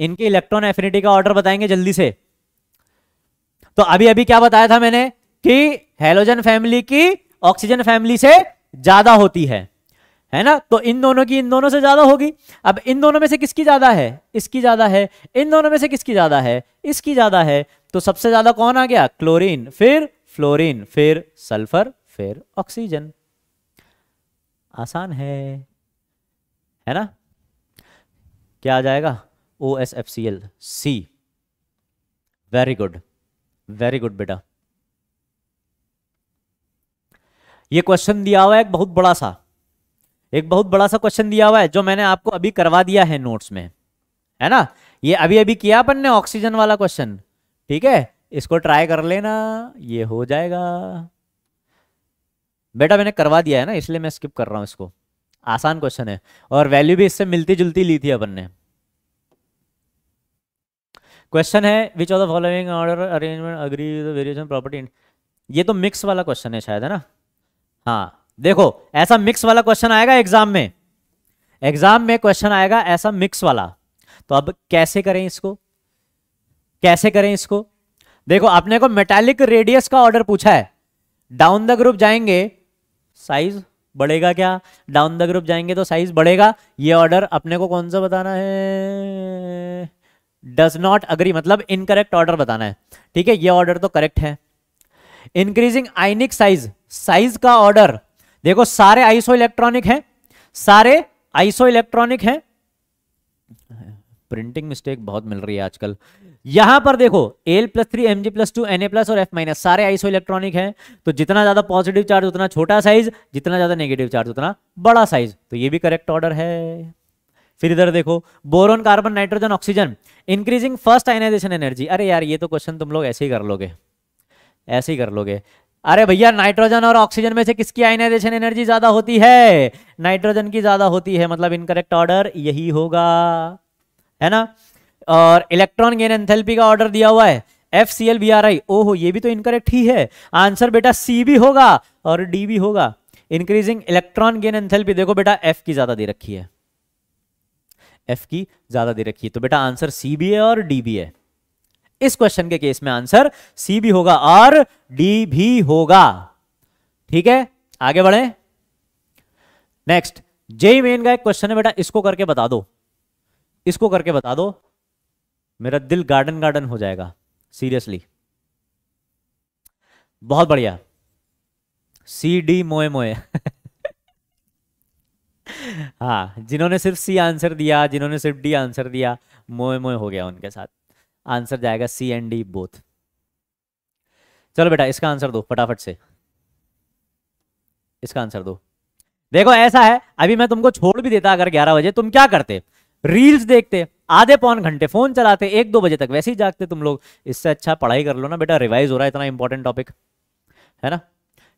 इनकी इलेक्ट्रॉन एफिनिटी का ऑर्डर बताएंगे जल्दी से तो अभी अभी क्या बताया था मैंने कि हेलोजन फैमिली की ऑक्सीजन फैमिली से ज्यादा होती है है ना तो इन दोनों की इन दोनों से ज्यादा होगी अब इन दोनों में से किसकी ज्यादा है इसकी ज्यादा है इन दोनों में से किसकी ज्यादा है इसकी ज्यादा है तो सबसे ज्यादा कौन आ गया क्लोरीन फिर फ्लोरीन फिर सल्फर फिर ऑक्सीजन आसान है है ना क्या आ जाएगा O S F C L C very good very good बेटा ये क्वेश्चन दिया हुआ है एक बहुत बड़ा सा एक बहुत बड़ा सा क्वेश्चन दिया हुआ है जो मैंने आपको अभी करवा दिया है नोट्स में है ना ये अभी अभी किया अपन ने ऑक्सीजन वाला क्वेश्चन ठीक है इसको ट्राई कर लेना ये हो जाएगा बेटा मैंने करवा दिया है ना इसलिए मैं स्किप कर रहा हूँ इसको आसान क्वेश्चन है और वैल्यू भी इससे मिलती जुलती ली थी अपन ने क्वेश्चन है which of the following order arrangement agree variation property ये तो मिक्स वाला क्वेश्चन है शायद है ना हाँ देखो ऐसा मिक्स वाला क्वेश्चन आएगा एग्जाम में एग्जाम में क्वेश्चन आएगा ऐसा मिक्स वाला तो अब कैसे करें इसको कैसे करें इसको देखो आपने को मेटालिक रेडियस का ऑर्डर पूछा है डाउन द ग्रुप जाएंगे साइज बढ़ेगा क्या डाउन द ग्रुप जाएंगे तो साइज बढ़ेगा ये ऑर्डर अपने को कौन सा बताना है डज नॉट अग्री मतलब इनकरेक्ट ऑर्डर बताना है ठीक है ये ऑर्डर तो करेक्ट है इंक्रीजिंग आइनिक साइज साइज का ऑर्डर देखो सारे आइसो इलेक्ट्रॉनिक है सारे आइसो इलेक्ट्रॉनिक है प्रिंटिंग मिस्टेक बहुत मिल रही है आजकल यहां पर देखो L plus three M G plus two N A plus और एफ माइनस सारे आइसो इलेक्ट्रॉनिक है तो जितना ज्यादा पॉजिटिव चार्ज उतना छोटा साइज जितना ज्यादा नेगेटिव चार्ज उतना बड़ा साइज तो ये भी करेक्ट ऑर्डर है फिर इधर देखो boron carbon nitrogen oxygen increasing first ionisation energy अरे यार ये तो क्वेश्चन तुम लोग ऐसे ही कर लोगे ऐसे ही कर लोगे अरे भैया नाइट्रोजन और ऑक्सीजन में से किसकी आयनाइजेशन एनर्जी ज्यादा होती है नाइट्रोजन की ज्यादा होती है मतलब इनकरेक्ट ऑर्डर यही होगा है ना और इलेक्ट्रॉन गेन एंथेल्पी का ऑर्डर दिया हुआ है F C L B R I ओहो ये भी तो इनकरेक्ट ही है आंसर बेटा सी भी होगा और डी भी होगा इंक्रीजिंग इलेक्ट्रॉन गेन एंथेल्पी देखो बेटा एफ की ज्यादा दे रखी है एफ की ज्यादा दे रखी है तो बेटा आंसर सी भी है और डी भी है इस क्वेश्चन के केस में आंसर सी भी होगा और डी भी होगा ठीक है आगे बढ़े नेक्स्ट जेई मेन का एक क्वेश्चन है बेटा इसको करके बता दो इसको करके बता दो मेरा दिल गार्डन गार्डन हो जाएगा सीरियसली बहुत बढ़िया सी डी मोए मोए हाँ जिन्होंने सिर्फ सी आंसर दिया जिन्होंने सिर्फ डी आंसर दिया मोए मोए हो गया उनके साथ आंसर जाएगा सी एंड डी बोथ चलो बेटा इसका आंसर दो फटाफट से इसका आंसर दो देखो ऐसा है अभी मैं तुमको छोड़ भी देता अगर ग्यारह बजे तुम क्या करते रील्स देखते आधे पौन घंटे फोन चलाते एक दो बजे तक वैसे ही जागते तुम लोग इससे अच्छा पढ़ाई कर लो ना बेटा रिवाइज हो रहा है इतना इंपॉर्टेंट टॉपिक है ना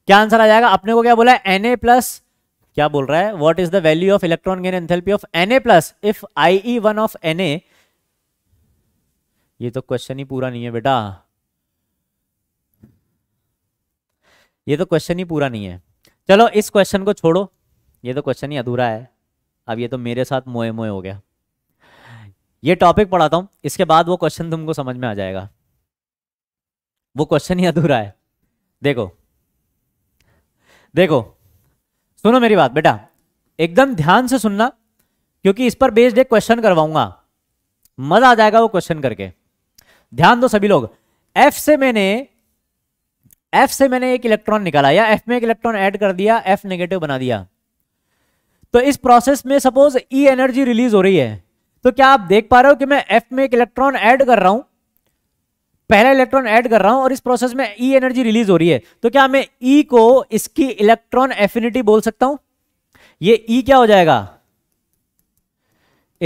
क्या आंसर आ जाएगा अपने को क्या बोला एन ए प्लस क्या बोल रहा है what is the value of electron gain enthalpy of N A plus if I E one of N A ये तो क्वेश्चन ही पूरा नहीं है बेटा ये तो क्वेश्चन ही पूरा नहीं है चलो इस क्वेश्चन को छोड़ो ये तो क्वेश्चन ही अधूरा है अब ये तो मेरे साथ मोए मोए हो गया ये टॉपिक पढ़ाता हूं इसके बाद वो क्वेश्चन तुमको समझ में आ जाएगा वो क्वेश्चन ही अधूरा है देखो देखो सुनो मेरी बात बेटा एकदम ध्यान से सुनना क्योंकि इस पर बेस्ड एक क्वेश्चन करवाऊंगा मजा आ जाएगा वो क्वेश्चन करके ध्यान दो सभी लोग एफ से मैंने एफ से मैंने एक इलेक्ट्रॉन निकाला या एफ में एक इलेक्ट्रॉन ऐड कर दिया एफ नेगेटिव बना दिया तो इस प्रोसेस में सपोज ई एनर्जी रिलीज हो रही है तो क्या आप देख पा रहे हो कि मैं एफ में एक इलेक्ट्रॉन ऐड कर रहा हूं पहला इलेक्ट्रॉन ऐड कर रहा हूं और इस प्रोसेस में ई e एनर्जी रिलीज हो रही है तो क्या मैं ई e को इसकी इलेक्ट्रॉन एफिनिटी बोल सकता हूं ये ई e क्या हो जाएगा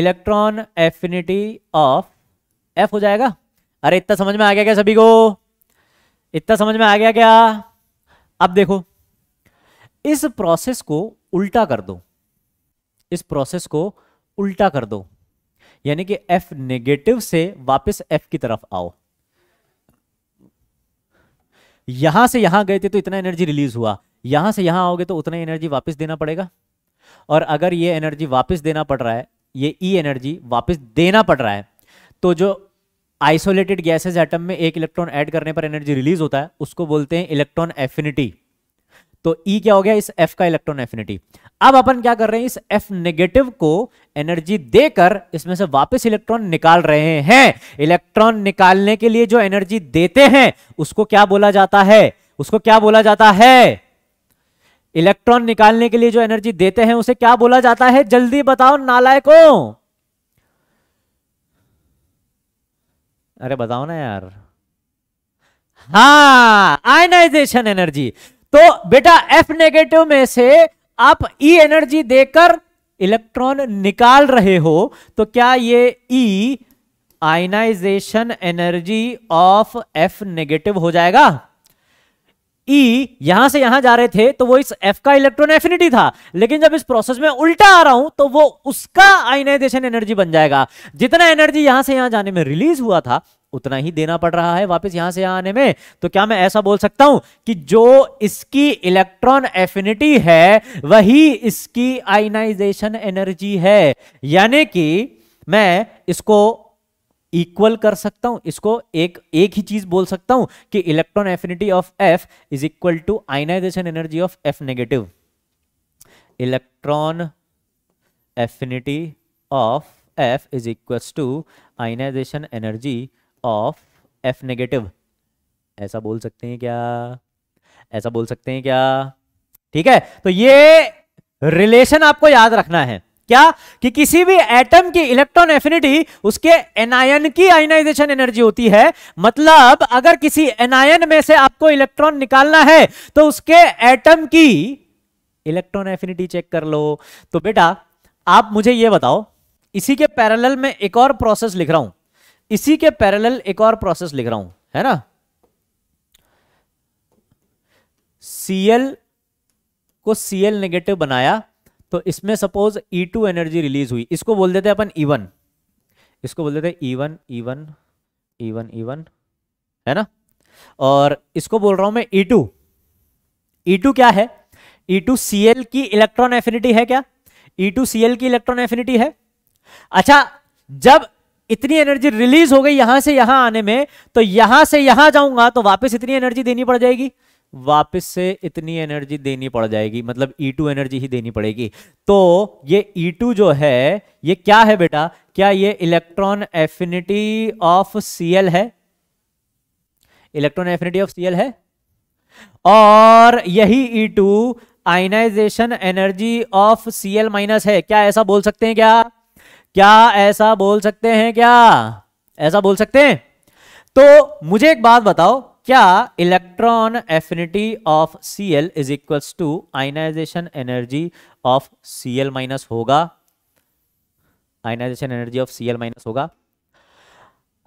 इलेक्ट्रॉन एफिनिटी ऑफ एफ हो जाएगा अरे इतना समझ में आ गया क्या सभी को इतना समझ में आ गया क्या अब देखो इस प्रोसेस को उल्टा कर दो इस प्रोसेस को उल्टा कर दो यानी कि एफ नेगेटिव से वापस एफ की तरफ आओ यहां से यहां गए थे तो इतना एनर्जी रिलीज हुआ यहां से यहां आओगे तो उतना एनर्जी वापस देना पड़ेगा और अगर ये एनर्जी वापस देना पड़ रहा है ये ई e एनर्जी वापस देना पड़ रहा है तो जो आइसोलेटेड गैसेज एटम में एक इलेक्ट्रॉन ऐड करने पर एनर्जी रिलीज होता है उसको बोलते हैं इलेक्ट्रॉन एफिनिटी तो ई e क्या हो गया इस एफ का इलेक्ट्रॉन एफिनिटी अब अपन क्या कर रहे हैं इस एफ नेगेटिव को एनर्जी देकर इसमें से वापस इलेक्ट्रॉन निकाल रहे हैं इलेक्ट्रॉन निकालने के लिए जो एनर्जी देते हैं उसको क्या बोला जाता है उसको क्या बोला जाता है इलेक्ट्रॉन निकालने के लिए जो एनर्जी देते हैं उसे क्या बोला जाता है जल्दी बताओ नालायकों अरे बताओ ना यार हा आयनाइजेशन एनर्जी तो बेटा एफ नेगेटिव में से आप ई e एनर्जी देकर इलेक्ट्रॉन निकाल रहे हो तो क्या ये E ionization energy of F negative हो जाएगा ई e, यहां से यहां जा रहे थे तो वो इस एफ का इलेक्ट्रॉन एफिनिटी था लेकिन जब इस प्रोसेस में उल्टा आ रहा हूं तो वो उसका आइनाइजेशन एनर्जी बन जाएगा जितना एनर्जी यहां से यहां जाने में रिलीज हुआ था उतना ही देना पड़ रहा है वापस यहां से यहां आने में तो क्या मैं ऐसा बोल सकता हूं कि जो इसकी इलेक्ट्रॉन एफिनिटी है वही इसकी आइनाइजेशन एनर्जी है यानी कि मैं इसको इक्वल कर सकता हूं इसको एक एक ही चीज बोल सकता हूं कि electron affinity of F is equal to ionization energy of F negative electron affinity of F is equal to ionization energy of F negative ऐसा बोल सकते हैं क्या ऐसा बोल सकते हैं क्या ठीक है तो ये रिलेशन आपको याद रखना है क्या कि किसी भी एटम की इलेक्ट्रॉन एफिनिटी उसके एनायन की आयनाइजेशन एनर्जी होती है मतलब अगर किसी एनायन में से आपको इलेक्ट्रॉन निकालना है तो उसके एटम की इलेक्ट्रॉन एफिनिटी चेक कर लो तो बेटा आप मुझे यह बताओ इसी के पैरेलल में एक और प्रोसेस लिख रहा हूं इसी के पैरेलल एक और प्रोसेस लिख रहा हूं है ना सीएल को सीएल नेगेटिव बनाया तो इसमें suppose E two energy release हुई इसको बोल देते अपन ई e वन इसको बोल देते E one E one E one E one है ना और इसको बोल रहा हूं मैं ई टू ई टू क्या है ई टू सी एल की इलेक्ट्रॉन एफिनिटी है क्या ई टू सी एल की इलेक्ट्रॉन एफिनिटी है अच्छा जब इतनी एनर्जी रिलीज हो गई यहां से यहां आने में तो यहां से यहां जाऊंगा तो वापस इतनी एनर्जी देनी पड़ जाएगी वापस से इतनी एनर्जी देनी पड़ जाएगी मतलब E2 एनर्जी ही देनी पड़ेगी तो ये E2 जो है ये क्या है बेटा क्या ये इलेक्ट्रॉन एफिनिटी ऑफ Cl है इलेक्ट्रॉन एफिनिटी ऑफ Cl है और यही E2 ionization energy of Cl minus है क्या ऐसा बोल सकते हैं क्या क्या ऐसा बोल सकते हैं क्या ऐसा बोल सकते हैं तो मुझे एक बात बताओ क्या electron affinity of C L is equal to ionization energy of C L minus होगा ionization energy of C L minus होगा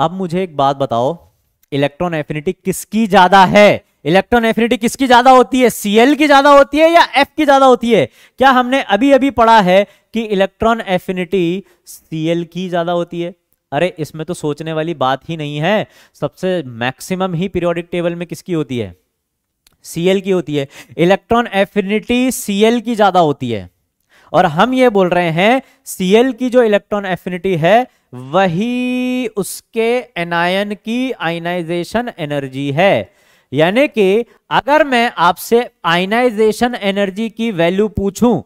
अब मुझे एक बात बताओ इलेक्ट्रॉन एफिनिटी किसकी ज्यादा है इलेक्ट्रॉन एफिनिटी किसकी ज्यादा होती है सीएल की ज्यादा होती है या एफ की ज्यादा होती है क्या हमने अभी अभी पढ़ा है कि इलेक्ट्रॉन एफिनिटी सीएल की ज्यादा होती है अरे इसमें तो सोचने वाली बात ही नहीं है सबसे मैक्सिमम ही पीरियोडिक टेबल में किसकी होती है सीएल की होती है इलेक्ट्रॉन एफिनिटी सीएल की ज्यादा होती है और हम ये बोल रहे हैं सीएल की जो इलेक्ट्रॉन एफिनिटी है वही उसके एनायन की आइनाइजेशन एनर्जी है यानी कि अगर मैं आपसे आइनाइजेशन एनर्जी की वैल्यू पूछूं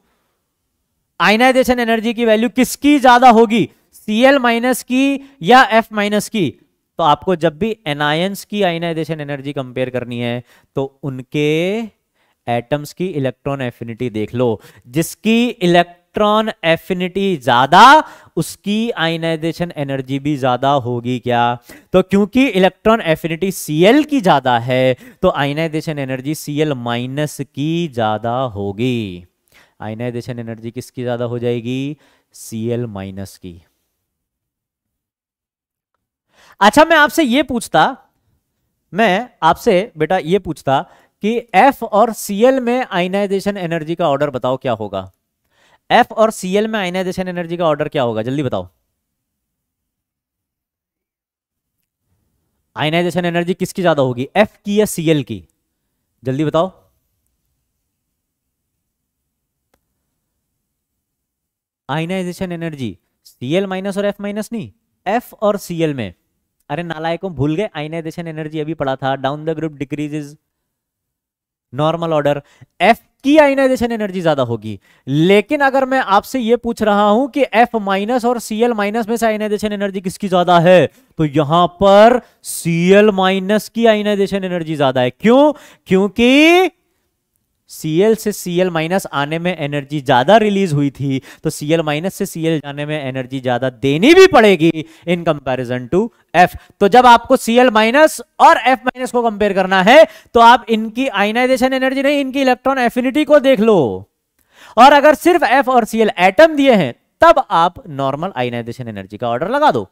आइनाइजेशन एनर्जी की वैल्यू किसकी ज्यादा होगी सी एल माइनस की या एफ माइनस की तो आपको जब भी एनायंस की आइनाइजेशन एनर्जी कंपेयर करनी है तो उनके एटम्स की इलेक्ट्रॉन एफिनिटी देख लो जिसकी इलेक्ट्रॉन एफिनिटी ज्यादा उसकी आइनाइजेशन एनर्जी भी ज्यादा होगी क्या तो क्योंकि इलेक्ट्रॉन एफिनिटी Cl की ज्यादा है तो आइनाइजेशन एनर्जी Cl माइनस की ज्यादा होगी आइनाइजेशन एनर्जी किसकी ज्यादा हो जाएगी सीएल माइनस की अच्छा मैं आपसे ये पूछता मैं आपसे बेटा ये पूछता कि F और Cl में आइनाइजेशन एनर्जी का ऑर्डर बताओ क्या होगा F और Cl में आइनाइजेशन एनर्जी का ऑर्डर क्या होगा जल्दी बताओ आइनाइजेशन एनर्जी किसकी ज्यादा होगी F की या Cl की जल्दी बताओ आइनाइजेशन एनर्जी Cl माइनस और F माइनस नहीं F और Cl में अरे नालायकों भूल गए आइनाइजेशन एनर्जी अभी पढ़ा था down the group decreases normal order F की आइनाइजेशन एनर्जी ज्यादा होगी लेकिन अगर मैं आपसे यह पूछ रहा हूं कि एफ माइनस और सीएल माइनस में से आइनाइजेशन एनर्जी किसकी ज्यादा है तो यहां पर सीएल माइनस की आइनाइजेशन एनर्जी ज्यादा है क्यों क्योंकि Cl से Cl माइनस आने में एनर्जी ज्यादा रिलीज हुई थी तो Cl माइनस से Cl जाने में एनर्जी ज्यादा देनी भी पड़ेगी इन कंपैरिजन टू F तो जब आपको Cl माइनस और F माइनस को कंपेयर करना है तो आप इनकी आइनाइजेशन एनर्जी नहीं इनकी इलेक्ट्रॉन एफिनिटी को देख लो और अगर सिर्फ F और Cl एटम दिए हैं तब आप नॉर्मल आइनाइजेशन एनर्जी का ऑर्डर लगा दो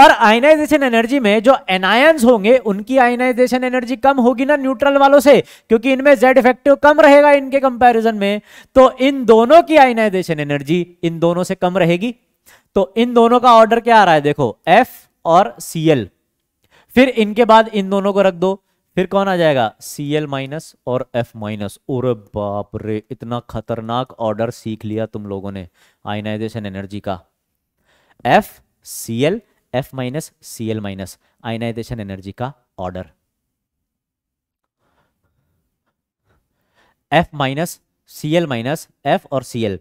और आयनाइजेशन एनर्जी में जो एनायंस होंगे उनकी आयनाइजेशन एनर्जी कम होगी ना न्यूट्रल वालों से क्योंकि इनमें जेड इफेक्टिव कम रहेगा इनके कंपैरिजन में तो इन दोनों की आयनाइजेशन एनर्जी इन दोनों से कम रहेगी तो इन दोनों का ऑर्डर क्या आ रहा है देखो एफ और सी फिर इनके बाद इन दोनों को रख दो फिर कौन आ जाएगा सी एल माइनस और एफ माइनस और बाप रे इतना खतरनाक ऑर्डर सीख लिया तुम लोगों ने आयनाइजेशन एनर्जी का F C L F minus C L minus ionization energy का order F minus C L minus F और सी एल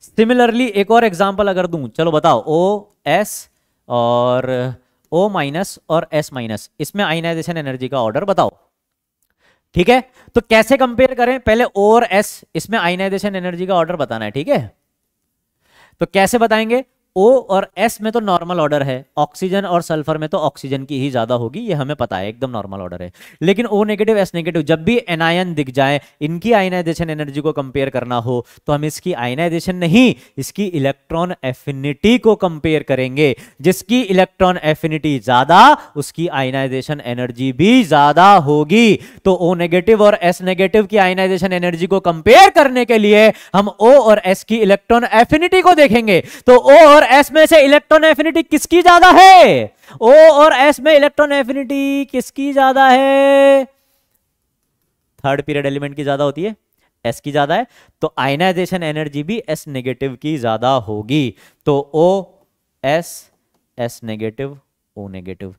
सिमिलरली एक और एग्जाम्पल अगर दूं चलो बताओ ओ एस और ओ माइनस और एस माइनस इसमें आइनाइजेशन एनर्जी का ऑर्डर बताओ ठीक है तो कैसे कंपेयर करें पहले ओ और एस इसमें आइनाइजेशन एनर्जी का ऑर्डर बताना है ठीक है तो कैसे बताएंगे ओ और एस में तो नॉर्मल ऑर्डर है ऑक्सीजन और सल्फर में तो ऑक्सीजन की ही ज्यादा होगी ये हमें पता है एकदम नॉर्मल ऑर्डर है लेकिन ओ नेगेटिव एस नेगेटिव जब भी एनायन दिख जाए इनकी आयनाइजेशन एनर्जी को कंपेयर करना हो तो हम इसकी आयनाइजेशन नहीं इसकी इलेक्ट्रॉन एफिनिटी को कंपेयर करेंगे जिसकी इलेक्ट्रॉन एफिनिटी ज्यादा उसकी आयनाइजेशन एनर्जी भी ज्यादा होगी तो ओ नेगेटिव और एस नेगेटिव की आयनाइजेशन एनर्जी को कंपेयर करने के लिए हम ओ और एस की इलेक्ट्रॉन एफिनिटी को देखेंगे तो ओ और एस में से इलेक्ट्रॉन एफिनिटी किसकी ज्यादा है ओ और एस में इलेक्ट्रॉन एफिनिटी किसकी ज्यादा है थर्ड पीरियड एलिमेंट की ज्यादा होती है एस की ज्यादा है तो आयनाइजेशन एनर्जी भी एस नेगेटिव की ज्यादा होगी तो O S S negative O negative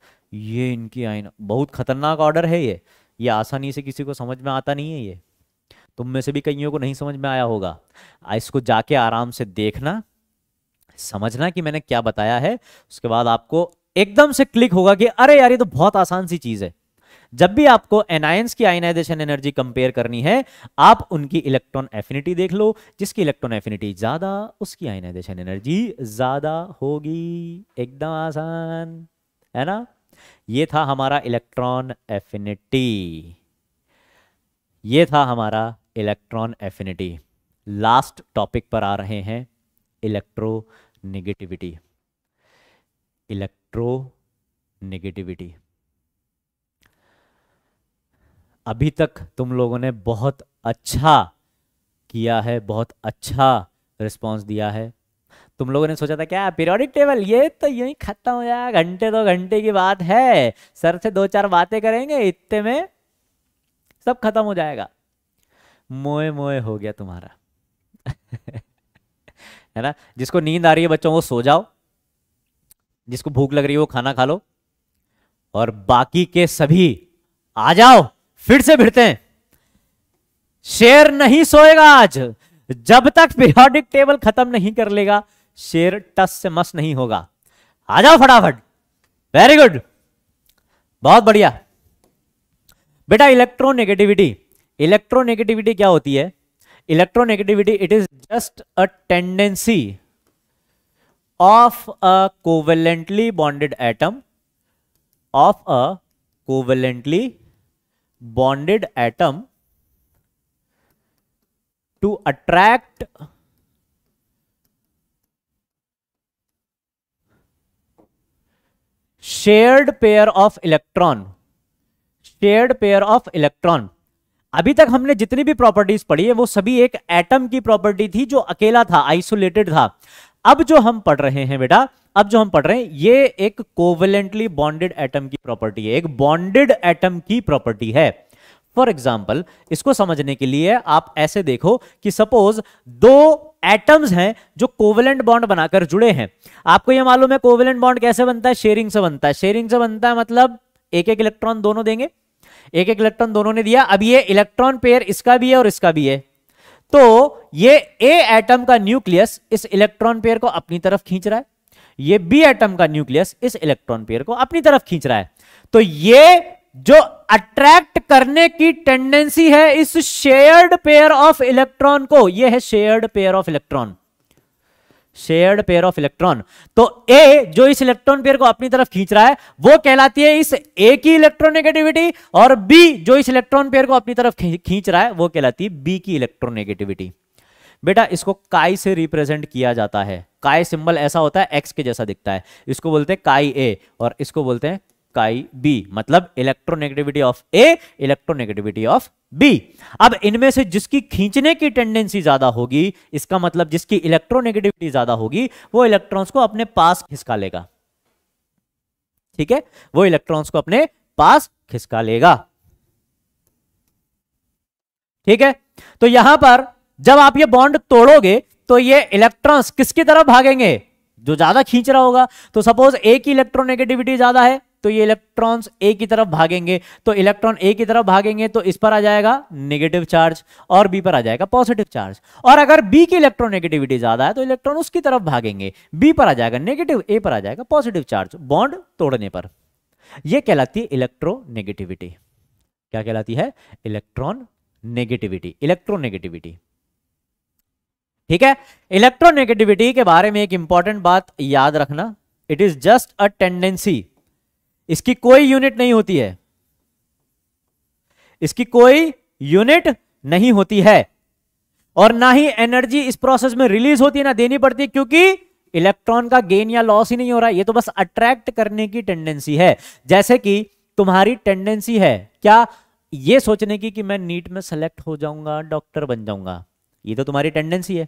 ये इनकी आयन बहुत खतरनाक ऑर्डर है ये ये आसानी से किसी को समझ में आता नहीं है ये तुम में से भी कईयों को नहीं समझ में आया होगा इसको जाके आराम से देखना समझना कि मैंने क्या बताया है उसके बाद आपको एकदम से क्लिक होगा कि अरे यार ये तो बहुत आसान सी चीज है जब भी आपको एनायंस की आयनाइजेशन एनर्जी कंपेयर करनी है आप उनकी इलेक्ट्रॉन एफिनिटी देख लो जिसकी इलेक्ट्रॉन एफिनिटी ज्यादा उसकी आयनाइजेशन एनर्जी ज्यादा होगी एकदम आसान है ना ये था हमारा इलेक्ट्रॉन एफिनिटी ये था हमारा इलेक्ट्रॉन एफिनिटी लास्ट टॉपिक पर आ रहे हैं इलेक्ट्रो नेगेटिविटी इलेक्ट्रो नेगेटिविटी अभी तक तुम लोगों ने बहुत अच्छा किया है बहुत अच्छा रिस्पॉन्स दिया है तुम लोगों ने सोचा था क्या पीरियोडिक टेबल ये तो यही खत्म हो जाएगा घंटे दो घंटे की बात है सर से दो चार बातें करेंगे इतने में सब खत्म हो जाएगा मोए मोए हो गया तुम्हारा है ना जिसको नींद आ रही है बच्चों वो सो जाओ जिसको भूख लग रही है वो खाना खा लो और बाकी के सभी आ जाओ फिर से भिड़ते हैं शेर नहीं सोएगा आज जब तक पीरियोडिक टेबल खत्म नहीं कर लेगा शेर टस से मस नहीं होगा आ जाओ फटाफट वेरी गुड बहुत बढ़िया बेटा इलेक्ट्रोनेगेटिविटी इलेक्ट्रोनेगेटिविटी क्या होती है electronegativity it is just a tendency of a covalently bonded atom of a covalently bonded atom to attract shared pair of electron shared pair of electron अभी तक हमने जितनी भी प्रॉपर्टीज पढ़ी है वो सभी एक एटम की प्रॉपर्टी थी जो अकेला था आइसोलेटेड था अब जो हम पढ़ रहे हैं बेटा अब जो हम पढ़ रहे हैं ये एक कोवलेंटली बॉन्डेड एटम की प्रॉपर्टी है एक बॉन्डेड एटम की प्रॉपर्टी है फॉर एग्जाम्पल इसको समझने के लिए आप ऐसे देखो कि सपोज दो एटम्स हैं जो कोवेलेंट बॉन्ड बनाकर जुड़े हैं आपको यह मालूम है कोवेलेंट बॉन्ड कैसे बनता है शेयरिंग से बनता है शेयरिंग से बनता है मतलब एक एक इलेक्ट्रॉन दोनों देंगे एक एक इलेक्ट्रॉन दोनों ने दिया अब ये इलेक्ट्रॉन पेयर इसका भी है और इसका भी है तो ये ए एटम का न्यूक्लियस इस इलेक्ट्रॉन पेयर को अपनी तरफ खींच रहा है ये बी एटम का न्यूक्लियस इस इलेक्ट्रॉन पेयर को अपनी तरफ खींच रहा है तो ये जो अट्रैक्ट करने की टेंडेंसी है इस शेयर्ड पेयर ऑफ इलेक्ट्रॉन को ये है shared pair of electron shared pair of electron तो ए जो इस इलेक्ट्रॉन पेयर को अपनी तरफ खींच रहा है वो कहलाती है इस ए की इलेक्ट्रोनेगेटिविटी और बी जो इस इलेक्ट्रॉन पेयर को अपनी तरफ खींच रहा है वो कहलाती है बी की इलेक्ट्रोनेगेटिविटी बेटा इसको काई से रिप्रेजेंट किया जाता है काई सिंबल ऐसा होता है एक्स के जैसा दिखता है इसको बोलते हैं काई ए और इसको बोलते हैं काई बी मतलब electronegativity of A electronegativity of B अब इनमें से जिसकी खींचने की टेंडेंसी ज्यादा होगी इसका मतलब जिसकी इलेक्ट्रोनेगेटिविटी ज्यादा होगी वो इलेक्ट्रॉन्स को अपने पास खिसका लेगा ठीक है वो इलेक्ट्रॉन्स को अपने पास खिसका लेगा ठीक है तो यहां पर जब आप ये बॉन्ड तोड़ोगे तो ये इलेक्ट्रॉन्स किसकी तरफ भागेंगे जो ज्यादा खींच रहा होगा तो सपोज ए की इलेक्ट्रोनेगेटिविटी ज्यादा है तो ये इलेक्ट्रॉन्स ए की तरफ भागेंगे तो इलेक्ट्रॉन ए की तरफ भागेंगे तो इस पर आ जाएगा नेगेटिव चार्ज और बी पर आ जाएगा पॉजिटिव चार्ज और अगर बी की इलेक्ट्रोनेगेटिविटी ज्यादा है तो इलेक्ट्रॉन उसकी तरफ भागेंगे बी पर आ जाएगा नेगेटिव ए पर आ जाएगा पॉजिटिव चार्ज बॉन्ड तोड़ने पर यह कहलाती है इलेक्ट्रोनेगेटिविटी क्या कहलाती है इलेक्ट्रॉन नेगेटिविटी इलेक्ट्रोनेगेटिविटी ठीक है इलेक्ट्रोनेगेटिविटी के बारे में एक इंपॉर्टेंट बात याद रखना it is just a tendency इसकी कोई यूनिट नहीं होती है इसकी कोई यूनिट नहीं होती है और ना ही एनर्जी इस प्रोसेस में रिलीज होती है ना देनी पड़ती है क्योंकि इलेक्ट्रॉन का गेन या लॉस ही नहीं हो रहा यह ये तो बस अट्रैक्ट करने की टेंडेंसी है जैसे कि तुम्हारी टेंडेंसी है क्या ये सोचने की कि मैं नीट में सेलेक्ट हो जाऊंगा डॉक्टर बन जाऊंगा ये तो तुम्हारी टेंडेंसी है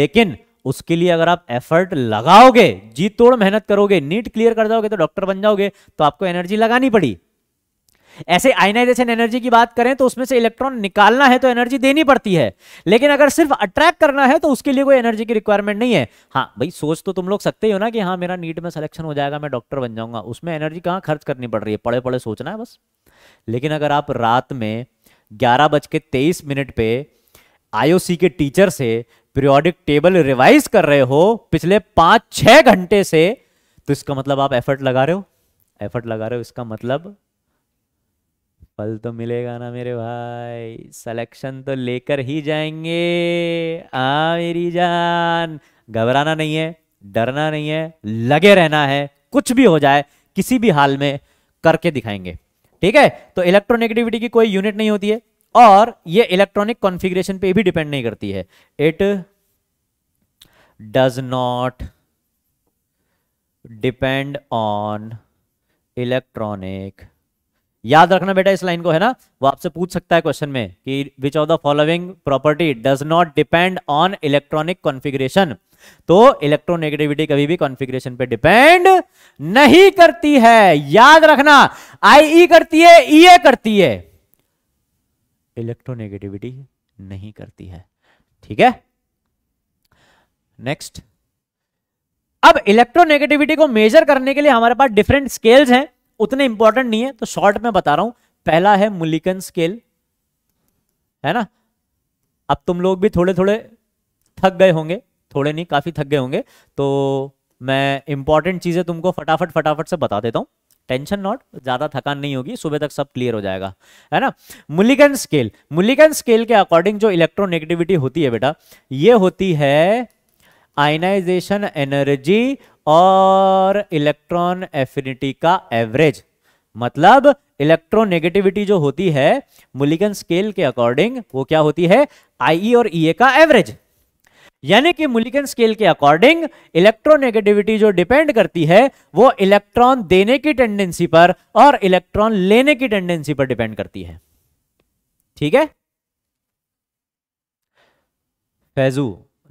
लेकिन उसके लिए अगर आप एफर्ट लगाओगे जी तोड़ मेहनत करोगे नीट क्लियर कर जाओगे तो डॉक्टर बन जाओगे तो आपको एनर्जी लगानी पड़ी ऐसे आइनाइजेशन एनर्जी की बात करें तो उसमें से इलेक्ट्रॉन निकालना है तो एनर्जी देनी पड़ती है लेकिन अगर सिर्फ अट्रैक्ट करना है तो उसके लिए कोई एनर्जी की रिक्वायरमेंट नहीं है हाँ भाई सोच तो तुम लोग सकते हो ना कि हाँ मेरा नीट में सिलेक्शन हो जाएगा मैं डॉक्टर बन जाऊंगा उसमें एनर्जी कहाँ खर्च करनी पड़ रही है पड़े पड़े सोचना है बस लेकिन अगर आप रात में ग्यारह बज के तेईस मिनट पे आईओसी के टीचर से पीरियोडिक टेबल रिवाइज कर रहे हो पिछले पांच छह घंटे से तो इसका मतलब आप एफर्ट लगा रहे हो एफर्ट लगा रहे हो इसका मतलब फल तो मिलेगा ना मेरे भाई सिलेक्शन तो लेकर ही जाएंगे आ मेरी जान घबराना नहीं है डरना नहीं है लगे रहना है कुछ भी हो जाए किसी भी हाल में करके दिखाएंगे ठीक है तो इलेक्ट्रोनेगेटिविटी की कोई यूनिट नहीं होती है और ये इलेक्ट्रॉनिक कॉन्फ़िगरेशन पे भी डिपेंड नहीं करती है it does not depend on electronic याद रखना बेटा इस लाइन को है ना वो आपसे पूछ सकता है क्वेश्चन में कि which of the following property does not depend on electronic configuration तो इलेक्ट्रोनेगेटिविटी कभी भी कॉन्फ़िगरेशन पे डिपेंड नहीं करती है याद रखना आईई e करती है ईए e करती है इलेक्ट्रोनेगेटिविटी नहीं करती है ठीक है नेक्स्ट अब इलेक्ट्रोनेगेटिविटी को मेजर करने के लिए हमारे पास डिफरेंट स्केल्स हैं उतने इंपॉर्टेंट नहीं है तो शॉर्ट में बता रहा हूं पहला है मुलिकन स्केल है ना अब तुम लोग भी थोड़े थोड़े थक गए होंगे थोड़े नहीं काफी थक गए होंगे तो मैं इंपॉर्टेंट चीजें तुमको फटाफट फटाफट से बता देता हूं टेंशन नॉट ज़्यादा थकान नहीं होगी सुबह तक सब क्लियर हो जाएगा है ना मुलिगन स्केल मुलिगन स्केल के अकॉर्डिंग जो इलेक्ट्रोनेगेटिविटी होती है बेटा ये होती है आयनाइजेशन एनर्जी और इलेक्ट्रॉन एफिनिटी का एवरेज मतलब इलेक्ट्रोनेगेटिविटी जो होती है मुलिगन स्केल के अकॉर्डिंग वो क्या होती है आईई e और ईए e का एवरेज यानी कि मुलिकन स्केल के अकॉर्डिंग इलेक्ट्रोनेगेटिविटी जो डिपेंड करती है वो इलेक्ट्रॉन देने की टेंडेंसी पर और इलेक्ट्रॉन लेने की टेंडेंसी पर डिपेंड करती है ठीक है फैजू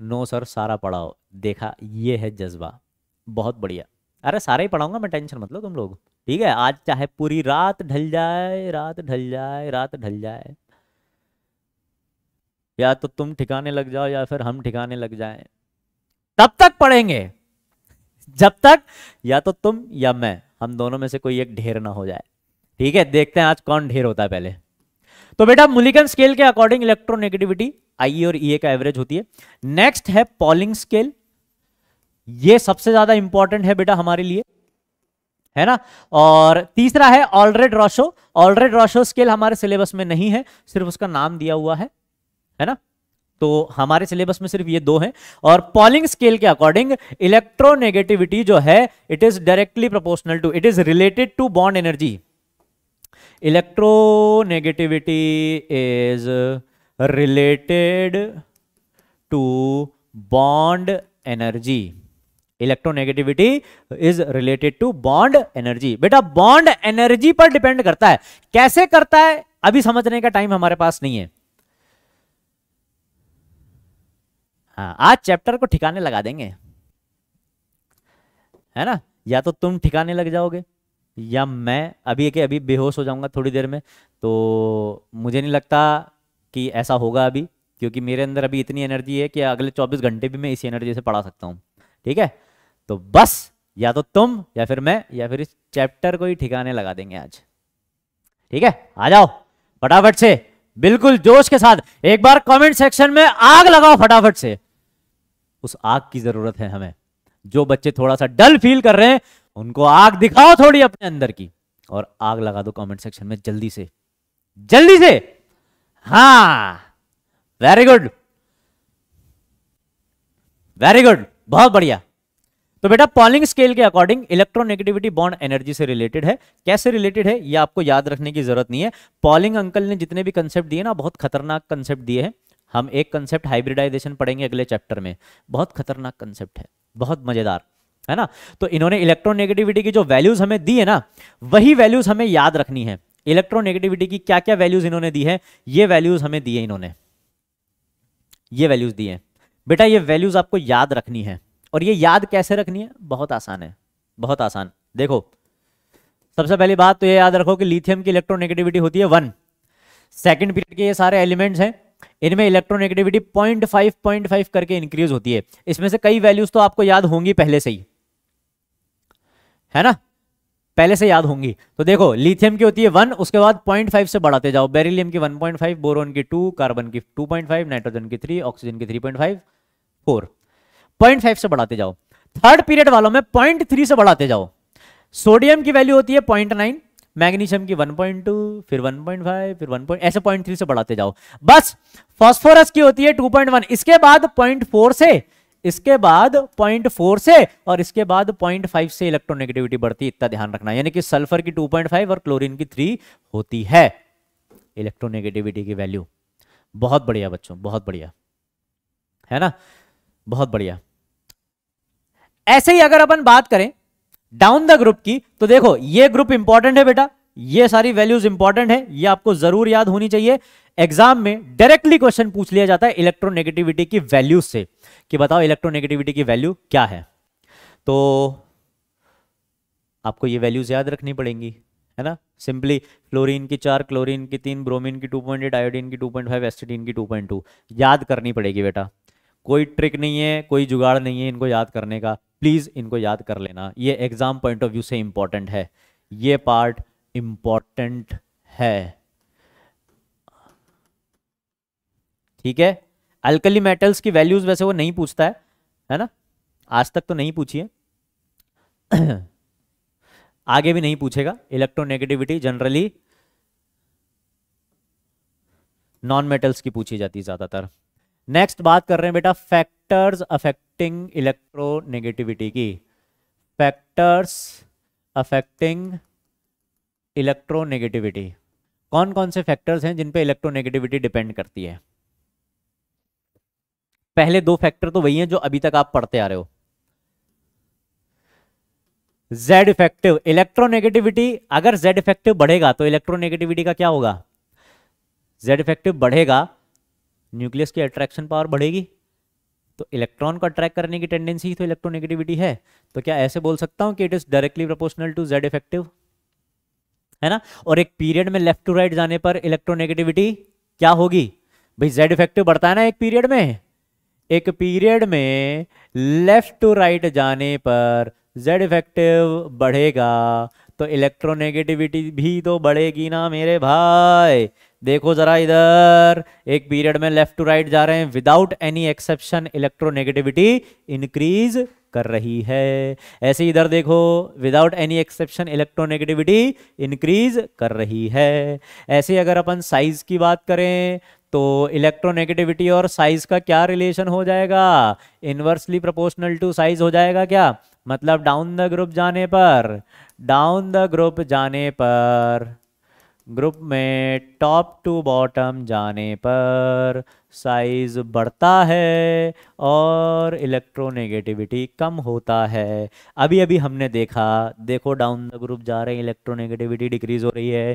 नो सर सारा पढ़ाओ देखा ये है जज्बा बहुत बढ़िया अरे सारा ही पढ़ाऊंगा मैं टेंशन मतलब तुम लोग ठीक है आज चाहे पूरी रात ढल जाए रात ढल जाए रात ढल जाए या तो तुम ठिकाने लग जाओ या फिर हम ठिकाने लग जाए तब तक पढ़ेंगे जब तक या तो तुम या मैं हम दोनों में से कोई एक ढेर ना हो जाए ठीक है देखते हैं आज कौन ढेर होता है पहले तो बेटा मुलिकन स्केल के अकॉर्डिंग इलेक्ट्रोनेगेटिविटी आई और ई e का एवरेज होती है नेक्स्ट है पॉलिंग स्केल ये सबसे ज्यादा इंपॉर्टेंट है बेटा हमारे लिए है ना और तीसरा है Allred Rochow Allred Rochow scale हमारे सिलेबस में नहीं है सिर्फ उसका नाम दिया हुआ है है ना तो हमारे सिलेबस में सिर्फ ये दो हैं और पॉलिंग स्केल के अकॉर्डिंग इलेक्ट्रोनेगेटिविटी जो है it is directly proportional to it is related to bond energy electronegativity is related to bond energy electronegativity is related to bond energy बेटा बॉन्ड एनर्जी पर डिपेंड करता है कैसे करता है अभी समझने का टाइम हमारे पास नहीं है हाँ आज चैप्टर को ठिकाने लगा देंगे है ना या तो तुम ठिकाने लग जाओगे या मैं अभी के अभी बेहोश हो जाऊंगा थोड़ी देर में तो मुझे नहीं लगता कि ऐसा होगा अभी क्योंकि मेरे अंदर अभी इतनी एनर्जी है कि अगले 24 घंटे भी मैं इसी एनर्जी से पढ़ा सकता हूँ ठीक है तो बस या तो तुम या फिर मैं या फिर इस चैप्टर को ही ठिकाने लगा देंगे आज ठीक है आ जाओ फटाफट से बिल्कुल जोश के साथ एक बार कमेंट सेक्शन में आग लगाओ फटाफट से उस आग की जरूरत है हमें जो बच्चे थोड़ा सा डल फील कर रहे हैं उनको आग दिखाओ थोड़ी अपने अंदर की और आग लगा दो कमेंट सेक्शन में जल्दी से जल्दी से हा वेरी गुड वेरी गुड बहुत बढ़िया तो बेटा पॉलिंग स्केल के अकॉर्डिंग इलेक्ट्रोनेगेटिविटी बॉन्ड एनर्जी से रिलेटेड है कैसे रिलेटेड है ये आपको याद रखने की जरूरत नहीं है पॉलिंग अंकल ने जितने भी कंसेप्ट दिए ना बहुत खतरनाक कंसेप्ट दिए हैं हम एक कंसेप्ट हाइब्रिडाइजेशन पढ़ेंगे अगले चैप्टर में बहुत खतरनाक कंसेप्ट है बहुत मजेदार है ना तो इन्होंने इलेक्ट्रोनेगेटिविटी की जो वैल्यूज हमें दी है ना वही वैल्यूज हमें याद रखनी है इलेक्ट्रोनेगेटिविटी की क्या क्या वैल्यूज इन्होंने दी है ये वैल्यूज हमें है इन्होंने ये वैल्यूज दिए है बेटा ये वैल्यूज आपको याद रखनी है और ये याद कैसे रखनी है बहुत आसान है बहुत आसान देखो सबसे पहली बात तो ये याद रखो कि लिथियम की इलेक्ट्रोनेगेटिविटी होती है वन सेकेंड पीरियड के ये सारे एलिमेंट्स हैं इनमें electronegativity point five point five करके इंक्रीज होती है इसमें से कई वैल्यूज तो आपको याद होंगी पहले से ही है ना पहले से याद होंगी तो देखो लिथियम की होती है वन उसके बाद पॉइंट फाइव से बढ़ाते जाओ बेरिलियम की वन पॉइंट फाइव बोरोन की टू कार्बन की टू पॉइंट फाइव नाइट्रोजन की थ्री ऑक्सीजन की three point five four point five से बढ़ाते जाओ थर्ड पीरियड वालों में पॉइंट थ्री से बढ़ाते जाओ सोडियम की वैल्यू होती है पॉइंट नाइन मैग्नीशियम की 1.2 फिर 1.5 फिर 1. ऐसे 0.3 से बढ़ाते जाओ बस फास्फोरस की होती है 2.1 इसके बाद 0.4 से इसके बाद 0.4 से और इसके बाद 0.5 से इलेक्ट्रोनेगेटिविटी बढ़ती है इतना ध्यान रखना यानी कि सल्फर की 2.5 और क्लोरीन की 3 होती है इलेक्ट्रोनेगेटिविटी की वैल्यू बहुत बढ़िया बच्चों बहुत बढ़िया है ना बहुत बढ़िया ऐसे ही अगर अपन बात करें डाउन द ग्रुप की तो देखो ये ग्रुप इंपॉर्टेंट है बेटा ये सारी वैल्यूज इंपॉर्टेंट है ये आपको जरूर याद होनी चाहिए एग्जाम में डायरेक्टली क्वेश्चन पूछ लिया जाता है इलेक्ट्रोनेगेटिविटी की वैल्यू से कि बताओ इलेक्ट्रोनेगेटिविटी की वैल्यू क्या है तो आपको ये वैल्यूज याद रखनी पड़ेंगी है ना सिंपली फ्लोरीन की चार क्लोरीन की तीन ब्रोमीन की 2.8 आयोडीन की 2.5 पॉइंट की 2.2 याद करनी पड़ेगी बेटा कोई ट्रिक नहीं है कोई जुगाड़ नहीं है इनको याद करने का प्लीज़ इनको याद कर लेना ये एग्ज़ाम पॉइंट ऑफ व्यू से इम्पॉर्टेंट है ये पार्ट इम्पॉर्टेंट है ठीक है अल्कली मेटल्स की वैल्यूज वैसे वो नहीं पूछता है है ना आज तक तो नहीं पूछिए आगे भी नहीं पूछेगा इलेक्ट्रोनेगेटिविटी जनरली नॉन मेटल्स की पूछी जाती है ज़्यादातर नेक्स्ट बात कर रहे हैं बेटा फैक्टर्स अफेक्ट अफेक्टिंग इलेक्ट्रोनेगेटिविटी की फैक्टर्स अफेक्टिंग इलेक्ट्रोनेगेटिविटी कौन कौन से फैक्टर्स हैं जिन पे इलेक्ट्रोनेगेटिविटी डिपेंड करती है पहले दो फैक्टर तो वही हैं जो अभी तक आप पढ़ते आ रहे हो जेड इफेक्टिव इलेक्ट्रोनेगेटिविटी अगर जेड इफेक्टिव बढ़ेगा तो इलेक्ट्रोनेगेटिविटी का क्या होगा जेड इफेक्टिव बढ़ेगा न्यूक्लियस की अट्रैक्शन पावर बढ़ेगी तो इलेक्ट्रॉन को अट्रैक्ट करने की टेंडेंसी तो इलेक्ट्रोनेगेटिविटी है तो क्या ऐसे बोल सकता हूँ कि it is directly proportional to Z effective है ना और एक पीरियड में लेफ्ट टू राइट जाने पर इलेक्ट्रोनेगेटिविटी क्या होगी भाई जेड इफेक्टिव बढ़ता है ना एक पीरियड में एक पीरियड में लेफ्ट टू राइट जाने पर जेड इफेक्टिव बढ़ेगा तो इलेक्ट्रोनेगेटिविटी भी तो बढ़ेगी ना मेरे भाई देखो जरा इधर एक पीरियड में लेफ्ट टू राइट जा रहे हैं without any exception electronegativity increase कर रही है ऐसे इधर देखो without any exception electronegativity increase कर रही है ऐसे अगर अपन साइज की बात करें तो इलेक्ट्रोनेगेटिविटी और साइज का क्या रिलेशन हो जाएगा इनवर्सली प्रोपोर्शनल टू साइज हो जाएगा क्या मतलब डाउन द ग्रुप जाने पर डाउन द ग्रुप जाने पर ग्रुप में टॉप टू बॉटम जाने पर साइज बढ़ता है और इलेक्ट्रोनेगेटिविटी कम होता है अभी अभी हमने देखा देखो डाउन द ग्रुप जा रहे हैं इलेक्ट्रोनेगेटिविटी डिक्रीज हो रही है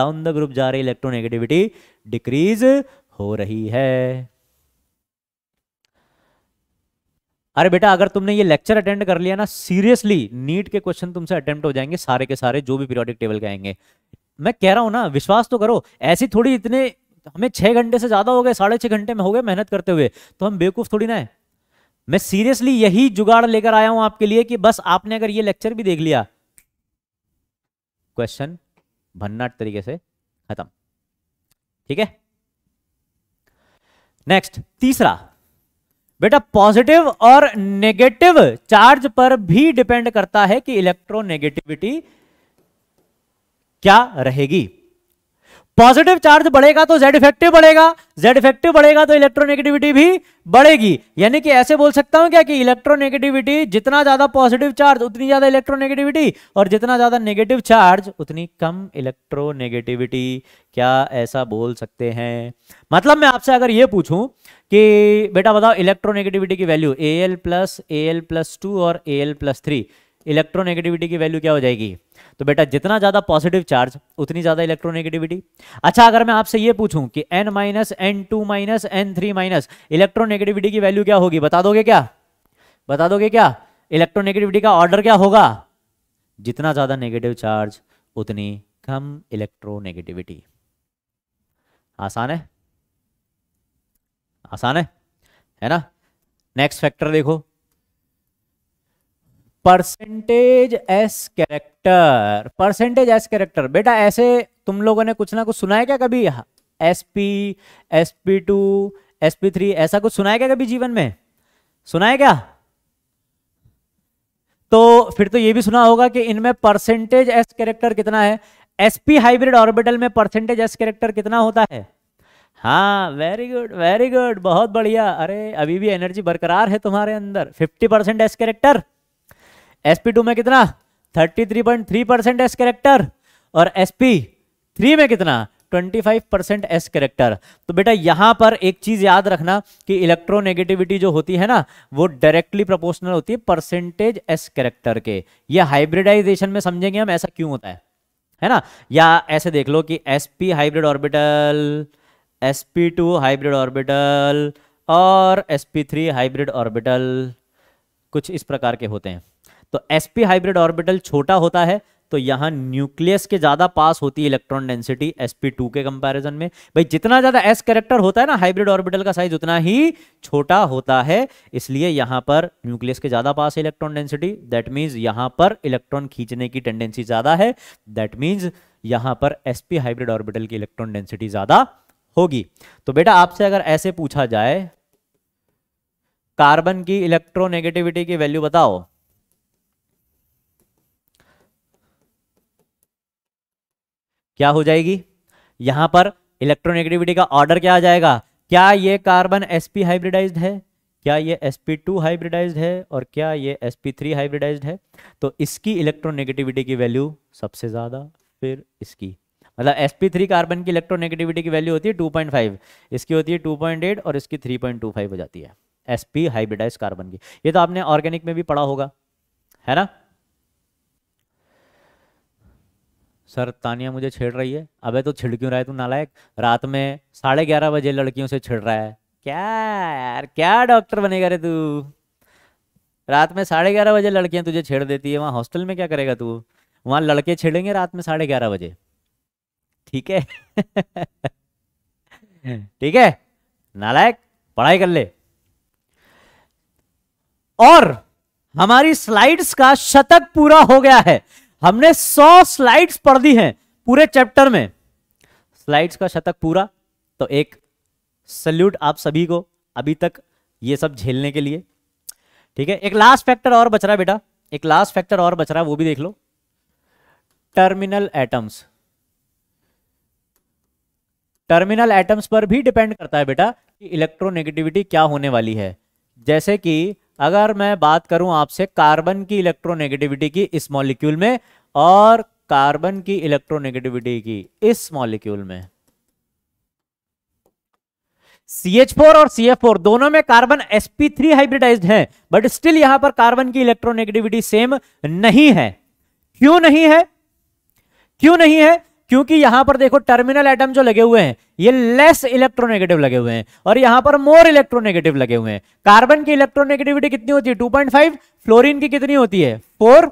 डाउन द ग्रुप जा रही इलेक्ट्रोनेगेटिविटी डिक्रीज हो रही है अरे बेटा अगर तुमने ये लेक्चर अटेंड कर लिया ना सीरियसली नीट के क्वेश्चन तुमसे अटेम्प्ट हो जाएंगे सारे के सारे जो भी पीरियोडिक टेबल के आएंगे मैं कह रहा हूँ ना विश्वास तो करो ऐसी थोड़ी इतने हमें छः घंटे से ज़्यादा हो गए साढ़े छः घंटे में हो गए मेहनत करते हुए तो हम बेवकूफ़ थोड़ी ना है मैं सीरियसली यही जुगाड़ लेकर आया हूँ आपके लिए कि बस आपने अगर ये लेक्चर भी देख लिया क्वेश्चन भन्नाट तरीके से खत्म ठीक है नेक्स्ट तीसरा बेटा पॉजिटिव और नेगेटिव चार्ज पर भी डिपेंड करता है कि इलेक्ट्रोनेगेटिविटी क्या रहेगी पॉजिटिव चार्ज बढ़ेगा तो जेड इफेक्टिव बढ़ेगा जेड इफेक्टिव बढ़ेगा तो इलेक्ट्रोनेगेटिविटी भी बढ़ेगी यानी कि ऐसे बोल सकता हूं क्या कि इलेक्ट्रोनेगेटिविटी जितना ज्यादा पॉजिटिव चार्ज उतनी ज्यादा इलेक्ट्रोनेगेटिविटी और जितना ज्यादा नेगेटिव चार्ज उतनी कम इलेक्ट्रोनेगेटिविटी क्या ऐसा बोल सकते हैं मतलब मैं आपसे अगर ये पूछूं कि बेटा बताओ इलेक्ट्रोनेगेटिविटी की value A L plus A L plus two और A L plus three electronegativity की वैल्यू क्या हो जाएगी तो बेटा जितना ज़्यादा पॉजिटिव चार्ज उतनी ज़्यादा इलेक्ट्रोनेगेटिविटी अच्छा अगर मैं आपसे ये पूछूं कि N minus N two minus N three minus electronegativity की वैल्यू क्या होगी बता दोगे क्या बता दोगे क्या इलेक्ट्रोनेगेटिविटी का ऑर्डर क्या होगा जितना ज़्यादा नेगेटिव चार्ज उतनी कम इलेक्ट्रोनेगेटिविटी आसान है आसान है है ना नेक्स्ट फैक्टर देखो percentage S character percentage S character बेटा ऐसे तुम लोगों ने कुछ ना कुछ सुना है क्या कभी S P S P two S P three ऐसा कुछ सुना है क्या कभी जीवन में सुना है क्या तो फिर तो ये भी सुना होगा कि इनमें परसेंटेज एस कैरेक्टर कितना है एसपी हाइब्रिड ऑर्बिटल में परसेंटेज एस कैरेक्टर कितना होता है हाँ वेरी गुड वेरी गुड बहुत बढ़िया अरे अभी भी एनर्जी बरकरार है तुम्हारे अंदर 50 percent S character S P two में कितना 33.3 परसेंट एस कैरेक्टर और एस पी थ्री में कितना 25 परसेंट एस करेक्टर तो बेटा यहां पर एक चीज याद रखना कि इलेक्ट्रोनेगेटिविटी जो होती है ना वो डायरेक्टली प्रोपोर्शनल होती है परसेंटेज एस करेक्टर के ये हाइब्रिडाइजेशन में समझेंगे हम ऐसा क्यों होता है है ना या ऐसे देख लो कि S P hybrid orbital sp2 hybrid orbital और sp3 हाइब्रिड ऑर्बिटल कुछ इस प्रकार के होते हैं तो sp हाइब्रिड ऑर्बिटल छोटा होता है तो यहाँ न्यूक्लियस के ज्यादा पास होती है इलेक्ट्रॉन डेंसिटी sp2 के कंपैरिजन में भाई जितना ज्यादा s कैरेक्टर होता है ना हाइब्रिड ऑर्बिटल का साइज उतना ही छोटा होता है इसलिए यहाँ पर न्यूक्लियस के ज्यादा पास है इलेक्ट्रॉन डेंसिटी दैट मीन्स यहाँ पर इलेक्ट्रॉन खींचने की टेंडेंसी ज्यादा है दैट मीन्स यहाँ पर sp हाइब्रिड ऑर्बिटल की इलेक्ट्रॉन डेंसिटी ज्यादा होगी तो बेटा आपसे अगर ऐसे पूछा जाए कार्बन की इलेक्ट्रोनेगेटिविटी की वैल्यू बताओ क्या हो जाएगी यहां पर इलेक्ट्रोनेगेटिविटी का ऑर्डर क्या आ जाएगा क्या ये कार्बन sp हाइब्रिडाइज्ड है क्या ये sp2 हाइब्रिडाइज्ड है और क्या ये sp3 हाइब्रिडाइज्ड है तो इसकी इलेक्ट्रोनेगेटिविटी की वैल्यू सबसे ज्यादा फिर इसकी मतलब sp3 कार्बन की इलेक्ट्रोनेगेटिविटी की वैल्यू होती है 2.5 इसकी होती है 2.8 और इसकी 3.25 हो जाती है sp हाइब्रिडाइज कार्बन की ये तो आपने ऑर्गेनिक में भी पढ़ा होगा है ना सर तानिया मुझे छेड़ रही है अबे तो छिड़ क्यों रहा है तू नालायक रात में साढ़े ग्यारह बजे लड़कियों से छिड़ रहा है क्या यार क्या डॉक्टर बनेगा रे तू रात में साढ़े ग्यारह बजे लड़कियां तुझे छेड़ देती है वहाँ हॉस्टल में क्या करेगा तू वहाँ लड़के छेड़ेंगे रात में साढ़े ग्यारह बजे ठीक है ठीक है नालायक पढ़ाई कर ले और हमारी स्लाइड्स का शतक पूरा हो गया है हमने सौ स्लाइड्स पढ़ दी हैं पूरे चैप्टर में स्लाइड्स का शतक पूरा तो एक सल्यूट आप सभी को अभी तक ये सब झेलने के लिए ठीक है एक लास्ट फैक्टर और बच रहा है बेटा एक लास्ट फैक्टर और बच रहा है वो भी देख लो टर्मिनल एटम्स टर्मिनल एटम्स पर भी डिपेंड करता है बेटा कि इलेक्ट्रोनेगेटिविटी क्या होने वाली है जैसे कि अगर मैं बात करूं आपसे कार्बन की इलेक्ट्रोनेगेटिविटी की इस मॉलिक्यूल में और कार्बन की इलेक्ट्रोनेगेटिविटी की इस मॉलिक्यूल में CH4 और CF4 दोनों में कार्बन sp3 हाइब्रिडाइज्ड है बट स्टिल यहां पर कार्बन की इलेक्ट्रोनेगेटिविटी सेम नहीं है क्यों नहीं है क्यों नहीं है क्योंकि यहां पर देखो टर्मिनल एटम जो लगे हुए हैं ये लेस इलेक्ट्रोनेगेटिव लगे हुए हैं और यहां पर मोर इलेक्ट्रोनेगेटिव लगे हुए हैं कार्बन की इलेक्ट्रोनेगेटिविटी कितनी होती है 2.5 फ्लोरीन की कितनी होती है 4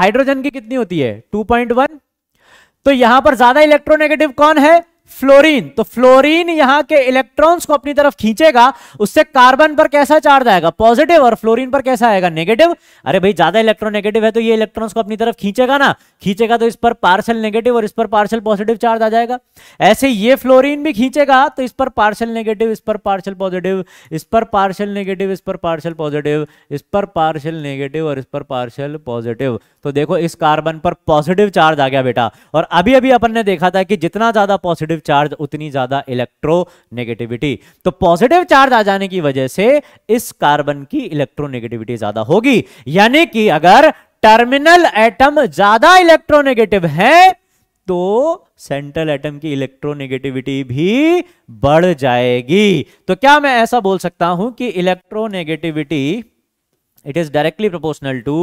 हाइड्रोजन की कितनी होती है 2.1 तो यहां पर ज्यादा इलेक्ट्रोनेगेटिव कौन है फ्लोरीन तो फ्लोरीन यहां के इलेक्ट्रॉन्स को अपनी तरफ खींचेगा उससे कार्बन पर कैसा चार्ज आएगा पॉजिटिव और फ्लोरीन पर कैसा आएगा नेगेटिव अरे भाई ज्यादा नेगेटिव है तो ये इलेक्ट्रॉन्स को अपनी तरफ खींचेगा ना खींचेगा तो इस पर पार्सल नेगेटिव और इस पर पार्सल पॉजिटिव चार्ज आ जाएगा ऐसे ये फ्लोरिन भी खींचेगा तो इस पर पार्सल नेगेटिव इस पर पार्सल पॉजिटिव इस पर पार्सल नेगेटिव इस पर पार्सल पॉजिटिव इस पर पार्सल नेगेटिव और इस पर पार्सल पॉजिटिव तो देखो इस कार्बन पर पॉजिटिव चार्ज आ गया बेटा और अभी अभी अपन ने देखा था कि जितना ज्यादा पॉजिटिव पॉजिटिव चार्ज उतनी ज्यादा इलेक्ट्रोनेगेटिविटी तो पॉजिटिव चार्ज आ जाने की वजह से इस कार्बन की इलेक्ट्रोनेगेटिविटी ज्यादा होगी यानी कि अगर टर्मिनल एटम ज्यादा इलेक्ट्रोनेगेटिव है तो सेंट्रल एटम की इलेक्ट्रोनेगेटिविटी भी बढ़ जाएगी तो क्या मैं ऐसा बोल सकता हूं कि electronegativity it is directly proportional to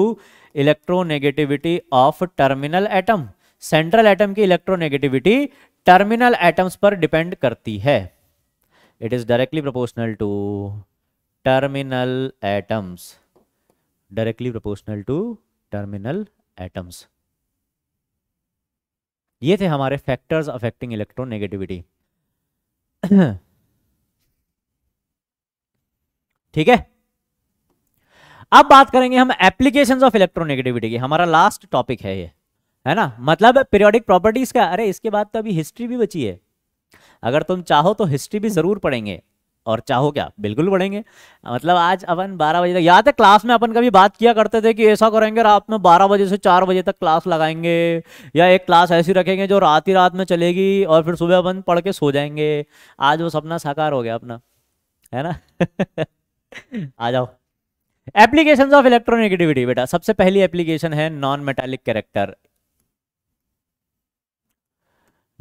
electronegativity of terminal atom central atom की इलेक्ट्रोनेगेटिविटी टर्मिनल एटम्स पर डिपेंड करती है it is directly proportional to terminal atoms directly proportional to terminal atoms ये थे हमारे फैक्टर्स अफेक्टिंग इलेक्ट्रोनेगेटिविटी ठीक है अब बात करेंगे हम एप्लीकेशंस ऑफ इलेक्ट्रोनेगेटिविटी की हमारा लास्ट टॉपिक है ये है ना मतलब पीरियोडिक प्रॉपर्टीज का अरे इसके बाद तो अभी हिस्ट्री भी बची है अगर तुम चाहो तो हिस्ट्री भी जरूर पढ़ेंगे और चाहो क्या बिल्कुल पढ़ेंगे मतलब आज अपन 12 बजे तक याद है क्लास में अपन कभी बात किया करते थे कि ऐसा करेंगे रात में 12 बजे से 4 बजे तक क्लास लगाएंगे या एक क्लास ऐसी रखेंगे जो रात ही रात में चलेगी और फिर सुबह अपन पढ़ के सो जाएंगे आज वो सपना साकार हो गया अपना है ना आ जाओ एप्लीकेशन ऑफ इलेक्ट्रोनिगेटिविटी बेटा सबसे पहली एप्लीकेशन है non metallic character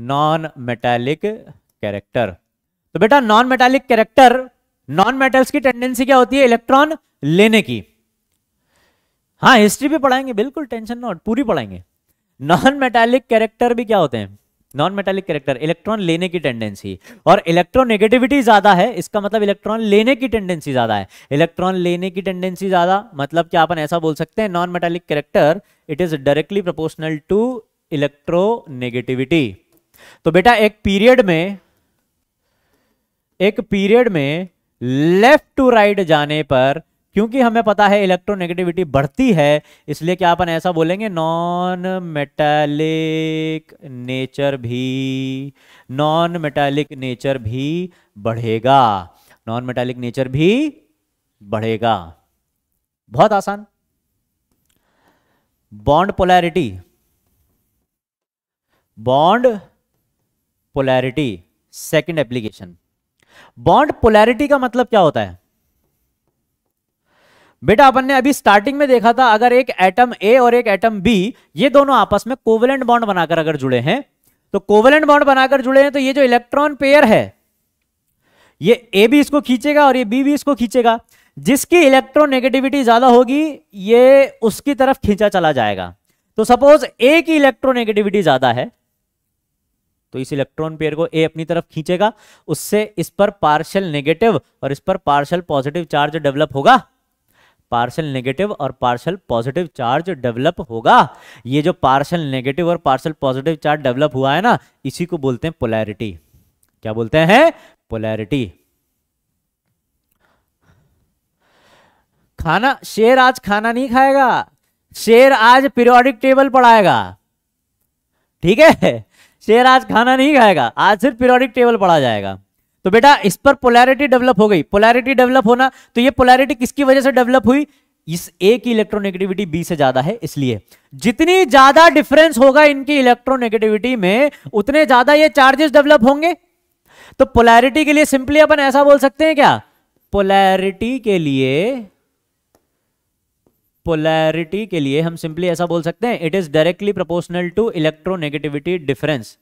non metallic character तो बेटा non metallic character non metals की टेंडेंसी क्या होती है इलेक्ट्रॉन लेने की हाँ हिस्ट्री भी पढ़ाएंगे बिल्कुल टेंशन नॉट पूरी पढ़ाएंगे नॉन मेटालिक कैरेक्टर भी क्या होते हैं नॉन मेटालिक कैरेक्टर इलेक्ट्रॉन लेने की टेंडेंसी और इलेक्ट्रोनेगेटिविटी ज्यादा है इसका मतलब इलेक्ट्रॉन लेने की टेंडेंसी ज्यादा है इलेक्ट्रॉन लेने की टेंडेंसी ज्यादा मतलब क्या अपन ऐसा बोल सकते हैं non metallic character it is directly proportional to electronegativity तो बेटा एक पीरियड में एक पीरियड में लेफ्ट टू राइट जाने पर क्योंकि हमें पता है इलेक्ट्रोनेगेटिविटी बढ़ती है इसलिए क्या अपन ऐसा बोलेंगे नॉन मेटालिक नेचर भी नॉन मेटालिक नेचर भी बढ़ेगा नॉन मेटालिक नेचर भी बढ़ेगा बहुत आसान bond polarity bond polarity second application bond polarity का मतलब क्या होता है बेटा अपन ने अभी स्टार्टिंग में देखा था अगर एक एटम ए और एक एटम बी ये दोनों आपस में कोवलेंट बॉन्ड बनाकर अगर जुड़े हैं तो कोवलेंट बॉन्ड बनाकर जुड़े हैं तो ये जो इलेक्ट्रॉन पेयर है ये ए भी इसको खींचेगा और ये बी भी इसको खींचेगा जिसकी इलेक्ट्रोनेगेटिविटी ज्यादा होगी ये उसकी तरफ खींचा चला जाएगा तो सपोज ए की इलेक्ट्रोनेगेटिविटी ज्यादा है तो इस इलेक्ट्रॉन पेयर को ए अपनी तरफ खींचेगा उससे इस पर पार्शल नेगेटिव और इस पर पार्शल पॉजिटिव चार्ज डेवलप होगा पार्शल नेगेटिव और पार्शल पॉजिटिव चार्ज डेवलप होगा ये जो पार्शल नेगेटिव और पार्शल पॉजिटिव चार्ज डेवलप हुआ है ना इसी को बोलते हैं पोलैरिटी क्या बोलते हैं पोलैरिटी खाना शेर आज खाना नहीं खाएगा शेर आज पीरियोडिक टेबल पढ़ाएगा ठीक है शेर आज खाना नहीं खाएगा आज सिर्फ पीरियोडिक टेबल पढ़ा जाएगा तो बेटा इस पर पोलैरिटी डेवलप हो गई पोलैरिटी डेवलप होना तो ये पोलैरिटी किसकी वजह से डेवलप हुई इस ए की इलेक्ट्रोनेगेटिविटी बी से ज्यादा है इसलिए जितनी ज्यादा डिफरेंस होगा इनकी इलेक्ट्रोनेगेटिविटी में उतने ज्यादा ये चार्जेस डेवलप होंगे तो पोलैरिटी के लिए सिंपली अपन ऐसा बोल सकते हैं क्या पोलैरिटी के लिए पोलैरिटी के लिए हम सिंपली ऐसा बोल सकते हैं it is directly proportional to electronegativity difference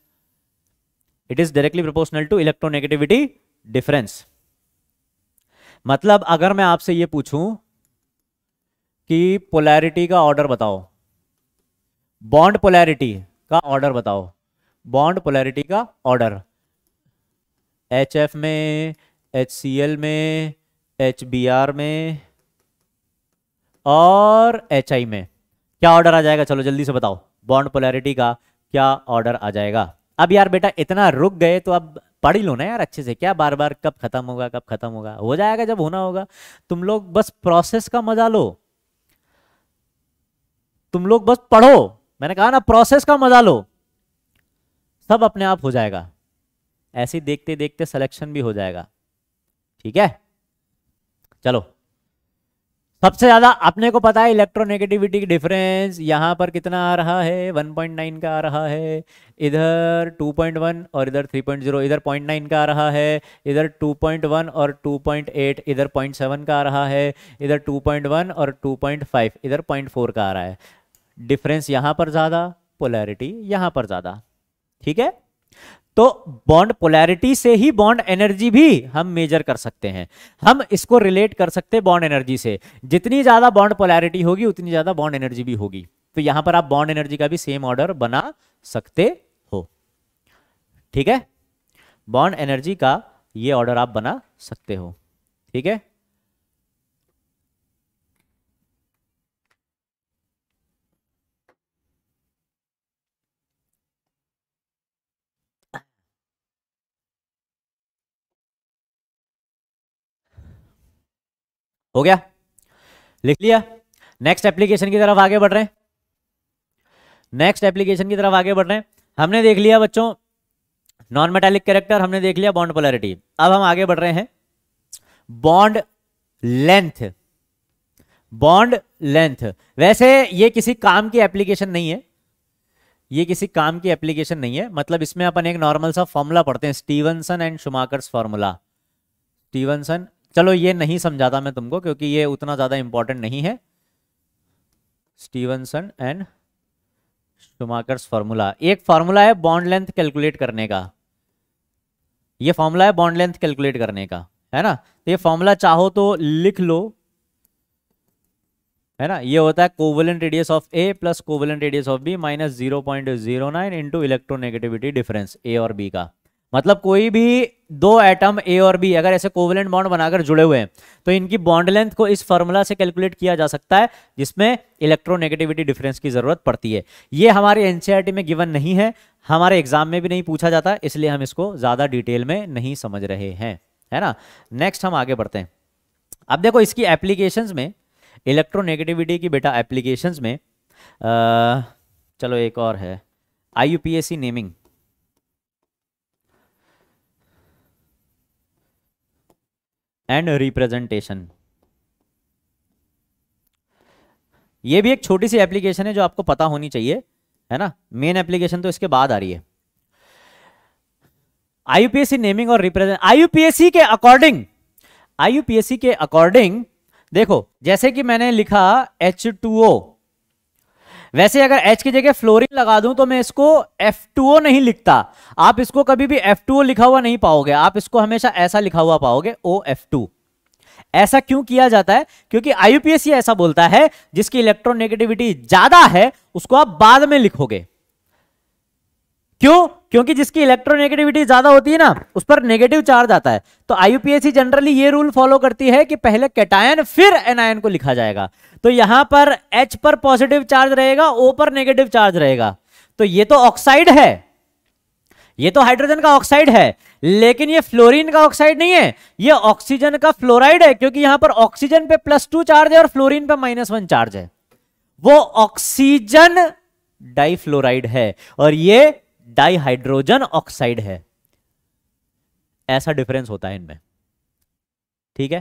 it is directly proportional to electronegativity difference मतलब अगर मैं आपसे ये पूछूं कि पोलैरिटी का ऑर्डर बताओ बॉन्ड पोलैरिटी का ऑर्डर बताओ बॉन्ड पोलैरिटी का ऑर्डर एच एफ में एच सी एल में एच बी आर में और एच में क्या ऑर्डर आ जाएगा चलो जल्दी से बताओ बॉन्ड पोलैरिटी का क्या ऑर्डर आ जाएगा अब यार बेटा इतना रुक गए तो अब पढ़ ही लो ना यार अच्छे से क्या बार बार कब खत्म होगा कब खत्म होगा हो जाएगा जब होना होगा तुम लोग बस प्रोसेस का मजा लो तुम लोग बस पढ़ो मैंने कहा ना प्रोसेस का मजा लो सब अपने आप हो जाएगा ऐसे देखते देखते सिलेक्शन भी हो जाएगा ठीक है चलो सबसे ज्यादा अपने को पता है इलेक्ट्रोनेगेटिविटी की डिफरेंस यहाँ पर कितना आ रहा है 1.9 का आ रहा है इधर 2.1 और इधर 3.0 इधर 0.9 का आ रहा है इधर 2.1 और 2.8 इधर 0.7 का आ रहा है इधर 2.1 और 2.5 इधर 0.4 का आ रहा है डिफरेंस यहाँ पर ज़्यादा पोलैरिटी यहाँ पर ज़्यादा ठीक है तो बॉन्ड पोलैरिटी से ही बॉन्ड एनर्जी भी हम मेजर कर सकते हैं हम इसको रिलेट कर सकते हैं बॉन्ड एनर्जी से जितनी ज्यादा बॉन्ड पोलैरिटी होगी उतनी ज्यादा बॉन्ड एनर्जी भी होगी तो यहां पर आप बॉन्ड एनर्जी का भी सेम ऑर्डर बना सकते हो ठीक है बॉन्ड एनर्जी का ये ऑर्डर आप बना सकते हो ठीक है हो गया लिख लिया नेक्स्ट एप्लीकेशन की तरफ आगे बढ़ रहे हैं नेक्स्ट एप्लीकेशन की तरफ आगे बढ़ रहे हैं हमने देख लिया बच्चों नॉन मेटालिक कैरेक्टर हमने देख लिया बॉन्ड पोलरिटी अब हम आगे बढ़ रहे हैं बॉन्ड लेंथ बॉन्ड लेंथ वैसे ये किसी काम की एप्लीकेशन नहीं है ये किसी काम की एप्लीकेशन नहीं है मतलब इसमें अपन एक नॉर्मल सा फॉर्मूला पढ़ते हैं Stevenson and Schomaker's formula Stevenson चलो ये नहीं समझाता मैं तुमको क्योंकि ये उतना ज़्यादा इंपॉर्टेंट नहीं है स्टीवनसन एंड शुमाकर्स फार्मूला एक फार्मूला है बॉन्ड लेंथ कैलकुलेट करने का ये फॉर्मूला है बॉन्ड लेंथ कैलकुलेट करने का है ना तो ये फॉर्मूला चाहो तो लिख लो है ना ये होता है covalent radius of A plus covalent radius of B minus zero point zero nine into electronegativity difference A और बी का मतलब कोई भी दो एटम ए और बी अगर ऐसे कोवलेंट बॉन्ड बनाकर जुड़े हुए हैं तो इनकी बॉन्ड लेंथ को इस फॉर्मूला से कैलकुलेट किया जा सकता है जिसमें इलेक्ट्रोनेगेटिविटी डिफरेंस की जरूरत पड़ती है ये हमारे एनसीईआरटी में गिवन नहीं है हमारे एग्जाम में भी नहीं पूछा जाता इसलिए हम इसको ज्यादा डिटेल में नहीं समझ रहे हैं है ना नेक्स्ट हम आगे बढ़ते हैं अब देखो इसकी एप्लीकेशन में इलेक्ट्रोनेगेटिविटी की बेटा एप्लीकेशन में आ, चलो एक और है आई नेमिंग एंड रिप्रेजेंटेशन ये भी एक छोटी सी एप्लीकेशन है जो आपको पता होनी चाहिए है ना मेन एप्लीकेशन तो इसके बाद आ रही है आईयूपीएससी नेमिंग और रिप्रेजेंट आईयूपीएससी के अकॉर्डिंग आईयूपीएससी के अकॉर्डिंग देखो जैसे कि मैंने लिखा एच टू ओ वैसे अगर एच की जगह फ्लोरीन लगा दूं तो मैं इसको F2O नहीं लिखता आप इसको कभी भी F2O लिखा हुआ नहीं पाओगे आप इसको हमेशा ऐसा लिखा हुआ पाओगे ओ टू ऐसा क्यों किया जाता है क्योंकि आईयूपीएससी ऐसा बोलता है जिसकी इलेक्ट्रोनेगेटिविटी ज्यादा है उसको आप बाद में लिखोगे क्यों क्योंकि जिसकी इलेक्ट्रोनेगेटिविटी ज्यादा होती है ना उस पर नेगेटिव चार्ज आता है तो आईयूपीएसी जनरली ये रूल फॉलो करती है कि पहले कैटायन फिर एनायन को लिखा जाएगा तो यहां पर एच पर पॉजिटिव चार्ज रहेगा ओ पर नेगेटिव चार्ज रहेगा तो ये तो ऑक्साइड है ये तो हाइड्रोजन का ऑक्साइड है लेकिन ये फ्लोरीन का ऑक्साइड नहीं है ये ऑक्सीजन का फ्लोराइड है क्योंकि यहां पर ऑक्सीजन पे प्लस टू चार्ज है और फ्लोरीन पे माइनस वन चार्ज है वो ऑक्सीजन डाइफ्लोराइड है और ये डाइहाइड्रोजन ऑक्साइड है ऐसा डिफरेंस होता है इनमें ठीक है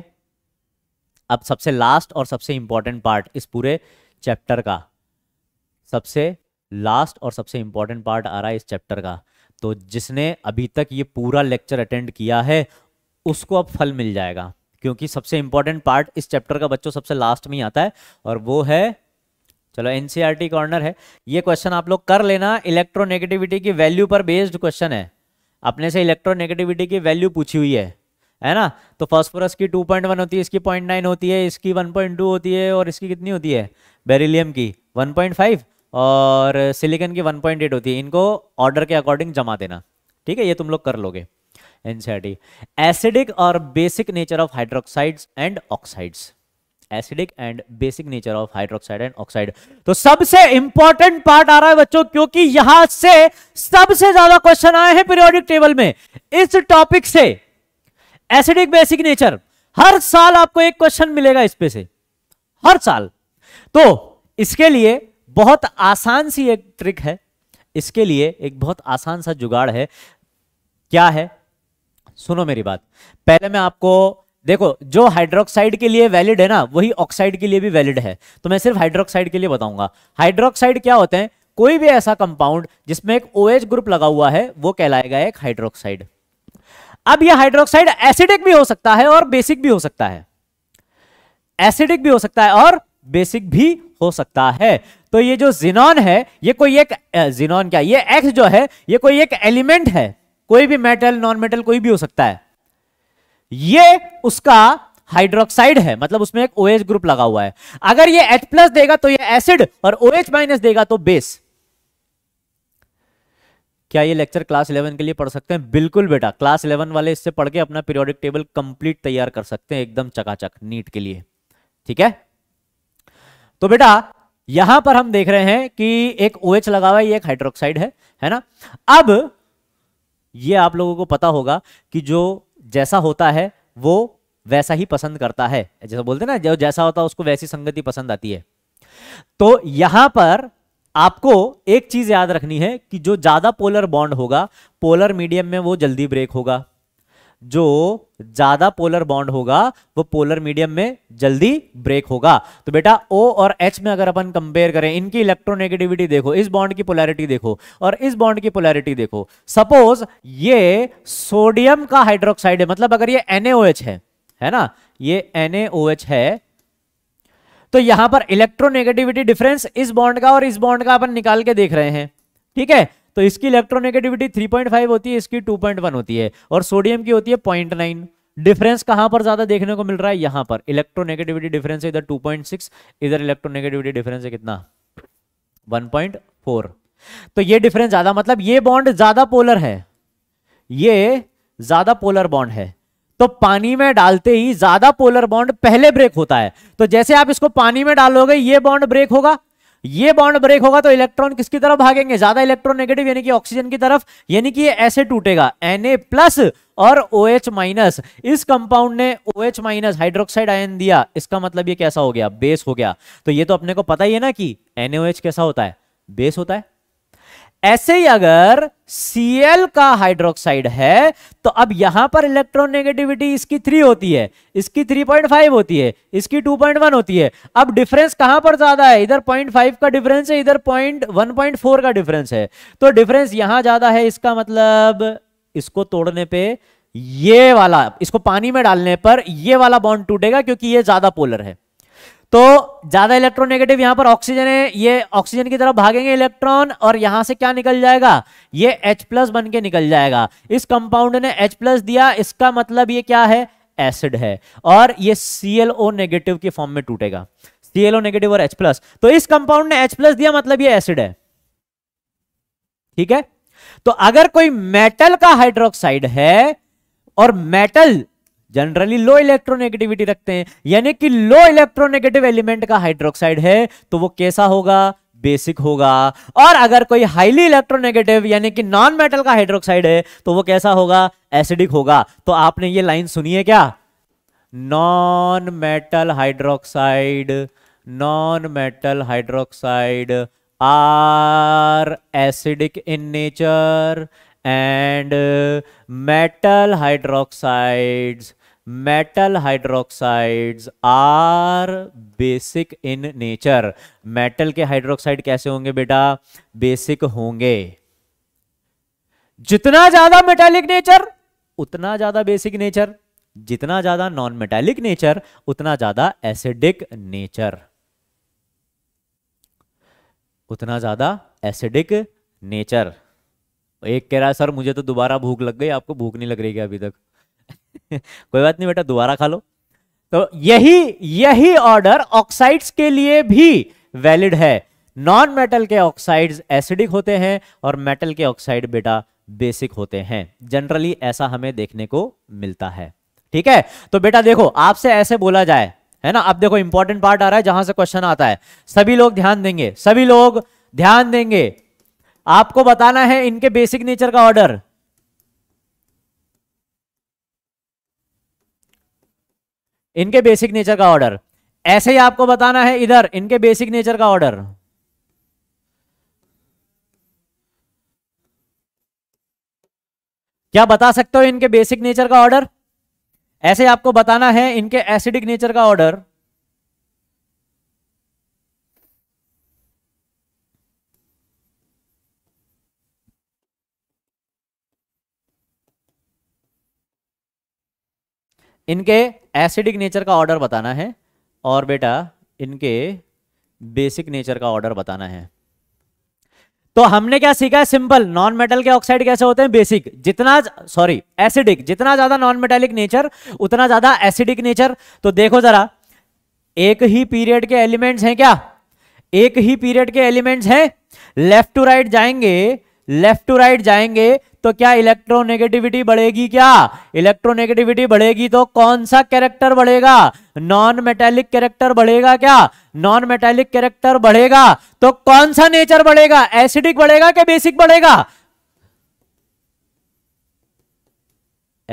अब सबसे लास्ट और सबसे इंपॉर्टेंट पार्ट इस पूरे चैप्टर का सबसे लास्ट और सबसे इंपॉर्टेंट पार्ट आ रहा है इस चैप्टर का तो जिसने अभी तक ये पूरा लेक्चर अटेंड किया है उसको अब फल मिल जाएगा क्योंकि सबसे इंपॉर्टेंट पार्ट इस चैप्टर का बच्चों सबसे लास्ट में ही आता है और वो है चलो एनसीईआरटी कॉर्नर e है ये क्वेश्चन आप लोग कर लेना इलेक्ट्रोनेगेटिविटी की वैल्यू पर बेस्ड क्वेश्चन है अपने से इलेक्ट्रोनेगेटिविटी की वैल्यू पूछी हुई है है ना तो फॉस्फोरस की 2.1 होती है इसकी 0.9 होती है इसकी 1.2 होती है और इसकी कितनी होती है बेरिलियम की 1.5 और सिलिकन की 1.8 होती है इनको ऑर्डर के अकॉर्डिंग जमा देना ठीक है ये तुम लोग कर लोगे एनसीआर एसिडिक e और basic nature of hydroxides and oxides acidic and basic nature of hydroxide and oxide तो सबसे इंपॉर्टेंट पार्ट आ रहा है बच्चों क्योंकि यहां से सबसे ज्यादा क्वेश्चन आए हैं पीरियोडिक टेबल में इस टॉपिक से एसिडिक बेसिक नेचर हर साल आपको एक क्वेश्चन मिलेगा इस पे से हर साल तो इसके लिए बहुत आसान सी एक ट्रिक है इसके लिए एक बहुत आसान सा जुगाड़ है क्या है सुनो मेरी बात पहले मैं आपको देखो जो हाइड्रोक्साइड के लिए वैलिड है ना वही ऑक्साइड के लिए भी वैलिड है तो मैं सिर्फ हाइड्रोक्साइड के लिए बताऊंगा हाइड्रोक्साइड क्या होते हैं कोई भी ऐसा कंपाउंड जिसमें एक ओ OH ग्रुप लगा हुआ है वो कहलाएगा एक हाइड्रोक्साइड अब ये हाइड्रोक्साइड एसिडिक भी हो सकता है और बेसिक भी हो सकता है एसिडिक भी हो सकता है और बेसिक भी हो सकता है तो ये जो जिनॉन है ये कोई एक जिनॉन क्या ये एक्स जो है ये कोई एक एलिमेंट है कोई भी मेटल नॉन मेटल कोई भी हो सकता है ये उसका हाइड्रोक्साइड है मतलब उसमें एक OH ग्रुप लगा हुआ है अगर ये H प्लस देगा तो ये एसिड और OH माइनस देगा तो बेस क्या ये लेक्चर क्लास 11 के लिए पढ़ सकते हैं बिल्कुल बेटा क्लास 11 वाले इससे पढ़ के अपना पीरियोडिक टेबल कंप्लीट तैयार कर सकते हैं एकदम चकाचक नीट के लिए ठीक है तो बेटा यहां पर हम देख रहे हैं कि एक ओ OH लगा हुआ है ये एक हाइड्रोक्साइड है है ना अब ये आप लोगों को पता होगा कि जो जैसा होता है वो वैसा ही पसंद करता है जैसा बोलते ना जो जैसा होता है उसको वैसी संगति पसंद आती है तो यहां पर आपको एक चीज याद रखनी है कि जो ज्यादा पोलर बॉन्ड होगा पोलर मीडियम में वो जल्दी ब्रेक होगा जो ज्यादा पोलर बॉन्ड होगा वो पोलर मीडियम में जल्दी ब्रेक होगा तो बेटा ओ और एच में अगर अपन कंपेयर करें इनकी इलेक्ट्रोनेगेटिविटी देखो इस बॉन्ड की पोलैरिटी देखो और इस बॉन्ड की पोलैरिटी देखो सपोज ये सोडियम का हाइड्रोक्साइड है मतलब अगर ये एनएच है है ना ये NaOH है तो यहां पर इलेक्ट्रोनेगेटिविटी डिफरेंस इस बॉन्ड का और इस बॉन्ड का अपन निकाल के देख रहे हैं ठीक है तो इसकी इलेक्ट्रोनेगेटिविटी 3.5 होती है इसकी 2.1 होती है और सोडियम की होती है 0.9 डिफरेंस कहां पर ज्यादा देखने को मिल रहा है यहां पर इलेक्ट्रोनेगेटिविटी डिफरेंस है इधर 2.6 इधर इलेक्ट्रोनेगेटिविटी डिफरेंस है कितना 1.4 तो ये डिफरेंस ज्यादा मतलब ये बॉन्ड ज्यादा पोलर है ये ज्यादा पोलर बॉन्ड है तो पानी में डालते ही ज्यादा पोलर बॉन्ड पहले ब्रेक होता है तो जैसे आप इसको पानी में डालोगे ये बॉन्ड ब्रेक होगा ये बॉन्ड ब्रेक होगा तो इलेक्ट्रॉन किसकी तरफ भागेंगे ज्यादा इलेक्ट्रॉन नेगेटिव यानी कि ऑक्सीजन की तरफ यानी कि ऐसे टूटेगा Na प्लस और OH माइनस इस कंपाउंड ने OH माइनस हाइड्रोक्साइड आयन दिया इसका मतलब ये कैसा हो गया बेस हो गया तो ये तो अपने को पता ही है ना कि NaOH कैसा होता है बेस होता है ऐसे ही अगर Cl का हाइड्रोक्साइड है तो अब यहां पर इलेक्ट्रॉन नेगेटिविटी इसकी थ्री होती है इसकी 3.5 होती है इसकी 2.1 होती है अब डिफरेंस कहां पर ज्यादा है इधर 0.5 का डिफरेंस है इधर पॉइंट फोर का डिफरेंस है तो डिफरेंस यहां ज्यादा है इसका मतलब इसको तोड़ने पे ये वाला इसको पानी में डालने पर ये वाला बॉन्ड टूटेगा क्योंकि ये ज्यादा पोलर है तो ज्यादा इलेक्ट्रोनेगेटिव यहां पर ऑक्सीजन है ये ऑक्सीजन की तरफ भागेंगे इलेक्ट्रॉन और यहां से क्या निकल जाएगा ये H प्लस बन के निकल जाएगा इस कंपाउंड ने H प्लस दिया इसका मतलब ये क्या है एसिड है और ये ClO नेगेटिव के फॉर्म में टूटेगा ClO नेगेटिव और H प्लस तो इस कंपाउंड ने H प्लस दिया मतलब ये एसिड है ठीक है तो अगर कोई मेटल का हाइड्रोक्साइड है और मेटल जनरली लो इलेक्ट्रोनेगेटिविटी रखते हैं यानी कि लो इलेक्ट्रोनेगेटिव एलिमेंट का हाइड्रोक्साइड है तो वो कैसा होगा बेसिक होगा और अगर कोई हाईली इलेक्ट्रोनेगेटिव यानी कि नॉन मेटल का हाइड्रोक्साइड है तो वो कैसा होगा एसिडिक होगा तो आपने ये लाइन सुनी है क्या non metal hydroxide non metal hydroxide are acidic in nature and metal hydroxides metal hydroxides are basic in nature metal के हाइड्रोक्साइड कैसे होंगे बेटा बेसिक होंगे जितना ज्यादा मेटेलिक नेचर उतना ज्यादा बेसिक नेचर जितना ज्यादा नॉन मेटेलिक नेचर उतना ज्यादा एसिडिक नेचर उतना ज्यादा एसिडिक नेचर एक कह रहा है सर मुझे तो दोबारा भूख लग गई आपको भूख नहीं लग रही क्या अभी तक कोई बात नहीं बेटा दोबारा खा लो तो यही यही ऑर्डर ऑक्साइड्स के लिए भी वैलिड है नॉन मेटल के ऑक्साइड्स एसिडिक होते हैं और मेटल के ऑक्साइड बेटा बेसिक होते हैं जनरली ऐसा हमें देखने को मिलता है ठीक है तो बेटा देखो आपसे ऐसे बोला जाए है ना अब देखो इंपॉर्टेंट पार्ट आ रहा है जहां से क्वेश्चन आता है सभी लोग ध्यान देंगे सभी लोग ध्यान देंगे आपको बताना है इनके बेसिक नेचर का ऑर्डर इनके बेसिक नेचर का ऑर्डर ऐसे ही आपको बताना है इधर इनके बेसिक नेचर का ऑर्डर क्या बता सकते हो इनके बेसिक नेचर का ऑर्डर ऐसे आपको बताना है इनके एसिडिक नेचर का ऑर्डर इनके एसिडिक नेचर का ऑर्डर बताना है और बेटा इनके बेसिक नेचर का ऑर्डर बताना है तो हमने क्या सीखा है सिंपल नॉन मेटल के ऑक्साइड कैसे होते हैं बेसिक जितना सॉरी एसिडिक जितना ज्यादा नॉन मेटेलिक नेचर उतना ज्यादा एसिडिक नेचर तो देखो जरा एक ही पीरियड के एलिमेंट्स हैं क्या एक ही पीरियड के एलिमेंट्स हैं लेफ्ट टू राइट जाएंगे लेफ्ट टू राइट जाएंगे तो क्या इलेक्ट्रोनेगेटिविटी बढ़ेगी क्या इलेक्ट्रोनेगेटिविटी बढ़ेगी तो कौन सा कैरेक्टर बढ़ेगा नॉन मेटेलिक कैरेक्टर बढ़ेगा क्या नॉन मेटेलिक कैरेक्टर बढ़ेगा तो कौन सा नेचर बढ़ेगा एसिडिक बढ़ेगा क्या बेसिक बढ़ेगा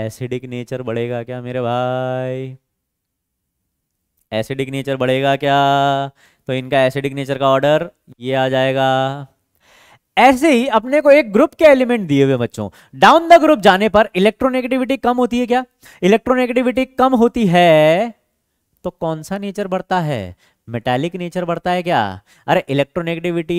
एसिडिक नेचर बढ़ेगा क्या मेरे भाई एसिडिक नेचर बढ़ेगा क्या तो इनका एसिडिक नेचर का ऑर्डर ये आ जाएगा ऐसे ही अपने को एक ग्रुप के एलिमेंट दिए हुए बच्चों डाउन द ग्रुप जाने पर इलेक्ट्रोनेगेटिविटी कम होती है क्या इलेक्ट्रोनेगेटिविटी कम होती है तो कौन सा नेचर बढ़ता है मेटालिक नेचर बढ़ता है क्या अरे इलेक्ट्रोनेगेटिविटी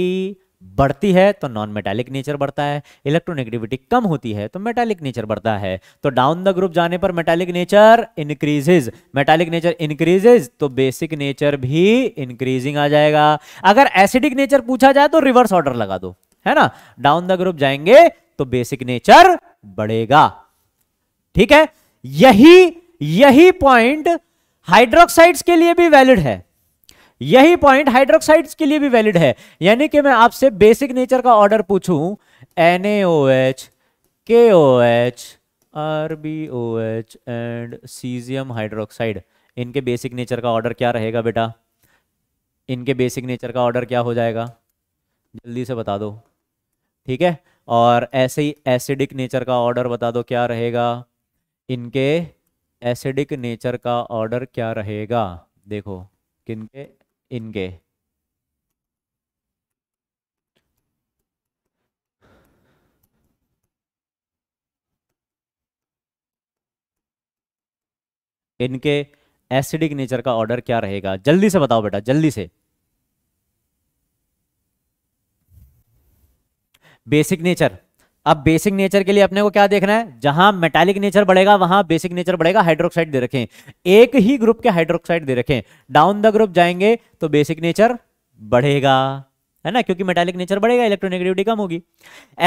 बढ़ती है तो नॉन मेटालिक नेचर बढ़ता है इलेक्ट्रोनेगेटिविटी कम होती है तो मेटालिक नेचर बढ़ता है तो डाउन द ग्रुप जाने पर metallic nature increases metallic nature increases तो बेसिक नेचर भी इंक्रीजिंग आ जाएगा अगर एसिडिक नेचर पूछा जाए तो रिवर्स ऑर्डर लगा दो है ना डाउन द ग्रुप जाएंगे तो बेसिक नेचर बढ़ेगा ठीक है यही यही पॉइंट हाइड्रोक्साइड्स के लिए भी वैलिड है यही पॉइंट हाइड्रोक्साइड्स के लिए भी वैलिड है यानी कि मैं आपसे बेसिक नेचर का ऑर्डर पूछूं NaOH, KOH, RBOH and caesium hydroxide इनके बेसिक नेचर का ऑर्डर क्या रहेगा बेटा इनके बेसिक नेचर का ऑर्डर क्या हो जाएगा जल्दी से बता दो ठीक है और ऐसे ही एसिडिक नेचर का ऑर्डर बता दो क्या रहेगा इनके एसिडिक नेचर का ऑर्डर क्या रहेगा देखो किनके इनके इनके एसिडिक नेचर का ऑर्डर क्या रहेगा जल्दी से बताओ बेटा जल्दी से बेसिक नेचर अब बेसिक नेचर के लिए अपने को क्या देखना है जहां मेटालिक नेचर बढ़ेगा वहां बेसिक नेचर बढ़ेगा हाइड्रोक्साइड दे रखें एक ही ग्रुप के हाइड्रोक्साइड दे रखें डाउन द ग्रुप जाएंगे तो बेसिक नेचर बढ़ेगा है ना क्योंकि मेटालिक नेचर बढ़ेगा इलेक्ट्रोनेगेटिविटी कम होगी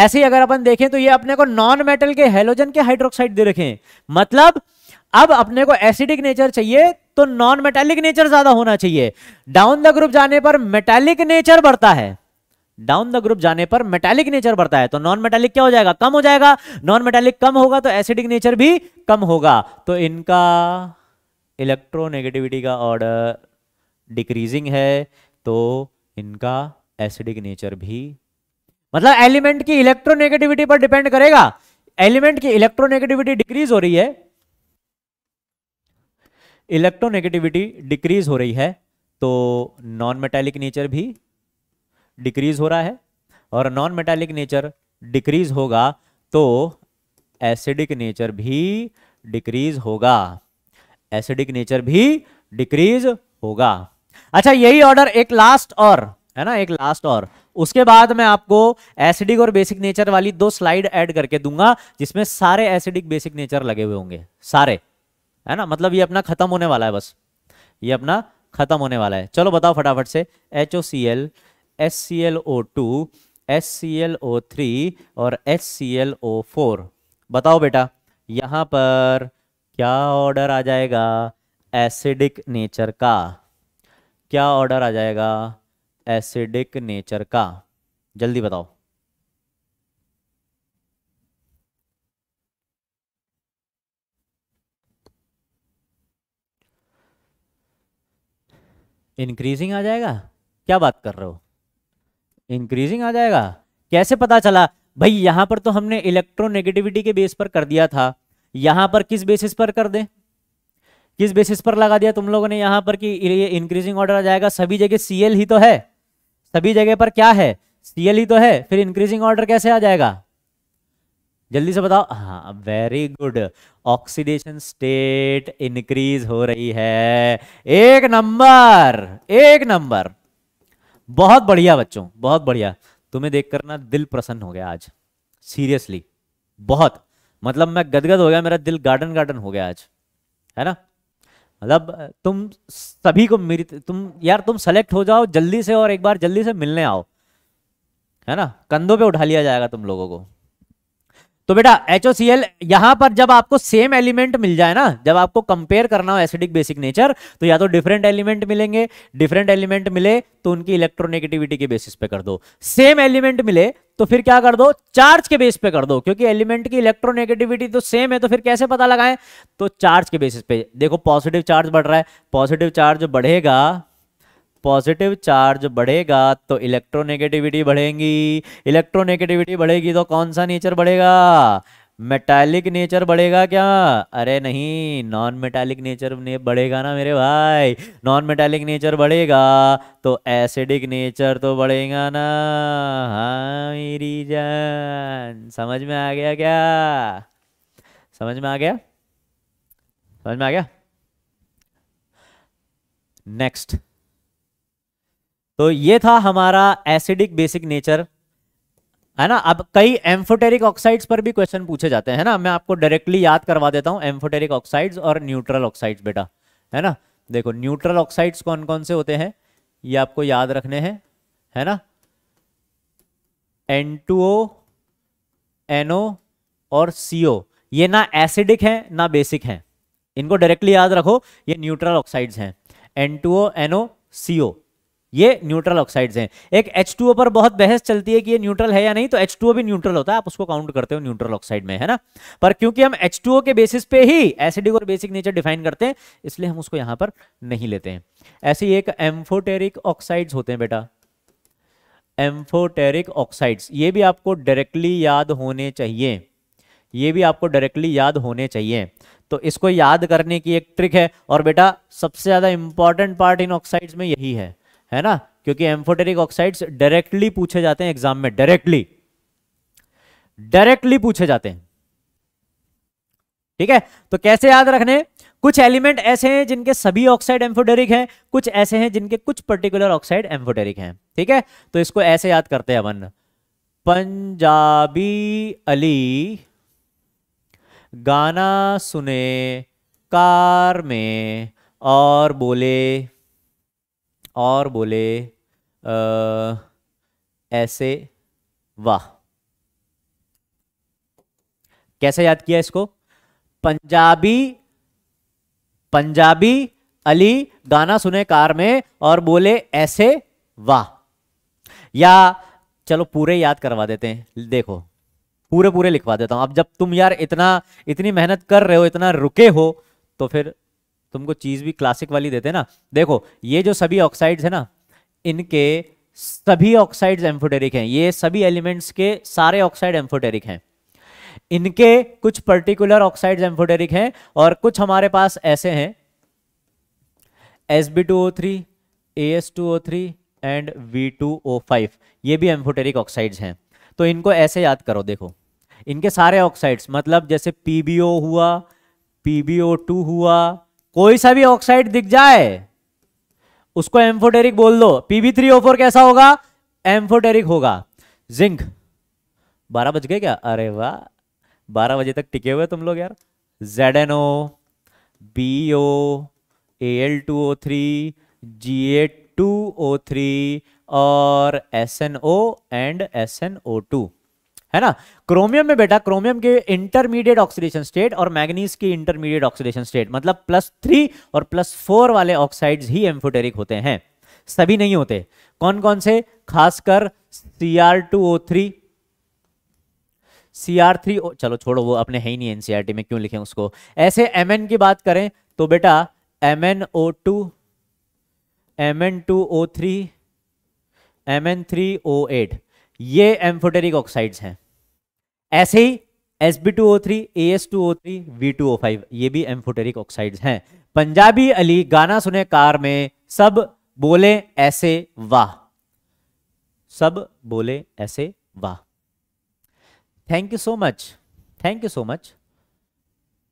ऐसे ही अगर अपन देखें तो ये अपने को नॉन मेटल के हेलोजन के हाइड्रोक्साइड दे रखें मतलब अब अपने को एसिडिक नेचर चाहिए तो नॉन मेटालिक नेचर ज्यादा होना चाहिए डाउन द ग्रुप जाने पर मेटालिक नेचर बढ़ता है डाउन द ग्रुप जाने पर मेटालिक नेचर बढ़ता है तो नॉन मेटालिक क्या हो जाएगा कम हो जाएगा नॉन मेटालिक कम होगा तो एसिडिक नेचर भी कम होगा तो इनका इलेक्ट्रोनेगेटिविटी का ऑर्डर डिक्रीजिंग है तो इनका एसिडिक नेचर भी मतलब एलिमेंट की इलेक्ट्रोनेगेटिविटी पर डिपेंड करेगा एलिमेंट की इलेक्ट्रोनेगेटिविटी डिक्रीज हो रही है इलेक्ट्रोनेगेटिविटी डिक्रीज हो रही है तो नॉन मेटेलिक नेचर भी डिक्रीज हो रहा है और नॉन मेटालिक नेचर डिक्रीज होगा तो एसिडिक नेचर भी डिक्रीज होगा एसिडिक नेचर भी डिक्रीज होगा अच्छा यही ऑर्डर एक लास्ट और है ना एक लास्ट और उसके बाद मैं आपको एसिडिक और बेसिक नेचर वाली दो स्लाइड ऐड करके दूंगा जिसमें सारे एसिडिक बेसिक नेचर लगे हुए होंगे सारे है ना मतलब ये अपना खत्म होने वाला है बस ये अपना खत्म होने वाला है चलो बताओ फटाफट से H O C L S C L O two S C L O three और S C L O four बताओ बेटा यहाँ पर क्या ऑर्डर आ जाएगा एसिडिक नेचर का क्या ऑर्डर आ जाएगा एसिडिक नेचर का जल्दी बताओ इंक्रीजिंग आ जाएगा क्या बात कर रहे हो इंक्रीजिंग आ जाएगा कैसे पता चला भाई यहां पर तो हमने इलेक्ट्रोनेगेटिविटी के बेस पर कर दिया था यहां पर किस बेसिस पर कर दे किस बेसिस पर लगा दिया तुम लोगों ने यहां पर कि ये इंक्रीजिंग ऑर्डर आ जाएगा सभी जगह सीएल ही तो है सभी जगह पर क्या है सीएल ही तो है फिर इंक्रीजिंग ऑर्डर कैसे आ जाएगा जल्दी से बताओ हाँ very good oxidation state increase हो रही है एक नंबर एक नंबर बहुत बढ़िया बच्चों बहुत बढ़िया तुम्हें देख कर ना दिल प्रसन्न हो गया आज सीरियसली बहुत मतलब मैं गदगद हो गया मेरा दिल गार्डन गार्डन हो गया आज है ना मतलब तुम सभी को मेरी तुम यार तुम सेलेक्ट हो जाओ जल्दी से और एक बार जल्दी से मिलने आओ है ना कंधों पे उठा लिया जाएगा तुम लोगों को तो बेटा एच ओ सी एल यहां पर जब आपको सेम एलिमेंट मिल जाए ना जब आपको कंपेयर करना हो एसिडिक बेसिक नेचर तो या तो डिफरेंट एलिमेंट मिलेंगे डिफरेंट एलिमेंट मिले तो उनकी इलेक्ट्रोनेगेटिविटी के बेसिस पे कर दो सेम एलिमेंट मिले तो फिर क्या कर दो चार्ज के बेस पे कर दो क्योंकि एलिमेंट की इलेक्ट्रोनेगेटिविटी तो सेम है तो फिर कैसे पता लगाएं तो चार्ज के बेसिस पे देखो पॉजिटिव चार्ज बढ़ रहा है पॉजिटिव चार्ज बढ़ेगा पॉजिटिव चार्ज बढ़ेगा तो इलेक्ट्रोनेगेटिविटी बढ़ेगी इलेक्ट्रोनेगेटिविटी बढ़ेगी तो कौन सा नेचर बढ़ेगा मेटालिक नेचर बढ़ेगा क्या अरे नहीं नॉन मेटालिक नेचर ने बढ़ेगा ना मेरे भाई नॉन मेटालिक नेचर बढ़ेगा तो एसिडिक नेचर तो बढ़ेगा ना हाँ मेरी जान समझ में आ गया क्या समझ में आ गया समझ में आ गया नेक्स्ट तो ये था हमारा एसिडिक बेसिक नेचर है ना अब कई एम्फोटेरिक ऑक्साइड्स पर भी क्वेश्चन पूछे जाते हैं ना मैं आपको डायरेक्टली याद करवा देता हूं एम्फोटेरिक ऑक्साइड्स और न्यूट्रल ऑक्साइड्स बेटा है ना देखो न्यूट्रल ऑक्साइड्स कौन कौन से होते हैं ये आपको याद रखने हैं है ना एन टू ओ एनओ और सीओ ये ना एसिडिक हैं ना बेसिक हैं इनको डायरेक्टली याद रखो ये न्यूट्रल ऑक्साइड्स हैं N two O NO CO ये न्यूट्रल ऑक्साइड्स हैं एक एच पर बहुत बहस चलती है कि ये न्यूट्रल है या नहीं तो एच भी न्यूट्रल होता है आप उसको काउंट करते हो न्यूट्रल ऑक्साइड में है ना पर क्योंकि हम एच के बेसिस पे ही एसिडिक और बेसिक नेचर डिफाइन करते हैं इसलिए हम उसको यहां पर नहीं लेते हैं ऐसे ही एक एम्फोटेरिक ऑक्साइड्स होते हैं बेटा एम्फोटेरिक ऑक्साइड्स ये भी आपको डायरेक्टली याद होने चाहिए ये भी आपको डायरेक्टली याद होने चाहिए तो इसको याद करने की एक ट्रिक है और बेटा सबसे ज्यादा इंपॉर्टेंट पार्ट इन ऑक्साइड्स में यही है है ना क्योंकि एम्फोटेरिक ऑक्साइड्स डायरेक्टली पूछे जाते हैं एग्जाम में डायरेक्टली डायरेक्टली पूछे जाते हैं ठीक है तो कैसे याद रखने कुछ एलिमेंट ऐसे हैं जिनके सभी ऑक्साइड एम्फोटेरिक हैं कुछ ऐसे हैं जिनके कुछ पर्टिकुलर ऑक्साइड एम्फोटेरिक हैं ठीक है तो इसको ऐसे याद करते हैं अमन पंजाबी अली गाना सुने कार में और बोले और बोले आ, ऐसे वाह कैसे याद किया इसको पंजाबी पंजाबी अली गाना सुने कार में और बोले ऐसे वाह या चलो पूरे याद करवा देते हैं देखो पूरे पूरे लिखवा देता हूं अब जब तुम यार इतना इतनी मेहनत कर रहे हो इतना रुके हो तो फिर तुमको चीज़ भी क्लासिक वाली देते ना देखो ये जो सभी ऑक्साइड्स है ना इनके सभी ऑक्साइड्स एम्फोटेरिक हैं ये सभी एलिमेंट्स के सारे ऑक्साइड एम्फोटेरिक हैं इनके कुछ पर्टिकुलर ऑक्साइड्स एम्फोटेरिक हैं और कुछ हमारे पास ऐसे हैं S B two O three A S two O three and V two O five ये भी एम्फोटेरिक ऑक्साइड्स हैं तो इनको ऐसे याद करो देखो इनके सारे ऑक्साइड्स मतलब जैसे पी बी ओ हुआ पी बी ओ टू हुआ कोई सा भी ऑक्साइड दिख जाए उसको एम्फोटेरिक बोल दो पीबी थ्री ओ फोर कैसा होगा एम्फोटेरिक होगा जिंक बारह बज गए क्या अरे वाह बारह बजे तक टिके हुए तुम लोग यार Z N O B O L two O three G A two O three और S N O and S N O two है ना क्रोमियम में बेटा क्रोमियम के इंटरमीडिएट ऑक्सीडेशन स्टेट और मैग्नीज की इंटरमीडिएट ऑक्सीडेशन स्टेट मतलब plus three और प्लस फोर वाले ऑक्साइड्स ही एम्फोटेरिक होते हैं सभी नहीं होते कौन कौन से खासकर C R two O three C R three चलो छोड़ो वो अपने है ही नहीं एनसीआरटी e में क्यों लिखे उसको ऐसे एम एन की बात करें तो बेटा M N O two M N two O three M N three O eight ये एम्फोटेरिक ऑक्साइड्स हैं ऐसे ही S B two O three A S two O three V two O five ये भी एम्फोटेरिक ऑक्साइड हैं पंजाबी अली गाना सुने car में सब बोले ऐसे वाह सब बोले ऐसे वाह thank you so much thank you so much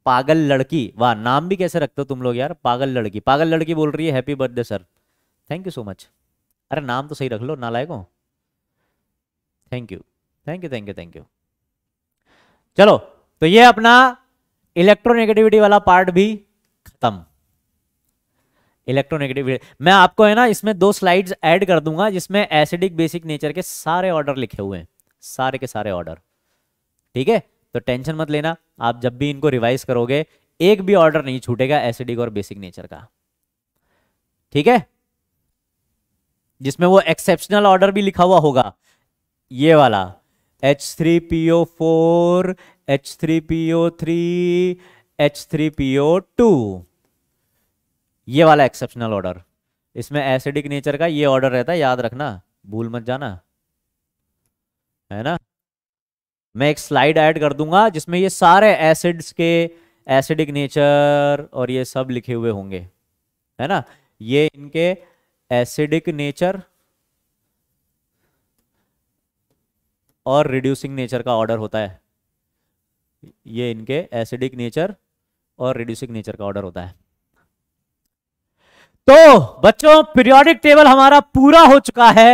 पागल लड़की वाह नाम भी कैसे रखते हो तुम लोग यार पागल लड़की पागल लड़की बोल रही है happy birthday sir thank you so much अरे नाम तो सही रख लो ना नालायकों thank you thank you thank you thank you चलो तो ये अपना इलेक्ट्रोनेगेटिविटी वाला पार्ट भी खत्म इलेक्ट्रोनेगेटिविटी मैं आपको है ना इसमें दो स्लाइड्स ऐड कर दूंगा जिसमें एसिडिक बेसिक नेचर के सारे ऑर्डर लिखे हुए हैं सारे के सारे ऑर्डर ठीक है तो टेंशन मत लेना आप जब भी इनको रिवाइज करोगे एक भी ऑर्डर नहीं छूटेगा एसिडिक और बेसिक नेचर का ठीक है जिसमें वो एक्सेप्शनल ऑर्डर भी लिखा हुआ होगा ये वाला H three P O four H three P O three H three P O two ये वाला एक्सेप्शनल ऑर्डर इसमें एसिडिक नेचर का ये ऑर्डर रहता है याद रखना भूल मत जाना है ना मैं एक स्लाइड ऐड कर दूंगा जिसमें ये सारे एसिड्स के एसिडिक नेचर और ये सब लिखे हुए होंगे है ना ये इनके एसिडिक नेचर और रिड्यूसिंग नेचर का ऑर्डर होता है ये इनके एसिडिक नेचर और रिड्यूसिंग नेचर का ऑर्डर होता है तो बच्चों पीरियोडिक टेबल हमारा पूरा हो चुका है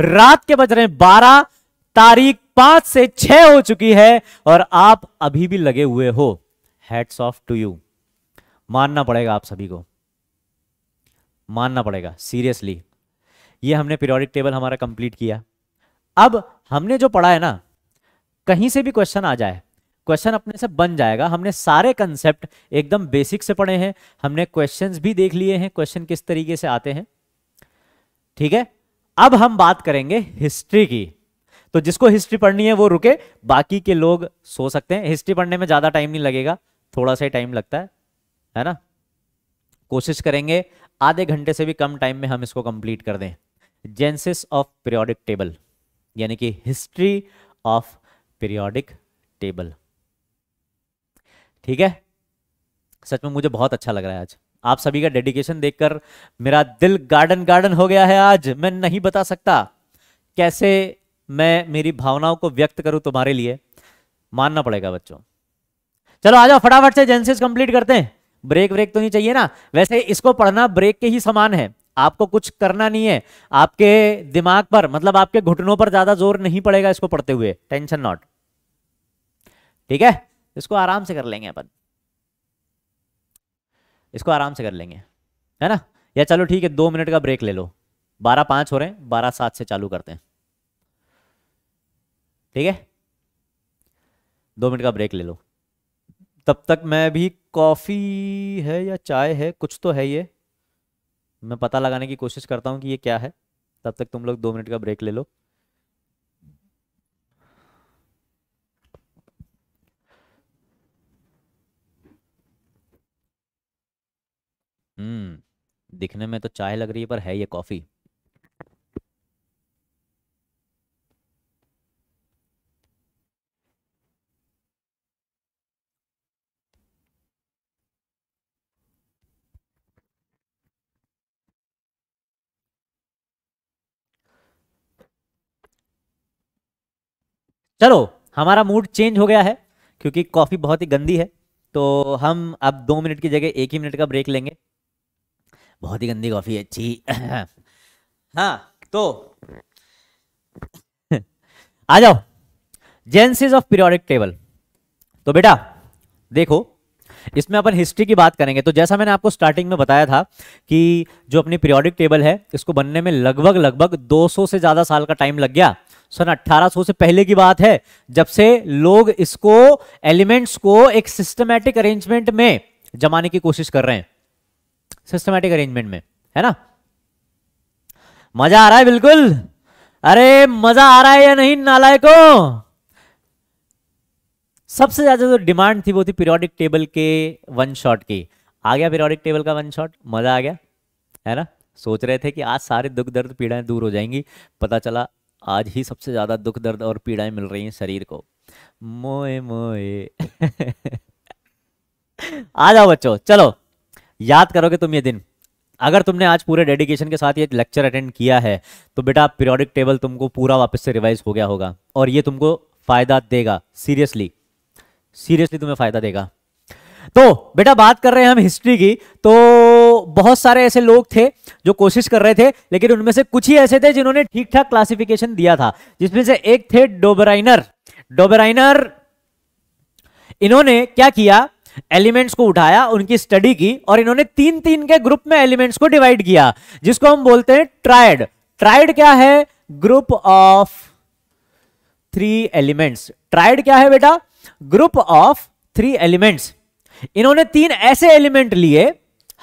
रात के बज रहे बारह तारीख पांच से छह हो चुकी है और आप अभी भी लगे हुए हो हेड्स ऑफ टू यू मानना पड़ेगा आप सभी को मानना पड़ेगा सीरियसली ये हमने पीरियोडिक टेबल हमारा कंप्लीट किया अब हमने जो पढ़ा है ना कहीं से भी क्वेश्चन आ जाए क्वेश्चन अपने से बन जाएगा हमने सारे कंसेप्ट एकदम बेसिक से पढ़े हैं हमने क्वेश्चंस भी देख लिए हैं क्वेश्चन किस तरीके से आते हैं ठीक है अब हम बात करेंगे हिस्ट्री की तो जिसको हिस्ट्री पढ़नी है वो रुके बाकी के लोग सो सकते हैं हिस्ट्री पढ़ने में ज्यादा टाइम नहीं लगेगा थोड़ा सा टाइम लगता है है ना कोशिश करेंगे आधे घंटे से भी कम टाइम में हम इसको कंप्लीट कर दें जेंसिस ऑफ पीरियोडिक टेबल यानी कि हिस्ट्री ऑफ पीरियोडिक टेबल ठीक है सच में मुझे बहुत अच्छा लग रहा है आज आप सभी का डेडिकेशन देखकर मेरा दिल गार्डन गार्डन हो गया है आज मैं नहीं बता सकता कैसे मैं मेरी भावनाओं को व्यक्त करूं तुम्हारे लिए मानना पड़ेगा बच्चों चलो आ जाओ फटाफट से जेंसिस कंप्लीट करते हैं ब्रेक ब्रेक तो नहीं चाहिए ना वैसे इसको पढ़ना ब्रेक के ही समान है आपको कुछ करना नहीं है आपके दिमाग पर मतलब आपके घुटनों पर ज्यादा जोर नहीं पड़ेगा इसको पढ़ते हुए टेंशन नॉट ठीक है इसको आराम से कर लेंगे अपन इसको आराम से कर लेंगे है ना या चलो ठीक है दो मिनट का ब्रेक ले लो बारह पांच हो रहे हैं बारह सात से चालू करते हैं ठीक है दो मिनट का ब्रेक ले लो तब तक मैं भी कॉफी है या चाय है कुछ तो है ये मैं पता लगाने की कोशिश करता हूँ कि ये क्या है तब तक तुम लोग दो मिनट का ब्रेक ले लो हम्म दिखने में तो चाय लग रही है पर है ये कॉफ़ी चलो हमारा मूड चेंज हो गया है क्योंकि कॉफ़ी बहुत ही गंदी है तो हम अब दो मिनट की जगह एक ही मिनट का ब्रेक लेंगे बहुत ही गंदी कॉफ़ी है अच्छी हाँ तो आ जाओ जेंसिस ऑफ पीरियोडिक टेबल तो बेटा देखो इसमें अपन हिस्ट्री की बात करेंगे तो जैसा मैंने आपको स्टार्टिंग में बताया था कि जो अपनी पीरियोडिक टेबल है इसको बनने में लगभग लगभग 200 से ज़्यादा साल का टाइम लग गया सन 1800 से पहले की बात है जब से लोग इसको एलिमेंट्स को एक सिस्टमैटिक अरेंजमेंट में जमाने की कोशिश कर रहे हैं सिस्टमैटिक अरेंजमेंट में है ना मजा आ रहा है बिल्कुल अरे मजा आ रहा है या नहीं नालाय को सबसे ज्यादा जो डिमांड थी वो थी पीरियोडिक टेबल के वन शॉट की आ गया पीरियोडिक टेबल का वन शॉट मजा आ गया है ना सोच रहे थे कि आज सारे दुख दर्द पीड़ाएं दूर हो जाएंगी पता चला आज ही सबसे ज़्यादा दुख दर्द और पीड़ाएं मिल रही हैं शरीर को मोए मोए आ जाओ बच्चों चलो याद करोगे तुम ये दिन अगर तुमने आज पूरे डेडिकेशन के साथ ये लेक्चर अटेंड किया है तो बेटा पीरियोडिक टेबल तुमको पूरा वापस से रिवाइज हो गया होगा और ये तुमको फायदा देगा सीरियसली सीरियसली तुम्हें फायदा देगा तो बेटा बात कर रहे हैं हम हिस्ट्री की तो बहुत सारे ऐसे लोग थे जो कोशिश कर रहे थे लेकिन उनमें से कुछ ही ऐसे थे जिन्होंने ठीक ठाक क्लासिफिकेशन दिया था जिसमें से एक थे डोबराइनर डोबराइनर इन्होंने क्या किया एलिमेंट्स को उठाया उनकी स्टडी की और इन्होंने तीन तीन के ग्रुप में एलिमेंट्स को डिवाइड किया जिसको हम बोलते हैं ट्राइड ट्राइड क्या है group of three elements triad क्या है बेटा ग्रुप ऑफ थ्री एलिमेंट्स इन्होंने तीन ऐसे एलिमेंट लिए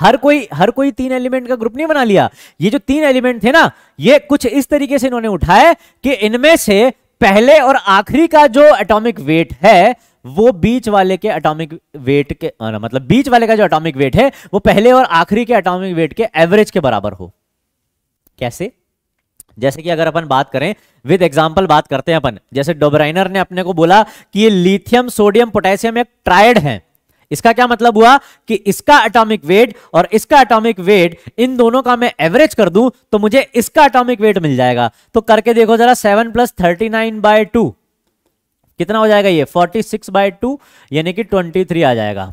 हर कोई हर कोई तीन एलिमेंट का ग्रुप नहीं बना लिया ये जो तीन एलिमेंट थे ना ये कुछ इस तरीके से इन्होंने उठाए कि इनमें से पहले और आखिरी का जो एटॉमिक वेट है वो बीच वाले के एटॉमिक वेट के आ, मतलब बीच वाले का जो एटॉमिक वेट है वो पहले और आखिरी के एटॉमिक वेट के एवरेज के बराबर हो कैसे जैसे कि अगर अपन बात करें विद एग्जाम्पल बात करते हैं अपन जैसे डोबराइनर ने अपने को बोला कि ये लिथियम सोडियम पोटेशियम एक ट्रायड है इसका क्या मतलब हुआ कि इसका अटोमिक वेट और इसका अटोमिक वेट इन दोनों का मैं एवरेज कर दूं तो मुझे इसका अटोमिक वेट मिल जाएगा तो करके देखो जरा seven plus thirty nine by two कितना हो जाएगा ये फोर्टी सिक्स बाय टू यानी कि ट्वेंटी थ्री आ जाएगा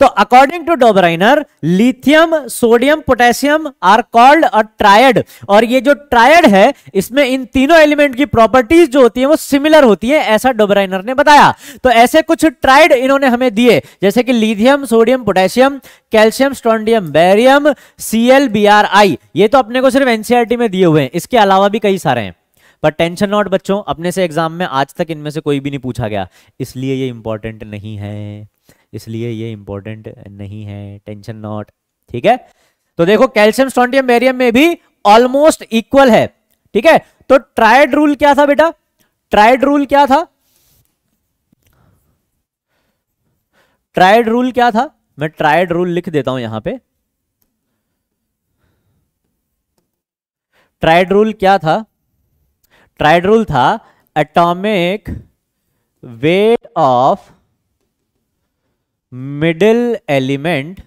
तो according to Dobereiner lithium sodium potassium are called a triad और ये जो ट्रायड है इसमें इन तीनों एलिमेंट की प्रॉपर्टीज जो होती है वो सिमिलर होती है ऐसा डोबराइनर ने बताया तो ऐसे कुछ ट्रायड इन्होंने हमें दिए जैसे कि lithium sodium potassium calcium strontium barium C B R I ये तो अपने को सिर्फ एनसीआरटी e में दिए हुए हैं इसके अलावा भी कई सारे हैं पर टेंशन नॉट बच्चों अपने से एग्जाम में आज तक इनमें से कोई भी नहीं पूछा गया इसलिए ये इंपॉर्टेंट नहीं है इसलिए ये इंपॉर्टेंट नहीं है टेंशन नॉट ठीक है तो देखो कैल्शियम स्टॉन्टियम बेरियम में भी ऑलमोस्ट इक्वल है ठीक है तो ट्राइड रूल क्या था बेटा ट्राइड रूल क्या था ट्राइड रूल क्या था मैं ट्राइड रूल लिख देता हूं यहां पे ट्राइड रूल क्या था ट्राइड रूल था atomic weight of middle element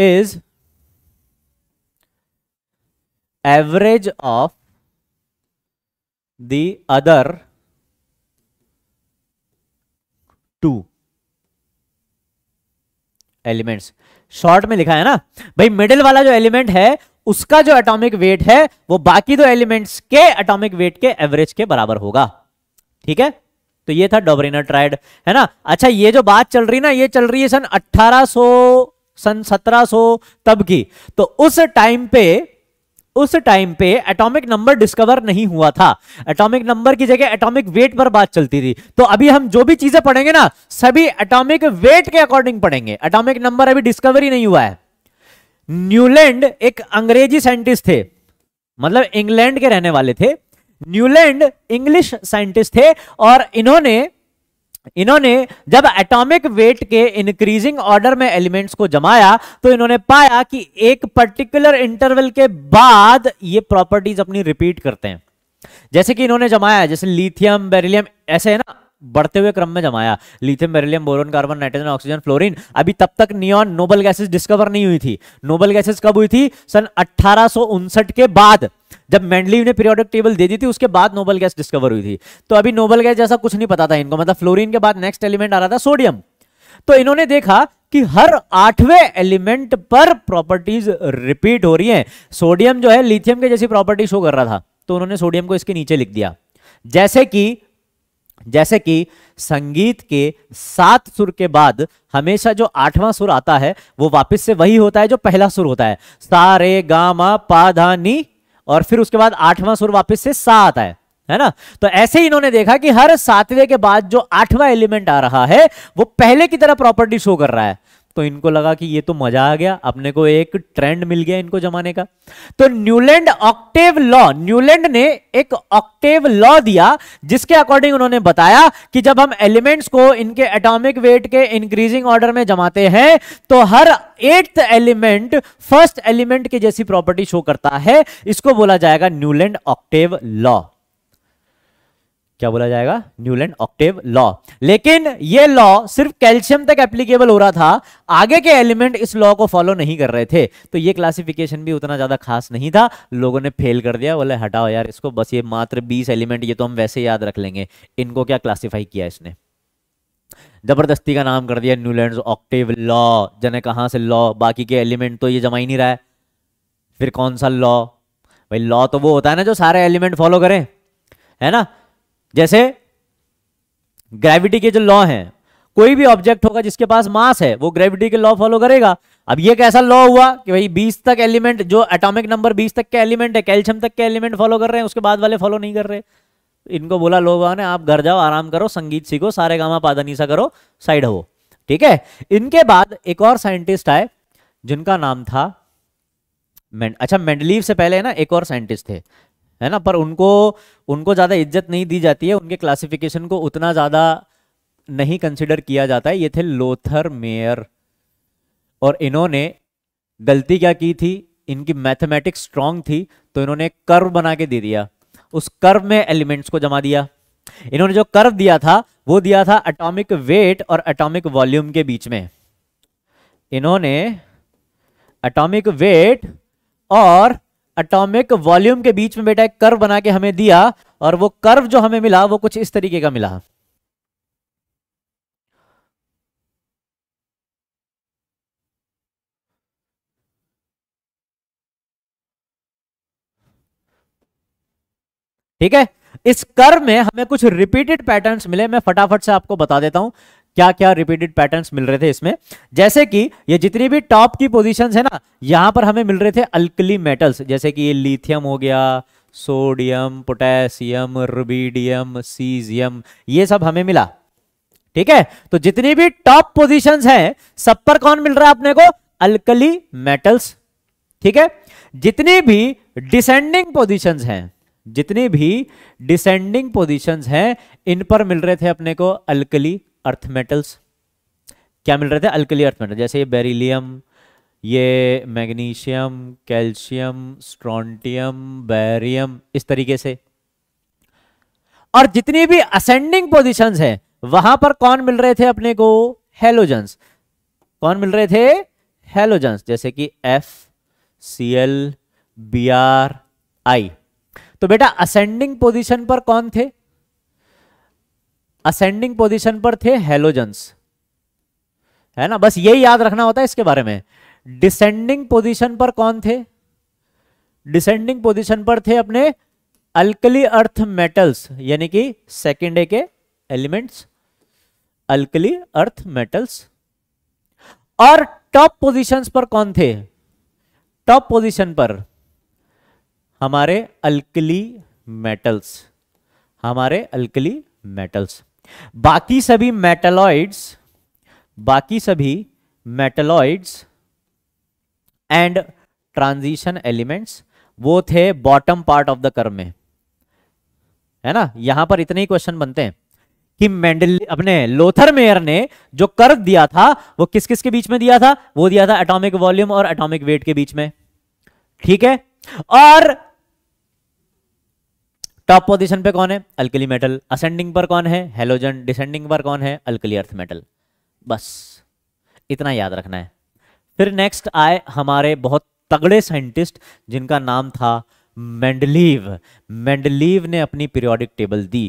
is average of the other two elements short में लिखा है ना भाई मिडिल वाला जो एलिमेंट है उसका जो एटॉमिक वेट है वो बाकी दो एलिमेंट्स के एटॉमिक वेट के एवरेज के बराबर होगा ठीक है तो ये था डोबरेनर ट्राइड है ना अच्छा ये जो बात चल रही ना ये चल रही है सन 1800 सन 1700 तब की तो उस टाइम पे उस टाइम पे एटॉमिक नंबर डिस्कवर नहीं हुआ था एटॉमिक नंबर की जगह एटॉमिक वेट पर बात चलती थी तो अभी हम जो भी चीजें पढ़ेंगे ना सभी एटॉमिक वेट के अकॉर्डिंग पढ़ेंगे एटॉमिक नंबर अभी डिस्कवर ही नहीं हुआ है न्यूलैंड एक अंग्रेजी साइंटिस्ट थे मतलब इंग्लैंड के रहने वाले थे न्यूलैंड इंग्लिश साइंटिस्ट थे और इन्होंने इन्होंने जब एटॉमिक वेट के इंक्रीजिंग ऑर्डर में एलिमेंट्स को जमाया तो इन्होंने पाया कि एक पर्टिकुलर इंटरवल के बाद ये प्रॉपर्टीज अपनी रिपीट करते हैं जैसे कि इन्होंने जमाया जैसे लिथियम बेरिलियम ऐसे है ना बढ़ते हुए क्रम में जमाया lithium beryllium boron carbon nitrogen oxygen fluorine अभी तब तक नियॉन नोबल गैसेस डिस्कवर नहीं हुई थी नोबल गैसेस कब हुई थी सन अठारह के बाद जब मेंडलीव ने पीरियोडिक टेबल दे दी थी उसके बाद नोबल गैस डिस्कवर हुई थी तो अभी नोबल गैस जैसा कुछ नहीं पता था इनको मतलब फ्लोरिन के बाद नेक्स्ट एलिमेंट आ रहा था सोडियम तो इन्होंने देखा कि हर आठवें एलिमेंट पर प्रॉपर्टीज रिपीट हो रही हैं सोडियम जो है लिथियम के जैसी प्रॉपर्टी शो कर रहा था तो उन्होंने सोडियम को इसके नीचे लिख दिया जैसे कि जैसे कि संगीत के सात सुर के बाद हमेशा जो आठवां सुर आता है वो वापस से वही होता है जो पहला सुर होता है सा रे गा मा पा धा नी और फिर उसके बाद आठवां सुर वापस से सा आता है है ना तो ऐसे ही इन्होंने देखा कि हर सातवें के बाद जो आठवां एलिमेंट आ रहा है वो पहले की तरह प्रॉपर्टी शो कर रहा है तो इनको लगा कि ये तो मजा आ गया अपने को एक ट्रेंड मिल गया इनको जमाने का तो न्यूलैंड ऑक्टेव लॉ न्यूलैंड ने एक ऑक्टेव लॉ दिया जिसके अकॉर्डिंग उन्होंने बताया कि जब हम एलिमेंट्स को इनके एटॉमिक वेट के इंक्रीजिंग ऑर्डर में जमाते हैं तो हर एट्थ एलिमेंट फर्स्ट एलिमेंट के जैसी प्रॉपर्टी शो करता है इसको बोला जाएगा न्यूलैंड ऑक्टेव लॉ क्या बोला जाएगा न्यूलैंड ऑक्टेव लॉ लेकिन ये लॉ सिर्फ कैल्शियम तक एप्लीकेबल हो रहा था आगे के एलिमेंट इस लॉ को फॉलो नहीं कर रहे थे तो ये क्लासिफिकेशन भी उतना ज्यादा खास नहीं था लोगों ने फेल कर दिया बोले हटाओ यार इसको बस ये मात्र बीस एलिमेंट ये तो हम वैसे याद रख लेंगे इनको क्या क्लासीफाई किया इसने जबरदस्ती का नाम कर दिया न्यूलैंड ऑक्टेव लॉ जने कहा से लॉ बाकी के एलिमेंट तो ये जमा ही नहीं रहा है फिर कौन सा लॉ भाई लॉ तो वो होता है ना जो सारे एलिमेंट फॉलो करें है ना जैसे ग्रेविटी के जो लॉ है कोई भी ऑब्जेक्ट होगा जिसके पास मास है वो ग्रेविटी के लॉ फॉलो करेगा अब ये कैसा लॉ हुआ कि भाई 20 तक एलिमेंट जो एटॉमिक नंबर 20 तक के एलिमेंट है कैल्शियम तक के एलिमेंट फॉलो कर रहे हैं उसके बाद वाले फॉलो नहीं कर रहे इनको बोला लोगों ने आप घर जाओ आराम करो संगीत सीखो सारे गामा सा करो साइड हो ठीक है इनके बाद एक और साइंटिस्ट आए जिनका नाम था मेंड, अच्छा मेंडलीव से पहले ना एक और साइंटिस्ट थे है ना पर उनको उनको ज़्यादा इज्जत नहीं दी जाती है उनके क्लासिफिकेशन को उतना ज़्यादा नहीं कंसिडर किया जाता है ये थे लोथर मेयर और इन्होंने गलती क्या की थी इनकी मैथमेटिक्स स्ट्रांग थी तो इन्होंने कर्व बना के दे दिया उस कर्व में एलिमेंट्स को जमा दिया इन्होंने जो कर्व दिया था वो दिया था एटॉमिक वेट और एटॉमिक वॉल्यूम के बीच में इन्होंने एटॉमिक वेट और अटोमिक वॉल्यूम के बीच में बेटा एक कर्व बना के हमें दिया और वो कर्व जो हमें मिला वो कुछ इस तरीके का मिला ठीक है इस कर्व में हमें कुछ रिपीटेड पैटर्न्स मिले मैं फटाफट से आपको बता देता हूं क्या क्या रिपीटेड पैटर्न्स मिल रहे थे इसमें जैसे कि ये जितनी भी टॉप की पोजीशंस है ना यहां पर हमें मिल रहे थे अल्कली मेटल्स जैसे कि ये लिथियम हो गया सोडियम पोटेशियम रुबीडियम सीजियम ये सब हमें मिला ठीक है तो जितनी भी टॉप पोजिशन है सब पर कौन मिल रहा है अपने को अल्कली मेटल्स ठीक है जितनी भी डिसेंडिंग पोजिशन है जितनी भी डिसेंडिंग पोजीशंस हैं इन पर मिल रहे थे अपने को अल्कली अर्थ मेटल्स क्या मिल रहे थे अल्कली अर्थ मेटल जैसे ये बेरिलियम ये मैग्नीशियम कैल्शियम स्ट्रॉन्टियम बैरियम इस तरीके से और जितनी भी असेंडिंग पोजीशंस हैं वहां पर कौन मिल रहे थे अपने को हेलोजन्स कौन मिल रहे थे हेलोजन्स जैसे कि F C L B R I तो बेटा असेंडिंग पोजिशन पर कौन थे असेंडिंग पोजिशन पर थे हेलोजन्स है ना बस यही याद रखना होता है इसके बारे में डिसेंडिंग पोजिशन पर कौन थे डिसेंडिंग पोजिशन पर थे अपने अल्कली अर्थ मेटल्स यानी कि सेकेंड ए के एलिमेंट्स अल्कली अर्थ मेटल्स और टॉप पोजिशन पर कौन थे टॉप पोजिशन पर हमारे अल्कली मेटल्स हमारे अल्कली मेटल्स बाकी सभी मेटलॉइड्स बाकी सभी मेटलॉइड्स एंड ट्रांजिशन एलिमेंट्स वो थे bottom part of the curve में है ना यहां पर इतने ही क्वेश्चन बनते हैं कि मेंडल अपने लोथर मेयर ने जो कर्व दिया था वो किस किस के बीच में दिया था वो दिया था एटॉमिक वॉल्यूम और एटॉमिक वेट के बीच में ठीक है और टॉप पोजीशन पे कौन है अल्कली मेटल असेंडिंग पर कौन है हेलोजन डिसेंडिंग पर कौन है अल्कली अर्थ मेटल बस इतना याद रखना है फिर नेक्स्ट आए हमारे बहुत तगड़े साइंटिस्ट जिनका नाम था मेंडलीव मेंडलीव ने अपनी पीरियोडिक टेबल दी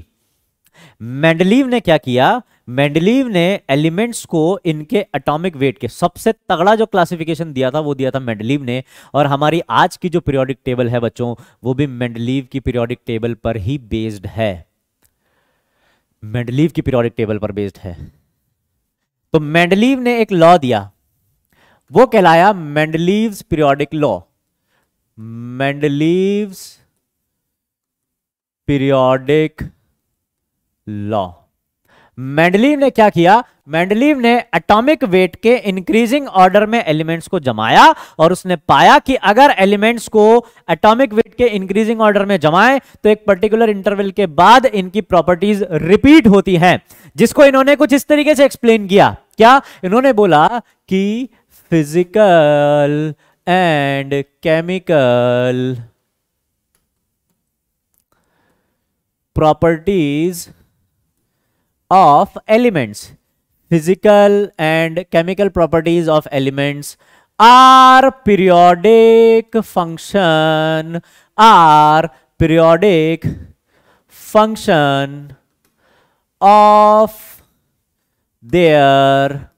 मेंडलीव ने क्या किया मेंडलीव ने एलिमेंट्स को इनके एटॉमिक वेट के सबसे तगड़ा जो क्लासिफिकेशन दिया था वो दिया था मेंडलीव ने और हमारी आज की जो पीरियोडिक टेबल है बच्चों वो भी मेंडलीव की पीरियोडिक टेबल पर ही बेस्ड है मेंडलीव की पीरियोडिक टेबल पर बेस्ड है तो मेंडलीव ने एक लॉ दिया वो कहलाया Mendeleev periodic law Mendeleev periodic law Mendeleev ने क्या किया मेंडलीव ने एटॉमिक वेट के इंक्रीजिंग ऑर्डर में एलिमेंट्स को जमाया और उसने पाया कि अगर एलिमेंट्स को एटॉमिक वेट के इंक्रीजिंग ऑर्डर में जमाएं तो एक पर्टिकुलर इंटरवल के बाद इनकी प्रॉपर्टीज रिपीट होती हैं जिसको इन्होंने कुछ इस तरीके से एक्सप्लेन किया क्या इन्होंने बोला कि physical and chemical properties of elements physical and chemical properties of elements are periodic function are periodic function of their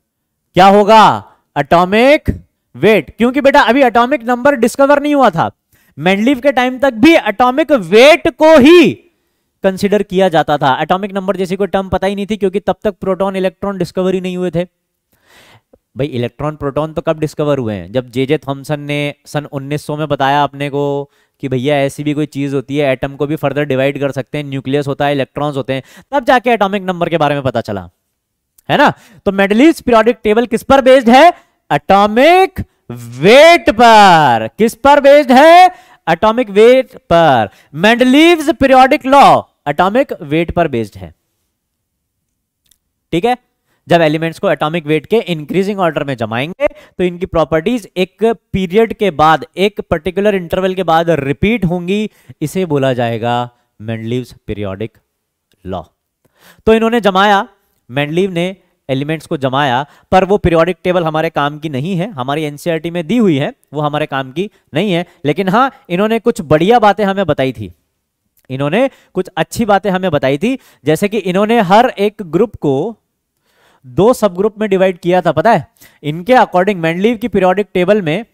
क्या होगा एटॉमिक वेट क्योंकि बेटा अभी एटॉमिक नंबर डिस्कवर नहीं हुआ था मेंडलीव के टाइम तक भी एटॉमिक वेट को ही कंसिडर किया जाता था एटॉमिक नंबर जैसी कोई टर्म पता ही नहीं थी क्योंकि तब तक प्रोटॉन इलेक्ट्रॉन डिस्कवरी नहीं हुए थे भाई इलेक्ट्रॉन प्रोटॉन तो कब डिस्कवर हुए हैं जब जे जे थॉम्सन ने सन 1900 में बताया अपने को कि भैया ऐसी भी कोई चीज़ होती है एटम को भी फर्दर डिवाइड कर सकते हैं न्यूक्लियस होता है इलेक्ट्रॉन्स होते हैं तब जाके एटॉमिक नंबर के बारे में पता चला है ना तो मेडलिस पीरियोडिक टेबल किस पर बेस्ड है एटॉमिक वेट पर किस पर बेस्ड है एटॉमिक वेट पर Mendeleev's periodic law atomic weight पर बेस्ड है ठीक है जब एलिमेंट्स को एटॉमिक वेट के इंक्रीजिंग ऑर्डर में जमाएंगे तो इनकी प्रॉपर्टीज एक पीरियड के बाद एक पर्टिकुलर इंटरवल के बाद रिपीट होंगी इसे बोला जाएगा मेंडलीव्स पीरियोडिक लॉ तो इन्होंने जमाया मेंडलीव ने एलिमेंट्स को जमाया पर वो पीरियोडिक टेबल हमारे काम की नहीं है हमारी एनसीआरटी e में दी हुई है वो हमारे काम की नहीं है लेकिन हाँ इन्होंने कुछ बढ़िया बातें हमें बताई थी इन्होंने कुछ अच्छी बातें हमें बताई थी जैसे कि इन्होंने हर एक ग्रुप को दो सब ग्रुप में डिवाइड किया था पता है इनके अकॉर्डिंग मैंडलीव की पीरियोडिक टेबल में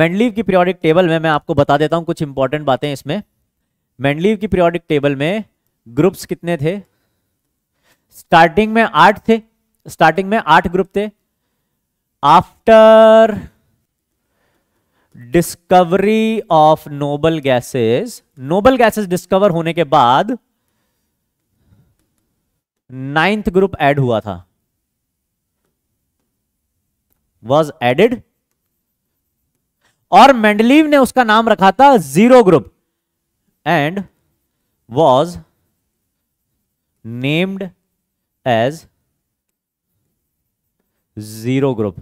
मैंडलीव की पीरियोडिक टेबल में मैं आपको बता देता हूं कुछ इंपॉर्टेंट बातें इसमें मैंडलीव की पीरियोडिक टेबल में ग्रुप्स कितने थे स्टार्टिंग में आठ थे स्टार्टिंग में आठ ग्रुप थे after discovery of noble gases noble gases discover होने के बाद नाइन्थ ग्रुप ऐड हुआ था वॉज एडेड और मेंडलीव ने उसका नाम रखा था zero group and was named as zero group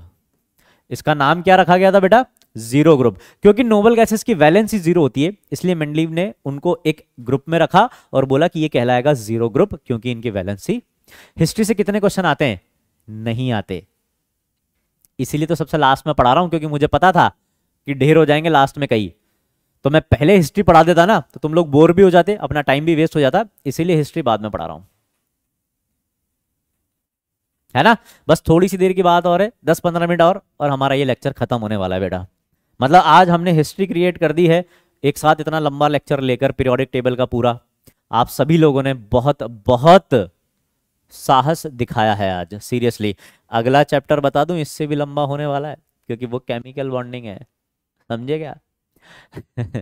इसका नाम क्या रखा गया था बेटा जीरो ग्रुप क्योंकि नोबल गैसेस की वैलेंस ही जीरो होती है इसलिए मेंडलीव ने उनको एक ग्रुप में रखा और बोला कि ये कहलाएगा जीरो ग्रुप क्योंकि इनकी वैलेंसी हिस्ट्री से कितने क्वेश्चन आते हैं नहीं आते इसीलिए तो सबसे लास्ट में पढ़ा रहा हूं क्योंकि मुझे पता था कि ढेर हो जाएंगे लास्ट में कई तो मैं पहले हिस्ट्री पढ़ा देता ना तो तुम लोग बोर भी हो जाते अपना टाइम भी वेस्ट हो जाता इसीलिए हिस्ट्री बाद में पढ़ा रहा हूं है ना बस थोड़ी सी देर की बात और है दस पंद्रह मिनट और और हमारा ये लेक्चर खत्म होने वाला है बेटा मतलब आज हमने हिस्ट्री क्रिएट कर दी है एक साथ इतना लंबा लेक्चर लेकर पीरियोडिक टेबल का पूरा आप सभी लोगों ने बहुत बहुत साहस दिखाया है आज सीरियसली अगला चैप्टर बता दूं इससे भी लंबा होने वाला है क्योंकि वो केमिकल बॉन्डिंग है समझे क्या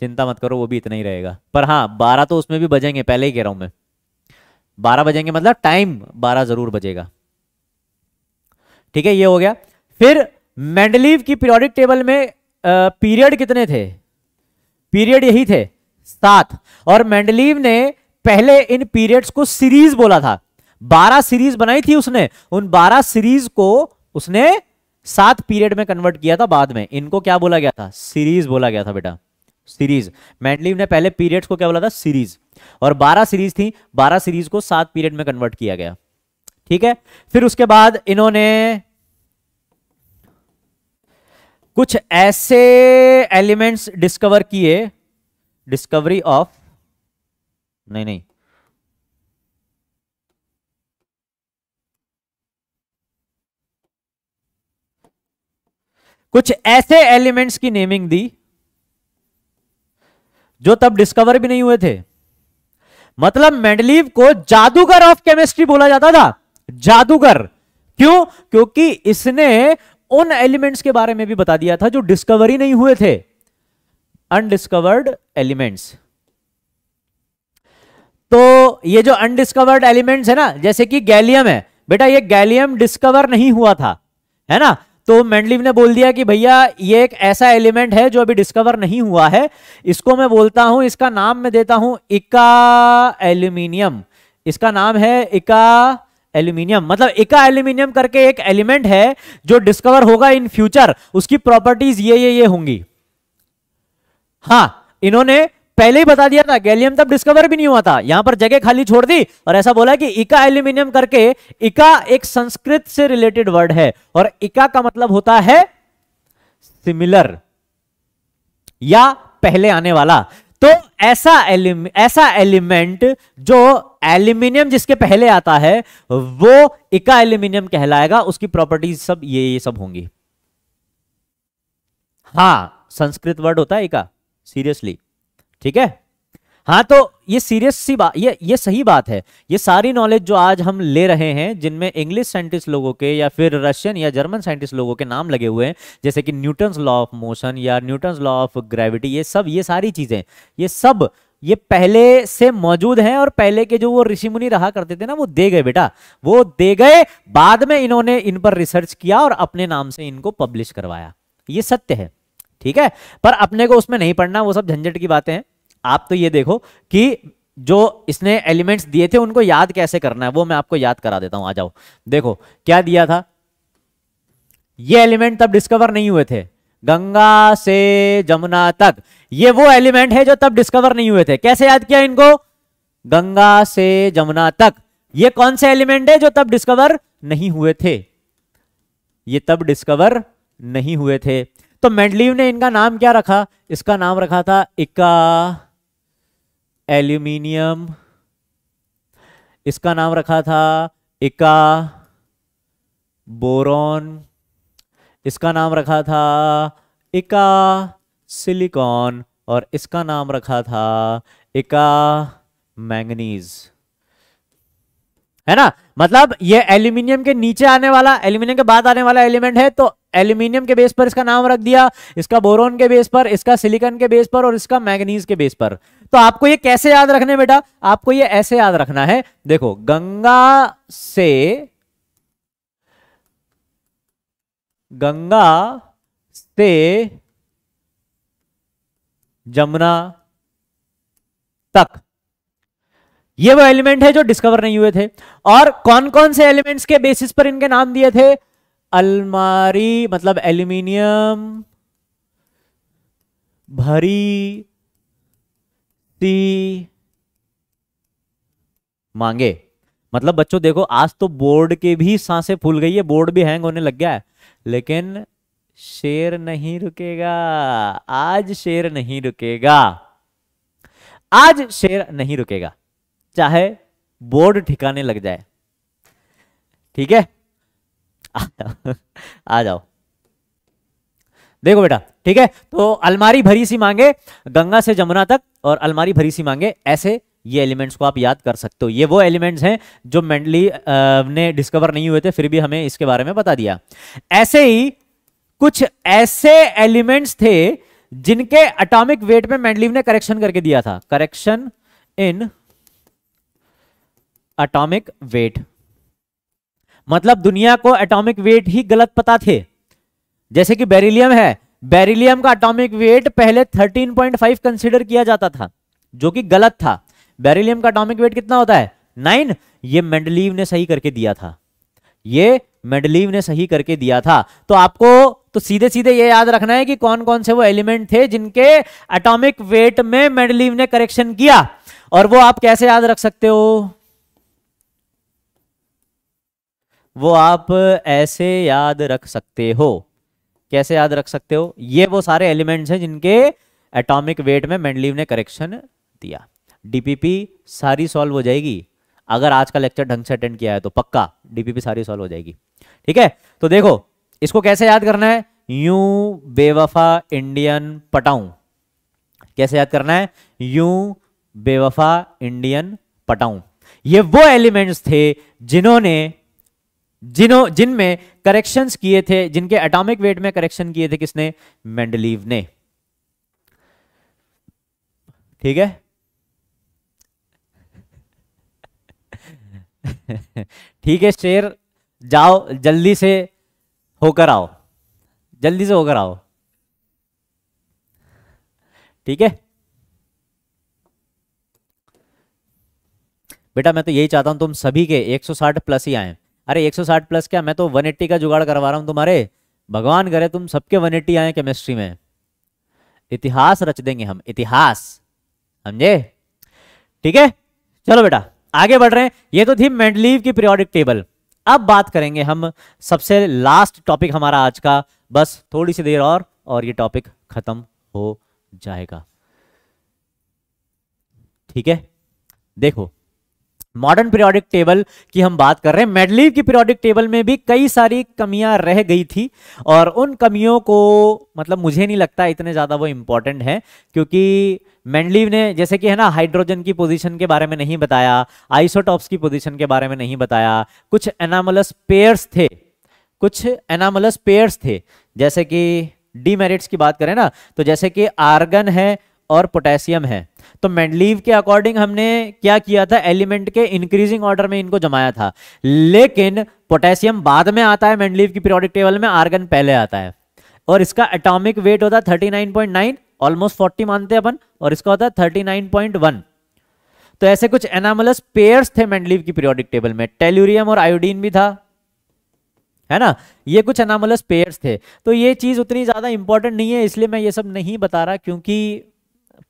चिंता मत करो वो भी इतना ही रहेगा पर हाँ बारह तो उसमें भी बजेंगे पहले ही कह रहा हूं मैं बारह बजेंगे मतलब टाइम बारह जरूर बजेगा ठीक है ये हो गया फिर मेंडलीव की पीरियोडिक टेबल में पीरियड कितने थे पीरियड यही थे सात और मेंडलीव ने पहले इन पीरियड्स को सीरीज बोला था बारह सीरीज बनाई थी उसने उन बारह सीरीज को उसने सात पीरियड में कन्वर्ट किया था बाद में इनको क्या बोला गया था सीरीज बोला गया था बेटा सीरीज मैंडलीव ने पहले पीरियड्स को क्या बोला था सीरीज और बारह सीरीज थी बारह सीरीज को सात पीरियड में कन्वर्ट किया गया ठीक है फिर उसके बाद इन्होंने कुछ ऐसे एलिमेंट्स डिस्कवर किए डिस्कवरी ऑफ नहीं नहीं कुछ ऐसे एलिमेंट्स की नेमिंग दी जो तब डिस्कवर भी नहीं हुए थे मतलब मेंडलीव को जादूगर ऑफ केमिस्ट्री बोला जाता था जादूगर क्यों क्योंकि इसने उन एलिमेंट्स के बारे में भी बता दिया था जो डिस्कवरी नहीं हुए थे अनडिस्कवर्ड एलिमेंट्स तो ये जो अनडिस्कवर्ड एलिमेंट्स है ना जैसे कि गैलियम है बेटा ये गैलियम डिस्कवर नहीं हुआ था है ना तो मेंडलिव ने बोल दिया कि भैया ये एक ऐसा एलिमेंट है जो अभी डिस्कवर नहीं हुआ है इसको मैं बोलता हूं इसका नाम मैं देता हूं इका एल्यूमिनियम इसका नाम है इका एल्यूमिनियम मतलब इका एल्यूमिनियम करके एक एलिमेंट है जो डिस्कवर होगा इन फ्यूचर उसकी प्रॉपर्टीज ये ये ये होंगी हाँ इन्होंने पहले ही बता दिया था गैलियम तब डिस्कवर भी नहीं हुआ था यहां पर जगह खाली छोड़ दी और ऐसा बोला कि इका एल्यूमिनियम करके इका एक संस्कृत से रिलेटेड वर्ड है और इका का मतलब होता है सिमिलर या पहले आने वाला तो ऐसा एलिम, ऐसा एलिमेंट जो एल्यूमिनियम जिसके पहले आता है वो इका एल्यूमिनियम कहलाएगा उसकी प्रॉपर्टीज सब ये ये सब होंगी हां संस्कृत वर्ड होता है इका सीरियसली ठीक है हां तो ये सीरियस सी बात ये ये सही बात है ये सारी नॉलेज जो आज हम ले रहे हैं जिनमें इंग्लिश साइंटिस्ट लोगों के या फिर रशियन या जर्मन साइंटिस्ट लोगों के नाम लगे हुए हैं जैसे कि न्यूटन्स लॉ ऑफ मोशन या न्यूटन्स लॉ ऑफ ग्रेविटी ये सब ये सारी चीज़ें ये सब ये पहले से मौजूद हैं और पहले के जो वो ऋषि मुनि रहा करते थे ना वो दे गए बेटा वो दे गए बाद में इन्होंने इन पर रिसर्च किया और अपने नाम से इनको पब्लिश करवाया ये सत्य है ठीक है पर अपने को उसमें नहीं पढ़ना वो सब झंझट की बातें हैं आप तो ये देखो कि जो इसने एलिमेंट्स दिए थे उनको याद कैसे करना है वो मैं आपको याद करा देता हूं आ जाओ देखो क्या दिया था ये एलिमेंट तब डिस्कवर नहीं हुए थे गंगा से जमुना तक ये वो एलिमेंट है जो तब डिस्कवर नहीं हुए थे कैसे याद किया इनको गंगा से जमुना तक ये कौन से एलिमेंट है जो तब डिस्कवर नहीं हुए थे ये तब डिस्कवर नहीं हुए थे तो मेडलीव ने इनका नाम क्या रखा इसका नाम रखा था इका एल्यूमिनियम इसका नाम रखा था इका बोरोन इसका नाम रखा था इका सिलिकॉन और इसका नाम रखा था इका मैंगनीज है ना मतलब ये एल्यूमिनियम के नीचे आने वाला एल्यूमिनियम के बाद आने वाला एलिमेंट है तो एल्यूमिनियम के बेस पर इसका नाम रख दिया इसका बोरोन के बेस पर इसका सिलिकॉन के बेस पर और इसका मैग्नीज के बेस पर तो आपको ये कैसे याद रखने बेटा आपको ये ऐसे याद रखना है देखो गंगा से गंगा से जमुना तक ये वो एलिमेंट है जो डिस्कवर नहीं हुए थे और कौन कौन से एलिमेंट्स के बेसिस पर इनके नाम दिए थे अलमारी मतलब एल्यूमिनियम भरी टी मांगे मतलब बच्चों देखो आज तो बोर्ड के भी सांसें फूल गई है बोर्ड भी हैंग होने लग गया है लेकिन शेर नहीं रुकेगा आज शेर नहीं रुकेगा आज शेर नहीं रुकेगा चाहे बोर्ड ठिकाने लग जाए ठीक है आ जाओ। देखो बेटा ठीक है तो अलमारी भरी सी मांगे गंगा से जमुना तक और अलमारी भरी सी मांगे ऐसे ये एलिमेंट्स को आप याद कर सकते हो ये वो एलिमेंट्स हैं जो मेंडली ने डिस्कवर नहीं हुए थे फिर भी हमें इसके बारे में बता दिया ऐसे ही कुछ ऐसे एलिमेंट्स थे जिनके अटोमिक वेट में मेंडलीव ने करेक्शन करके दिया था करेक्शन इन अटोमिक वेट मतलब दुनिया को एटॉमिक वेट ही गलत पता थे जैसे कि बेरिलियम है बेरिलियम का अटोमिक वेट पहले 13.5 कंसिडर किया जाता था जो कि गलत था बेरिलियम का अटोमिक वेट कितना होता है नाइन ये मेंडलीव ने सही करके दिया था ये मेडलीव ने सही करके दिया था तो आपको तो सीधे सीधे ये याद रखना है कि कौन कौन से वो एलिमेंट थे जिनके एटॉमिक वेट में मेडलीव ने करेक्शन किया और वो आप कैसे याद रख सकते हो वो आप ऐसे याद रख सकते हो कैसे याद रख सकते हो ये वो सारे एलिमेंट्स हैं जिनके एटॉमिक वेट में मेंडलीव ने करेक्शन दिया डीपीपी सारी सॉल्व हो जाएगी अगर आज का लेक्चर ढंग से अटेंड किया है तो पक्का डीपीपी सारी सॉल्व हो जाएगी ठीक है तो देखो इसको कैसे याद करना है यू बेवफा इंडियन पटाऊ कैसे याद करना है यू बेवफा इंडियन पटाऊ ये वो एलिमेंट्स थे जिन्होंने जिनों जिनमें करेक्शंस किए थे जिनके एटॉमिक वेट में करेक्शन किए थे किसने मेंडलीव ने ठीक है ठीक है शेर जाओ जल्दी से होकर आओ जल्दी से होकर आओ ठीक है बेटा मैं तो यही चाहता हूं तुम सभी के 160 प्लस ही आए अरे 160 प्लस क्या मैं तो 180 का जुगाड़ करवा रहा हूँ तुम्हारे भगवान करे तुम सबके 180 आए केमिस्ट्री में इतिहास रच देंगे हम इतिहास समझे ठीक है चलो बेटा आगे बढ़ रहे हैं ये तो थी मेंडलीव की पीरियोडिक टेबल अब बात करेंगे हम सबसे लास्ट टॉपिक हमारा आज का बस थोड़ी सी देर और और ये टॉपिक खत्म हो जाएगा ठीक है देखो मॉडर्न पीरियोडिक टेबल की हम बात कर रहे हैं मेडलीव की पीरियोडिक टेबल में भी कई सारी कमियां रह गई थी और उन कमियों को मतलब मुझे नहीं लगता इतने ज़्यादा वो इंपॉर्टेंट है क्योंकि मेंडलीव ने जैसे कि है ना हाइड्रोजन की पोजीशन के बारे में नहीं बताया आइसोटॉप्स की पोजीशन के बारे में नहीं बताया कुछ एनामलस पेयर्स थे कुछ एनामलस पेयर्स थे जैसे कि डीमेरिट्स की बात करें ना तो जैसे कि आर्गन है और पोटेशियम है तो मेंडलीव के अकॉर्डिंग हमने क्या किया था एलिमेंट के इंक्रीजिंग ऑर्डर में इनको जमाया था लेकिन पोटेशियम बाद में आता है मेंडलीव की पीरियोडिक टेबल में आर्गन पहले आता है और इसका एटॉमिक वेट होता है 39.9 ऑलमोस्ट 40 मानते हैं अपन और इसका होता है 39.1 तो ऐसे कुछ एनामलस पेयर्स थे मेंडलीव की पीरियोडिक टेबल में टेल्यूरियम और आयोडीन भी था है ना ये कुछ एनामलस पेयर्स थे तो ये चीज उतनी ज्यादा इंपॉर्टेंट नहीं है इसलिए मैं ये सब नहीं बता रहा क्योंकि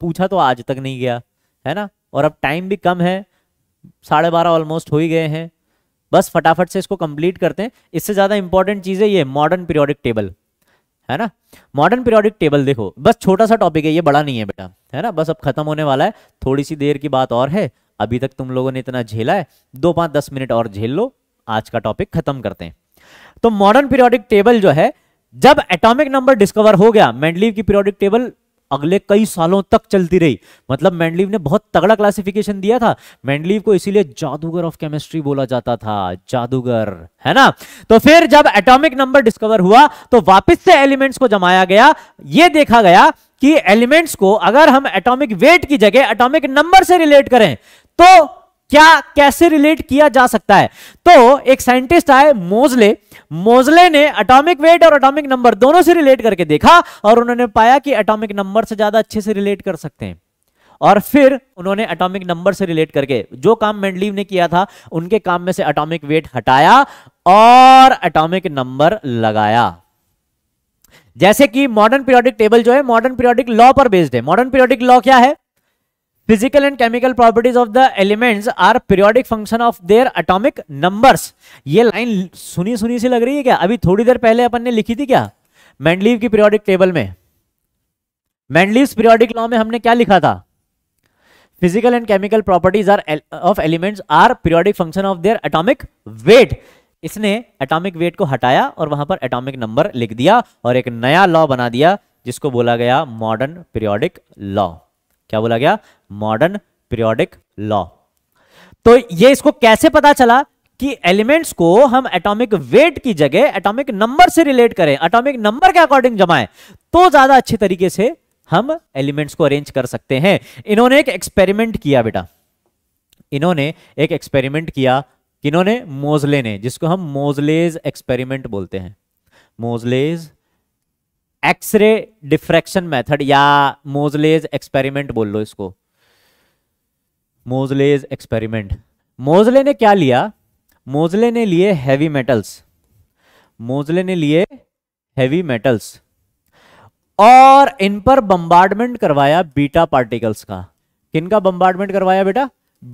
पूछा तो आज तक नहीं गया है ना और अब टाइम भी कम है साढ़े बारह ऑलमोस्ट हो ही गए हैं बस फटाफट से इसको कंप्लीट करते हैं इससे ज़्यादा इंपॉर्टेंट चीज़ है ये मॉडर्न पीरियोडिक टेबल है ना मॉडर्न पीरियोडिक टेबल देखो बस छोटा सा टॉपिक है ये बड़ा नहीं है बेटा है ना बस अब खत्म होने वाला है थोड़ी सी देर की बात और है अभी तक तुम लोगों ने इतना झेला है दो पांच दस मिनट और झेल लो आज का टॉपिक खत्म करते हैं तो मॉडर्न पीरियोडिक टेबल जो है जब एटॉमिक नंबर डिस्कवर हो गया मेंडलीव की पीरियोडिक टेबल अगले कई सालों तक चलती रही मतलब मैंडलीव ने बहुत तगड़ा क्लासिफिकेशन दिया था मैंडलीव को इसीलिए जादूगर ऑफ केमिस्ट्री बोला जाता था जादूगर है ना तो फिर जब एटॉमिक नंबर डिस्कवर हुआ तो वापस से एलिमेंट्स को जमाया गया यह देखा गया कि एलिमेंट्स को अगर हम एटॉमिक वेट की जगह एटॉमिक नंबर से रिलेट करें तो क्या कैसे रिलेट किया जा सकता है तो एक साइंटिस्ट आए मोजले मोजले ने एटॉमिक वेट और एटॉमिक नंबर दोनों से रिलेट करके देखा और उन्होंने पाया कि एटॉमिक नंबर से ज्यादा अच्छे से रिलेट कर सकते हैं और फिर उन्होंने एटॉमिक नंबर से रिलेट करके जो काम मेंडलीव ने किया था उनके काम में से एटॉमिक वेट हटाया और एटॉमिक नंबर लगाया जैसे कि मॉडर्न पीरियोडिक टेबल जो है मॉडर्न पीरियोडिक लॉ पर बेस्ड है मॉडर्न पीरियोडिक लॉ क्या है physical and chemical properties of the elements are periodic function of their atomic numbers ये लाइन सुनी सुनी सी लग रही है क्या अभी थोड़ी देर पहले अपन ने लिखी थी क्या मैंडलीव की पीरियोडिक टेबल में मैंडलीव पीरियोडिक लॉ में हमने क्या लिखा था physical and chemical properties are of element are periodic function of their atomic weight इसने एटॉमिक वेट को हटाया और वहां पर अटोमिक नंबर लिख दिया और एक नया लॉ बना दिया जिसको बोला गया मॉडर्न पीरियोडिक लॉ क्या बोला गया मॉडर्न पीरियोडिक लॉ तो ये इसको कैसे पता चला कि एलिमेंट्स को हम एटॉमिक वेट की जगह एटॉमिक नंबर से रिलेट करें एटॉमिक नंबर के अकॉर्डिंग जमाएं तो ज्यादा अच्छे तरीके से हम एलिमेंट्स को अरेंज कर सकते हैं इन्होंने एक एक्सपेरिमेंट किया बेटा इन्होंने एक एक्सपेरिमेंट किया इन्होंने मोजले ने जिसको हम मोजलेज एक्सपेरिमेंट बोलते हैं मोजलेज एक्सरे डिफ्रैक्शन मेथड या मोजलेज एक्सपेरिमेंट बोल लो इसको मोजलेज एक्सपेरिमेंट मोजले ने क्या लिया मोजले ने लिए हैवी मेटल्स मोजले ने लिए हैवी मेटल्स और इन पर बंबार्डमेंट करवाया बीटा पार्टिकल्स का किनका बंबार्डमेंट करवाया बेटा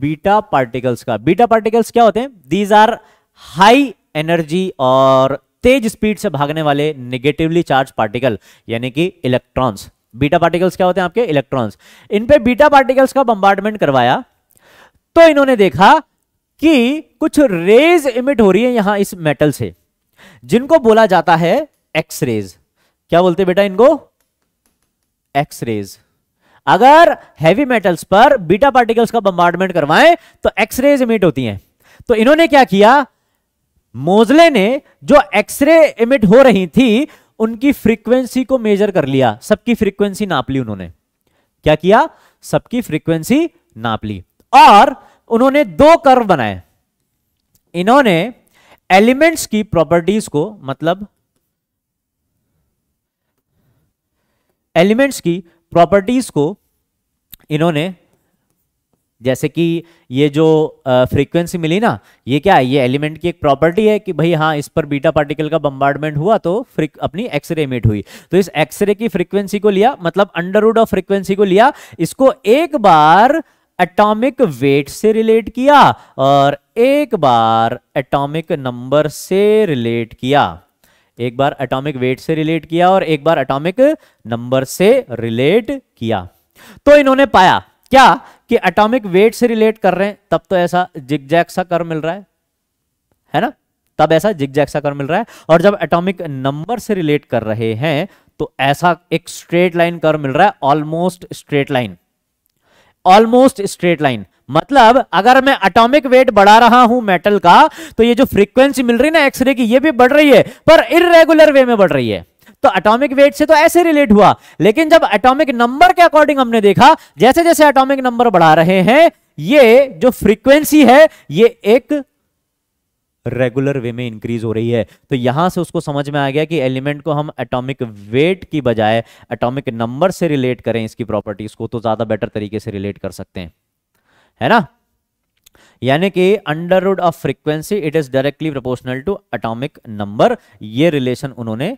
बीटा पार्टिकल्स का बीटा पार्टिकल्स क्या होते हैं दीज आर हाई एनर्जी और तेज स्पीड से भागने वाले निगेटिवली चार्ज पार्टिकल यानी कि इलेक्ट्रॉन्स बीटा पार्टिकल्स क्या होते हैं आपके इलेक्ट्रॉन्स इन पे बीटा पार्टिकल्स का बंबार्डमेंट करवाया तो इन्होंने देखा कि कुछ रेज इमिट हो रही है यहां इस मेटल से जिनको बोला जाता है एक्स रेज क्या बोलते बेटा इनको एक्स रेज अगर हैवी मेटल्स पर बीटा पार्टिकल्स का बंबार्डमेंट करवाएं तो एक्स रेज इमिट होती हैं तो इन्होंने क्या किया मोजले ने जो एक्सरे इमिट हो रही थी उनकी फ्रीक्वेंसी को मेजर कर लिया सबकी फ्रीक्वेंसी नाप ली उन्होंने क्या किया सबकी फ्रीक्वेंसी नाप ली और उन्होंने दो कर्व बनाए इन्होंने एलिमेंट्स की प्रॉपर्टीज को मतलब एलिमेंट्स की प्रॉपर्टीज को इन्होंने जैसे कि ये जो फ्रीक्वेंसी मिली ना ये क्या है ये एलिमेंट की एक प्रॉपर्टी है कि भाई हाँ इस पर बीटा पार्टिकल का बम्बार्डमेंट हुआ तो अपनी एक्सरे इमिट हुई तो इस एक्सरे की फ्रीक्वेंसी को लिया मतलब अंडर रूड ऑफ फ्रीक्वेंसी को लिया इसको एक बार एटॉमिक वेट से रिलेट किया और एक बार एटॉमिक नंबर से रिलेट किया एक बार एटॉमिक वेट से रिलेट किया और एक बार एटॉमिक नंबर से रिलेट किया तो इन्होंने पाया क्या कि एटॉमिक वेट से रिलेट कर रहे हैं तब तो ऐसा जिगजैक सा कर मिल रहा है है ना तब ऐसा जिगजैक सा कर मिल रहा है और जब एटॉमिक नंबर से रिलेट कर रहे हैं तो ऐसा एक स्ट्रेट लाइन कर मिल रहा है almost straight line almost straight line मतलब अगर मैं अटोमिक वेट बढ़ा रहा हूं मेटल का तो ये जो फ्रीक्वेंसी मिल रही है ना एक्सरे की ये भी बढ़ रही है पर इरेगुलर वे में बढ़ रही है तो एटॉमिक वेट से तो ऐसे रिलेट हुआ लेकिन जब एटॉमिक नंबर के अकॉर्डिंग हमने देखा जैसे जैसे एटॉमिक नंबर बढ़ा रहे हैं ये जो फ्रीक्वेंसी है ये एक रेगुलर वे में इंक्रीज हो रही है तो यहां से उसको समझ में आ गया कि एलिमेंट को हम एटॉमिक वेट की बजाय एटॉमिक नंबर से रिलेट करें इसकी प्रॉपर्टीज को तो ज्यादा बेटर तरीके से रिलेट कर सकते हैं है ना यानी कि under root of frequency it is directly proportional to atomic number ये रिलेशन उन्होंने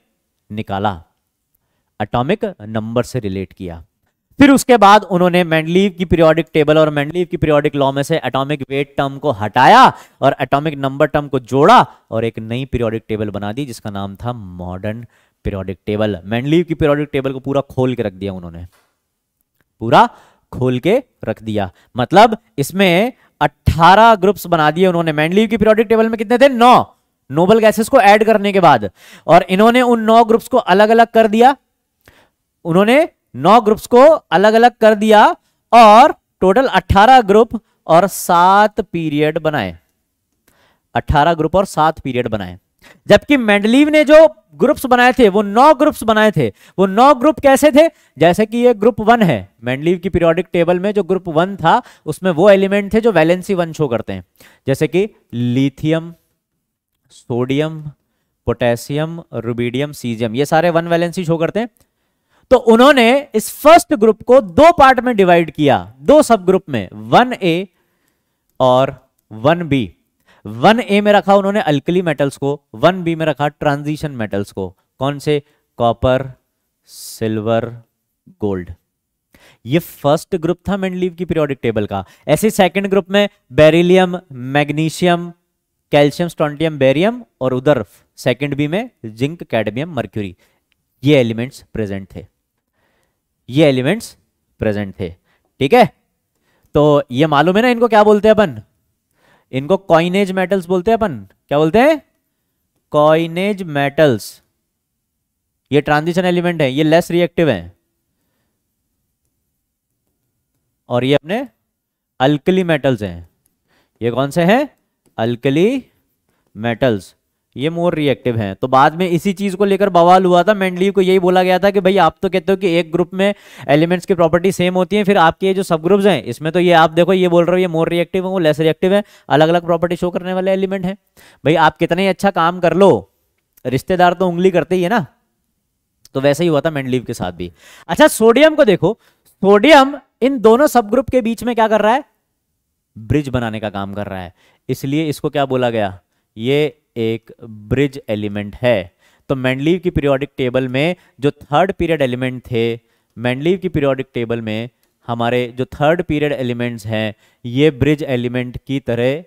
निकाला एटॉमिक नंबर से रिलेट किया फिर उसके बाद उन्होंने मैंडलीव की पीरियोडिक टेबल और मैंडलीव की पीरियोडिक लॉ में से एटॉमिक वेट टर्म को हटाया और एटॉमिक नंबर टर्म को जोड़ा और एक नई पीरियोडिक टेबल बना दी जिसका नाम था मॉडर्न पीरियोडिक टेबल मैंडलीव की पीरियोडिक टेबल को पूरा खोल के रख दिया उन्होंने पूरा खोल के रख दिया मतलब इसमें अट्ठारह ग्रुप्स बना दिए उन्होंने मैंडलीव की पीरियोडिक टेबल में कितने थे नौ नोबल गैसेस को ऐड करने के बाद और इन्होंने उन नौ ग्रुप्स को अलग अलग कर दिया उन्होंने नौ ग्रुप्स को अलग अलग कर दिया और टोटल अट्ठारह ग्रुप और सात पीरियड बनाए अट्ठारह ग्रुप और सात पीरियड बनाए जबकि मेंडलीव ने जो ग्रुप्स बनाए थे वो नौ ग्रुप्स बनाए थे वो नौ ग्रुप कैसे थे जैसे कि ये ग्रुप वन है मेंडलीव की पीरियोडिक टेबल में जो ग्रुप वन था उसमें वो एलिमेंट थे जो वैलेंसी वन शो करते हैं जैसे कि lithium sodium potassium rubidium caesium ये सारे वन वैलेंसी शो करते हैं तो उन्होंने इस फर्स्ट ग्रुप को दो पार्ट में डिवाइड किया दो सब ग्रुप में वन ए और वन बी वन ए में रखा उन्होंने अल्कली मेटल्स को वन बी में रखा ट्रांजिशन मेटल्स को कौन से कॉपर सिल्वर गोल्ड ये फर्स्ट ग्रुप था मेंडलीव की पीरियोडिक टेबल का ऐसे सेकंड ग्रुप में beryllium magnesium calcium strontium barium और उधर सेकेंड बी में जिंक कैडमियम मर्क्यूरी ये एलिमेंट्स प्रेजेंट थे ये एलिमेंट्स प्रेजेंट थे ठीक है तो ये मालूम है ना इनको क्या बोलते हैं अपन इनको कॉइनेज मेटल्स बोलते हैं अपन क्या बोलते हैं कॉइनेज मेटल्स ये ट्रांजिशन एलिमेंट है ये लेस रिएक्टिव है और ये अपने अल्कली मेटल्स हैं ये कौन से हैं अल्कली मेटल्स ये मोर रिएक्टिव हैं तो बाद में इसी चीज को लेकर बवाल हुआ था मेंडली को यही बोला गया था कि भाई आप तो कहते हो कि एक ग्रुप में एलिमेंट्स की प्रॉपर्टी सेम होती है फिर आपके ये जो सब ग्रुप्स हैं इसमें तो ये आप देखो ये बोल रहे हो ये मोर रिएक्टिव है वो लेस रिएक्टिव है अलग अलग प्रॉपर्टी शो करने वाले एलिमेंट है भाई आप कितने अच्छा काम कर लो रिश्तेदार तो उंगली करते ही है ना तो वैसे ही हुआ था मेंडलीव के साथ भी अच्छा सोडियम को देखो सोडियम इन दोनों सब ग्रुप के बीच में क्या कर रहा है ब्रिज बनाने का काम कर रहा है इसलिए इसको क्या बोला गया ये एक ब्रिज एलिमेंट है तो मैंडलीव की पीरियोडिक टेबल में जो थर्ड पीरियड एलिमेंट थे मैंडलीव की पीरियोडिक टेबल में हमारे जो थर्ड पीरियड एलिमेंट्स हैं ये ब्रिज एलिमेंट की तरह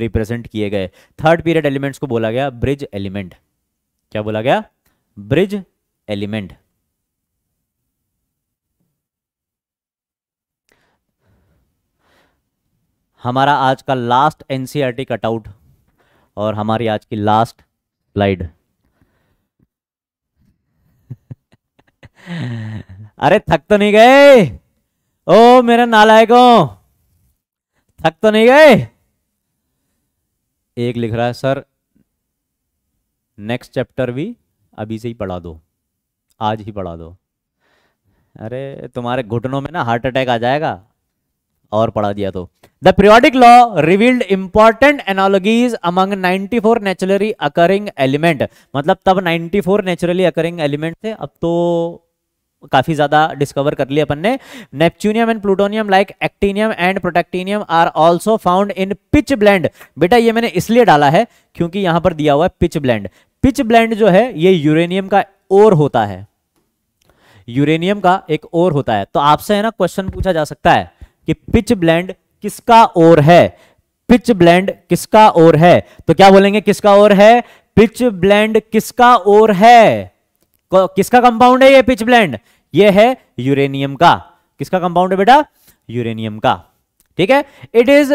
रिप्रेजेंट किए गए थर्ड पीरियड एलिमेंट्स को बोला गया ब्रिज एलिमेंट क्या बोला गया ब्रिज एलिमेंट हमारा आज का लास्ट एन कटआउट और हमारी आज की लास्ट स्लाइड अरे थक तो नहीं गए ओ मेरे नालायकों थक तो नहीं गए एक लिख रहा है सर नेक्स्ट चैप्टर भी अभी से ही पढ़ा दो आज ही पढ़ा दो अरे तुम्हारे घुटनों में ना हार्ट अटैक आ जाएगा और पढ़ा दिया तो the periodic law revealed important analogies among 94 four naturally occurring element मतलब तब 94 फोर नेचुरली अकरिंग एलिमेंट थे अब तो काफी ज्यादा डिस्कवर कर लिया अपन ने neptunium and plutonium like actinium and protactinium are also found in pitchblende बेटा ये मैंने इसलिए डाला है क्योंकि यहां पर दिया हुआ है पिच ब्लेंड पिच ब्लेंड जो है ये यूरेनियम का ओर होता है यूरेनियम का एक ओर होता है तो आपसे है ना क्वेश्चन पूछा जा सकता है कि पिच ब्लेंड किसका ओर है पिच ब्लेंड किसका ओर है तो क्या बोलेंगे किसका ओर है पिच ब्लेंड किसका ओर है किसका कंपाउंड है ये पिच ब्लेंड ये है यूरेनियम का किसका कंपाउंड है बेटा यूरेनियम का ठीक है it is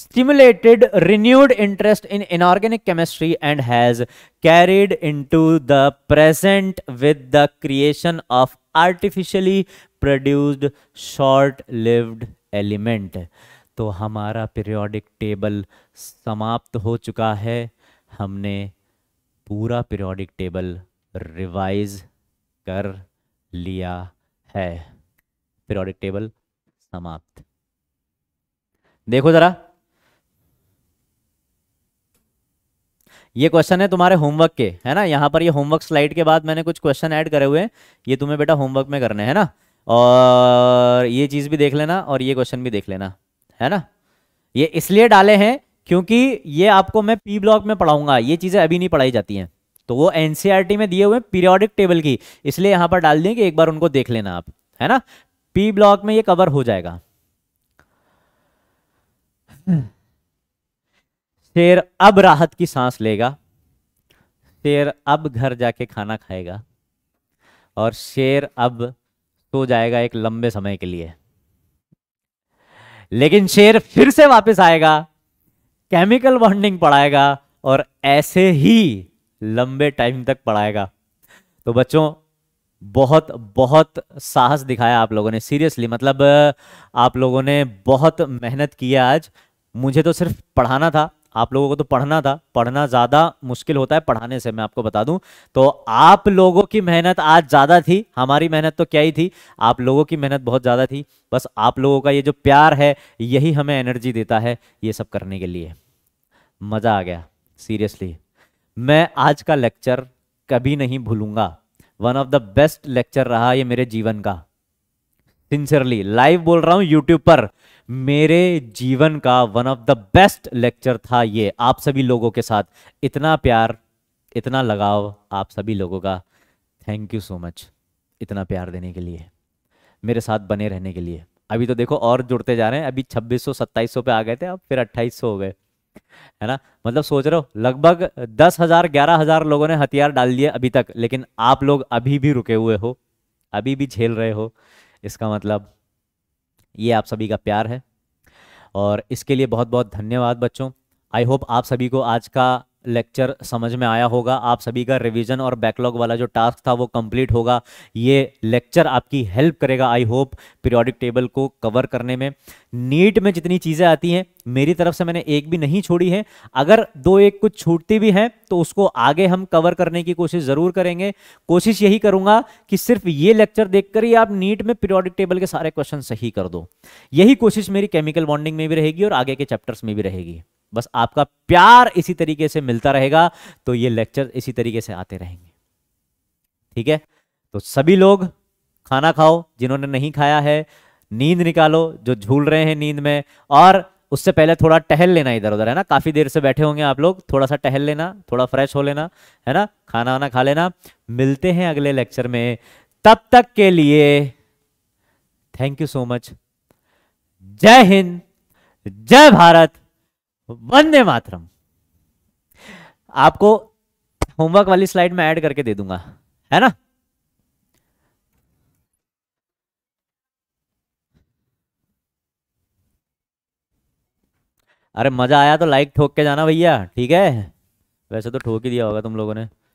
stimulated renewed interest in inorganic chemistry and has carried to the present with the creation of artificially produced short lived element तो हमारा पीरियोडिक टेबल समाप्त हो चुका है हमने पूरा पीरियोडिक टेबल रिवाइज कर लिया है पीरियोडिक टेबल समाप्त देखो ज़रा ये क्वेश्चन है तुम्हारे होमवर्क के है ना यहाँ पर ये होमवर्क स्लाइड के बाद मैंने कुछ क्वेश्चन ऐड करे हुए हैं ये तुम्हें बेटा होमवर्क में करने है ना और ये चीज़ भी देख लेना और ये क्वेश्चन भी देख लेना है ना ये इसलिए डाले हैं क्योंकि ये आपको मैं पी ब्लॉक में पढ़ाऊंगा ये चीज़ें अभी नहीं पढ़ाई जाती हैं तो वो एनसीईआरटी e में दिए हुए पीरियोडिक टेबल की इसलिए यहां पर डाल दिए कि एक बार उनको देख लेना आप है ना पी ब्लॉक में ये कवर हो जाएगा शेर अब राहत की सांस लेगा शेर अब घर जाके खाना खाएगा और शेर अब सो जाएगा एक लंबे समय के लिए लेकिन शेर फिर से वापस आएगा केमिकल बॉन्डिंग पढ़ाएगा और ऐसे ही लंबे टाइम तक पढ़ाएगा तो बच्चों बहुत बहुत साहस दिखाया आप लोगों ने सीरियसली मतलब आप लोगों ने बहुत मेहनत की है आज मुझे तो सिर्फ पढ़ाना था आप लोगों को तो पढ़ना था पढ़ना ज़्यादा मुश्किल होता है पढ़ाने से मैं आपको बता दूं तो आप लोगों की मेहनत आज ज़्यादा थी हमारी मेहनत तो क्या ही थी आप लोगों की मेहनत बहुत ज़्यादा थी बस आप लोगों का ये जो प्यार है यही हमें एनर्जी देता है ये सब करने के लिए मज़ा आ गया सीरियसली मैं आज का लेक्चर कभी नहीं भूलूंगा one of the best lecture रहा ये मेरे जीवन का सिंसियरली लाइव बोल रहा हूं यूट्यूब पर मेरे जीवन का one of the best lecture था ये आप सभी लोगों के साथ इतना प्यार इतना लगाव आप सभी लोगों का थैंक यू सो मच इतना प्यार देने के लिए मेरे साथ बने रहने के लिए अभी तो देखो और जुड़ते जा रहे हैं अभी 2600 2700 पे आ गए थे अब फिर 2800 हो गए है ना मतलब सोच रहे हो लगभग दस हजार ग्यारह हजार लोगों ने हथियार डाल दिए अभी तक लेकिन आप लोग अभी भी रुके हुए हो अभी भी झेल रहे हो इसका मतलब ये आप सभी का प्यार है और इसके लिए बहुत बहुत धन्यवाद बच्चों आई होप आप सभी को आज का लेक्चर समझ में आया होगा आप सभी का रिवीजन और बैकलॉग वाला जो टास्क था वो कंप्लीट होगा ये लेक्चर आपकी हेल्प करेगा आई होप पीरियोडिक टेबल को कवर करने में नीट में जितनी चीज़ें आती हैं मेरी तरफ से मैंने एक भी नहीं छोड़ी है अगर दो एक कुछ छूटती भी हैं तो उसको आगे हम कवर करने की कोशिश ज़रूर करेंगे कोशिश यही करूंगा कि सिर्फ ये लेक्चर देखकर ही आप नीट में पीरियोडिक टेबल के सारे क्वेश्चन सही कर दो यही कोशिश मेरी केमिकल बॉन्डिंग में भी रहेगी और आगे के चैप्टर्स में भी रहेगी बस आपका प्यार इसी तरीके से मिलता रहेगा तो ये लेक्चर इसी तरीके से आते रहेंगे ठीक है तो सभी लोग खाना खाओ जिन्होंने नहीं खाया है नींद निकालो जो झूल रहे हैं नींद में और उससे पहले थोड़ा टहल लेना इधर उधर है ना काफी देर से बैठे होंगे आप लोग थोड़ा सा टहल लेना थोड़ा फ्रेश हो लेना है ना खाना वाना खा लेना मिलते हैं अगले लेक्चर में तब तक के लिए थैंक यू सो मच जय हिंद जय भारत वंदे मातरम आपको होमवर्क वाली स्लाइड में ऐड करके दे दूंगा है ना अरे मजा आया तो लाइक ठोक के जाना भैया ठीक है वैसे तो ठोक ही दिया होगा तुम लोगों ने